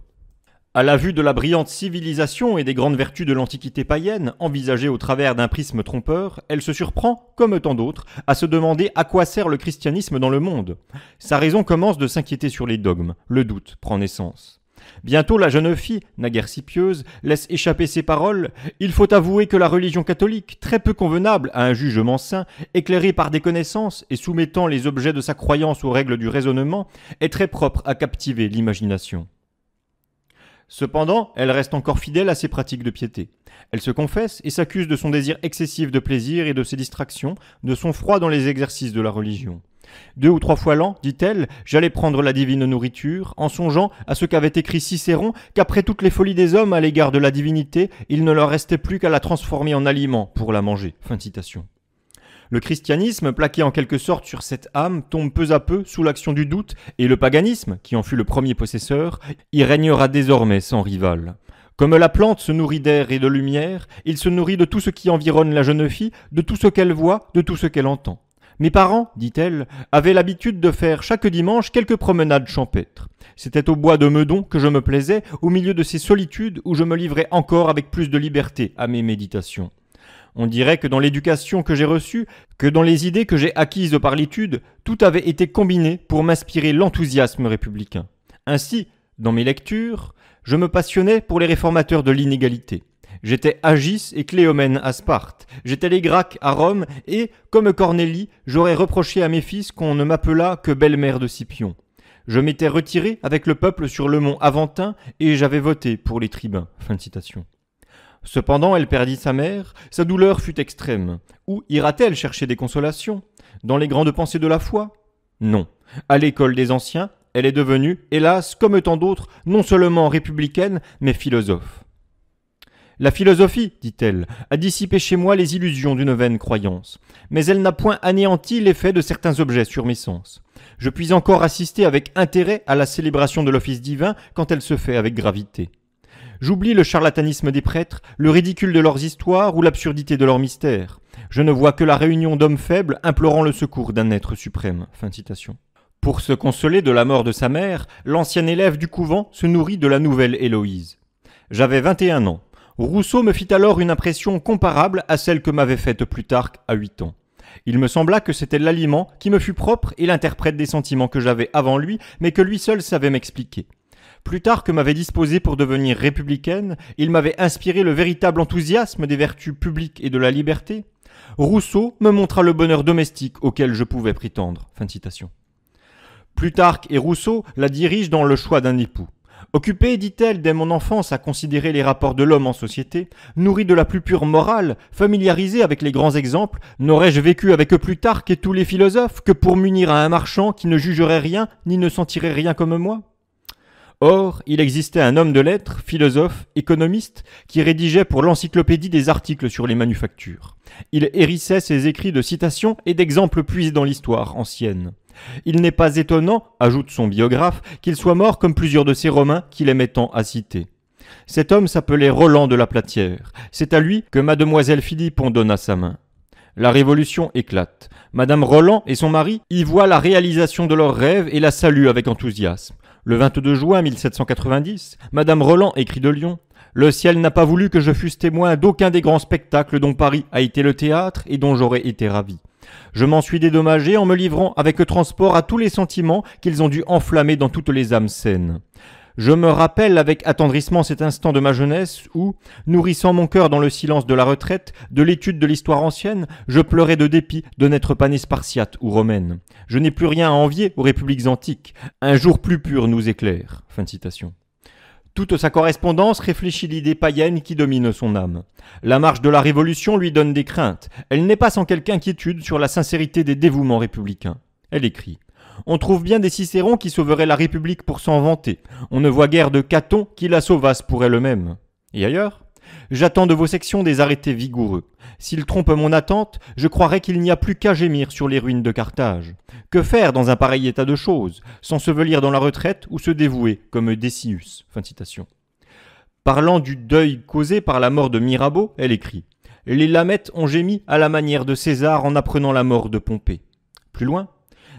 À la vue de la brillante civilisation et des grandes vertus de l'Antiquité païenne, envisagée au travers d'un prisme trompeur, elle se surprend, comme tant d'autres, à se demander à quoi sert le christianisme dans le monde. Sa raison commence de s'inquiéter sur les dogmes, le doute prend naissance. Bientôt la jeune fille, naguère si pieuse, laisse échapper ses paroles. Il faut avouer que la religion catholique, très peu convenable à un jugement sain, éclairée par des connaissances et soumettant les objets de sa croyance aux règles du raisonnement, est très propre à captiver l'imagination. Cependant, elle reste encore fidèle à ses pratiques de piété. Elle se confesse et s'accuse de son désir excessif de plaisir et de ses distractions, de son froid dans les exercices de la religion. Deux ou trois fois l'an, dit-elle, j'allais prendre la divine nourriture, en songeant à ce qu'avait écrit Cicéron, qu'après toutes les folies des hommes à l'égard de la divinité, il ne leur restait plus qu'à la transformer en aliment pour la manger. Fin de citation. Le christianisme, plaqué en quelque sorte sur cette âme, tombe peu à peu sous l'action du doute, et le paganisme, qui en fut le premier possesseur, y régnera désormais sans rival. Comme la plante se nourrit d'air et de lumière, il se nourrit de tout ce qui environne la jeune fille, de tout ce qu'elle voit, de tout ce qu'elle entend. Mes parents, dit-elle, avaient l'habitude de faire chaque dimanche quelques promenades champêtres. C'était au bois de Meudon que je me plaisais, au milieu de ces solitudes où je me livrais encore avec plus de liberté à mes méditations. On dirait que dans l'éducation que j'ai reçue, que dans les idées que j'ai acquises par l'étude, tout avait été combiné pour m'inspirer l'enthousiasme républicain. Ainsi, dans mes lectures, je me passionnais pour les réformateurs de l'inégalité. J'étais Agis et Cléomène à Sparte. J'étais les Gracques à Rome et, comme Cornélie, j'aurais reproché à mes fils qu'on ne m'appelât que belle-mère de Scipion. Je m'étais retiré avec le peuple sur le mont Aventin et j'avais voté pour les tribuns. Fin citation. Cependant, elle perdit sa mère, sa douleur fut extrême. Où ira-t-elle chercher des consolations Dans les grandes pensées de la foi Non. À l'école des anciens, elle est devenue, hélas, comme tant d'autres, non seulement républicaine, mais philosophe. La philosophie, dit-elle, a dissipé chez moi les illusions d'une vaine croyance, mais elle n'a point anéanti l'effet de certains objets sur mes sens. Je puis encore assister avec intérêt à la célébration de l'office divin quand elle se fait avec gravité. J'oublie le charlatanisme des prêtres, le ridicule de leurs histoires ou l'absurdité de leurs mystères. Je ne vois que la réunion d'hommes faibles implorant le secours d'un être suprême. Pour se consoler de la mort de sa mère, l'ancien élève du couvent se nourrit de la nouvelle Héloïse. J'avais 21 ans. Rousseau me fit alors une impression comparable à celle que m'avait faite Plutarque à 8 ans. Il me sembla que c'était l'aliment qui me fut propre et l'interprète des sentiments que j'avais avant lui, mais que lui seul savait m'expliquer. Plus que m'avait disposé pour devenir républicaine, il m'avait inspiré le véritable enthousiasme des vertus publiques et de la liberté. Rousseau me montra le bonheur domestique auquel je pouvais prétendre. Plutarque et Rousseau la dirigent dans le choix d'un époux. Occupée, dit-elle, dès mon enfance à considérer les rapports de l'homme en société, nourrie de la plus pure morale, familiarisée avec les grands exemples, n'aurais-je vécu avec Plutarque et tous les philosophes que pour m'unir à un marchand qui ne jugerait rien ni ne sentirait rien comme moi Or, il existait un homme de lettres, philosophe, économiste, qui rédigeait pour l'encyclopédie des articles sur les manufactures. Il hérissait ses écrits de citations et d'exemples puisés dans l'histoire ancienne. Il n'est pas étonnant, ajoute son biographe, qu'il soit mort comme plusieurs de ces Romains qu'il aimait tant à citer. Cet homme s'appelait Roland de la Platière. C'est à lui que mademoiselle en donna sa main. La révolution éclate. Madame Roland et son mari y voient la réalisation de leurs rêves et la saluent avec enthousiasme. Le 22 juin 1790, Madame Roland écrit de Lyon Le ciel n'a pas voulu que je fusse témoin d'aucun des grands spectacles dont Paris a été le théâtre et dont j'aurais été ravi. Je m'en suis dédommagé en me livrant avec transport à tous les sentiments qu'ils ont dû enflammer dans toutes les âmes saines. Je me rappelle avec attendrissement cet instant de ma jeunesse où, nourrissant mon cœur dans le silence de la retraite, de l'étude de l'histoire ancienne, je pleurais de dépit de n'être pas née spartiate ou romaine. Je n'ai plus rien à envier aux républiques antiques. Un jour plus pur nous éclaire. Fin de citation. Toute sa correspondance réfléchit l'idée païenne qui domine son âme. La marche de la Révolution lui donne des craintes. Elle n'est pas sans quelque inquiétude sur la sincérité des dévouements républicains. Elle écrit on trouve bien des Cicérons qui sauveraient la République pour s'en vanter. On ne voit guère de Caton qui la sauvasse pour elle-même. Et ailleurs J'attends de vos sections des arrêtés vigoureux. S'ils trompent mon attente, je croirais qu'il n'y a plus qu'à gémir sur les ruines de Carthage. Que faire dans un pareil état de choses S'ensevelir dans la retraite ou se dévouer, comme Décius fin de citation. Parlant du deuil causé par la mort de Mirabeau, elle écrit Les Lamettes ont gémi à la manière de César en apprenant la mort de Pompée. Plus loin,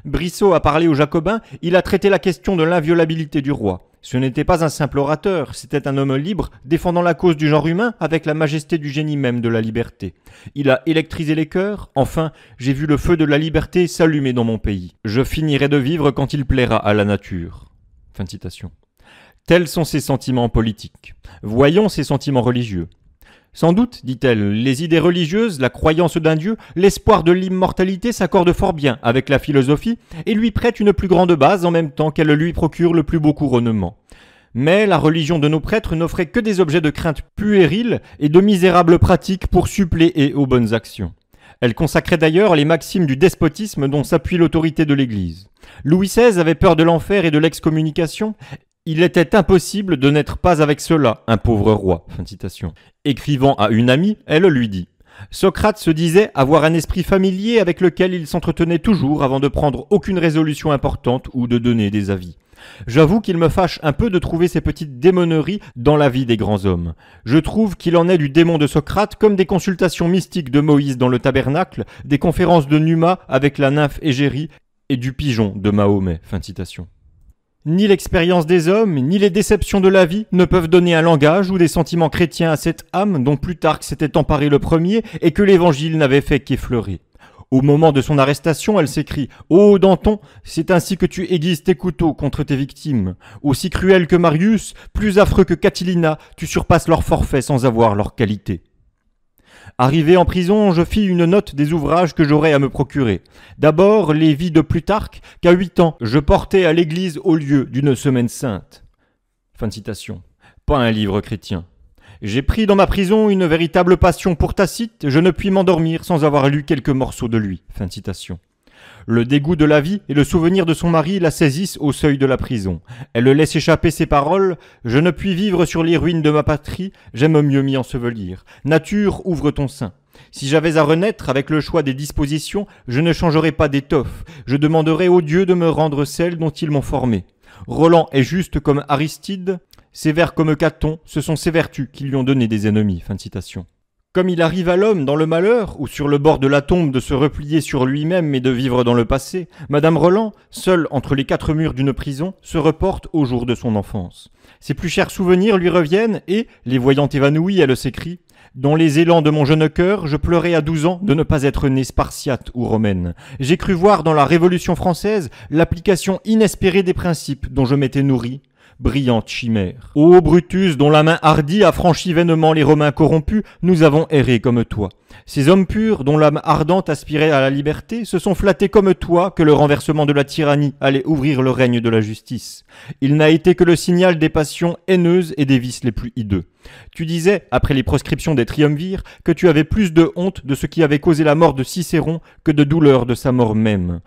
Brissot a parlé aux Jacobins, il a traité la question de l'inviolabilité du roi. Ce n'était pas un simple orateur, c'était un homme libre, défendant la cause du genre humain avec la majesté du génie même de la liberté. Il a électrisé les cœurs, enfin, j'ai vu le feu de la liberté s'allumer dans mon pays. Je finirai de vivre quand il plaira à la nature. Tels sont ses sentiments politiques. Voyons ses sentiments religieux. Sans doute, dit-elle, les idées religieuses, la croyance d'un Dieu, l'espoir de l'immortalité s'accordent fort bien avec la philosophie et lui prêtent une plus grande base en même temps qu'elle lui procure le plus beau couronnement. Mais la religion de nos prêtres n'offrait que des objets de crainte puériles et de misérables pratiques pour suppléer aux bonnes actions. Elle consacrait d'ailleurs les maximes du despotisme dont s'appuie l'autorité de l'Église. Louis XVI avait peur de l'enfer et de l'excommunication, il était impossible de n'être pas avec cela, un pauvre roi. Fin citation. Écrivant à une amie, elle lui dit Socrate se disait avoir un esprit familier avec lequel il s'entretenait toujours avant de prendre aucune résolution importante ou de donner des avis. J'avoue qu'il me fâche un peu de trouver ces petites démoneries dans la vie des grands hommes. Je trouve qu'il en est du démon de Socrate comme des consultations mystiques de Moïse dans le tabernacle, des conférences de Numa avec la nymphe Égérie et du pigeon de Mahomet. Fin de citation. Ni l'expérience des hommes, ni les déceptions de la vie ne peuvent donner un langage ou des sentiments chrétiens à cette âme dont Plutarque s'était emparé le premier et que l'Évangile n'avait fait qu'effleurer. Au moment de son arrestation, elle s'écrie Ô oh, Danton, c'est ainsi que tu aiguises tes couteaux contre tes victimes. Aussi cruel que Marius, plus affreux que Catilina, tu surpasses leurs forfaits sans avoir leur qualité. Arrivé en prison, je fis une note des ouvrages que j'aurais à me procurer. D'abord, les vies de Plutarque, qu'à huit ans, je portais à l'église au lieu d'une semaine sainte. Fin de citation. Pas un livre chrétien. J'ai pris dans ma prison une véritable passion pour Tacite, je ne puis m'endormir sans avoir lu quelques morceaux de lui. Fin de citation. Le dégoût de la vie et le souvenir de son mari la saisissent au seuil de la prison. Elle laisse échapper ces paroles Je ne puis vivre sur les ruines de ma patrie, j'aime mieux m'y ensevelir. Nature, ouvre ton sein. Si j'avais à renaître avec le choix des dispositions, je ne changerais pas d'étoffe, je demanderai aux Dieu de me rendre celle dont ils m'ont formé. Roland est juste comme Aristide, sévère comme Caton, ce sont ses vertus qui lui ont donné des ennemis. Fin de citation. Comme il arrive à l'homme dans le malheur ou sur le bord de la tombe de se replier sur lui-même et de vivre dans le passé, Madame Roland, seule entre les quatre murs d'une prison, se reporte au jour de son enfance. Ses plus chers souvenirs lui reviennent et, les voyant évanouis, elle s'écrit « dans les élans de mon jeune cœur, je pleurais à douze ans de ne pas être née spartiate ou romaine. J'ai cru voir dans la Révolution française l'application inespérée des principes dont je m'étais nourrie brillante chimère. Ô Brutus, dont la main hardie a franchi vainement les Romains corrompus, nous avons erré comme toi. Ces hommes purs, dont l'âme ardente aspirait à la liberté, se sont flattés comme toi que le renversement de la tyrannie allait ouvrir le règne de la justice. Il n'a été que le signal des passions haineuses et des vices les plus hideux. Tu disais, après les proscriptions des triumvirs, que tu avais plus de honte de ce qui avait causé la mort de Cicéron que de douleur de sa mort même.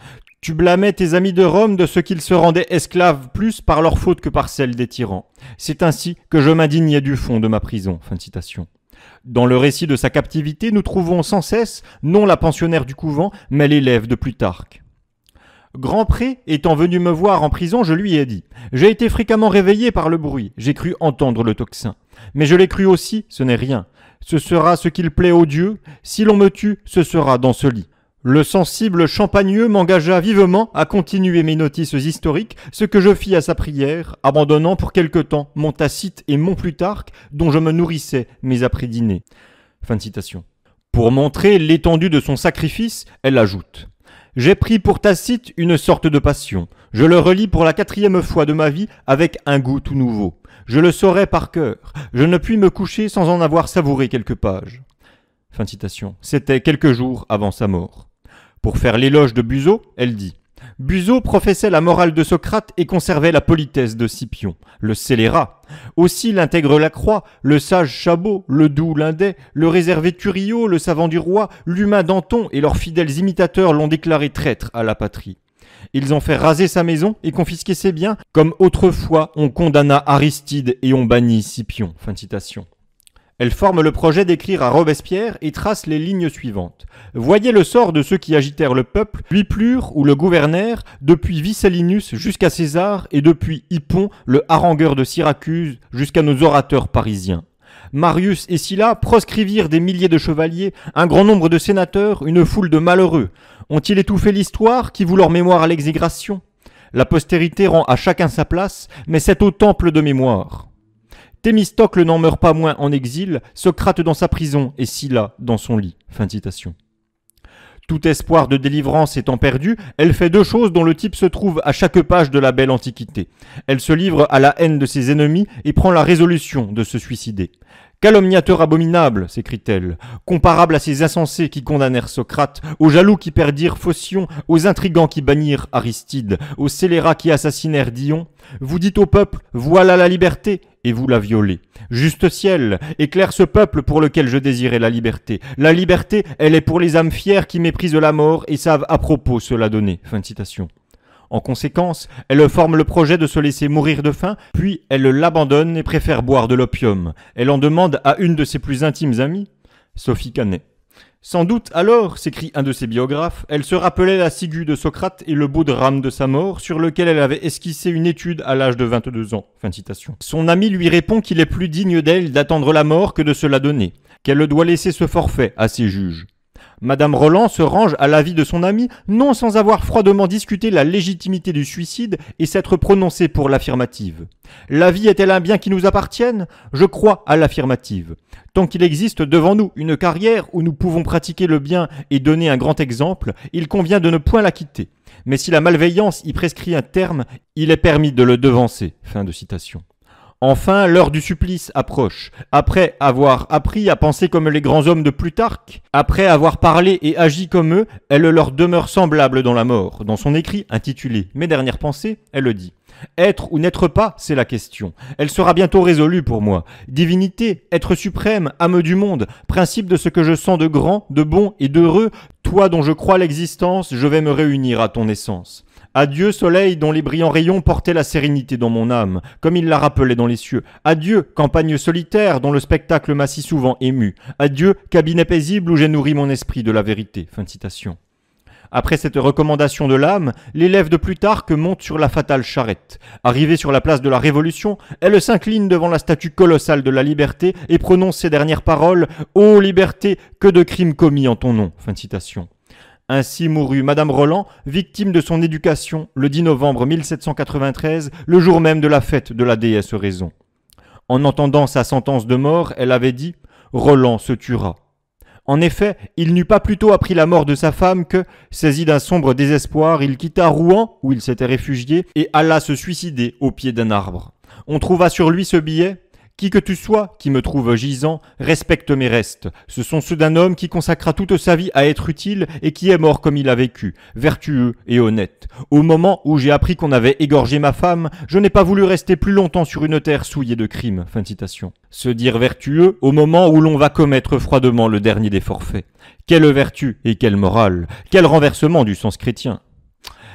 Tu blâmais tes amis de Rome de ce qu'ils se rendaient esclaves plus par leur faute que par celle des tyrans. C'est ainsi que je m'indignais du fond de ma prison. Dans le récit de sa captivité, nous trouvons sans cesse non la pensionnaire du couvent, mais l'élève de Plutarque. Grandpré étant venu me voir en prison, je lui ai dit J'ai été fréquemment réveillé par le bruit, j'ai cru entendre le tocsin. Mais je l'ai cru aussi, ce n'est rien. Ce sera ce qu'il plaît aux dieux, si l'on me tue, ce sera dans ce lit. Le sensible champagneux m'engagea vivement à continuer mes notices historiques, ce que je fis à sa prière, abandonnant pour quelque temps mon Tacite et mon Plutarque, dont je me nourrissais mes après-dîners. Pour montrer l'étendue de son sacrifice, elle ajoute j'ai pris pour Tacite une sorte de passion. Je le relis pour la quatrième fois de ma vie avec un goût tout nouveau. Je le saurai par cœur. Je ne puis me coucher sans en avoir savouré quelques pages. Fin citation. C'était quelques jours avant sa mort. Pour faire l'éloge de Buzot, elle dit Buzot professait la morale de Socrate et conservait la politesse de Scipion, le scélérat. Aussi l'intègre Lacroix, le sage Chabot, le doux Lindet, le réservé Turio, le savant du roi, l'humain Danton et leurs fidèles imitateurs l'ont déclaré traître à la patrie. Ils ont fait raser sa maison et confisquer ses biens, comme autrefois on condamna Aristide et on bannit Scipion. citation. Elle forme le projet d'écrire à Robespierre et trace les lignes suivantes. Voyez le sort de ceux qui agitèrent le peuple, lui plurent ou le gouvernèrent, depuis Vicellinus jusqu'à César et depuis Hippon, le harangueur de Syracuse, jusqu'à nos orateurs parisiens. Marius et Sylla proscrivirent des milliers de chevaliers, un grand nombre de sénateurs, une foule de malheureux. Ont-ils étouffé l'histoire qui voue leur mémoire à l'exégration La postérité rend à chacun sa place, mais c'est au temple de mémoire. Thémistocle n'en meurt pas moins en exil, Socrate dans sa prison et Scylla dans son lit. Fin de citation. Tout espoir de délivrance étant perdu, elle fait deux choses dont le type se trouve à chaque page de la belle antiquité. Elle se livre à la haine de ses ennemis et prend la résolution de se suicider. Calomniateur abominable, s'écrie-t-elle, comparable à ces insensés qui condamnèrent Socrate, aux jaloux qui perdirent Phocion, aux intrigants qui bannirent Aristide, aux scélérats qui assassinèrent Dion, vous dites au peuple, voilà la liberté, et vous la violez. Juste ciel, éclaire ce peuple pour lequel je désirais la liberté. La liberté, elle est pour les âmes fières qui méprisent la mort et savent à propos se la donner. Fin citation. En conséquence, elle forme le projet de se laisser mourir de faim, puis elle l'abandonne et préfère boire de l'opium. Elle en demande à une de ses plus intimes amies, Sophie Canet. Sans doute alors, s'écrit un de ses biographes, elle se rappelait la ciguë de Socrate et le beau drame de sa mort, sur lequel elle avait esquissé une étude à l'âge de 22 ans. Fin citation. Son ami lui répond qu'il est plus digne d'elle d'attendre la mort que de se la donner, qu'elle doit laisser ce forfait à ses juges. Madame Roland se range à l'avis de son ami, non sans avoir froidement discuté la légitimité du suicide et s'être prononcée pour l'affirmative. La vie est-elle un bien qui nous appartienne Je crois à l'affirmative. Tant qu'il existe devant nous une carrière où nous pouvons pratiquer le bien et donner un grand exemple, il convient de ne point la quitter. Mais si la malveillance y prescrit un terme, il est permis de le devancer. Fin de citation. Enfin, l'heure du supplice approche. Après avoir appris à penser comme les grands hommes de Plutarque, après avoir parlé et agi comme eux, elle leur demeure semblable dans la mort. Dans son écrit intitulé Mes dernières pensées, elle le dit. Être ou n'être pas, c'est la question. Elle sera bientôt résolue pour moi. Divinité, être suprême, âme du monde, principe de ce que je sens de grand, de bon et d'heureux, toi dont je crois l'existence, je vais me réunir à ton essence. Adieu soleil dont les brillants rayons portaient la sérénité dans mon âme, comme il la rappelait dans les cieux. Adieu campagne solitaire dont le spectacle m'a si souvent ému. Adieu cabinet paisible où j'ai nourri mon esprit de la vérité. Fin de citation. Après cette recommandation de l'âme, l'élève de Plutarque monte sur la fatale charrette. Arrivée sur la place de la Révolution, elle s'incline devant la statue colossale de la liberté et prononce ces dernières paroles Ô liberté, que de crimes commis en ton nom. Fin de citation. Ainsi mourut Madame Roland, victime de son éducation, le 10 novembre 1793, le jour même de la fête de la déesse Raison. En entendant sa sentence de mort, elle avait dit Roland se tuera. En effet, il n'eut pas plus tôt appris la mort de sa femme que, saisi d'un sombre désespoir, il quitta Rouen, où il s'était réfugié, et alla se suicider au pied d'un arbre. On trouva sur lui ce billet qui que tu sois qui me trouve gisant, respecte mes restes. Ce sont ceux d'un homme qui consacra toute sa vie à être utile et qui est mort comme il a vécu, vertueux et honnête. Au moment où j'ai appris qu'on avait égorgé ma femme, je n'ai pas voulu rester plus longtemps sur une terre souillée de crimes. Fin Se dire vertueux au moment où l'on va commettre froidement le dernier des forfaits. Quelle vertu et quelle morale, quel renversement du sens chrétien.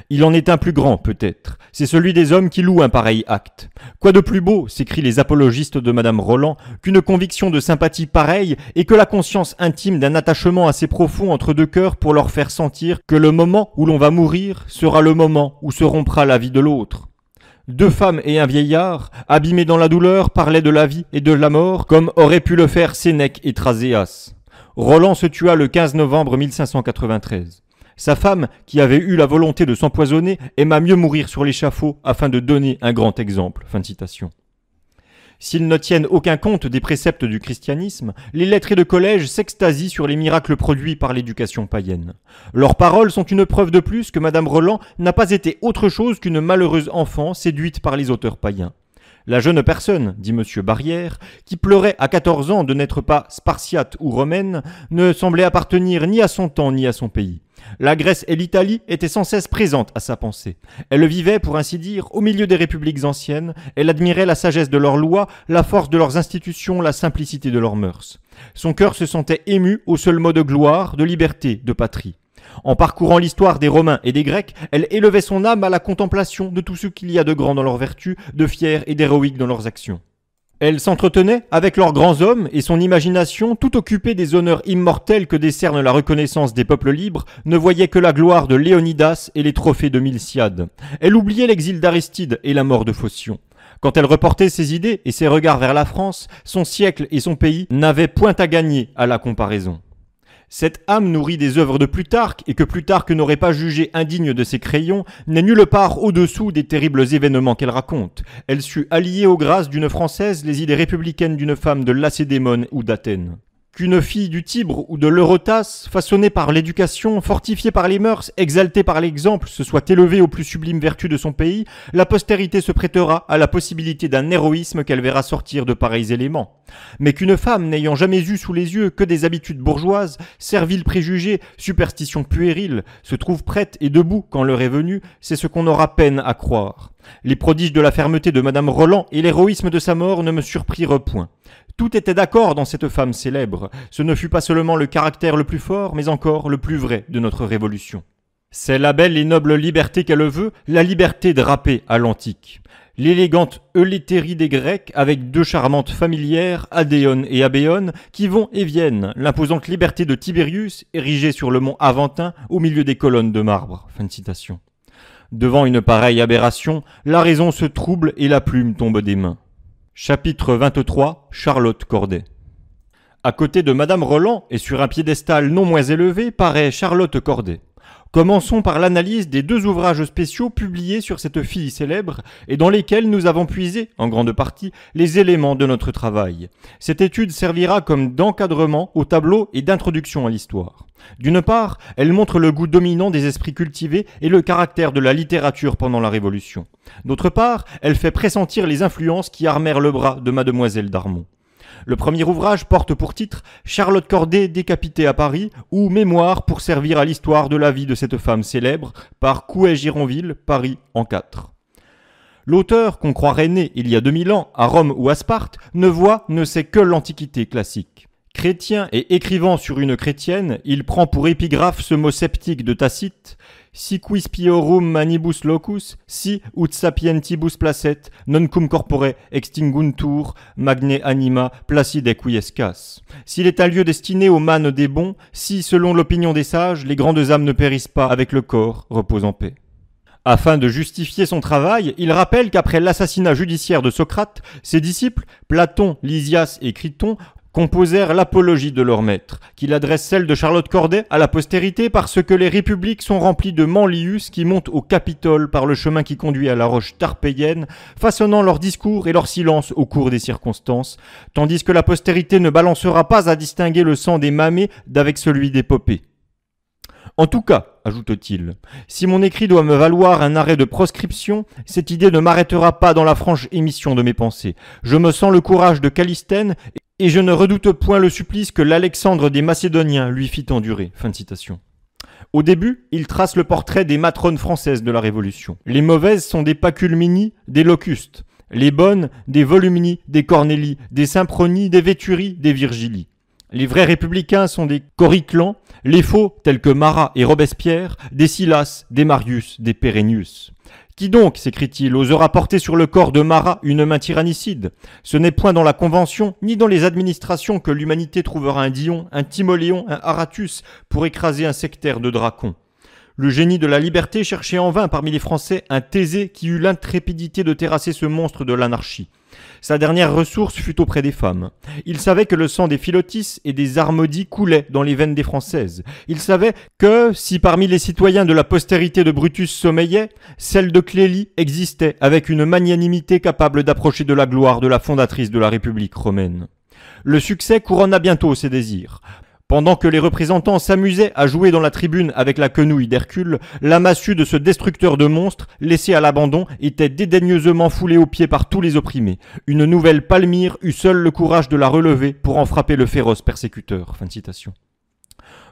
Il en est un plus grand, peut-être. C'est celui des hommes qui louent un pareil acte. Quoi de plus beau, s'écrient les apologistes de Madame Roland, qu'une conviction de sympathie pareille et que la conscience intime d'un attachement assez profond entre deux cœurs pour leur faire sentir que le moment où l'on va mourir sera le moment où se rompra la vie de l'autre. Deux femmes et un vieillard, abîmés dans la douleur, parlaient de la vie et de la mort, comme auraient pu le faire Sénèque et Traséas. Roland se tua le 15 novembre 1593. Sa femme, qui avait eu la volonté de s'empoisonner, aima mieux mourir sur l'échafaud afin de donner un grand exemple. Fin S'ils ne tiennent aucun compte des préceptes du christianisme, les lettrés de collège s'extasient sur les miracles produits par l'éducation païenne. Leurs paroles sont une preuve de plus que Madame Roland n'a pas été autre chose qu'une malheureuse enfant séduite par les auteurs païens. La jeune personne, dit Monsieur Barrière, qui pleurait à 14 ans de n'être pas spartiate ou romaine, ne semblait appartenir ni à son temps ni à son pays. La Grèce et l'Italie étaient sans cesse présentes à sa pensée. Elle vivait, pour ainsi dire, au milieu des républiques anciennes, elle admirait la sagesse de leurs lois, la force de leurs institutions, la simplicité de leurs mœurs. Son cœur se sentait ému au seul mot de gloire, de liberté, de patrie. En parcourant l'histoire des Romains et des Grecs, elle élevait son âme à la contemplation de tout ce qu'il y a de grand dans leurs vertus, de fier et d'héroïque dans leurs actions. Elle s'entretenait avec leurs grands hommes et son imagination, tout occupée des honneurs immortels que décerne la reconnaissance des peuples libres, ne voyait que la gloire de Léonidas et les trophées de Milciade. Elle oubliait l'exil d'Aristide et la mort de Phocion. Quand elle reportait ses idées et ses regards vers la France, son siècle et son pays n'avaient point à gagner à la comparaison. Cette âme nourrie des œuvres de Plutarque, et que Plutarque n'aurait pas jugé indigne de ses crayons, n'est nulle part au-dessous des terribles événements qu'elle raconte. Elle sut allier aux grâces d'une Française les idées républicaines d'une femme de Lacédémone ou d'Athènes qu'une fille du Tibre ou de l'Eurotas, façonnée par l'éducation, fortifiée par les mœurs, exaltée par l'exemple, se soit élevée aux plus sublimes vertus de son pays, la postérité se prêtera à la possibilité d'un héroïsme qu'elle verra sortir de pareils éléments. Mais qu'une femme n'ayant jamais eu sous les yeux que des habitudes bourgeoises, serviles préjugés, superstitions puériles, se trouve prête et debout quand l'heure est venue, c'est ce qu'on aura peine à croire. Les prodiges de la fermeté de Madame Roland et l'héroïsme de sa mort ne me surprirent point. Tout était d'accord dans cette femme célèbre. Ce ne fut pas seulement le caractère le plus fort, mais encore le plus vrai de notre Révolution. C'est la belle et noble liberté qu'elle veut, la liberté drapée à l'antique. L'élégante Eulétérie des Grecs, avec deux charmantes familières, Adéone et Abéone, qui vont et viennent, l'imposante liberté de Tibérius, érigée sur le mont Aventin, au milieu des colonnes de marbre. Devant une pareille aberration, la raison se trouble et la plume tombe des mains. Chapitre 23 Charlotte Corday À côté de Madame Roland et sur un piédestal non moins élevé paraît Charlotte Corday. Commençons par l'analyse des deux ouvrages spéciaux publiés sur cette fille célèbre et dans lesquels nous avons puisé, en grande partie, les éléments de notre travail. Cette étude servira comme d'encadrement au tableau et d'introduction à l'histoire. D'une part, elle montre le goût dominant des esprits cultivés et le caractère de la littérature pendant la Révolution. D'autre part, elle fait pressentir les influences qui armèrent le bras de mademoiselle Darmon. Le premier ouvrage porte pour titre Charlotte Corday décapitée à Paris ou Mémoire pour servir à l'histoire de la vie de cette femme célèbre par Couet-Gironville, Paris en 4. L'auteur, qu'on croirait né il y a 2000 ans à Rome ou à Sparte, ne voit, ne sait que l'Antiquité classique. Chrétien et écrivant sur une chrétienne, il prend pour épigraphe ce mot sceptique de Tacite si quis piorum manibus locus, si ut sapientibus placet, non cum corpore extinguntur, magne anima placide quiescas. S'il est un lieu destiné aux manes des bons, si, selon l'opinion des sages, les grandes âmes ne périssent pas avec le corps, repose en paix. Afin de justifier son travail, il rappelle qu'après l'assassinat judiciaire de Socrate, ses disciples, Platon, Lysias et Criton, composèrent l'apologie de leur maître, qu'il adresse celle de Charlotte Corday à la postérité parce que les républiques sont remplies de Manlius qui montent au Capitole par le chemin qui conduit à la roche tarpéienne, façonnant leur discours et leur silence au cours des circonstances, tandis que la postérité ne balancera pas à distinguer le sang des mamés d'avec celui des popées. En tout cas, ajoute-t-il, si mon écrit doit me valoir un arrêt de proscription, cette idée ne m'arrêtera pas dans la franche émission de mes pensées. Je me sens le courage de Calistène et je ne redoute point le supplice que l'Alexandre des Macédoniens lui fit endurer. Fin de citation. Au début, il trace le portrait des matrones françaises de la Révolution. Les mauvaises sont des Paculmini, des Locustes. Les bonnes, des Volumini, des Cornélies, des Sympronies, des Véturi, des Virgili. Les vrais républicains sont des coriclans, les faux tels que Marat et Robespierre, des Silas, des Marius, des Pérénius. »« Qui donc, sécrit il osera porter sur le corps de Marat une main tyrannicide Ce n'est point dans la Convention, ni dans les administrations que l'humanité trouvera un Dion, un Timoléon, un Aratus pour écraser un sectaire de dracons. Le génie de la liberté cherchait en vain parmi les Français un Thésée qui eut l'intrépidité de terrasser ce monstre de l'anarchie. Sa dernière ressource fut auprès des femmes. Il savait que le sang des Philotis et des Armodies coulait dans les veines des Françaises. Il savait que, si parmi les citoyens de la postérité de Brutus sommeillait, celle de Clélie existait avec une magnanimité capable d'approcher de la gloire de la fondatrice de la République romaine. Le succès couronna bientôt ses désirs. Pendant que les représentants s'amusaient à jouer dans la tribune avec la quenouille d'Hercule, la massue de ce destructeur de monstres, laissé à l'abandon, était dédaigneusement foulée aux pieds par tous les opprimés. Une nouvelle Palmyre eut seule le courage de la relever pour en frapper le féroce persécuteur.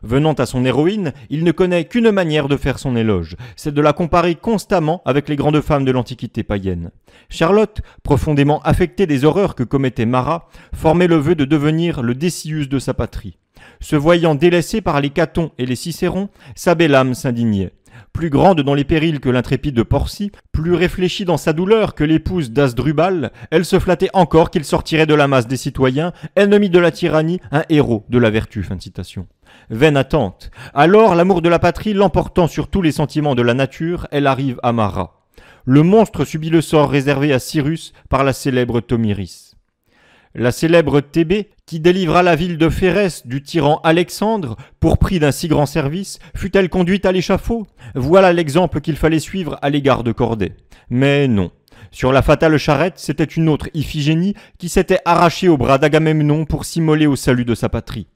Venant à son héroïne, il ne connaît qu'une manière de faire son éloge, c'est de la comparer constamment avec les grandes femmes de l'Antiquité païenne. Charlotte, profondément affectée des horreurs que commettait Marat, formait le vœu de devenir le Décius de sa patrie se voyant délaissée par les Catons et les Cicérons, sa belle âme s'indignait. Plus grande dans les périls que l'intrépide Porcy, plus réfléchie dans sa douleur que l'épouse d'Asdrubal, elle se flattait encore qu'il sortirait de la masse des citoyens, ennemi de la tyrannie, un héros de la vertu. Fin citation. Vaine attente. Alors, l'amour de la patrie l'emportant sur tous les sentiments de la nature, elle arrive à Mara. Le monstre subit le sort réservé à Cyrus par la célèbre Tomiris la célèbre Thébé, qui délivra la ville de Férès du tyran Alexandre pour prix d'un si grand service, fut-elle conduite à l'échafaud Voilà l'exemple qu'il fallait suivre à l'égard de Cordée. Mais non. Sur la fatale charrette, c'était une autre Iphigénie qui s'était arrachée au bras d'Agamemnon pour s'immoler au salut de sa patrie.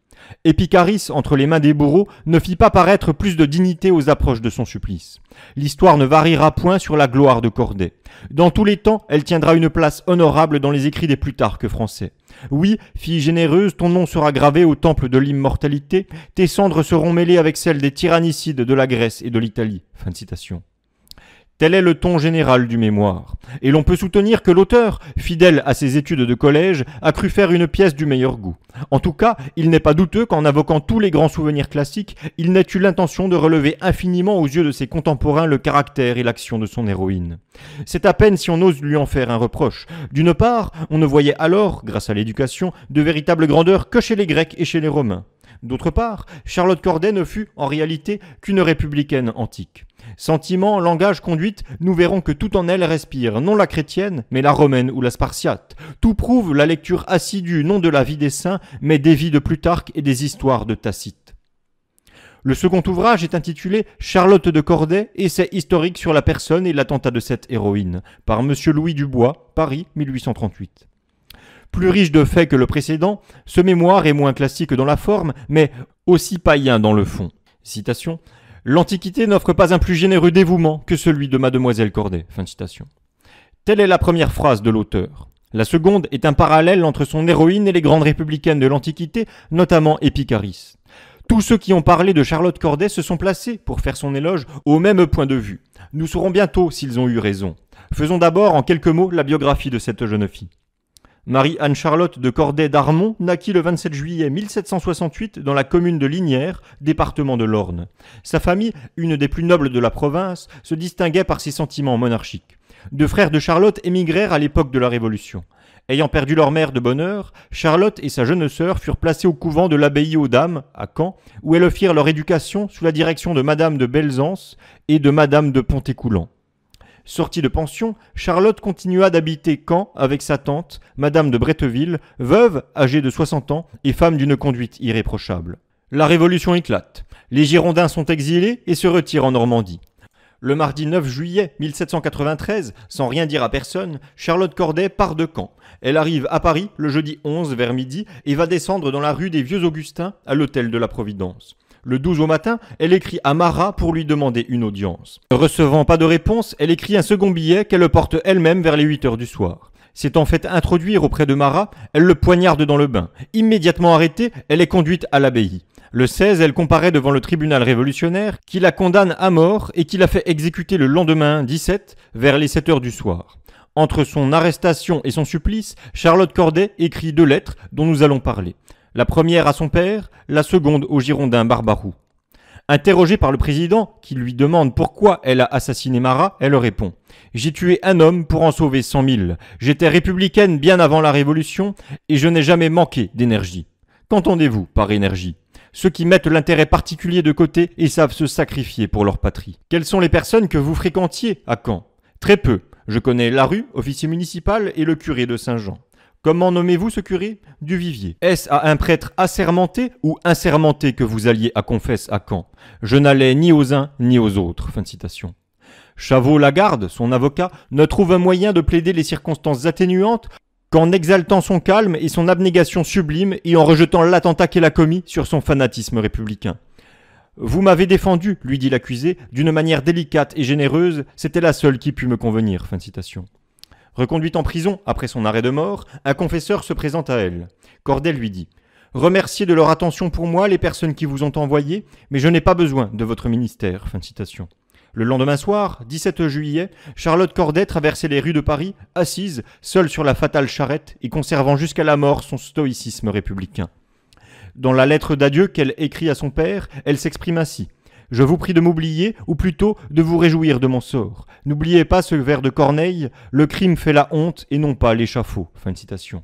Épicaris, entre les mains des bourreaux, ne fit pas paraître plus de dignité aux approches de son supplice l'histoire ne variera point sur la gloire de Corday. Dans tous les temps, elle tiendra une place honorable dans les écrits des plus que français. Oui, fille généreuse, ton nom sera gravé au temple de l'immortalité, tes cendres seront mêlées avec celles des tyrannicides de la Grèce et de l'Italie. Fin citation. Tel est le ton général du mémoire. Et l'on peut soutenir que l'auteur, fidèle à ses études de collège, a cru faire une pièce du meilleur goût. En tout cas, il n'est pas douteux qu'en invoquant tous les grands souvenirs classiques, il n'ait eu l'intention de relever infiniment aux yeux de ses contemporains le caractère et l'action de son héroïne. C'est à peine si on ose lui en faire un reproche. D'une part, on ne voyait alors, grâce à l'éducation, de véritable grandeur que chez les Grecs et chez les Romains. D'autre part, Charlotte Corday ne fut, en réalité, qu'une républicaine antique. Sentiment, langage, conduite, nous verrons que tout en elle respire, non la chrétienne, mais la romaine ou la spartiate. Tout prouve la lecture assidue, non de la vie des saints, mais des vies de Plutarque et des histoires de Tacite. Le second ouvrage est intitulé Charlotte de Corday, essai historique sur la personne et l'attentat de cette héroïne, par M. Louis Dubois, Paris 1838. Plus riche de faits que le précédent, ce mémoire est moins classique dans la forme, mais aussi païen dans le fond. Citation L'Antiquité n'offre pas un plus généreux dévouement que celui de Mademoiselle Corday. Fin de Telle est la première phrase de l'auteur. La seconde est un parallèle entre son héroïne et les grandes républicaines de l'Antiquité, notamment Épicaris. Tous ceux qui ont parlé de Charlotte Corday se sont placés, pour faire son éloge, au même point de vue. Nous saurons bientôt s'ils ont eu raison. Faisons d'abord en quelques mots la biographie de cette jeune fille. Marie-Anne-Charlotte de Corday d'Armont naquit le 27 juillet 1768 dans la commune de Lignières, département de l'Orne. Sa famille, une des plus nobles de la province, se distinguait par ses sentiments monarchiques. Deux frères de Charlotte émigrèrent à l'époque de la Révolution. Ayant perdu leur mère de bonheur, Charlotte et sa jeune sœur furent placées au couvent de l'abbaye aux Dames, à Caen, où elles firent leur éducation sous la direction de Madame de Belzance et de Madame de Pontécoulant. Sortie de pension, Charlotte continua d'habiter Caen avec sa tante, Madame de Bretteville, veuve, âgée de 60 ans et femme d'une conduite irréprochable. La révolution éclate. Les Girondins sont exilés et se retirent en Normandie. Le mardi 9 juillet 1793, sans rien dire à personne, Charlotte Corday part de Caen. Elle arrive à Paris le jeudi 11 vers midi et va descendre dans la rue des Vieux Augustins à l'hôtel de la Providence. Le 12 au matin, elle écrit à Marat pour lui demander une audience. Ne recevant pas de réponse, elle écrit un second billet qu'elle porte elle-même vers les 8 heures du soir. S'étant fait introduire auprès de Marat, elle le poignarde dans le bain. Immédiatement arrêtée, elle est conduite à l'abbaye. Le 16, elle comparaît devant le tribunal révolutionnaire qui la condamne à mort et qui la fait exécuter le lendemain 17 vers les 7 heures du soir. Entre son arrestation et son supplice, Charlotte Corday écrit deux lettres dont nous allons parler la première à son père, la seconde au Girondin Barbarou. Interrogée par le président, qui lui demande pourquoi elle a assassiné Marat, elle répond J'ai tué un homme pour en sauver cent mille. J'étais républicaine bien avant la Révolution et je n'ai jamais manqué d'énergie. Qu'entendez-vous par énergie ceux qui mettent l'intérêt particulier de côté et savent se sacrifier pour leur patrie. Quelles sont les personnes que vous fréquentiez à Caen Très peu. Je connais la rue, officier municipal et le curé de Saint-Jean. Comment nommez-vous ce curé Du Vivier. Est-ce à un prêtre assermenté ou insermenté que vous alliez à confesse à Caen Je n'allais ni aux uns ni aux autres. Fin Chavot Lagarde, son avocat, ne trouve un moyen de plaider les circonstances atténuantes qu'en exaltant son calme et son abnégation sublime et en rejetant l'attentat qu'elle a commis sur son fanatisme républicain. Vous m'avez défendu, lui dit l'accusé, d'une manière délicate et généreuse, c'était la seule qui pût me convenir. Reconduite en prison après son arrêt de mort, un confesseur se présente à elle. Corday lui dit Remerciez de leur attention pour moi les personnes qui vous ont envoyé, mais je n'ai pas besoin de votre ministère. Le lendemain soir, 17 juillet, Charlotte Corday traversait les rues de Paris, assise, seule sur la fatale charrette et conservant jusqu'à la mort son stoïcisme républicain. Dans la lettre d'adieu qu'elle écrit à son père, elle s'exprime ainsi. Je vous prie de m'oublier, ou plutôt de vous réjouir de mon sort. N'oubliez pas ce vers de Corneille, le crime fait la honte et non pas l'échafaud. Fin citation.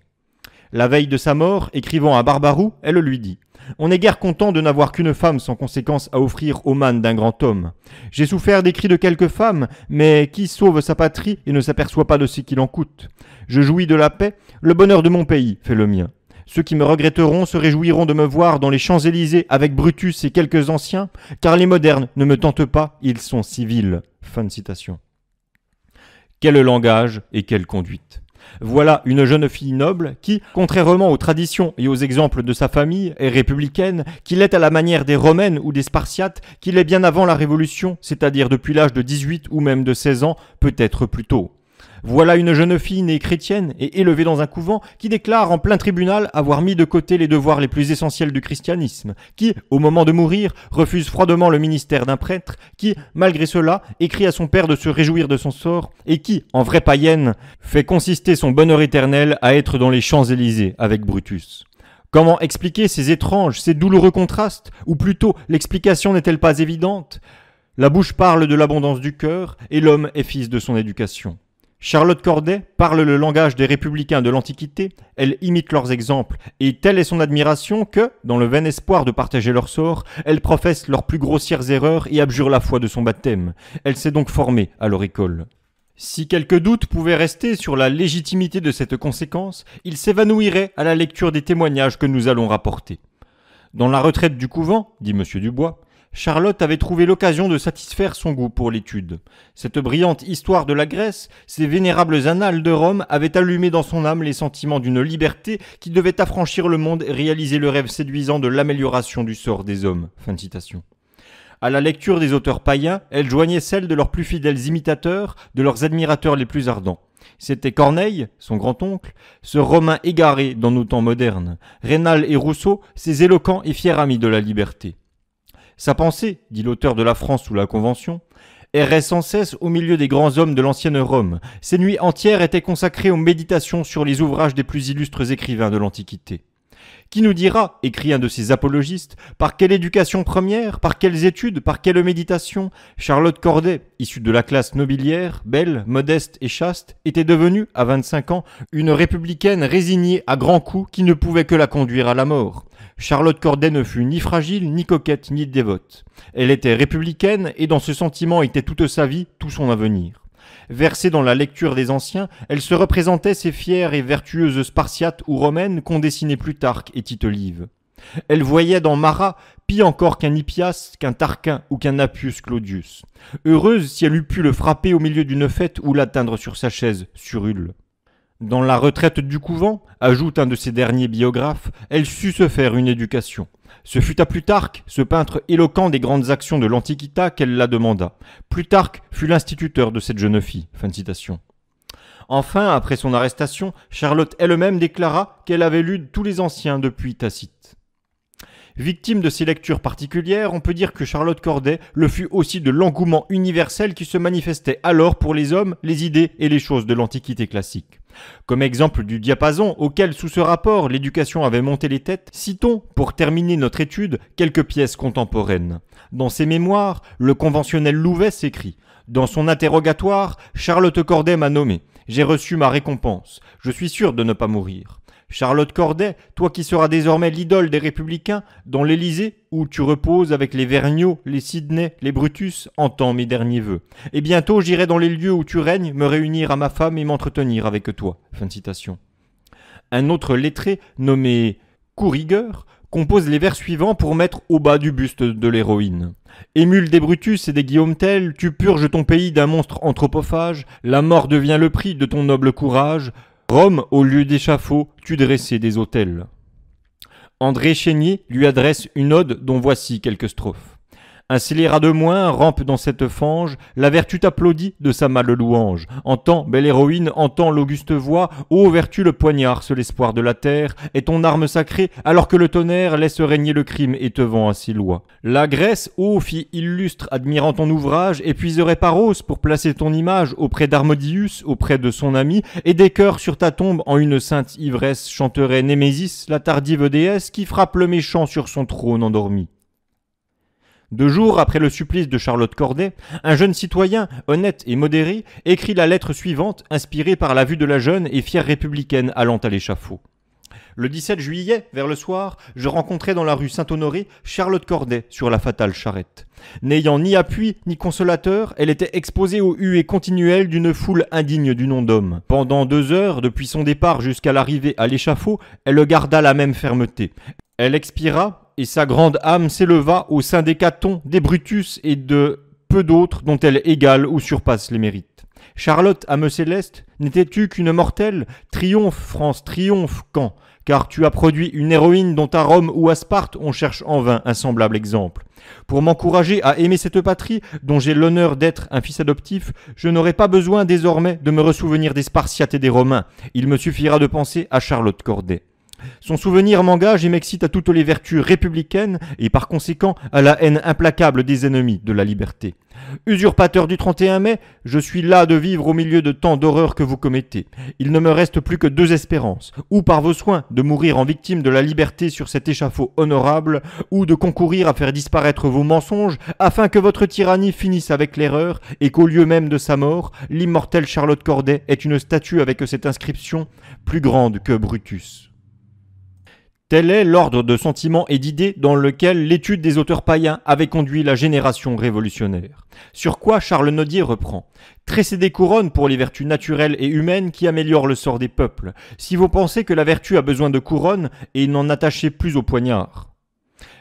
La veille de sa mort, écrivant à Barbarou, elle lui dit On est guère content de n'avoir qu'une femme sans conséquence à offrir aux manes d'un grand homme. J'ai souffert des cris de quelques femmes, mais qui sauve sa patrie et ne s'aperçoit pas de ce qu'il en coûte Je jouis de la paix, le bonheur de mon pays fait le mien. Ceux qui me regretteront se réjouiront de me voir dans les Champs-Élysées avec Brutus et quelques anciens, car les modernes ne me tentent pas, ils sont civils. Fin de citation. Quel langage et quelle conduite. Voilà une jeune fille noble qui, contrairement aux traditions et aux exemples de sa famille, est républicaine, qu'il est à la manière des Romaines ou des Spartiates, qu'il est bien avant la Révolution, c'est-à-dire depuis l'âge de 18 ou même de 16 ans, peut-être plus tôt. Voilà une jeune fille née chrétienne et élevée dans un couvent qui déclare en plein tribunal avoir mis de côté les devoirs les plus essentiels du christianisme, qui, au moment de mourir, refuse froidement le ministère d'un prêtre, qui, malgré cela, écrit à son père de se réjouir de son sort, et qui, en vraie païenne, fait consister son bonheur éternel à être dans les Champs-Élysées avec Brutus. Comment expliquer ces étranges, ces douloureux contrastes Ou plutôt, l'explication n'est-elle pas évidente La bouche parle de l'abondance du cœur, et l'homme est fils de son éducation. Charlotte Corday parle le langage des républicains de l'Antiquité, elle imite leurs exemples, et telle est son admiration que, dans le vain espoir de partager leur sort, elle professe leurs plus grossières erreurs et abjure la foi de son baptême. Elle s'est donc formée à leur école. Si quelques doutes pouvaient rester sur la légitimité de cette conséquence, il s'évanouirait à la lecture des témoignages que nous allons rapporter. Dans la retraite du couvent, dit M. Dubois, Charlotte avait trouvé l'occasion de satisfaire son goût pour l'étude. Cette brillante histoire de la Grèce, ces vénérables annales de Rome avaient allumé dans son âme les sentiments d'une liberté qui devait affranchir le monde et réaliser le rêve séduisant de l'amélioration du sort des hommes. Fin À la lecture des auteurs païens, elle joignait celle de leurs plus fidèles imitateurs, de leurs admirateurs les plus ardents. C'était Corneille, son grand-oncle, ce Romain égaré dans nos temps modernes, Rénal et Rousseau, ces éloquents et fiers amis de la liberté. Sa pensée, dit l'auteur de La France sous la Convention, errait sans cesse au milieu des grands hommes de l'ancienne Rome. Ses nuits entières étaient consacrées aux méditations sur les ouvrages des plus illustres écrivains de l'Antiquité. Qui nous dira, écrit un de ses apologistes, par quelle éducation première, par quelles études, par quelle méditation, Charlotte Corday, issue de la classe nobiliaire, belle, modeste et chaste, était devenue, à 25 ans, une républicaine résignée à grands coups qui ne pouvait que la conduire à la mort. Charlotte Corday ne fut ni fragile, ni coquette, ni dévote. Elle était républicaine et dans ce sentiment était toute sa vie, tout son avenir. Versée dans la lecture des anciens, elle se représentait ces fières et vertueuses spartiates ou romaines qu'ont dessinées Plutarque et Tite Live. Elle voyait dans Marat pis encore qu'un Hippias, qu'un Tarquin ou qu'un Appius Claudius. Heureuse si elle eût pu le frapper au milieu d'une fête ou l'atteindre sur sa chaise, sur dans La retraite du couvent, ajoute un de ses derniers biographes, elle sut se faire une éducation. Ce fut à Plutarque, ce peintre éloquent des grandes actions de l'Antiquita, qu'elle la demanda. Plutarque fut l'instituteur de cette jeune fille. Enfin, après son arrestation, Charlotte elle-même déclara qu'elle avait lu tous les anciens depuis Tacite. Victime de ces lectures particulières, on peut dire que Charlotte Corday le fut aussi de l'engouement universel qui se manifestait alors pour les hommes, les idées et les choses de l'Antiquité classique. Comme exemple du diapason auquel, sous ce rapport, l'éducation avait monté les têtes, citons, pour terminer notre étude, quelques pièces contemporaines. Dans ses mémoires, le conventionnel Louvet s'écrit dans son interrogatoire, Charlotte Corday m'a nommé. J'ai reçu ma récompense. Je suis sûr de ne pas mourir. Charlotte Corday, toi qui seras désormais l'idole des républicains dans l'Élysée où tu reposes avec les Vergniaud, les Sidney, les Brutus, entends mes derniers vœux. Et eh bientôt j'irai dans les lieux où tu règnes, me réunir à ma femme et m'entretenir avec toi. Fin citation. Un autre lettré nommé Courrigueur compose les vers suivants pour mettre au bas du buste de l'héroïne. Émule des Brutus et des Guillaume Tell, tu purges ton pays d'un monstre anthropophage, la mort devient le prix de ton noble courage, Rome, au lieu d'échafaud, tu dressais des autels. André Chénier lui adresse une ode dont voici quelques strophes. Un scélérat de moins rampe dans cette fange, la vertu t'applaudit de sa mâle louange. Entends, belle héroïne, entends l'auguste voix, ô vertu le poignard, seul l'espoir de la terre, et ton arme sacrée, alors que le tonnerre laisse régner le crime et te vend ainsi loi. La Grèce, ô fille illustre, admirant ton ouvrage, épuiserait Paros pour placer ton image auprès d'Armodius, auprès de son ami, et des cœurs sur ta tombe en une sainte ivresse chanterait Némésis, la tardive déesse qui frappe le méchant sur son trône endormi. Deux jours après le supplice de Charlotte Corday, un jeune citoyen, honnête et modéré, écrit la lettre suivante, inspirée par la vue de la jeune et fière républicaine allant à l'échafaud. Le 17 juillet, vers le soir, je rencontrai dans la rue Saint-Honoré Charlotte Corday sur la fatale charrette. N'ayant ni appui ni consolateur, elle était exposée aux huées continuelles d'une foule indigne du nom d'homme. Pendant deux heures, depuis son départ jusqu'à l'arrivée à l'échafaud, elle garda la même fermeté. Elle expira, et sa grande âme s'éleva au sein des Catons, des Brutus et de peu d'autres dont elle égale ou surpasse les mérites. Charlotte, âme céleste, n'étais-tu qu'une mortelle Triomphe, France, triomphe, quand Car tu as produit une héroïne dont à Rome ou à Sparte on cherche en vain un semblable exemple. Pour m'encourager à aimer cette patrie, dont j'ai l'honneur d'être un fils adoptif, je n'aurai pas besoin désormais de me ressouvenir des Spartiates et des Romains. Il me suffira de penser à Charlotte Corday. Son souvenir m'engage et m'excite à toutes les vertus républicaines et par conséquent à la haine implacable des ennemis de la liberté. Usurpateur du 31 mai, je suis là de vivre au milieu de tant d'horreurs que vous commettez. Il ne me reste plus que deux espérances, ou par vos soins de mourir en victime de la liberté sur cet échafaud honorable, ou de concourir à faire disparaître vos mensonges afin que votre tyrannie finisse avec l'erreur et qu'au lieu même de sa mort, l'immortelle Charlotte Corday ait une statue avec cette inscription plus grande que Brutus. Tel est l'ordre de sentiments et d'idées dans lequel l'étude des auteurs païens avait conduit la génération révolutionnaire. Sur quoi Charles Nodier reprend Tressez des couronnes pour les vertus naturelles et humaines qui améliorent le sort des peuples. Si vous pensez que la vertu a besoin de couronnes, et n'en attachez plus au poignard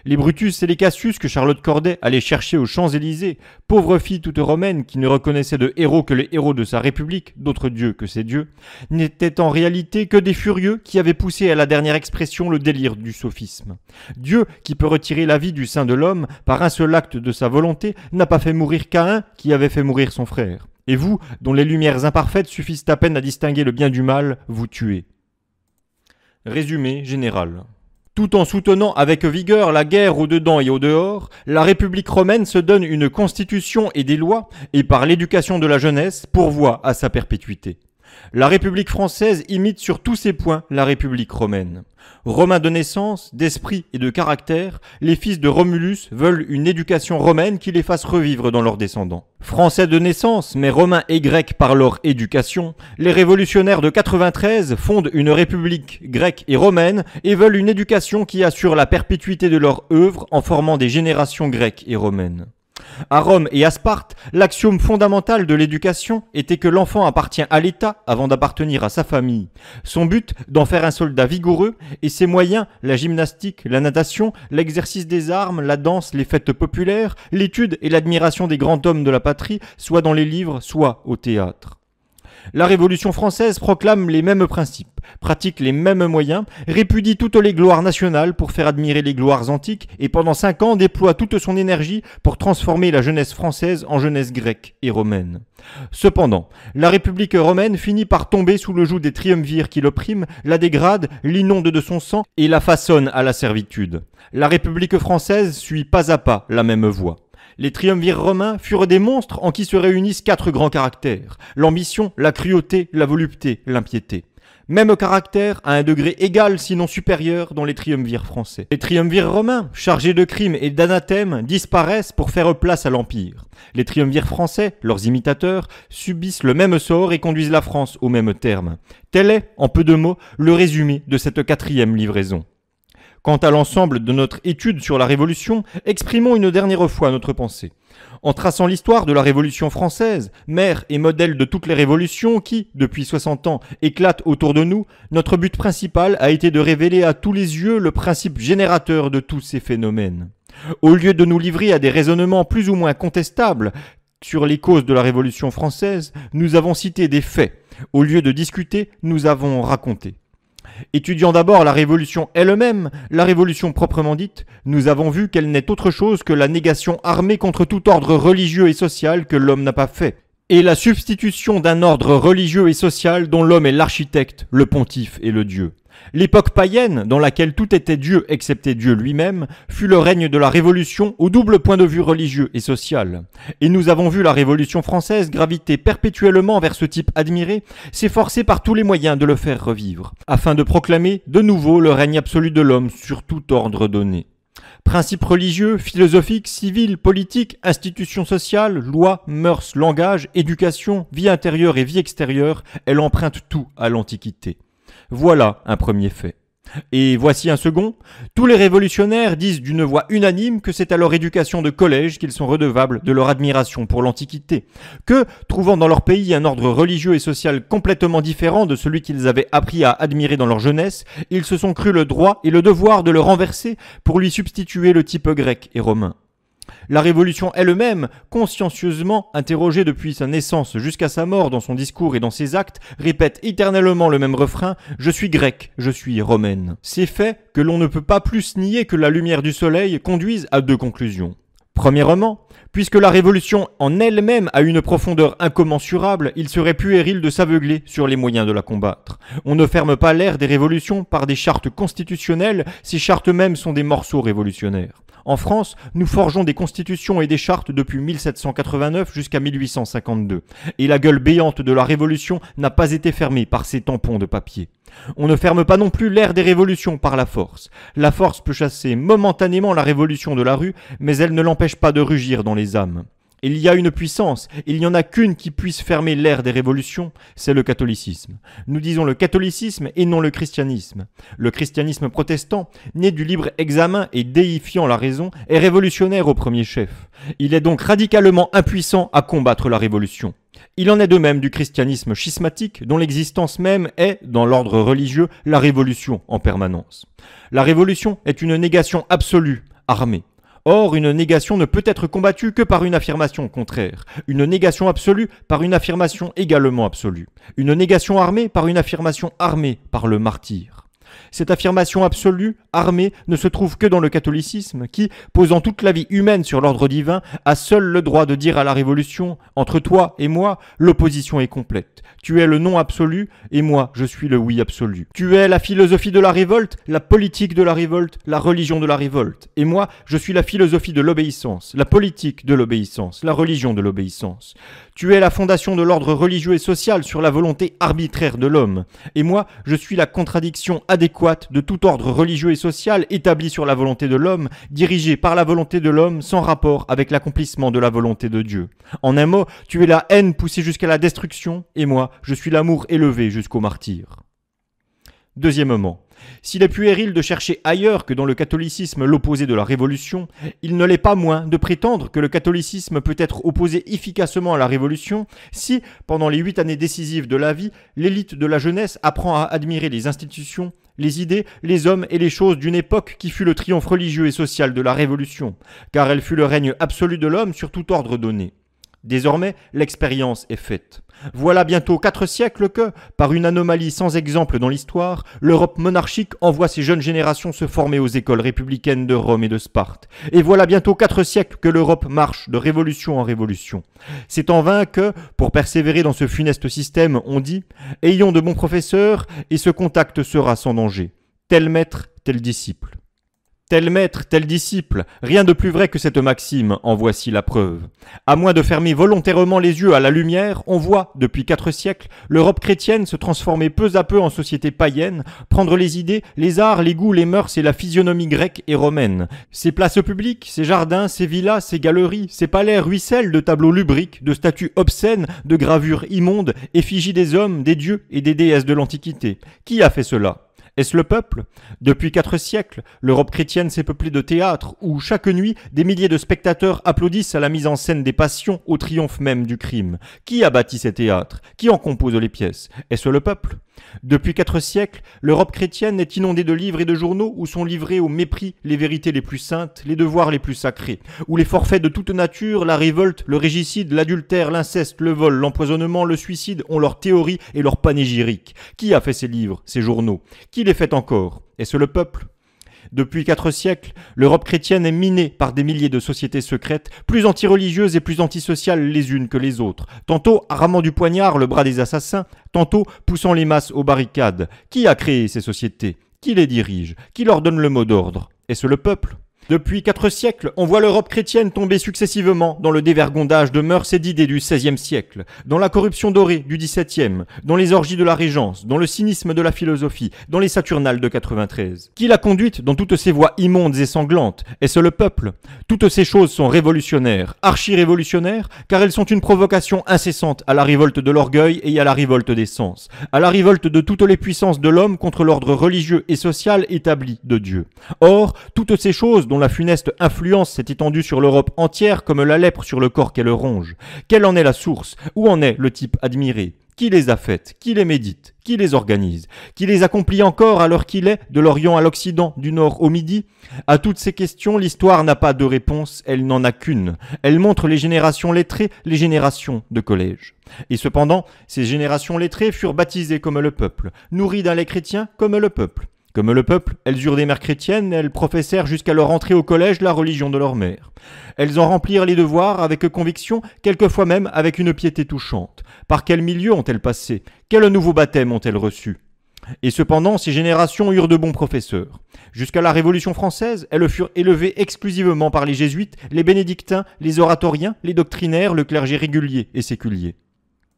les Brutus et les Cassius que Charlotte Corday allait chercher aux Champs-Élysées, pauvre fille toute romaine qui ne reconnaissait de héros que les héros de sa République, d'autres dieux que ses dieux, n'étaient en réalité que des furieux qui avaient poussé à la dernière expression le délire du sophisme. Dieu, qui peut retirer la vie du sein de l'homme par un seul acte de sa volonté, n'a pas fait mourir Caïn qui avait fait mourir son frère. Et vous, dont les lumières imparfaites suffisent à peine à distinguer le bien du mal, vous tuez. Résumé général. Tout en soutenant avec vigueur la guerre au dedans et au dehors, la République romaine se donne une constitution et des lois, et par l'éducation de la jeunesse, pourvoit à sa perpétuité. La République française imite sur tous ces points la République romaine. Romains de naissance, d'esprit et de caractère, les fils de Romulus veulent une éducation romaine qui les fasse revivre dans leurs descendants. Français de naissance, mais romains et grecs par leur éducation, les révolutionnaires de 93 fondent une république grecque et romaine et veulent une éducation qui assure la perpétuité de leur œuvre en formant des générations grecques et romaines. À Rome et à Sparte, l'axiome fondamental de l'éducation était que l'enfant appartient à l'État avant d'appartenir à sa famille. Son but, d'en faire un soldat vigoureux, et ses moyens, la gymnastique, la natation, l'exercice des armes, la danse, les fêtes populaires, l'étude et l'admiration des grands hommes de la patrie, soit dans les livres, soit au théâtre. La Révolution française proclame les mêmes principes, pratique les mêmes moyens, répudie toutes les gloires nationales pour faire admirer les gloires antiques et pendant cinq ans déploie toute son énergie pour transformer la jeunesse française en jeunesse grecque et romaine. Cependant, la République romaine finit par tomber sous le joug des triumvirs qui l'oppriment, la dégradent, l'inondent de son sang et la façonne à la servitude. La République française suit pas à pas la même voie. Les triumvirs romains furent des monstres en qui se réunissent quatre grands caractères, l'ambition, la cruauté, la volupté, l'impiété. Même caractère à un degré égal sinon supérieur dans les triumvirs français. Les triumvirs romains, chargés de crimes et d'anathèmes, disparaissent pour faire place à l'Empire. Les triumvirs français, leurs imitateurs, subissent le même sort et conduisent la France au même terme. Tel est, en peu de mots, le résumé de cette quatrième livraison. Quant à l'ensemble de notre étude sur la Révolution, exprimons une dernière fois notre pensée. En traçant l'histoire de la Révolution française, mère et modèle de toutes les révolutions qui, depuis 60 ans, éclatent autour de nous, notre but principal a été de révéler à tous les yeux le principe générateur de tous ces phénomènes. Au lieu de nous livrer à des raisonnements plus ou moins contestables sur les causes de la Révolution française, nous avons cité des faits. Au lieu de discuter, nous avons raconté. Étudiant d'abord la révolution elle-même, la révolution proprement dite, nous avons vu qu'elle n'est autre chose que la négation armée contre tout ordre religieux et social que l'homme n'a pas fait, et la substitution d'un ordre religieux et social dont l'homme est l'architecte, le pontife et le dieu. L'époque païenne, dans laquelle tout était Dieu excepté Dieu lui-même, fut le règne de la Révolution au double point de vue religieux et social. Et nous avons vu la Révolution française graviter perpétuellement vers ce type admiré, s'efforcer par tous les moyens de le faire revivre, afin de proclamer de nouveau le règne absolu de l'homme sur tout ordre donné. Principes religieux, philosophiques, civils, politiques, institutions sociales, lois, mœurs, langage, éducation, vie intérieure et vie extérieure, elle emprunte tout à l'Antiquité. Voilà un premier fait. Et voici un second. Tous les révolutionnaires disent d'une voix unanime que c'est à leur éducation de collège qu'ils sont redevables de leur admiration pour l'Antiquité, que, trouvant dans leur pays un ordre religieux et social complètement différent de celui qu'ils avaient appris à admirer dans leur jeunesse, ils se sont cru le droit et le devoir de le renverser pour lui substituer le type grec et romain. La Révolution elle-même, consciencieusement interrogée depuis sa naissance jusqu'à sa mort dans son discours et dans ses actes, répète éternellement le même refrain Je suis grec, je suis romaine. Ces faits, que l'on ne peut pas plus nier que la lumière du soleil, conduisent à deux conclusions. Premièrement, puisque la révolution en elle-même a une profondeur incommensurable, il serait puéril de s'aveugler sur les moyens de la combattre. On ne ferme pas l'ère des révolutions par des chartes constitutionnelles, ces chartes mêmes sont des morceaux révolutionnaires. En France, nous forgeons des constitutions et des chartes depuis 1789 jusqu'à 1852, et la gueule béante de la Révolution n'a pas été fermée par ces tampons de papier. On ne ferme pas non plus l'ère des révolutions par la force. La force peut chasser momentanément la révolution de la rue, mais elle ne l'empêche pas de rugir dans les âmes. Il y a une puissance, il n'y en a qu'une qui puisse fermer l'ère des révolutions, c'est le catholicisme. Nous disons le catholicisme et non le christianisme. Le christianisme protestant, né du libre examen et déifiant la raison, est révolutionnaire au premier chef. Il est donc radicalement impuissant à combattre la révolution. Il en est de même du christianisme schismatique dont l'existence même est, dans l'ordre religieux, la révolution en permanence. La révolution est une négation absolue, armée. Or, une négation ne peut être combattue que par une affirmation contraire, une négation absolue par une affirmation également absolue, une négation armée par une affirmation armée par le martyr. Cette affirmation absolue, armée, ne se trouve que dans le catholicisme, qui, posant toute la vie humaine sur l'ordre divin, a seul le droit de dire à la Révolution, entre toi et moi, l'opposition est complète, tu es le non absolu et moi, je suis le oui absolu. Tu es la philosophie de la révolte, la politique de la révolte, la religion de la révolte. Et moi, je suis la philosophie de l'obéissance, la politique de l'obéissance, la religion de l'obéissance. Tu es la fondation de l'ordre religieux et social sur la volonté arbitraire de l'homme. Et moi, je suis la contradiction adéquate de tout ordre religieux et social établi sur la volonté de l'homme, dirigé par la volonté de l'homme sans rapport avec l'accomplissement de la volonté de Dieu. En un mot, tu es la haine poussée jusqu'à la destruction, et moi, je suis l'amour élevé jusqu'au martyr. Deuxièmement, s'il est puéril de chercher ailleurs que dans le catholicisme l'opposé de la Révolution, il ne l'est pas moins de prétendre que le catholicisme peut être opposé efficacement à la Révolution si, pendant les huit années décisives de la vie, l'élite de la jeunesse apprend à admirer les institutions, les idées, les hommes et les choses d'une époque qui fut le triomphe religieux et social de la Révolution, car elle fut le règne absolu de l'homme sur tout ordre donné. Désormais, l'expérience est faite. Voilà bientôt quatre siècles que, par une anomalie sans exemple dans l'histoire, l'Europe monarchique envoie ses jeunes générations se former aux écoles républicaines de Rome et de Sparte. Et voilà bientôt quatre siècles que l'Europe marche de révolution en révolution. C'est en vain que, pour persévérer dans ce funeste système, on dit Ayons de bons professeurs et ce contact sera sans danger. Tel maître, tel disciple. Tel maître, tel disciple, rien de plus vrai que cette maxime, en voici la preuve. À moins de fermer volontairement les yeux à la lumière, on voit, depuis quatre siècles, l'Europe chrétienne se transformer peu à peu en société païenne, prendre les idées, les arts, les goûts, les mœurs et la physionomie grecque et romaine. Ses places publiques, ses jardins, ses villas, ses galeries, ses palais ruissellent de tableaux lubriques, de statues obscènes, de gravures immondes, effigies des hommes, des dieux et des déesses de l'Antiquité. Qui a fait cela est-ce le peuple Depuis quatre siècles, l'Europe chrétienne s'est peuplée de théâtres où, chaque nuit, des milliers de spectateurs applaudissent à la mise en scène des passions au triomphe même du crime. Qui a bâti ces théâtres Qui en compose les pièces Est-ce le peuple Depuis quatre siècles, l'Europe chrétienne est inondée de livres et de journaux où sont livrés au mépris les vérités les plus saintes, les devoirs les plus sacrés, où les forfaits de toute nature, la révolte, le régicide, l'adultère, l'inceste, le vol, l'empoisonnement, le suicide ont leur théorie et leur panégyriques. Qui a fait ces livres, ces journaux Qui fait encore Est-ce le peuple. Depuis quatre siècles, l'Europe chrétienne est minée par des milliers de sociétés secrètes, plus antireligieuses et plus antisociales les unes que les autres, tantôt ramant du poignard le bras des assassins, tantôt poussant les masses aux barricades. Qui a créé ces sociétés Qui les dirige Qui leur donne le mot d'ordre Est-ce le peuple depuis quatre siècles, on voit l'Europe chrétienne tomber successivement dans le dévergondage de mœurs et d'idées du XVIe siècle, dans la corruption dorée du XVIIe, dans les orgies de la régence, dans le cynisme de la philosophie, dans les saturnales de 93. Qui l'a conduite dans toutes ces voies immondes et sanglantes Est-ce le peuple Toutes ces choses sont révolutionnaires, archi-révolutionnaires, car elles sont une provocation incessante à la révolte de l'orgueil et à la révolte des sens, à la révolte de toutes les puissances de l'homme contre l'ordre religieux et social établi de Dieu. Or, toutes ces choses dont la funeste influence s'est étendue sur l'Europe entière comme la lèpre sur le corps qu'elle ronge. Quelle en est la source Où en est le type admiré qui les a faites, qui les médite, qui les organise, qui les accomplit encore alors qu'il est, de l'Orient à l'Occident, du Nord au Midi À toutes ces questions, l'histoire n'a pas de réponse, elle n'en a qu'une. Elle montre les générations lettrées, les générations de collège. Et cependant, ces générations lettrées furent baptisées comme le peuple, nourries d'un lait chrétien comme le peuple, comme le peuple, elles eurent des mères chrétiennes, elles professèrent jusqu'à leur entrée au collège la religion de leur mère. Elles en remplirent les devoirs avec conviction, quelquefois même avec une piété touchante. Par quel milieu ont-elles passé Quel nouveau baptême ont-elles reçu et cependant, ces générations eurent de bons professeurs. Jusqu'à la Révolution française, elles furent élevées exclusivement par les jésuites, les bénédictins, les oratoriens, les doctrinaires, le clergé régulier et séculier.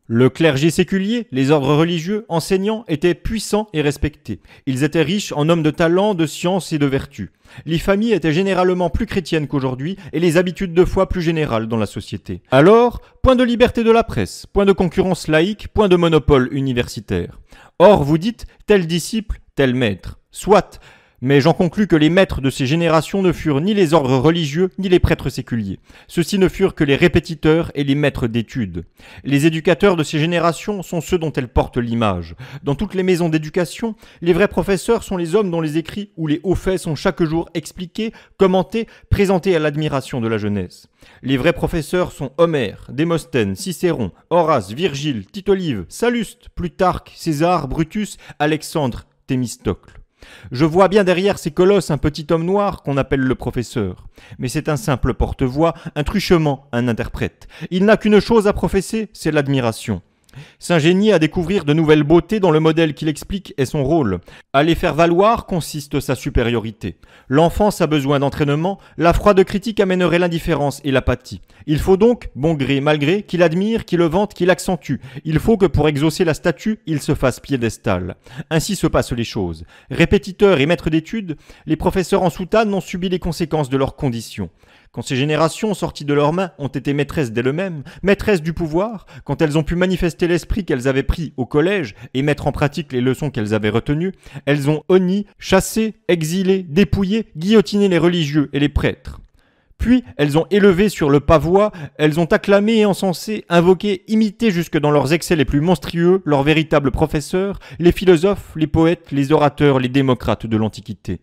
Le clergé séculier, les ordres religieux, enseignants étaient puissants et respectés. Ils étaient riches en hommes de talent, de science et de vertu. Les familles étaient généralement plus chrétiennes qu'aujourd'hui et les habitudes de foi plus générales dans la société. Alors, point de liberté de la presse, point de concurrence laïque, point de monopole universitaire. Or, vous dites, tel disciple, tel maître. Soit, mais j'en conclus que les maîtres de ces générations ne furent ni les ordres religieux, ni les prêtres séculiers. Ceux-ci ne furent que les répétiteurs et les maîtres d'études. Les éducateurs de ces générations sont ceux dont elles portent l'image. Dans toutes les maisons d'éducation, les vrais professeurs sont les hommes dont les écrits ou les hauts faits sont chaque jour expliqués, commentés, présentés à l'admiration de la jeunesse. Les vrais professeurs sont Homère, Démosthène, Cicéron, Horace, Virgile, Tite Olive, Salluste, Plutarque, César, Brutus, Alexandre, Thémistocle. Je vois bien derrière ces colosses un petit homme noir qu'on appelle le professeur. Mais c'est un simple porte-voix, un truchement, un interprète. Il n'a qu'une chose à professer, c'est l'admiration. S'ingénier à découvrir de nouvelles beautés dans le modèle qu'il explique est son rôle. À les faire valoir consiste sa supériorité. L'enfance a besoin d'entraînement, la froide critique amènerait l'indifférence et l'apathie. Il faut donc, bon gré, malgré, qu'il admire, qu'il le vante, qu'il accentue. Il faut que pour exaucer la statue, il se fasse piédestal. Ainsi se passent les choses. Répétiteurs et maîtres d'études, les professeurs en soutane ont subi les conséquences de leurs conditions quand ces générations sorties de leurs mains ont été maîtresses d'elles-mêmes, maîtresses du pouvoir, quand elles ont pu manifester l'esprit qu'elles avaient pris au collège et mettre en pratique les leçons qu'elles avaient retenues, elles ont honni, chassé, exilé, dépouillé, guillotiné les religieux et les prêtres. Puis elles ont élevé sur le pavois, elles ont acclamé et encensé, invoqué, imité jusque dans leurs excès les plus monstrueux, leurs véritables professeurs, les philosophes, les poètes, les orateurs, les démocrates de l'Antiquité.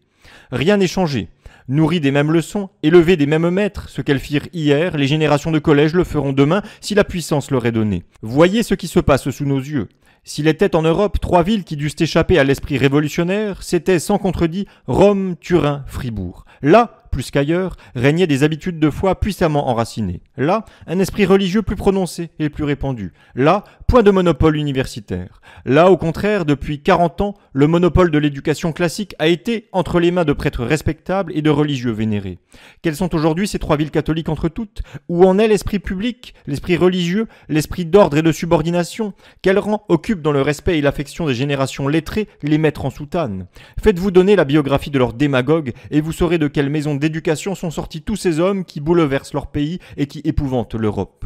Rien n'est changé. Nourri des mêmes leçons, élevée des mêmes maîtres, ce qu'elles firent hier, les générations de collèges le feront demain si la puissance leur est donnée. Voyez ce qui se passe sous nos yeux. S'il était en Europe trois villes qui dussent échapper à l'esprit révolutionnaire, c'était sans contredit Rome, Turin, Fribourg. Là, plus qu'ailleurs, régnaient des habitudes de foi puissamment enracinées. Là, un esprit religieux plus prononcé et plus répandu. Là, point de monopole universitaire. Là, au contraire, depuis 40 ans, le monopole de l'éducation classique a été entre les mains de prêtres respectables et de religieux vénérés. Quelles sont aujourd'hui ces trois villes catholiques entre toutes Où en est l'esprit public, l'esprit religieux, l'esprit d'ordre et de subordination Quel rang occupe dans le respect et l'affection des générations lettrées les maîtres en soutane Faites-vous donner la biographie de leurs démagogues et vous saurez de quelle maison d'éducation sont sortis tous ces hommes qui bouleversent leur pays et qui épouvantent l'Europe.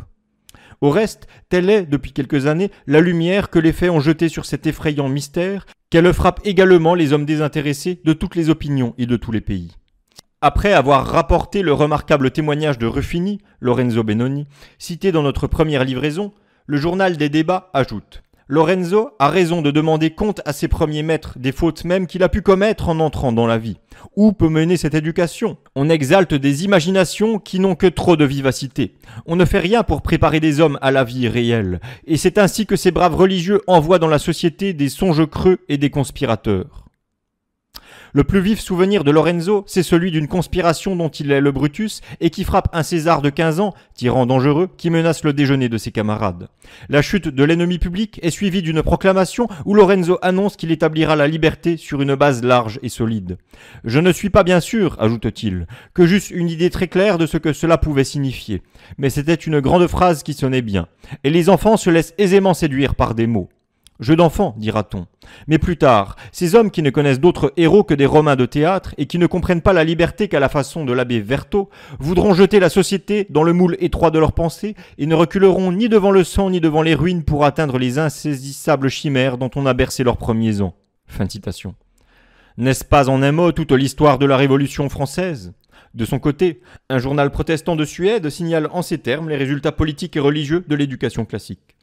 Au reste, telle est, depuis quelques années, la lumière que les faits ont jetée sur cet effrayant mystère, qu'elle frappe également les hommes désintéressés de toutes les opinions et de tous les pays. Après avoir rapporté le remarquable témoignage de Ruffini, Lorenzo Benoni, cité dans notre première livraison, le journal des débats ajoute Lorenzo a raison de demander compte à ses premiers maîtres des fautes même qu'il a pu commettre en entrant dans la vie. Où peut mener cette éducation On exalte des imaginations qui n'ont que trop de vivacité. On ne fait rien pour préparer des hommes à la vie réelle. Et c'est ainsi que ces braves religieux envoient dans la société des songes creux et des conspirateurs. Le plus vif souvenir de Lorenzo, c'est celui d'une conspiration dont il est le Brutus et qui frappe un César de 15 ans, tyran dangereux, qui menace le déjeuner de ses camarades. La chute de l'ennemi public est suivie d'une proclamation où Lorenzo annonce qu'il établira la liberté sur une base large et solide. Je ne suis pas bien sûr, ajoute-t-il, que j'eusse une idée très claire de ce que cela pouvait signifier, mais c'était une grande phrase qui sonnait bien, et les enfants se laissent aisément séduire par des mots. Jeu d'enfant, dira-t-on. Mais plus tard, ces hommes qui ne connaissent d'autres héros que des Romains de théâtre et qui ne comprennent pas la liberté qu'à la façon de l'abbé Vertot, voudront jeter la société dans le moule étroit de leurs pensées et ne reculeront ni devant le sang ni devant les ruines pour atteindre les insaisissables chimères dont on a bercé leurs premiers ans. Fin de citation. N'est-ce pas en un mot toute l'histoire de la Révolution française De son côté, un journal protestant de Suède signale en ces termes les résultats politiques et religieux de l'éducation classique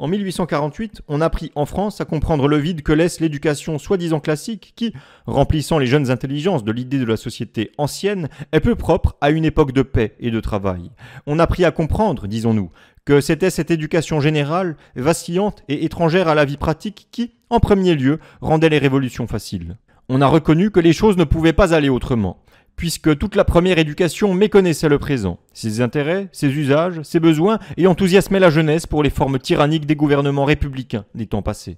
en 1848, on a apprit en France à comprendre le vide que laisse l'éducation soi-disant classique qui, remplissant les jeunes intelligences de l'idée de la société ancienne, est peu propre à une époque de paix et de travail. On a apprit à comprendre, disons-nous, que c'était cette éducation générale, vacillante et étrangère à la vie pratique qui, en premier lieu, rendait les révolutions faciles. On a reconnu que les choses ne pouvaient pas aller autrement puisque toute la première éducation méconnaissait le présent, ses intérêts, ses usages, ses besoins, et enthousiasmait la jeunesse pour les formes tyranniques des gouvernements républicains des temps passés.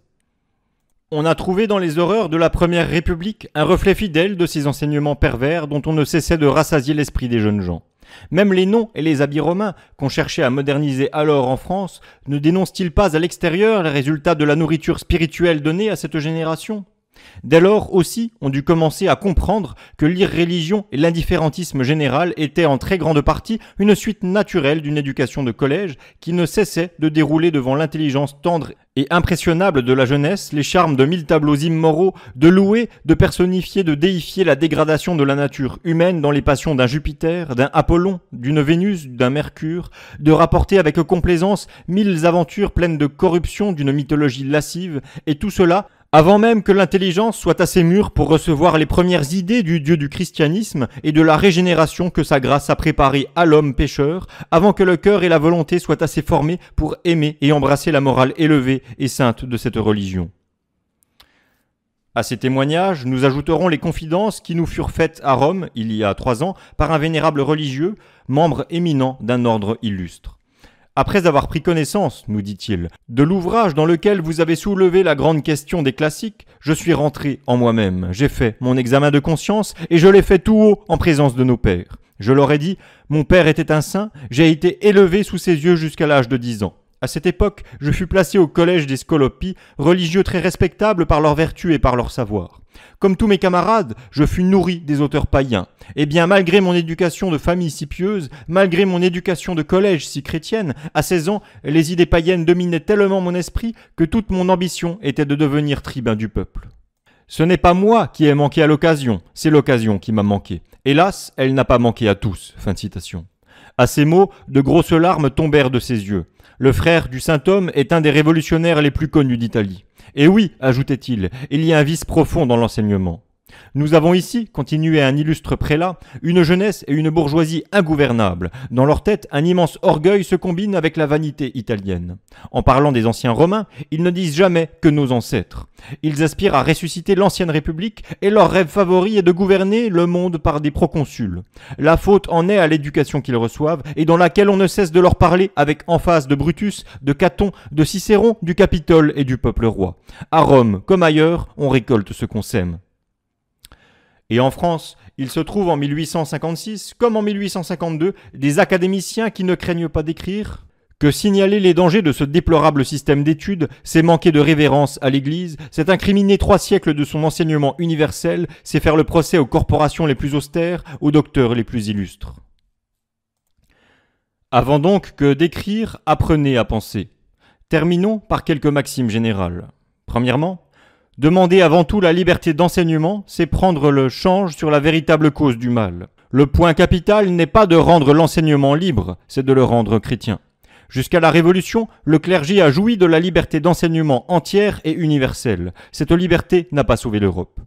On a trouvé dans les horreurs de la Première République un reflet fidèle de ces enseignements pervers dont on ne cessait de rassasier l'esprit des jeunes gens. Même les noms et les habits romains qu'on cherchait à moderniser alors en France ne dénoncent-ils pas à l'extérieur les résultats de la nourriture spirituelle donnée à cette génération Dès lors aussi on dut commencer à comprendre que l'irréligion et l'indifférentisme général étaient en très grande partie une suite naturelle d'une éducation de collège qui ne cessait de dérouler devant l'intelligence tendre et impressionnable de la jeunesse les charmes de mille tableaux immoraux, de louer, de personnifier, de déifier la dégradation de la nature humaine dans les passions d'un Jupiter, d'un Apollon, d'une Vénus, d'un Mercure, de rapporter avec complaisance mille aventures pleines de corruption d'une mythologie lascive, et tout cela avant même que l'intelligence soit assez mûre pour recevoir les premières idées du Dieu du christianisme et de la régénération que sa grâce a préparée à l'homme pécheur, avant que le cœur et la volonté soient assez formés pour aimer et embrasser la morale élevée et sainte de cette religion. À ces témoignages, nous ajouterons les confidences qui nous furent faites à Rome, il y a trois ans, par un vénérable religieux, membre éminent d'un ordre illustre. Après avoir pris connaissance, nous dit-il, de l'ouvrage dans lequel vous avez soulevé la grande question des classiques, je suis rentré en moi-même, j'ai fait mon examen de conscience et je l'ai fait tout haut en présence de nos pères. Je leur ai dit, mon père était un saint, j'ai été élevé sous ses yeux jusqu'à l'âge de dix ans. À cette époque, je fus placé au collège des scolopies, religieux très respectables par leurs vertus et par leur savoir. Comme tous mes camarades, je fus nourri des auteurs païens. Eh bien, malgré mon éducation de famille si pieuse, malgré mon éducation de collège si chrétienne, à 16 ans, les idées païennes dominaient tellement mon esprit que toute mon ambition était de devenir tribun du peuple. Ce n'est pas moi qui ai manqué à l'occasion, c'est l'occasion qui m'a manqué. Hélas, elle n'a pas manqué à tous. Fin de citation. À ces mots, de grosses larmes tombèrent de ses yeux. Le frère du saint homme est un des révolutionnaires les plus connus d'Italie. Et oui, ajoutait-il, il y a un vice profond dans l'enseignement. Nous avons ici, continuait un illustre prélat, une jeunesse et une bourgeoisie ingouvernables. Dans leur tête, un immense orgueil se combine avec la vanité italienne. En parlant des anciens Romains, ils ne disent jamais que nos ancêtres. Ils aspirent à ressusciter l'ancienne République et leur rêve favori est de gouverner le monde par des proconsuls. La faute en est à l'éducation qu'ils reçoivent et dans laquelle on ne cesse de leur parler avec emphase de Brutus, de Caton, de Cicéron, du Capitole et du peuple roi. À Rome, comme ailleurs, on récolte ce qu'on sème. Et en France, il se trouve en 1856, comme en 1852, des académiciens qui ne craignent pas d'écrire que signaler les dangers de ce déplorable système d'études, c'est manquer de révérence à l'Église, c'est incriminer trois siècles de son enseignement universel, c'est faire le procès aux corporations les plus austères, aux docteurs les plus illustres. Avant donc que d'écrire, apprenez à penser. Terminons par quelques maximes générales. Premièrement, Demander avant tout la liberté d'enseignement, c'est prendre le change sur la véritable cause du mal. Le point capital n'est pas de rendre l'enseignement libre, c'est de le rendre chrétien. Jusqu'à la Révolution, le clergé a joui de la liberté d'enseignement entière et universelle. Cette liberté n'a pas sauvé l'Europe.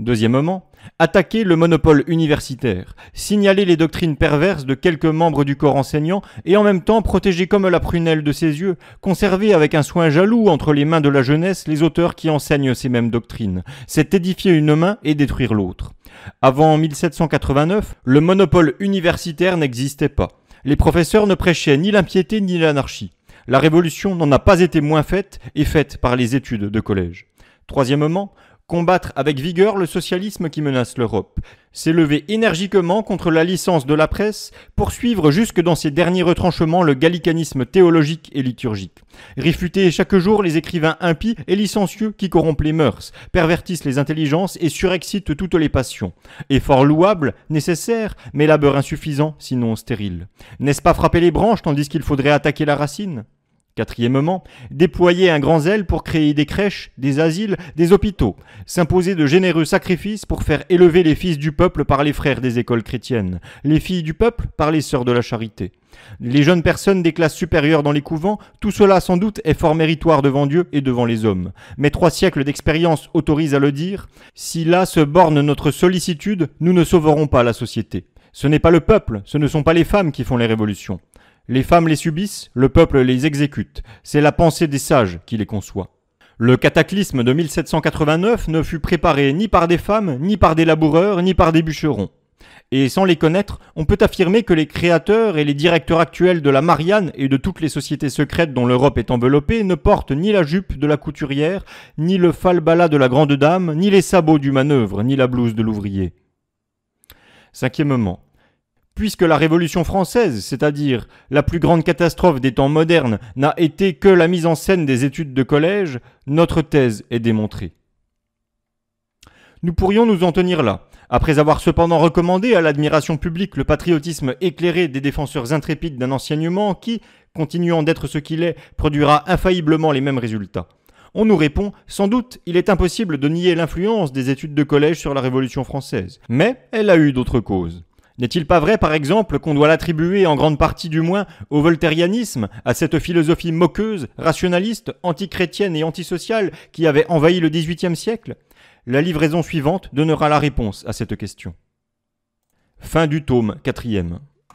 Deuxièmement, attaquer le monopole universitaire, signaler les doctrines perverses de quelques membres du corps enseignant et en même temps protéger comme la prunelle de ses yeux, conserver avec un soin jaloux entre les mains de la jeunesse les auteurs qui enseignent ces mêmes doctrines. C'est édifier une main et détruire l'autre. Avant 1789, le monopole universitaire n'existait pas. Les professeurs ne prêchaient ni l'impiété ni l'anarchie. La révolution n'en a pas été moins faite et faite par les études de collège. Troisièmement, combattre avec vigueur le socialisme qui menace l'Europe, s'élever énergiquement contre la licence de la presse, poursuivre jusque dans ses derniers retranchements le gallicanisme théologique et liturgique, réfuter chaque jour les écrivains impies et licencieux qui corrompent les mœurs, pervertissent les intelligences et surexcitent toutes les passions. Effort louable, nécessaire, mais labeur insuffisant, sinon stérile. N'est-ce pas frapper les branches tandis qu'il faudrait attaquer la racine Quatrièmement, déployer un grand zèle pour créer des crèches, des asiles, des hôpitaux, s'imposer de généreux sacrifices pour faire élever les fils du peuple par les frères des écoles chrétiennes, les filles du peuple par les sœurs de la charité. Les jeunes personnes des classes supérieures dans les couvents, tout cela sans doute est fort méritoire devant Dieu et devant les hommes. Mais trois siècles d'expérience autorisent à le dire, si là se borne notre sollicitude, nous ne sauverons pas la société. Ce n'est pas le peuple, ce ne sont pas les femmes qui font les révolutions. Les femmes les subissent, le peuple les exécute. C'est la pensée des sages qui les conçoit. Le cataclysme de 1789 ne fut préparé ni par des femmes, ni par des laboureurs, ni par des bûcherons. Et sans les connaître, on peut affirmer que les créateurs et les directeurs actuels de la Marianne et de toutes les sociétés secrètes dont l'Europe est enveloppée ne portent ni la jupe de la couturière, ni le falbala de la grande dame, ni les sabots du manœuvre, ni la blouse de l'ouvrier. Cinquièmement, Puisque la Révolution française, c'est-à-dire la plus grande catastrophe des temps modernes, n'a été que la mise en scène des études de collège, notre thèse est démontrée. Nous pourrions nous en tenir là, après avoir cependant recommandé à l'admiration publique le patriotisme éclairé des défenseurs intrépides d'un enseignement qui, continuant d'être ce qu'il est, produira infailliblement les mêmes résultats. On nous répond, sans doute, il est impossible de nier l'influence des études de collège sur la Révolution française, mais elle a eu d'autres causes. N'est-il pas vrai, par exemple, qu'on doit l'attribuer en grande partie du moins au voltairianisme, à cette philosophie moqueuse, rationaliste, antichrétienne et antisociale qui avait envahi le XVIIIe siècle La livraison suivante donnera la réponse à cette question. Fin du tome 4e